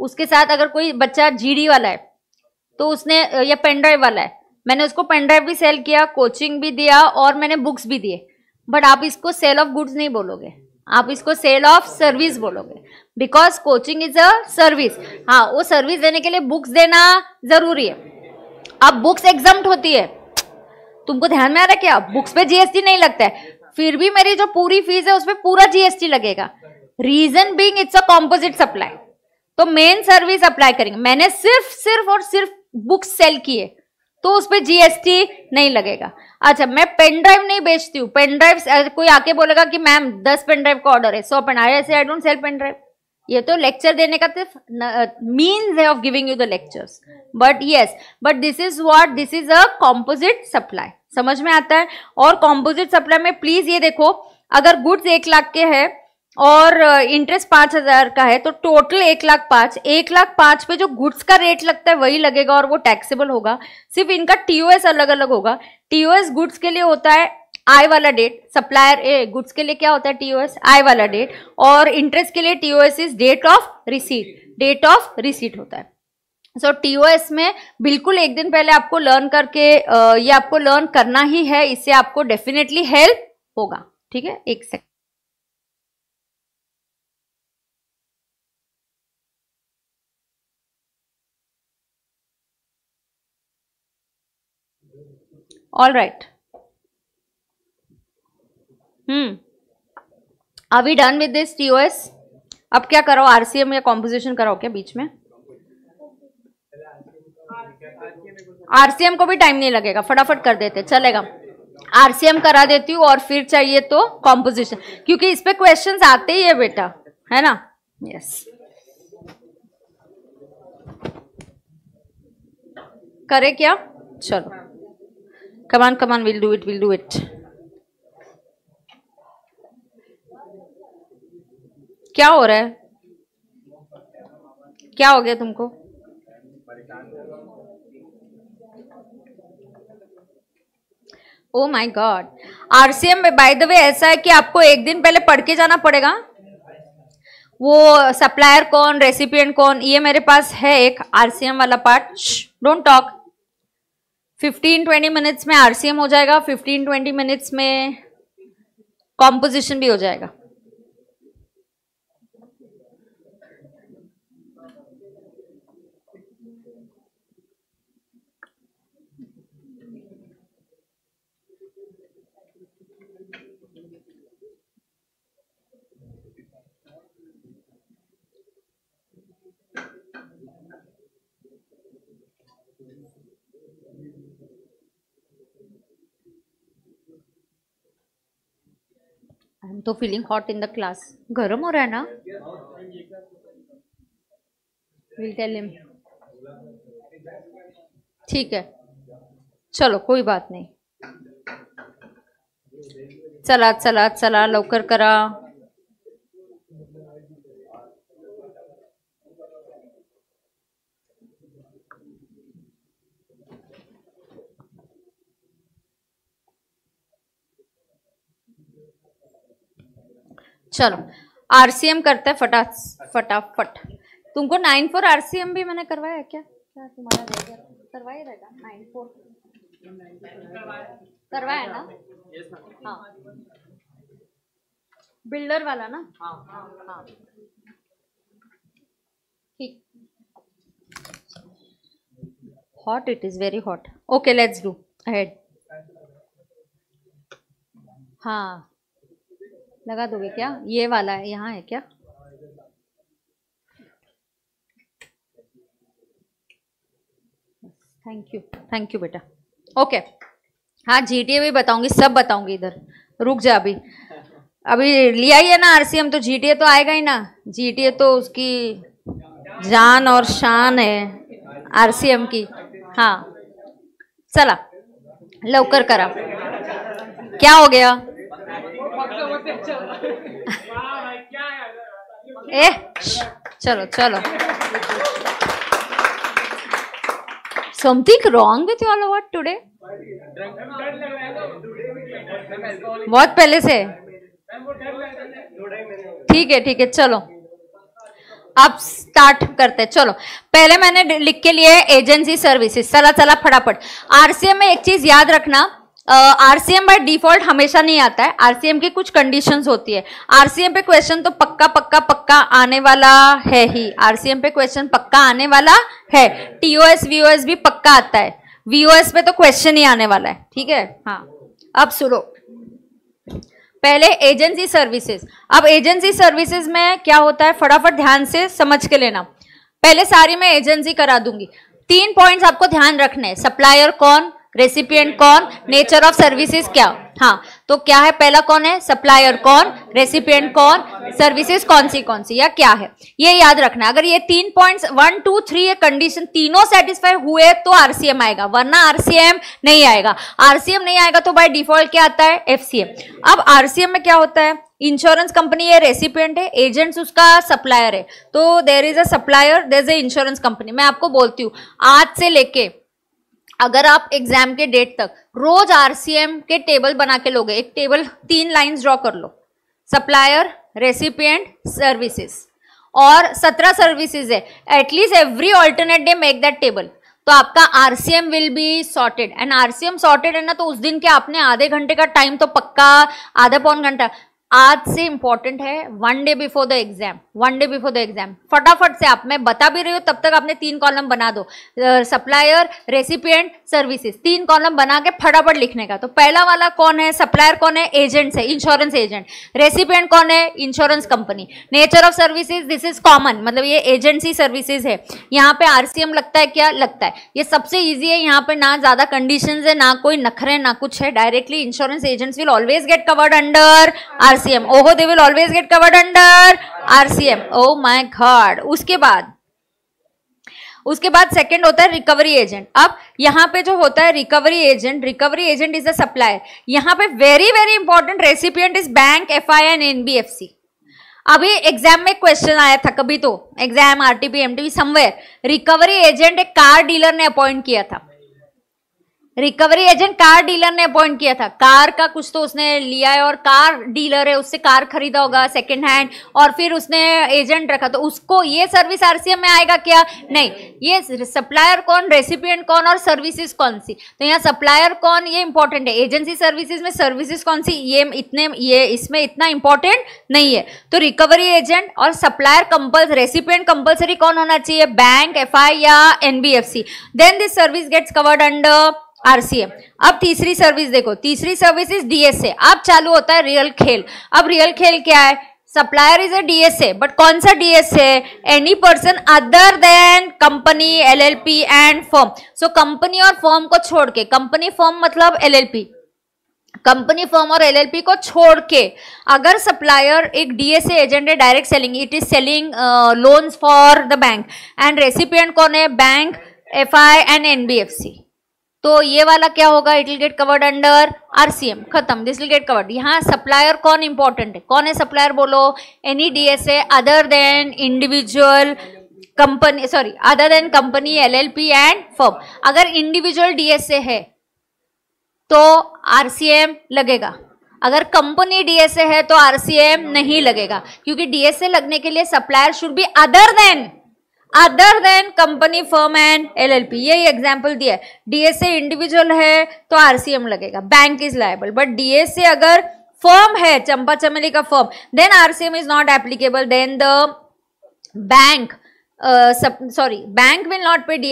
उसके साथ अगर कोई बच्चा जीडी वाला है तो उसने या पेन ड्राइव वाला है मैंने उसको पेनड्राइव भी सेल किया कोचिंग भी दिया और मैंने बुक्स भी दिए बट आप इसको सेल ऑफ गुड्स नहीं बोलोगे आप इसको सेल ऑफ सर्विस बोलोगे because coaching is a service हाँ वो सर्विस देने के लिए बुक्स देना जरूरी है अब बुक्स एग्जाम होती है तुमको ध्यान में आ रहा है क्या बुक्स पे जीएसटी नहीं लगता है फिर भी मेरी जो पूरी फीस है उस पर पूरा जीएसटी लगेगा reason being it's a composite supply तो मेन सर्विस अप्लाई करेंगे मैंने सिर्फ सिर्फ और सिर्फ बुक सेल किए तो उस पर जीएसटी नहीं लगेगा अच्छा मैं पेन ड्राइव नहीं बेचती हूँ पेन ड्राइव कोई आके बोलेगा कि मैम दस पेन ड्राइव का ऑर्डर है सौ पेन आई ऐसे I don't sell pen drive ये तो लेक्चर देने का सिर्फ मीन्स है of giving you the lectures but yes but this is what this is a composite supply समझ में आता है और कॉम्पोजिट सप्लाई में प्लीज ये देखो अगर गुड्स एक लाख के है और इंटरेस्ट पाँच हज़ार का है तो टोटल एक लाख पाँच एक लाख पाँच पे जो गुड्स का रेट लगता है वही लगेगा और वो टैक्सेबल होगा सिर्फ इनका टीओएस अलग अलग होगा टीओएस गुड्स के लिए होता है आई वाला डेट सप्लायर ए गुड्स के लिए क्या होता है टीओएस आई वाला डेट और इंटरेस्ट के लिए TOS is date of receipt date of receipt होता है सो so, टीओएस में बिल्कुल एक दिन पहले आपको लर्न करके ये आपको लर्न करना ही है इससे आपको डेफिनेटली हेल्प होगा ठीक है एक सेकेंड ऑल राइट हम्म अभी डन विद दिस टीओएस अब क्या करो आरसीएम या कॉम्पोजिशन कराओ क्या बीच में आरसीएम को भी टाइम नहीं लगेगा फटाफट कर देते चलेगा आरसीएम करा देती हूँ और फिर चाहिए तो कॉम्पोजिशन क्योंकि इस पे क्वेश्चन आते ही है बेटा है ना यस yes. करे क्या चलो Come on, come on, we'll do it, we'll do it. क्या हो रहा है क्या हो गया तुमको ओ माई गॉड एम में बाय द वे ऐसा है कि आपको एक दिन पहले पढ़ के जाना पड़ेगा वो सप्लायर कौन रेसिपियंट कौन ये मेरे पास है एक आर सी एम वाला part don't talk fifteen twenty minutes में आरसीएम हो जाएगा फिफ्टीन ट्वेंटी मिनट्स में कॉम्पोजिशन भी हो जाएगा आई एम तो feeling hot in the class गर्म हो रहा है ना विल टेल हिम ठीक है चलो कोई बात नहीं चला चला चला लवकर करा चलो आरसीएम करते हैं फटा फटाफट तुमको नाइन फोर आरसीएम भी मैंने करवाया क्या क्या तुम्हारा करवाया रहेगा नाइन फोर करवाया ना हाँ बिल्डर वाला ना हाँ, हाँ। ठीक hot it is very hot okay let's do head हाँ लगा दोगे क्या ये वाला है यहाँ है क्या थैंक यू थैंक यू बेटा ओके हाँ जीटीए भी बताऊंगी सब बताऊंगी इधर रुक जा अभी अभी लिया ही है ना आरसीएम तो जीटीए तो आएगा ही ना जीटीए तो उसकी जान और शान है आरसीएम की हाँ चला लवकर करा क्या हो गया ए चलो चलो something wrong with all over today बहुत पहले से ठीक है ठीक है चलो अब स्टार्ट करते हैं चलो पहले मैंने लिख के लिए एजेंसी सर्विसेज चला चला फटाफट आरसीएम में एक चीज याद रखना आरसीएम बाय डिफॉल्ट हमेशा नहीं आता है आरसीएम की कुछ कंडीशंस होती है आरसीएम पे क्वेश्चन तो पक्का पक्का पक्का आने वाला है ही आरसीएम पे क्वेश्चन पक्का आने वाला है टीओएस वीओएस भी पक्का आता है वीओएस पे तो क्वेश्चन ही आने वाला है ठीक है हाँ अब सुनो पहले एजेंसी सर्विसेज अब एजेंसी सर्विसेज में क्या होता है फटाफट ध्यान से समझ के लेना पहले सारी मैं एजेंसी करा दूंगी तीन पॉइंट्स आपको ध्यान रखने हैं सप्लायर कौन रेसिपियंट कौन नेचर ऑफ सर्विसेज क्या हाँ तो क्या है पहला कौन है सप्लायर कौन रेसिपियंट कौन सर्विसेज कौन सी कौन सी या क्या है ये याद रखना अगर ये तीन पॉइंट्स वन टू थ्री ये कंडीशन तीनों सेटिस्फाई हुए तो आरसीएम आएगा वरना आरसीएम नहीं आएगा आरसीएम नहीं आएगा तो बाय डिफॉल्ट क्या आता है एफसीएम अब आरसीएम में क्या होता है इंश्योरेंस कंपनी ये रेसिपियंट है एजेंट्स उसका सप्लायर है तो there is a supplier there is a insurance company मैं आपको बोलती हूँ आज से लेके अगर आप एग्जाम के डेट तक रोज आरसीएम के टेबल बना के लोगे एक टेबल तीन लाइन ड्रॉ कर लो सप्लायर रेसिपियंट सर्विसेज और सत्रह सर्विसेज है at least every alternate day make that table तो आपका RCM will be sorted and RCM sorted है ना तो उस दिन के आपने आधे घंटे का टाइम तो पक्का आधा पौन घंटा आज से इंपॉर्टेंट है one day before the exam one day before the exam फटाफट से आप मैं बता भी रही हूँ तब तक आपने तीन कॉलम बना दो सप्लायर रेसिपिएंट सर्विसेज तीन कॉलम बना के फटाफट लिखने का तो पहला वाला कौन है सप्लायर कौन है एजेंट्स है इंश्योरेंस एजेंट रेसिपियंट कौन है insurance company nature of services this is common मतलब ये एजेंसी सर्विसेज है यहाँ पे आर लगता है क्या लगता है ये सबसे ईजी है यहाँ पे ना ज्यादा कंडीशन है ना कोई नखरे ना कुछ है directly insurance agents will always get covered under R RCM ओहो they will always get covered under RCM oh my god उसके बाद उसके बाद सेकंड होता है रिकवरी एजेंट अब यहाँ पे जो होता है recovery agent recovery agent is the supplier यहाँ पे very very important recipient is bank F I and NBFC अभी एग्जाम में क्वेश्चन आया था कभी तो exam RTP MTP somewhere recovery agent एक कार डीलर ने अपॉइंट किया था रिकवरी एजेंट कार डीलर ने अपॉइंट किया था कार का कुछ तो उसने लिया है और कार डीलर है उससे कार खरीदा होगा सेकंड हैंड और फिर उसने एजेंट रखा तो उसको ये सर्विस आरसीएम में आएगा क्या नहीं ये सप्लायर कौन रेसिपिएंट कौन और सर्विसेज कौन सी तो यहाँ सप्लायर कौन ये इंपॉर्टेंट है एजेंसी सर्विसेज में सर्विसेज कौन सी ये इतने ये इसमें इतना इंपॉर्टेंट नहीं है तो रिकवरी एजेंट और सप्लायर कंपल्स रेसिपियंट कंपल्सरी कौन होना चाहिए बैंक एफ या NBFC then this service gets covered under RCM अब तीसरी सर्विस देखो तीसरी सर्विस इज डीएसए अब चालू होता है रियल खेल अब रियल खेल क्या है supplier is a DSA but कौन सा DSA any person other than company LLP and firm so company और फॉर्म को छोड़ के कंपनी फॉर्म मतलब एलएलपी कंपनी फॉर्म और एलएलपी को छोड़ के अगर सप्लायर एक डीएसए एजेंट है direct selling it is selling loans for the bank and recipient कौन है बैंक एफआई एंड एनबीएफसी तो ये वाला क्या होगा it will get covered under RCM खत्म दिस विल गेट कवर्ड यहाँ सप्लायर कौन इंपॉर्टेंट है कौन है सप्लायर बोलो any DSA other than individual company sorry other than company LLP and firm अगर इंडिविजुअल डीएसए है तो आरसीएम लगेगा अगर कंपनी डीएसए है तो आरसीएम नहीं लगेगा क्योंकि डीएसए लगने के लिए supplier should be other than other than company firm and LLP यही एग्जांपल दिया है डीएसए इंडिविजुअल है तो आरसीएम लगेगा bank is liable but DSA अगर फर्म है चंपा चमेली का firm then RCM is not applicable then the bank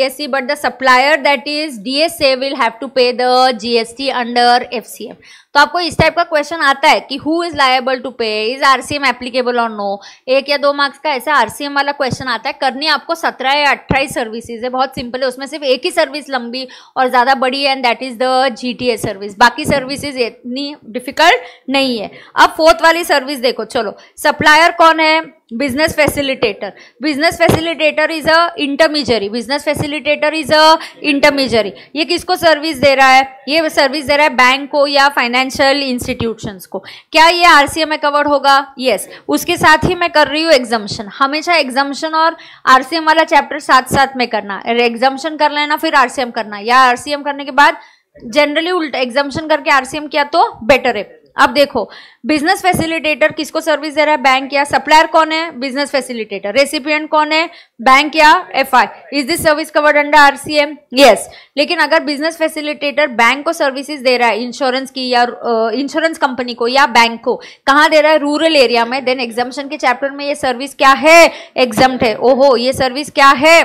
see but the supplier that is D S the will have to pay the G S T under F C M तो आपको इस टाइप का क्वेश्चन आता है कि who is liable to pay is RCM applicable on no एक या दो मार्क्स का ऐसा आरसीएम वाला क्वेश्चन आता है करनी आपको सत्रह या अट्ठाईस सर्विसेज है बहुत सिंपल है उसमें सिर्फ एक ही सर्विस लंबी और ज़्यादा बड़ी है and that is the GTA service बाकी सर्विसेज इतनी डिफिकल्ट नहीं है अब फोर्थ वाली सर्विस देखो चलो सप्लायर कौन है business facilitator business facilitator is a intermediary business facilitator is a intermediary ये किसको सर्विस दे रहा है ये सर्विस दे रहा है बैंक को या फाइनेंशियल इंस्टीट्यूशंस को क्या ये आरसीए में कवर होगा यस yes. उसके साथ ही मैं कर रही हूँ एग्जाम्शन हमेशा एग्जामेशन और आरसीएम वाला चैप्टर साथ साथ में करना एग्जाम्शन कर लेना फिर आरसीएम करना या आरसीएम करने के बाद जनरली उल्टा एग्जाम्शन करके आरसीएम किया तो बेटर है अब देखो बिजनेस फैसिलिटेटर किसको सर्विस दे रहा है बैंक या सप्लायर कौन है बिजनेस फैसिलिटेटर रेसिपियंट कौन है बैंक या F I is this service covered under RCM yes लेकिन अगर बिजनेस फैसिलिटेटर बैंक को सर्विसेज दे रहा है इंश्योरेंस की या इंश्योरेंस uh, कंपनी को या बैंक को कहाँ दे रहा है रूरल एरिया में देन एग्जामेशन के चैप्टर में ये सर्विस क्या है एग्जाम है ओहो ये सर्विस क्या है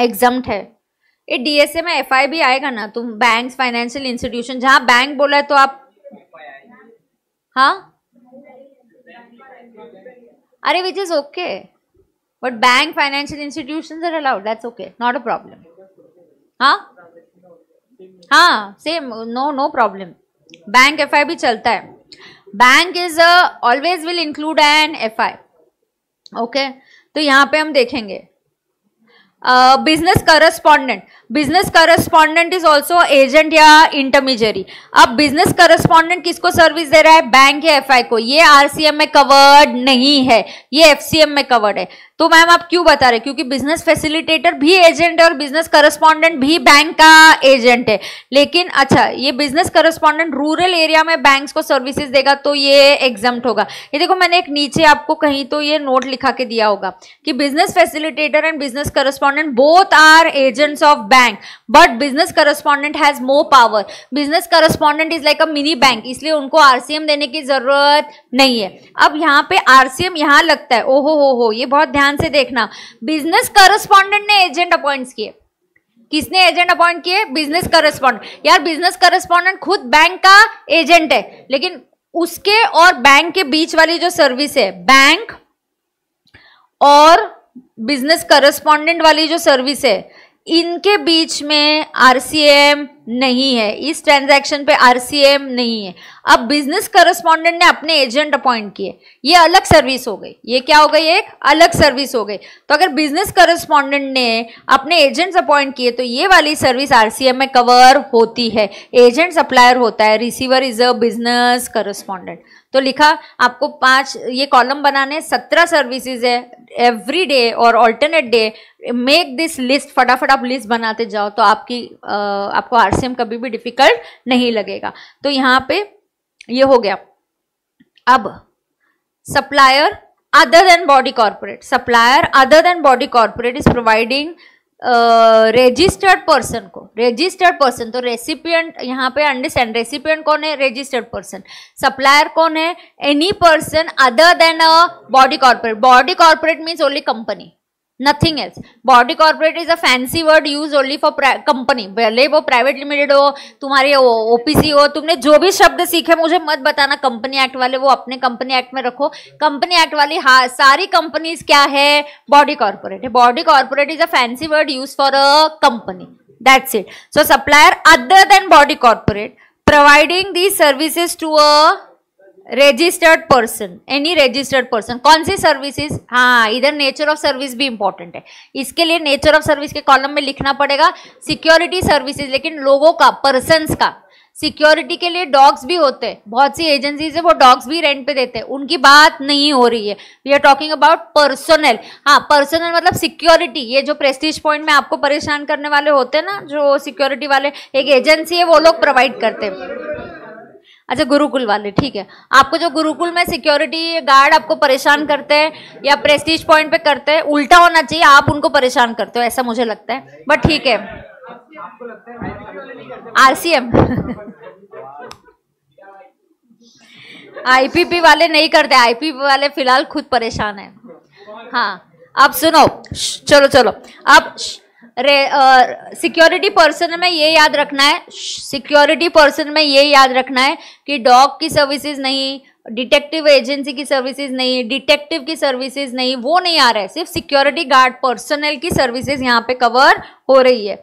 एग्जाम है ये डीएसए में एफ भी आएगा ना तुम बैंक फाइनेंशियल इंस्टीट्यूशन जहां बैंक बोला है तो आप हाँ अरे which is okay but bank financial institution are allowed that's okay not a problem हाँ हाँ same no no problem bank F भी चलता है bank is always will include an F I okay तो यहाँ पे हम देखेंगे business uh, correspondent business correspondent is also agent या इंटरमीजरी अब बिजनेस करस्पॉन्डेंट किसको सर्विस दे रहा है बैंक या एफ को ये आरसीएम में कवर्ड नहीं है ये एफ में कवर्ड है तो मैम आप क्यों बता रहे क्योंकि बिजनेस फैसिलिटेटर भी एजेंट है और बिजनेस करस्पॉन्डेंट भी बैंक का एजेंट है लेकिन अच्छा ये बिजनेस करस्पॉन्डेंट रूरल एरिया में बैंक को सर्विसेज देगा तो ये एग्जाम होगा ये देखो मैंने एक नीचे आपको कहीं तो ये नोट लिखा के दिया होगा कि business facilitator and business correspondent both are agents of bank bank but business correspondent has more power business correspondent is like a mini bank इसलिए उनको आरसीएम देने की जरूरत नहीं है अब यहाँ पे आरसीएम यहाँ लगता है ओहो हो हो ये बहुत ध्यान से देखना बिजनेस करस्पॉन्डेंट ने एजेंट अपॉइंट किए किसने एजेंट अपॉइंट किए बिजनेस करस्पॉन्डेंट यार बिजनेस करस्पॉन्डेंट खुद बैंक का एजेंट है लेकिन उसके और बैंक के बीच वाली जो सर्विस है बैंक और बिजनेस करस्पॉन्डेंट वाली जो सर्विस है इनके बीच में आरसीएम नहीं है इस ट्रांजैक्शन पे आरसीएम नहीं है अब बिजनेस करस्पॉन्डेंट ने अपने एजेंट अपॉइंट किए ये अलग सर्विस हो गई ये क्या हो गई एक अलग सर्विस हो गई तो अगर बिजनेस करस्पॉन्डेंट ने अपने एजेंट्स अपॉइंट किए तो ये वाली सर्विस आरसीएम में कवर होती है एजेंट सप्लायर होता है receiver is a business correspondent तो लिखा आपको पांच ये कॉलम बनाने सत्रह सर्विसेज है एवरी डे और alternate day make this list फटाफट आप लिस्ट बनाते जाओ तो आपकी uh, आपको आरसीएम कभी भी डिफिकल्ट नहीं लगेगा तो यहाँ पे ये हो गया अब supplier other than body corporate supplier other than body corporate is providing registered person को रजिस्टर्ड पर्सन तो रेसिपियंट यहाँ पे अंडरस्टैंड रेसिपियंट कौन है रजिस्टर्ड पर्सन सप्लायर कौन है any person other than a body corporate body corporate means only company nothing else body corporate is a fancy word use only for company भले वो प्राइवेट लिमिटेड हो तुम्हारी ओपीसी हो तुमने जो भी शब्द सीखे मुझे मत बताना कंपनी एक्ट वाले वो अपने कंपनी एक्ट में रखो कंपनी एक्ट वाली हाँ सारी कंपनीज क्या है बॉडी कॉर्पोरेट है body corporate is a fancy word use for a company that's it so supplier other than body corporate providing the services to a registered person any registered person कौन सी सर्विसेज हाँ इधर नेचर ऑफ सर्विस भी इंपॉर्टेंट है इसके लिए नेचर ऑफ सर्विस के कॉलम में लिखना पड़ेगा सिक्योरिटी सर्विसेज लेकिन लोगों का पर्सनस का सिक्योरिटी के लिए डॉग्स भी होते हैं बहुत सी एजेंसीज है वो डॉग्स भी रेंट पे देते हैं उनकी बात नहीं हो रही है we are talking about personnel हाँ पर्सनल मतलब सिक्योरिटी ये जो प्रेस्टिज पॉइंट में आपको परेशान करने वाले होते हैं ना जो सिक्योरिटी वाले एक एजेंसी है वो लोग प्रोवाइड करते हैं अच्छा गुरुकुल वाले ठीक है आपको जो गुरुकुल में सिक्योरिटी गार्ड आपको परेशान करते हैं या प्रेस्टीज पॉइंट पे करते हैं उल्टा होना चाहिए आप उनको परेशान करते हो ऐसा मुझे लगता है बट ठीक है आरसीएम आईपीपी वाले नहीं करते आईपीपी वाले फिलहाल खुद परेशान है हाँ अब सुनो चलो चलो अब सिक्योरिटी पर्सन में ये याद रखना है सिक्योरिटी पर्सन में ये याद रखना है कि डॉग की सर्विसेज नहीं डिटेक्टिव एजेंसी की सर्विसेज नहीं डिटेक्टिव की सर्विसेज नहीं वो नहीं आ रहा है सिर्फ सिक्योरिटी गार्ड पर्सनल की सर्विसेज यहाँ पे कवर हो रही है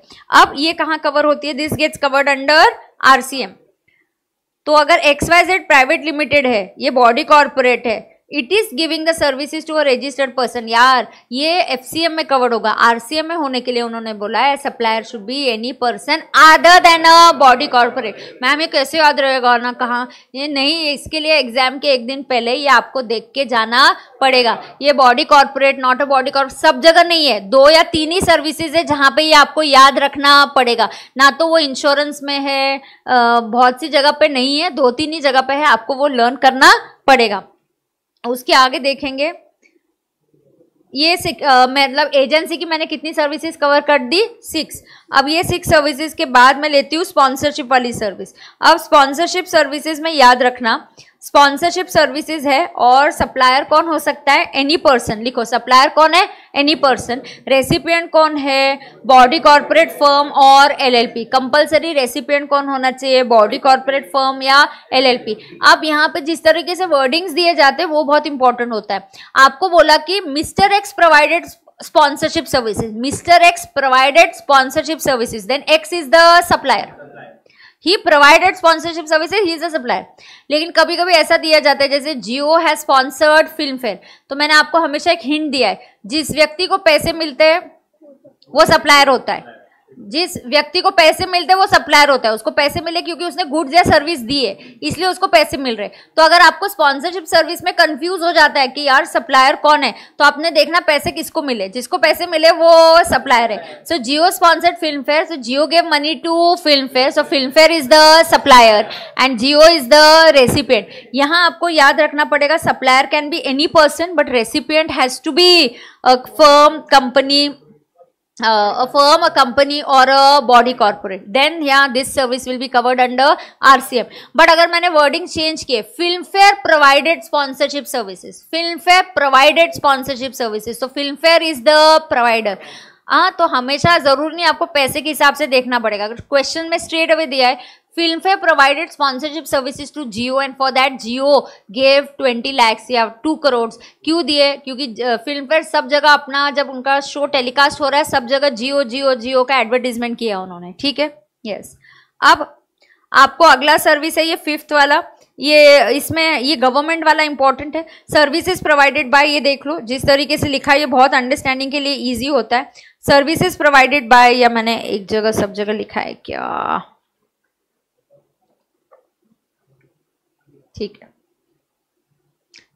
अब ये कहाँ कवर होती है this gets covered under RCM तो अगर X Y Z private limited है ये बॉडी कॉर्पोरेट है it is giving the services to a registered person यार ये एफ में कवर्ड होगा आर में होने के लिए उन्होंने बोला है supplier should be any person other than a body corporate ma'am ये कैसे याद रहेगा और ना कहाँ ये नहीं इसके लिए एग्जाम के एक दिन पहले ये आपको देख के जाना पड़ेगा ये body corporate not a body corp सब जगह नहीं है दो या तीन ही सर्विसेज है जहाँ पे ये आपको याद रखना पड़ेगा ना तो वो इंश्योरेंस में है बहुत सी जगह पे नहीं है दो तीन ही जगह पे है आपको वो लर्न करना पड़ेगा उसके आगे देखेंगे ये मतलब एजेंसी की मैंने कितनी सर्विसेज कवर कर दी सिक्स अब ये सिक्स सर्विसेज के बाद मैं लेती हूँ स्पॉन्सरशिप वाली सर्विस अब स्पॉन्सरशिप सर्विसेज में याद रखना स्पॉन्सरशिप सर्विसेज है और सप्लायर कौन हो सकता है एनी पर्सन लिखो सप्लायर कौन है एनी पर्सन रेसिपियंट कौन है बॉडी कॉर्पोरेट फर्म और एलएलपी कंपलसरी रेसिपियंट कौन होना चाहिए बॉडी कॉर्पोरेट फर्म या एलएलपी अब यहाँ पे जिस तरीके से वर्डिंग्स दिए जाते हैं वो बहुत इंपॉर्टेंट होता है आपको बोला कि mister X provided sponsorship services mister X provided sponsorship services then X is the supplier he provided sponsorship services he is a supplier लेकिन कभी कभी ऐसा दिया जाता है जैसे जियो है स्पॉन्सर्ड फिल्म फेयर तो मैंने आपको हमेशा एक हिंट दिया है जिस व्यक्ति को पैसे मिलते हैं वो सप्लायर होता है जिस व्यक्ति को पैसे मिलते हैं वो सप्लायर होता है उसको पैसे मिले क्योंकि उसने गुड्स या सर्विस दी है इसलिए उसको पैसे मिल रहे तो अगर आपको स्पॉन्सरशिप सर्विस में कंफ्यूज हो जाता है कि यार सप्लायर कौन है तो आपने देखना पैसे किसको मिले जिसको पैसे मिले वो सप्लायर है so Jio sponsored Filmfare so Jio gave money to Filmfare so Filmfare is the supplier and Jio is the recipient यहाँ आपको याद रखना पड़ेगा supplier can be any person but recipient has to be firm company Uh, a firm, a company or a body corporate. Then yeah, this service will be covered under RCM. But अगर मैंने wording change किए Filmfare provided sponsorship services. Filmfare provided sponsorship services. So Filmfare is the provider. हाँ तो हमेशा ज़रूर नहीं आपको पैसे के हिसाब से देखना पड़ेगा अगर क्वेश्चन में स्ट्रेट अवे दिया है Filmfare provided sponsorship services to Jio and for that Jio gave 20 lakhs या 2 करोड़ क्यों दिए क्योंकि फिल्म फेयर सब जगह अपना जब उनका शो टेलीकास्ट हो रहा है सब जगह जियो जियो जियो का एडवर्टीजमेंट किया उन्होंने ठीक है यस अब आपको अगला सर्विस है ये फिफ्थ वाला ये इसमें ये गवर्नमेंट वाला इंपॉर्टेंट है सर्विसेज प्रोवाइडेड बाय ये देख लो जिस तरीके से लिखा है ये बहुत अंडरस्टैंडिंग के लिए इजी होता है सर्विसेज प्रोवाइडेड बाय या मैंने एक जगह सब जगह लिखा है क्या ठीक है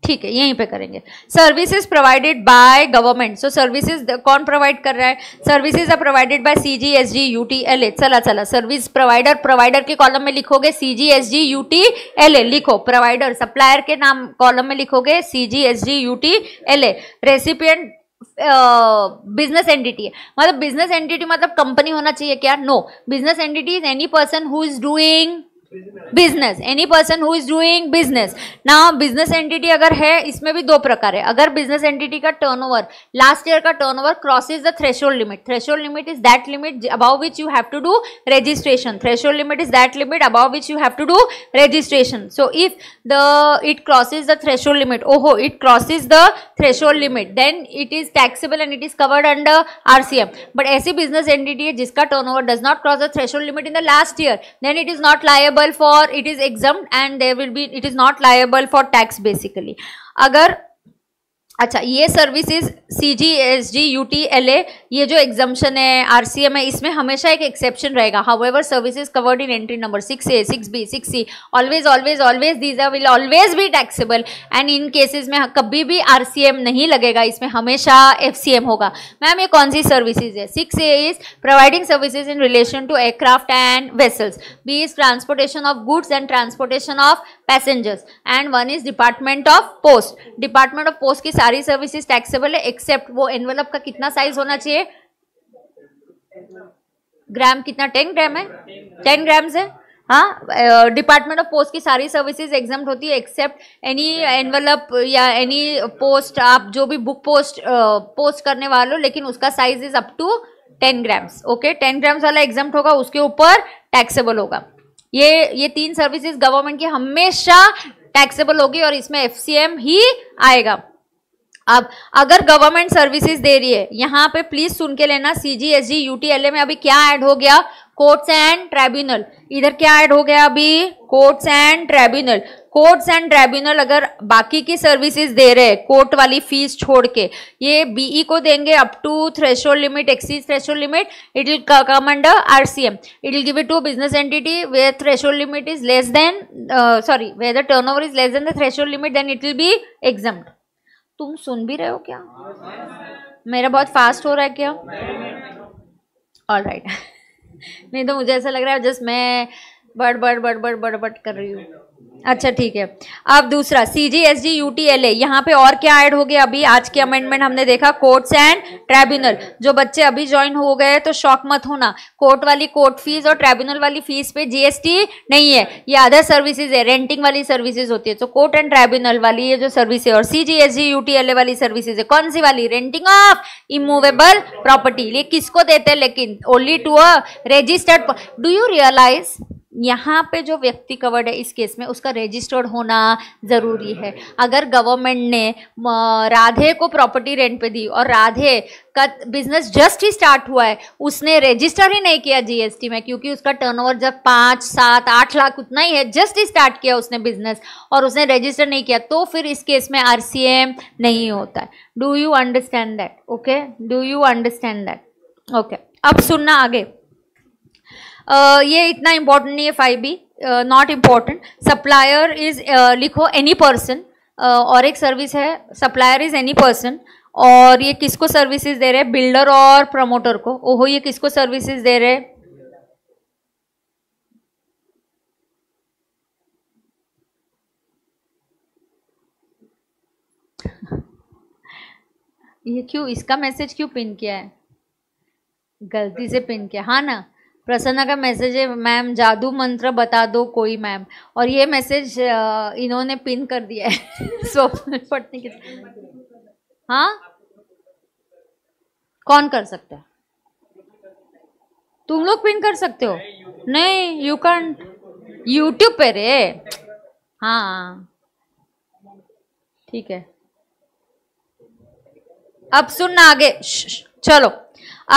ठीक है यहीं पे करेंगे services provided by government so services कौन प्रोवाइड कर रहा है services are provided by C G S G U T L A चला चला सर्विस प्रोवाइडर प्रोवाइडर के कॉलम में लिखोगे C G S G U T L A लिखो प्रोवाइडर सप्लायर के नाम कॉलम में लिखोगे C G S G U T L A recipient business entity है मतलब बिजनेस एंटिटी मतलब कंपनी होना चाहिए क्या no business entity is any person who is doing business any person who is doing business ना बिजनेस एंटिटी अगर है इसमें भी दो प्रकार है अगर बिजनेस एंटिटी का टर्नओवर लास्ट ईयर का turnover is the threshold limit threshold limit is that limit above which you have to do registration threshold limit is that limit above which you have to do registration so if the it crosses the threshold limit ओहो it crosses the threshold limit then it is taxable and it is covered under M but ऐसी बिजनेस एंटिटी है जिसका turnover does not cross the threshold limit in the last year then it is not liable liable for it is exempt and there will be it is not liable for tax basically agar अच्छा ये services C G S G U T L A ये जो एग्जाम्शन है आर सी एम है इसमें हमेशा एक एक्सेप्शन रहेगा however services covered in entry number six A six B six C always always always these are will always भी टैक्सेबल एंड इन केसेज में कभी भी आर सी एम नहीं लगेगा इसमें हमेशा एफ सी एम होगा मैम ये कौन सी सर्विसेज है six A is providing services in relation to aircraft and vessels B is transportation of goods and transportation of passengers and one is department of post department of post की सारी सर्विसेज टैक्सेबल है एक्सेप्ट वो एनवेलप का कितना साइज होना चाहिए ग्राम कितना टेन ग्राम है टेन ग्राम्स है हाँ डिपार्टमेंट ऑफ पोस्ट की सारी सर्विसेज एग्जाम होती है एक्सेप्ट एनी एनवेलप या एनी पोस्ट आप जो भी बुक पोस्ट पोस्ट करने वाले हो लेकिन उसका size is up to ten grams okay ten grams वाला एग्जाम होगा उसके ऊपर टैक्सेबल होगा ये ये तीन सर्विसेज गवर्नमेंट की हमेशा टैक्सेबल होगी और इसमें एफ ही आएगा अब अगर गवर्नमेंट सर्विसेज दे रही है यहाँ पे प्लीज सुन के लेना सी जी एस जी में अभी क्या ऐड हो गया कोर्ट्स एंड ट्राइब्यूनल इधर क्या ऐड हो गया अभी courts and tribunal courts and tribunal अगर बाकी की सर्विसेज दे रहे हैं कोर्ट वाली फीस छोड़ के ये बीई e को देंगे up to threshold limit exceeds threshold limit it will come under M it will give it to business entity where threshold limit is less than sorry where the turnover is less than the threshold limit then it will be exempt तुम सुन भी रहे हो क्या मेरा बहुत फास्ट हो रहा है क्या ऑल राइट नहीं तो मुझे ऐसा लग रहा है जस्ट मैं बड़ बड़ बड़ बड़ बड़ बड़ कर रही हूँ अच्छा ठीक है अब दूसरा C G S G U T L A यहाँ पे और क्या ऐड हो गया अभी आज के अमेंडमेंट हमने देखा कोर्ट्स एंड ट्राइब्यूनल जो बच्चे अभी ज्वाइन हो गए तो शौक मत होना कोर्ट वाली कोर्ट फीस और ट्राइब्यूनल वाली फीस पे जीएसटी नहीं है ये अदर सर्विसेज है रेंटिंग वाली सर्विसेज होती है तो कोर्ट एंड ट्राइब्यूनल वाली ये जो सर्विस है और C G S G U T L A वाली सर्विसेज है कौन सी वाली रेंटिंग ऑफ इमूवेबल प्रॉपर्टी ये किसको देते हैं लेकिन only to a registered do you realise यहाँ पे जो व्यक्ति कवर्ड है इस केस में उसका रजिस्टर्ड होना ज़रूरी है अगर गवर्नमेंट ने राधे को प्रॉपर्टी रेंट पे दी और राधे का बिजनेस जस्ट ही स्टार्ट हुआ है उसने रजिस्टर ही नहीं किया जीएसटी में क्योंकि उसका टर्नओवर जब पाँच सात आठ लाख उतना ही है जस्ट ही स्टार्ट किया उसने बिजनेस और उसने रजिस्टर नहीं किया तो फिर इस केस में आर नहीं होता है do you understand that okay do you understand that okay अब सुनना आगे ये इतना इम्पोर्टेंट नहीं है five B not important supplier is लिखो एनी पर्सन और एक सर्विस है सप्लायर इज एनी पर्सन और ये किसको सर्विसेज दे रहे हैं बिल्डर और प्रमोटर को ओहो ये किसको सर्विसेज दे रहे हैं ये क्यों इसका मैसेज क्यों पिन किया है गलती से पिन किया हाँ ना प्रसन्ना का मैसेज है मैम जादू मंत्र बता दो कोई मैम और ये मैसेज इन्होंने पिन कर दिया है स्वप्न पटने के हाँ कौन कर सकता है तुम लोग पिन कर सकते हो नहीं यू कैन यूट्यूब पे रे हाँ ठीक है अब सुनना आगे चलो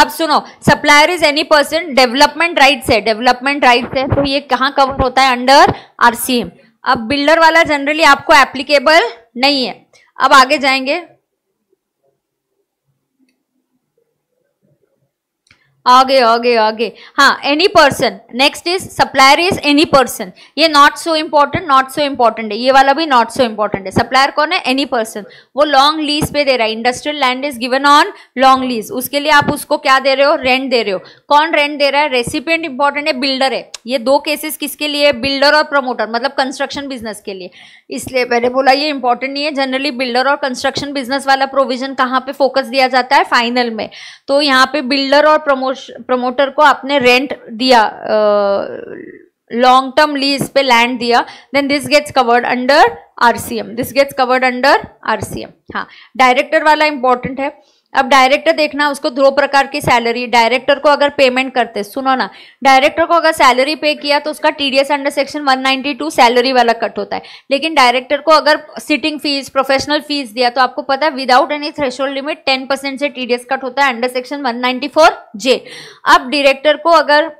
अब सुनो supplier is any person development rights है डेवलपमेंट राइट्स है तो ये कहाँ कवर होता है अंडर आरसीएम अब बिल्डर वाला जनरली आपको एप्लीकेबल नहीं है अब आगे जाएंगे आगे आगे आगे हाँ any person next is supplier is any person ये not so important not so important है ये वाला भी नॉट सो इम्पॉर्टेंट है सप्लायर कौन है एनी पर्सन वो लॉन्ग लीज पे दे रहा है industrial land is given on long lease उसके लिए आप उसको क्या दे रहे हो रेंट दे रहे हो कौन रेंट दे रहा है रेसिपेंट इंपॉर्टेंट है बिल्डर है ये दो केसेस किसके लिए बिल्डर और प्रमोटर मतलब कंस्ट्रक्शन बिजनेस के लिए इसलिए मैंने बोला ये इंपॉर्टेंट नहीं है जनरली बिल्डर और कंस्ट्रक्शन बिजनेस वाला प्रोविजन कहाँ पे फोकस दिया जाता है फाइनल में तो यहाँ पे बिल्डर और प्रमोटर प्रमोटर को आपने रेंट दिया लॉन्ग टर्म लीज पे लैंड दिया then this gets covered under RCM this gets covered under RCM हाँ डायरेक्टर वाला इंपॉर्टेंट है अब डायरेक्टर देखना उसको दो प्रकार की सैलरी डायरेक्टर को अगर पेमेंट करते सुनो ना डायरेक्टर को अगर सैलरी पे किया तो उसका टीडीएस अंडर सेक्शन 192 सैलरी वाला कट होता है लेकिन डायरेक्टर को अगर सिटिंग फीस प्रोफेशनल फीस दिया तो आपको पता है विदाउट एनी थ्रेशोल्ड लिमिट 10% से टीडीएस कट होता है अंडर सेक्शन 194 जे अब डायरेक्टर को अगर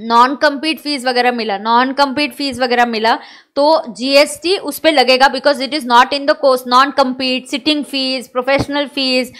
नॉन कम्पीट फीस वगैरह मिला नॉन कम्पीट फीस वगैरह मिला तो जीएसटी उस पर लगेगा because it is not in the course non compete sitting fees professional fees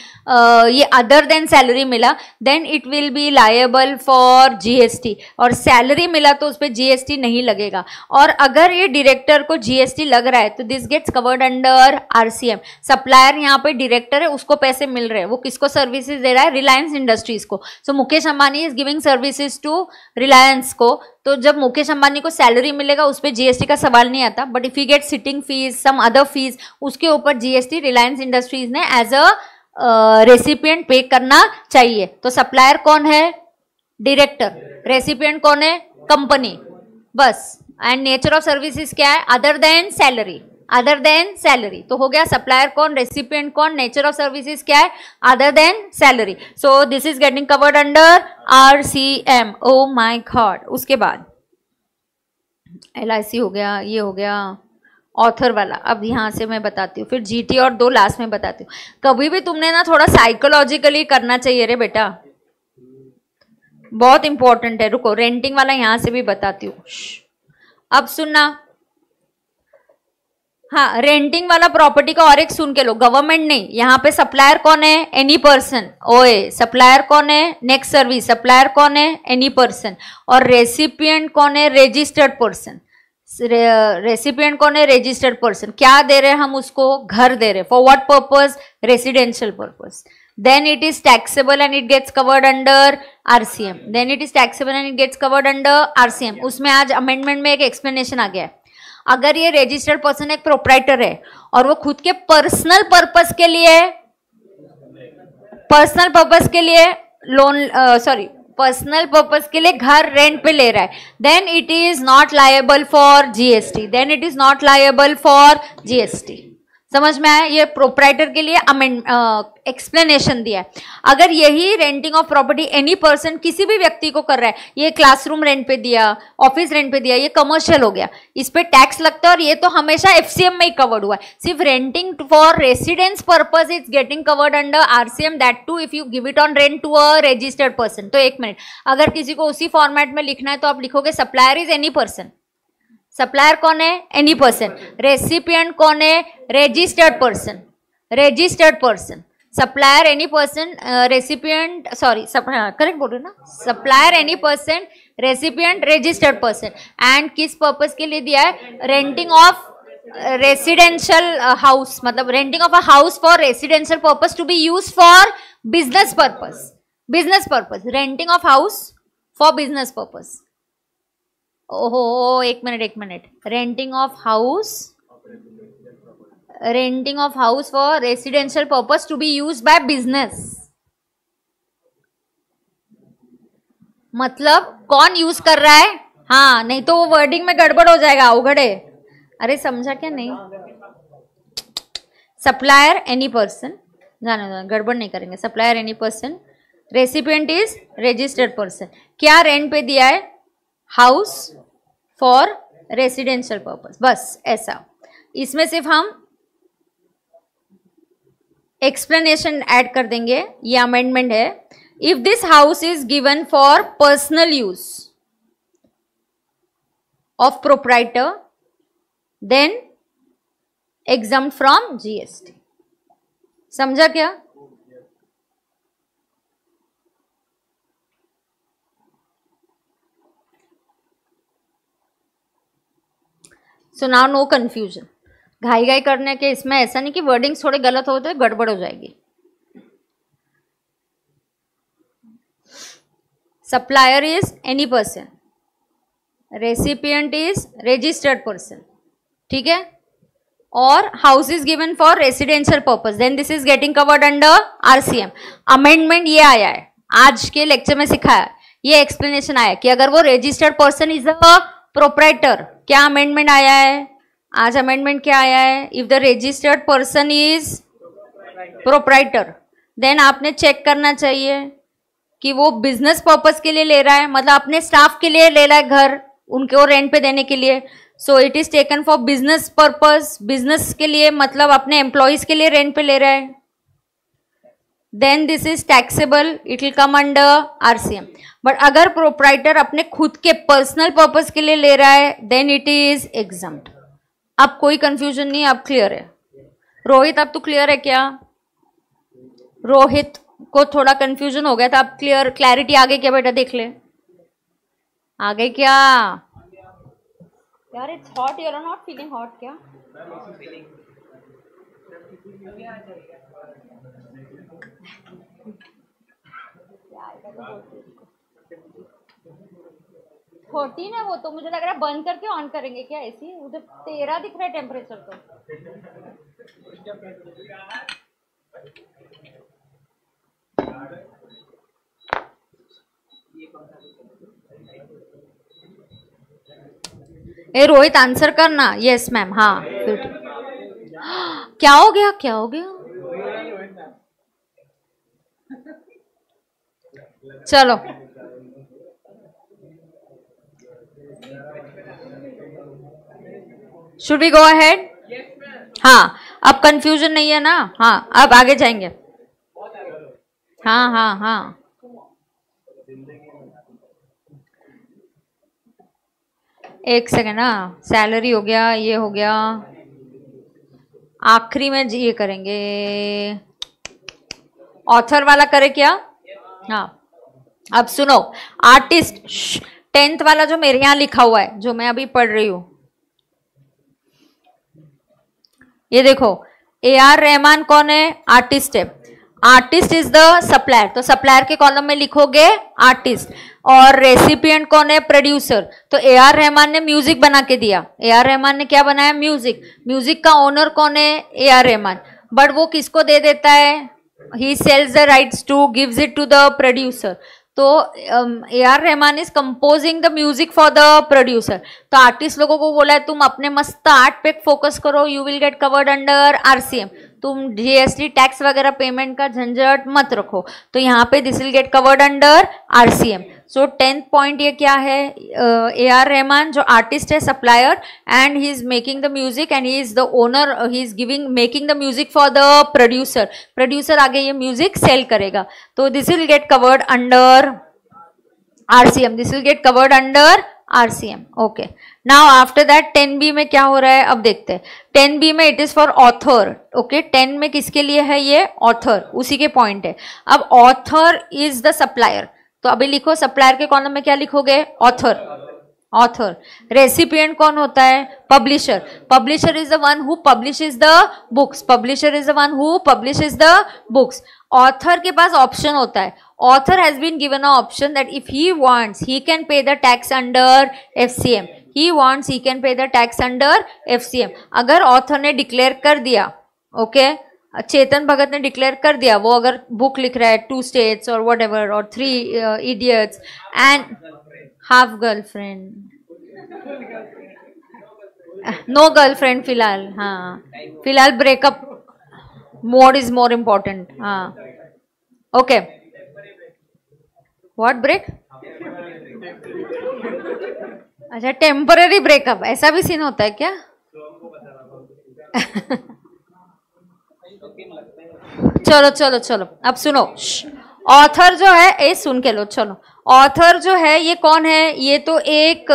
ये अदर देन सैलरी मिला then it will be liable for GST और सैलरी मिला तो उस पर जीएसटी नहीं लगेगा और अगर ये डायरेक्टर को जीएसटी लग रहा है तो this gets covered under RCM supplier यहाँ पे डायरेक्टर है उसको पैसे मिल रहे हैं वो किसको सर्विसेज दे रहा है रिलायंस इंडस्ट्रीज को so so, Mukesh Ambani is giving services to Reliance Reliance को तो जब मुकेश अंबानी को सैलरी मिलेगा उस पर जीएसटी का सवाल नहीं आता but if you get sitting fees some other fees उसके ऊपर जीएसटी रिलायंस इंडस्ट्रीज ने एज अ रेसिपियंट पे करना चाहिए तो सप्लायर कौन है डायरेक्टर रेसिपियंट कौन है कंपनी बस एंड नेचर ऑफ सर्विसेज क्या है other than salary other than salary तो हो गया सप्लायर कौन रेसिपियंट कौन नेचर ऑफ सर्विसेज क्या है other than salary so this is getting covered under R C M oh my god उसके बाद एल आई सी हो गया ये हो गया ऑथर वाला अब यहाँ से मैं बताती हूँ फिर जीटी और दो लास्ट में बताती हूँ कभी भी तुमने ना थोड़ा साइकोलॉजिकली करना चाहिए रे बेटा बहुत इंपॉर्टेंट है रुको रेंटिंग वाला यहाँ से भी बताती हूँ अब सुनना हाँ रेंटिंग वाला प्रॉपर्टी का और एक सुन के लो गवर्नमेंट नहीं यहाँ पे सप्लायर कौन है एनी पर्सन ओए सप्लायर कौन है नेक्स्ट सर्विस सप्लायर कौन है एनी पर्सन और रेसिपियंट कौन है रजिस्टर्ड पर्सन रेसिपियंट कौन है रजिस्टर्ड पर्सन क्या दे रहे हैं हम उसको घर दे रहे for what purpose residential purpose and it gets covered under R C M then it is taxable and it gets covered under R C M उसमें आज अमेंडमेंट में एक एक्सप्लेनेशन आ गया है अगर ये रजिस्टर्ड पर्सन एक प्रोपराइटर है और वो खुद के पर्सनल पर्पस के लिए पर्सनल पर्पस के लिए लोन सॉरी पर्सनल पर्पस के लिए घर रेंट पे ले रहा है then it is not liable for GST then it is not liable for GST समझ में आया ये प्रोपराइटर के लिए अमेंड एक्सप्लेनेशन दिया है अगर यही renting of property any person किसी भी व्यक्ति को कर रहा है ये क्लासरूम रेंट पे दिया ऑफिस रेंट पे दिया ये कमर्शियल हो गया इस पर टैक्स लगता है और ये तो हमेशा एफ में ही कवर्ड हुआ है सिर्फ renting for residence purpose is getting covered under R that too if you give it on rent to a registered person तो एक मिनट अगर किसी को उसी फॉर्मेट में लिखना है तो आप लिखोगे supplier is any person supplier कौन है एनी पर्सन रेसिपियंट कौन है registered person registered person supplier any person recipient sorry correct बोल रहे ना supplier any person recipient registered person and किस पर्पज के लिए दिया है रेंटिंग ऑफ रेसिडेंशियल हाउस मतलब renting of a house for residential purpose to be use for business purpose business purpose renting of house for business purpose ओहो एक मिनट एक minute renting of house renting of house for residential purpose to be use by business मतलब कौन यूज कर रहा है हाँ नहीं तो वो वर्डिंग में गड़बड़ हो जाएगा उगड़े अरे समझा क्या नहीं सप्लायर एनी पर्सन जाने गड़बड़ नहीं करेंगे supplier any person recipient is registered person क्या रेंट पे दिया है हाउस फॉर रेसिडेंशियल पर्पज बस ऐसा इसमें सिर्फ हम एक्सप्लेनेशन ऐड कर देंगे ये अमेंडमेंट है if this house is given for personal use of proprietor then exempt from GST समझा क्या सो नाउ नो कन्फ्यूजन घाई घाई करने के इसमें ऐसा नहीं कि वर्डिंग्स थोड़े गलत हो जाए गड़बड़ हो जाएगी supplier is any person recipient is registered person ठीक है और house is given for residential purpose then this is getting covered under RCM amendment ये आया है आज के लेक्चर में सिखाया ये एक्सप्लेनेशन आया कि अगर वो registered person is a proprietor क्या अमेंडमेंट आया है आज अमेंडमेंट क्या आया है if the registered person is proprietor then आपने चेक करना चाहिए कि वो बिजनेस पर्पज के लिए ले रहा है मतलब अपने स्टाफ के लिए ले रहा है घर उनके और रेंट पे देने के लिए so it is taken for business purpose business के लिए मतलब अपने एम्प्लॉयज़ के लिए रेंट पे ले रहा है then this is taxable it will come under RCM but अगर प्रोपराइटर अपने खुद के पर्सनल पर्पज के लिए ले रहा है देन इट इज एग्जाम अब कोई कंफ्यूजन नहीं अब क्लियर है रोहित आप तो क्लियर है क्या रोहित को थोड़ा कंफ्यूजन हो गया था अब क्लियर क्लैरिटी आ गई क्या बेटा देख ले आ क्या यार it's hot you are not feeling hot क्या फोर्टीन है वो तो मुझे लग रहा है बंद करके ऑन करेंगे क्या ऐसी उधर तेरह दिख रहा है टेम्परेचर तो ए रोहित आंसर करना यस मैम हाँ क्या हो गया क्या हो गया चलो शुड वी गो अहेड हाँ अब कंफ्यूजन नहीं है ना हाँ अब आगे जाएंगे हाँ हाँ हाँ एक सेकेंड ना सैलरी हो गया ये हो गया आखिरी में ये करेंगे ऑथर वाला करे क्या हाँ अब सुनो आर्टिस्ट टेंथ वाला जो मेरे यहाँ लिखा हुआ है जो मैं अभी पढ़ रही हूं ये देखो ए आर रहमान कौन है आर्टिस्ट है आर्टिस्ट इज द सप्लायर तो सप्लायर के कॉलम में लिखोगे आर्टिस्ट और रेसिपियंट कौन है प्रोड्यूसर तो ए आर रहमान ने म्यूजिक बना के दिया ए आर रहमान ने क्या बनाया म्यूजिक म्यूजिक का ओनर कौन है ए आर रहमान बट वो किसको दे देता है he sells the rights to gives it to the producer तो A R Rahman is composing the music for the producer तो आर्टिस्ट लोगों को बोला है तुम अपने मस्त आर्ट पे फोकस करो you will get covered under M तुम जीएसटी टैक्स वगैरह पेमेंट का झंझट मत रखो तो यहाँ पे this will get covered under RCM so tenth point ये क्या है ए आर रहमान जो आर्टिस्ट है supplier and he is making the music and he is the owner he is giving making the music for the producer producer आगे ये म्यूजिक सेल करेगा तो this will get covered under RCM this will get covered under RCM okay now after that ten B में क्या हो रहा है अब देखते हैं टेन बी में it is for author okay ten में किसके लिए है ये ऑथर उसी के पॉइंट है अब ऑथर इज द सप्लायर तो अभी लिखो सप्लायर के कॉलम में क्या लिखोगे ऑथर ऑथर रेसिपियंट कौन होता है publisher publisher is the one who publish is the books publisher is the one who publish is the books author के पास ऑप्शन होता है author has been given an option that if he wants, he can pay the tax under FCM. He wants, he can pay the tax under FCM. अगर author ने declare कर okay? चेतन Bhagat ने declare कर दिया, वो अगर book लिख रहा two states or whatever or three uh, idiots and half girlfriend, no girlfriend फिलहाल, हाँ, फिलहाल breakup more is more important, okay. What break अच्छा टेम्पररी ब्रेकअप ऐसा भी सीन होता है क्या चलो चलो चलो अब सुनो ऑथर जो है ये सुन के लो चलो ऑथर जो है ये कौन है ये तो एक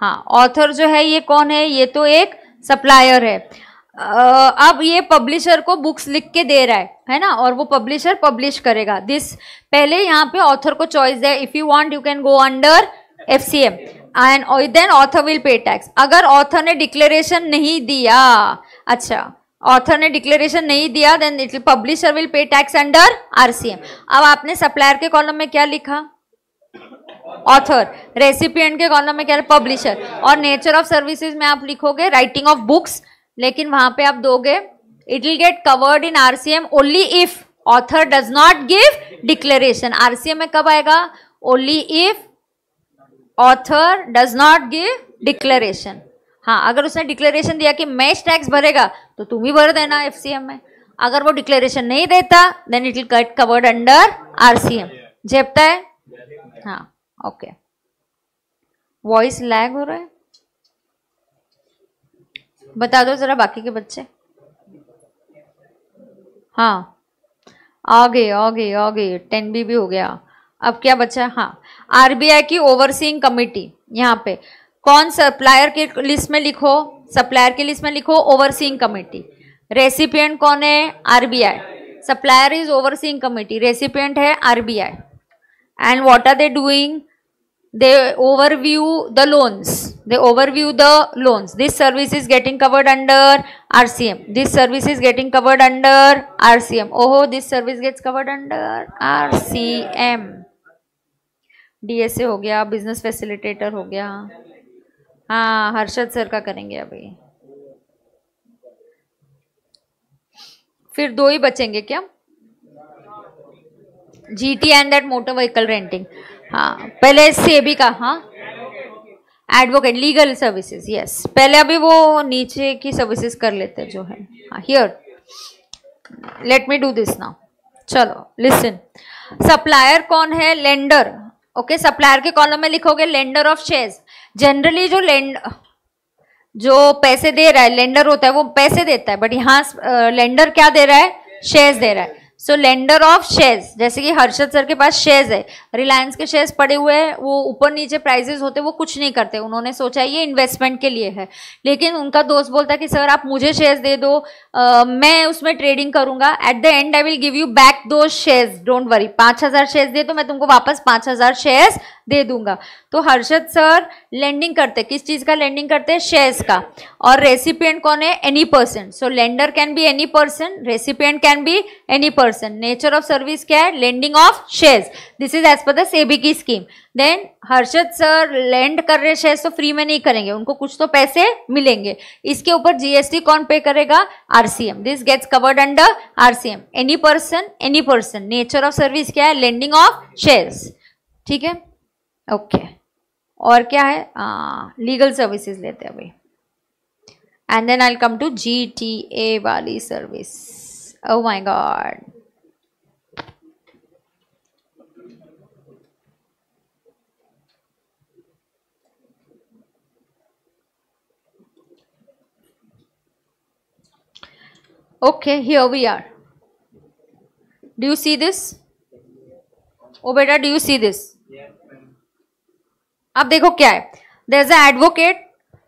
हाँ ऑथर जो है ये कौन है ये तो एक सप्लायर है अब ये पब्लिशर को बुक्स लिख के दे रहा है है ना और वो पब्लिशर पब्लिश करेगा दिस पहले यहाँ पे ऑथर को चॉइस है if you want you can go under F C M and then author will pay tax अगर ऑथर ने डिक्लेरेशन नहीं दिया अच्छा ऑथर ने डिक्लेरेशन नहीं दिया then it publisher will pay tax under R अब आपने सप्लायर के कॉलम में क्या लिखा ऑथर रेसिपियंट के कॉलम में क्या पब्लिशर और नेचर ऑफ सर्विसेज में आप लिखोगे राइटिंग ऑफ बुक्स लेकिन वहां पे आप दोगे it will get covered in RCM only if author does not give declaration RCM में कब आएगा only if author does not give declaration हाँ अगर उसने डिक्लेरेशन दिया कि मैच टैक्स भरेगा तो तुम ही भर देना एम में अगर वो डिक्लेरेशन नहीं देता then it will get covered under RCM झेपता है हाँ ओके वॉइस लैग हो रहा है बता दो जरा बाकी के बच्चे हाँ आ गए आ गए आ गए टेन बी भी हो गया अब क्या बचा हाँ आरबीआई की ओवरसीइंग कमेटी यहाँ पे कौन सप्लायर के लिस्ट में लिखो सप्लायर की लिस्ट में लिखो ओवरसीइंग कमेटी रेसिपिएंट कौन है RBI supplier is overseeing committee recipient है RBI and what are they doing they overview the loans they overview the loans this service is getting covered under rcm this service is getting covered under rcm oh this service gets covered under rcm dsa ho gaya business facilitator ho gaya ha harshad sir ka karenge abhi फिर दो ही बचेंगे क्या GT and that motor vehicle renting हाँ पहले सेबी का हाँ एडवोकेट लीगल सर्विसेज यस पहले अभी वो नीचे की सर्विसेज कर लेते जो है here let me do this now चलो लिसन सप्लायर कौन है लेंडर ओके सप्लायर के कॉलम में लिखोगे लेंडर ऑफ शेयर्स जनरली जो लेंड जो पैसे दे रहा है लेंडर होता है वो पैसे देता है बट यहाँ लेंडर uh, क्या दे रहा है शेयर्स दे रहा है सो लेंडर ऑफ शेयर्स जैसे कि हर्षद सर के पास शेयर्स है रिलायंस के शेयर्स पड़े हुए हैं वो ऊपर नीचे प्राइजेस होते वो कुछ नहीं करते उन्होंने सोचा ये इन्वेस्टमेंट के लिए है लेकिन उनका दोस्त बोलता है कि सर आप मुझे शेयर्स दे दो आ, मैं उसमें ट्रेडिंग करूंगा at the end I will give you back दो शेयर्स डोंट वरी पाँच हज़ार शेयर्स दे तो मैं तुमको वापस पाँच हज़ार शेयर्स दे दूंगा तो हर्षद सर लैंडिंग करते किस चीज़ का लैंडिंग करते हैं शेयर्स का और रेसिपिएंट कौन है any person so lender can be any person recipient can be any person nature of service क्या है lending of shares this is as per the SEBI की scheme then Harshad sir lend कर रहे शेयर्स तो फ्री में नहीं करेंगे उनको कुछ तो पैसे मिलेंगे इसके ऊपर जीएसटी कौन पे करेगा RCM this gets covered under RCM any person any person nature of service क्या है लैंडिंग ऑफ शेयर्स ठीक है ओके और क्या है लीगल uh, सर्विसेज लेते हैं अभी and then I come to G T A वाली service oh my god okay here we are do you see this oh बेटा डू यू सी दिस अब देखो क्या है there as advocate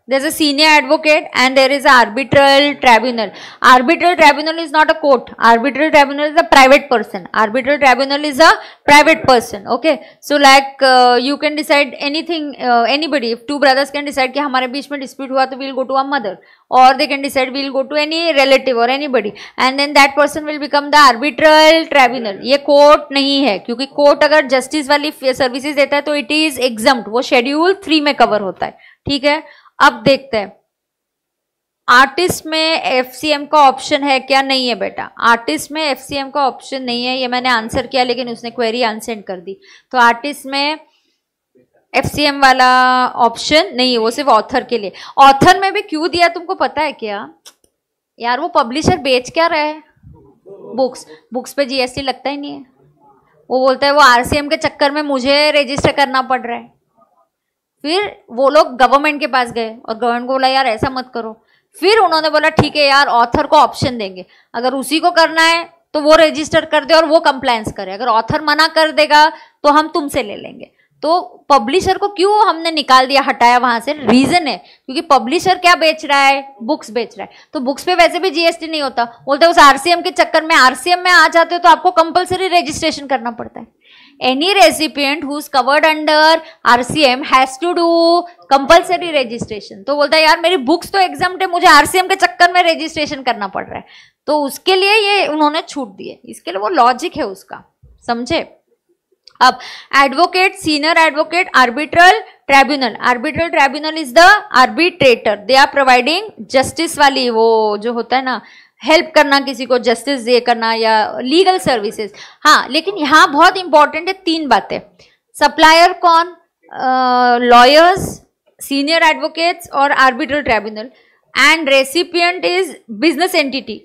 there is a senior advocate and there is a arbitral tribunal arbitral tribunal is not a court arbitral tribunal is a private person arbitral tribunal is a private person okay so like uh, you can decide anything uh, anybody if two brothers can decide ki hamare beech mein dispute hua to we will go to our mother or they can decide we will go to any relative or anybody and then that person will become the arbitral tribunal ye court nahi hai kyunki court agar justice wali services deta hai to it is exempt wo schedule 3 mein cover hota hai theek hai अब देखते हैं आर्टिस्ट में एम का ऑप्शन है क्या नहीं है बेटा आर्टिस्ट में एफसीएम का ऑप्शन नहीं है ये मैंने आंसर किया लेकिन उसने क्वेरी अनसेंड कर दी तो आर्टिस्ट में एम वाला ऑप्शन नहीं है वो सिर्फ ऑथर के लिए ऑथर में भी क्यों दिया तुमको पता है क्या यार वो पब्लिशर बेच क्या रहे बुक्स बुक्स पे जीएसटी लगता ही नहीं है वो बोलता है वो आरसीएम के चक्कर में मुझे रजिस्टर करना पड़ रहा है फिर वो लोग गवर्नमेंट के पास गए और गवर्नमेंट को बोला यार ऐसा मत करो फिर उन्होंने बोला ठीक है यार ऑथर को ऑप्शन देंगे अगर उसी को करना है तो वो रजिस्टर कर दे और वो कंप्लायंस करे अगर ऑथर मना कर देगा तो हम तुमसे ले लेंगे तो पब्लिशर को क्यों हमने निकाल दिया हटाया वहां से रीजन है क्योंकि पब्लिशर क्या बेच रहा है बुक्स बेच रहा है तो बुक्स पे वैसे भी जीएसटी नहीं होता बोलते उस आरसीएम के चक्कर में आरसीएम में आ जाते हो तो आपको कंपलसरी रजिस्ट्रेशन करना पड़ता है any recipient who is covered under RCM has to do compulsory registration तो बोलता है यार मेरी books तो exempt है मुझे RCM के चक्कर में registration करना पड़ रहा है तो उसके लिए ये उन्होंने छूट दी है इसके लिए वो लॉजिक है उसका समझे अब advocate senior advocate arbitral tribunal arbitral tribunal is the arbitrator they are providing justice वाली वो जो होता है ना हेल्प करना किसी को जस्टिस दे करना या लीगल सर्विसेज हाँ लेकिन यहाँ बहुत इंपॉर्टेंट है तीन बातें सप्लायर कौन लॉयर्स सीनियर एडवोकेट्स और arbitral tribunal and recipient is business entity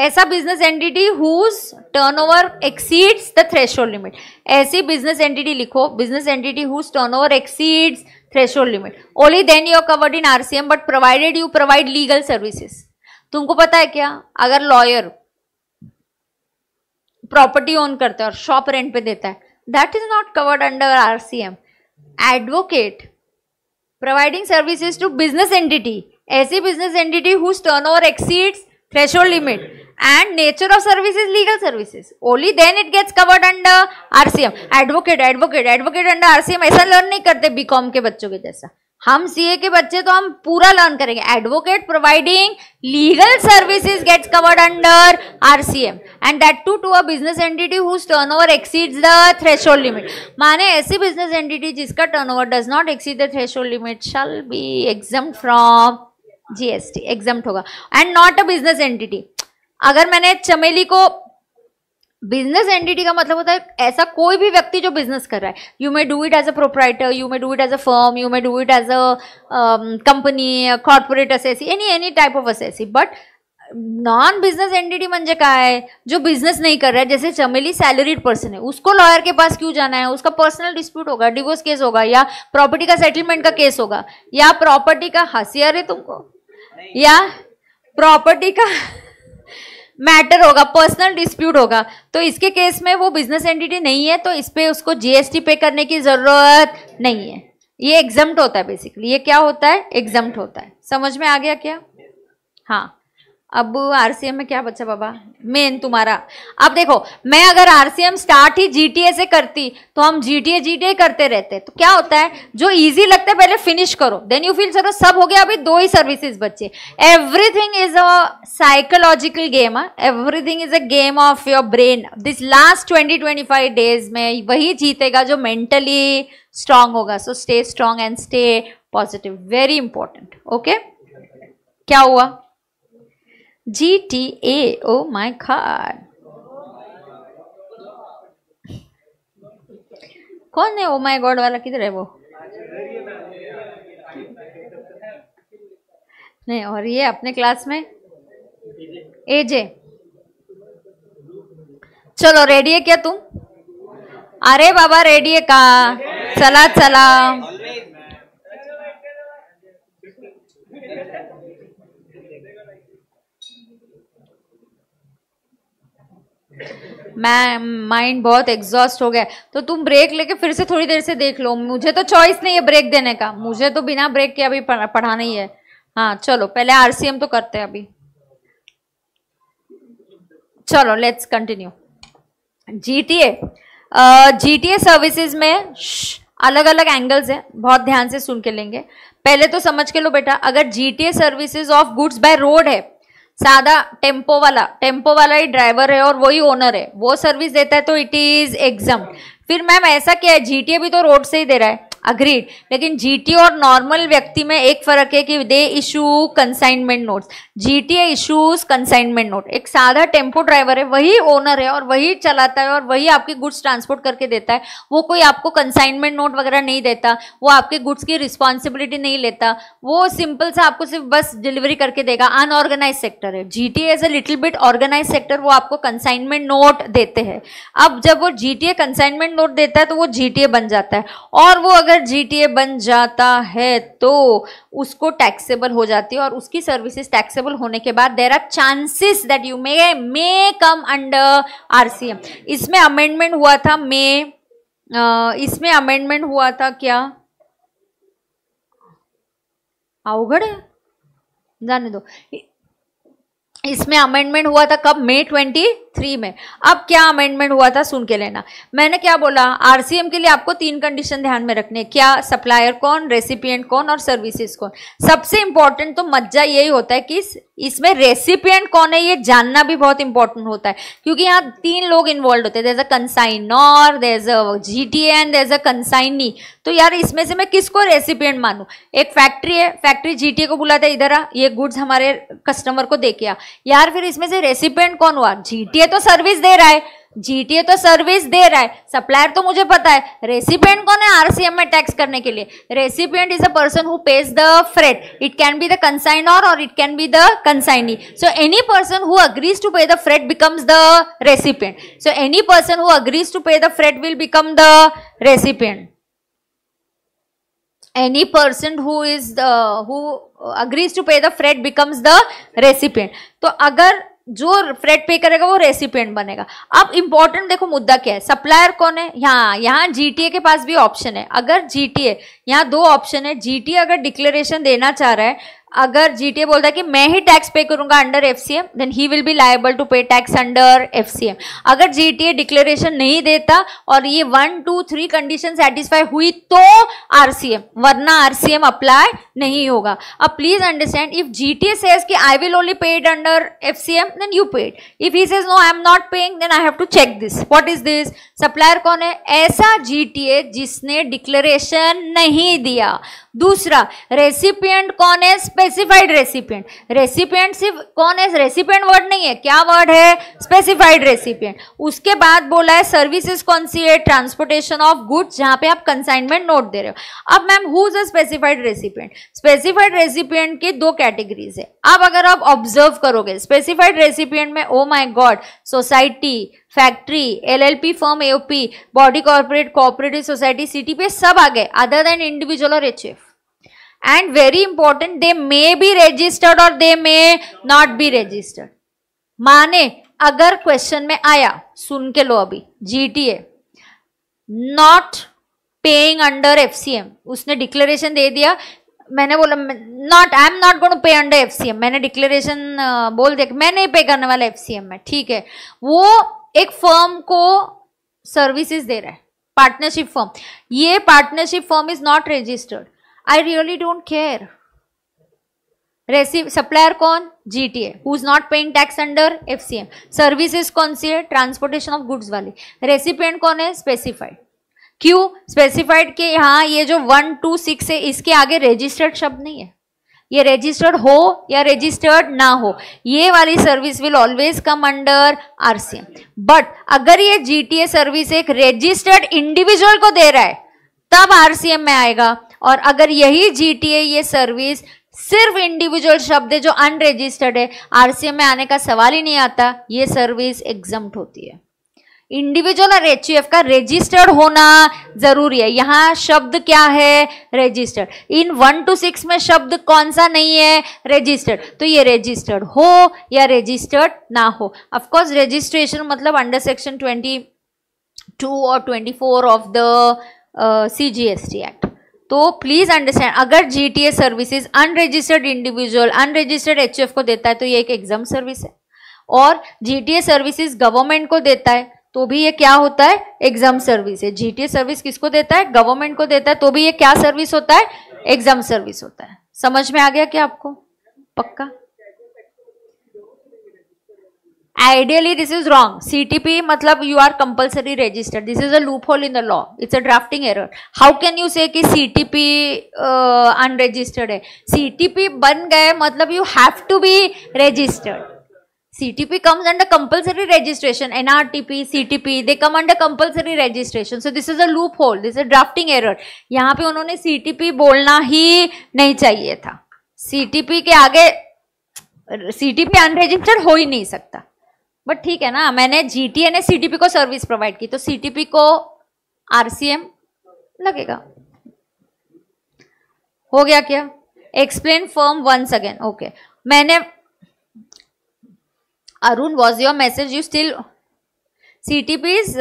ऐसा business entity whose turnover exceeds the threshold limit ऐसी बिजनेस एंटिटी लिखो business entity whose turnover exceeds threshold limit only then you are covered in RCM but provided you provide legal services तुमको पता है क्या अगर लॉयर प्रॉपर्टी ओन करता है और शॉप रेंट पे देता है that is not covered under RCM advocate providing services to business entity ऐसी business entity whose over exceeds threshold limit and nature of services legal services only then it gets covered under rcm advocate advocate advocate under rcm ऐसा लर्न नहीं करते बीकॉम के बच्चों के जैसा हम सीए के बच्चे तो हम पूरा लर्न करेंगे advocate providing legal services gets covered under RCM and that too to a business entity whose turnover exceeds the threshold limit माने ऐसी बिजनेस एंटिटी जिसका turnover does not exceed the threshold limit shall be exam from GST exempt होगा and not a business entity अगर मैंने चमेली को बिजनेस एंटिटी का मतलब होता है ऐसा कोई भी व्यक्ति जो बिजनेस कर रहा है you may do it as a proprietor you may do it as a firm you may do it as a company corporate assessee any any type of assessee but non business entity म्हणजे काय जो बिजनेस नहीं कर रहा है जैसे चमेली सैलरीड पर्सन है उसको लॉयर के पास क्यों जाना है उसका पर्सनल डिस्प्यूट होगा डिवोर्स केस होगा या प्रॉपर्टी का सेटलमेंट का केस होगा या प्रॉपर्टी का हंसी हाँ, है तुमको या प्रॉपर्टी का मैटर होगा पर्सनल डिस्प्यूट होगा तो इसके केस में वो बिजनेस एंटिटी नहीं है तो इस पर उसको जीएसटी पे करने की ज़रूरत नहीं है ये एग्जम्प्ट होता है बेसिकली ये क्या होता है एग्जम्प्ट होता है समझ में आ गया क्या हाँ अब आरसीएम में क्या बच्चा बाबा मेन तुम्हारा अब देखो मैं अगर आरसीएम स्टार्ट ही जीटीए से करती तो हम जीटीए जीटीए करते रहते तो क्या होता है जो इजी लगता है पहले फिनिश करो देन यू फील चलो सब हो गया अभी दो ही सर्विसेज बच्चे everything is a psychological game everything is a game of your brain this last twenty twenty five days में वही जीतेगा जो मेंटली स्ट्रांग होगा so stay strong and stay positive very important okay क्या हुआ GTA, oh my god. कौन है ओ माय गॉड वाला किधर है वो नहीं और ये अपने क्लास में एजे चलो रेडी है क्या तुम अरे बाबा रेडी है का चला चला मैं माइंड बहुत एग्जॉस्ट हो गया तो तुम ब्रेक लेके फिर से थोड़ी देर से देख लो मुझे तो चॉइस नहीं है ब्रेक देने का मुझे तो बिना ब्रेक के अभी पढ़ाना ही है हाँ चलो पहले आरसीएम तो करते हैं अभी चलो let's continue GTA GTA services में अलग अलग एंगल्स हैं बहुत ध्यान से सुन के लेंगे पहले तो समझ के लो बेटा अगर GTA services of goods by road है सादा टेम्पो वाला टेम्पो वाला ही ड्राइवर है और वही ओनर है वो सर्विस देता है तो इट इज एग्जाम फिर मैम ऐसा क्या है जीटीए भी तो रोड से ही दे रहा है अग्रीड लेकिन जीटी और नॉर्मल व्यक्ति में एक फ़र्क है कि they issue consignment notes GTA issues consignment note एक साधा टेम्पो ड्राइवर है वही ओनर है और वही चलाता है और वही आपकी गुड्स ट्रांसपोर्ट करके देता है वो कोई आपको कंसाइनमेंट नोट वगैरह नहीं देता वो आपके गुड्स की रिस्पॉन्सिबिलिटी नहीं लेता वो सिंपल सा आपको सिर्फ बस डिलीवरी करके देगा अनऑर्गेनाइज सेक्टर है G T as a little bit organised sector वो आपको कंसाइनमेंट नोट देते हैं अब जब वो G T A consignment note देता है तो वो जी टी ए बन जाता है और वो अगर अगर जीटीए बन जाता है तो उसको टैक्सेबल हो जाती है और उसकी सर्विसेज टैक्सेबल होने के बाद there are chances that you may may come under RCM इसमें अमेंडमेंट हुआ था मे इसमें अमेंडमेंट हुआ था क्या अवघड है जाने दो इसमें अमेंडमेंट हुआ था कब मई थ्री में अब क्या अमेंडमेंट हुआ था सुन के लेना मैंने क्या बोला आरसीएम के लिए आपको तीन कंडीशन ध्यान में रखने क्या सप्लायर कौन रेसिपिएंट कौन और सर्विसेज कौन सबसे इंपॉर्टेंट तो मज्जा यही होता है कि इसमें रेसिपियंट कौन है ये जानना भी बहुत इंपॉर्टेंट होता है क्योंकि यहाँ तीन लोग इन्वॉल्व होते हैं uh consignor there uh G T N uh consignee तो यार इसमें से मैं किसको रेसिपियंट मानू एक फैक्ट्री है फैक्ट्री जीटीए को बुलाता है इधर आ ये गुड्स हमारे कस्टमर को दे के आ यार फिर इसमें से रेसिपियंट कौन हुआ जी टी ए तो सर्विस दे रहा है जीटीए तो सर्विस दे रहा है सप्लायर तो मुझे पता है रेसिपियंट कौन है आरसीएम में टैक्स करने के लिए recipient is a person who pays the freight it can be the consignor और it can be the consignee so any person who agrees to pay the freight becomes the recipient so any person who agrees to pay the freight will become the recipient any person who is the who agrees to pay the freight becomes the recipient तो अगर जो फ्रेट पे करेगा वो रेसिपियंट बनेगा अब इंपॉर्टेंट देखो मुद्दा क्या है सप्लायर कौन है यहाँ यहाँ जी के पास भी ऑप्शन है अगर जी टी यहाँ दो ऑप्शन है जी अगर डिक्लेरेशन देना चाह रहा है अगर जीटीए बोलता है कि मैं ही टैक्स पे करूंगा under FCM then he will be liable to pay tax under FCM अगर जीटीए डिक्लेरेशन नहीं देता और ये one two three condition satisfy हुई तो आरसीएम वरना आरसीएम अप्लाई नहीं होगा अब please understand if GTA says कि I will only paid under FCM then you paid if he says no I am not paying then I have to check this what is this supplier कौन है ऐसा जीटीए जिसने डिक्लेरेशन नहीं दिया दूसरा रेसिपियंट कौन है स्पेसिफाइड रेसिपियंट रेसिपियंट सिर्फ कौन है रेसिपियंट वर्ड नहीं है क्या वर्ड है स्पेसिफाइड रेसिपियंट उसके बाद बोला है सर्विसेज कौन सी है ट्रांसपोर्टेशन ऑफ गुड्स जहाँ पे आप कंसाइनमेंट नोट दे रहे हो अब ma'am who is a specified recipient specified recipient के दो कैटेगरीज है अब अगर आप ऑब्जर्व करोगे स्पेसिफाइड रेसिपियंट में oh my god society factory LLP firm AOP body corporate cooperative society city पे सब आ गए अदर देन इंडिविजुअल और HF and very important they may be registered or they may not be registered माने अगर क्वेश्चन में आया सुन के लो अभी GTA not paying under FCM उसने डिक्लेरेशन दे दिया मैंने बोला not I am not gonna pay under FCM मैंने डिक्लेरेशन बोल दिया मैं नहीं पे करने वाला एफसीएम में ठीक है वो एक फर्म को सर्विसेज दे रहा है पार्टनरशिप फर्म ये partnership firm is not registered I really don't care receive supplier कौन GTA who is not paying tax under M services कौन सी है ट्रांसपोर्टेशन ऑफ गुड्स वाली रेसिपेंट कौन है स्पेसिफाइड क्यों स्पेसिफाइड के यहाँ ये जो वन टू सिक्स है इसके आगे रजिस्टर्ड शब्द नहीं है ये रजिस्टर्ड हो या रजिस्टर्ड ना हो ये वाली service will always come under RCM but अगर ये जी टी ए सर्विस एक रजिस्टर्ड इंडिविजुअल को दे रहा है तब आरसीएम में आएगा और अगर यही जीटीए ये सर्विस सिर्फ इंडिविजुअल शब्द है जो अनरजिस्टर्ड है आरसीएम में आने का सवाल ही नहीं आता ये सर्विस एग्जाम होती है इंडिविजुअल और एच का रजिस्टर्ड होना जरूरी है यहाँ शब्द क्या है registered in one two six में शब्द कौन सा नहीं है रजिस्टर्ड तो ये रजिस्टर्ड हो या रजिस्टर्ड ना हो ऑफकोर्स रजिस्ट्रेशन मतलब अंडर सेक्शन ट्वेंटी टू और twenty four of the C G S T act तो प्लीज़ अंडरस्टैंड अगर G T A services unregistered individual unregistered F को देता है तो ये एक एग्जाम सर्विस है और G T A services government को देता है तो भी ये क्या होता है एग्जाम सर्विस है जी टी ए सर्विस किसको देता है गवर्नमेंट को देता है तो भी ये क्या सर्विस होता है एग्जाम सर्विस होता है समझ में आ गया क्या आपको पक्का ideally this is wrong C T P मतलब you are compulsory registered this is a loophole in the law it's a drafting error how can you say C T P unregistered है सी टी पी बन गए मतलब you have to be registered C T P comes under compulsory registration N R T P C T P they come under compulsory registration so this is a loophole this a drafting error यहाँ पे उन्होंने सी टी पी बोलना ही नहीं चाहिए था सी टी पी के आगे सी टी पी अनरजिस्टर्ड हो ही नहीं सकता बट ठीक है ना मैंने जीटीए ने सीटीपी को सर्विस प्रोवाइड की तो सीटीपी को आरसीएम लगेगा हो गया क्या explain firm once again okay मैंने Arun was your message you still CTP is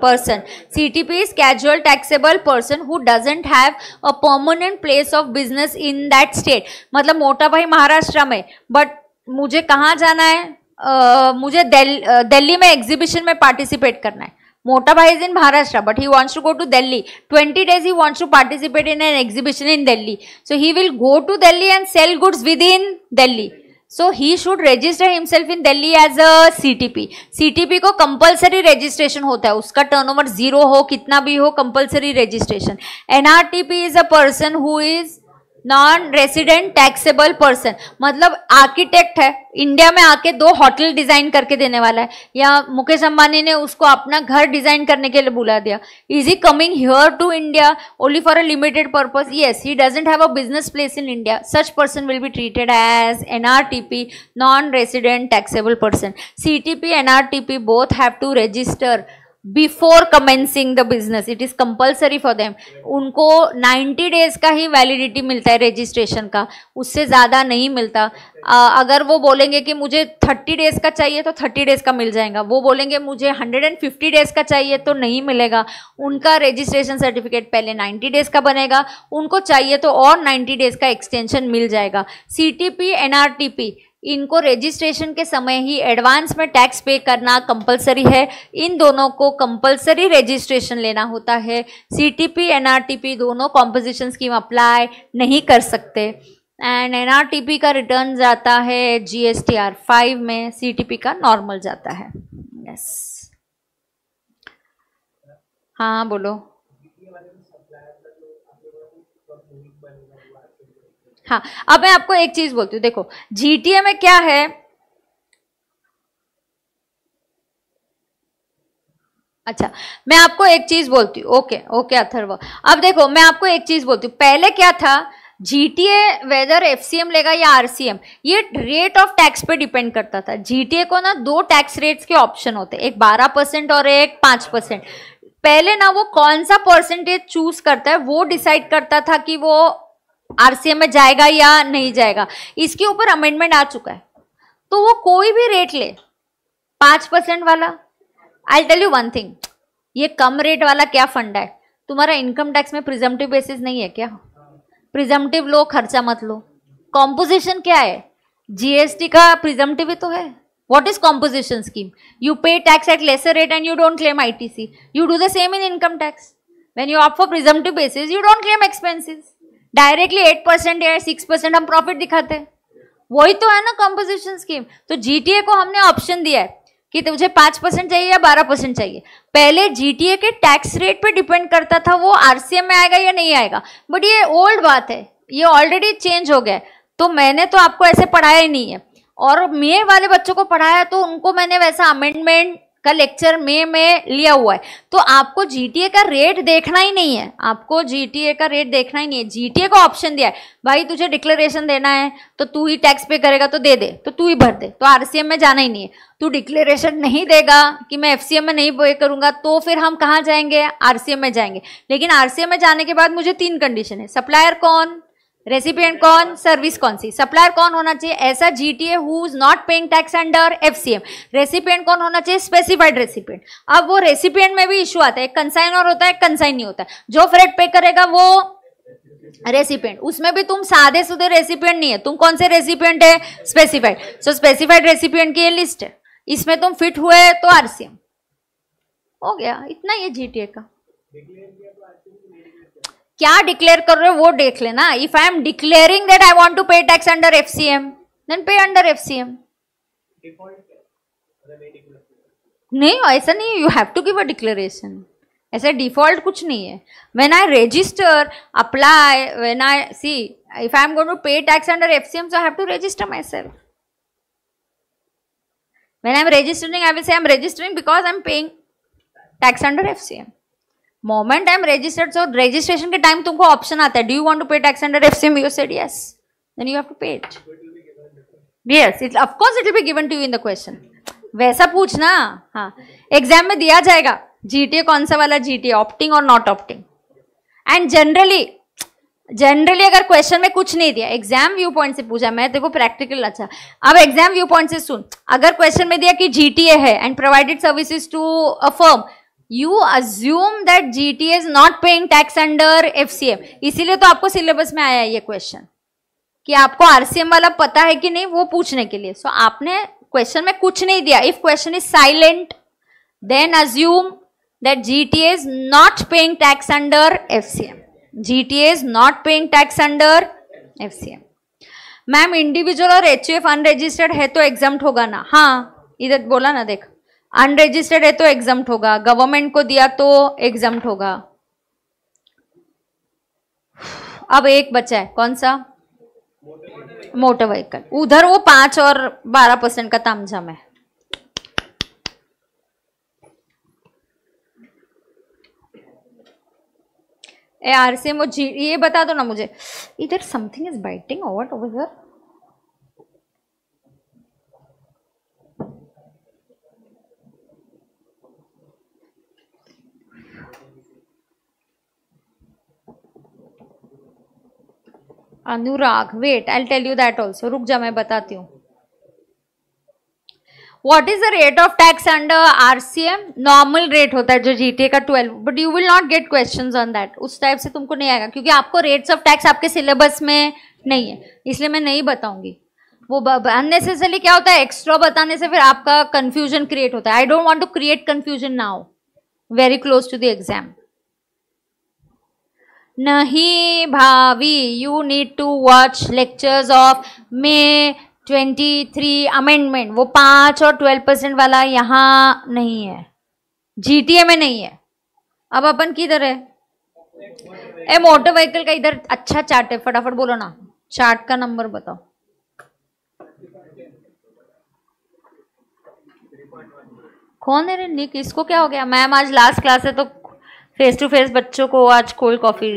person C T P is casual taxable person who doesn't have a permanent place of business in that state मतलब मोटा भाई महाराष्ट्र में बट मुझे कहाँ जाना है आ, मुझे दिल्ली में एग्जीबिशन में पार्टिसिपेट करना है मोटा भाई is in Maharashtra but he wants to go to Delhi twenty days he wants to participate in an exhibition in Delhi so he will go to Delhi and sell goods within Delhi so he should register himself in Delhi as a C T P C T P को कंपल्सरी रजिस्ट्रेशन होता है उसका टर्न ओवर जीरो हो कितना भी हो compulsory registration N R T P is a person who is non resident taxable person मतलब आर्किटेक्ट है इंडिया में आके दो होटल डिजाइन करके देने वाला है या मुकेश अंबानी ने उसको अपना घर डिजाइन करने के लिए बुला दिया is he coming here to India only for a limited purpose yes he doesn't have a business place in India such person will be treated as N R T P non resident taxable person C T P N R T P both have to register before commencing the business it is compulsory for them उनको 90 डेज का ही वैलिडिटी मिलता है रजिस्ट्रेशन का उससे ज़्यादा नहीं मिलता आ, अगर वो बोलेंगे कि मुझे 30 डेज का चाहिए तो 30 डेज का मिल जाएगा वो बोलेंगे मुझे 150 डेज का चाहिए तो नहीं मिलेगा उनका रजिस्ट्रेशन सर्टिफिकेट पहले 90 डेज का बनेगा उनको चाहिए तो और 90 डेज का एक्सटेंशन मिल जाएगा C T P N R T P इनको रजिस्ट्रेशन के समय ही एडवांस में टैक्स पे करना कंपलसरी है इन दोनों को कंपलसरी रजिस्ट्रेशन लेना होता है सीटीपी एनआरटीपी दोनों कॉम्पोजिशन स्कीम अप्लाई नहीं कर सकते एंड एनआरटीपी का रिटर्न जाता है जीएसटीआर फाइव में सीटीपी का नॉर्मल जाता है यस yes. हाँ बोलो हाँ अब मैं आपको एक चीज बोलती हूँ देखो जीटीए में क्या है अच्छा मैं आपको एक चीज बोलती हूँ ओके ओके अथर्व अब देखो मैं आपको एक चीज बोलती हूँ पहले क्या था जीटीए वेदर एफसीएम लेगा या आरसीएम ये रेट ऑफ टैक्स पे डिपेंड करता था जीटीए को ना दो टैक्स रेट्स के ऑप्शन होते एक बारह परसेंट और एक पांच परसेंट पहले ना वो कौन सा परसेंटेज चूज करता है वो डिसाइड करता था कि वो आरसीएम में जाएगा या नहीं जाएगा इसके ऊपर अमेंडमेंट आ चुका है तो वो कोई भी रेट ले पांच परसेंट वाला I tell you one thing ये कम रेट वाला क्या फंड है तुम्हारा इनकम टैक्स में प्रिजमटिव बेसिस नहीं है क्या प्रिजमटिव लो खर्चा मत लो कॉम्पोजिशन क्या है जीएसटी का प्रिजमटिव तो है what is composition scheme you pay tax at lesser rate and you don't claim I T C you do the same in income tax when you opt for presumptive basis you don't claim expenses directly eight percent या सिक्स परसेंट हम प्रॉफिट दिखाते हैं वही तो है ना कंपोजिशन स्कीम तो जीटीए को हमने ऑप्शन दिया है कि तुझे तो पांच परसेंट चाहिए या बारह परसेंट चाहिए पहले जीटीए के टैक्स रेट पे डिपेंड करता था वो आरसीएम में आएगा या नहीं आएगा बट ये ओल्ड बात है ये ऑलरेडी चेंज हो गया है तो मैंने तो आपको ऐसे पढ़ाया ही नहीं है और मेरे वाले बच्चों को पढ़ाया तो उनको मैंने वैसा अमेंडमेंट का लेक्चर में में लिया हुआ है तो आपको जीटीए का रेट देखना ही नहीं है आपको जीटीए का रेट देखना ही नहीं है जीटीए का ऑप्शन दिया है भाई तुझे डिक्लेरेशन देना है तो तू ही टैक्स पे करेगा तो दे दे तो तू ही भर दे तो आरसीएम में जाना ही नहीं है तू डिक्लेरेशन नहीं देगा कि मैं एफसीएम में नहीं पे करूंगा तो फिर हम कहाँ जाएंगे आरसीएम में जाएंगे लेकिन आरसीएम में जाने के बाद मुझे तीन कंडीशन है सप्लायर कौन रेसिपिएंट कौन सर्विस कौन सी सप्लायर कौन होना चाहिए ऐसा GTA who is not paying tax under FCM recipient कौन होना चाहिए स्पेसिफाइड रेसिपिएंट अब वो रेसिपिएंट में भी इश्यू आता है एक कंसाइनर होता है एक कंसाइन नहीं होता है जो फ्रेट पे करेगा वो रेसिपिएंट उसमें भी तुम सादे सुधे रेसिपियंट नहीं है तुम कौन से रेसिपियंट है स्पेसिफाइड सो स्पेसिफाइड रेसिपियंट की ये लिस्ट है इसमें तुम फिट हुए तो आरसीएम हो गया इतना ही है जीटीए का क्या डिक्लेयर कर रहे हो वो देख लेना if I am declaring that I want to pay tax under F C M then pay under F C M नहीं ऐसा नहीं you have to give a declaration ऐसा डिफॉल्ट कुछ नहीं है when I register apply when I see if I am going to pay tax under M so I have to register myself will say I am registering because I am paying tax under F C M moment I am registered so registration के टाइम तुमको ऑप्शन आता है do you want to pay tax under FCM you said yes then you have to pay it yes it of course it will be given to you in the question वैसा पूछना हाँ एग्जाम में दिया जाएगा जीटीए कौन सा वाला जीटीए ऑप्टिंग और not opting and generally generally अगर क्वेश्चन में कुछ नहीं दिया एग्जाम व्यू पॉइंट से पूछा मैं देखो प्रैक्टिकल अच्छा अब एग्जाम व्यू पॉइंट से सुन अगर क्वेश्चन में दिया कि जीटीए है and provided services to a firm you assume that G T is not paying tax under F C M इसीलिए तो आपको सिलेबस में आया ये क्वेश्चन कि आपको आरसीएम वाला पता है कि नहीं वो पूछने के लिए सो so, आपने क्वेश्चन में कुछ नहीं दिया if question is silent then assume that G T not paying tax under F C M G T is not paying tax under F C M ma'am individual और एच एफ अनरजिस्टर्ड है तो एग्जाम होगा ना हाँ इधर बोला ना देख अनरजिस्टर्ड है तो एग्जाम होगा गवर्नमेंट को दिया तो एग्जाम होगा अब एक बच्चा है कौन सा मोटर व्हीकल उधर वो पांच और बारह परसेंट का तामझाम है ए आर वो जी ये बता दो ना मुझे इधर समथिंग इज बाइटिंग और over here Anurag wait I tell you that also रुक जा मैं बताती हूँ what is the rate of tax under M normal rate होता है जो जी टी ए का twelve but you will not get question on that उस टाइप से तुमको नहीं आएगा क्योंकि आपको रेट्स ऑफ टैक्स आपके सिलेबस में नहीं है इसलिए मैं नहीं बताऊंगी वो अननेसेसरी क्या होता है एक्स्ट्रा बताने से फिर आपका कन्फ्यूजन क्रिएट होता है I don't want to create confusion now very close to the exam नहीं भावी you need to watch lectures of May twenty three amendment वो पांच और ट्वेल्व परसेंट वाला यहाँ नहीं है जीटीए में नहीं है अब अपन किधर है ए मोटर व्हीकल का इधर अच्छा चार्ट है फटाफट बोलो ना चार्ट का नंबर बताओ कौन है रे निक इसको क्या हो गया मैम आज लास्ट क्लास है तो फेस टू फेस बच्चों को आज कोल्ड कॉफ़ी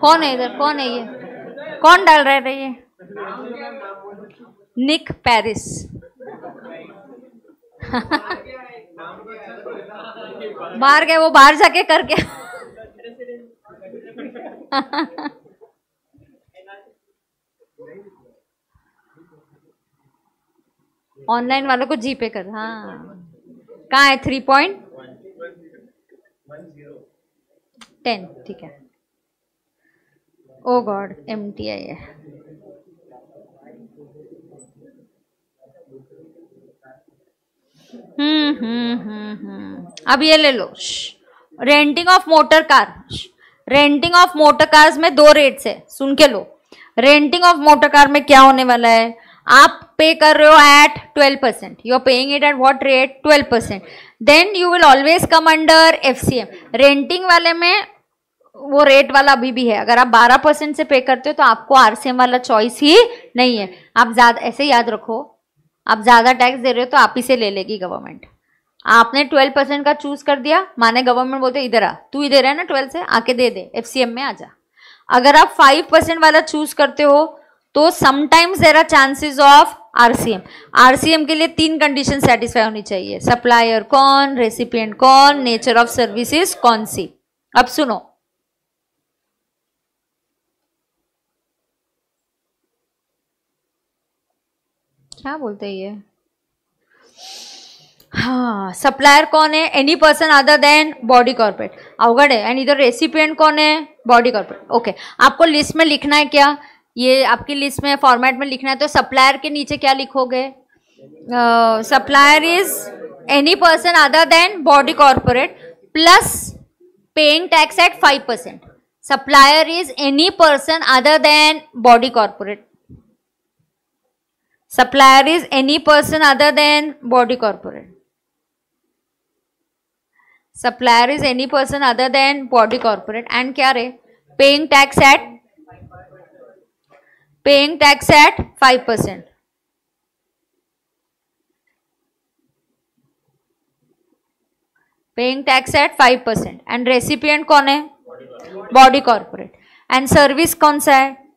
कौन है इधर कौन है ये कौन डाल रहे थे ये निक पेरिस बाहर गए वो बाहर जाके करके ऑनलाइन वालों को जीपे कर हाँ कहाँ है थ्री पॉइंट टेन ठीक है oh God M T I है हम्म, हम्म, हम्म, हम्म अब ये ले लो renting of motor car renting of motor cars में दो रेट्स है सुन के लो रेंटिंग ऑफ मोटर कार में क्या होने वाला है आप पे कर रहे हो at twelve percent you are paying it at what rate twelve percent then you will always come under F renting वाले में वो रेट वाला अभी भी है अगर आप 12 परसेंट से पे करते हो तो आपको आरसीएम वाला चॉइस ही नहीं है आप ज़्यादा ऐसे याद रखो आप ज़्यादा टैक्स दे रहे हो तो आप ही से ले लेगी गवर्नमेंट आपने 12 परसेंट का चूज़ कर दिया माने गवर्नमेंट बोलते इधर आ तू इधर है ना ट्वेल्व से आके दे दे एफ में आ जा अगर आप फाइव परसेंट वाला चूज़ करते हो तो sometimes there are chances of RCM RCM के लिए तीन कंडीशन सेटिस्फाई होनी चाहिए सप्लायर कौन रेसिपियंट कौन नेचर ऑफ सर्विसेज कौन सी अब सुनो क्या बोलते हैं ये हाँ सप्लायर कौन है any person other than body corporate अवगढ़ है एंड इधर रेसिपिएंट कौन है बॉडी कॉर्पोरेट ओके आपको लिस्ट में लिखना है क्या ये आपकी लिस्ट में फॉर्मेट में लिखना है तो सप्लायर के नीचे क्या लिखोगे supplier is any person other than body corporate plus paying tax at five percent supplier is any person other than body corporate supplier is any person other than body corporate supplier is any person other than body corporate and क्या रे paying tax at paying tax at 5%. paying tax at 5% and recipient कौन है बॉडी कॉर्पोरेट एंड सर्विस कौन सा है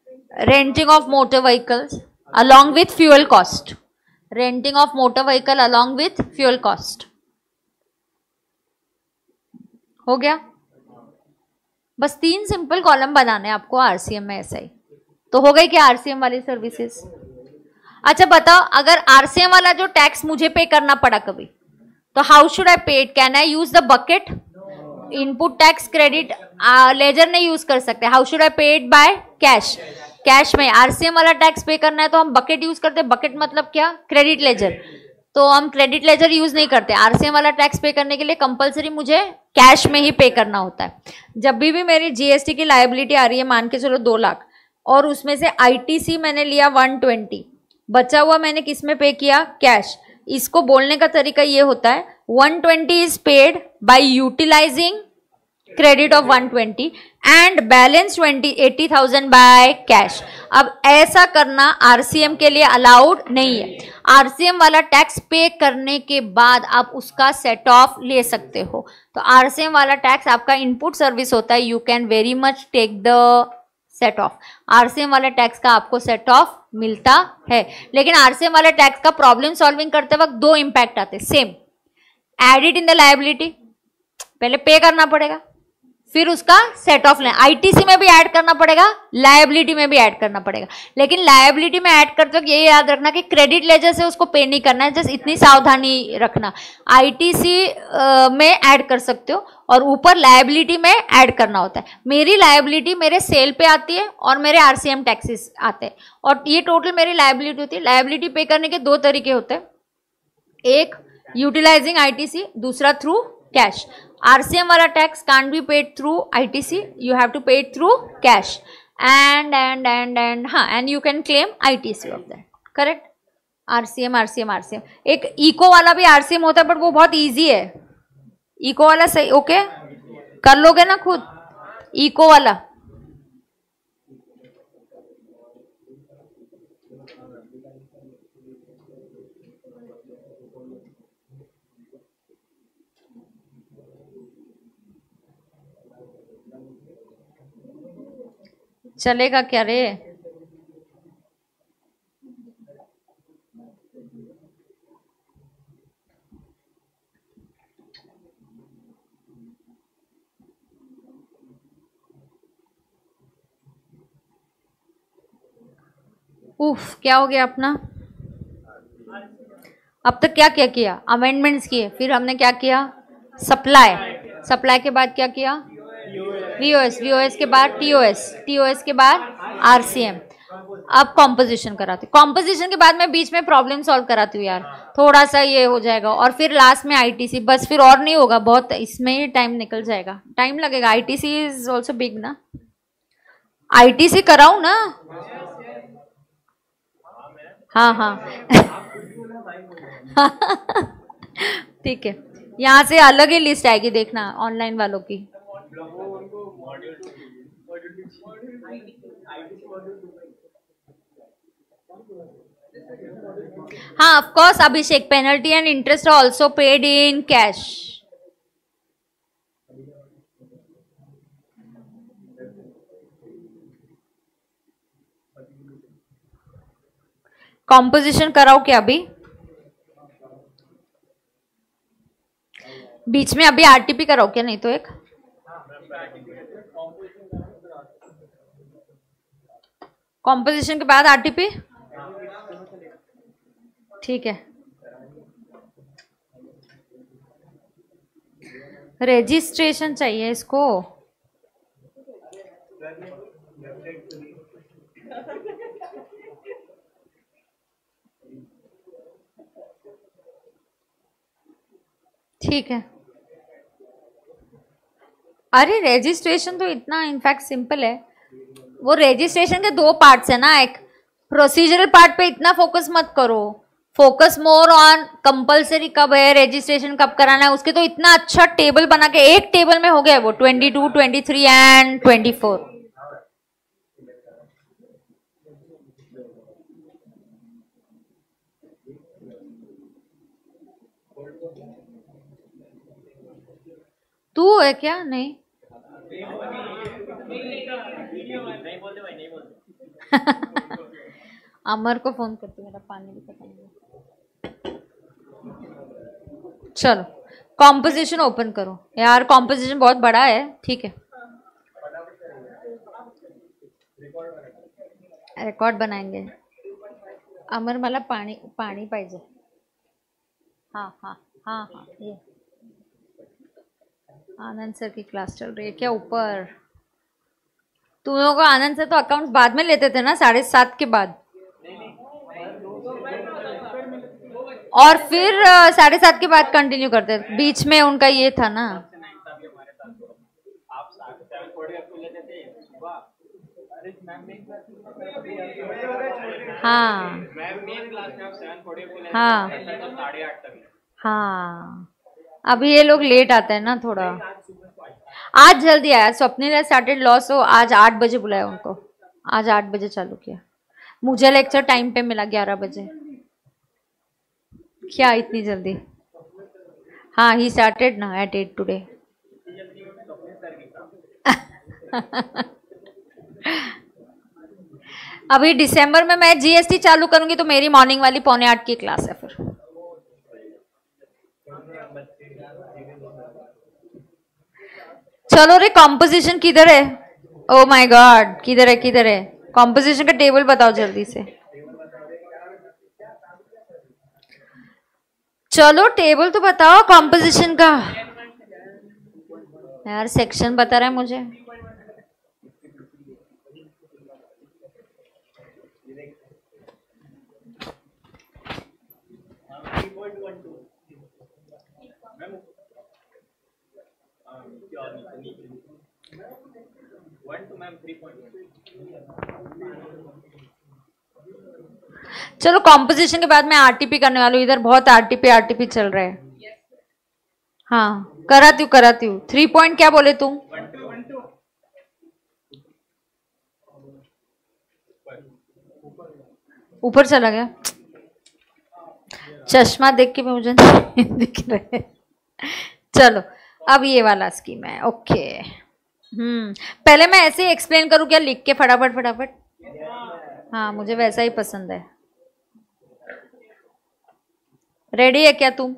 renting of motor vehicles along with fuel cost renting of motor vehicle along with fuel cost हो गया बस तीन सिंपल कॉलम बनाने आपको आरसीएम में ऐसा ही तो हो गई क्या आरसीएम वाली सर्विसेज अच्छा बताओ अगर आरसीएम वाला जो टैक्स मुझे पे करना पड़ा कभी तो how should I pay it can I use the bucket input tax credit ledger नहीं यूज कर सकते how should I pay it by cash cash में आरसीएम वाला टैक्स पे करना है तो हम बकेट यूज करते बकेट मतलब क्या क्रेडिट लेजर तो हम क्रेडिट लेजर यूज नहीं करते आरसीएम वाला टैक्स पे करने के लिए कंपलसरी मुझे कैश में ही पे करना होता है जब भी भी मेरी जीएसटी की लाइबिलिटी आ रही है मान के चलो दो लाख और उसमें से आईटीसी मैंने लिया 120 बचा हुआ मैंने किस में पे किया कैश इसको बोलने का तरीका ये होता है 120 is paid by utilising credit of 120 and balance twenty eighty thousand by cash अब ऐसा करना आरसीएम के लिए अलाउड नहीं है आरसीएम वाला टैक्स पे करने के बाद आप उसका सेट ऑफ ले सकते हो तो आरसीएम वाला टैक्स आपका इनपुट सर्विस होता है you can very much take the set off RCM वाले टैक्स का आपको सेट ऑफ मिलता है लेकिन आरसीएम वाले टैक्स का प्रॉब्लम सॉल्विंग करते वक्त दो इंपैक्ट आते same edit in the liability पहले पे करना पड़ेगा फिर उसका सेट ऑफ लें आईटीसी में भी ऐड करना पड़ेगा लायबिलिटी में भी ऐड करना पड़ेगा लेकिन लायबिलिटी में ऐड करते वक्त ये याद रखना कि क्रेडिट लेजर से उसको पे नहीं करना है जस्ट इतनी सावधानी रखना आईटीसी में ऐड कर सकते हो और ऊपर लायबिलिटी में ऐड करना होता है मेरी लायबिलिटी मेरे सेल पे आती है और मेरे आर सी आते हैं और ये टोटल मेरी लाइबिलिटी होती है लाइबिलिटी पे करने के दो तरीके होते हैं एक यूटिलाइजिंग आई दूसरा थ्रू कैश आरसीएम वाला tax can't be paid through ITC you have to paid through cash and and and and हाँ and you can claim ITC of that correct RCM RCM RCM एक इको वाला भी आरसीएम होता है बट वो बहुत इजी है इको वाला सही ओके okay? कर लोगे ना खुद इको वाला चलेगा क्या रे उफ क्या हो गया अपना अब तक क्या क्या किया अमेंडमेंट्स किए फिर हमने क्या किया सप्लाई सप्लाई के बाद क्या किया वीओएस वीओएस के बाद टीओएस टीओएस के बाद आरसीएम अब कॉम्पोजिशन कराती हूँ कॉम्पोजिशन के बाद मैं बीच में प्रॉब्लम सॉल्व कराती हूँ यार थोड़ा सा ये हो जाएगा और फिर लास्ट में आईटीसी बस फिर और नहीं होगा बहुत इसमें ही टाइम निकल जाएगा टाइम लगेगा आईटीसी इज ऑल्सो बिग ना आईटीसी कराऊ ना हाँ हाँ ठीक है यहाँ से अलग ही लिस्ट आएगी देखना ऑनलाइन वालों की मॉड्यूल मॉड्यूल आईटी मॉड्यूल हाँ of course Abhishek penalty and interest are also paid in cash composition कराओ क्या अभी बीच में अभी आरटीपी कराओ क्या नहीं तो एक हाँ, कॉम्पोजिशन के बाद आरटीपी ठीक है रजिस्ट्रेशन चाहिए इसको ठीक है अरे रजिस्ट्रेशन तो इतना इनफैक्ट सिंपल है वो रजिस्ट्रेशन के दो पार्ट्स है ना एक प्रोसीजरल पार्ट पे इतना फोकस मत करो फोकस मोर ऑन कंपलसरी कब है रजिस्ट्रेशन कब कराना है उसके तो इतना अच्छा टेबल बना के एक टेबल में हो गया वो twenty two twenty three and twenty four तू है क्या नहीं अमर को फोन करती मेरा पानी भी खत्म चलो कॉम्पोजिशन ओपन करो यार कॉम्पोजिशन बहुत बड़ा है ठीक है रिकॉर्ड बनाएंगे अमर माला पानी पानी पाहिजे हाँ हाँ हाँ हाँ ये आनंद सर की क्लास चल रही है क्या ऊपर तुम लोगों को आनंद सर तो अकाउंट बाद में लेते थे ना साढ़े सात के बाद और फिर साढ़े सात के बाद कंटिन्यू करते बीच में उनका ये था ना हाँ हाँ हाँ अभी ये लोग लेट आते हैं ना थोड़ा आज जल्दी आया स्वप्निल स्टार्टेड लॉस हो आज आठ बजे बुलाया उनको आज आठ बजे चालू किया मुझे लेक्चर टाइम पे मिला ग्यारह बजे क्या इतनी जल्दी हाँ ही स्टार्टेड ना एट एट टूडे अभी दिसंबर में मैं जीएसटी चालू करूंगी तो मेरी मॉर्निंग वाली पौने आठ की क्लास है फिर चलो रे कॉम्पोजिशन किधर है ओ माई गॉड किधर है किधर है कॉम्पोजिशन का टेबल बताओ जल्दी से चलो टेबल तो बताओ कॉम्पोजिशन का यार सेक्शन बता रहा है मुझे चलो कॉम्पोजिशन के बाद मैं आरटीपी करने वाली हूँ इधर बहुत आरटीपी आरटीपी चल रहे हैं हाँ कराती हूँ कराती हूँ थ्री पॉइंट क्या बोले तुम ऊपर चला गया चश्मा देख के भी मुझे दिख रहे चलो अब ये वाला स्कीम है ओके हम्म पहले मैं ऐसे ही एक्सप्लेन करूँ क्या लिख के फटाफट फटाफट हाँ मुझे वैसा ही पसंद है रेडी है क्या तुम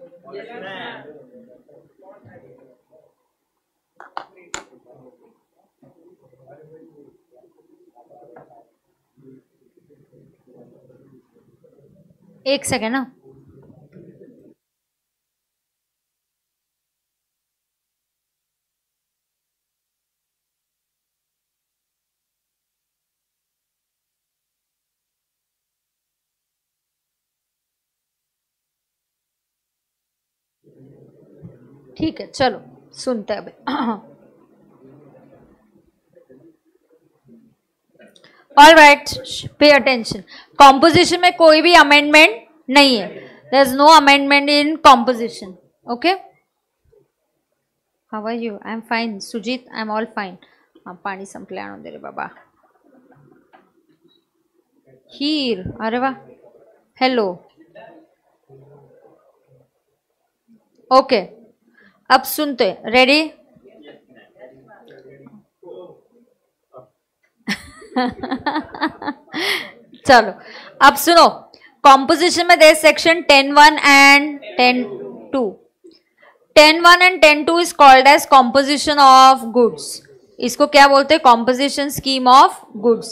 एक सेकेंड ना ठीक है चलो सुनते हैं अभी all right pay attention composition में कोई भी अमेंडमेंट नहीं है there is no amendment in composition okay how are you I am fine Sujeet I am all fine हाँ पानी संपले आणून दे रे बाबा हीर अरे वाह हेलो ओके okay. अब सुनते रेडी चलो अब सुनो कॉम्पोजिशन में the section ten one and ten two ten one and ten two is called as composition of goods इसको क्या बोलते हैं composition scheme of goods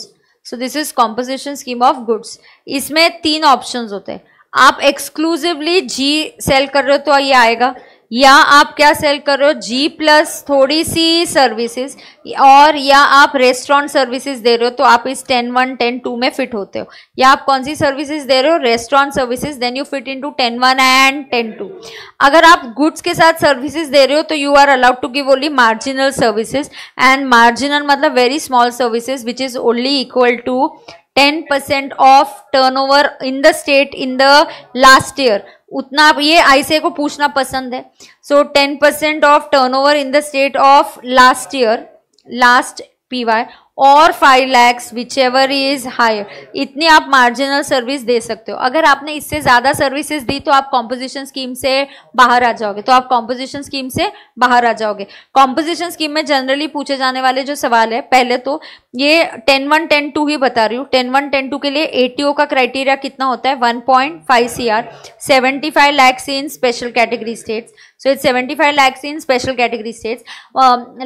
so this is composition scheme of goods इसमें तीन ऑप्शंस होते हैं आप एक्सक्लूसिवली जी सेल कर रहे हो तो ये आएगा या आप क्या सेल कर रहे हो जी प्लस थोड़ी सी सर्विसेज और या आप रेस्टोरेंट सर्विसेज दे रहे हो तो आप इस टेन वन टेन टू में फिट होते हो या आप कौन सी सर्विसेज दे रहे हो restaurant services then you fit into ten one and ten two अगर आप गुड्स के साथ सर्विसेज दे रहे हो तो you are allowed to give only marginal services and marginal मतलब very small services which is only equal to 10% turnover in the state in the last year उतना ये आईसीए को पूछना पसंद है so ten percent of turnover in the state of last year last P Y और five lakhs whichever is higher इतनी आप मार्जिनल सर्विस दे सकते हो अगर आपने इससे ज़्यादा सर्विसेज दी तो आप कॉम्पोजिशन स्कीम से बाहर आ जाओगे तो आप कॉम्पोजिशन स्कीम से बाहर आ जाओगे कॉम्पोजिशन स्कीम में जनरली पूछे जाने वाले जो सवाल है पहले तो ये टेन वन टेन टू ही बता रही हूँ टेन वन टेन टू के लिए ए का क्राइटेरिया कितना होता है one point five C R seventy five lakhs in special category states so it's seventy five lakhs in special category states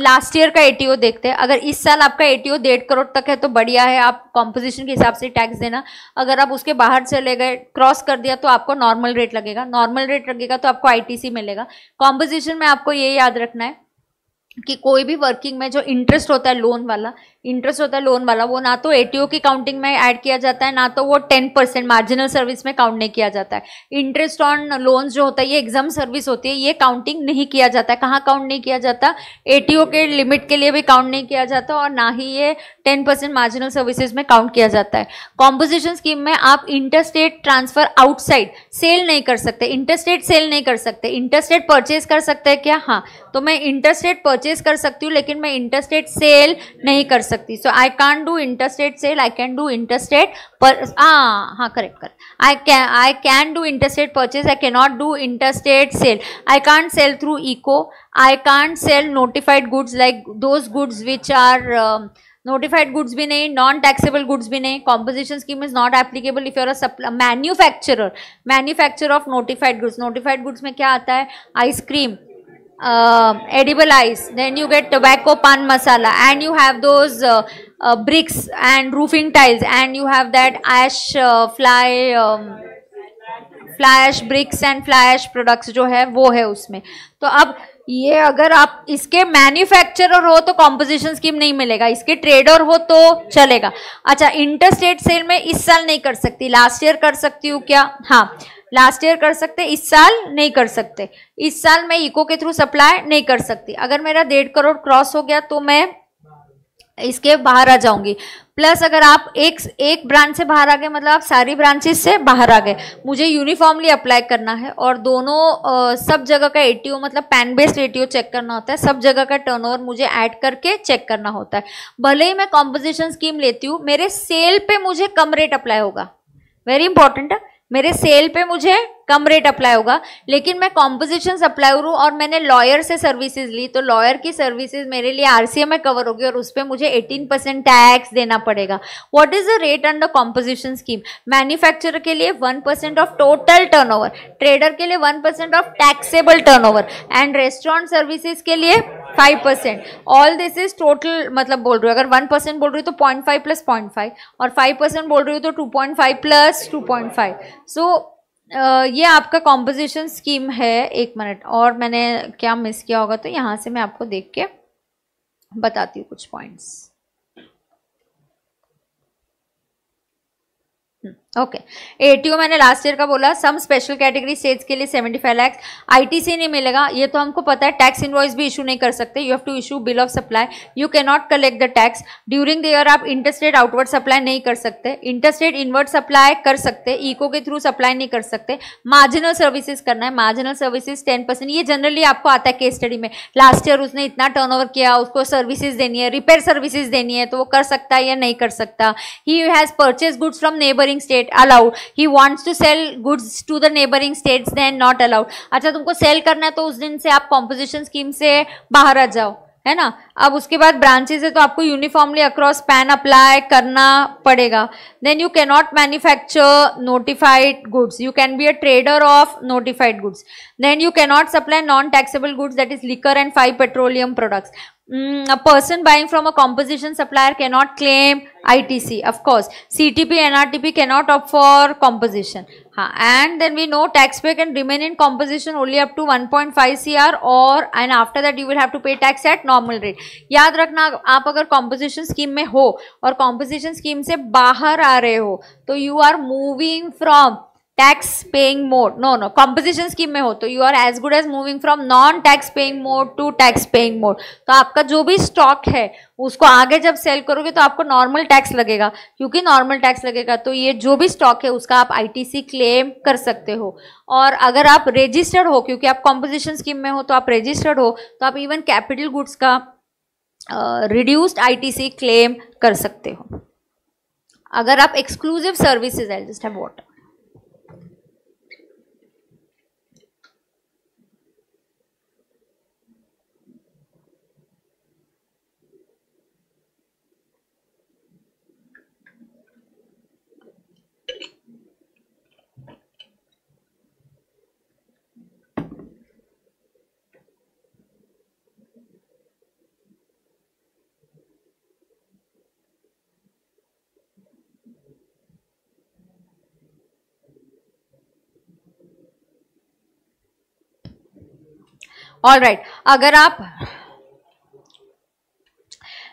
last year का ओ देखते हैं अगर इस साल आपका ओ डेढ़ करोड़ तक है तो बढ़िया है आप कॉम्पोजिशन के हिसाब से टैक्स देना अगर आप उसके बाहर चले गए क्रॉस कर दिया तो आपको नॉर्मल रेट लगेगा नॉर्मल रेट लगेगा तो आपको सी मिलेगा कॉम्पोजिशन में आपको ये याद रखना है कि कोई भी वर्किंग में जो इंटरेस्ट होता है लोन वाला इंटरेस्ट होता है लोन वाला वो ना तो एटीओ की काउंटिंग में ऐड किया जाता है ना तो वो टेन परसेंट मार्जिनल सर्विस में काउंट नहीं किया जाता है इंटरेस्ट ऑन लोन्स जो होता है ये एग्जाम सर्विस होती है ये काउंटिंग नहीं किया जाता है कहाँ काउंट नहीं किया जाता ए के लिमिट के लिए भी काउंट नहीं किया जाता और ना ही ये टेन परसेंट मार्जिनल सर्विसेज में काउंट किया जाता है कॉम्पोजिशन स्कीम में आप इंटरस्टेट ट्रांसफर आउटसाइड सेल नहीं कर सकते इंटरस्टेट सेल नहीं कर सकते इंटरस्टेट परचेज कर सकते हैं क्या हाँ तो मैं इंटरस्टेट परचेज परचेज कर सकती हूँ लेकिन मैं इंटरस्टेट सेल नहीं कर सकती so I can do interstate sale I can do interstate पर हाँ हाँ करेक्ट करेक्ट आई कै I can do interstate purchase I cannot do interstate sale I can sale through eco I can sale notified goods like those goods which are notified goods भी नहीं नॉन टैक्सेबल गुड्स भी नहीं composition scheme is not applicable if you're a manufacturer manufacture of notified goods notified goods में क्या आता है ice cream uh, edible ice then you get tobacco pan masala and you have those uh, uh, bricks and roofing tiles and you have that ash uh, fly um, flash bricks and flash products जो है वो है उसमें तो अब ये अगर आप इसके मैन्युफैक्चरर हो तो कॉम्पोजिशन स्कीम नहीं मिलेगा इसके ट्रेडर हो तो चलेगा अच्छा इंटरस्टेट सेल में इस साल नहीं कर सकती लास्ट ईयर कर सकती हूँ क्या हाँ लास्ट ईयर कर सकते इस साल नहीं कर सकते इस साल मैं इको के थ्रू सप्लाई नहीं कर सकती अगर मेरा डेढ़ करोड़ क्रॉस हो गया तो मैं इसके बाहर आ जाऊंगी प्लस अगर आप एक एक ब्रांच से बाहर आ गए मतलब आप सारी ब्रांचेस से बाहर आ गए मुझे यूनिफॉर्मली अप्लाई करना है और दोनों आ, सब जगह का एटीओ मतलब पैन बेस्ड एटीओ चेक करना होता है सब जगह का टर्नओवर मुझे ऐड करके चेक करना होता है भले ही मैं कॉम्पोजिशन स्कीम लेती हूँ मेरे सेल पे मुझे कम रेट अप्लाई होगा वेरी इंपॉर्टेंट है मेरे सेल पे मुझे कम रेट अप्लाई होगा लेकिन मैं कॉम्पोजिशन अप्लाई करूँ और मैंने लॉयर से सर्विसेज ली तो लॉयर की सर्विसेज मेरे लिए आरसीएम में कवर होगी और उस पर मुझे 18 परसेंट टैक्स देना पड़ेगा what is the rate under composition scheme manufacturer के लिए 1 percent of total turn trader के लिए one percent of taxable turn and restaurant services के लिए five percent all this is total मतलब बोल रही हूँ अगर वन परसेंट बोल रही हूँ तो point five plus point five और फाइव परसेंट बोल रही हूँ तो two point five plus two point five so ये आपका कॉम्पोजिशन स्कीम है एक मिनट और मैंने क्या मिस किया होगा तो यहाँ से मैं आपको देख के बताती हूँ कुछ पॉइंट्स ओके एटीओ मैंने लास्ट ईयर का बोला सम स्पेशल कैटेगरी स्टेट्स के लिए सेवेंटी फाइव लैक्स आईटीसी नहीं मिलेगा ये तो हमको पता है टैक्स इनवॉइस भी इशू नहीं कर सकते you have to issue bill of supply you can not collect the tax during the year आप इंटरस्टेट आउटवर्ड सप्लाई नहीं कर सकते इंटरस्टेट इनवर्ड सप्लाई कर सकते इको के थ्रू सप्लाई नहीं कर सकते मार्जिनल सर्विसेज करना है मार्जिनल सर्विसेज टेन परसेंट ये जनरली आपको आता है केस स्टडी में लास्ट ईयर उसने इतना टर्न किया उसको सर्विसेज देनी है रिपेयर सर्विसेज देनी है तो वो कर सकता है या नहीं कर सकता he has purchase goods from neighbouring state state allowed he wants to sell goods to the neighbouring states then not allowed अच्छा तुमको सेल करना है तो उस दिन से आप कॉम्पोजिशन स्कीम से बाहर आ जाओ है ना अब उसके बाद ब्रांचेज है तो आपको यूनिफॉर्मली अक्रॉस पैन अप्लाई करना पड़ेगा then you can not manufacture notified goods you can be a trader of notified goods then you can not supply non taxable goods that is liquor and five petroleum products Mm, a person buying from a composition supplier cannot claim ITC. Of course, CTP nrtp cannot opt for composition. ha Huh. And then we know taxpayer can remain in composition only up to 1.5 CR or and after that you will have to pay tax at normal rate. yaad rakhna aap agar composition scheme mein ho aur composition scheme se bahar aa rahe ho to you are moving from tax paying mode no no composition scheme में हो तो you are as good as moving from non tax paying mode to tax paying mode तो आपका जो भी स्टॉक है उसको आगे जब सेल करोगे तो आपको नॉर्मल टैक्स लगेगा क्योंकि नॉर्मल टैक्स लगेगा तो ये जो भी स्टॉक है उसका आप आईटीसी क्लेम कर सकते हो और अगर आप रजिस्टर्ड हो क्योंकि आप कॉम्पोजिशन स्कीम में हो तो आप रजिस्टर्ड हो तो आप इवन कैपिटल गुड्स का रिड्यूस्ड सी क्लेम कर सकते हो अगर आप एक्सक्लूसिव सर्विसेज है जस्ट है वॉटर ऑल राइट अगर आप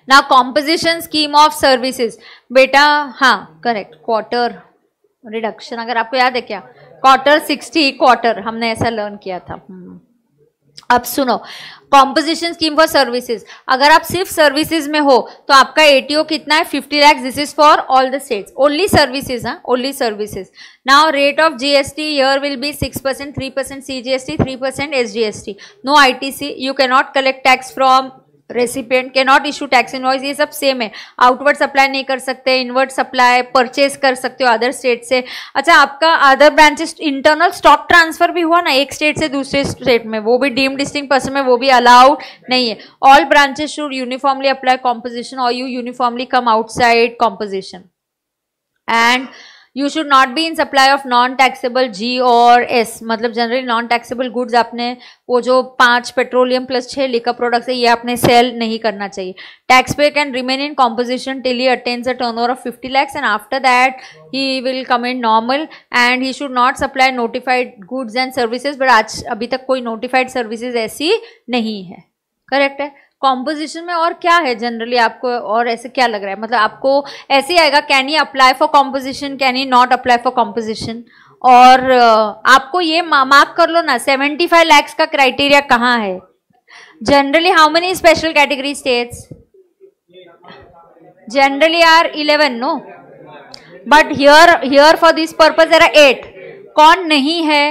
ना कॉम्पोजिशन स्कीम ऑफ सर्विसेज बेटा हाँ करेक्ट क्वार्टर रिडक्शन अगर आपको याद है क्या क्वार्टर सिक्सटी क्वार्टर हमने ऐसा लर्न किया था अब सुनो कॉम्पोजिशन स्कीम फॉर सर्विसेज अगर आप सिर्फ सर्विसेज में हो तो आपका एटीओ कितना है fifty lakhs this is for all the states only services हाँ only services now rate of GST here will be six percent three percent C G S T three percent S G S T no I T C you cannot collect tax from recipient के नॉट इशू टैक्स इन ये सब सेम है आउटवर्ड सप्लाई नहीं कर सकते इनवर्ड सप्लाई परचेज कर सकते हो अदर स्टेट से अच्छा आपका other branches internal stock transfer भी हुआ ना एक स्टेट से दूसरे स्टेट में वो भी डीम डिस्टिंग पर्सन में वो भी अलाउड नहीं है all branches should uniformly apply composition और you uniformly come outside composition and you should not be in supply of non taxable G और एस मतलब जनरली नॉन टैक्सेबल गुड्स आपने वो जो पांच पेट्रोलियम प्लस छः लिकअप प्रोडक्ट्स है ये आपने सेल नहीं करना चाहिए tax pay can remain in composition till he attains a turn over of fifty lakhs and after that he will come in normal and he should not supply notified goods and services but आज अभी तक कोई नोटिफाइड सर्विसेज ऐसी नहीं है करेक्ट है कॉम्पोजिशन में और क्या है जनरली आपको और ऐसे क्या लग रहा है मतलब आपको ऐसे ही आएगा can he apply for composition can he not apply for composition और आपको ये मार्क कर लो ना सेवेंटी फाइव लैक्स का क्राइटेरिया कहाँ है generally how many special category states generally are eleven no but here here for this purpose there eight कौन नहीं है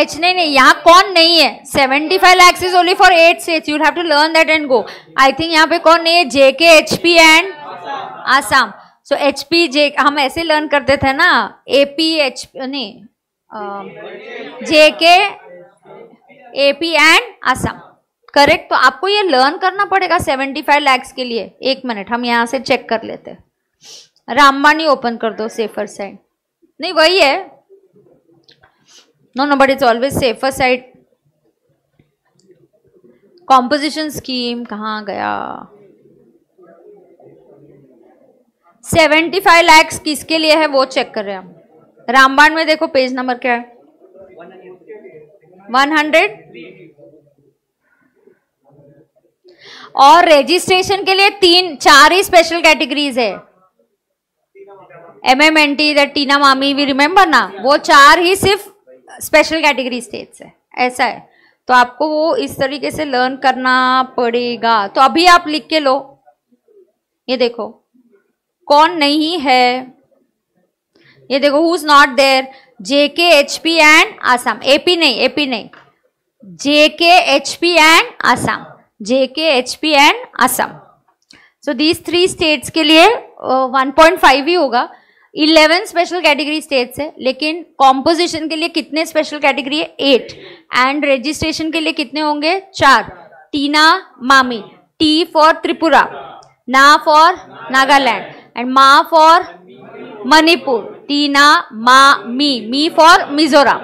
एच नहीं नहीं यहाँ कौन नहीं है seventy five lakhs is only for eight states you have to learn that and go I think यहाँ पे कौन नहीं है J K H P and Assam so H P J हम ऐसे लर्न करते थे ना ए पी एच नहीं J K A P and Assam correct तो आपको ये लर्न करना पड़ेगा सेवेंटी फाइव लैक्स के लिए एक मिनट हम यहाँ से चेक कर लेते रामबाणी ओपन कर दो सेफर साइड नहीं वही है No, no, but it's always safer side. Composition scheme कहाँ गया? 75 lakhs किसके लिए है वो चेक कर रहे हैं हम रामबाण में देखो पेज नंबर क्या है 100 और रजिस्ट्रेशन के लिए तीन चार ही स्पेशल कैटेगरीज है एम एम एन टी टीना मामी वी रिमेम्बर ना वो चार ही सिर्फ स्पेशल कैटेगरी स्टेट्स है ऐसा है तो आपको वो इस तरीके से लर्न करना पड़ेगा तो अभी आप लिख के लो ये देखो कौन नहीं है ये देखो who is not there J K H P and Assam A P नहीं एपी नहीं J K H P and Assam J K H P and Assam so these three states के लिए वन पॉइंट फाइव ही होगा इलेवन स्पेशल कैटेगरी स्टेट्स है लेकिन कॉम्पोजिशन के लिए कितने स्पेशल कैटेगरी है एट एंड रजिस्ट्रेशन के लिए कितने होंगे चार टीना मामी टी फॉर त्रिपुरा ना फॉर नागालैंड एंड मा फॉर मणिपुर टीना मा मी मी फॉर मिजोरम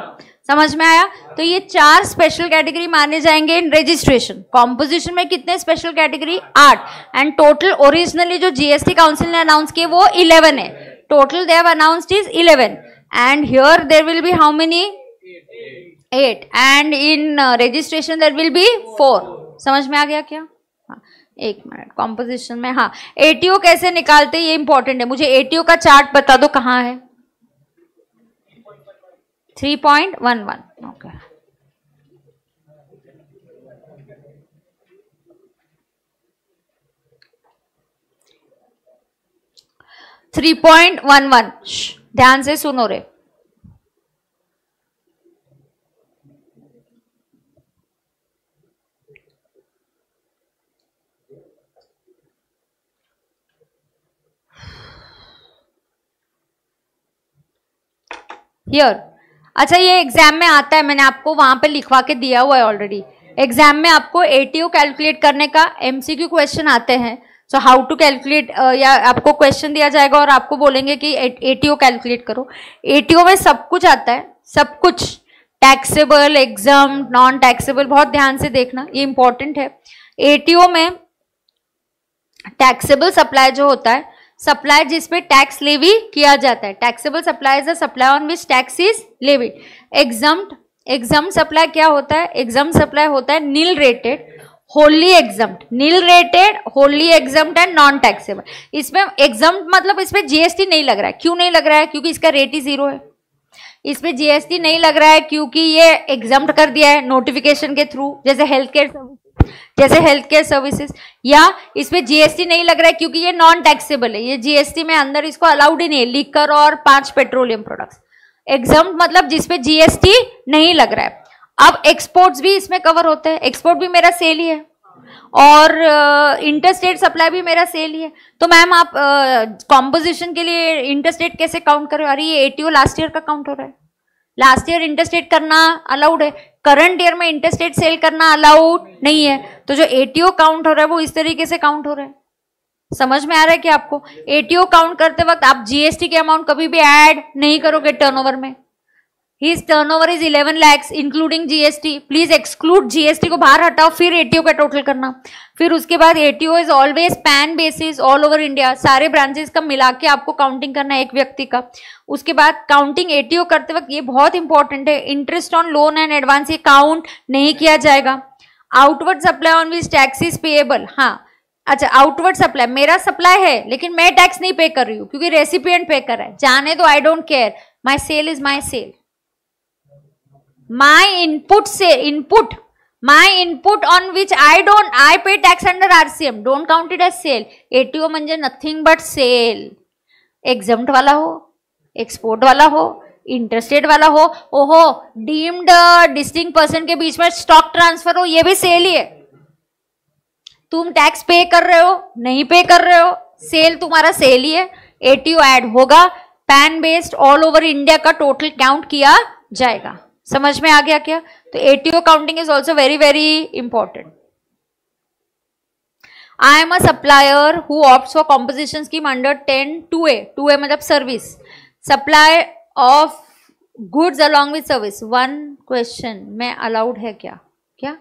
समझ में आया तो ये चार स्पेशल कैटेगरी माने जाएंगे इन रजिस्ट्रेशन कॉम्पोजिशन में कितने स्पेशल कैटेगरी आठ एंड टोटल ओरिजिनली जो जीएसटी काउंसिल ने अनाउंस किए वो इलेवन है Total they have announced is 11. And here there will be how many? 8. And in uh, registration there will be 4. samajh mein aa gaya kya हाँ एक मिनट कॉम्पोजिशन में हाँ एटीओ कैसे निकालते ये इंपॉर्टेंट है मुझे एटीओ का चार्ट बता दो कहाँ है 3.11 ओके okay. 3.11 ध्यान से सुनो रे हियर अच्छा ये एग्जाम में आता है मैंने आपको वहां पे लिखवा के दिया हुआ है ऑलरेडी एग्जाम में आपको एटीयू कैलकुलेट करने का एमसीक्यू क्वेश्चन आते हैं सो हाउ टू कैलकुलेट या आपको क्वेश्चन दिया जाएगा और आपको बोलेंगे कि एटीओ कैलकुलेट करो एटीओ में सब कुछ आता है सब कुछ टैक्सेबल एग्जाम नॉन टैक्सेबल बहुत ध्यान से देखना ये इंपॉर्टेंट है एटीओ में टैक्सेबल सप्लाई जो होता है सप्लाई जिसपे टैक्स लेवी किया जाता है taxable supply is a supply on which tax is levy exempt exempt supply क्या होता है एग्जाम सप्लाई होता है nil rated wholly exempt nil rated wholly exempt and non taxable इसमें एग्जाम मतलब इसमें जीएसटी नहीं लग रहा है क्यों नहीं लग रहा है क्योंकि इसका रेट ही जीरो है इसमें जीएसटी नहीं लग रहा है क्योंकि ये एग्जाम कर दिया है नोटिफिकेशन के थ्रू जैसे हेल्थ केयर जैसे हेल्थ केयर सर्विसेज या इसमें जीएसटी नहीं लग रहा है क्योंकि ये नॉन टैक्सेबल है ये जीएसटी में अंदर इसको अलाउड ही नहीं है लिकर और पांच पेट्रोलियम प्रोडक्ट्स एग्जाम मतलब जिसपे जीएसटी नहीं लग रहा है अब एक्सपोर्ट्स भी इसमें कवर होते हैं एक्सपोर्ट भी मेरा सेल ही है और इंटरस्टेट uh, सप्लाई भी मेरा सेल ही है तो मैम आप कॉम्पोजिशन uh, के लिए इंटरस्टेट कैसे काउंट करो अरे ये एटीओ लास्ट ईयर का काउंट हो रहा है लास्ट ईयर इंटरस्टेट करना अलाउड है करंट ईयर में इंटरस्टेट सेल करना अलाउड नहीं है तो जो एटीओ काउंट हो रहा है वो इस तरीके से काउंट हो रहा है समझ में आ रहा है कि आपको एटीओ काउंट करते वक्त आप जीएसटी के अमाउंट कभी भी ऐड नहीं करोगे टर्नओवर में turn over is 11 lakhs including GST please exclude GST को बाहर हटाओ फिर एटीओ का टोटल करना फिर उसके बाद ATO is always PAN basis all over India सारे ब्रांचेस का मिला के आपको काउंटिंग करना है एक व्यक्ति का उसके बाद काउंटिंग एटीओ करते वक्त ये बहुत इंपॉर्टेंट है interest on loan and advance ये काउंट नहीं किया जाएगा outward supply on which tax is payable हाँ अच्छा आउटवर्ड सप्लाई मेरा सप्लाई है लेकिन मैं टैक्स नहीं पे कर रही हूँ क्योंकि रेसिपियंट पे कर रहा है जाने दो I don't care my sale is my sale my input say input my input on which I don't I pay tax under RCM don't count it as sale ATO म्हणजे nothing but sale exempt वाला हो export वाला हो इंटरेस्टेड वाला हो ओहो डीम्ड डिस्टिंग पर्सन के बीच में स्टॉक ट्रांसफर हो ये भी सेल ही है तुम टैक्स पे कर रहे हो नहीं पे कर रहे हो सेल तुम्हारा सेल ही है एटीओ ऐड होगा PAN based all over India का टोटल काउंट किया जाएगा समझ में आ गया क्या तो ATO counting is also very very important I am a supplier who opt for composition scheme under ten two A two A मतलब service supply of goods along with service one question में अलाउड है क्या क्या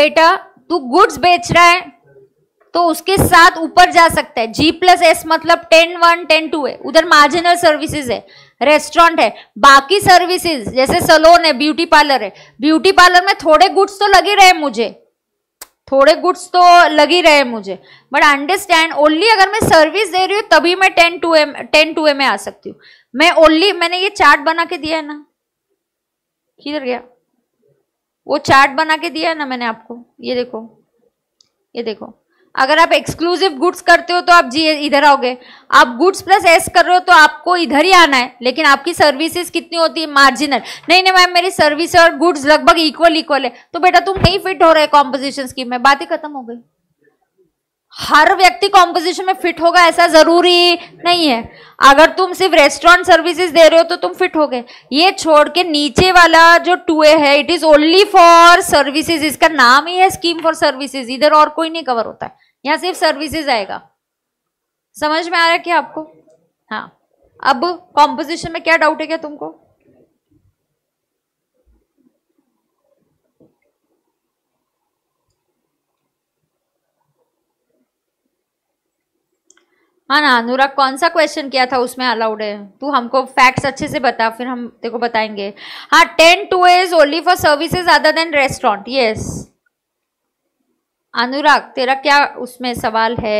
बेटा तू गुड्स बेच रहा है तो उसके साथ ऊपर जा सकता है जी प्लस एस मतलब टेन वन टेन टू है उधर मार्जिनल सर्विसेज है रेस्टोरेंट है बाकी सर्विसेज जैसे सलोन है ब्यूटी पार्लर है ब्यूटी पार्लर में थोड़े गुड्स तो लग ही रहे मुझे थोड़े गुड्स तो लग ही रहे मुझे बट अंडरस्टैंड ओनली अगर मैं सर्विस दे रही हूँ तभी मैं ten two M ten two A में आ सकती हूँ मैं ओनली मैंने ये चार्ट बना के दिया है ना किधर गया वो चार्ट बना के दिया है ना मैंने आपको ये देखो ये देखो अगर आप एक्सक्लूसिव गुड्स करते हो तो आप जी इधर आओगे आप गुड्स प्लस एस कर रहे हो तो आपको इधर ही आना है लेकिन आपकी सर्विसेज कितनी होती है मार्जिनल नहीं नहीं मैम मेरी सर्विस और गुड्स लगभग इक्वल इक्वल है तो बेटा तुम नहीं फिट हो रहे कॉम्पोजिशन स्कीम में बातें खत्म हो गई हर व्यक्ति कॉम्पोजिशन में फिट होगा ऐसा जरूरी नहीं है अगर तुम सिर्फ रेस्टोरेंट सर्विसेज दे रहे हो तो तुम फिट हो गए ये छोड़ के नीचे वाला जो टू ए है it is only for services इसका नाम ही है स्कीम फॉर सर्विसेज इधर और कोई नहीं कवर होता है यहाँ सिर्फ सर्विसेज आएगा समझ में आ रहा है क्या आपको हाँ अब कॉम्पोजिशन में क्या डाउट है क्या तुमको हाँ ना अनुराग कौन सा क्वेश्चन किया था उसमें अलाउड है तू हमको फैक्ट्स अच्छे से बता फिर हम तेको बताएंगे हाँ ten two as only for services other than restaurant yes Anurag तेरा क्या उसमें सवाल है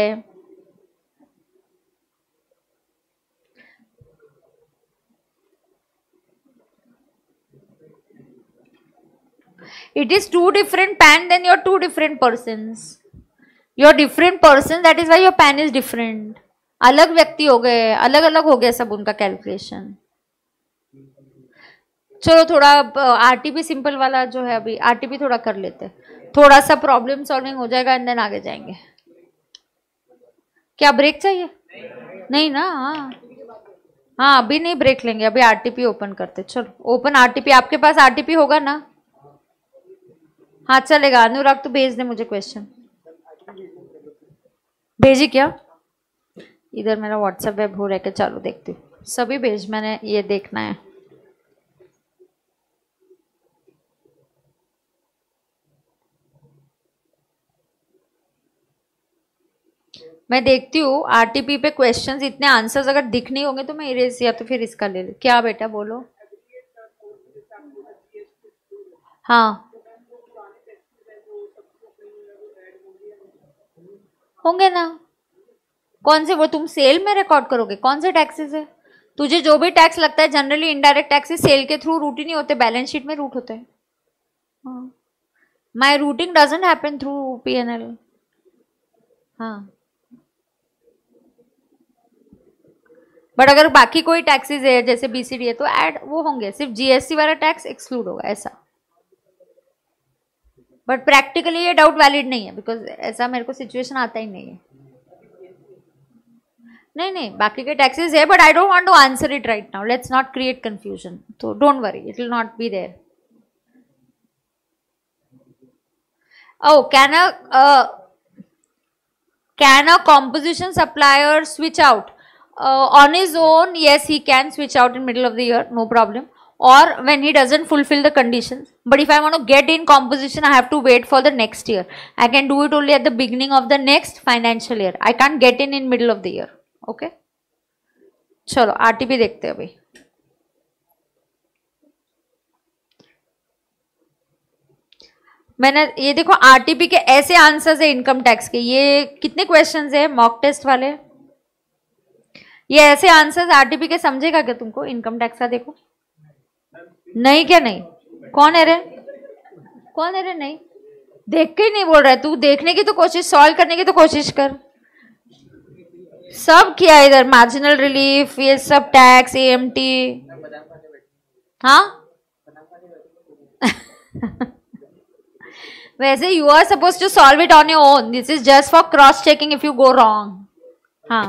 it is two different PAN then your two different person your different person that is why your PAN is different अलग व्यक्ति हो गए अलग अलग हो गया सब उनका कैलकुलेशन चलो थोड़ा आरटीपी सिंपल वाला जो है अभी आरटीपी थोड़ा कर लेते थोड़ा सा प्रॉब्लम सॉल्विंग हो जाएगा एंड देन आगे जाएंगे क्या ब्रेक चाहिए नहीं ना हाँ हाँ अभी नहीं ब्रेक लेंगे अभी आरटीपी ओपन करते चलो ओपन आरटीपी आपके पास आरटीपी होगा ना हाँ चलेगा अनुराग तो भेज दे मुझे क्वेश्चन भेजी क्या इधर मेरा व्हाट्सएप वेब हो रहा है चलो देखती हूँ सभी भेज मैंने ये देखना है मैं देखती हूँ आरटीपी पे क्वेश्चंस इतने आंसर्स अगर दिख नहीं होंगे तो मैं इरेज या तो फिर इसका ले लू क्या बेटा बोलो हाँ होंगे ना कौन से वो तुम सेल में रिकॉर्ड करोगे कौन से टैक्सेस है तुझे जो भी टैक्स लगता है जनरली इनडायरेक्ट टैक्सेस सेल के थ्रू रूट ही नहीं होते बैलेंस शीट में रूट होते हैं my routing doesn't happen through P N L हाँ बट अगर बाकी कोई टैक्सेस है जैसे बीसीडी है तो ऐड वो होंगे सिर्फ जीएसटी वाला टैक्स एक्सक्लूड होगा ऐसा बट प्रैक्टिकली ये डाउट वैलिड नहीं है बिकॉज ऐसा मेरे को सिचुएशन आता ही नहीं है नहीं नहीं बाकी के टैक्सेस है but I don't want to answer it right now let's not create confusion तो don't worry it will not be there ओ can can a composition supplier switch out uh, on his own yes he can switch out in middle of the year no problem or when he doesn't fulfill the conditions but if i want to get in composition i have to wait for the next year i can do it only at the beginning of the next financial year i can't get in in middle of the year okay chalo rtp dekhte hain abhi मैंने ये देखो आरटीपी के ऐसे आंसर्स है इनकम टैक्स के ये कितने क्वेश्चंस है मॉक टेस्ट वाले ये ऐसे आंसर्स आरटीपी के समझेगा क्या तुमको इनकम टैक्स का देखो नहीं क्या नहीं कौन है रे कौन है रे नहीं देख के ही नहीं बोल रहा है तू देखने की तो कोशिश सॉल्व करने की तो कोशिश कर सब किया इधर मार्जिनल रिलीफ ये सब टैक्स ए एम टी हाँ वैसे you are suppose to solve it on your own this is just for cross checking if you go wrong हाँ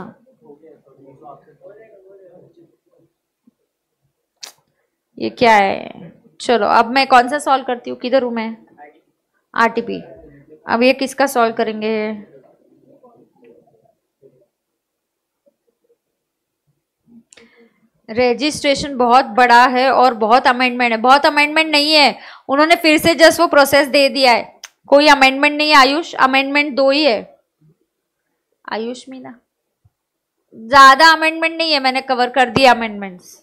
ये क्या है चलो अब मैं कौन सा सॉल्व करती हूँ किधर हूँ मैं आरटीपी अब ये किसका सॉल्व करेंगे रजिस्ट्रेशन बहुत बड़ा है और बहुत अमेंडमेंट है बहुत अमेंडमेंट नहीं है उन्होंने फिर से जस्ट वो प्रोसेस दे दिया है कोई अमेंडमेंट नहीं है आयुष अमेंडमेंट दो ही है आयुष मीना ज्यादा अमेंडमेंट नहीं है मैंने कवर कर दिया अमेंडमेंट्स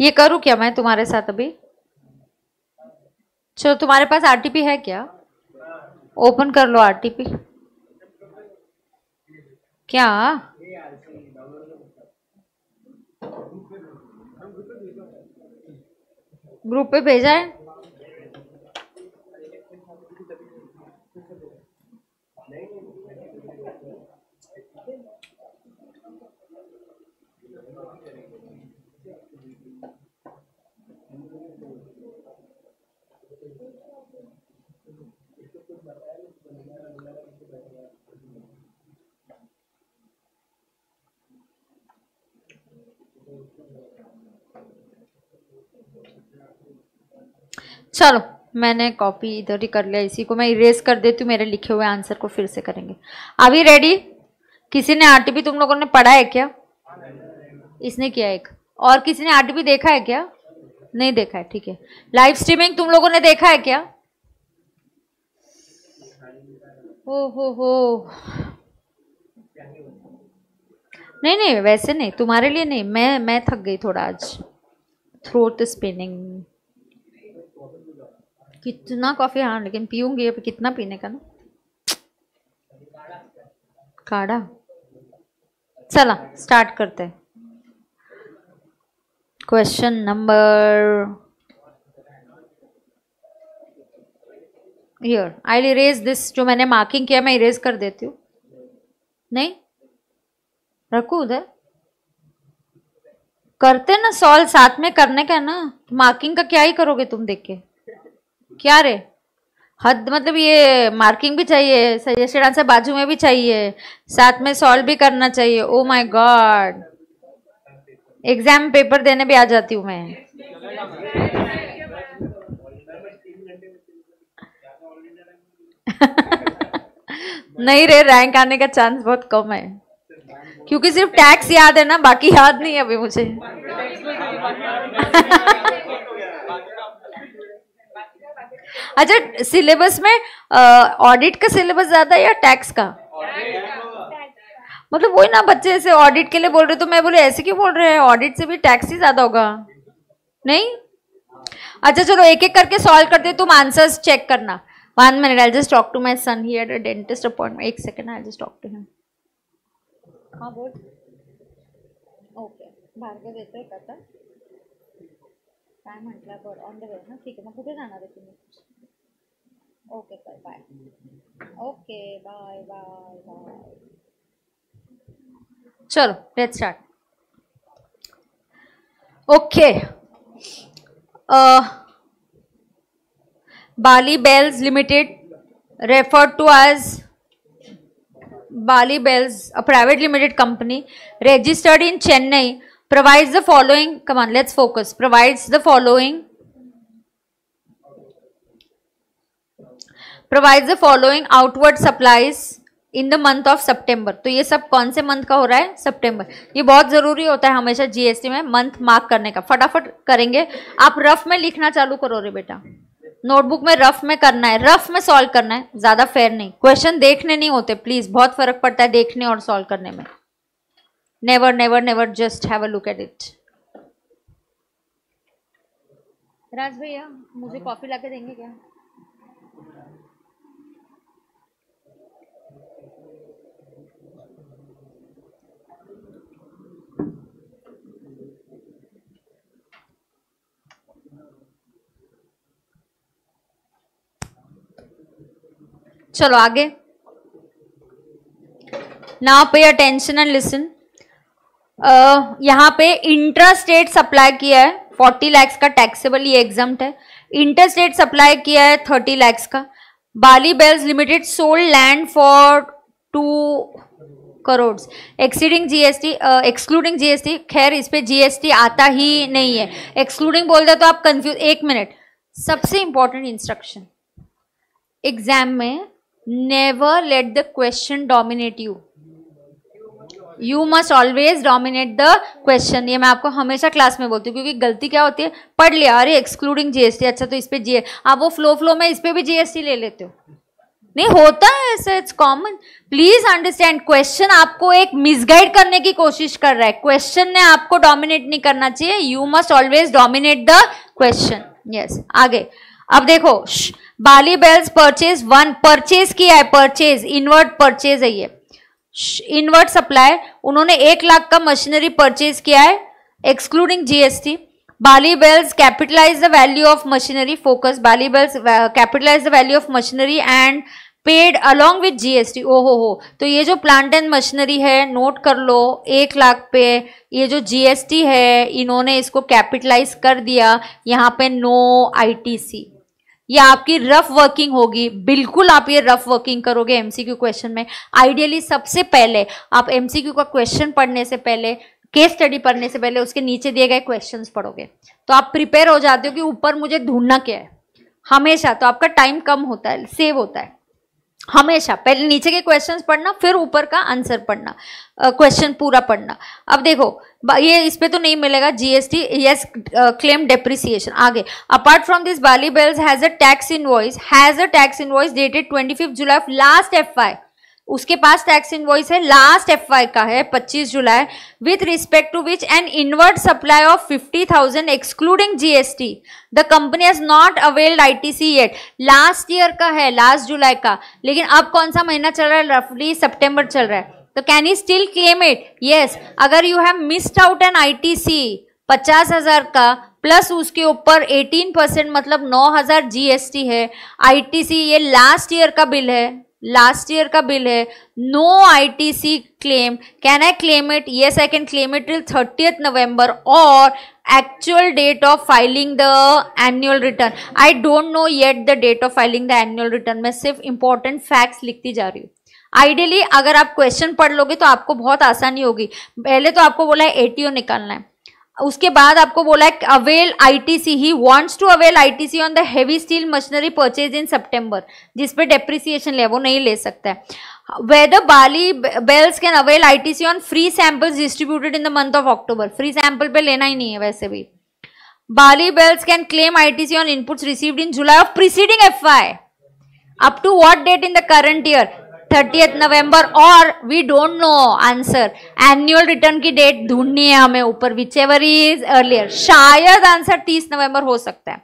ये करूँ क्या मैं तुम्हारे साथ अभी चलो तुम्हारे पास आरटीपी है क्या ओपन कर लो आरटीपी क्या ग्रुप पे भेजा है चलो मैंने कॉपी इधर ही कर लिया इसी को मैं इरेज कर देती हूँ मेरे लिखे हुए आंसर को फिर से करेंगे अभी रेडी किसी ने आरटीपी तुम लोगों ने पढ़ा है क्या इसने किया एक और किसी ने आरटीपी देखा है क्या नहीं देखा है ठीक है लाइव स्ट्रीमिंग तुम लोगों ने देखा है क्या हो हो हो नहीं नहीं वैसे नहीं तुम्हारे लिए नहीं मैं मैं थक गई थोड़ा आज थ्रोट स्पिनिंग कितना कॉफ़ी हाँ लेकिन पीऊंगी अब कितना पीने का ना काढ़ा चला स्टार्ट करते हैं question number here I erase this जो मैंने मार्किंग किया मैं इरेज कर देती हूँ नहीं रखू उधर करते ना सॉल्व साथ में करने का ना मार्किंग तो का क्या ही करोगे तुम देख के क्या रे हद मतलब ये मार्किंग भी चाहिए सजेस्टेड आंसर बाजू में भी चाहिए साथ में सॉल्व भी करना चाहिए oh my god exam paper देने भी आ जाती हूँ मैं नहीं रे रैंक आने का चांस बहुत कम है क्योंकि सिर्फ टैक्स याद है ना बाकी याद नहीं है अभी मुझे अच्छा सिलेबस में ऑडिट का सिलेबस ज्यादा या टैक्स का मतलब वही ना बच्चे ऐसे ऑडिट के लिए बोल रहे तो मैं बोले ऐसे क्यों बोल रहे हैं ऑडिट से भी टैक्स ही ज्यादा होगा नहीं अच्छा चलो एक एक करके सॉल्व करते तुम आंसर्स चेक करना one minute I just talk to my son he at a dentist appointment एक second I just talk to him हाँ बोल ओके बाहर भार्गव येतोय का टाइम म्हटला बोल ऑन द वे ना ठीक है मैं कुठे जाणार आहे तुम्ही Okay, bye bye. Okay, bye bye bye. Sure, let's start. Okay. Uh, Bali Bells Limited, referred to as Bali Bells, a private limited company, registered in Chennai, provides the following. Come on, let's focus. Provides the following provide the following outward supplies in the month of September तो ये सब कौन से मंथ का हो रहा है सेप्टेम्बर ये बहुत ज़रूरी होता है हमेशा जीएसटी में मंथ मार्क करने का फटाफट करेंगे आप रफ में लिखना चालू करो रे बेटा नोटबुक में रफ में करना है रफ में सॉल्व करना है ज़्यादा फेयर नहीं क्वेश्चन देखने नहीं होते प्लीज़ बहुत फर्क पड़ता है देखने और सॉल्व करने में never never never just have a look at it Raj भैया मुझे कॉफ़ी ला देंगे क्या चलो आगे now pay attention and listen यहाँ पे इंट्रा स्टेट सप्लाई किया है फोर्टी लैक्स का टैक्सेबल ये एग्जाम है इंटर स्टेट सप्लाई किया है थर्टी लैक्स का Bali Bells limited sold land for two crore exceeding GST excluding GST खैर इस पर जीएसटी आता ही नहीं है एक्सक्लूडिंग बोल दे तो आप कंफ्यूज एक मिनट सबसे इंपॉर्टेंट इंस्ट्रक्शन एग्जाम में never let the question dominate you you must always dominate the question ये मैं आपको हमेशा क्लास में बोलती हूँ क्योंकि गलती क्या होती है पढ़ लिया अरे एक्सक्लूडिंग जीएसटी अच्छा तो इस पर जी आप वो फ्लो फ्लो में इस पर भी जीएसटी ले लेते हो नहीं होता है ऐसे it's common please understand question आपको एक मिसगाइड करने की कोशिश कर रहा है क्वेश्चन ने आपको डोमिनेट नहीं करना चाहिए you must always dominate the question yes आगे अब देखो Bali Bells purchase one purchase किया है परचेज इनवर्ट परचेज है ये इनवर्ट सप्लाई उन्होंने एक लाख का मशीनरी परचेज किया है excluding GST Bali Bells capitalize the value of machinery focus Bali Bells capitalize the value of machinery and paid along with GST ओ हो हो तो ये जो प्लांट एंड मशीनरी है नोट कर लो एक लाख पे ये जो जीएसटी है इन्होंने इसको कैपिटलाइज कर दिया यहाँ पे नो आईटीसी ये आपकी रफ वर्किंग होगी बिल्कुल आप ये रफ वर्किंग करोगे एमसीक्यू क्वेश्चन में आइडियली सबसे पहले आप एमसीक्यू का क्वेश्चन पढ़ने से पहले केस स्टडी पढ़ने से पहले उसके नीचे दिए गए क्वेश्चन पढ़ोगे तो आप प्रिपेयर हो जाते हो कि ऊपर मुझे ढूंढना क्या है हमेशा तो आपका टाइम कम होता है सेव होता है हमेशा पहले नीचे के क्वेश्चंस पढ़ना फिर ऊपर का आंसर पढ़ना क्वेश्चन पूरा पढ़ना अब देखो ये इस पर तो नहीं मिलेगा जीएसटी यस क्लेम डेप्रिसिएशन आगे apart from this Bali Bells has a tax invoice has a tax voice dated fifth July of last F I उसके पास टैक्स इनवॉइस है लास्ट एफ का है 25 July with respect to which an inward supply of 50,000 excluding GST the company has not availed ITC yet last year का है लास्ट जुलाई का लेकिन अब कौन सा महीना चल रहा है रफली सितंबर चल रहा है तो can you still claim it yes अगर you have missed out an ITC पचास हजार का प्लस उसके ऊपर 18 परसेंट मतलब 9000 जीएसटी है आईटीसी ये लास्ट ईयर का बिल है लास्ट ईयर का बिल है no ITC claim can I claim it yes I can claim it till thirtieth November और actual date of filing the annual return I don't know yet the date of filing the annual return मैं सिर्फ इंपॉर्टेंट फैक्ट्स लिखती जा रही हूँ आइडियली अगर आप क्वेश्चन पढ़ लोगे तो आपको बहुत आसानी होगी पहले तो आपको बोला है एटीओ निकालना है उसके बाद आपको बोला है avail ITC he wants to avail ITC on the heavy steel machinery purchase in September जिसपे डेप्रिसिएशन ले वो नहीं ले सकता है whether Bali Bells can avail ITC on free samples distributed in the month of October free sample पे लेना ही नहीं है वैसे भी Bali Bells can claim ITC on inputs received in July of preceding FI up to what date in the current year thirtieth November और we don't know answer annual return की डेट ढूंढनी है हमें ऊपर विच एवर इज अर्लियर शायद आंसर तीस नवंबर हो सकता है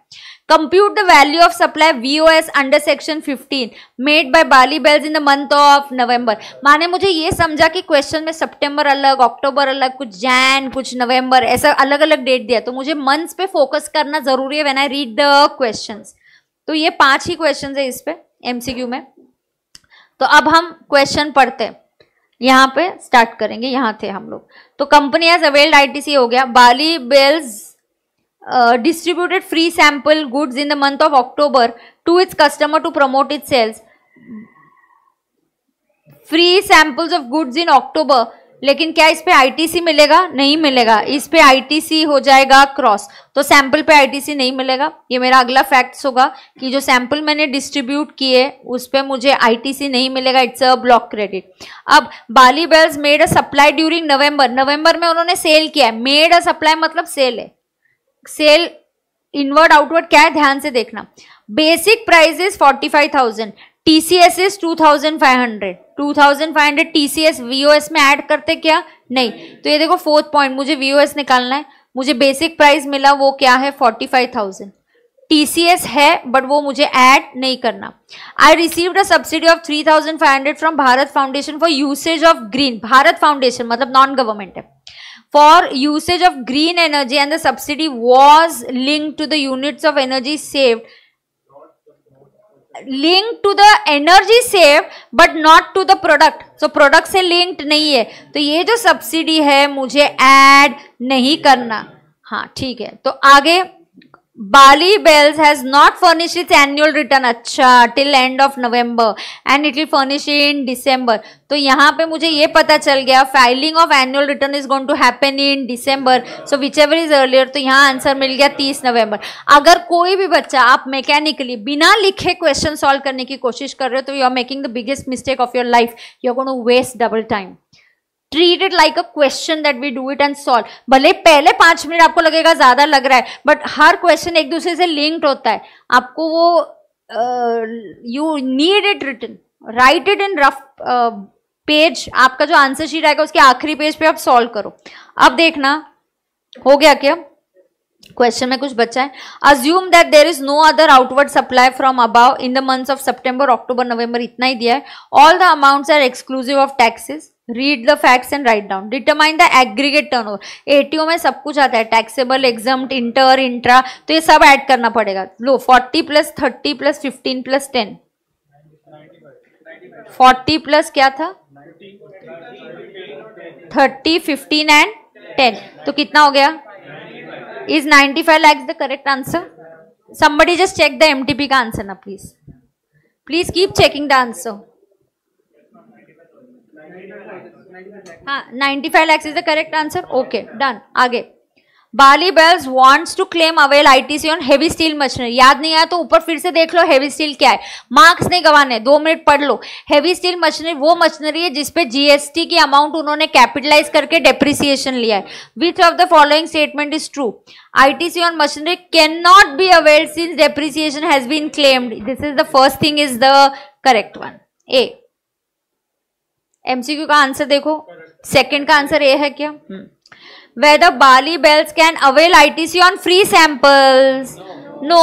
compute the value of supply V O S under section fifteen made by Bali Bells in the month of November माने मुझे ये समझा कि क्वेश्चन में सितंबर अलग अक्टूबर अलग कुछ जैन कुछ नवंबर ऐसा अलग अलग डेट दिया तो मुझे मंथ्स पे फोकस करना जरूरी है when I read the questions तो ये पांच ही क्वेश्चंस है इस पे एमसीक्यू में तो अब हम क्वेश्चन पढ़ते हैं यहाँ पे स्टार्ट करेंगे यहाँ थे हम लोग तो कंपनी एज अवेल्ड आईटीसी हो गया Bali Bells distributed free sample goods in the month of October to its customer to promote its sales free samples of goods in October लेकिन क्या इस पे आईटीसी मिलेगा नहीं मिलेगा इस पे आईटीसी हो जाएगा क्रॉस तो सैंपल पे आईटीसी नहीं मिलेगा ये मेरा अगला फैक्ट्स होगा कि जो सैंपल मैंने डिस्ट्रीब्यूट किए उस पे मुझे आईटीसी नहीं मिलेगा इट्स अ ब्लॉक क्रेडिट अब Bali Bells made a supply during November नवंबर में उन्होंने सेल किया है मेड अ सप्लाई मतलब सेल है सेल इनवर्ड आउटवर्ड क्या है ध्यान से देखना basic price is forty five thousand TCS is two thousand five hundred two thousand five hundred V O S में ऐड करते क्या नहीं तो ये देखो फोर्थ पॉइंट मुझे वी ओ एस निकालना है मुझे बेसिक प्राइस मिला वो क्या है फोर्टी फाइव थाउजेंड है बट वो मुझे ऐड नहीं करना I received a subsidy of three thousand five hundred from Bharat Foundation for usage of green Bharat Foundation मतलब नॉन गवर्नमेंट है for usage of green energy and the subsidy was link to the units of energy saved link to the energy save but not to the product so product से लिंक्ड नहीं है तो ये जो सब्सिडी है मुझे एड नहीं करना हाँ ठीक है तो आगे Bali Bells has not furnished its annual return अच्छा till end of November and it will furnish in December तो यहाँ पे मुझे ये पता चल गया filing of annual return is going to happen in December. So whichever is earlier earlier तो यहाँ आंसर मिल गया तीस नवंबर अगर कोई भी बच्चा आप मैकेनिकली बिना लिखे क्वेश्चन सॉल्व करने की कोशिश कर रहे हो तो you are making the biggest mistake of your life you are going to waste double time treat it like a question that we do it and solve भले पहले पांच मिनट आपको लगेगा ज्यादा लग रहा है बट हर क्वेश्चन एक दूसरे से लिंक्ड होता है आपको वो you need it written write it in rough page आपका जो आंसर शीट आएगा उसके आखिरी पेज पे आप सॉल्व करो अब देखना हो गया क्या क्वेश्चन में कुछ बच्चा है assume that there is no other outward supply from about in the months of September October November इतना ही दिया है all the amounts are exclusive of taxes read the facts and write down determine the aggregate turnover ATO में सब कुछ आता है टैक्सेबल एग्जाम इंटर इंट्रा तो ये सब ऐड करना पड़ेगा लो 40 प्लस 30 प्लस 15 प्लस 10 40 प्लस क्या था 30 15 एंड 10 तो कितना हो गया is 95 five lakhs the correct answer just check the M TP का आंसर ना please please keep checking the answer हाँ ninety five lakhs is the correct answer okay done आगे Bali Bells wants to claim avail ITC on heavy steel machinery याद नहीं आया तो ऊपर फिर से देख लो हेवी स्टील क्या है मार्क्स नहीं गवाने दो मिनट पढ़ लो हेवी स्टील मशीनरी वो मशीनरी है जिसपे जीएसटी की अमाउंट उन्होंने कैपिटलाइज करके डेप्रिसिएशन लिया है which of the following statement is true ITC on machinery can not be avail since depreciation has been claimed this is the first thing is the correct one A MCQ का आंसर देखो सेकंड का आंसर ये है क्या whether Bali Bells can avail ITC on free samples no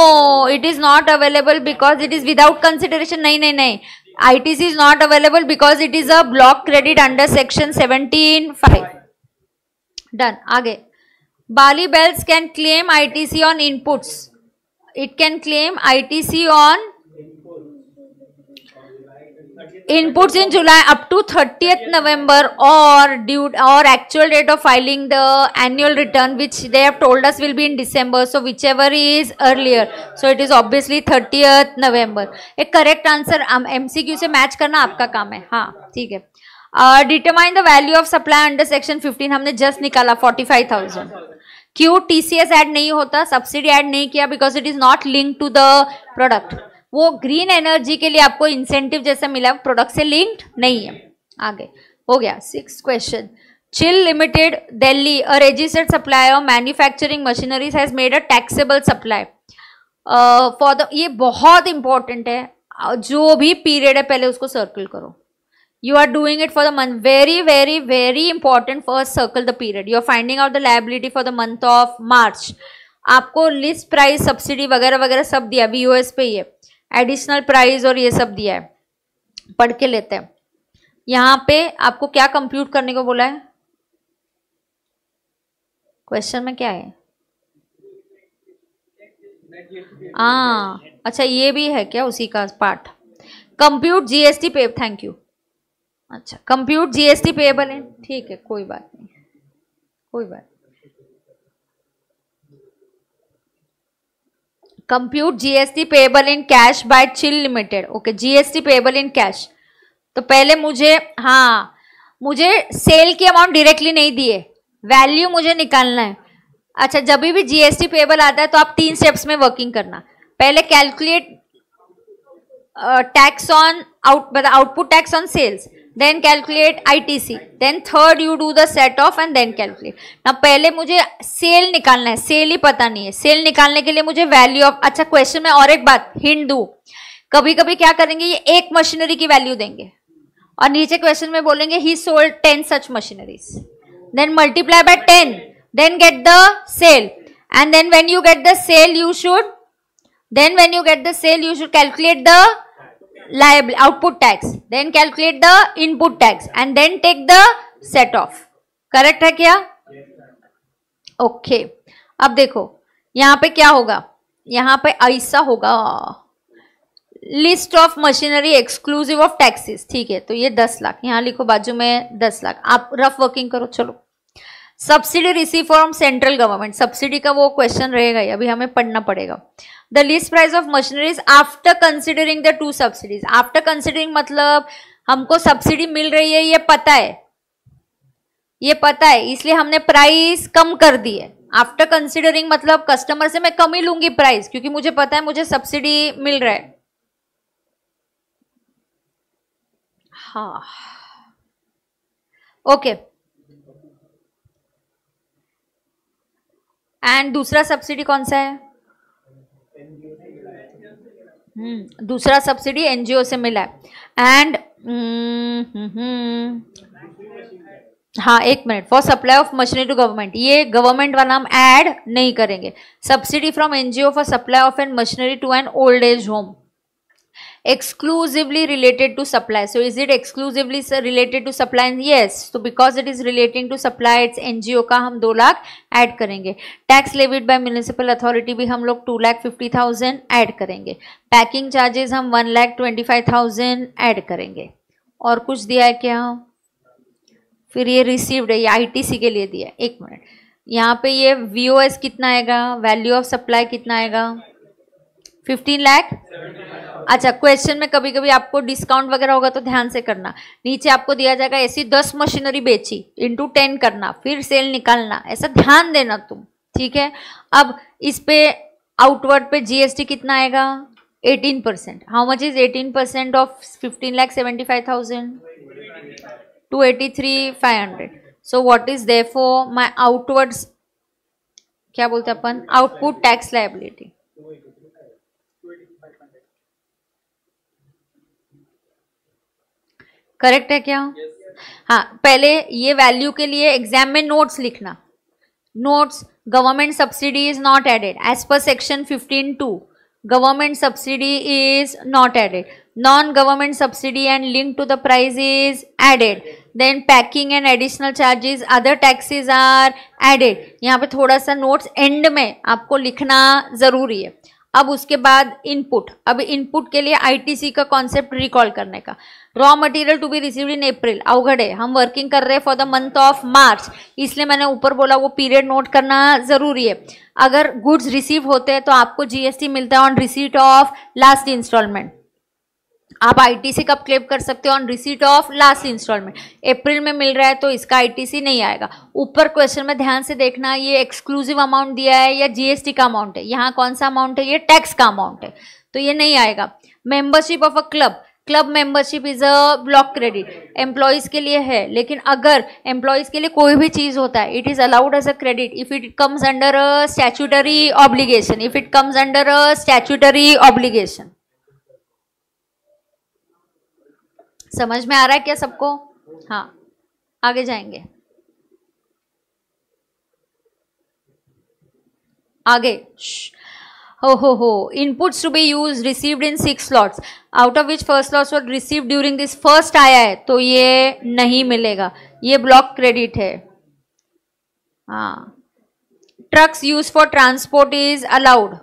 it is not available because it is without consideration नहीं नहीं नहीं ITC is not available because it is a block credit under section seventeen five done आगे Bali Bells can claim ITC on inputs it can claim ITC on inputs in July up to thirty November और ड्यू और actual date of filing the annual return which they have told us will be in December so which ever is earlier so it is obviously thirty November एक correct answer M C Q से मैच करना आपका काम है हाँ ठीक है determine the value of supply under section fifteen हमने जस्ट निकाला फोर्टी फाइव थाउजेंड क्यों टी सी एस एड नहीं होता सब्सिडी एड नहीं किया because it is not link to the product वो ग्रीन एनर्जी के लिए आपको इंसेंटिव जैसा मिला प्रोडक्ट से लिंक्ड नहीं है आगे हो गया six question Chill limited Delhi a registered supplier ऑफ manufacturing machineries has made a taxable supply for the ये बहुत इंपॉर्टेंट है uh, जो भी पीरियड है पहले उसको सर्कल करो you are doing it for the month very very very important for circle the period you are finding out the liability for the month of March आपको लिस्ट प्राइस सब्सिडी वगैरह वगैरह सब दिया वी पे ही है एडिशनल प्राइस और ये सब दिया है पढ़ के लेते हैं यहाँ पे आपको क्या कंप्यूट करने को बोला है क्वेश्चन में क्या है हाँ अच्छा ये भी है क्या उसी का part compute GST pay thank you अच्छा कंप्यूट जीएसटी पेबल है ठीक है कोई बात नहीं कोई बात नहीं compute GST payable in cash by Chill limited okay GST payable in cash तो पहले मुझे हाँ मुझे सेल की अमाउंट डायरेक्टली नहीं दिए वैल्यू मुझे निकालना है अच्छा जब भी जीएसटी पेबल आता है तो आप तीन स्टेप्स में वर्किंग करना पहले calculate tax on out output tax on sales then calculate ITC then third you do the set off and then calculate ना पहले मुझे सेल निकालना है सेल ही पता नहीं है सेल निकालने के लिए मुझे वैल्यू ऑफ अच्छा क्वेश्चन में और एक बात हिंट दू कभी कभी क्या करेंगे ये एक मशीनरी की वैल्यू देंगे और नीचे क्वेश्चन में बोलेंगे he sold ten such machineries then multiply by ten then get the sale and then when you get the sale you should then when you get the sale you should calculate the liable output tax then calculate the input tax and then take the set off correct है क्या ओके okay. अब देखो यहाँ पे क्या होगा यहाँ पे ऐसा होगा list of machinery exclusive of taxes ठीक है तो ये दस लाख यहाँ लिखो बाजू में दस लाख आप रफ वर्किंग करो चलो subsidy receive from central government subsidy का वो क्वेश्चन रहेगा ही अभी हमें पढ़ना पड़ेगा the list price of machineries after considering the two subsidies after considering मतलब हमको सब्सिडी मिल रही है ये पता है ये पता है इसलिए हमने प्राइस कम कर दी है आफ्टर कंसिडरिंग मतलब कस्टमर से मैं कम ही लूंगी प्राइस क्योंकि मुझे पता है मुझे सब्सिडी मिल रहा है हा ओके एंड दूसरा सब्सिडी कौन सा है हम्म, दूसरा सब्सिडी एनजीओ से मिला है एंड हम्म, हम्म, हाँ एक minute for supply of machinery to government ये गवर्नमेंट वाला हम ऐड नहीं करेंगे subsidy from NGO for supply of an machinery to an old age home exclusively related to supply so is it exclusively related to supply yes so because it is relating to supply its ngo का हम दो लाख ऐड करेंगे tax levied by municipal authority भी हम लोग two lakh fifty thousand add करेंगे पैकिंग चार्जेस हम one lakh twenty five thousand add करेंगे और कुछ दिया है क्या फिर ये रिसीव्ड है ये आईटीसी के लिए दिया एक मिनट यहाँ पे ये वीओएस कितना आएगा वैल्यू ऑफ सप्लाई कितना आएगा फिफ्टीन लाख अच्छा क्वेश्चन में कभी कभी आपको डिस्काउंट वगैरह होगा तो ध्यान से करना नीचे आपको दिया जाएगा ऐसी दस मशीनरी बेची इंटू टेन करना फिर सेल निकालना ऐसा ध्यान देना तुम ठीक है अब इस पे आउटवर्ड पे जीएसटी कितना आएगा 18 percent how much is 18 percent of 15 lakh 75,000 hundred so what is for my outward क्या बोलते हैं अपन आउटपुट टैक्स लाइबिलिटी करेक्ट है क्या हाँ पहले ये वैल्यू के लिए एग्जाम में नोट्स लिखना notes government subsidy is not added as पर section fifteen two government subsidy is not added non government subsidy and link to the price is added then packing and additional charges other taxes are added यहाँ पे थोड़ा सा नोट्स एंड में आपको लिखना जरूरी है अब उसके बाद इनपुट अब इनपुट के लिए आईटीसी का कॉन्सेप्ट रिकॉल करने का raw material to be received in April अवघड़े हम वर्किंग कर रहे हैं for the month of March इसलिए मैंने ऊपर बोला वो पीरियड नोट करना जरूरी है अगर गुड्स रिसीव होते हैं तो आपको जीएसटी मिलता है on receipt of last installment आप आईटीसी कब क्लेम कर सकते हो on receipt of last installment अप्रैल में मिल रहा है तो इसका आईटीसी नहीं आएगा ऊपर क्वेश्चन में ध्यान से देखना ये एक्सक्लूसिव अमाउंट दिया है या जीएसटी का अमाउंट है यहाँ कौन सा अमाउंट है ये टैक्स का अमाउंट है तो ये नहीं आएगा membership of a club club membership is a block credit employees के लिए है लेकिन अगर एम्प्लॉयज़ के लिए कोई भी चीज़ होता है it is allowed as a credit if it comes under a statutory obligation if it comes under a statutory obligation समझ में आ रहा है क्या सबको हाँ आगे जाएंगे आगे हो हो हो inputs to be use received in six slots out of which first slots were receive during this first आया है तो ये नहीं मिलेगा ये ब्लॉक क्रेडिट है हाँ trucks use for transport is allowed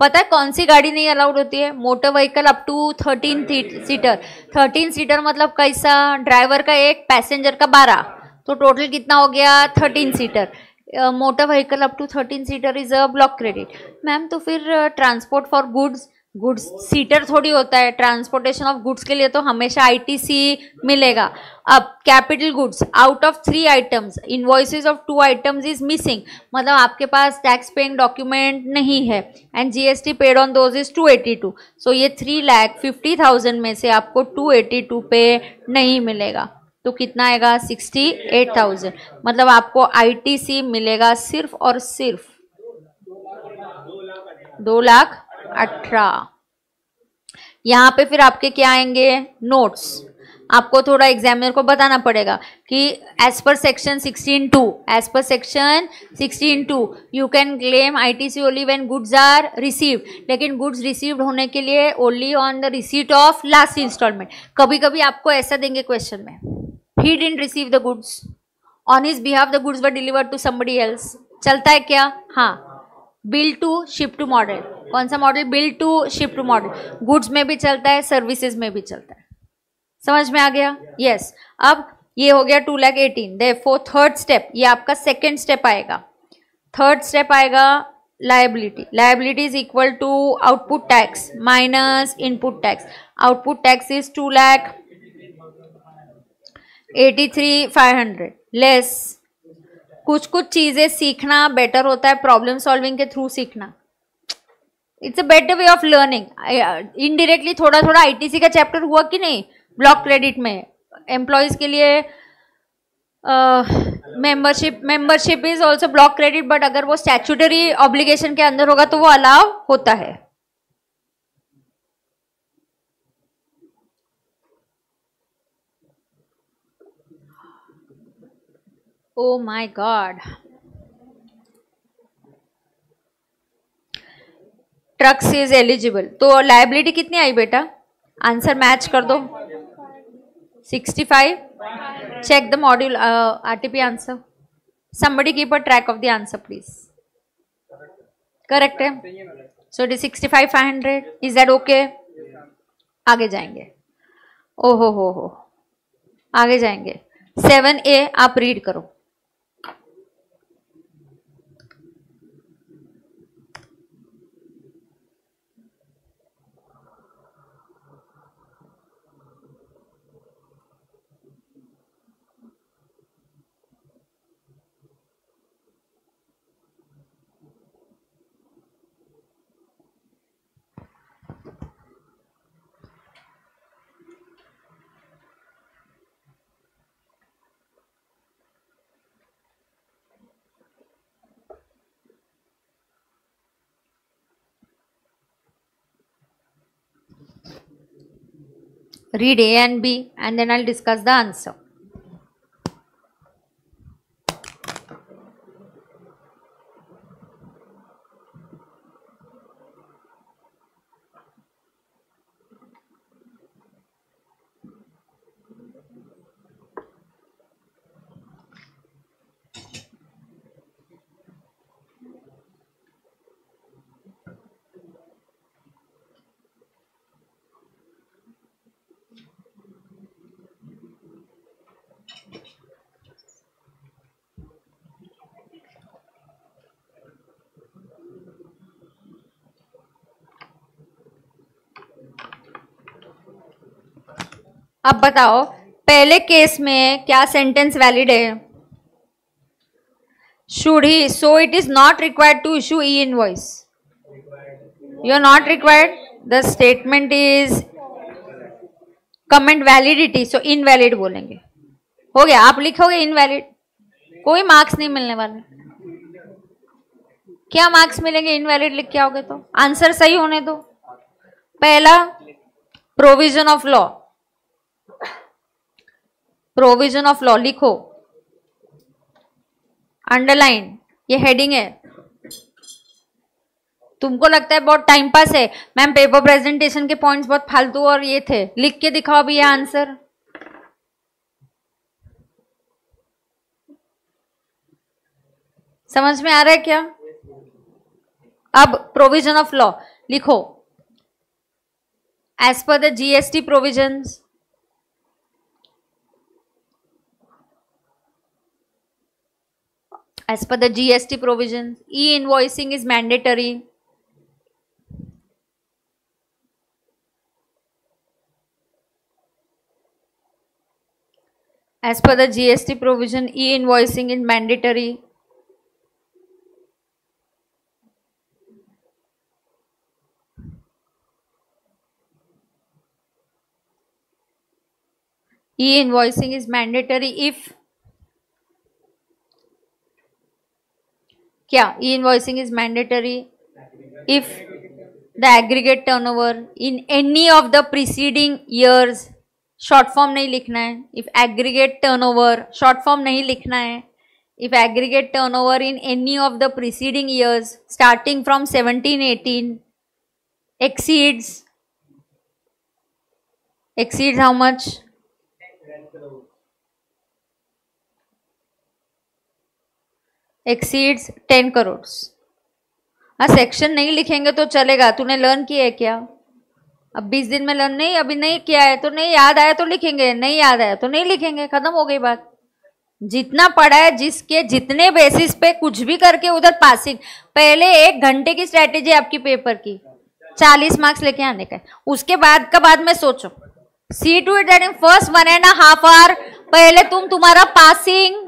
पता है कौन सी गाड़ी नहीं अलाउड होती है motor vehicle up to thirteen seater thirteen seater मतलब कैसा ड्राइवर का एक पैसेंजर का बारह तो टोटल कितना हो गया thirteen seater motor vehicle up to thirteen seater is a block credit ma'am तो फिर transport for goods goods seater थोड़ी होता है ट्रांसपोर्टेशन ऑफ गुड्स के लिए तो हमेशा आईटीसी मिलेगा अब capital goods out of three items invoices of two items is missing मतलब आपके पास टैक्स पेइंग डॉक्यूमेंट नहीं है and GST paid on those is two eighty two so ये थ्री लैख फिफ्टी थाउजेंड में से आपको टू एटी टू पे नहीं मिलेगा तो कितना आएगा सिक्सटी एट थाउजेंड मतलब आपको आई मिलेगा सिर्फ और सिर्फ दो लाख अठारह यहाँ पे फिर आपके क्या आएंगे नोट्स आपको थोड़ा एग्जामिनर को बताना पड़ेगा कि एज पर सेक्शन 16 टू एज पर section 16 two you can claim ITC only when goods are received लेकिन गुड्स रिसीव्ड होने के लिए only on the receipt of last installment कभी कभी आपको ऐसा देंगे क्वेश्चन में he didn't receive the goods on his behalf the goods were deliver to somebody else चलता है क्या हाँ bill to ship to model कौन सा model bill to ship to model goods में भी चलता है सर्विसेज में भी चलता है समझ में आ गया यस yes. अब ये हो गया टू लैख एटीन दे फोर थर्ड स्टेप ये आपका सेकेंड स्टेप आएगा थर्ड स्टेप आएगा liability liability is equal to output tax minus input tax output tax is two lakh eighty three five hundred less कुछ कुछ चीज़ें सीखना बेटर होता है प्रॉब्लम सॉल्विंग के थ्रू सीखना it's a better way of learning indirectly थोड़ा थोड़ा आईटीसी का चैप्टर हुआ कि नहीं ब्लॉक क्रेडिट में एम्प्लॉयज़ के लिए membership membership is also block credit but अगर वो स्टैचूटरी ऑब्लिगेशन के अंदर होगा तो वो अलाव होता है oh my God trucks is eligible तो लाइबिलिटी कितनी आई बेटा आंसर मैच कर दो 65 check the module RTP answer somebody keep a track of the answer please correct है so the five hundred is that okay आगे जाएंगे ओहो हो हो आगे जाएंगे सेवन ए आप रीड करो read A and B and then I will discuss the answer. अब बताओ पहले केस में क्या सेंटेंस वैलिड है should he so it is not required to issue e invoice you are not required the statement is comment validity so invalid बोलेंगे हो गया आप लिखोगे इन वैलिड कोई मार्क्स नहीं मिलने वाले क्या मार्क्स मिलेंगे इन वैलिड लिख के आओगे तो आंसर सही होने दो पहला provision of law provision of law लिखो अंडरलाइन ये हेडिंग है तुमको लगता है बहुत टाइम पास है मैम पेपर प्रेजेंटेशन के पॉइंट्स बहुत फालतू और ये थे लिख के दिखाओ अभी ये आंसर समझ में आ रहा है क्या अब प्रोविजन ऑफ लॉ लिखो as per the GST provisions as per the GST provisions. E-invoicing is mandatory. As per the GST provision, e-invoicing is mandatory. E-invoicing is mandatory if क्या e invoicing is mandatory if the aggregate over in any of the preceding years short form नहीं लिखना है if aggregate over short form नहीं लिखना है if aggregate over in any of the preceding years starting from seventeen eighteen exceeds exceeds how much exceeds ten crore हाँ सेक्शन नहीं लिखेंगे तो चलेगा तूने लर्न किया है क्या अब बीस दिन में लर्न नहीं अभी नहीं किया है तो नहीं याद आया तो लिखेंगे नहीं याद आया तो नहीं लिखेंगे खत्म हो गई बात जितना पढ़ा है जिसके जितने बेसिस पे कुछ भी करके उधर पासिंग पहले एक घंटे की स्ट्रैटेजी आपकी पेपर की चालीस मार्क्स लेके आने का उसके बाद का बाद में सोचो see to it first one and half hour पहले तुम तुम्हारा पासिंग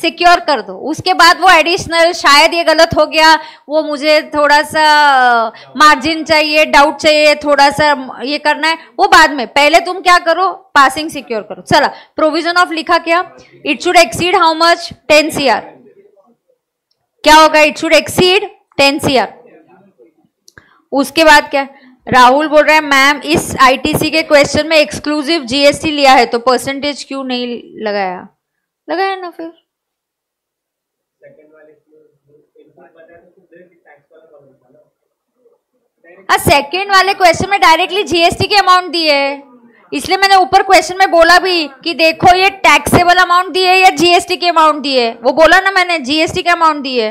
सिक्योर कर दो उसके बाद वो एडिशनल शायद ये गलत हो गया वो मुझे थोड़ा सा मार्जिन चाहिए डाउट चाहिए थोड़ा सा ये करना है वो बाद में पहले तुम क्या करो पासिंग सिक्योर करो चला प्रोविजन ऑफ लिखा क्या it should exceed how much ten C R क्या होगा it should exceed ten C उसके बाद क्या राहुल बोल रहा है मैम इस आईटीसी के क्वेश्चन में एक्सक्लूसिव जीएसटी लिया है तो परसेंटेज क्यों नहीं लगाया लगाया ना फिर सेकेंड वाले क्वेश्चन में डायरेक्टली जीएसटी के अमाउंट दिए है इसलिए मैंने ऊपर क्वेश्चन में बोला भी कि देखो ये टैक्सेबल अमाउंट दिए या जीएसटी के अमाउंट दिए वो बोला ना मैंने जीएसटी के अमाउंट दिए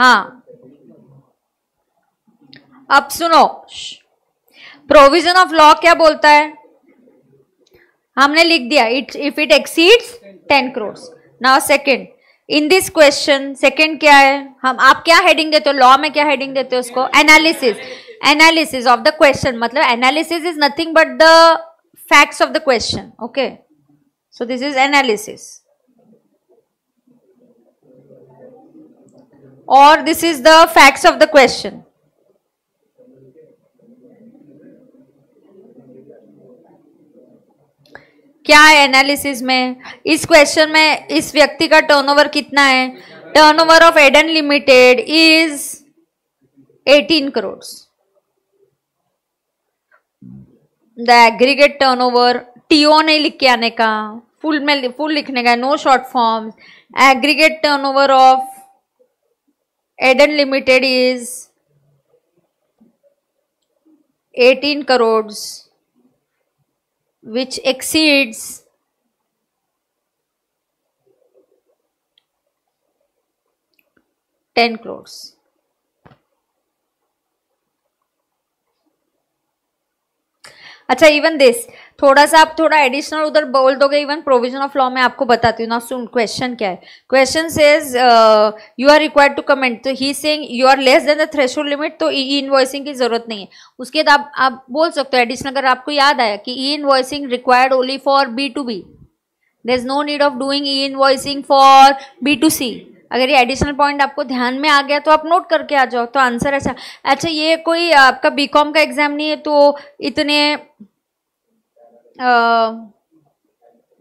हाँ अब सुनो प्रोविजन ऑफ लॉ क्या बोलता है हमने लिख दिया it if it exceeds ten crores now second in this question second क्या है हम आप क्या हेडिंग देते हो लॉ में क्या हेडिंग देते हो उसको analysis analysis of the question मतलब analysis is nothing but the facts of the question okay so this is analysis और this is the facts of the question क्या है एनालिसिस में इस क्वेश्चन में इस व्यक्ति का टर्नओवर कितना है turnover of Eden limited is 18 crore the aggregate turnover TO नहीं लिख के आने का फुल में फुल लिखने का no short form aggregate turnover of Eden limited is 18 crore which exceeds ten crores. Acha, even this थोड़ा सा आप थोड़ा एडिशनल उधर बोल दोगे इवन प्रोविजन ऑफ लॉ में आपको बताती हूँ ना सुन क्वेश्चन क्या है question says you are required to comment तो he saying you are less than the threshold limit तो ई e इनवॉइसिंग की जरूरत नहीं है उसके बाद आप आप बोल सकते हो एडिशनल अगर आपको याद आया कि e invoicing required only for B to B there is no need of doing e invoicing for B to C अगर ये एडिशनल पॉइंट आपको ध्यान में आ गया तो आप नोट करके आ जाओ तो आंसर ऐसा अच्छा ये कोई आपका बीकॉम का एग्जाम नहीं है तो इतने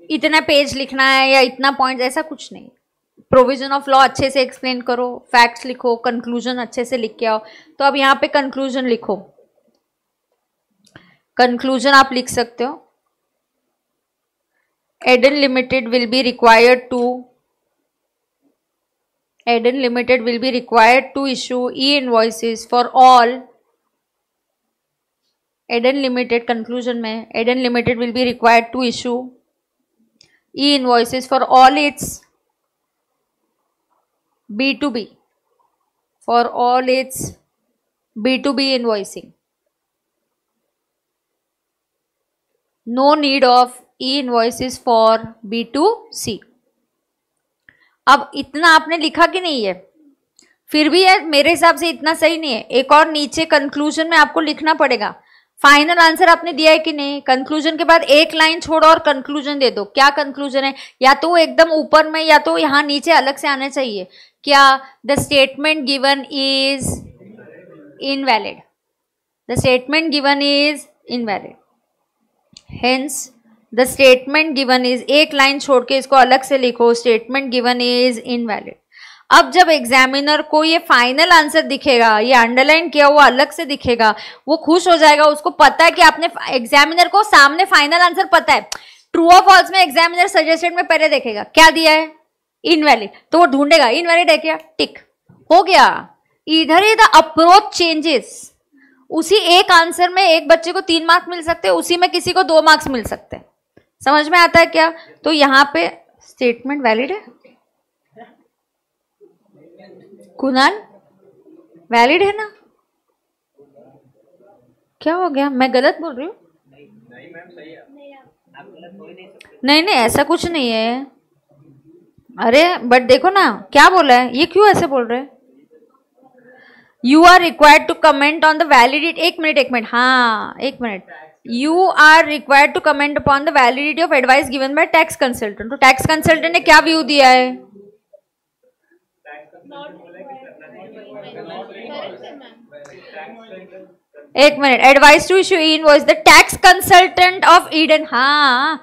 इतना पेज लिखना है या इतना पॉइंट ऐसा कुछ नहीं प्रोविजन ऑफ लॉ अच्छे से एक्सप्लेन करो फैक्ट्स लिखो कंक्लूजन अच्छे से लिख के आओ तो अब यहाँ पे कंक्लूजन लिखो कंक्लूजन आप लिख सकते हो Eden limited will be required to Eden limited will be required to issue e invoices for all Eden limited conclusion में Eden limited will be required to issue e voice for all its B to B for all its B to B invoicing no need of e invoices for B to C अब इतना आपने लिखा कि नहीं है फिर भी यार मेरे हिसाब से इतना सही नहीं है एक और नीचे कंक्लूजन में आपको लिखना पड़ेगा फाइनल आंसर आपने दिया है कि नहीं कंक्लूजन के बाद एक लाइन छोड़ो और कंक्लूजन दे दो क्या कंक्लूजन है या तो एकदम ऊपर में या तो यहाँ नीचे अलग से आना चाहिए क्या the statement given is invalid the statement given is invalid hence the statement given is एक लाइन छोड़ के इसको अलग से लिखो स्टेटमेंट गिवन इज इनवैलिड अब जब एग्जामिनर को ये फाइनल आंसर दिखेगा ये अंडरलाइन किया हुआ अलग से दिखेगा वो खुश हो जाएगा उसको पता है कि आपने एग्जामिनर को सामने फाइनल आंसर पता है ट्रू ऑफ फॉल्स में एग्जामिनर सजेस्टेड में पहले देखेगा क्या दिया है इनवैलिड तो वो ढूंढेगा इनवैलिड है क्या टिक हो गया इधर ही द अप्रोच चेंजेस उसी एक आंसर में एक बच्चे को तीन मार्क्स मिल सकते हैं उसी में किसी को दो मार्क्स मिल सकते हैं समझ में आता है क्या तो यहाँ पे स्टेटमेंट वैलिड है कुनाल वैलिड है ना क्या हो गया मैं गलत बोल रही हूँ नहीं नहीं ऐसा कुछ नहीं है अरे बट देखो ना क्या बोला है ये क्यों ऐसे बोल रहे हैं you are required to comment on the validity एक मिनट एक मिनट हाँ एक minute you are required to comment upon the validity of advice given by tax consultant तो टैक्स कंसल्टेंट ने क्या व्यू दिया है एक minute advice to issue invoice the tax consultant of Eden हाँ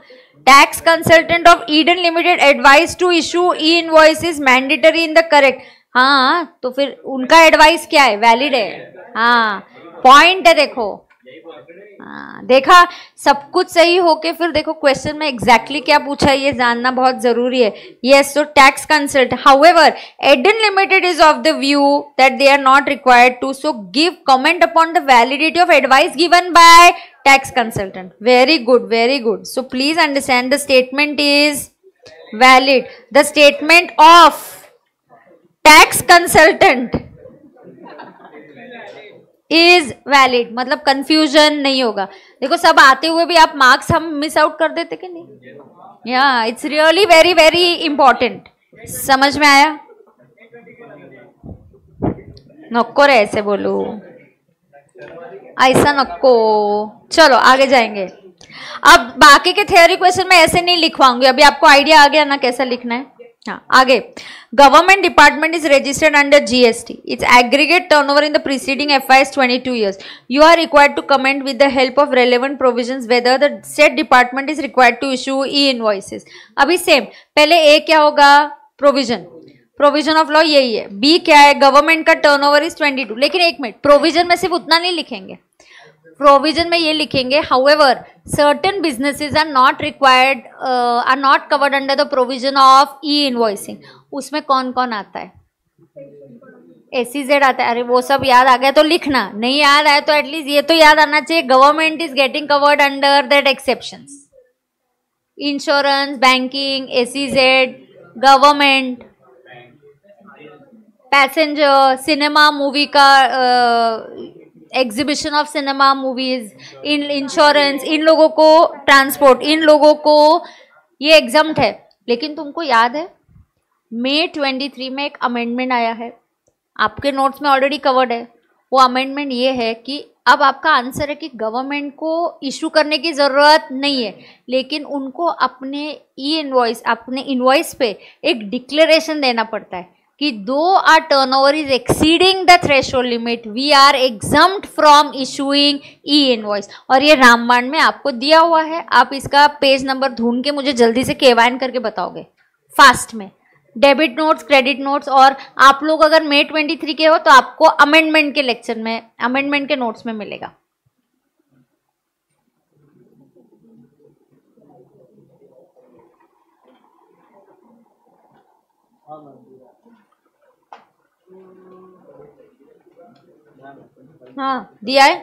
tax consultant of Eden limited advice to issue e voice is mandatory in the correct हाँ तो फिर उनका एडवाइस क्या है वैलिड है हाँ पॉइंट है देखो आ, हाँ, देखा सब कुछ सही होके फिर देखो क्वेश्चन में एग्जैक्टली exactly क्या पूछा है ये जानना बहुत जरूरी है yes so tax consult however Eden limited is of the view that they are not required to so give comment upon the validity of advice given by tax consultant very good very good so please understand the statement is valid the statement of tax consultant is valid मतलब कंफ्यूजन नहीं होगा देखो सब आते हुए भी आप मार्क्स हम मिस आउट कर देते कि नहीं या it's really very very important समझ में आया नक्को रे ऐसे बोलो ऐसा नक्को चलो आगे जाएंगे अब बाकी के थियोरी क्वेश्चन में ऐसे नहीं लिखवाऊंगी अभी आपको आइडिया आ गया ना कैसा लिखना है हाँ, आगे government department is registered under GST its aggregate turnover in the preceding FYs 22 years you are required to comment with the help of relevant provisions whether the set department is required to issue e invoices अभी सेम पहले ए क्या होगा प्रोविजन प्रोविजन ऑफ लॉ यही है बी क्या है गवर्नमेंट का ओवर इज टू लेकिन एक मिनट प्रोविजन में सिर्फ उतना नहीं लिखेंगे प्रोविजन में ये लिखेंगे however certain business are are not uh, are not covered under the provision of e उसमें कौन कौन आता है ए सी जेड आता है अरे वो सब याद आ गया तो लिखना नहीं याद आया तो एटलीस्ट ये तो याद आना चाहिए government is getting covered under that exception insurance banking A C Z government passenger cinema movie का uh, exhibition of cinema movies in insurance इन लोगों को ट्रांसपोर्ट इन लोगों को ये एग्जाम है लेकिन तुमको याद है मे ट्वेंटी थ्री में एक अमेंडमेंट आया है आपके नोट्स में ऑलरेडी कवर्ड है वो अमेंडमेंट ये है कि अब आपका आंसर है कि गवर्नमेंट को इशू करने की ज़रूरत नहीं है लेकिन उनको अपने ई इन्वॉइस अपने इन्वॉइस पे एक डिक्लेरेशन देना पड़ता है कि though your turn over is exceeding the threshold limit we are exempt from issuing e invoice और ये रामबाण में आपको दिया हुआ है आप इसका पेज नंबर ढूंढ के मुझे जल्दी से केवाइन करके बताओगे फास्ट में डेबिट नोट्स क्रेडिट नोट्स और आप लोग अगर ट्वेंटी 23 के हो तो आपको अमेंडमेंट के लेक्चर में अमेंडमेंट के नोट्स में मिलेगा हाँ दिया है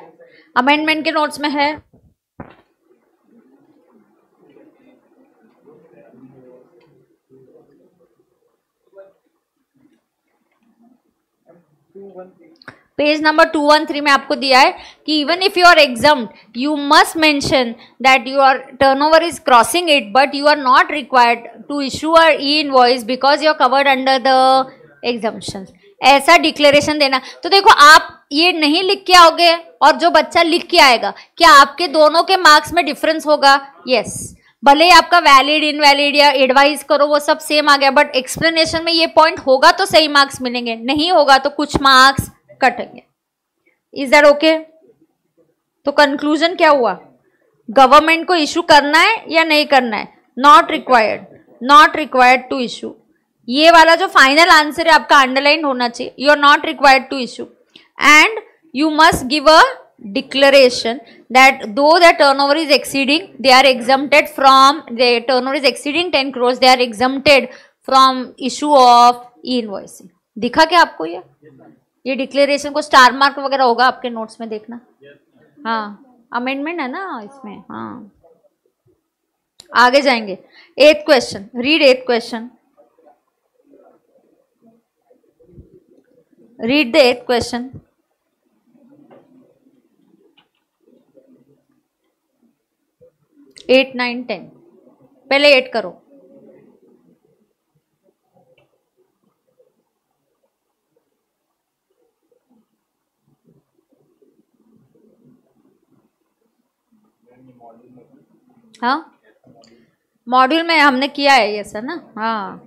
अमेंडमेंट के नोट्स में है page number two one three में आपको दिया है कि even if you are exempt you must mention that you are turn over is crossing it but you are not required to issue R E invoice because you are covered under the exemption ऐसा डिक्लेरेशन देना तो देखो आप ये नहीं लिख के आओगे और जो बच्चा लिख के आएगा क्या आपके दोनों के मार्क्स में डिफरेंस होगा यस yes. भले आपका वैलिड इनवैलिड या एडवाइस करो वो सब सेम आ गया बट एक्सप्लेनेशन में ये पॉइंट होगा तो सही मार्क्स मिलेंगे नहीं होगा तो कुछ मार्क्स कटेंगे इज दैट ओके तो कंक्लूजन क्या हुआ गवर्नमेंट को इशू करना है या नहीं करना है not required not required to issue ये वाला जो फाइनल आंसर है आपका अंडरलाइन होना चाहिए you are not required to issue and you must give a declaration that though the turn over is exceeding they are exempted from the turn over is exceeding ten crores they are exempted from issue of invoicing दिखा क्या आपको ये ये डिक्लेरेशन को स्टार मार्क वगैरह होगा आपके नोट्स में देखना हाँ अमेंडमेंट है ना इसमें हाँ आगे जाएंगे eighth question read eighth question read the eighth question eight nine ten पहले एट करो हाँ मॉड्यूल में हमने किया है ये सर ना हाँ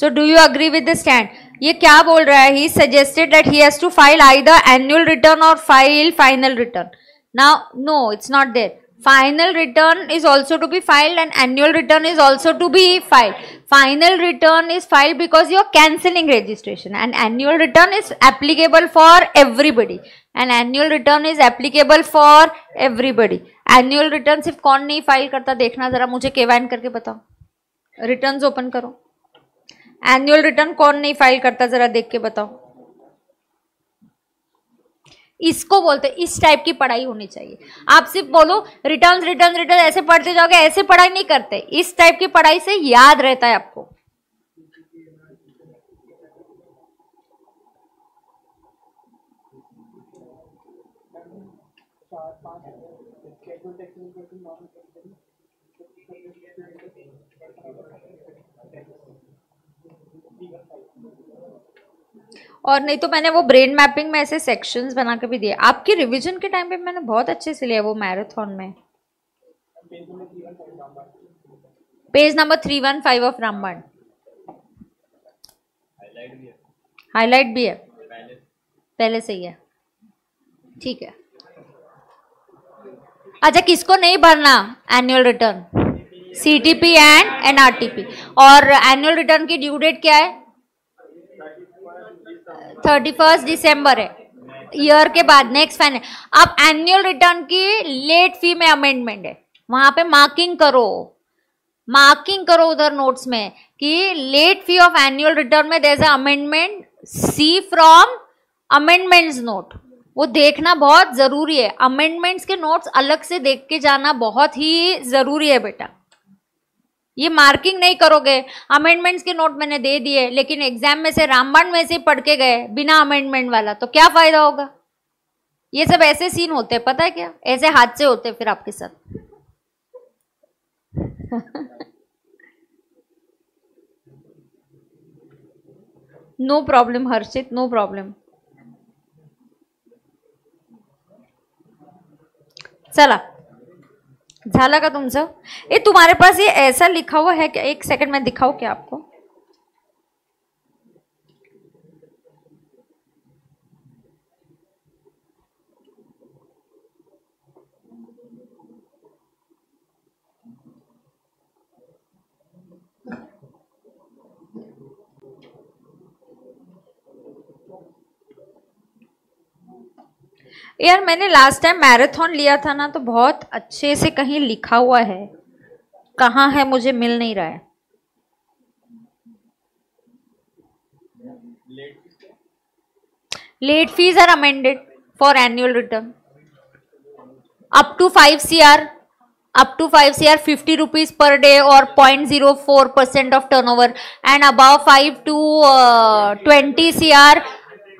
so do you agree with the stand ये क्या बोल रहा है he suggested that he has to file I the annual return और फाइल फाइनल रिटर्न ना no it's not there final return is also to be filed and annual return is also to be filed final return is filed because you are cancelling registration and annual return is applicable for everybody and annual return is applicable for everybody annual return सिर्फ कौन नहीं फाइल करता देखना जरा मुझे केवाइन करके बताओ रिटर्न ओपन करो एनुअल रिटर्न कौन नहीं फाइल करता जरा देख के बताओ इसको बोलते इस टाइप की पढ़ाई होनी चाहिए आप सिर्फ बोलो रिटर्न रिटर्न रिटर्न ऐसे पढ़ते जाओगे ऐसे पढ़ाई नहीं करते इस टाइप की पढ़ाई से याद रहता है आपको और नहीं तो मैंने वो ब्रेन मैपिंग में ऐसे सेक्शंस बना के भी दिए आपके रिवीजन के टाइम पे मैंने बहुत अच्छे से लिया वो मैराथन में page number three one five of Rambaan highlight भी है पहले से ही है ठीक है अच्छा किसको नहीं भरना annual return C T P and NRTP और एनुअल रिटर्न की ड्यू डेट क्या है थर्टी फर्स्ट दिसंबर है ईयर के बाद नेक्स्ट फाइनल अब एनुअल रिटर्न की लेट फी में अमेंडमेंट है वहां पे मार्किंग करो मार्किंग करो उधर नोट्स में कि late fee of annual return में there amendment see from amendments note वो देखना बहुत ज़रूरी है अमेंडमेंट्स के नोट्स अलग से देख के जाना बहुत ही ज़रूरी है बेटा ये मार्किंग नहीं करोगे अमेंडमेंट्स के नोट मैंने दे दिए लेकिन एग्जाम में से रामबाण में से पढ़ के गए बिना अमेंडमेंट वाला तो क्या फायदा होगा ये सब ऐसे सीन होते हैं पता है क्या ऐसे हादसे होते फिर आपके साथ no problem Harshit no problem चला झाला का तुमसे ये तुम्हारे पास ये ऐसा लिखा हुआ है कि एक सेकंड में दिखाऊँ क्या आपको यार मैंने लास्ट टाइम मैराथन लिया था ना तो बहुत अच्छे से कहीं लिखा हुआ है कहाँ है मुझे मिल नहीं रहा है late fees are amended for annual return up to five C R up to five C R fifty rupees per day और point zero four percent of turnover and about five to twenty C R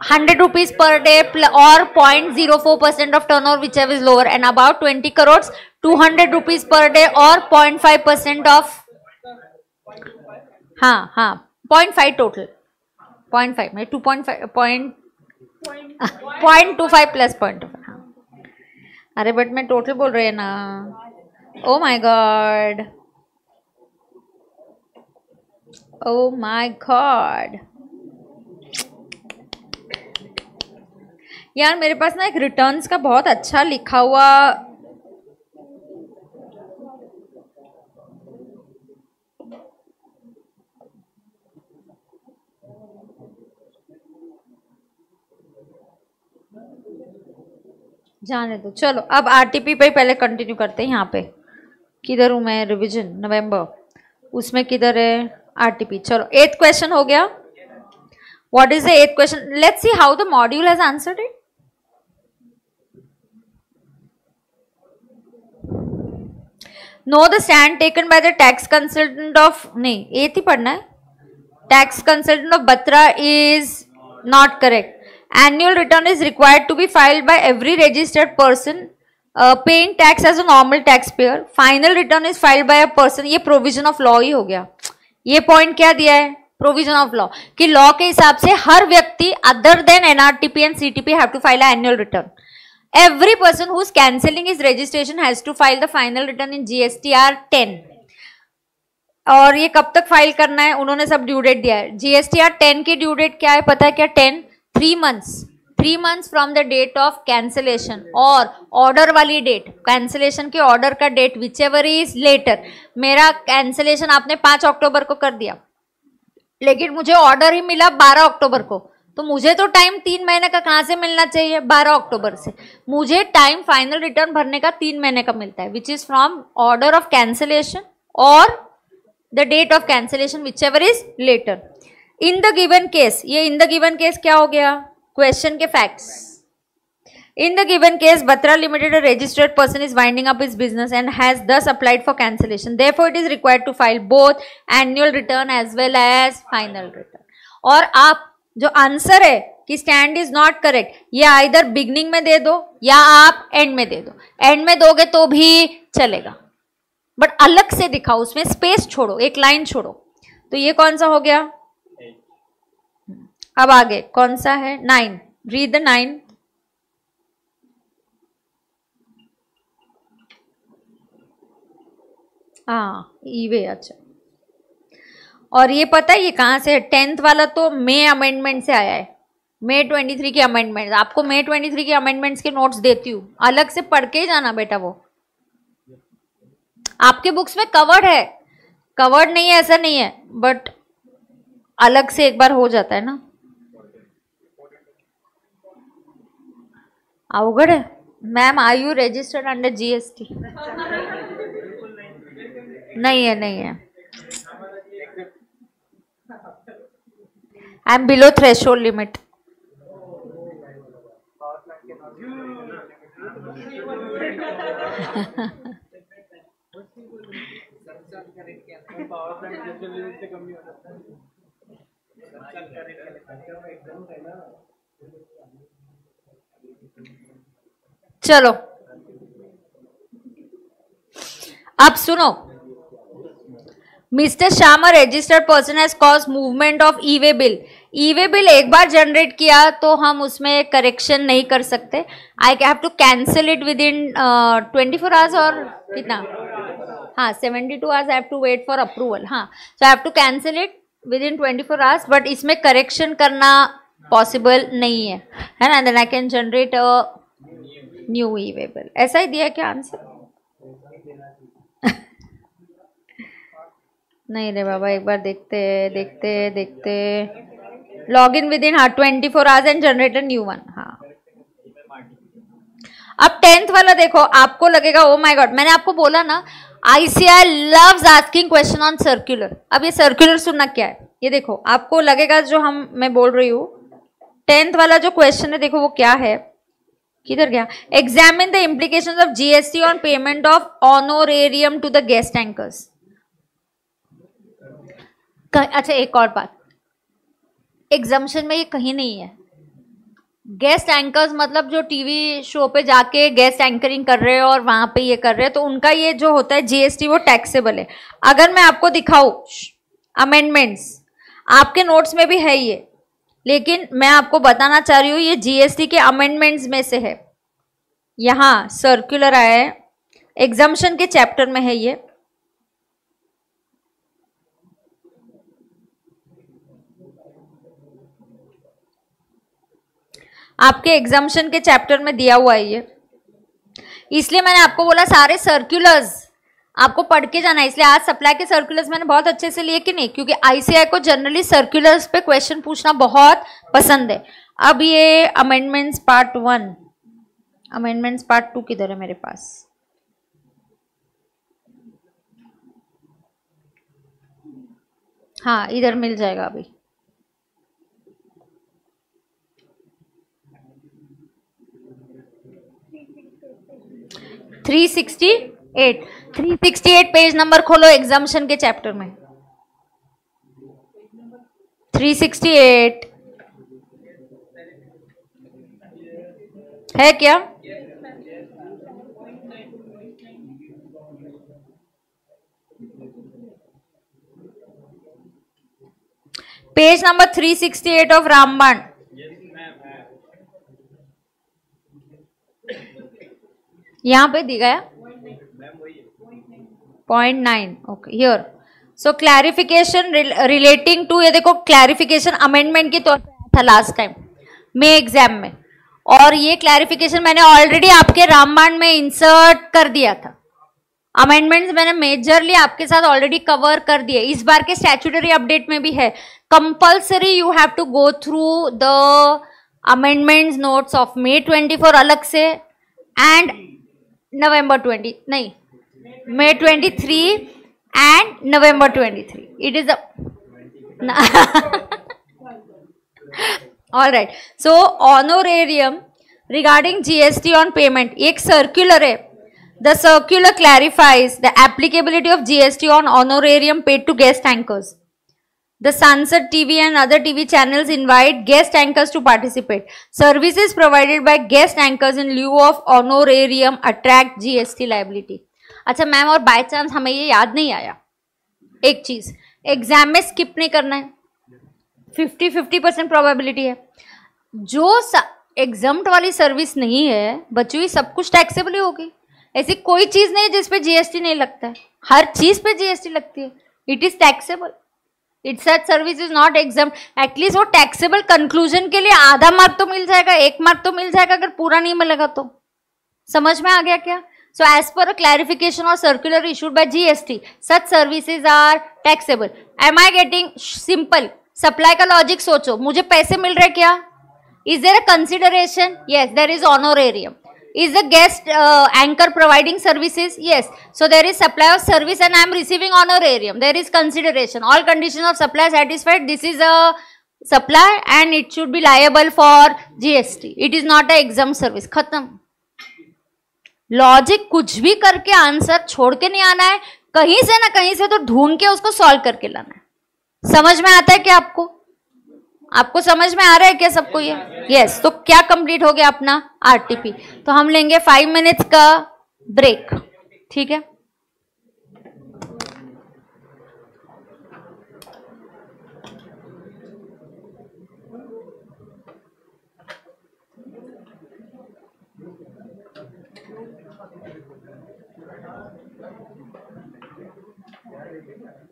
hundred rupees per day or 0.04 percent of turnover, whichever is lower, and about 20 crores, 200 rupees per day or 0.5 percent of. हाँ हाँ 0.5 टोटल 0.5 में 2.5 point point two five plus point हाँ अरे बट मैं टोटल बोल रही है ना oh my god oh my god यार मेरे पास ना एक रिटर्न्स का बहुत अच्छा लिखा हुआ जाने दो चलो अब आरटीपी पे पहले कंटिन्यू करते हैं यहाँ पे किधर हूँ मैं रिवीजन नवंबर उसमें किधर है आरटीपी चलो एथ क्वेश्चन हो गया what is the eighth question let's see how the module has answered it no the stand taken by the tax consultant of नहीं ये थी पढ़ना है tax consultant of Batra is not correct annual return is required to be filed by every registered person paying tax as a normal tax payer final return is filed by a person ये प्रोविजन ऑफ लॉ ही हो गया ये पॉइंट क्या दिया है प्रोविजन ऑफ लॉ कि लॉ के हिसाब से हर व्यक्ति other than NRTP and CTP have to file a return every person who is cancelling his registration has to file the final return in GSTR 10 और ये कब तक फाइल करना है उन्होंने सब ड्यू डेट दिया है जीएसटीआर 10 की ड्यू डेट क्या है पता है क्या 10 three months three months from the date of cancellation और ऑर्डर वाली डेट कैंसिलेशन के ऑर्डर का date which ever is later मेरा कैंसिलेशन आपने पाँच अक्टूबर को कर दिया लेकिन मुझे ऑर्डर ही मिला बारह अक्टूबर को तो मुझे तो टाइम तीन महीने का कहाँ से मिलना चाहिए बारह अक्टूबर से मुझे टाइम फाइनल रिटर्न भरने का तीन महीने का मिलता है which is from order of cancellation और the date of cancellation which ever is later in the given case ये इन द गिवन केस क्या हो गया क्वेश्चन के facts in the given case Batra limited registered person is winding up is business and has thus applied for cancellation they it is required to file both annual return as well as final return और आप जो आंसर है कि स्टैंड इज नॉट करेक्ट ये आइधर बिगनिंग में दे दो या आप एंड में दे दो एंड में दोगे तो भी चलेगा बट अलग से दिखाओ उसमें स्पेस छोड़ो एक लाइन छोड़ो तो ये कौन सा हो गया अब आगे कौन सा है नाइन रीड द नाइन हाँ ई वे अच्छा और ये पता है ये कहाँ से है टेंथ वाला तो मे अमेंडमेंट से आया है मे ट्वेंटी थ्री के अमेंडमेंट आपको मे ट्वेंटी थ्री के अमेंडमेंट्स के नोट्स देती हूँ अलग से पढ़ के जाना बेटा वो आपके बुक्स में कवर्ड है कवर्ड नहीं है ऐसा नहीं है बट अलग से एक बार हो जाता है ना अवगढ़ है ma'am I you registered under GST नहीं है नहीं है I am below threshold limit चलो अब सुनो mister Shama registered person has cause movement of e way bill e way bill एक बार जनरेट किया तो हम उसमें करेक्शन नहीं कर सकते I have to cancel it within twenty four hours और कितना हाँ seventy two hours have to wait for approval हाँ so have to cancel it within twenty four hours but इसमें करेक्शन करना पॉसिबल नहीं है है ना then I can generate a new e way bill ऐसा ही दिया क्या आंसर नहीं रे बाबा एक बार देखते देखते देखते लॉग इन विद इन हाँ twenty four hours and generate new one हाँ अब टेंथ वाला देखो आपको लगेगा ओ माय गॉड मैंने आपको बोला ना ICAI loves asking question on circular अब ये सर्क्यूलर सुनना क्या है ये देखो आपको लगेगा जो हम मैं बोल रही हूँ टेंथ वाला जो क्वेश्चन है देखो वो क्या है किधर गया examine the implication of GST on payment of honorarium to the guest anchors अच्छा एक और बात एग्जामेशन में ये कहीं नहीं है गेस्ट एंकर्स मतलब जो टीवी शो पे जाके गेस्ट एंकरिंग कर रहे हैं और वहां पे ये कर रहे हैं तो उनका ये जो होता है जीएसटी वो टैक्सेबल है अगर मैं आपको दिखाऊ अमेंडमेंट्स आपके नोट्स में भी है ये लेकिन मैं आपको बताना चाह रही हूँ ये जीएसटी के अमेंडमेंट्स में से है यहाँ सर्कुलर आया है एग्जामेशन के चैप्टर में है ये आपके एग्जामेशन के चैप्टर में दिया हुआ है ये इसलिए मैंने आपको बोला सारे सर्क्यूलर्स आपको पढ़ के जाना है इसलिए आज सप्लाई के सर्कुलर्स मैंने बहुत अच्छे से लिए कि नहीं क्योंकि आईसीआई को जनरली सर्कुलर्स पे क्वेश्चन पूछना बहुत पसंद है अब ये amendments part one amendments part two किधर है मेरे पास हाँ इधर मिल जाएगा अभी three sixty eight three sixty eight page number खोलो एग्जामिशन के चैप्टर में थ्री सिक्सटी एट है क्या page number three sixty eight of Rambaan यहाँ पे दी गया point nine okay here so clarification relating to ये देखो क्लैरिफिकेशन अमेंडमेंट के तौर पर था लास्ट टाइम मे एग्जाम में और ये क्लैरिफिकेशन मैंने ऑलरेडी आपके रामबाण में इंसर्ट कर दिया था अमेंडमेंट्स मैंने मेजरली आपके साथ ऑलरेडी कवर कर दिए इस बार के स्टैचुटरी अपडेट में भी है compulsory you have to go through the amendments notes of May twenty four अलग से एंड नवंबर ट्वेंटी नहीं May twenty three and November twenty three it is all right so honorarium regarding GST on payment एक सर्क्यूलर है the circular clarifies the applicability of GST on honorarium paid to guest anchors The sunset TV and other TV channels invite guest anchors to participate. Services provided by guest anchors in lieu of honorarium attract GST liability. अच्छा मैम और बाय चांस हमें ये याद नहीं आया एक चीज़ एग्जाम में स्किप नहीं करना है फिफ्टी फिफ्टी परसेंट प्रोबेबिलिटी है जो एग्जाम्ट वाली सर्विस नहीं है बची हुई सब कुछ टैक्सेबल ही होगी ऐसी कोई चीज़ नहीं है जिस पे जीएसटी नहीं लगता है हर चीज़ पे जीएसटी लगती है it is taxable it such service is not exempt at least वो टैक्सेबल कंक्लूजन के लिए आधा मार्क तो मिल जाएगा एक मार्क तो मिल जाएगा अगर पूरा नहीं मिलेगा तो समझ में आ गया क्या so as per a clarification और circular issued S T such services are taxable am I getting simple supply का लॉजिक सोचो मुझे पैसे मिल रहे क्या is there a consideration yes there is honorarium is the guest uh, anchor providing services yes so there is supply of service and i am receiving honorarium there is consideration all condition of supply satisfied this is a supply and it should be liable for gst it is not a exam service khatam logic कुछ भी करके आंसर छोड़ के नहीं आना है कहीं से ना कहीं से तो ढूंढ के उसको सॉल्व करके लाना है समझ में आता है क्या आपको आपको समझ में आ रहा है क्या सबको ये यस तो क्या कंप्लीट हो गया अपना आरटीपी तो हम लेंगे फाइव मिनट्स का ब्रेक ठीक है Thank you.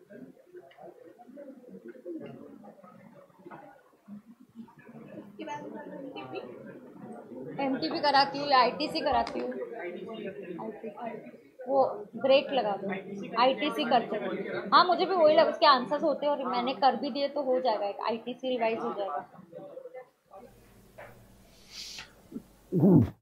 एम टी भी कराती हूँ या आई टी सी कराती हूँ वो ब्रेक लगा दो आई टी सी कर सकते हाँ मुझे भी वही लग उसके आंसर्स होते हैं और मैंने कर भी दिए तो हो जाएगा आई टी सी रिवाइज हो जाएगा hmm.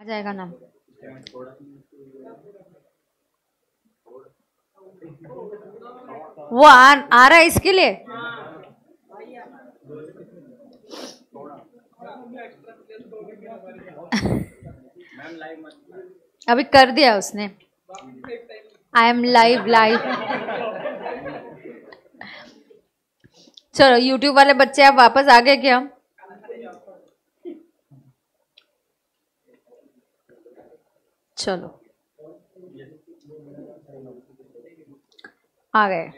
आ जाएगा नाम वो आ, आ रहा है इसके लिए अभी कर दिया उसने आई एम लाइव लाइव चलो यूट्यूब वाले बच्चे आप वापस आ गए क्या चलो आ गए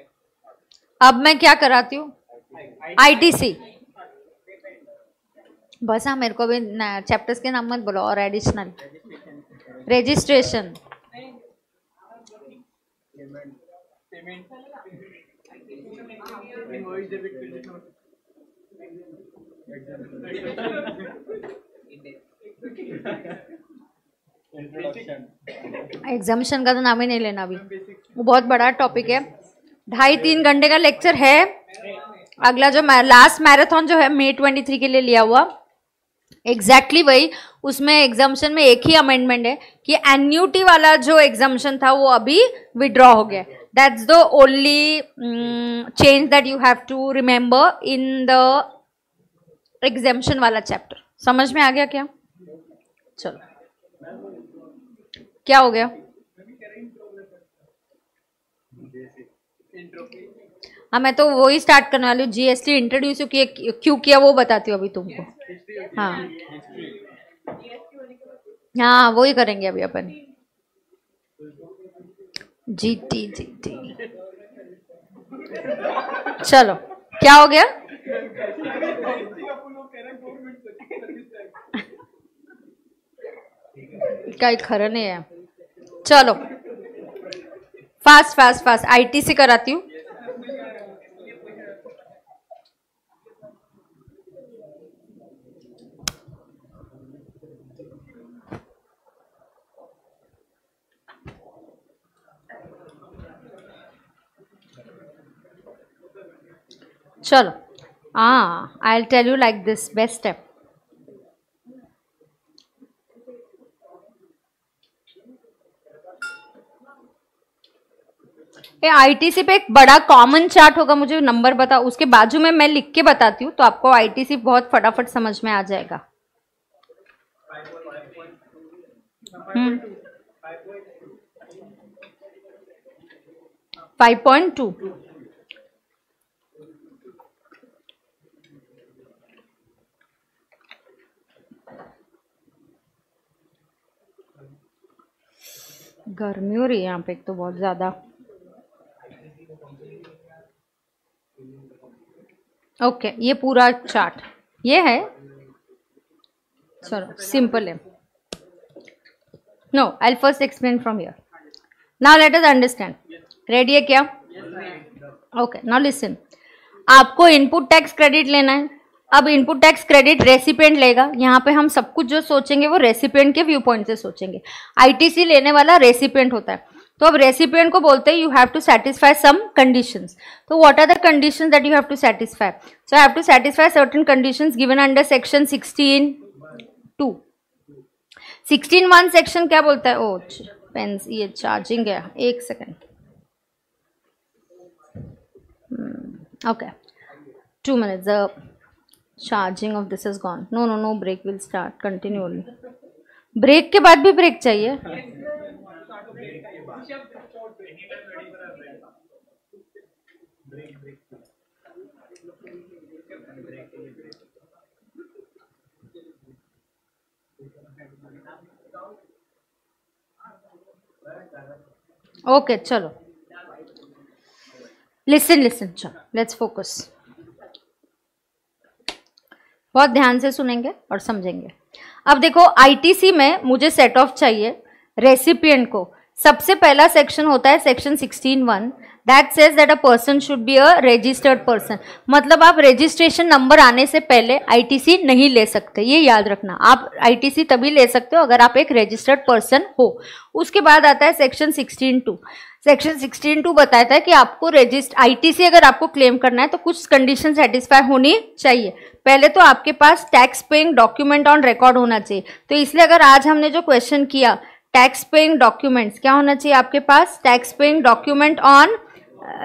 अब मैं क्या कराती हूँ आईटीसी बस हाँ मेरे को भी चैप्टर्स के नाम मत बोलो और एडिशनल रजिस्ट्रेशन एग्जामिशन का तो नाम ही नहीं लेना अभी वो बहुत बड़ा टॉपिक है ढाई तीन घंटे का लेक्चर है अगला जो लास्ट मैराथन जो है मे ट्वेंटी थ्री के लिए लिया हुआ एग्जैक्टली exactly वही उसमें एग्जामिशन में एक ही अमेंडमेंट है कि एन्यूटी वाला जो एग्जामिशन था वो अभी विड्रॉ हो गया that's the only change that you have to remember in the exemption वाला चैप्टर समझ में आ गया क्या चलो क्या हो गया हाँ मैं तो वो ही स्टार्ट करने वाली हूँ जीएसटी इंट्रोड्यूस क्यों किया वो बताती हूँ अभी तुमको हाँ हाँ वो ही करेंगे अभी अपन जी टी जी टी चलो क्या हो गया खरा नहीं है चलो फास्ट फास्ट फास्ट आईटीसी कराती हूँ चलो हाँ I tell you like this best step ये आईटीसी पे एक बड़ा कॉमन चार्ट होगा मुझे नंबर बता उसके बाजू में मैं लिख के बताती हूँ तो आपको आईटीसी बहुत फटाफट समझ में आ जाएगा फाइव पॉइंट टू गर्मी हो रही है यहाँ पे तो बहुत ज़्यादा ओके ये पूरा चार्ट ये है चलो सिंपल है no I first explain from here now let us understand ready है क्या ओके नाउ लिसन आपको इनपुट टैक्स क्रेडिट लेना है अब इनपुट टैक्स क्रेडिट रेसिपेंट लेगा यहाँ पे हम सब कुछ जो सोचेंगे वो रेसिपेंट के व्यू पॉइंट से सोचेंगे आईटीसी लेने वाला रेसिपेंट होता है तो अब रेसिपियंट को बोलते हैं you have to satisfy some conditions तो what are the conditions that you have to satisfy so have to satisfy certain conditions given under section sixteen two sixteen one section क्या बोलता है ओ oh, पेन ये चार्जिंग है एक second okay two minute charging off this is gone no no no break will start continuously break के बाद भी ब्रेक चाहिए ओके चलो लिसन लिसन चलो लेट्स फोकस बहुत ध्यान से सुनेंगे और समझेंगे अब देखो आईटीसी में मुझे सेट ऑफ चाहिए रेसिपिएंट को सबसे पहला सेक्शन होता है section sixteen one that says that a person should be a registered person मतलब आप रजिस्ट्रेशन नंबर आने से पहले आईटीसी नहीं ले सकते ये याद रखना आप आईटीसी तभी ले सकते हो अगर आप एक रजिस्टर्ड पर्सन हो उसके बाद आता है section sixteen two section sixteen two बताता है कि आपको रजिस्ट आईटीसी अगर आपको क्लेम करना है तो कुछ कंडीशन सेटिस्फाई होनी चाहिए पहले तो आपके पास tax paying document on record होना चाहिए तो इसलिए अगर आज हमने जो क्वेश्चन किया टैक्स पेइंग डॉक्यूमेंट्स क्या होना चाहिए आपके पास tax paying document on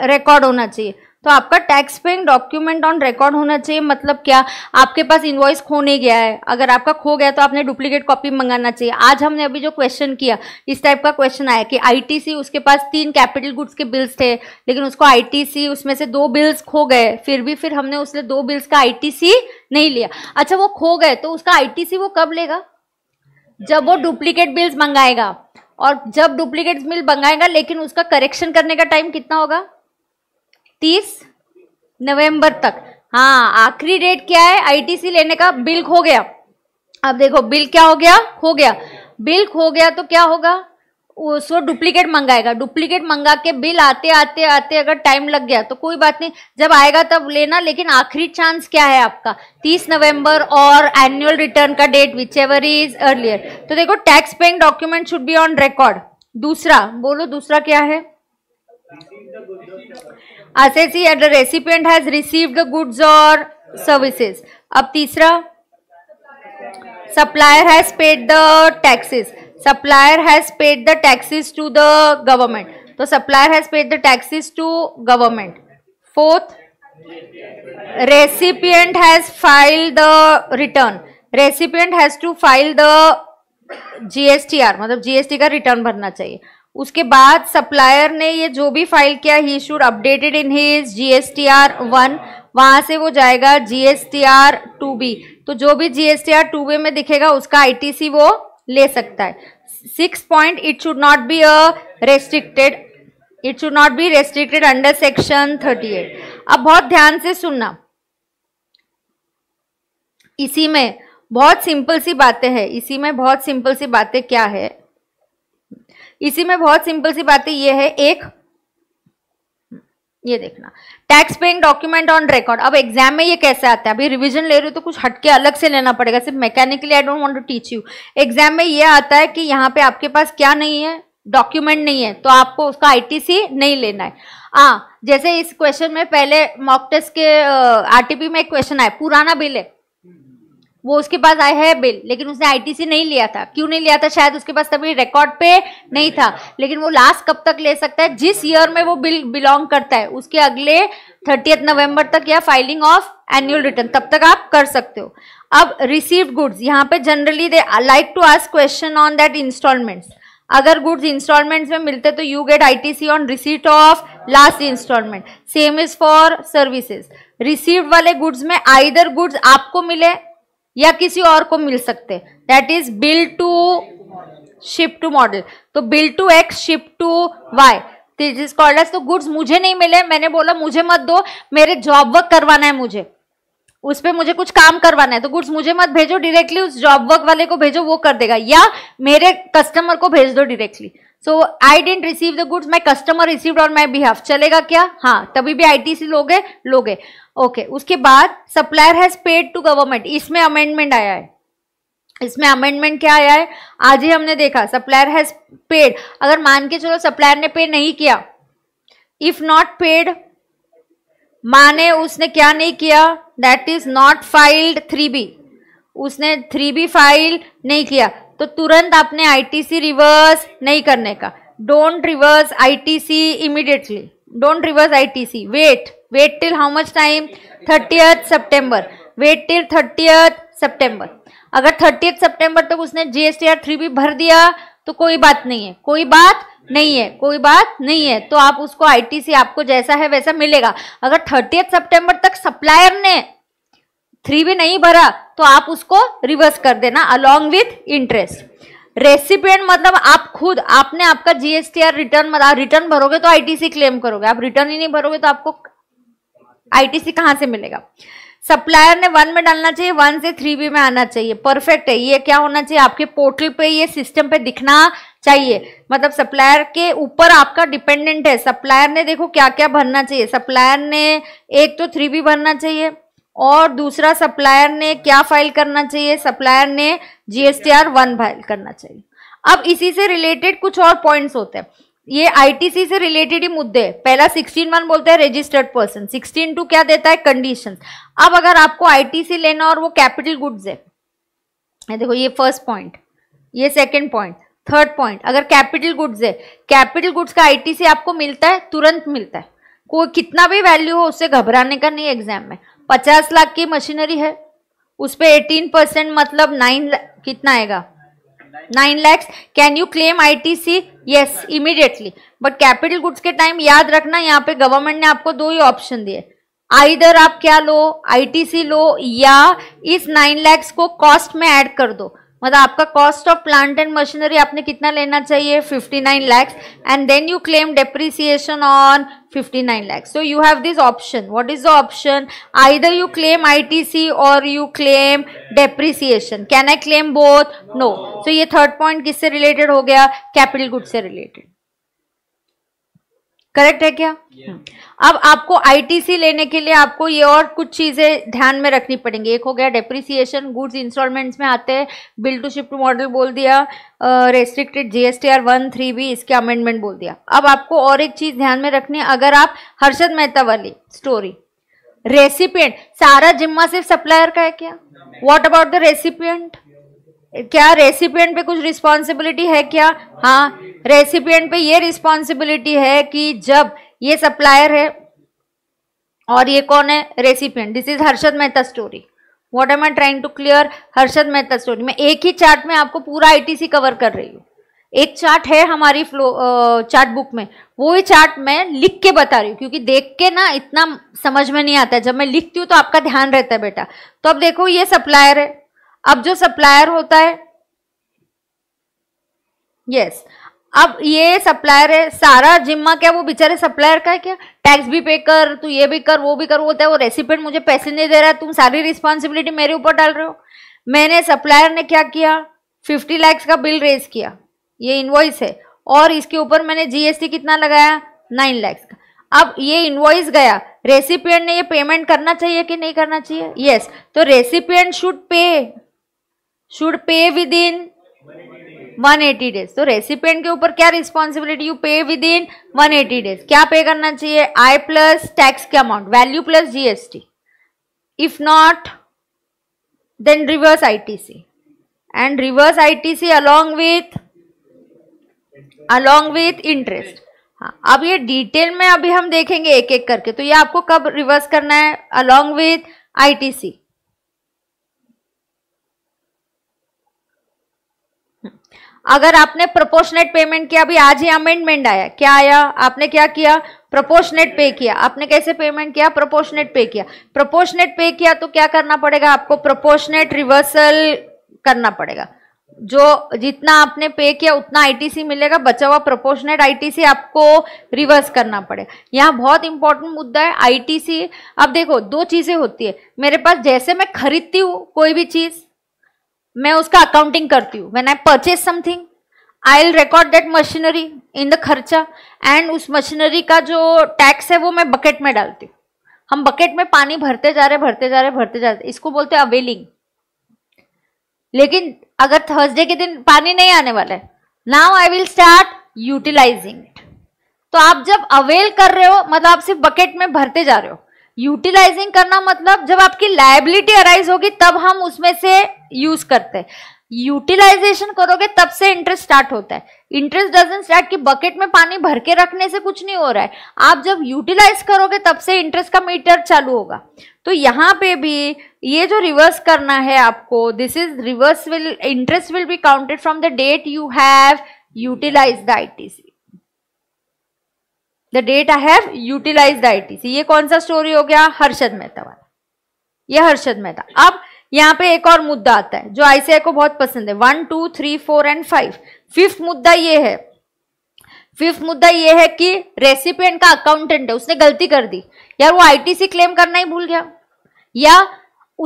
record होना चाहिए तो आपका tax paying document on record होना चाहिए मतलब क्या आपके पास इन्वॉइस खो नहीं गया है अगर आपका खो गया तो आपने डुप्लीकेट कॉपी मंगाना चाहिए आज हमने अभी जो क्वेश्चन किया इस टाइप का क्वेश्चन आया कि आईटीसी उसके पास तीन कैपिटल गुड्स के बिल्स थे लेकिन उसको आईटीसी उसमें से दो बिल्स खो गए फिर भी फिर हमने उसने दो बिल्स का आई नहीं लिया अच्छा वो खो गए तो उसका आई वो कब लेगा जब वो डुप्लीकेट बिल्स मंगाएगा और जब डुप्लीकेट बिल मंगाएगा लेकिन उसका करेक्शन करने का टाइम कितना होगा तीस नवंबर तक हाँ आखिरी डेट क्या है आईटीसी लेने का बिल खो गया अब देखो बिल क्या हो गया खो गया बिल खो गया तो क्या होगा उसको डुप्लीकेट मंगाएगा डुप्लीकेट मंगा के बिल आते आते आते अगर टाइम लग गया तो कोई बात नहीं जब आएगा तब लेना लेकिन आखिरी चांस क्या है आपका 30 नवंबर और एनुअल रिटर्न का date which ever is earlier तो देखो tax paying document should be on record दूसरा बोलो दूसरा क्या है assessee at the recipient has received the goods और सर्विसेज अब तीसरा supplier has paid the taxes supplier has paid the taxes to the government तो supplier has paid the taxes to government fourth recipient has file the return recipient has to file the GSTR मतलब जीएसटी का रिटर्न भरना चाहिए उसके बाद सप्लायर ने ये जो भी फाइल किया ही should updated in his R one वहां से वो जाएगा जीएसटीआर टू बी तो जो भी आर टू बी में दिखेगा उसका आई टी सी वो ले सकता है six point it should not be a restricted it should not be restricted under section thirty eight अब बहुत ध्यान से सुनना इसी में बहुत सिंपल सी बातें हैं इसी में बहुत सिंपल सी बातें क्या है इसी में बहुत सिंपल सी बातें यह है एक ये देखना tax paying document on record अब एग्जाम में ये कैसे आता है अभी रिवीजन ले रहे हो तो कुछ हटके अलग से लेना पड़ेगा सिर्फ mechanically I don't want to teach you exam में ये आता है कि यहाँ पे आपके पास क्या नहीं है डॉक्यूमेंट नहीं है तो आपको उसका आईटीसी नहीं लेना है आ, हाँ, जैसे इस क्वेश्चन में पहले मॉक टेस्ट के आरटीपी में एक क्वेश्चन आया पुराना बिल है वो उसके पास आया है बिल लेकिन उसने आईटीसी नहीं लिया था क्यों नहीं लिया था शायद उसके पास तभी रिकॉर्ड पे नहीं था लेकिन वो लास्ट कब तक ले सकता है जिस ईयर में वो बिल बिलोंग करता है उसके अगले थर्टियथ नवंबर तक या फाइलिंग ऑफ एनुअल रिटर्न तब तक आप कर सकते हो अब रिसीव्ड गुड्स यहाँ पे generally they like to ask question on that instalments अगर गुड्स इंस्टॉलमेंट्स में मिलते तो you get ITC on receipt of last instalment same is for services received वाले गुड्स में आइदर गुड्स आपको मिले या किसी और को मिल सकते that is bill to ship to model तो bill to X ship to Y this is called as तो गुड्स मुझे नहीं मिले मैंने बोला मुझे मत दो मेरे जॉब वर्क करवाना है मुझे उस पर मुझे कुछ काम करवाना है तो गुड्स मुझे मत भेजो डायरेक्टली उस जॉब वर्क वाले को भेजो वो कर देगा या मेरे कस्टमर को भेज दो directly so I didn't receive the goods my customer received और माई बिहाफ चलेगा क्या हाँ तभी भी सी लोगे लोगे ओके okay. उसके बाद supplier has paid to government इसमें अमेंडमेंट आया है इसमें अमेंडमेंट क्या आया है आज ही हमने देखा सप्लायर हैज पेड अगर मान के चलो सप्लायर ने पे नहीं किया इफ नॉट पेड माने उसने क्या नहीं किया that is not filed three B उसने थ्री बी फाइल नहीं किया तो तुरंत आपने आईटीसी रिवर्स नहीं करने का don't reverse ITC immediately don't reverse ITC wait wait till how much time thirtieth September wait till thirtieth September अगर थर्टियथ सितंबर तक उसने आर थ्री भी भर दिया तो कोई बात नहीं है कोई बात नहीं है कोई बात नहीं है तो आप उसको आईटीसी आपको जैसा है वैसा मिलेगा अगर थर्टियथ सितंबर तक सप्लायर ने थ्री भी नहीं भरा तो आप उसको रिवर्स कर देना अलॉन्ग विथ इंटरेस्ट रेसिपिएंट मतलब आप खुद आपने आपका जीएसटीआर रिटर्न मतलब रिटर्न भरोगे तो आईटीसी क्लेम करोगे आप रिटर्न ही नहीं भरोगे तो आपको आईटीसी कहां से मिलेगा सप्लायर ने वन में डालना चाहिए वन से थ्री बी में आना चाहिए परफेक्ट है ये क्या होना चाहिए आपके पोर्टल पे ये सिस्टम पे दिखना चाहिए मतलब सप्लायर के ऊपर आपका डिपेंडेंट है सप्लायर ने देखो क्या क्या भरना चाहिए सप्लायर ने एक तो थ्री बी भरना चाहिए और दूसरा सप्लायर ने क्या फाइल करना चाहिए सप्लायर ने जीएसटीआर वन फाइल करना चाहिए अब इसी से रिलेटेड कुछ और पॉइंट्स होते हैं ये आईटीसी से रिलेटेड ही मुद्दे पहला सिक्सटीन वन बोलते हैं रजिस्टर्ड पर्सन सिक्सटीन टू क्या देता है कंडीशन अब अगर आपको आईटीसी लेना और वो कैपिटल गुड्स है ये देखो ये फर्स्ट पॉइंट ये सेकंड पॉइंट थर्ड पॉइंट अगर कैपिटल गुड्स है कैपिटल गुड्स का आईटीसी आपको मिलता है तुरंत मिलता है कोई कितना भी वैल्यू हो उससे घबराने का नहीं एग्जाम में पचास लाख की मशीनरी है उस पर एटीन परसेंट मतलब नाइन कितना आएगा nine lakhs can you claim I T C yes immediately but capital goods के टाइम याद रखना यहाँ पे गवर्नमेंट ने आपको दो ही ऑप्शन दिए आइधर आप क्या लो आईटीसी लो या इस नाइन लैक्स को कॉस्ट में ऐड कर दो मतलब आपका cost of plant and machinery आपने कितना लेना चाहिए 59 lakh and then you claim depreciation on 59 lakh so you have this option what is the option either you claim ITC और you claim depreciation can I claim both no so ये थर्ड पॉइंट किससे रिलेटेड हो गया कैपिटल गुड से रिलेटेड करेक्ट है क्या yeah. अब आपको आईटीसी लेने के लिए आपको ये और कुछ चीज़ें ध्यान में रखनी पड़ेंगी एक हो गया डेप्रिसिएशन गुड्स इंस्टॉलमेंट्स में आते हैं बिल टू शिफ्ट मॉडल बोल दिया restricted GSTR one three B इसके अमेंडमेंट बोल दिया अब आपको और एक चीज़ ध्यान में रखनी है अगर आप हर्षद मेहता वाली स्टोरी रेसिपियंट सारा जिम्मा सिर्फ सप्लायर का है क्या वॉट अबाउट द रेसिपियंट क्या रेसिपियंट पे कुछ रिस्पॉन्सिबिलिटी है क्या हाँ रेसिपियंट पे ये रिस्पॉन्सिबिलिटी है कि जब ये सप्लायर है और ये कौन है recipient this is Harshad Mehta story what am I trying to clear Harshad Mehta story मैं एक ही चार्ट में आपको पूरा आईटीसी कवर कर रही हूँ एक चार्ट है हमारी फ्लो चार्ट बुक में वो ही चार्ट मैं लिख के बता रही हूँ क्योंकि देख के ना इतना समझ में नहीं आता जब मैं लिखती हूँ तो आपका ध्यान रहता है बेटा तो अब देखो ये सप्लायर है अब जो सप्लायर होता है यस yes, अब ये सप्लायर है सारा जिम्मा क्या वो बेचारे सप्लायर का है क्या टैक्स भी पे कर तू ये भी कर वो भी कर होता है वो रेसिपेंट मुझे पैसे नहीं दे रहा तुम सारी रिस्पॉन्सिबिलिटी मेरे ऊपर डाल रहे हो मैंने सप्लायर ने क्या किया फिफ्टी लैक्स का बिल रेज किया ये इन्वॉइस है और इसके ऊपर मैंने जीएसटी कितना लगाया नाइन लैक्स का अब ये इन्वॉइस गया रेसिपियंट ने ये पेमेंट करना चाहिए कि नहीं करना चाहिए यस yes. तो recipient should pay should pay within eighty days तो रेसिपेंट के ऊपर क्या responsibility you pay within one eighty days क्या पे करना चाहिए आई प्लस टैक्स के amount value plus GST if not see and reverse I T C along with along with interest हाँ अब ये डिटेल में अभी हम देखेंगे एक एक करके तो ये आपको कब रिवर्स करना है आई टी सी अगर आपने प्रपोर्शनेट पेमेंट किया अभी आज ही अमेंडमेंट आया क्या आया आपने क्या किया प्रपोर्शनेट पे किया आपने कैसे पेमेंट किया प्रपोर्शनेट पे किया प्रपोर्शनेट पे किया तो क्या करना पड़ेगा आपको प्रपोर्शनेट रिवर्सल करना पड़ेगा जो जितना आपने पे किया उतना आईटीसी मिलेगा बचा हुआ प्रोपोर्शनेट आईटीसी आपको रिवर्स करना पड़ेगा यहाँ बहुत इंपॉर्टेंट मुद्दा है आईटीसी अब देखो दो चीज़ें होती है मेरे पास जैसे मैं खरीदती हूँ कोई भी चीज़ मैं उसका अकाउंटिंग करती हूँ when I purchase something I will record that machinery in the खर्चा एंड उस मशीनरी का जो टैक्स है वो मैं बकेट में डालती हूँ हम बकेट में पानी भरते जा रहे भरते जा रहे भरते जा रहे इसको बोलते हैं अवेलिंग लेकिन अगर थर्सडे के दिन पानी नहीं आने वाला है now I will start utilising तो आप जब अवेल कर रहे हो मतलब आप सिर्फ बकेट में भरते जा रहे हो यूटिलाइजिंग करना मतलब जब आपकी लाइबिलिटी अराइज होगी तब हम उसमें से यूज करते हैं यूटिलाइजेशन करोगे तब से इंटरेस्ट स्टार्ट होता है इंटरेस्ट डजन स्टार्ट कि बकेट में पानी भर के रखने से कुछ नहीं हो रहा है आप जब यूटिलाइज करोगे तब से इंटरेस्ट का मीटर चालू होगा तो यहाँ पे भी ये जो रिवर्स करना है आपको this is reverse will interest will be counted from the date you have utilise the I the date I have utilise the ITC ये कौन सा स्टोरी हो गया हर्षद मेहता वाला ये हर्षद मेहता अब यहाँ पे एक और मुद्दा आता है जो आईसीआई को बहुत पसंद है one two three four and five fifth मुद्दा ये है फिफ्थ मुद्दा ये है कि रेसिपेंट का अकाउंटेंट है उसने गलती कर दी यार वो आईटीसी क्लेम करना ही भूल गया या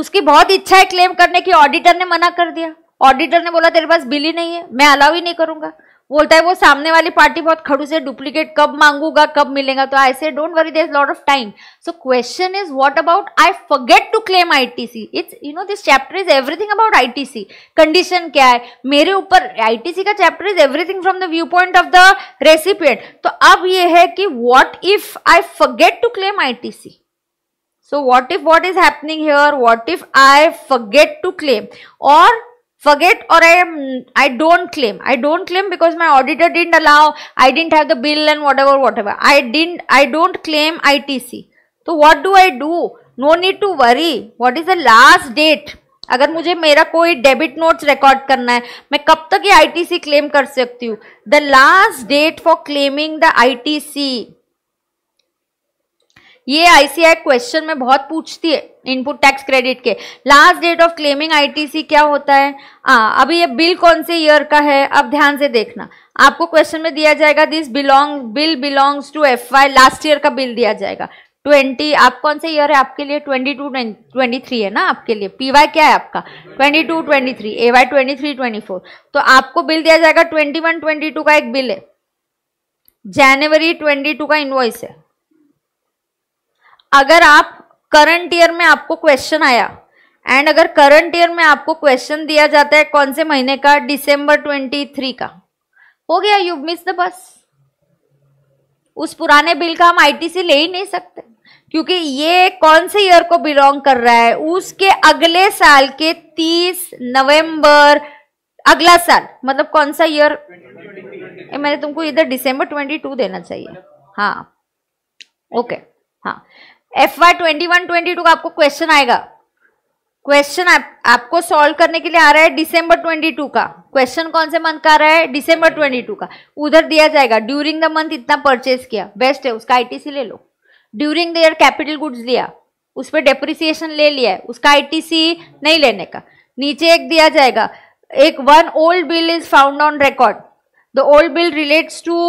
उसकी बहुत इच्छा है क्लेम करने की ऑडिटर ने मना कर दिया ऑडिटर ने बोला तेरे पास बिल ही नहीं है मैं अलाउ ही नहीं करूंगा बोलता है वो सामने वाली पार्टी बहुत खड़ू से डुप्लीकेट कब मांगूंगा कब मिलेगा तो I say don't worry there lot of time so question is what about I forget to claim ITC it's you know this chapter is everything about ITC condition क्या है मेरे ऊपर आईटीसी का chapter is everything from the view point of the recipient तो अब ये है कि what if I forget to claim ITC so what if what is happening here what if I forget to claim और forget or i am i don't claim i don't claim because my auditor didn't allow i didn't have the bill and whatever whatever i didn't i don't claim itc तो what do I do no need to worry what is the last date अगर मुझे मेरा कोई डेबिट नोट्स रिकॉर्ड करना है मैं कब तक ये आईटीसी क्लेम कर सकती हूँ the last date for claiming the ITC ये आईसीआई क्वेश्चन में बहुत पूछती है इनपुट टैक्स क्रेडिट के last date of claiming ITC क्या होता है आ, अभी ये बिल कौन से ईयर का है अब ध्यान से देखना आपको क्वेश्चन में दिया जाएगा this belong bill belongs to F last year का बिल दिया जाएगा ट्वेंटी आप कौन से ईयर है आपके लिए ट्वेंटी टू ट्वेंटी थ्री है ना आपके लिए पी वाई क्या है आपका twenty two twenty three A Y twenty three twenty four तो आपको बिल दिया जाएगा ट्वेंटी वन ट्वेंटी टू का एक बिल है जनवरी ट्वेंटी टू का इन्वॉइस है अगर आप करंट ईयर में आपको क्वेश्चन आया एंड अगर करंट ईयर में आपको क्वेश्चन दिया जाता है कौन से महीने का ट्वेंटी थ्री का हो गया यू मिस द बस उस पुराने बिल का हम आईटीसी ले ही नहीं सकते क्योंकि ये कौन से ईयर को बिलोंग कर रहा है उसके अगले साल के 30 नवंबर अगला साल मतलब कौन सा ईयर मैंने तुमको इधर दिसंबर 22 देना चाहिए हाँ okay okay. F Y twenty one twenty two का आपको क्वेश्चन आएगा क्वेश्चन आप, आपको सॉल्व करने के लिए आ रहा है ट्वेंटी 22 का क्वेश्चन कौन से मंथ का आ रहा है ट्वेंटी 22 का उधर दिया जाएगा ड्यूरिंग द मंथ इतना परचेज किया बेस्ट है उसका आईटीसी ले लो during the year capital goods लिया उस पर डेप्रिसिएशन ले लिया है उसका आईटीसी नहीं लेने का नीचे एक दिया जाएगा एक one old bill is found on record the old bill relates to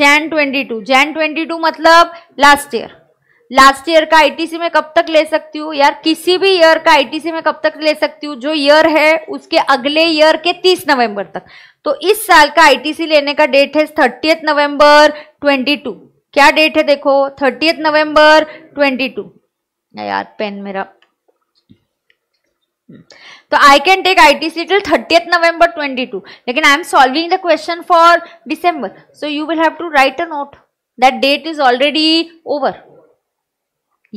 Jan two Jan two मतलब लास्ट ईयर लास्ट ईयर का आईटीसी में कब तक ले सकती हूँ यार किसी भी ईयर का आईटीसी में कब तक ले सकती हूँ जो ईयर है उसके अगले ईयर के 30 नवंबर तक तो इस साल का आईटीसी लेने का डेट है थर्टी नवंबर 22 क्या डेट है देखो थर्टी नवंबर 22 यार पेन मेरा तो I can take I T C till thirty November 22 लेकिन I am solving the question for December so you will have to write a note that date is already over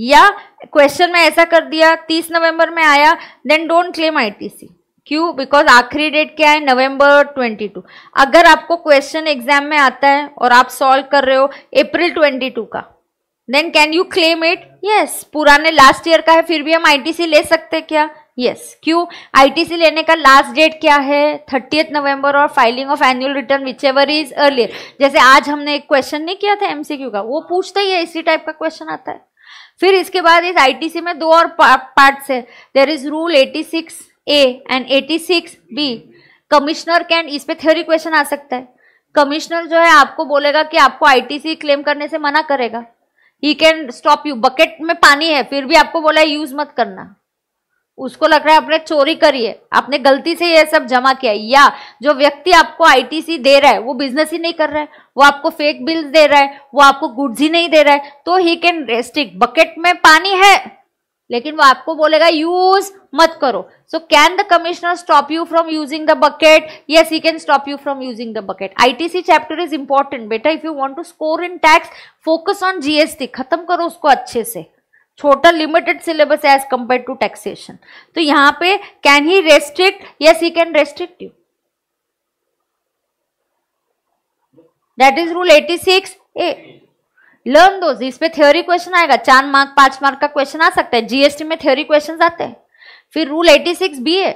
या क्वेश्चन में ऐसा कर दिया तीस नवंबर में आया देन डोंट क्लेम आईटीसी क्यों बिकॉज आखिरी डेट क्या है नवंबर 22 अगर आपको क्वेश्चन एग्जाम में आता है और आप सॉल्व कर रहे हो अप्रैल 22 का then can you claim it yes पुराने लास्ट ईयर का है फिर भी हम आईटीसी ले सकते हैं क्या यस yes. क्यों आईटीसी लेने का लास्ट डेट क्या है थर्टीथ नवंबर और filing of annual return which ever is earlier जैसे आज हमने एक क्वेश्चन नहीं किया था एमसीक्यू का वो पूछता ही है इसी टाइप का क्वेश्चन आता है फिर इसके बाद इस आईटीसी में दो और पार्ट्स है there is rule 86 A and 86 B commissioner can इस पे थ्योरी क्वेश्चन आ सकता है कमिश्नर जो है आपको बोलेगा कि आपको आईटीसी क्लेम करने से मना करेगा he can stop you bucket में पानी है फिर भी आपको बोला यूज मत करना उसको लग रहा है आपने चोरी करी है आपने गलती से ये सब जमा किया है या जो व्यक्ति आपको आईटीसी दे रहा है वो बिजनेस ही नहीं कर रहा है वो आपको फेक बिल्स दे रहा है वो आपको गुड्स ही नहीं दे रहा है तो ही कैन रेस्टिक बकेट में पानी है लेकिन वो आपको बोलेगा यूज मत करो so can the commissioner stop you from using the bucket yes he can stop you from using the bucket ITC chapter is important बेटा if you want to score in tax focus on GST खत्म करो उसको अच्छे से छोटा limited syllabus as compare to taxation तो यहाँ पे can he restrict yes he can restrict you that is rule 86 A learn दो इस पे थ्योरी क्वेश्चन आएगा चार मार्क पांच मार्क का क्वेश्चन आ सकता है जीएसटी में थ्योरी क्वेश्चन आते हैं फिर रूल 86 बी है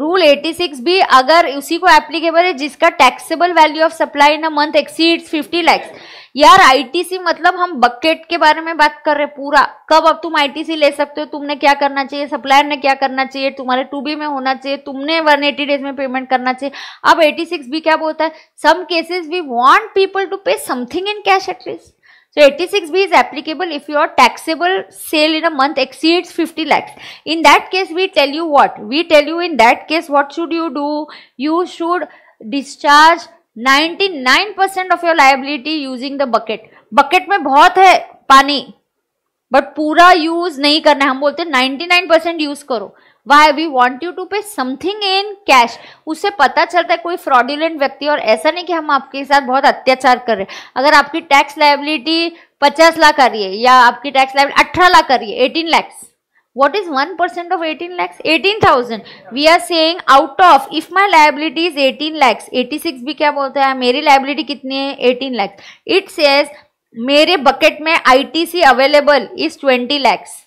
रूल 86 भी अगर उसी को एप्लीकेबल है जिसका taxable value of supply in a month exceeds 50 lakhs यार आईटीसी मतलब हम बकेट के बारे में बात कर रहे हैं पूरा कब अब तुम आईटीसी ले सकते हो तुमने क्या करना चाहिए सप्लायर ने क्या करना चाहिए तुम्हारे टू बी में होना चाहिए तुमने वन एटी डेज में पेमेंट करना चाहिए अब एटी सिक्स भी क्या बोलता है some cases we want people to pay something in cash at least So 86B is applicable if your taxable sale in a month exceeds 50 lakhs. In that case, we tell you what? We tell you in that case, what should you do? You should discharge 99% of your liability using the bucket. Bucket में बहुत है पानी बट पूरा यूज नहीं करना है हम बोलते हैं 99% यूज करो why we want you to pay something in cash उससे पता चलता है कोई फ्रॉडिलेंट व्यक्ति और ऐसा नहीं कि हम आपके साथ बहुत अत्याचार कर रहे हैं अगर आपकी टैक्स लाइबिलिटी पचास लाख आ रही है या आपकी टैक्स लाइबिलिटी अठारह लाख आ रही है eighteen lakhs what is eighteen of eighteen lakhs we we are saying out of if my liability is lakhs lakhs six भी क्या बोलता है मेरी liability कितनी है एटीन lakhs it says मेरे bucket में ITC available is twenty lakhs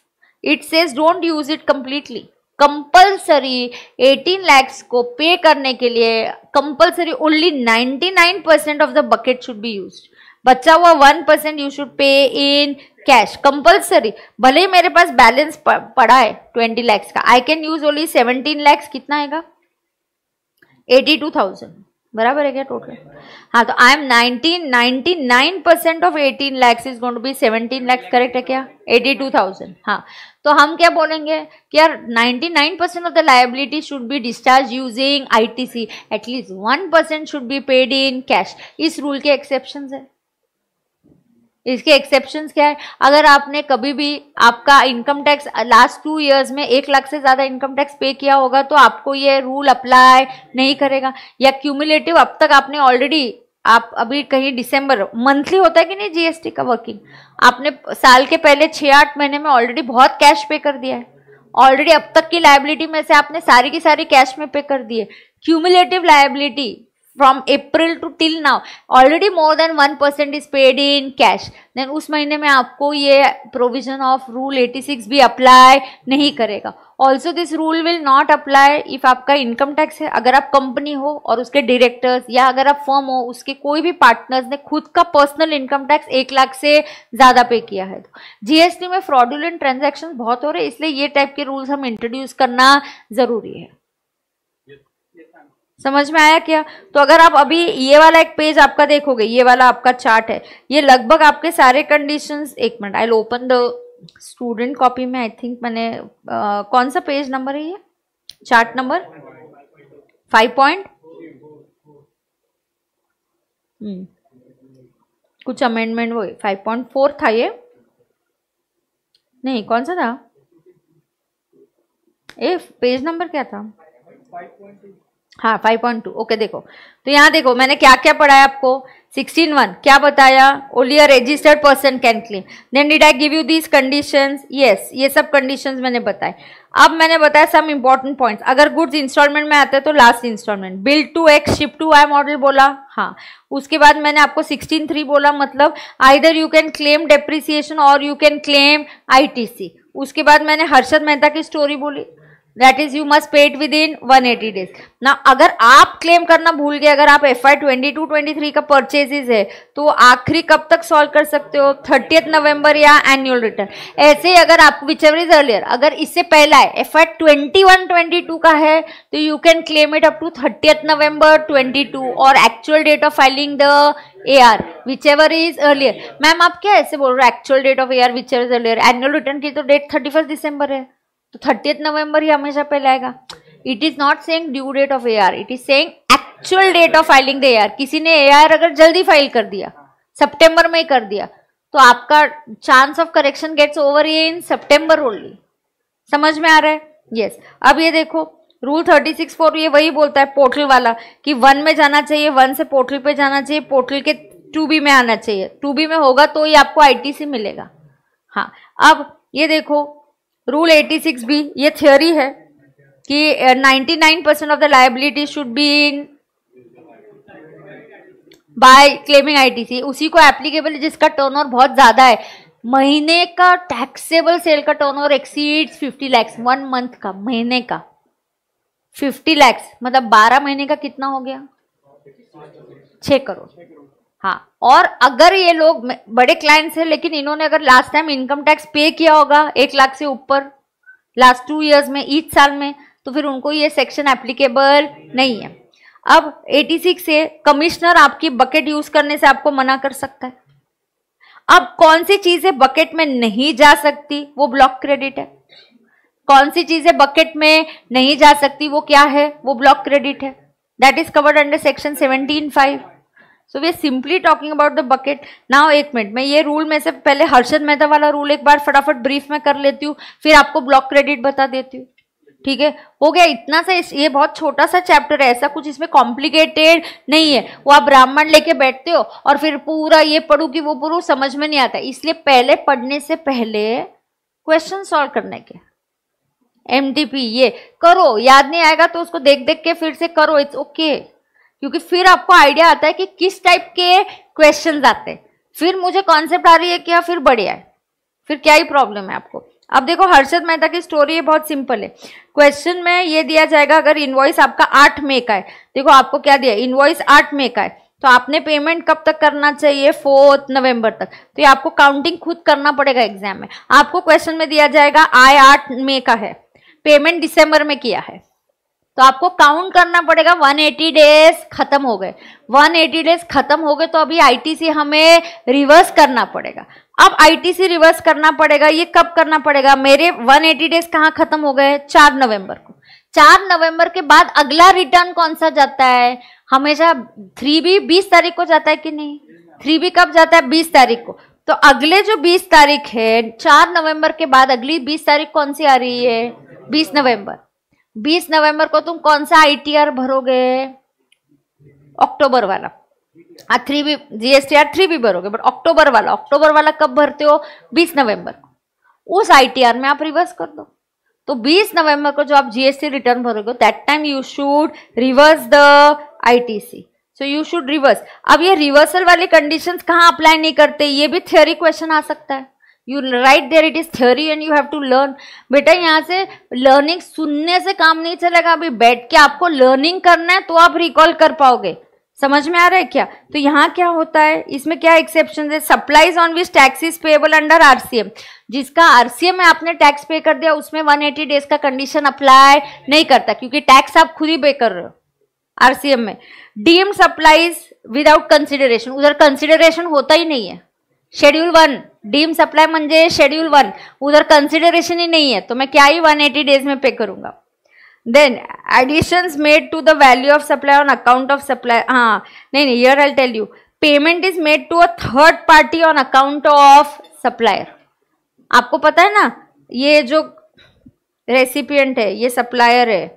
it says don't use it completely compulsory 18 lakhs को पे करने के लिए compulsory only 99 percent of the bucket should be used बचा हुआ 1 percent you should pay in cash compulsory भले ही मेरे पास बैलेंस पड़ा है 20 लैक्स का I can use only 17 lakhs कितना आएगा 82,000 बराबर है क्या टोटल हाँ तो I am 19 99 percent of 18 lakhs is going to be 17 lakhs correct है क्या 82,000 टू हाँ तो हम क्या बोलेंगे कि यार 99 of the liability should be discharge using ITC at least one percent should be paid in cash इस रूल के एक्सेप्शन है इसके एक्सेप्शन क्या है अगर आपने कभी भी आपका income tax last two years में एक लाख से ज़्यादा इनकम टैक्स पे किया होगा तो आपको ये रूल अप्लाई नहीं करेगा या क्यूमुलेटिव अब तक आपने ऑलरेडी आप अभी कहीं दिसंबर मंथली होता है कि नहीं जीएसटी का वर्किंग आपने साल के पहले छः आठ महीने में ऑलरेडी बहुत कैश पे कर दिया है ऑलरेडी अब तक की लाइबिलिटी में से आपने सारी की सारी कैश में पे कर दी है cumulative liability from April to till now already more than one percent is paid in cash then उस महीने में आपको ये प्रोविजन ऑफ रूल 86 भी अप्लाई नहीं करेगा also this rule will not apply if आपका इनकम टैक्स है अगर आप कंपनी हो और उसके डायरेक्टर्स या अगर आप फर्म हो उसके कोई भी पार्टनर्स ने खुद का पर्सनल इनकम टैक्स एक लाख से ज़्यादा पे किया है तो जीएसटी में फ्रॉडुलेंट ट्रांजेक्शन बहुत हो रहे हैं इसलिए ये टाइप के रूल्स हम इंट्रोड्यूस करना ज़रूरी है समझ में आया क्या तो अगर आप अभी ये वाला एक पेज आपका देखोगे ये वाला आपका चार्ट है ये लगभग आपके सारे कंडीशंस एक minute I open the student copy में आई थिंक मैंने आ, कौन सा पेज नंबर है ये चार्ट नंबर फाइव पॉइंट कुछ अमेंडमेंट वो फाइव पॉइंट फोर था ये नहीं कौन सा था ए पेज नंबर क्या था हाँ फाइव पॉइंट टू ओके देखो तो यहाँ देखो मैंने क्या क्या पढ़ाया आपको सिक्सटीन वन क्या बताया only a registered person can claim then did I give you these condition yes ये सब कंडीशन मैंने बताए अब मैंने बताया सम इम्पॉर्टेंट पॉइंट्स अगर गुड्स इंस्टॉलमेंट में आते हैं तो last installment bill to X ship to I model बोला हाँ उसके बाद मैंने आपको सिक्सटीन थ्री बोला मतलब either you can claim depreciation और यू कैन क्लेम सी उसके बाद मैंने हर्षद मेहता की स्टोरी बोली that is you must paid within one eighty days ना अगर आप क्लेम करना भूल गए अगर आप F I twenty two twenty three का परचेजेज है तो आखिरी कब तक सॉल्व कर सकते हो थर्टियथ नवंबर या एनुअल रिटर्न ऐसे ही अगर विच एवर इज अर्लियर अगर इससे पहला है F I twenty one twenty two का है तो you can claim it up to thirtieth November twenty two और actual date of filing the A R which ever is earlier ma'am आप क्या ऐसे बोल रहे हो actual date of A R which ever is earlier annual return की तो डेट थर्टी फर्स्ट दिसंबर है तो थर्टीथ नवंबर ही हमेशा पहले आएगा it is not saying due date of AR it is saying actual date of filing the AR किसी ने एआर अगर जल्दी फाइल कर दिया सितंबर में ही कर दिया तो आपका chance of correction gets over ये इन सेप्टेम्बर ओनली समझ में आ रहा है यस yes. अब ये देखो रूल थर्टी सिक्स फोर ये वही बोलता है पोर्टल वाला कि वन में जाना चाहिए वन से पोर्टल पे जाना चाहिए पोर्टल के टू बी में आना चाहिए टू बी में होगा तो ये आपको आईटीसी मिलेगा हाँ अब ये देखो रूल 86 भी ये थियोरी है कि 99 percent of the liability should be in by claiming ITC उसी को एप्लीकेबल जिसका टर्नओवर बहुत ज़्यादा है महीने का टैक्सेबल सेल का turnover exceeds 50 lakhs one month का महीने का 50 लैक्स मतलब 12 महीने का कितना हो गया छ करोड़ हाँ और अगर ये लोग बड़े क्लाइंट्स हैं लेकिन इन्होंने अगर लास्ट टाइम इनकम टैक्स पे किया होगा एक लाख से ऊपर लास्ट टू ईयर्स में ईच साल में तो फिर उनको ये सेक्शन एप्लीकेबल नहीं है अब 86 से कमिश्नर आपकी बकेट यूज करने से आपको मना कर सकता है अब कौन सी चीजें बकेट में नहीं जा सकती वो ब्लॉक क्रेडिट है कौन सी चीजें बकेट में नहीं जा सकती वो क्या है वो ब्लॉक क्रेडिट है that is covered under section seventeen five so we are simply talking about the bucket now एक मिनट मैं ये रूल में से पहले हर्षद मेहता वाला रूल एक बार फटाफट ब्रीफ में कर लेती हूँ फिर आपको ब्लॉक क्रेडिट बता देती हूँ ठीक है हो गया इतना सा ये बहुत छोटा सा चैप्टर है ऐसा कुछ इसमें कॉम्प्लिकेटेड नहीं है वो आप ब्राह्मण लेके बैठते हो और फिर पूरा ये पढ़ू कि वो पूरा समझ में नहीं आता इसलिए पहले पढ़ने से पहले क्वेश्चन सॉल्व करने के एम ये करो याद नहीं आएगा तो उसको देख देख के फिर से करो इट्स ओके okay. क्योंकि फिर आपको आइडिया आता है कि किस टाइप के क्वेश्चन आते हैं फिर मुझे कॉन्सेप्ट आ रही है क्या हाँ, फिर बढ़िया है फिर क्या ही प्रॉब्लम है आपको अब देखो हर्षद मेहता की स्टोरी ये बहुत सिंपल है क्वेश्चन में ये दिया जाएगा अगर इनवॉइस आपका आठ मे का है देखो आपको क्या दिया इनवॉइस आठ मे का है तो आपने पेमेंट कब तक करना चाहिए फोर्थ नवंबर तक तो ये आपको काउंटिंग खुद करना पड़ेगा एग्जाम में आपको क्वेश्चन में दिया जाएगा आय आठ मे का है पेमेंट दिसंबर में किया है तो आपको काउंट करना पड़ेगा 180 डेज खत्म हो गए 180 डेज खत्म हो गए तो अभी आईटीसी हमें रिवर्स करना पड़ेगा अब आईटीसी रिवर्स करना पड़ेगा ये कब करना पड़ेगा मेरे 180 डेज कहाँ खत्म हो गए चार नवंबर को चार नवंबर के बाद अगला रिटर्न कौन सा जाता है हमेशा थ्री बी बीस तारीख को जाता है कि नहीं थ्री बी कब जाता है बीस तारीख को तो अगले जो बीस तारीख है चार नवंबर के बाद अगली बीस तारीख कौन सी आ रही है बीस नवंबर बीस नवंबर को तुम कौन सा आईटीआर भरोगे अक्टूबर वाला थ्री भी जीएसटी आर थ्री भी भरोगे बट अक्टूबर वाला अक्टूबर वाला कब भरते हो बीस नवंबर को उस आईटीआर में आप रिवर्स कर दो तो बीस नवंबर को जो आप जीएसटी रिटर्न भरोगे that time you should reverse the ITC so you should reverse अब ये रिवर्सल वाली कंडीशन कहाँ अप्लाई नहीं करते ये भी थियोरी क्वेश्चन आ सकता है you right there it is theory and you have to learn बेटा यहाँ से लर्निंग सुनने से काम नहीं चलेगा अभी बैठ के आपको लर्निंग करना है तो आप रिकॉल कर पाओगे समझ में आ रहा है क्या तो यहाँ क्या होता है इसमें क्या एक्सेप्शन है supplies on which tax is payable under M जिसका आरसीएम में आपने टैक्स पे कर दिया उसमें 180 डेज का कंडीशन अप्लाई नहीं करता क्योंकि टैक्स आप खुद ही पे कर रहे हो आरसीएम में डीएम सप्लाईज विदाउट कंसिडरेशन उधर कंसिडरेशन होता ही नहीं है शेड्यूल वन डीम सप्लाई मे शेड्यूल वन उधर कंसिडरेशन ही नहीं है तो मैं क्या ही 180 डेज में पे करूंगा then addition made to the value of supply on account of supply हाँ नहीं नहीं यर I tell you payment is made to a third party on account of supplier आपको पता है ना ये जो रेसिपियंट है ये सप्लायर है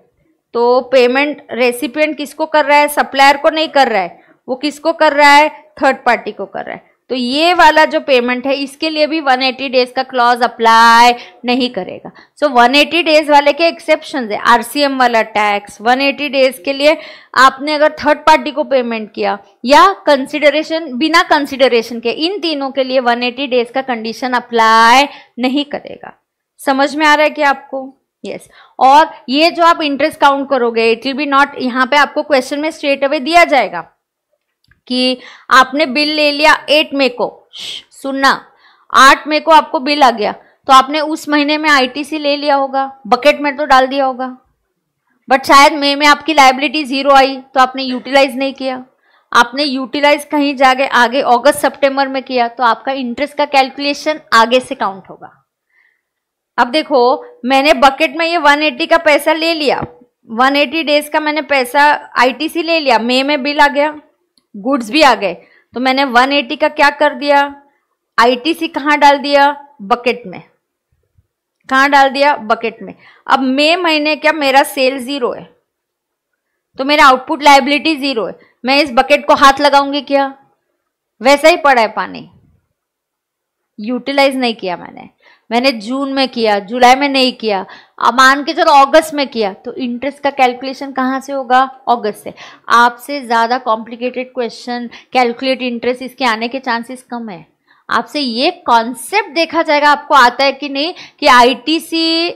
तो पेमेंट रेसिपियंट किसको कर रहा है सप्लायर को नहीं कर रहा है वो किसको कर रहा है थर्ड पार्टी को कर रहा है तो ये वाला जो पेमेंट है इसके लिए भी 180 डेज का क्लॉज अप्लाई नहीं करेगा सो so, 180 डेज वाले के एक्सेप्शन है आरसीएम वाला टैक्स 180 डेज के लिए आपने अगर थर्ड पार्टी को पेमेंट किया या कंसिडरेशन बिना कंसिडरेशन के इन तीनों के लिए 180 डेज का कंडीशन अप्लाई नहीं करेगा समझ में आ रहा है क्या आपको यस yes. और ये जो आप इंटरेस्ट काउंट करोगे इट विल बी नॉट यहाँ पे आपको क्वेश्चन में स्ट्रेट अवे दिया जाएगा कि आपने बिल ले लिया एट मे को सुनना आठ मे को आपको बिल आ गया तो आपने उस महीने में आईटीसी ले लिया होगा बकेट में तो डाल दिया होगा बट शायद मे में आपकी लाइबिलिटी जीरो आई तो आपने यूटिलाइज नहीं किया आपने यूटिलाइज कहीं जाके आगे अगस्त सितंबर में किया तो आपका इंटरेस्ट का कैलकुलेशन आगे से काउंट होगा अब देखो मैंने बकेट में ये 180 का पैसा ले लिया 180 डेज का मैंने पैसा आईटीसी ले लिया मई में बिल आ गया गुड्स भी आ गए तो मैंने 180 का क्या कर दिया आईटीसी कहां डाल दिया बकेट में कहा डाल दिया बकेट में अब मे महीने क्या मेरा सेल ज़ीरो है तो मेरा आउटपुट लाइबिलिटी ज़ीरो है मैं इस बकेट को हाथ लगाऊंगी क्या वैसा ही पड़ा है पानी यूटिलाइज नहीं किया मैंने मैंने जून में किया जुलाई में नहीं किया मान के चलो अगस्त में किया तो इंटरेस्ट का कैलकुलेशन कहाँ से होगा अगस्त से आपसे ज़्यादा कॉम्प्लिकेटेड क्वेश्चन कैलकुलेट इंटरेस्ट इसके आने के चांसेस कम है आपसे ये कॉन्सेप्ट देखा जाएगा आपको आता है कि नहीं कि आईटीसी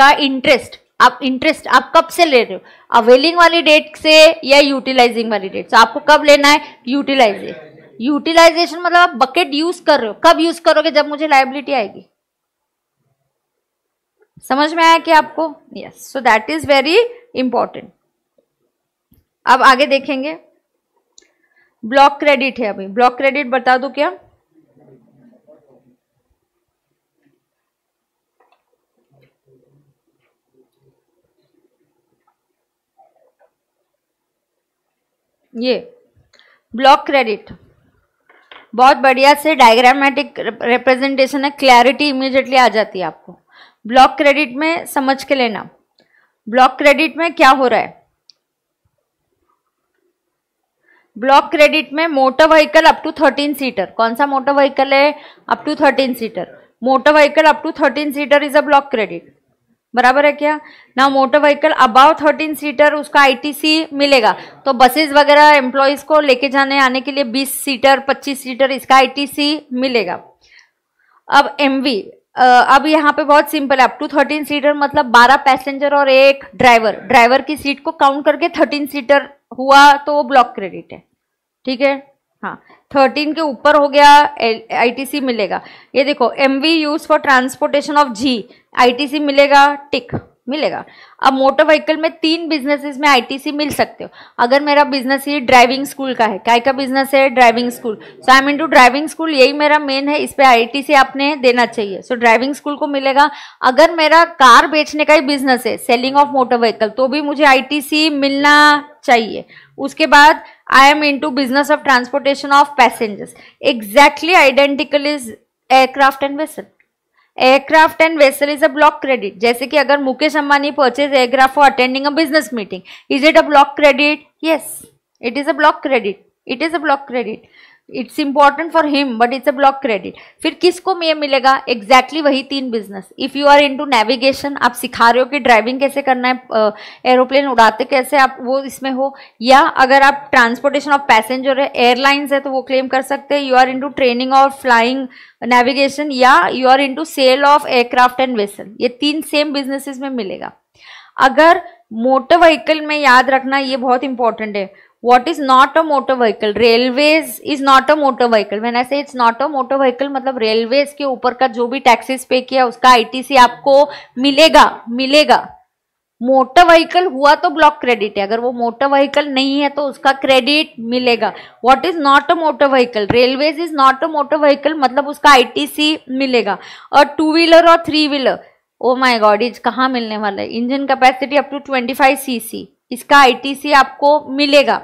का इंटरेस्ट आप इंटरेस्ट आप कब से ले रहे हो अवेलिंग वाली डेट से या यूटिलाइजिंग वाली डेट से आपको कब लेना है यूटिलाइजेशन यूटिलाइजेशन मतलब आप बकेट यूज कर रहे हो कब यूज करोगे जब मुझे लाइबिलिटी आएगी समझ में आया कि आपको yes so that is very important अब आगे देखेंगे ब्लॉक क्रेडिट है अभी ब्लॉक क्रेडिट बता दो क्या ये ब्लॉक क्रेडिट बहुत बढ़िया से डायग्रामेटिक रिप्रेजेंटेशन है क्लैरिटी इमीजिएटली आ जाती है आपको ब्लॉक क्रेडिट में समझ के लेना ब्लॉक क्रेडिट में क्या हो रहा है ब्लॉक क्रेडिट में motor vehicle up to thirteen seater कौन सा मोटर व्हीकल है up to thirteen seater motor vehicle up to thirteen seater is a block credit बराबर है क्या ना motor vehicle above thirteen seater उसका आईटीसी मिलेगा तो बसेस वगैरह एम्प्लॉयज को लेके जाने आने के लिए बीस सीटर पच्चीस सीटर इसका आईटीसी मिलेगा अब एमवी अब यहाँ पे बहुत सिंपल है अप टू थर्टीन सीटर मतलब बारह पैसेंजर और एक ड्राइवर ड्राइवर की सीट को काउंट करके थर्टीन सीटर हुआ तो वो ब्लॉक क्रेडिट है ठीक है हाँ थर्टीन के ऊपर हो गया आईटीसी मिलेगा ये देखो M V use for transportation of G ITC मिलेगा टिक मिलेगा अब मोटर व्हीकल में तीन बिजनेसेस में आईटीसी मिल सकते हो अगर मेरा बिजनेस ये ड्राइविंग स्कूल का है काय का बिजनेस है driving school so I mean to driving school यही मेरा मेन है इस पर आईटीसी आपने देना चाहिए सो so, ड्राइविंग स्कूल को मिलेगा अगर मेरा कार बेचने का ही बिजनेस है सेलिंग ऑफ मोटर व्हीकल तो भी मुझे आई मिलना चाहिए उसके बाद I am in into business of transportation of passengers exactly identical is aircraft and vessel aircraft and vessel is a block credit जैसे कि अगर Mukesh Ambani purchase aircraft for attending a business meeting is it a block credit yes it is a block credit it is a block credit it's important for him but it's a block credit फिर किसको ये मिलेगा एग्जैक्टली exactly वही तीन business if you are into navigation आप सिखा रहे हो कि ड्राइविंग कैसे करना है एरोप्लेन उड़ाते कैसे आप वो इसमें हो या अगर आप ट्रांसपोर्टेशन ऑफ पैसेंजर है एयरलाइंस है तो वो क्लेम कर सकते हैं यू आर इंटू ट्रेनिंग और फ्लाइंग नेविगेशन या you are into sale of aircraft and vessel ये तीन सेम बिजनेसिस में मिलेगा अगर मोटर व्हीकल में याद रखना ये बहुत इंपॉर्टेंट है what is not a motor vehicle railways is not a motor vehicle when i say not a motor vehicle मतलब रेलवेज के ऊपर का जो भी टैक्सेस पे किया उसका आईटीसी आपको मिलेगा मिलेगा मोटर व्हीकल हुआ तो ब्लॉक क्रेडिट है अगर वो मोटर व्हीकल नहीं है तो उसका क्रेडिट मिलेगा what is not a motor vehicle railway is not a motor vehicle मतलब उसका आईटीसी मिलेगा और टू व्हीलर और three wheeler oh my God is कहाँ मिलने वाला है engine capacity up to twenty five C C इसका आईटीसी आपको मिलेगा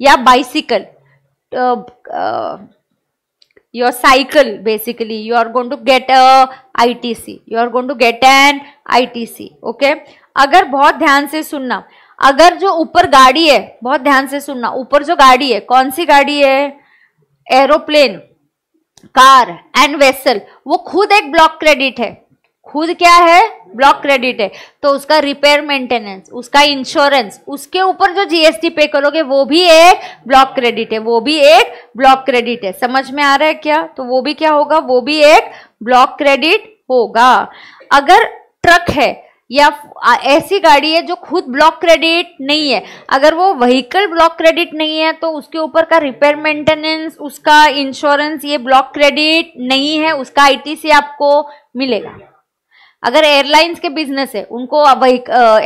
या bicycle your cycle basically you are going to get a ITC you are going to get an ITC okay अगर बहुत ध्यान से सुनना अगर जो ऊपर गाड़ी है बहुत ध्यान से सुनना ऊपर जो गाड़ी है कौन सी गाड़ी है एरोप्लेन कार एंड वेसल वो खुद एक ब्लॉक क्रेडिट है खुद क्या है ब्लॉक क्रेडिट है तो उसका रिपेयर मेंटेनेंस उसका इंश्योरेंस उसके ऊपर जो जीएसटी पे करोगे वो भी एक ब्लॉक क्रेडिट है वो भी एक ब्लॉक क्रेडिट है समझ में आ रहा है क्या तो वो भी क्या होगा वो भी एक ब्लॉक क्रेडिट होगा अगर ट्रक है या ऐसी गाड़ी है जो खुद ब्लॉक क्रेडिट नहीं है अगर वो व्हीकल ब्लॉक क्रेडिट नहीं है तो उसके ऊपर का रिपेयर मेंटेनेंस उसका इंश्योरेंस ये ब्लॉक क्रेडिट नहीं है उसका आईटीसी आपको मिलेगा अगर एयरलाइंस के बिजनेस है उनको वही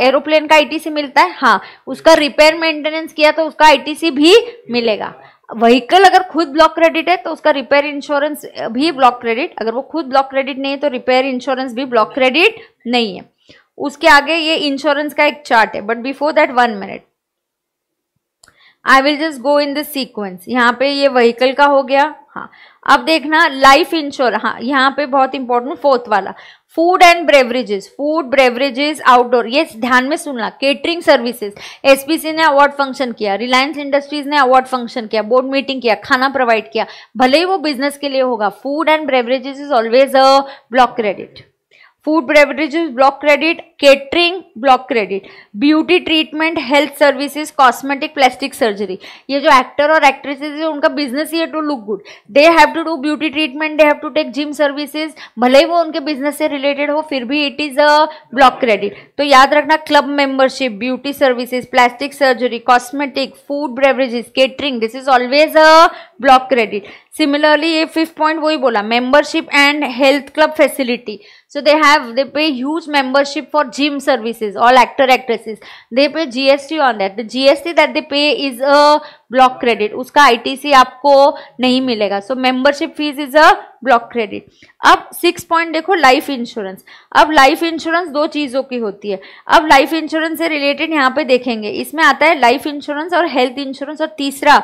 एरोप्लेन का आईटीसी मिलता है हाँ उसका रिपेयर मेंटेनेंस किया तो उसका आईटीसी भी मिलेगा व्हीकल अगर खुद ब्लॉक क्रेडिट है तो उसका रिपेयर इंश्योरेंस भी ब्लॉक क्रेडिट अगर वो खुद ब्लॉक क्रेडिट नहीं है तो रिपेयर इंश्योरेंस भी ब्लॉक क्रेडिट नहीं है उसके आगे ये इंश्योरेंस का एक चार्ट है but before that one minute I will just go in this sequence यहाँ पे ये व्हीकल का हो गया हाँ अब देखना लाइफ इंश्योर हाँ यहाँ पे बहुत इंपॉर्टेंट फोर्थ वाला food and beverages food beverages outdoor ये ध्यान में सुनना केटरिंग सर्विसेज एसपीसी ने अवार्ड फंक्शन किया रिलायंस इंडस्ट्रीज ने अवार्ड फंक्शन किया बोर्ड मीटिंग किया खाना प्रोवाइड किया भले ही वो बिजनेस के लिए होगा food and beverages is always a block credit food beverages block credit catering block credit beauty treatment health services cosmetic plastic surgery ये जो एक्टर और एक्ट्रेसेज है उनका बिजनेस ही है to look good they have to do beauty treatment they have to take gym services भले ही वो उनके बिजनेस से रिलेटेड हो फिर भी it is a block credit तो याद रखना club membership beauty services plastic surgery cosmetic food beverages catering this is always a block credit similarly ये फिफ्थ पॉइंट वही बोला membership and health club facility So they have, they pay huge membership for gym services, all actor actresses. They pay GST on that. The GST that they pay is a block credit उसका आईटीसी आपको नहीं मिलेगा so membership fees is a block credit अब सिक्स पॉइंट देखो लाइफ इंश्योरेंस अब लाइफ इंश्योरेंस दो चीज़ों की होती है अब लाइफ इंश्योरेंस से रिलेटेड यहाँ पे देखेंगे इसमें आता है लाइफ इंश्योरेंस और हेल्थ इंश्योरेंस और तीसरा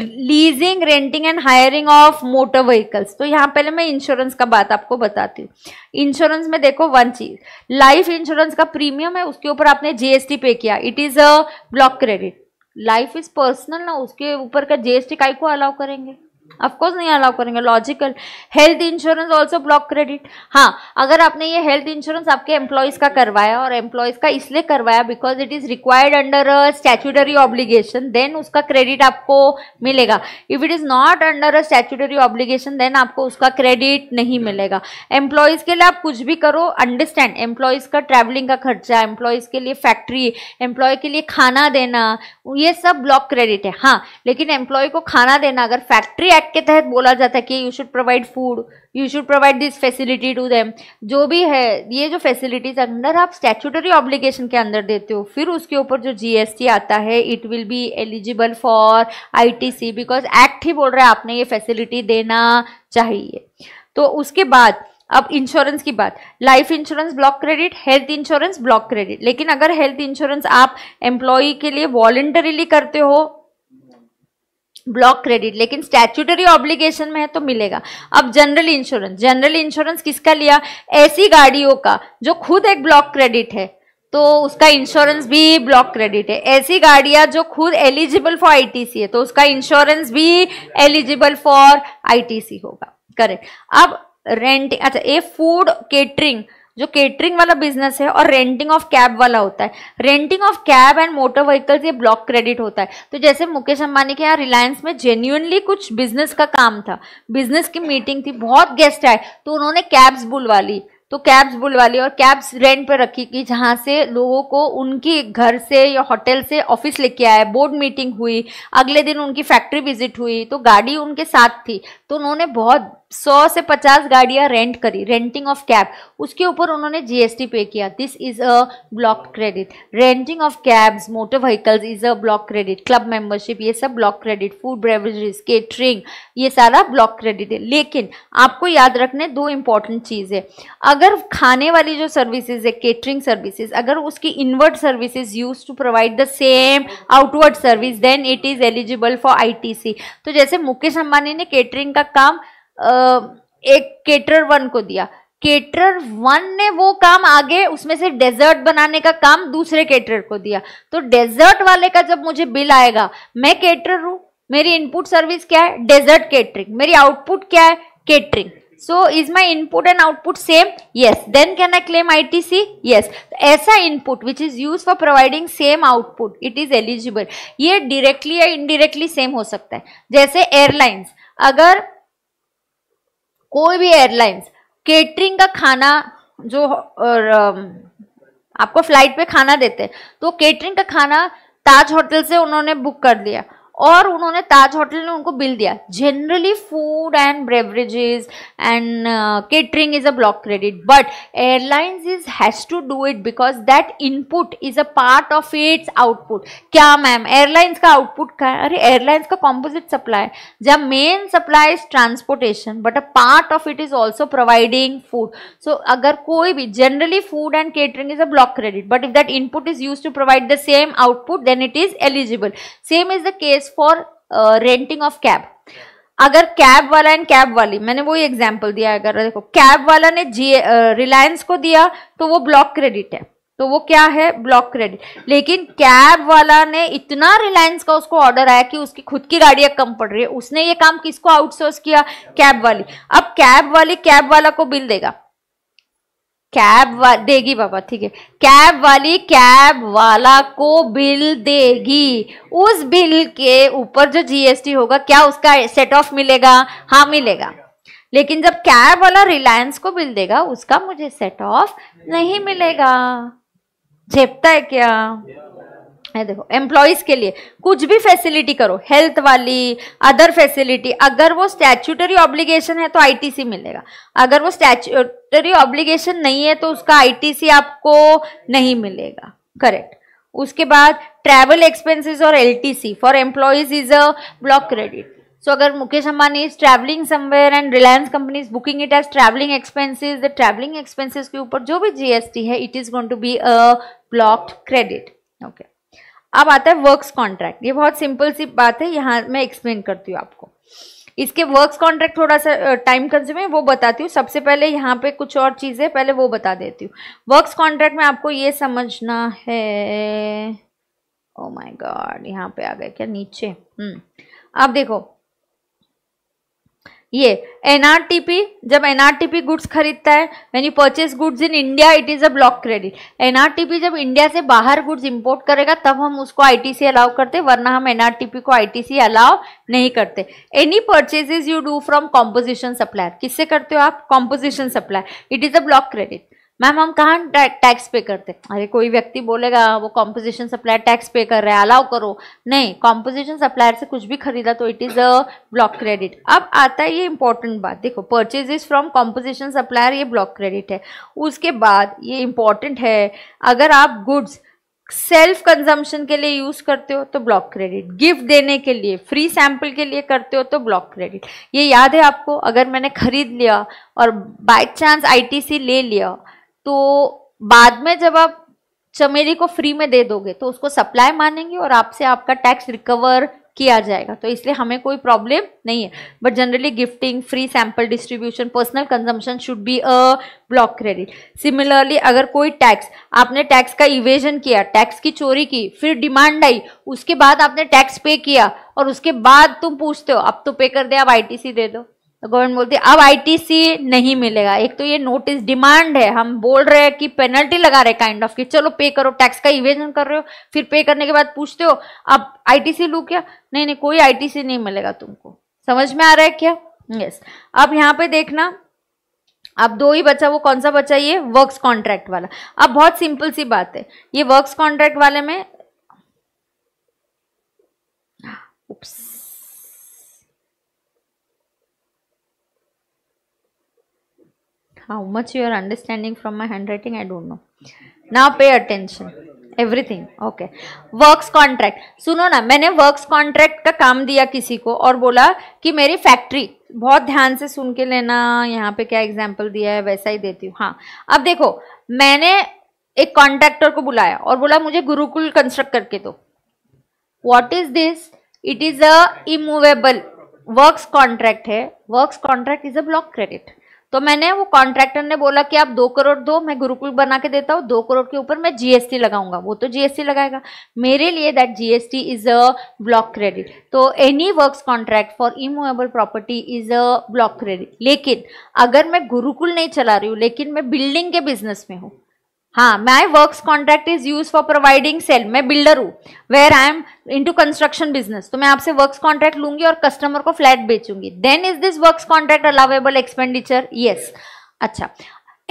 leasing renting and hiring of motor vehicles तो यहाँ पहले मैं इंश्योरेंस का बात आपको बताती हूँ इंश्योरेंस में देखो वन चीज लाइफ इंश्योरेंस का प्रीमियम है उसके ऊपर आपने जीएसटी पे किया it is a block credit life is personal ना उसके ऊपर का जीएसटी काय को अलाउ करेंगे अफकोर्स नहीं अलाउ करेंगे logical health insurance also block credit हाँ अगर आपने ये हेल्थ इंश्योरेंस आपके एम्प्लॉयज़ का करवाया और एम्प्लॉयज़ का इसलिए करवाया because it is required under a statutory obligation then उसका क्रेडिट आपको मिलेगा if it is not under a statutory obligation then आपको उसका क्रेडिट नहीं मिलेगा एम्प्लॉयज़ के लिए आप कुछ भी करो अंडरस्टैंड एम्प्लॉयज़ का ट्रैवलिंग का खर्चा एम्प्लॉयज़ के लिए फैक्ट्री एम्प्लॉय के लिए खाना देना ये सब ब्लॉक क्रेडिट है हाँ लेकिन एम्प्लॉय को खाना देना अगर फैक्ट्री एक्ट के तहत बोला जाता है कि you should provide food you should provide this facility to them जो भी है ये जो फैसिलिटीज अंदर आप स्टैचूटरी ऑब्लिगेशन के अंदर देते हो फिर उसके ऊपर जो जीएसटी आता है it will be eligible for ITC because act ही बोल रहा है आपने ये फैसिलिटी देना चाहिए तो उसके बाद अब इंश्योरेंस की बात life insurance block credit health insurance block credit लेकिन अगर हेल्थ इंश्योरेंस आप एम्प्लॉय के लिए वॉलेंटरीली करते हो ब्लॉक क्रेडिट लेकिन स्टैट्यूटरी ऑब्लिगेशन में है तो मिलेगा अब जनरल इंश्योरेंस जनरल इंश्योरेंस किसका लिया ऐसी गाड़ियों का जो खुद एक ब्लॉक क्रेडिट है तो उसका इंश्योरेंस भी ब्लॉक क्रेडिट है ऐसी गाड़ियां जो खुद एलिजिबल फॉर आईटीसी है तो उसका इंश्योरेंस भी एलिजिबल फॉर आईटीसी होगा करेक्ट अब रेंट अच्छा ए फूड केटरिंग जो केटरिंग वाला बिजनेस है और रेंटिंग ऑफ कैब वाला होता है renting of cab and motor vehicles ये ब्लॉक क्रेडिट होता है तो जैसे मुकेश अंबानी के यहाँ रिलायंस में जेन्यूनली कुछ बिजनेस का काम था बिजनेस की मीटिंग थी बहुत गेस्ट आए तो उन्होंने कैब्स बुलवा ली तो कैब्स बुलवा ली और कैब्स रेंट पर रखी कि जहाँ से लोगों को उनकी घर से या होटल से ऑफिस लेके आए बोर्ड मीटिंग हुई अगले दिन उनकी फैक्ट्री विजिट हुई तो गाड़ी उनके साथ थी तो उन्होंने बहुत सौ से पचास गाड़ियां रेंट करी रेंटिंग ऑफ कैब उसके ऊपर उन्होंने जीएसटी पे किया this is a block credit renting of cabs motor vehicles is a block credit club membership ये सब block credit food beverages catering ये सारा ब्लॉक क्रेडिट है लेकिन आपको याद रखने दो इंपॉर्टेंट चीज़ है अगर खाने वाली जो सर्विसेज है केटरिंग सर्विसेज अगर उसकी inward services use to provide the same outward service then it is eligible for I तो जैसे मुकेश अंबानी ने केटरिंग का काम एक केटर वन को दिया केटर वन ने वो काम आगे उसमें से डेजर्ट बनाने का काम दूसरे केटरर को दिया तो डेजर्ट वाले का जब मुझे बिल आएगा मैं केटर हूँ मेरी इनपुट सर्विस क्या है डेजर्ट केटरिंग मेरी आउटपुट क्या है catering so is my input and output same yes then can I claim I T C yes ऐसा input which is use for providing same output it is eligible ये डिरेक्टली या इनडिरेक्टली सेम हो सकता है जैसे एयरलाइंस अगर कोई भी एयरलाइंस केटरिंग का खाना जो और, आपको फ्लाइट पे खाना देते हैं तो केटरिंग का खाना ताज होटल से उन्होंने बुक कर लिया और उन्होंने ताज होटल ने उनको बिल दिया generally food and beverages and catering is a block credit but airlines is has to do it because that input is a part of its output क्या मैम एयरलाइंस का आउटपुट क्या है अरे एयरलाइंस का कॉम्पोजिट सप्लाई जब main supply is transportation but a part of it is also providing food so अगर कोई भी generally food and catering is a block credit but if that input is use to provide the same output then it is eligible same is the case is for renting of cab अगर कैब वाला एंड कैब वाली मैंने वही एग्जाम्पल दिया अगर देखो कैब वाला ने जी रिलायंस uh, को दिया तो वो ब्लॉक क्रेडिट है तो वो क्या है ब्लॉक क्रेडिट लेकिन कैब वाला ने इतना रिलायंस का उसको ऑर्डर आया कि उसकी खुद की गाड़ियां कम पड़ रही है उसने ये काम किसको आउटसोर्स किया कैब वाली अब कैब वाली कैब वाला को बिल देगा कैब देगी बाबा ठीक है कैब वाली कैब वाला को बिल देगी उस बिल के ऊपर जो जीएसटी होगा क्या उसका सेट ऑफ मिलेगा हाँ मिलेगा लेकिन जब कैब वाला रिलायंस को बिल देगा उसका मुझे सेट ऑफ नहीं मिलेगा झेपता है क्या है देखो एम्प्लॉयज़ के लिए कुछ भी फैसिलिटी करो हेल्थ वाली अदर फैसिलिटी अगर वो स्टैचूटरी ऑब्लिगेशन है तो आईटीसी मिलेगा अगर वो स्टैचूटरी ऑब्लिगेशन नहीं है तो उसका आईटीसी आपको नहीं मिलेगा करेक्ट उसके बाद ट्रैवल एक्सपेंसेस और LTC for employees is a block credit so अगर Mukesh Ambani is travelling somewhere and Reliance company is booking it as travelling expenses the travelling expenses के ऊपर जो भी जीएसटी है it is going to be a blocked credit okay अब आता है वर्क्स कॉन्ट्रैक्ट ये बहुत सिंपल सी बात है यहाँ मैं एक्सप्लेन करती हूँ आपको इसके वर्क्स कॉन्ट्रैक्ट थोड़ा सा टाइम कंज्यूम है वो बताती हूँ सबसे पहले यहाँ पे कुछ और चीज़ें पहले वो बता देती हूँ वर्क्स कॉन्ट्रैक्ट में आपको ये समझना है ओ माय गॉड यहाँ पे आ गए क्या नीचे हम्म अब देखो ये एनआरटीपी जब एनआरटीपी गुड्स खरीदता है when you purchase goods in India it is a block credit NRTP जब इंडिया से बाहर गुड्स इंपोर्ट करेगा तब हम उसको आईटीसी अलाउ करते वरना हम एनआरटीपी को आईटीसी अलाउ नहीं करते any is you do from composition supplier किससे करते हो आप composition supplier it is a block credit ma'am हम कहाँ टैक्स पे करते अरे कोई व्यक्ति बोलेगा वो कॉम्पोजिशन सप्लायर टैक्स पे कर रहा है अलाउ करो नहीं कॉम्पोजिशन सप्लायर से कुछ भी खरीदा तो it is a block credit अब आता है ये इंपॉर्टेंट बात देखो इज फ्रॉम कॉम्पोजिशन सप्लायर ये ब्लॉक क्रेडिट है उसके बाद ये इम्पॉर्टेंट है अगर आप गुड्स सेल्फ कंजम्पशन के लिए यूज़ करते हो तो ब्लॉक क्रेडिट गिफ्ट देने के लिए फ्री सैंपल के लिए करते हो तो ब्लॉक क्रेडिट ये याद है आपको अगर मैंने खरीद लिया और बाई चांस आईटीसी ले लिया तो बाद में जब आप चमेली को फ्री में दे दोगे तो उसको सप्लाई मानेंगे और आपसे आपका टैक्स रिकवर किया जाएगा तो इसलिए हमें कोई प्रॉब्लम नहीं है but generally gifting free sample distribution personal consumption should be a block credit similarly अगर कोई टैक्स आपने टैक्स का इवेजन किया टैक्स की चोरी की फिर डिमांड आई उसके बाद आपने टैक्स पे किया और उसके बाद तुम पूछते हो अब तो पे कर दे अब आई दे दो तो गवर्नमेंट बोलती है अब आईटीसी नहीं मिलेगा एक तो ये नोटिस डिमांड है हम बोल रहे हैं कि पेनल्टी लगा रहे काइंड ऑफ कि चलो पे करो टैक्स का इवेजन कर रहे हो फिर पे करने के बाद पूछते हो अब आईटीसी लू क्या नहीं नहीं कोई आईटीसी नहीं मिलेगा तुमको समझ में आ रहा है क्या यस yes. अब यहाँ पे देखना अब दो ही बचा वो कौन सा बचा ये वर्क्स कॉन्ट्रैक्ट वाला अब बहुत सिंपल सी बात है ये वर्क्स कॉन्ट्रैक्ट वाले में उपस, हाँ, how much you are understanding from my handwriting i don't know now pay attention everything okay works contract सुनो ना मैंने वर्क्स कॉन्ट्रैक्ट का काम दिया किसी को और बोला कि मेरी फैक्ट्री बहुत ध्यान से सुन के लेना यहाँ पे क्या एग्जाम्पल दिया है वैसा ही देती हूँ हाँ अब देखो मैंने एक कॉन्ट्रैक्टर को बुलाया और बोला मुझे गुरुकुल कंस्ट्रक्ट करके दो what is this it is a immovable works contract है works contract is a block credit तो मैंने वो कॉन्ट्रैक्टर ने बोला कि आप दो करोड़ दो मैं गुरुकुल बना के देता हूँ दो करोड़ के ऊपर मैं जीएसटी लगाऊंगा वो तो जीएसटी लगाएगा मेरे लिए that GST is a block credit तो any works contract for immovable property is a block credit लेकिन अगर मैं गुरुकुल नहीं चला रही हूँ लेकिन मैं बिल्डिंग के बिजनेस में हूँ हाँ my work contract is use for providing sale मैं बिल्डर हूँ where I am in to construction business तो मैं आपसे वर्क कॉन्ट्रैक्ट लूंगी और कस्टमर को फ्लैट बेचूंगी then is this work contract allowable expenditure yes अच्छा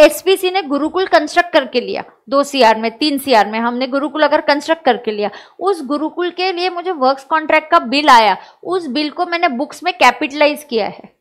एसपीसी ने गुरुकुल कंस्ट्रक्ट करके लिया दो सीआर में तीन सीआर में हमने गुरुकुल अगर कंस्ट्रक्ट करके लिया उस गुरुकुल के लिए मुझे वर्क्स कॉन्ट्रैक्ट का बिल आया उस बिल को मैंने बुक्स में कैपिटलाइज किया है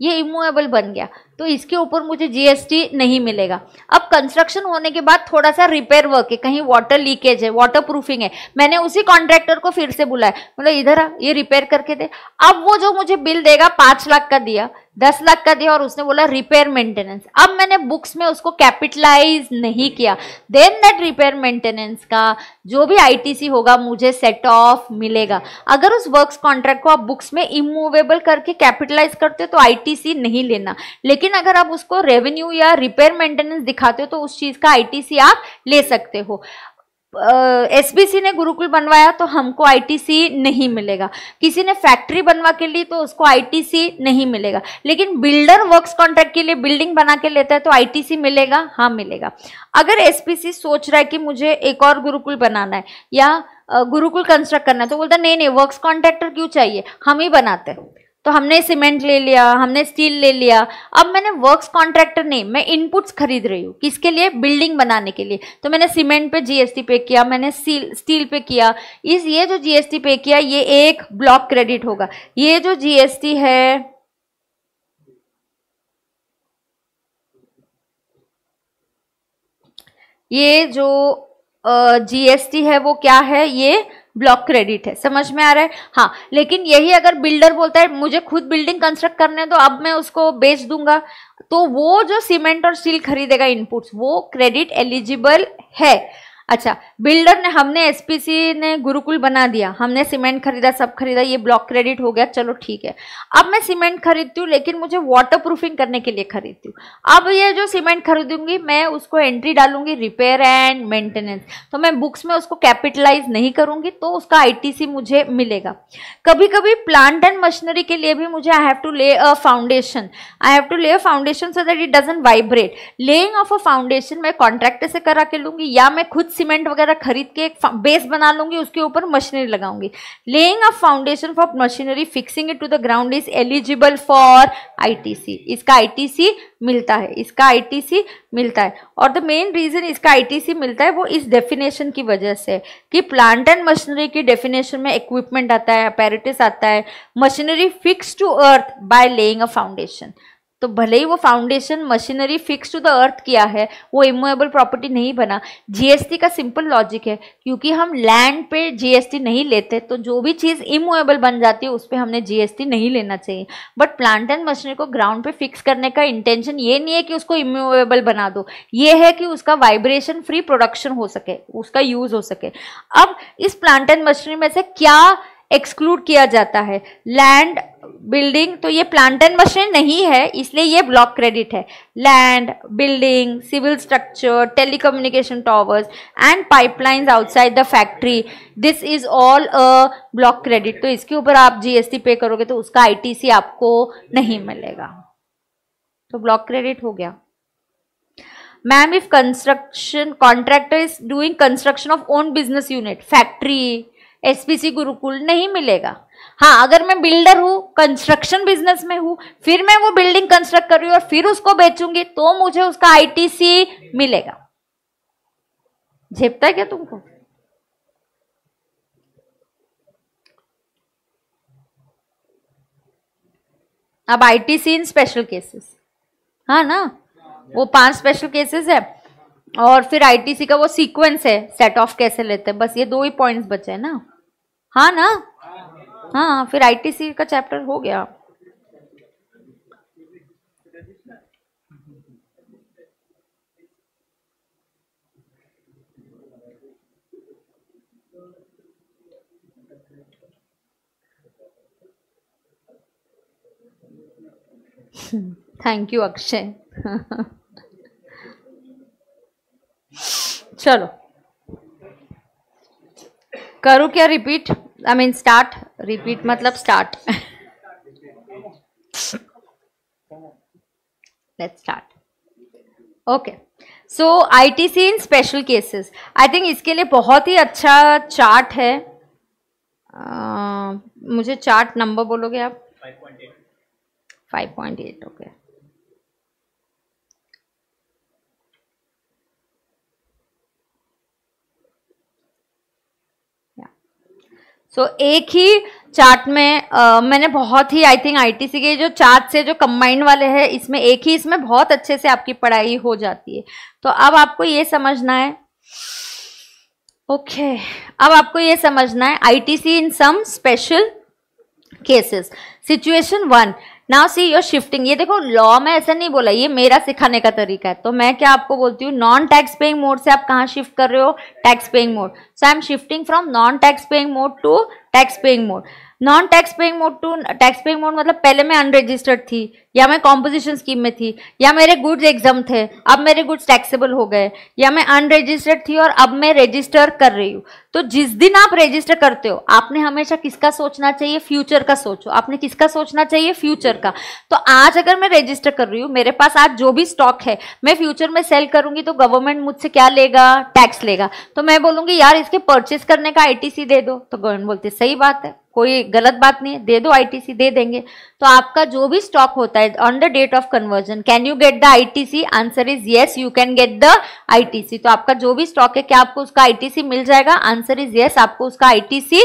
ये इमूवेबल बन गया तो इसके ऊपर मुझे जीएसटी नहीं मिलेगा अब कंस्ट्रक्शन होने के बाद थोड़ा सा रिपेयर वर्क है कहीं वाटर लीकेज है वाटर प्रूफिंग है मैंने उसी कॉन्ट्रैक्टर को फिर से बुलाया मतलब इधर आ ये रिपेयर करके दे अब वो जो मुझे बिल देगा पांच लाख का दिया दस लाख का दिया और उसने बोला रिपेयर मेंटेनेंस अब मैंने बुक्स में उसको कैपिटलाइज नहीं किया देन दैट रिपेयर मेंटेनेंस का जो भी आईटीसी होगा मुझे सेट ऑफ मिलेगा अगर उस वर्क्स कॉन्ट्रैक्ट को आप बुक्स में इमूवेबल करके कैपिटलाइज करते हो तो आईटीसी नहीं लेना लेकिन लेकिन अगर आप उसको रेवेन्यू या रिपेयर मेंटेनेंस दिखाते हो तो उस चीज़ का आईटीसी आप ले सकते हो एसबीसी uh, ने गुरुकुल बनवाया तो हमको आईटीसी नहीं मिलेगा किसी ने फैक्ट्री बनवा के लिए तो उसको आईटीसी नहीं मिलेगा लेकिन बिल्डर वर्क्स कॉन्ट्रैक्ट के लिए बिल्डिंग बना के लेता है तो आईटीसी मिलेगा हाँ मिलेगा अगर एसपीसी सोच रहा है कि मुझे एक और गुरुकुल बनाना है या गुरुकुल कंस्ट्रक्ट करना है तो बोलता नहीं नहीं वर्क कॉन्ट्रैक्टर क्यों चाहिए हम ही बनाते हैं तो हमने सीमेंट ले लिया हमने स्टील ले लिया अब मैंने वर्क्स कॉन्ट्रैक्टर नहीं मैं इनपुट्स खरीद रही हूँ किसके लिए बिल्डिंग बनाने के लिए तो मैंने सीमेंट पे जीएसटी पे किया मैंने स्टील पे किया इस ये जो जीएसटी पे किया ये एक ब्लॉक क्रेडिट होगा ये जो जीएसटी है ये जो जीएसटी है वो क्या है ये ब्लॉक क्रेडिट है समझ में आ रहा है हाँ लेकिन यही अगर बिल्डर बोलता है मुझे खुद बिल्डिंग कंस्ट्रक्ट करने तो अब मैं उसको बेच दूंगा तो वो जो सीमेंट और स्टील खरीदेगा इनपुट्स वो क्रेडिट एलिजिबल है अच्छा बिल्डर ने हमने एसपीसी ने गुरुकुल बना दिया हमने सीमेंट खरीदा सब खरीदा ये ब्लॉक क्रेडिट हो गया चलो ठीक है अब मैं सीमेंट खरीदती हूँ लेकिन मुझे वाटर प्रूफिंग करने के लिए खरीदती हूँ अब ये जो सीमेंट खरीदूंगी मैं उसको एंट्री डालूंगी रिपेयर एंड मेंटेनेंस तो मैं बुक्स में उसको कैपिटलाइज नहीं करूंगी तो उसका आई मुझे मिलेगा कभी कभी प्लांट एंड मशीनरी के लिए भी मुझे आई have to lay a foundation I have to lay a foundation so that it doesn't vibrate laying of a foundation मैं कॉन्ट्रैक्टर से करा के लूंगी या मैं खुद सीमेंट वगैरह खरीद के एक बेस बना लूंगी उसके ऊपर मशीनरी लगाऊंगी laying a foundation for machinery fixing it to the ground is eligible for ITC इसका आईटीसी मिलता है इसका आईटीसी मिलता है और द मेन रीज़न इसका आईटीसी मिलता है वो इस डेफिनेशन की वजह से कि प्लांट एंड मशीनरी की डेफिनेशन में इक्विपमेंट आता है अपैरेटिस आता है machinery fix to earth by laying a foundation तो भले ही वो foundation machinery fix to the earth किया है वो इमोएबल प्रॉपर्टी नहीं बना जीएसटी का सिंपल लॉजिक है क्योंकि हम लैंड पे जीएसटी नहीं लेते तो जो भी चीज़ इमोएबल बन जाती है उस पर हमने जीएसटी नहीं लेना चाहिए बट प्लांट एंड मशीनरी को ग्राउंड पे फिक्स करने का इंटेंशन ये नहीं है कि उसको इमोएबल बना दो ये है कि उसका वाइब्रेशन फ्री प्रोडक्शन हो सके उसका यूज़ हो सके अब इस प्लांट एंड मशीनरी में से क्या एक्सक्लूड किया जाता है लैंड बिल्डिंग तो ये प्लांट एंड मशीन नहीं है इसलिए ये ब्लॉक क्रेडिट है land building civil structure telecommunication towers and pipelines outside the factory this is all a block credit तो इसके ऊपर आप जीएसटी पे करोगे तो उसका आईटीसी आपको नहीं मिलेगा तो ब्लॉक क्रेडिट हो गया ma'am if construction contractor is doing construction of own business unit factory SPC Gurukul नहीं मिलेगा हाँ अगर मैं बिल्डर हूँ कंस्ट्रक्शन बिजनेस में हूँ फिर मैं वो बिल्डिंग कंस्ट्रक्ट कर रही हूँ और फिर उसको बेचूंगी तो मुझे उसका आईटीसी मिलेगा झेपता है क्या तुमको अब आईटीसी इन स्पेशल केसेस हाँ ना वो पांच स्पेशल केसेस है और फिर आईटीसी का वो सीक्वेंस है सेट ऑफ कैसे लेते हैं बस ये दो ही पॉइंट्स बचे हैं ना हाँ ना हाँ, हाँ फिर आईटीसी का चैप्टर हो गया थैंक यू अक्षय चलो करूँ क्या repeat I mean start repeat मतलब start let's start okay so I T C in special cases I think इसके लिए बहुत ही अच्छा चार्ट है uh, मुझे चार्ट नंबर बोलोगे आप 5.8 5.8 ओके okay. सो so, एक ही चार्ट में आ, मैंने बहुत ही आई थिंक आईटीसी के जो चार्ट से जो कंबाइंड वाले हैं इसमें एक ही इसमें बहुत अच्छे से आपकी पढ़ाई हो जाती है तो अब आपको ये समझना है ओके okay, अब आपको ये समझना है ITC in some special cases situation one now see your shifting ये देखो लॉ में ऐसा नहीं बोला ये मेरा सिखाने का तरीका है तो मैं क्या आपको बोलती हूँ नॉन टैक्स पेइंग मोड से आप कहाँ शिफ्ट कर रहे हो tax paying mode so I am shifting from non tax paying mode to tax paying mode non tax paying mode to tax paying mode मतलब पहले मैं अनरजिस्टर्ड थी या मैं कॉम्पोजिशन स्कीम में थी या मेरे गुड्स एग्जाम थे अब मेरे गुड्स टैक्सेबल हो गए या मैं अनरजिस्टर्ड थी और अब मैं रजिस्टर कर रही हूँ तो जिस दिन आप रजिस्टर करते हो आपने हमेशा किसका सोचना चाहिए फ्यूचर का सोचो आपने किसका सोचना चाहिए फ्यूचर का तो आज अगर मैं रजिस्टर कर रही हूँ मेरे पास आज जो भी स्टॉक है मैं फ्यूचर में सेल करूंगी तो गवर्नमेंट मुझसे क्या लेगा टैक्स लेगा तो मैं बोलूंगी यार इसके परचेस करने का आई दे दो तो गवर्नमेंट बोलते सही बात है कोई गलत बात नहीं है दे दो आईटीसी दे देंगे तो आपका जो भी स्टॉक होता है on the date of conversion can you get the itc answer is yes you can get the itc तो आपका जो भी स्टॉक है क्या आपको उसका itc मिल जाएगा आंसर इज yes आपको उसका itc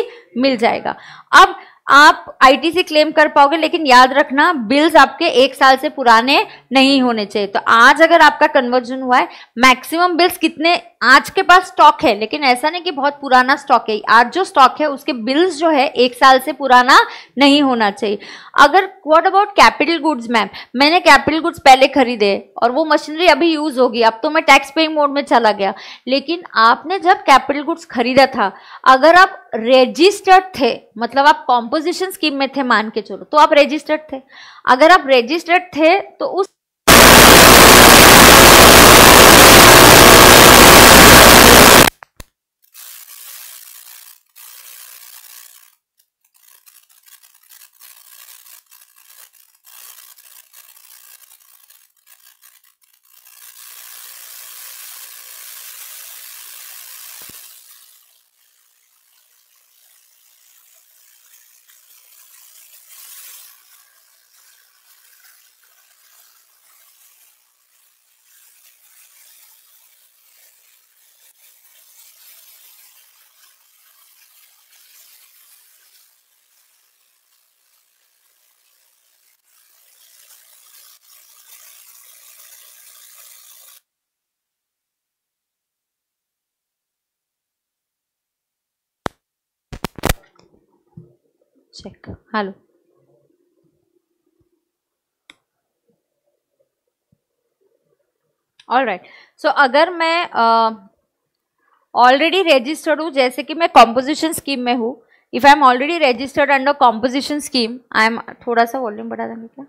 मिल जाएगा अब आप आईटीसी क्लेम कर पाओगे लेकिन याद रखना बिल्स आपके एक साल से पुराने नहीं होने चाहिए तो आज अगर आपका कन्वर्जन हुआ है मैक्सिमम बिल्स कितने आज के पास स्टॉक है लेकिन ऐसा नहीं कि बहुत पुराना स्टॉक है आज जो स्टॉक है उसके बिल्स जो है एक साल से पुराना नहीं होना चाहिए अगर what about capital goods ma'am मैंने कैपिटल गुड्स पहले खरीदे और वो मशीनरी अभी यूज़ होगी अब तो मैं टैक्स पेइंग मोड में चला गया लेकिन आपने जब कैपिटल गुड्स खरीदा था अगर आप रजिस्टर्ड थे मतलब आप कॉम्पोजिशन स्कीम में थे मान के चलो तो आप रजिस्टर्ड थे अगर आप रजिस्टर्ड थे तो उस check hello all right so अगर मैं ऑलरेडी रजिस्टर्ड हूँ जैसे कि मैं कॉम्पोजिशन स्कीम में हूँ if I am already registered under composition scheme I am थोड़ा सा वॉल्यूम बढ़ा देंगे क्या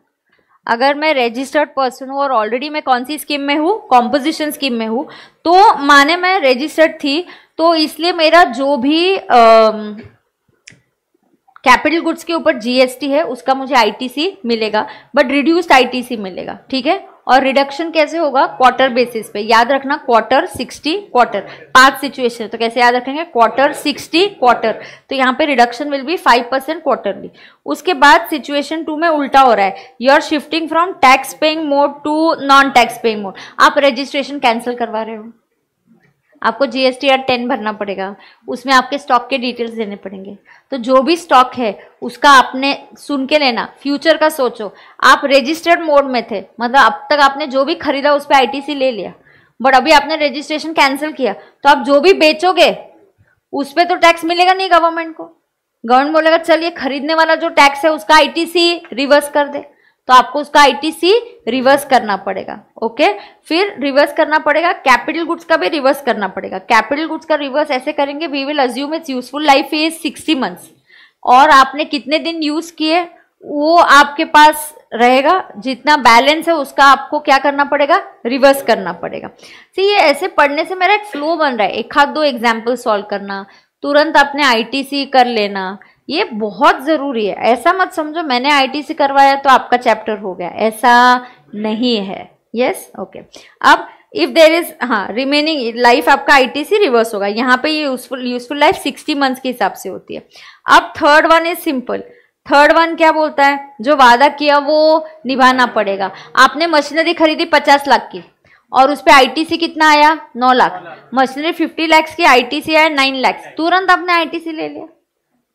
अगर मैं रजिस्टर्ड पर्सन हूँ और ऑलरेडी मैं कौन सी स्कीम में हूँ कॉम्पोजिशन स्कीम में हूँ तो माने मैं रजिस्टर्ड थी तो इसलिए मेरा जो भी uh, कैपिटल गुड्स के ऊपर जीएसटी है उसका मुझे आईटीसी मिलेगा बट रिड्यूस्ड आईटीसी मिलेगा ठीक है और रिडक्शन कैसे होगा क्वार्टर बेसिस पे याद रखना क्वार्टर सिक्सटी क्वार्टर पांच सिचुएशन तो कैसे याद रखेंगे क्वार्टर सिक्सटी क्वार्टर तो यहाँ पे reduction will be five percent quarterly उसके बाद सिचुएशन टू में उल्टा हो रहा है you are shifting from tax paying mode to non tax paying mode आप रजिस्ट्रेशन कैंसिल करवा रहे हो आपको जीएसटी आर टेन भरना पड़ेगा उसमें आपके स्टॉक के डिटेल्स देने पड़ेंगे तो जो भी स्टॉक है उसका आपने सुन के लेना फ्यूचर का सोचो आप रजिस्टर्ड मोड में थे मतलब अब तक आपने जो भी खरीदा उस पर आई ले लिया बट अभी आपने रजिस्ट्रेशन कैंसिल किया तो आप जो भी बेचोगे उस पर तो टैक्स मिलेगा नहीं गवर्नमेंट को गवर्नमेंट बोलेगा चलिए खरीदने वाला जो टैक्स है उसका आई रिवर्स कर दे तो आपको उसका आईटीसी रिवर्स करना पड़ेगा ओके फिर रिवर्स करना पड़ेगा कैपिटल गुड्स का भी रिवर्स करना पड़ेगा कैपिटल गुड्स का रिवर्स ऐसे करेंगे we will assume its useful life is sixty months और आपने कितने दिन यूज किए वो आपके पास रहेगा जितना बैलेंस है उसका आपको क्या करना पड़ेगा रिवर्स करना पड़ेगा सी ये ऐसे पढ़ने से मेरा एक फ्लो बन रहा है एक हाथ दो एग्जाम्पल सॉल्व करना तुरंत आपने आईटीसी कर लेना ये बहुत ज़रूरी है ऐसा मत समझो मैंने आईटी से करवाया तो आपका चैप्टर हो गया ऐसा नहीं है यस ओके अब इफ देर इज हाँ रिमेनिंग लाइफ आपका सी रिवर्स होगा यहाँ पे ये useful useful life sixty months के हिसाब से होती है अब third one is simple third one क्या बोलता है जो वादा किया वो निभाना पड़ेगा आपने मशीनरी खरीदी पचास लाख की और उस पर सी कितना आया नौ लाख मशीनरी फिफ्टी लैक्स की सी आया नाइन लैक्स तुरंत आपने सी ले लिया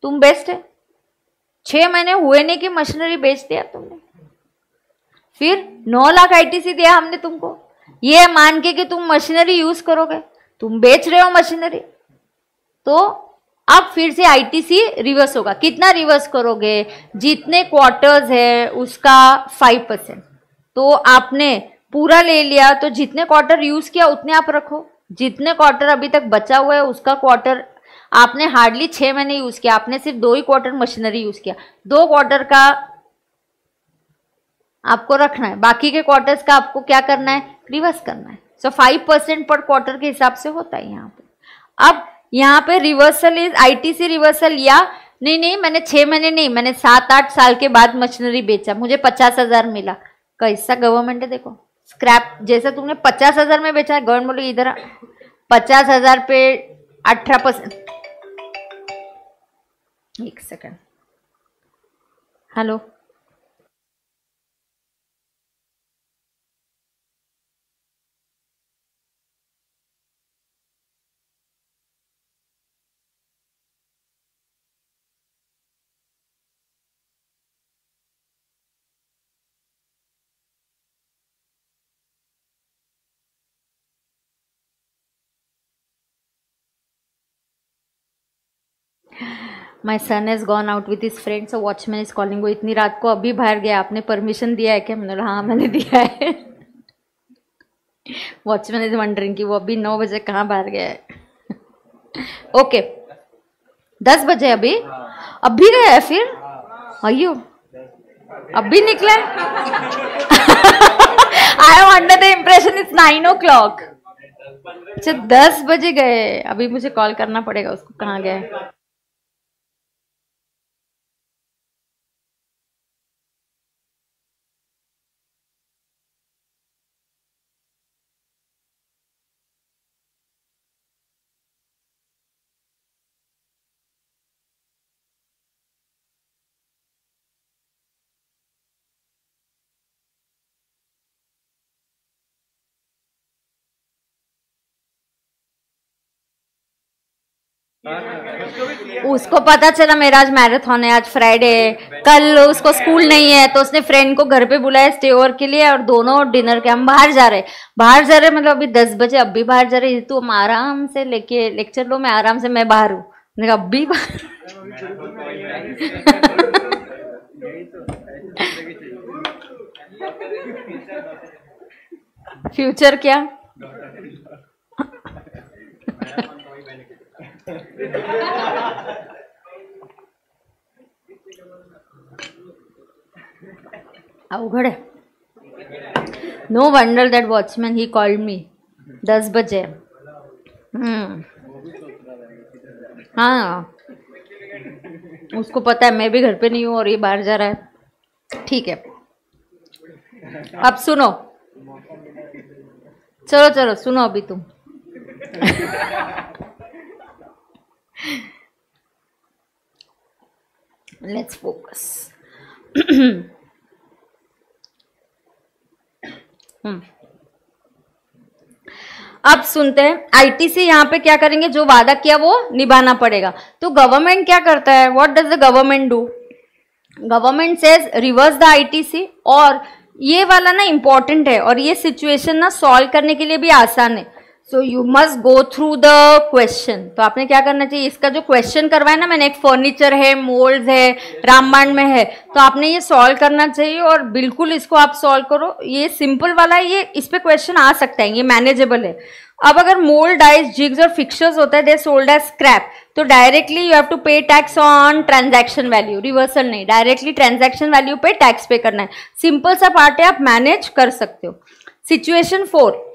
तुम बेस्ट है छह महीने हुए नहीं कि मशीनरी बेच दिया तुमने फिर नौ लाख आईटीसी दिया हमने तुमको ये मान के कि तुम मशीनरी यूज करोगे तुम बेच रहे हो मशीनरी तो अब फिर से आईटीसी रिवर्स होगा कितना रिवर्स करोगे जितने क्वार्टर्स है उसका फाइव परसेंट तो आपने पूरा ले लिया तो जितने क्वार्टर यूज किया उतने आप रखो जितने क्वार्टर अभी तक बचा हुआ है उसका क्वार्टर आपने हार्डली छः महीने यूज़ किया आपने सिर्फ दो ही क्वार्टर मशीनरी यूज़ किया दो क्वार्टर का आपको रखना है बाकी के क्वार्टर्स का आपको क्या करना है रिवर्स करना है so five percent per quarter के हिसाब से होता है यहाँ पे अब यहाँ पे रिवर्सल इज आईटीसी रिवर्सल या नहीं नहीं मैंने छः महीने नहीं मैंने सात आठ साल के बाद मशीनरी बेचा मुझे पचास हज़ार मिला कैसा गवर्नमेंट है देखो स्क्रैप जैसा तुमने पचास हज़ार में बेचा है गवर्नमेंट बोलो इधर पचास हज़ार पे अठारह परसेंट एक second hello my son has gone out with his friends watchman is calling वो इतनी रात को अभी बाहर गया आपने परमिशन दिया है क्या मैंने बोला हाँ मैंने दिया है वॉचमैन इज वंडरिंग कि वो अभी नौ बजे कहाँ बाहर गया है ओके दस बजे अभी अभी गया है फिर अयो अभी निकला है I am under the impression it's nine o'clock अच्छा दस बजे गए अभी मुझे कॉल करना पड़ेगा उसको कहाँ गए उसको पता चला मेरा आज मैराथन है आज फ्राइडे है कल उसको स्कूल नहीं है तो उसने फ्रेंड को घर पे बुलाया स्टे ओवर के लिए और दोनों डिनर के हम बाहर जा रहे बाहर जा रहे मतलब अभी दस बजे अब भी बाहर जा रहे तू हम आराम से लेके लेक्चर लो मैं आराम से मैं बाहर हूँ अब भी बाहर फ्यूचर क्या अवघड no wonder that watchman he call me दस बजे हम्म. हाँ उसको पता है मैं भी घर पे नहीं हूँ और ये बाहर जा रहा है ठीक है अब सुनो चलो चलो सुनो अभी तुम let's focus hmm. अब सुनते हैं सी यहाँ पे क्या करेंगे जो वादा किया वो निभाना पड़ेगा तो गवर्नमेंट क्या करता है what does the government do government says reverse the ITC और ये वाला ना इंपॉर्टेंट है और ये सिचुएशन ना सॉल्व करने के लिए भी आसान है so you must go through the question तो आपने क्या करना चाहिए इसका जो क्वेश्चन करवाया ना मैंने एक फर्नीचर है मोल्ड है रामबाण में है तो आपने ये सॉल्व करना चाहिए और बिल्कुल इसको आप सॉल्व करो ये सिंपल वाला है ये इस पर क्वेश्चन आ सकता है ये मैनेजेबल है अब अगर मोल्ड डाइस जिग्स और फिक्सर्स होता है दे सोल्ड एज स्क्रैप तो directly you have to pay tax on transaction value reversal नहीं डायरेक्टली ट्रांजैक्शन वैल्यू पे टैक्स पे करना है सिंपल सा पार्ट है आप मैनेज कर सकते हो सिचुएशन फोर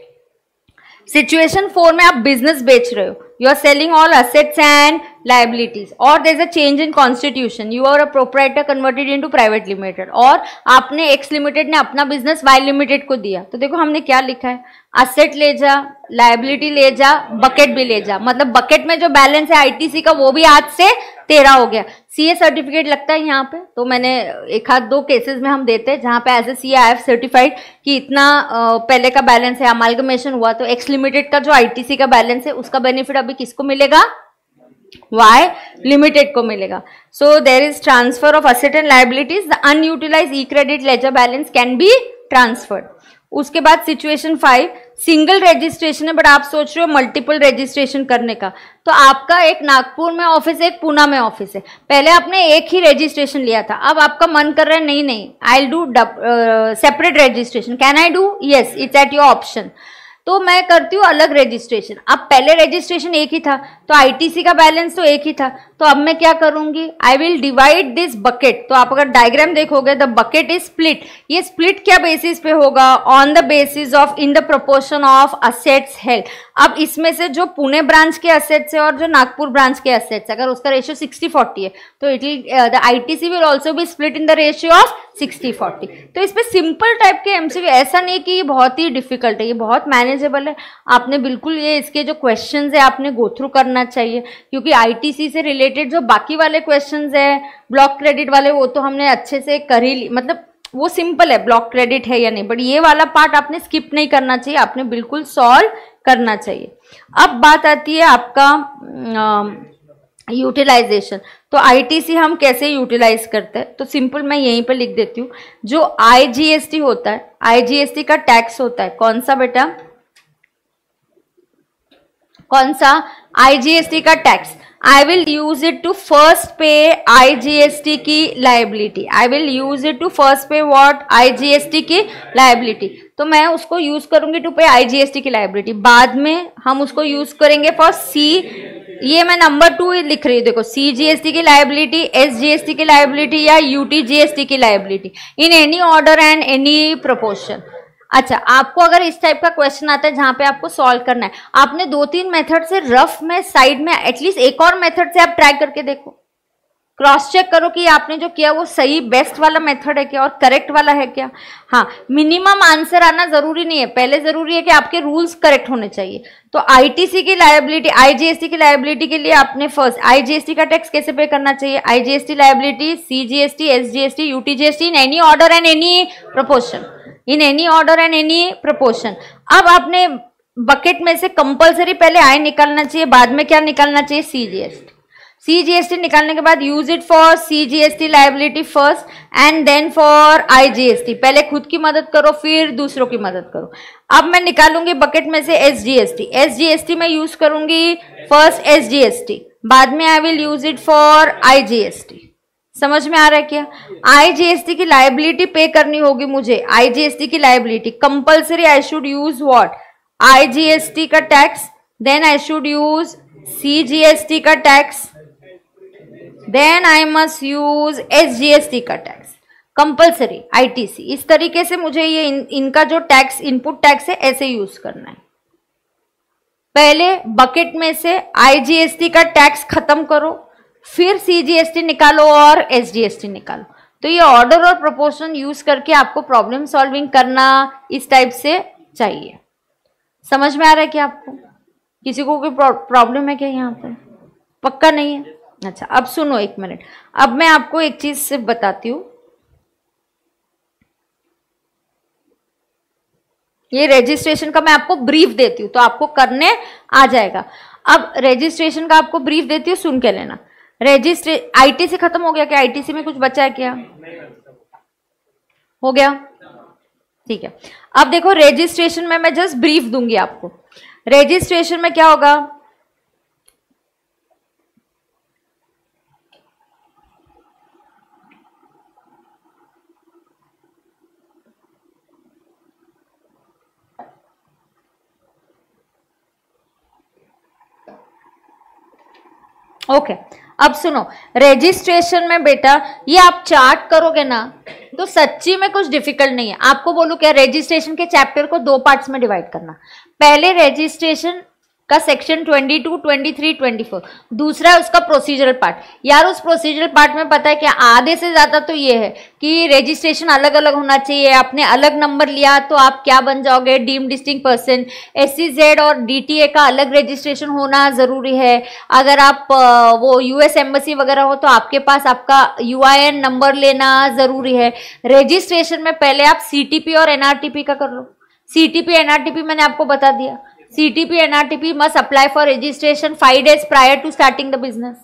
सिचुएशन फोर में आप बिजनेस बेच रहे हो you are selling all assets and liabilities और there is a change in constitution you are a proprietor converted in to private limited और आपने एक्स लिमिटेड ने अपना बिजनेस वाई लिमिटेड को दिया तो देखो हमने क्या लिखा है असेट ले जा लाइबिलिटी ले जा बकेट भी ले जा मतलब बकेट में जो बैलेंस है आईटीसी का वो भी आज से तेरह हो गया सी ए सर्टिफिकेट लगता है यहाँ पे तो मैंने एक हाथ दो केसेस में हम देते हैं जहाँ पे as a C I F certified कि इतना पहले का बैलेंस है अमालगमेशन हुआ तो एक्स लिमिटेड का जो आईटीसी का बैलेंस है उसका बेनिफिट अभी किसको मिलेगा वाई लिमिटेड को मिलेगा so there is transfer of asset and liabilities the unutilise E credit ledger balance can be transferred उसके बाद सिचुएशन फाइव सिंगल रजिस्ट्रेशन है बट आप सोच रहे हो मल्टीपल रजिस्ट्रेशन करने का तो आपका एक नागपुर में ऑफिस है एक पूना में ऑफिस है पहले आपने एक ही रजिस्ट्रेशन लिया था अब आपका मन कर रहा है नहीं नहीं I do separate registration can I do yes it's at your option तो मैं करती हूँ अलग रजिस्ट्रेशन अब पहले रजिस्ट्रेशन एक ही था तो आईटीसी का बैलेंस तो एक ही था तो अब मैं क्या करूँगी I will divide this bucket तो आप अगर डायग्राम देखोगे द बकेट इज स्प्लिट ये स्प्लिट क्या बेसिस पे होगा on the basis of in the proportion of assets health अब इसमें से जो पुणे ब्रांच के असेट्स है और जो नागपुर ब्रांच के असेट्स अगर उसका रेशियो सिक्सटी फोर्टी है तो it the ITC will also be split in the ratio of sixty forty तो इस पर सिंपल टाइप के एमसीक्यू ऐसा नहीं कि ये बहुत ही डिफिकल्ट है ये बहुत मैनेजेबल है आपने बिल्कुल ये इसके जो क्वेश्चन है आपने गो थ्रू करना चाहिए क्योंकि आईटीसी से रिलेटेड जो बाकी वाले क्वेश्चन है ब्लॉक क्रेडिट वाले वो तो हमने अच्छे से कर ही मतलब वो सिंपल है ब्लॉक क्रेडिट है या नहीं बट ये वाला पार्ट आपने स्किप नहीं करना चाहिए आपने बिल्कुल सॉल्व करना चाहिए अब बात आती है आपका यूटिलाइजेशन तो आईटीसी हम कैसे यूटिलाइज करते हैं तो सिंपल मैं यहीं पर लिख देती हूँ जो आईजीएसटी होता है आईजीएसटी का टैक्स होता है कौन सा बेटा कौन सा आईजीएसटी का tax I will use it to first pay IGST की liability I will use it to first pay S IGST की लाइबिलिटी तो मैं उसको यूज करूंगी टू पे आईजीएसटी की लाइब्रेटी बाद में हम उसको यूज करेंगे फॉर सी ये मैं नंबर टू लिख रही हूँ देखो सी जीएसटी की लाइबिलिटी एस जीएसटी की लाइबिलिटी या यूटी जीएसटी की liability in any order and any proportion अच्छा आपको अगर इस टाइप का क्वेश्चन आता है जहाँ पे आपको सॉल्व करना है आपने दो तीन मेथड से रफ में साइड में एटलीस्ट एक और मेथड से आप ट्राई करके देखो क्रॉस चेक करो कि आपने जो किया वो सही बेस्ट वाला मेथड है क्या और करेक्ट वाला है क्या हाँ मिनिमम आंसर आना ज़रूरी नहीं है पहले ज़रूरी है कि आपके रूल्स करेक्ट होने चाहिए तो आईटीसी की लाइबिलिटी आईजीएसटी की लाइबिलिटी के लिए आपने फर्स्ट आईजीएसटी का टैक्स कैसे पे करना चाहिए IGST liability CGST SGST UTGST in any order and any proportion in any order and any proportion अब आपने बकेट में से कंपल्सरी पहले आई निकालना चाहिए बाद में क्या निकालना चाहिए सीजीएसटी सीजीएसटी निकालने के बाद use it for CGST liability first and then for IGST पहले खुद की मदद करो फिर दूसरों की मदद करो अब मैं निकालूंगी बकेट में से एसजीएसटी एसजीएसटी मैं यूज करूंगी फर्स्ट एसजीएसटी बाद में I will use it for IGST समझ में आ रहा है क्या आईजीएसटी की लाइबिलिटी पे करनी होगी मुझे आईजीएसटी की liability compulsory I should use S IGST का tax then I should use CGST का tax then I must use S G S T का टैक्स कंपल्सरी आईटीसी इस तरीके से मुझे ये इन, इनका जो टैक्स इनपुट टैक्स है ऐसे यूज करना है पहले बकेट में से आईजीएसटी का टैक्स खत्म करो फिर सीजीएसटी निकालो और एसजीएसटी निकालो तो ये ऑर्डर और प्रोपोर्शन यूज करके आपको प्रॉब्लम सॉल्विंग करना इस टाइप से चाहिए समझ में आ रहा है क्या आपको किसी को कोई प्रॉब्लम है क्या यहाँ पर पक्का नहीं है अच्छा अब सुनो एक मिनट अब मैं आपको एक चीज़ सिर्फ बताती हूं ये रजिस्ट्रेशन का मैं आपको ब्रीफ देती हूँ तो आपको करने आ जाएगा अब रजिस्ट्रेशन का आपको ब्रीफ देती हूँ सुन के लेना रजिस्ट्रे आई से खत्म हो गया क्या आई में कुछ बचा है क्या हो गया ठीक है अब देखो रजिस्ट्रेशन में मैं जस्ट ब्रीफ दूंगी आपको रजिस्ट्रेशन में क्या होगा ओके अब सुनो रजिस्ट्रेशन में बेटा ये आप चार्ट करोगे ना तो सच्ची में कुछ डिफिकल्ट नहीं है आपको बोलू क्या रजिस्ट्रेशन के चैप्टर को दो पार्ट्स में डिवाइड करना पहले रजिस्ट्रेशन का सेक्शन 22, 23, 24 दूसरा है उसका प्रोसीजरल पार्ट यार उस प्रोसीजरल पार्ट में पता है क्या आधे से ज़्यादा तो ये है कि रजिस्ट्रेशन अलग अलग होना चाहिए आपने अलग नंबर लिया तो आप क्या बन जाओगे डीम डिस्टिंग पर्सन एस और डी का अलग रजिस्ट्रेशन होना ज़रूरी है अगर आप वो यूएस एम्बेसी वगैरह हो तो आपके पास आपका यू नंबर लेना ज़रूरी है रजिस्ट्रेशन में पहले आप सी और एन का कर लो सी टी मैंने आपको बता दिया CTP and P must apply for registration five days prior to starting the business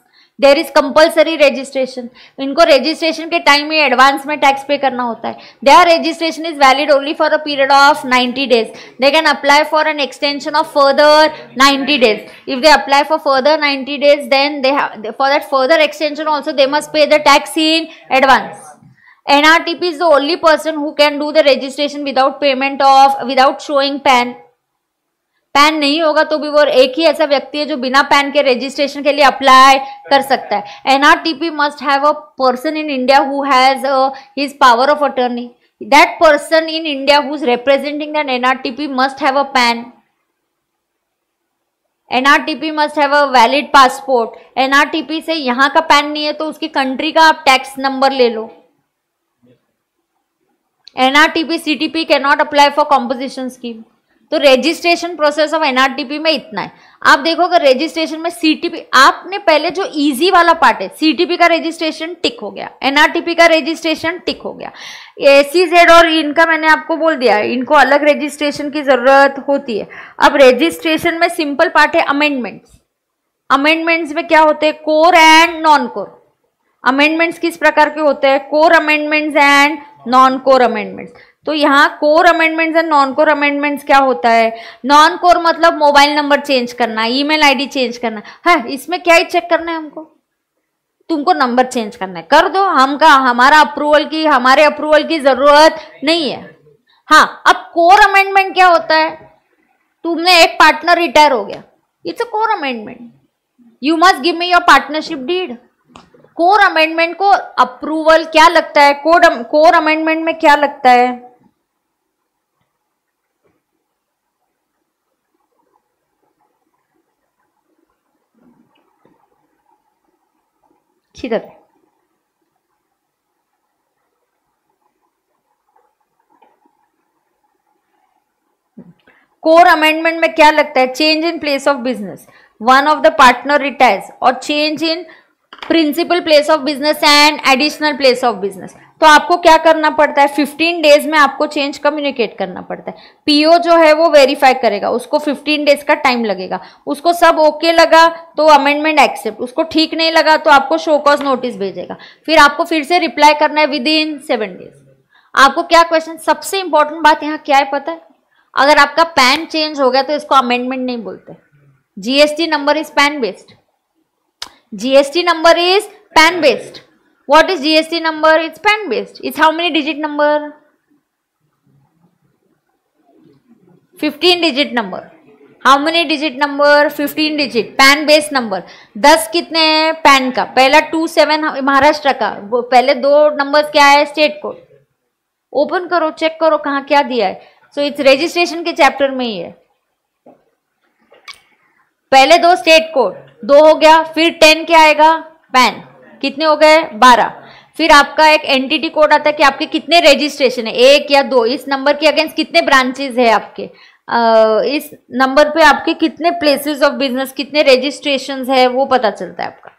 there is compulsory registration इनको रजिस्ट्रेशन के टाइम में एडवांस में टैक्स पे करना होता है they are registration is valid only for a period of 90 days they can apply for an extension of further 90 days if they apply for further 90 days then they for that further extension also they must pay the tax in advance NRTP is the only person who can do the registration without payment of without showing PAN PAN नहीं होगा तो भी वो एक ही ऐसा व्यक्ति है जो बिना पैन के रजिस्ट्रेशन के लिए अप्लाई कर सकता है NRTP must have a person in India who has his power of attorney that person in India who is representing that NRTP must have a PAN NRTP must have a valid passport NRTP से यहाँ का पैन नहीं है तो उसकी कंट्री का आप टैक्स नंबर ले लो NRTP CTP can not apply for composition scheme तो रजिस्ट्रेशन प्रोसेस ऑफ एनआरटीपी में इतना है आप देखोगे रजिस्ट्रेशन में सीटीपी आपने पहले जो इजी वाला पार्ट है सीटीपी का रजिस्ट्रेशन टिक हो गया एनआरटीपी का रजिस्ट्रेशन टिक हो गया सी जेड और इनका मैंने आपको बोल दिया इनको अलग रजिस्ट्रेशन की जरूरत होती है अब रजिस्ट्रेशन में सिंपल पार्ट है अमेंडमेंट्स अमेंडमेंट्स में क्या होते हैं core and non core amendments किस प्रकार के होते हैं core amendments and non core amendments तो यहाँ core amendments and non core amendments क्या होता है नॉन कोर मतलब मोबाइल नंबर चेंज करना ईमेल आईडी चेंज करना है इसमें क्या ही चेक करना है हमको तुमको नंबर चेंज करना है कर दो हम का हमारा अप्रूवल की हमारे अप्रूवल की ज़रूरत नहीं है हाँ अब कोर अमेंडमेंट क्या होता है तुमने एक पार्टनर रिटायर हो गया it's a core amendment you must give me your partnership deed core amendment को अप्रूवल क्या लगता है कोर कोर अमेंडमेंट में क्या लगता है ছিটাবে कोर अमेंडमेंट में क्या लगता है change in place of business one of the partner retires और change in principal place of business and additional place of business तो आपको क्या करना पड़ता है फिफ्टीन डेज में आपको चेंज कम्युनिकेट करना पड़ता है पीओ जो है वो वेरीफाई करेगा उसको फिफ्टीन डेज का टाइम लगेगा उसको सब ओके okay लगा तो अमेंडमेंट एक्सेप्ट उसको ठीक नहीं लगा तो आपको शोकॉज नोटिस भेजेगा फिर आपको फिर से रिप्लाई करना है विद इन सेवन डेज आपको क्या क्वेश्चन सबसे इंपॉर्टेंट बात यहाँ क्या है पता है अगर आपका पैन चेंज हो गया तो इसको अमेंडमेंट नहीं बोलते GST number is PAN based GST number is PAN based What is GST number? It's PAN based. It's how many digit number? 15 digit number. How many digit number 15 digit PAN base number 10 कितने हैं पैन का पहला टू सेवन महाराष्ट्र का पहले दो नंबर क्या है स्टेट कोड ओपन करो चेक करो कहाँ क्या दिया है सो इट्स रजिस्ट्रेशन के चैप्टर में ही है पहले दो स्टेट कोड दो हो गया फिर टेन क्या आएगा पैन कितने हो गए बारह फिर आपका एक एंटिटी कोड आता है कि आपके कितने रजिस्ट्रेशन है एक या दो इस नंबर के अगेंस्ट कितने ब्रांचेज है आपके आ, इस नंबर पे आपके कितने प्लेसेस ऑफ बिजनेस कितने रजिस्ट्रेशन है वो पता चलता है आपका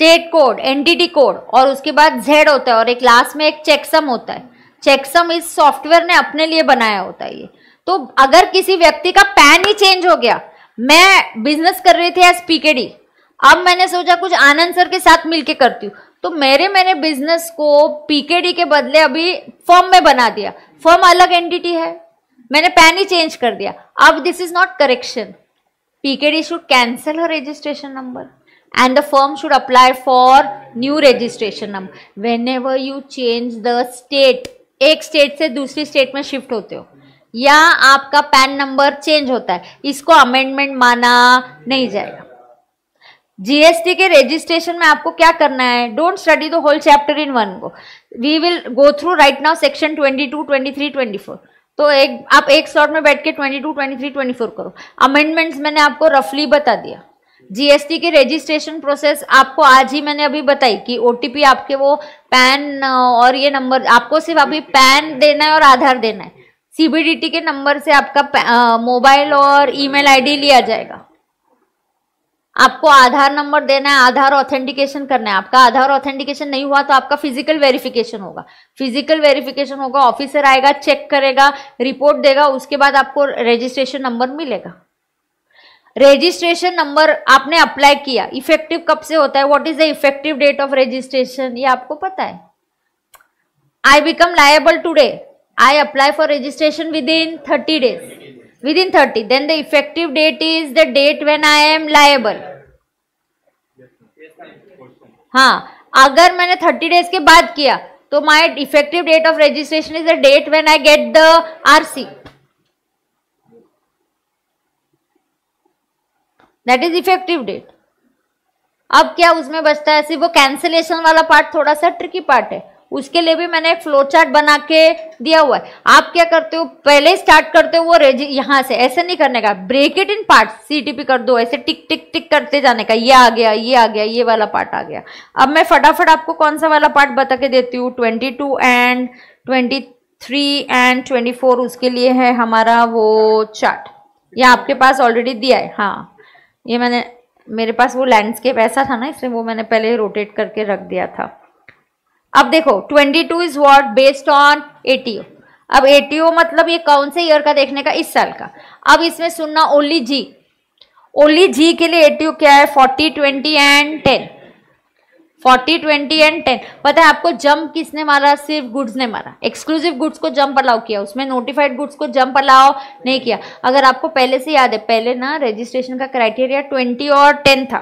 सेट कोड एंटिटी कोड और उसके बाद जेड होता है और एक लास्ट में एक चेकसम होता है चेकसम इस सॉफ्टवेयर ने अपने लिए बनाया होता है ये तो अगर किसी व्यक्ति का पैन ही चेंज हो गया मैं बिजनेस कर रही थी एस पीकेडी अब मैंने सोचा कुछ आनंद सर के साथ मिलके करती हूँ तो मेरे मैंने बिजनेस को पीकेडी के बदले अभी फर्म में बना दिया फर्म अलग एंटिटी है मैंने पैन ही चेंज कर दिया अब this is not correction PKD should cancel her registration number the form should apply for new registration number when ever you change the state एक स्टेट से दूसरी स्टेट में शिफ्ट होते हो या आपका पैन नंबर चेंज होता है इसको अमेंडमेंट माना नहीं जाएगा जीएसटी के रजिस्ट्रेशन में आपको क्या करना है don't study the whole chapter in one go we will go through right now section 22, 23, 24 तो एक आप एक शॉर्ट में बैठ के 22, 23, 24 करो अमेंडमेंट्स मैंने आपको रफली बता दिया जीएसटी के रजिस्ट्रेशन प्रोसेस आपको आज ही मैंने अभी बताई कि ओटीपी आपके वो पैन और ये नंबर आपको सिर्फ अभी पैन देना है और आधार देना है सीबीडीटी के नंबर से आपका मोबाइल और ईमेल आईडी लिया जाएगा आपको आधार नंबर देना है आधार ऑथेंटिकेशन करना है आपका आधार ऑथेंटिकेशन नहीं हुआ तो आपका फिजिकल वेरिफिकेशन होगा फिजिकल वेरिफिकेशन होगा ऑफिसर आएगा चेक करेगा रिपोर्ट देगा उसके बाद आपको रजिस्ट्रेशन नंबर मिलेगा रजिस्ट्रेशन नंबर आपने अप्लाई किया इफेक्टिव कब से होता है what is the effective date of registration ये आपको पता है I become liable today I apply for registration within 30 days. Within 30. Then the effective date is the date when I am liable. हाँ अगर मैंने थर्टी डेज के बाद किया तो my effective date of registration is the date when I get the RC that is effective date अब क्या उसमें बचता है सिर्फ वो कैंसिलेशन वाला पार्ट थोड़ा सा ट्रिकी पार्ट है उसके लिए भी मैंने फ्लो चार्ट बना के दिया हुआ है आप क्या करते हो पहले स्टार्ट करते हो वो रेज यहाँ से ऐसे नहीं करने का break it in part CTP कर दो ऐसे टिक टिक टिक करते जाने का ये आ गया ये आ गया ये वाला पार्ट आ गया अब मैं फटाफट आपको कौन सा वाला पार्ट बता के देती हूँ twenty two and twenty three and twenty four उसके लिए है हमारा वो चार्ट ये आपके पास ऑलरेडी दिया है हाँ ये मैंने मेरे पास वो लैंडस्केप ऐसा था ना इसलिए वो मैंने पहले रोटेट करके रख दिया था अब देखो 22 two is what based on ATO अब एटीओ मतलब ये कौन से ईयर का देखने का इस साल का अब इसमें सुनना ओनली जी ओनली जी के लिए एटीओ क्या है 40 20 एंड 10 40 20 एंड 10 पता है आपको जंप किसने मारा सिर्फ गुड्स ने मारा एक्सक्लूसिव गुड्स को जंप अलाउ किया उसमें नोटिफाइड गुड्स को जंप अलाउ नहीं किया अगर आपको पहले से याद है पहले ना रजिस्ट्रेशन का क्राइटेरिया ट्वेंटी और टेन था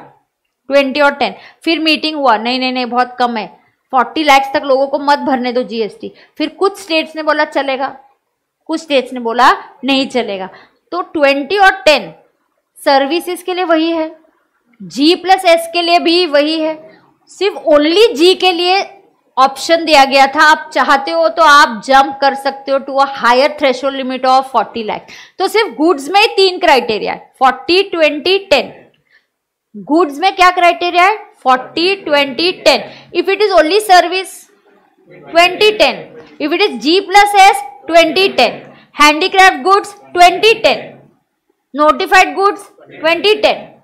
ट्वेंटी और टेन फिर मीटिंग हुआ नहीं नहीं नहीं बहुत कम है फोर्टी लैक्स तक लोगों को मत भरने दो जीएसटी फिर कुछ स्टेट्स ने बोला चलेगा कुछ स्टेट्स ने बोला नहीं चलेगा तो ट्वेंटी और टेन सर्विसेज के लिए वही है जी प्लस एस के लिए भी वही है सिर्फ ओनली जी के लिए ऑप्शन दिया गया था आप चाहते हो तो आप जंप कर सकते हो to a higher threshold limit of 40 lakh तो सिर्फ गुड्स में ही तीन क्राइटेरिया है 40 20 10 गुड्स में क्या क्राइटेरिया है 40, 20, 10. If it is only service, 20, 10. If it is G plus S, 20, 10. Handicraft goods, 20, 10. Notified goods, 20, 10.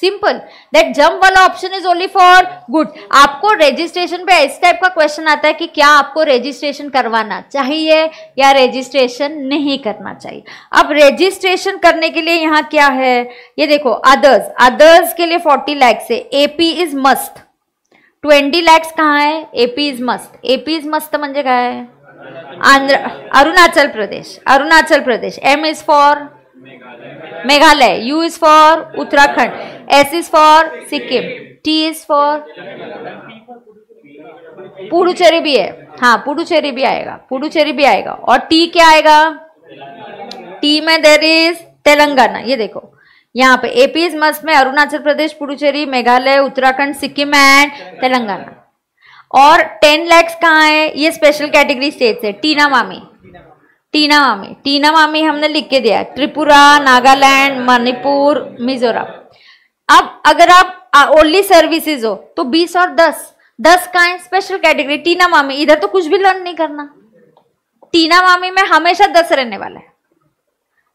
Simple that jump वाला option is only for good आपको रजिस्ट्रेशन पे इस टाइप का क्वेश्चन आता है कि क्या आपको रजिस्ट्रेशन करवाना चाहिए या रजिस्ट्रेशन नहीं करना चाहिए अब रजिस्ट्रेशन करने के लिए यहाँ क्या है ये देखो अदर्स अदर्स के लिए फोर्टी लैक्स है AP is must twenty lakhs कहाँ है AP is must AP is must क्या है Andhra Arunachal Pradesh Arunachal Pradesh M is for Meghalaya U is for Uttarakhand S is for Sikkim T is for Puducherry भी है हाँ पुडुचेरी भी आएगा पुडुचेरी भी आएगा और टी क्या आएगा टी में देर इज तेलंगाना ये देखो यहाँ पे एपी इज मस्ट में अरुणाचल प्रदेश पुडुचेरी मेघालय उत्तराखंड सिक्किम एंड तेलंगाना और टेन लैक्स कहाँ है ये स्पेशल कैटेगरी स्टेट है टीना मामी टीना मामी टीना मामी हमने लिख के दिया त्रिपुरा नागालैंड मणिपुर मिजोरम अब अगर आप ओनली सर्विसेज हो तो बीस और दस दस का है स्पेशल कैटेगरी टीना मामी इधर तो कुछ भी लर्न नहीं करना टीना मामी में हमेशा दस रहने वाला है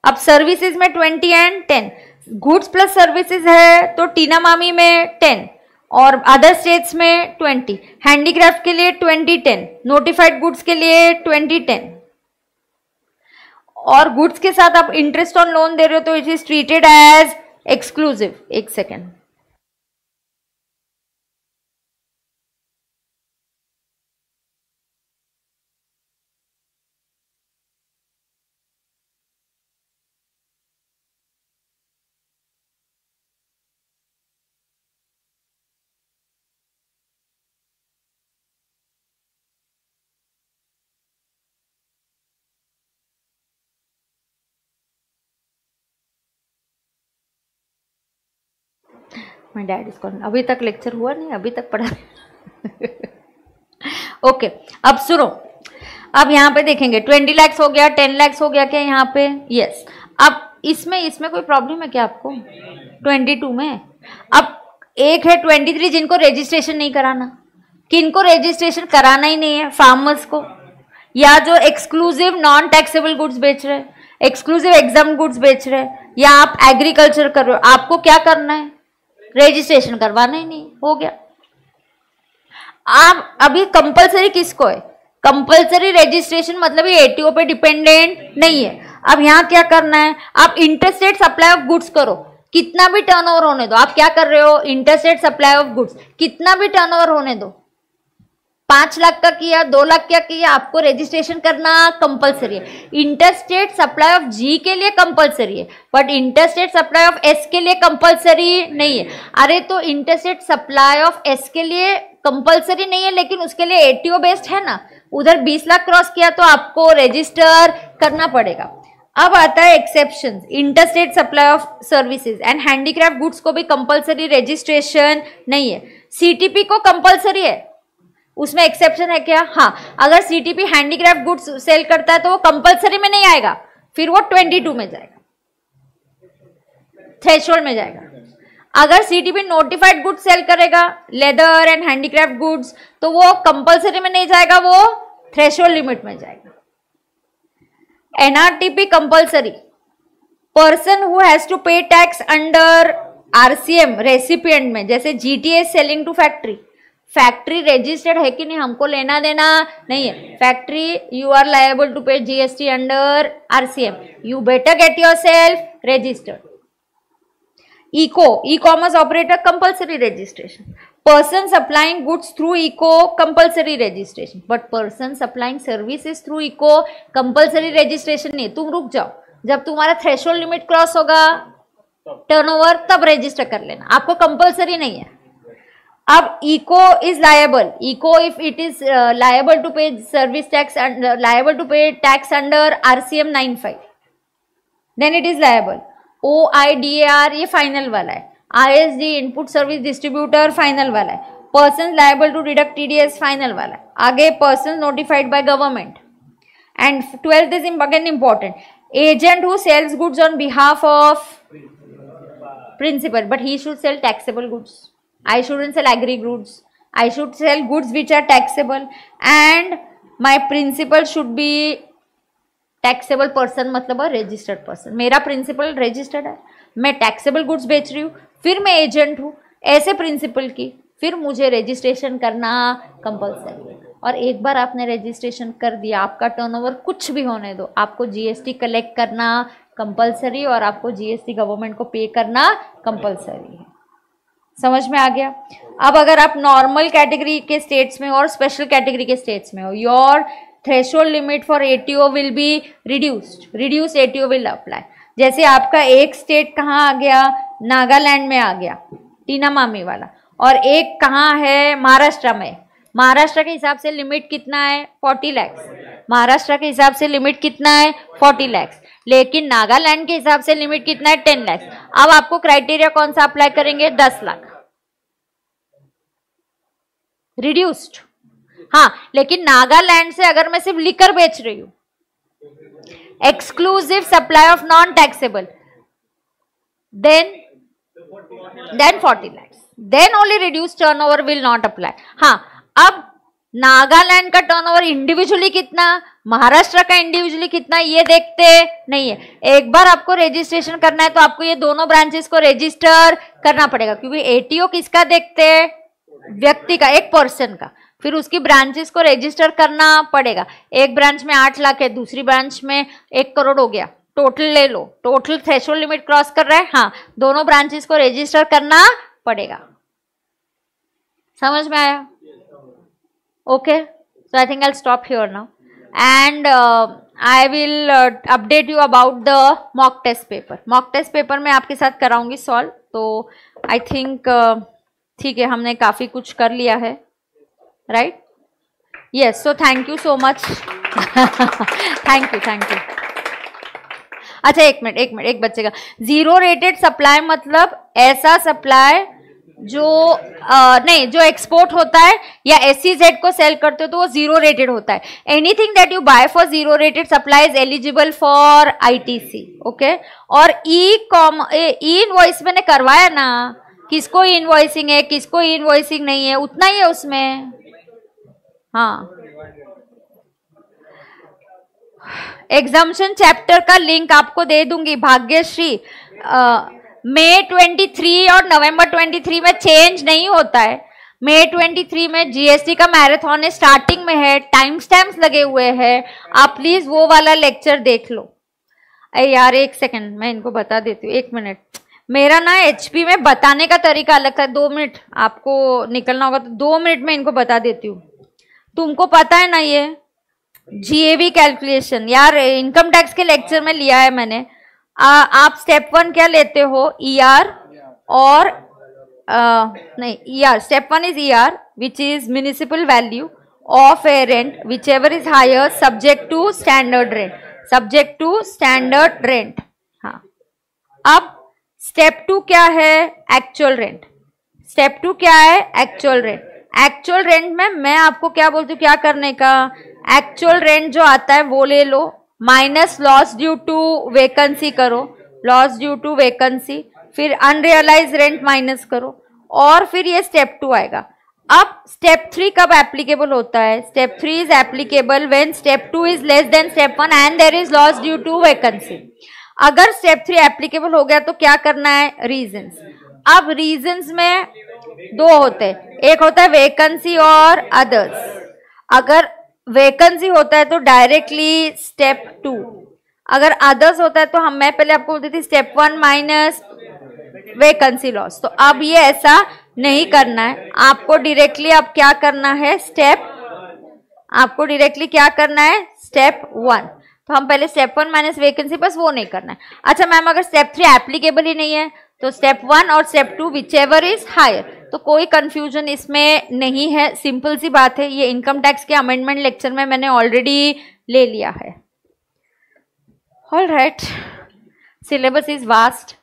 अब सर्विसेज में twenty and ten goods plus services है तो टीना मामी में टेन और अदर स्टेट्स में ट्वेंटी हैंडीक्राफ्ट के लिए ट्वेंटी टेन नोटिफाइड गुड्स के लिए ट्वेंटी टेन और गुड्स के साथ आप इंटरेस्ट ऑन लोन दे रहे हो तो it is treated as exclusive एक second my dad is calling अभी तक लेक्चर हुआ नहीं अभी तक पढ़ा ओके अब सुनो अब यहाँ पे देखेंगे ट्वेंटी लैक्स हो गया टेन लैक्स हो गया क्या यहाँ पे यस अब इसमें इसमें कोई प्रॉब्लम है क्या आपको ट्वेंटी टू में अब एक है ट्वेंटी थ्री जिनको रजिस्ट्रेशन नहीं कराना किनको रजिस्ट्रेशन कराना ही नहीं है फार्मर्स को या जो एक्सक्लूसिव नॉन टैक्सेबल गुड्स बेच रहे हैं एक्सक्लूसिव एग्जाम गुड्स बेच रहे हैं या आप एग्रीकल्चर कर रहे हो आपको क्या करना है रजिस्ट्रेशन करवाना ही नहीं हो गया आप अभी कंपलसरी किसको है कंपलसरी रजिस्ट्रेशन मतलब ये एटीओ पे डिपेंडेंट नहीं है अब यहाँ क्या करना है आप इंटरस्टेट सप्लाई ऑफ गुड्स करो कितना भी टर्नओवर होने दो आप क्या कर रहे हो इंटरस्टेट सप्लाई ऑफ गुड्स कितना भी टर्नओवर होने दो पांच लाख का किया दो लाख का किया आपको रजिस्ट्रेशन करना कंपलसरी है इंटरस्टेट सप्लाई ऑफ जी के लिए कंपलसरी है but interstate supply of S के लिए कंपलसरी नहीं है अरे तो इंटरस्टेट सप्लाई ऑफ एस के लिए कंपलसरी नहीं है लेकिन उसके लिए एटीओ बेस्ड है ना उधर बीस लाख क्रॉस किया तो आपको रजिस्टर करना पड़ेगा अब आता है exception interstate supply of services and handicraft goods को भी कंपलसरी रजिस्ट्रेशन नहीं है सीटीपी को कंपलसरी है उसमें एक्सेप्शन है क्या हाँ अगर सीटीपी हैंडीक्राफ्ट गुड्स सेल करता है तो वो कंपलसरी में नहीं आएगा फिर वो ट्वेंटी टू में जाएगा थ्रेशोल्ड में जाएगा अगर सीटीपी नोटिफाइड गुड्स सेल करेगा लेदर एंड हैंडीक्राफ्ट गुड्स तो वो कंपल्सरी में नहीं जाएगा वो थ्रेशोल्ड लिमिट में जाएगा NRTP compulsory person who has to pay tax under RCM recipient में जैसे GTA selling to factory factory registered है कि नहीं हमको लेना देना नहीं है factory you are liable to pay GST under RCM you better get yourself registered ECO e commerce operator compulsory registration person supplying goods through ECO compulsory registration but person supplying services through ECO compulsory registration नहीं तुम रुक जाओ जब तुम्हारा थ्रेशोल्ड लिमिट क्रॉस होगा टर्नओवर तब रजिस्टर कर लेना आपको कंपलसरी नहीं है अब ECO is liable ECO if it is liable to pay service tax liable to pay tax under RCM nine five then it is liable O I D A R ये फाइनल वाला है I S D input service distributor final वाला है person liable to deduct T D S final वाला है आगे person notified by government and twelfth is again important agent who sells goods on behalf of principal but he should sell taxable goods I shouldn't sell agri goods. I should sell goods which are taxable and my principal should be taxable person मतलब रजिस्टर्ड पर्सन मेरा प्रिंसिपल रजिस्टर्ड है मैं टैक्सेबल गुड्स बेच रही हूँ फिर मैं एजेंट हूँ ऐसे प्रिंसिपल की फिर मुझे रजिस्ट्रेशन करना कंपलसरी है और एक बार आपने रजिस्ट्रेशन कर दिया आपका turnover कुछ भी होने दो आपको जीएसटी कलेक्ट करना compulsory और आपको जीएसटी गवर्नमेंट को पे करना compulsory है समझ में आ गया अब अगर आप नॉर्मल कैटेगरी के स्टेट्स में और स्पेशल कैटेगरी के स्टेट्स में हो your threshold limit for ATO will be reduced reduce ATO will apply जैसे आपका एक स्टेट कहाँ आ गया नागालैंड में आ गया टीना मामी वाला और एक कहाँ है महाराष्ट्र में महाराष्ट्र के हिसाब से लिमिट कितना है फोर्टी लैक्स महाराष्ट्र के हिसाब से लिमिट कितना है फोर्टी लैक्स लेकिन नागालैंड के हिसाब से लिमिट कितना है टेन लैक्स अब आपको क्राइटेरिया कौन सा अप्लाई करेंगे दस लाख रिड्यूस्ड हाँ लेकिन नागालैंड से अगर मैं सिर्फ लिकर बेच रही हूं exclusive supply of non taxable then then forty lakhs then only reduce turnover will not apply हाँ अब नागालैंड का टर्नओवर इंडिविजुअली कितना महाराष्ट्र का इंडिविजुअली कितना ये देखते नहीं है एक बार आपको रजिस्ट्रेशन करना है तो आपको ये दोनों ब्रांचेस को रजिस्टर करना पड़ेगा क्योंकि एटीओ किसका देखते व्यक्ति का एक पर्सन का फिर उसकी ब्रांचेस को रजिस्टर करना पड़ेगा एक ब्रांच में आठ लाख है दूसरी ब्रांच में एक करोड़ हो गया टोटल ले लो टोटल थ्रेशोल्ड लिमिट क्रॉस कर रहा है हाँ दोनों ब्रांचेस को रजिस्टर करना पड़ेगा समझ में आया okay so I think I stop here now and I will update you about the mock test paper mock test paper मैं आपके साथ कराऊंगी सॉल्व तो आई थिंक uh, ठीक है हमने काफ़ी कुछ कर लिया है right yes so thank you so much thank you thank you अच्छा एक मिनट एक मिनट एक बच्चे का जीरो रेटेड सप्लाई मतलब ऐसा सप्लाई जो आ, नहीं जो एक्सपोर्ट होता है या एस e को सेल करते हो तो वो जीरो रेटेड होता है anything that you buy for zero rated supply is eligible for ITC okay और ई कॉम ई इनवॉइस मैंने करवाया ना किसको इनवॉइसिंग है किसको इनवॉइसिंग नहीं है उतना ही है उसमें हाँ एग्जामेशन चैप्टर का लिंक आपको दे दूंगी भाग्यश्री मई 23 और नवंबर 23 में चेंज नहीं होता है मई 23 में जीएसटी का मैराथन स्टार्टिंग में है टाइम स्टैम्प लगे हुए हैं आप प्लीज वो वाला लेक्चर देख लो अरे यार एक सेकंड मैं इनको बता देती हूँ एक मिनट मेरा ना एच में बताने का तरीका अलग था दो मिनट आपको निकलना होगा तो दो मिनट में इनको बता देती हूँ तुमको पता है ना ये जीएवी कैलकुलेशन यार इनकम टैक्स के लेक्चर में लिया है मैंने आ, आप स्टेप वन क्या लेते हो ई e आर और आ, नहीं E R step one is E R which is municipal value of a rent which ever is higher subject to standard rent subject to standard rent हाँ अब स्टेप टू क्या है एक्चुअल रेंट स्टेप टू क्या है एक्चुअल रेंट एक्चुअल रेंट में मैं आपको क्या बोलती हूँ क्या करने का एक्चुअल रेंट जो आता है वो ले लो minus loss due to vacancy करो लॉस ड्यू टू वेकेंसी फिर अनरियलाइज रेंट माइनस करो और फिर ये स्टेप टू आएगा अब स्टेप थ्री कब एप्लीकेबल होता है step three is applicable when step two is less than step one and there is loss due to vacancy अगर स्टेप थ्री एप्लीकेबल हो गया तो क्या करना है रीजंस अब रीजंस में दो होते हैं एक होता है वैकेंसी और अदर्स अगर वैकेंसी होता है तो डायरेक्टली स्टेप टू अगर अदर्स होता है तो हम मैं पहले आपको बोलती थी step one minus vacancy loss तो अब ये ऐसा नहीं करना है आपको डायरेक्टली अब आप क्या करना है स्टेप आपको डायरेक्टली क्या करना है स्टेप वन तो हम पहले स्टेप वन माइनस वेकेंसी बस वो नहीं करना है अच्छा मैम अगर स्टेप थ्री एप्लीकेबल ही नहीं है तो स्टेप वन और step two which ever is higher तो कोई कन्फ्यूजन इसमें नहीं है सिंपल सी बात है ये इनकम टैक्स के अमेंडमेंट लेक्चर में मैंने ऑलरेडी ले लिया है all right syllabus is vast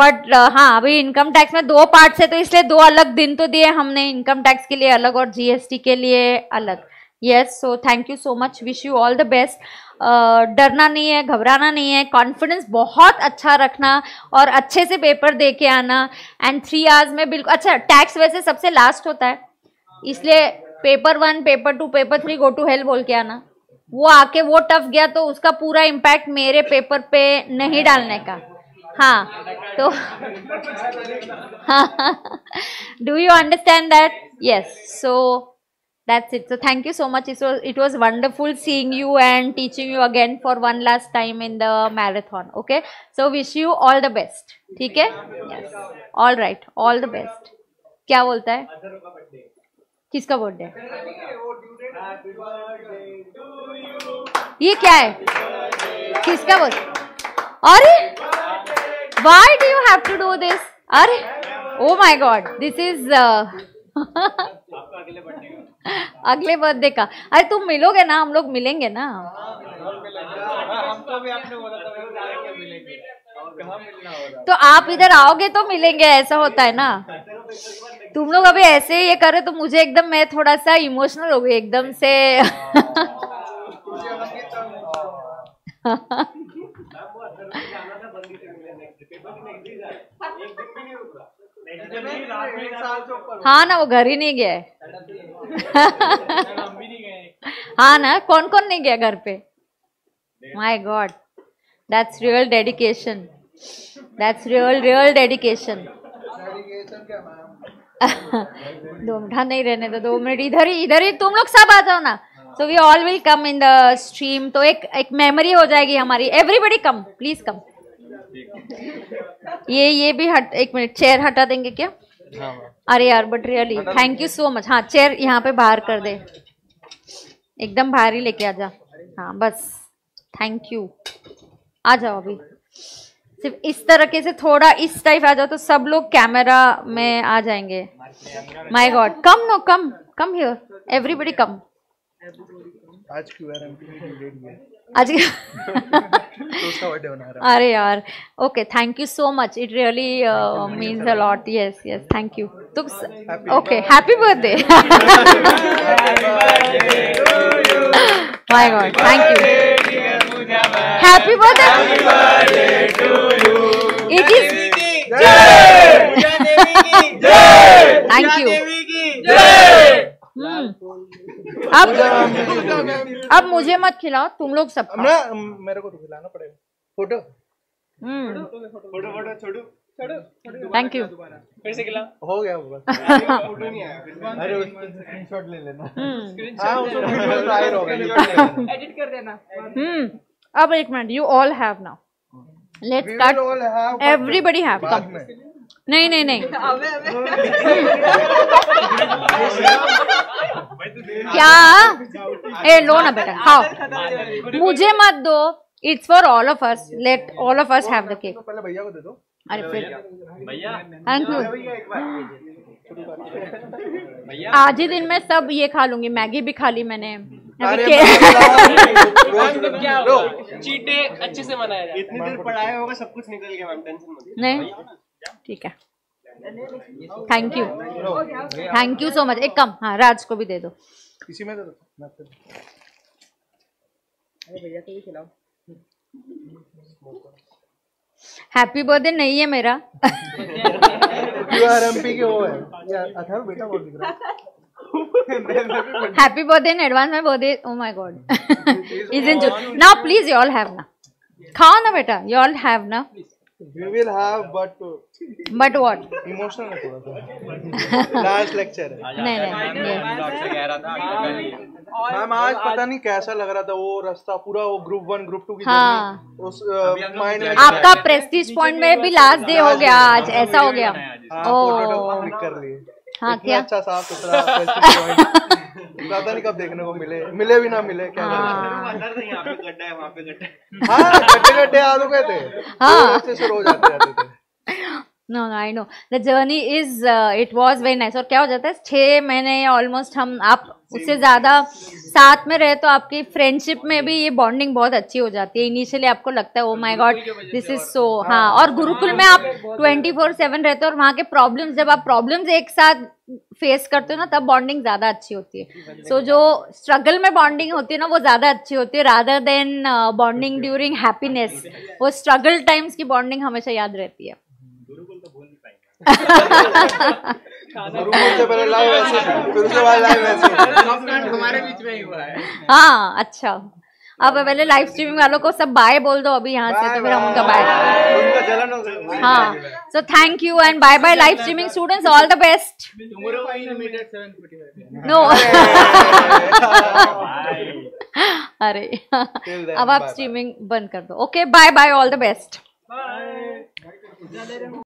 but हाँ अभी इनकम टैक्स में दो पार्ट है तो इसलिए दो अलग दिन तो दिए हमने इनकम टैक्स के लिए अलग और जीएसटी के लिए अलग yes so thank you so much wish you all the best डरना नहीं है घबराना नहीं है कॉन्फिडेंस बहुत अच्छा रखना और अच्छे से पेपर दे के आना एंड थ्री आवर्स में बिल्कुल अच्छा टैक्स वैसे सबसे लास्ट होता है इसलिए paper one paper two paper three go to hell बोल के आना वो आके वो टफ गया तो उसका पूरा इम्पैक्ट मेरे पेपर पे नहीं डालने का हाँ तो do you understand that yes so that's it so thank you so much it was it was wonderful seeing you and teaching you again for one last time in the marathon okay so wish you all the best ठीक है yes all right all the best क्या बोलता है किसका बर्थडे ये क्या है किसका बर्थडे अरे why do you have to do this अरे oh my God this is आपका अगले बर्थडे अगले बर्थडे का अरे तुम मिलोगे ना हम लोग मिलेंगे ना तो आप इधर आओगे तो मिलेंगे ऐसा होता है ना तुम लोग अभी ऐसे ये रहे तो मुझे एकदम मैं थोड़ा सा इमोशनल हो गई एकदम से तो तो हाँ ना वो घर ही नहीं गया हाँ ना कौन कौन नहीं गया घर पे my God that's real dedication that's real real dedication धूमढा नहीं रहने तो दो मिनट इधर ही इधर ही तुम लोग सब आ जाओ ना so we all will come in the stream तो एक एक मेमोरी हो जाएगी हमारी एवरीबडी कम प्लीज कम ये ये भी हट एक मिनट चेयर हटा देंगे क्या हाँ, हाँ। अरे यार but really thank you so much हाँ चेयर यहाँ पे बाहर कर दे एकदम बाहर ही लेके आ जा हाँ बस थैंक यू आ जाओ अभी सिर्फ इस तरीके से थोड़ा इस टाइप आ जाओ तो सब लोग कैमरा में आ जाएंगे my God come no come come here everybody come आज आज अरे यार okay thank you so much it really means a lot yes yes thank you तो okay happy birthday my God thank you happy birthday it is thank you hmm. अब अब मुझे मत खिलाओ तुम लोग सब मेरे को तो खिलाना पड़ेगा फोटो हम्म। फोटो फोटो छोड़ो थैंक यू फिर से हो गया फोटो नहीं आया अरे स्क्रीनशॉट ले लेना एडिट हम्म। हाँ, कर देना हम्म अब एक minute you all have now let's cut everybody have come नहीं नहीं नहीं क्या ए लो ना बेटा खाओ मुझे मत दो it's for all of us let all of us have the cake पहले भैया को दे दो अरे फिर थैंक यू आज ही दिन में सब ये खा लूंगी मैगी भी खा ली मैंने तो चीटे अच्छे से मनाया इतनी देर पढ़ाया होगा सब कुछ निकल गया मैम टेंशन मत नहीं ठीक है thank you thank you so much एक कम हाँ राज को भी दे दो किसी में दे दो हैप्पी तो बर्थडे नहीं है मेरा यूआरएमपी के वो है बेटा बोल दिख रहा happy birthday in advance my birthday oh my God is in June now please you all have ना खाओ ना बेटा यू ऑल हैव ना we will have but uh, but what emotional है थोड़ा nahi लास्ट लेक्चर है नहीं नहीं मैम तो आज पता नहीं कैसा लग रहा था वो रास्ता पूरा वो ग्रुप वन ग्रुप टू की हाँ उस uh, माइंड में आपका प्रेस्टीज पॉइंट में भी लास्ट डे हो गया आज ऐसा हो गया हाँ, तो ओ कर लिए हाँ क्या अच्छा साफ सुथरा पता नहीं कब देखने को मिले मिले भी ना मिले क्या हाँ, हाँ गड्ढे गड्ढे आलू कहते थे हाँ। तो no no I know the journey is it was very nice और क्या हो जाता है छः महीने ऑलमोस्ट हम आप उससे ज़्यादा साथ में रहे तो आपकी फ्रेंडशिप में भी ये बॉन्डिंग बहुत अच्छी हो जाती है इनिशियली आपको लगता है oh my God this is so हाँ और हाँ, गुरुकुल हाँ, में आप ट्वेंटी फोर सेवन रहते हो और वहाँ के प्रॉब्लम्स जब आप प्रॉब्लम्स एक साथ फेस करते हो ना तब बॉन्डिंग ज़्यादा अच्छी होती है सो so, जो स्ट्रगल में बॉन्डिंग होती है ना वो ज़्यादा अच्छी होती है rather than bonding during happiness वो स्ट्रगल टाइम्स की बॉन्डिंग हमेशा याद रहती है हाँ अच्छा अब पहले लाइव स्ट्रीमिंग वालों को सब बाय बोल दो अभी यहाँ से तो फिर हम उनका बाय हाँ so thank you and bye bye live streaming students all the best no अरे अब आप स्ट्रीमिंग बंद कर दो okay bye bye all the best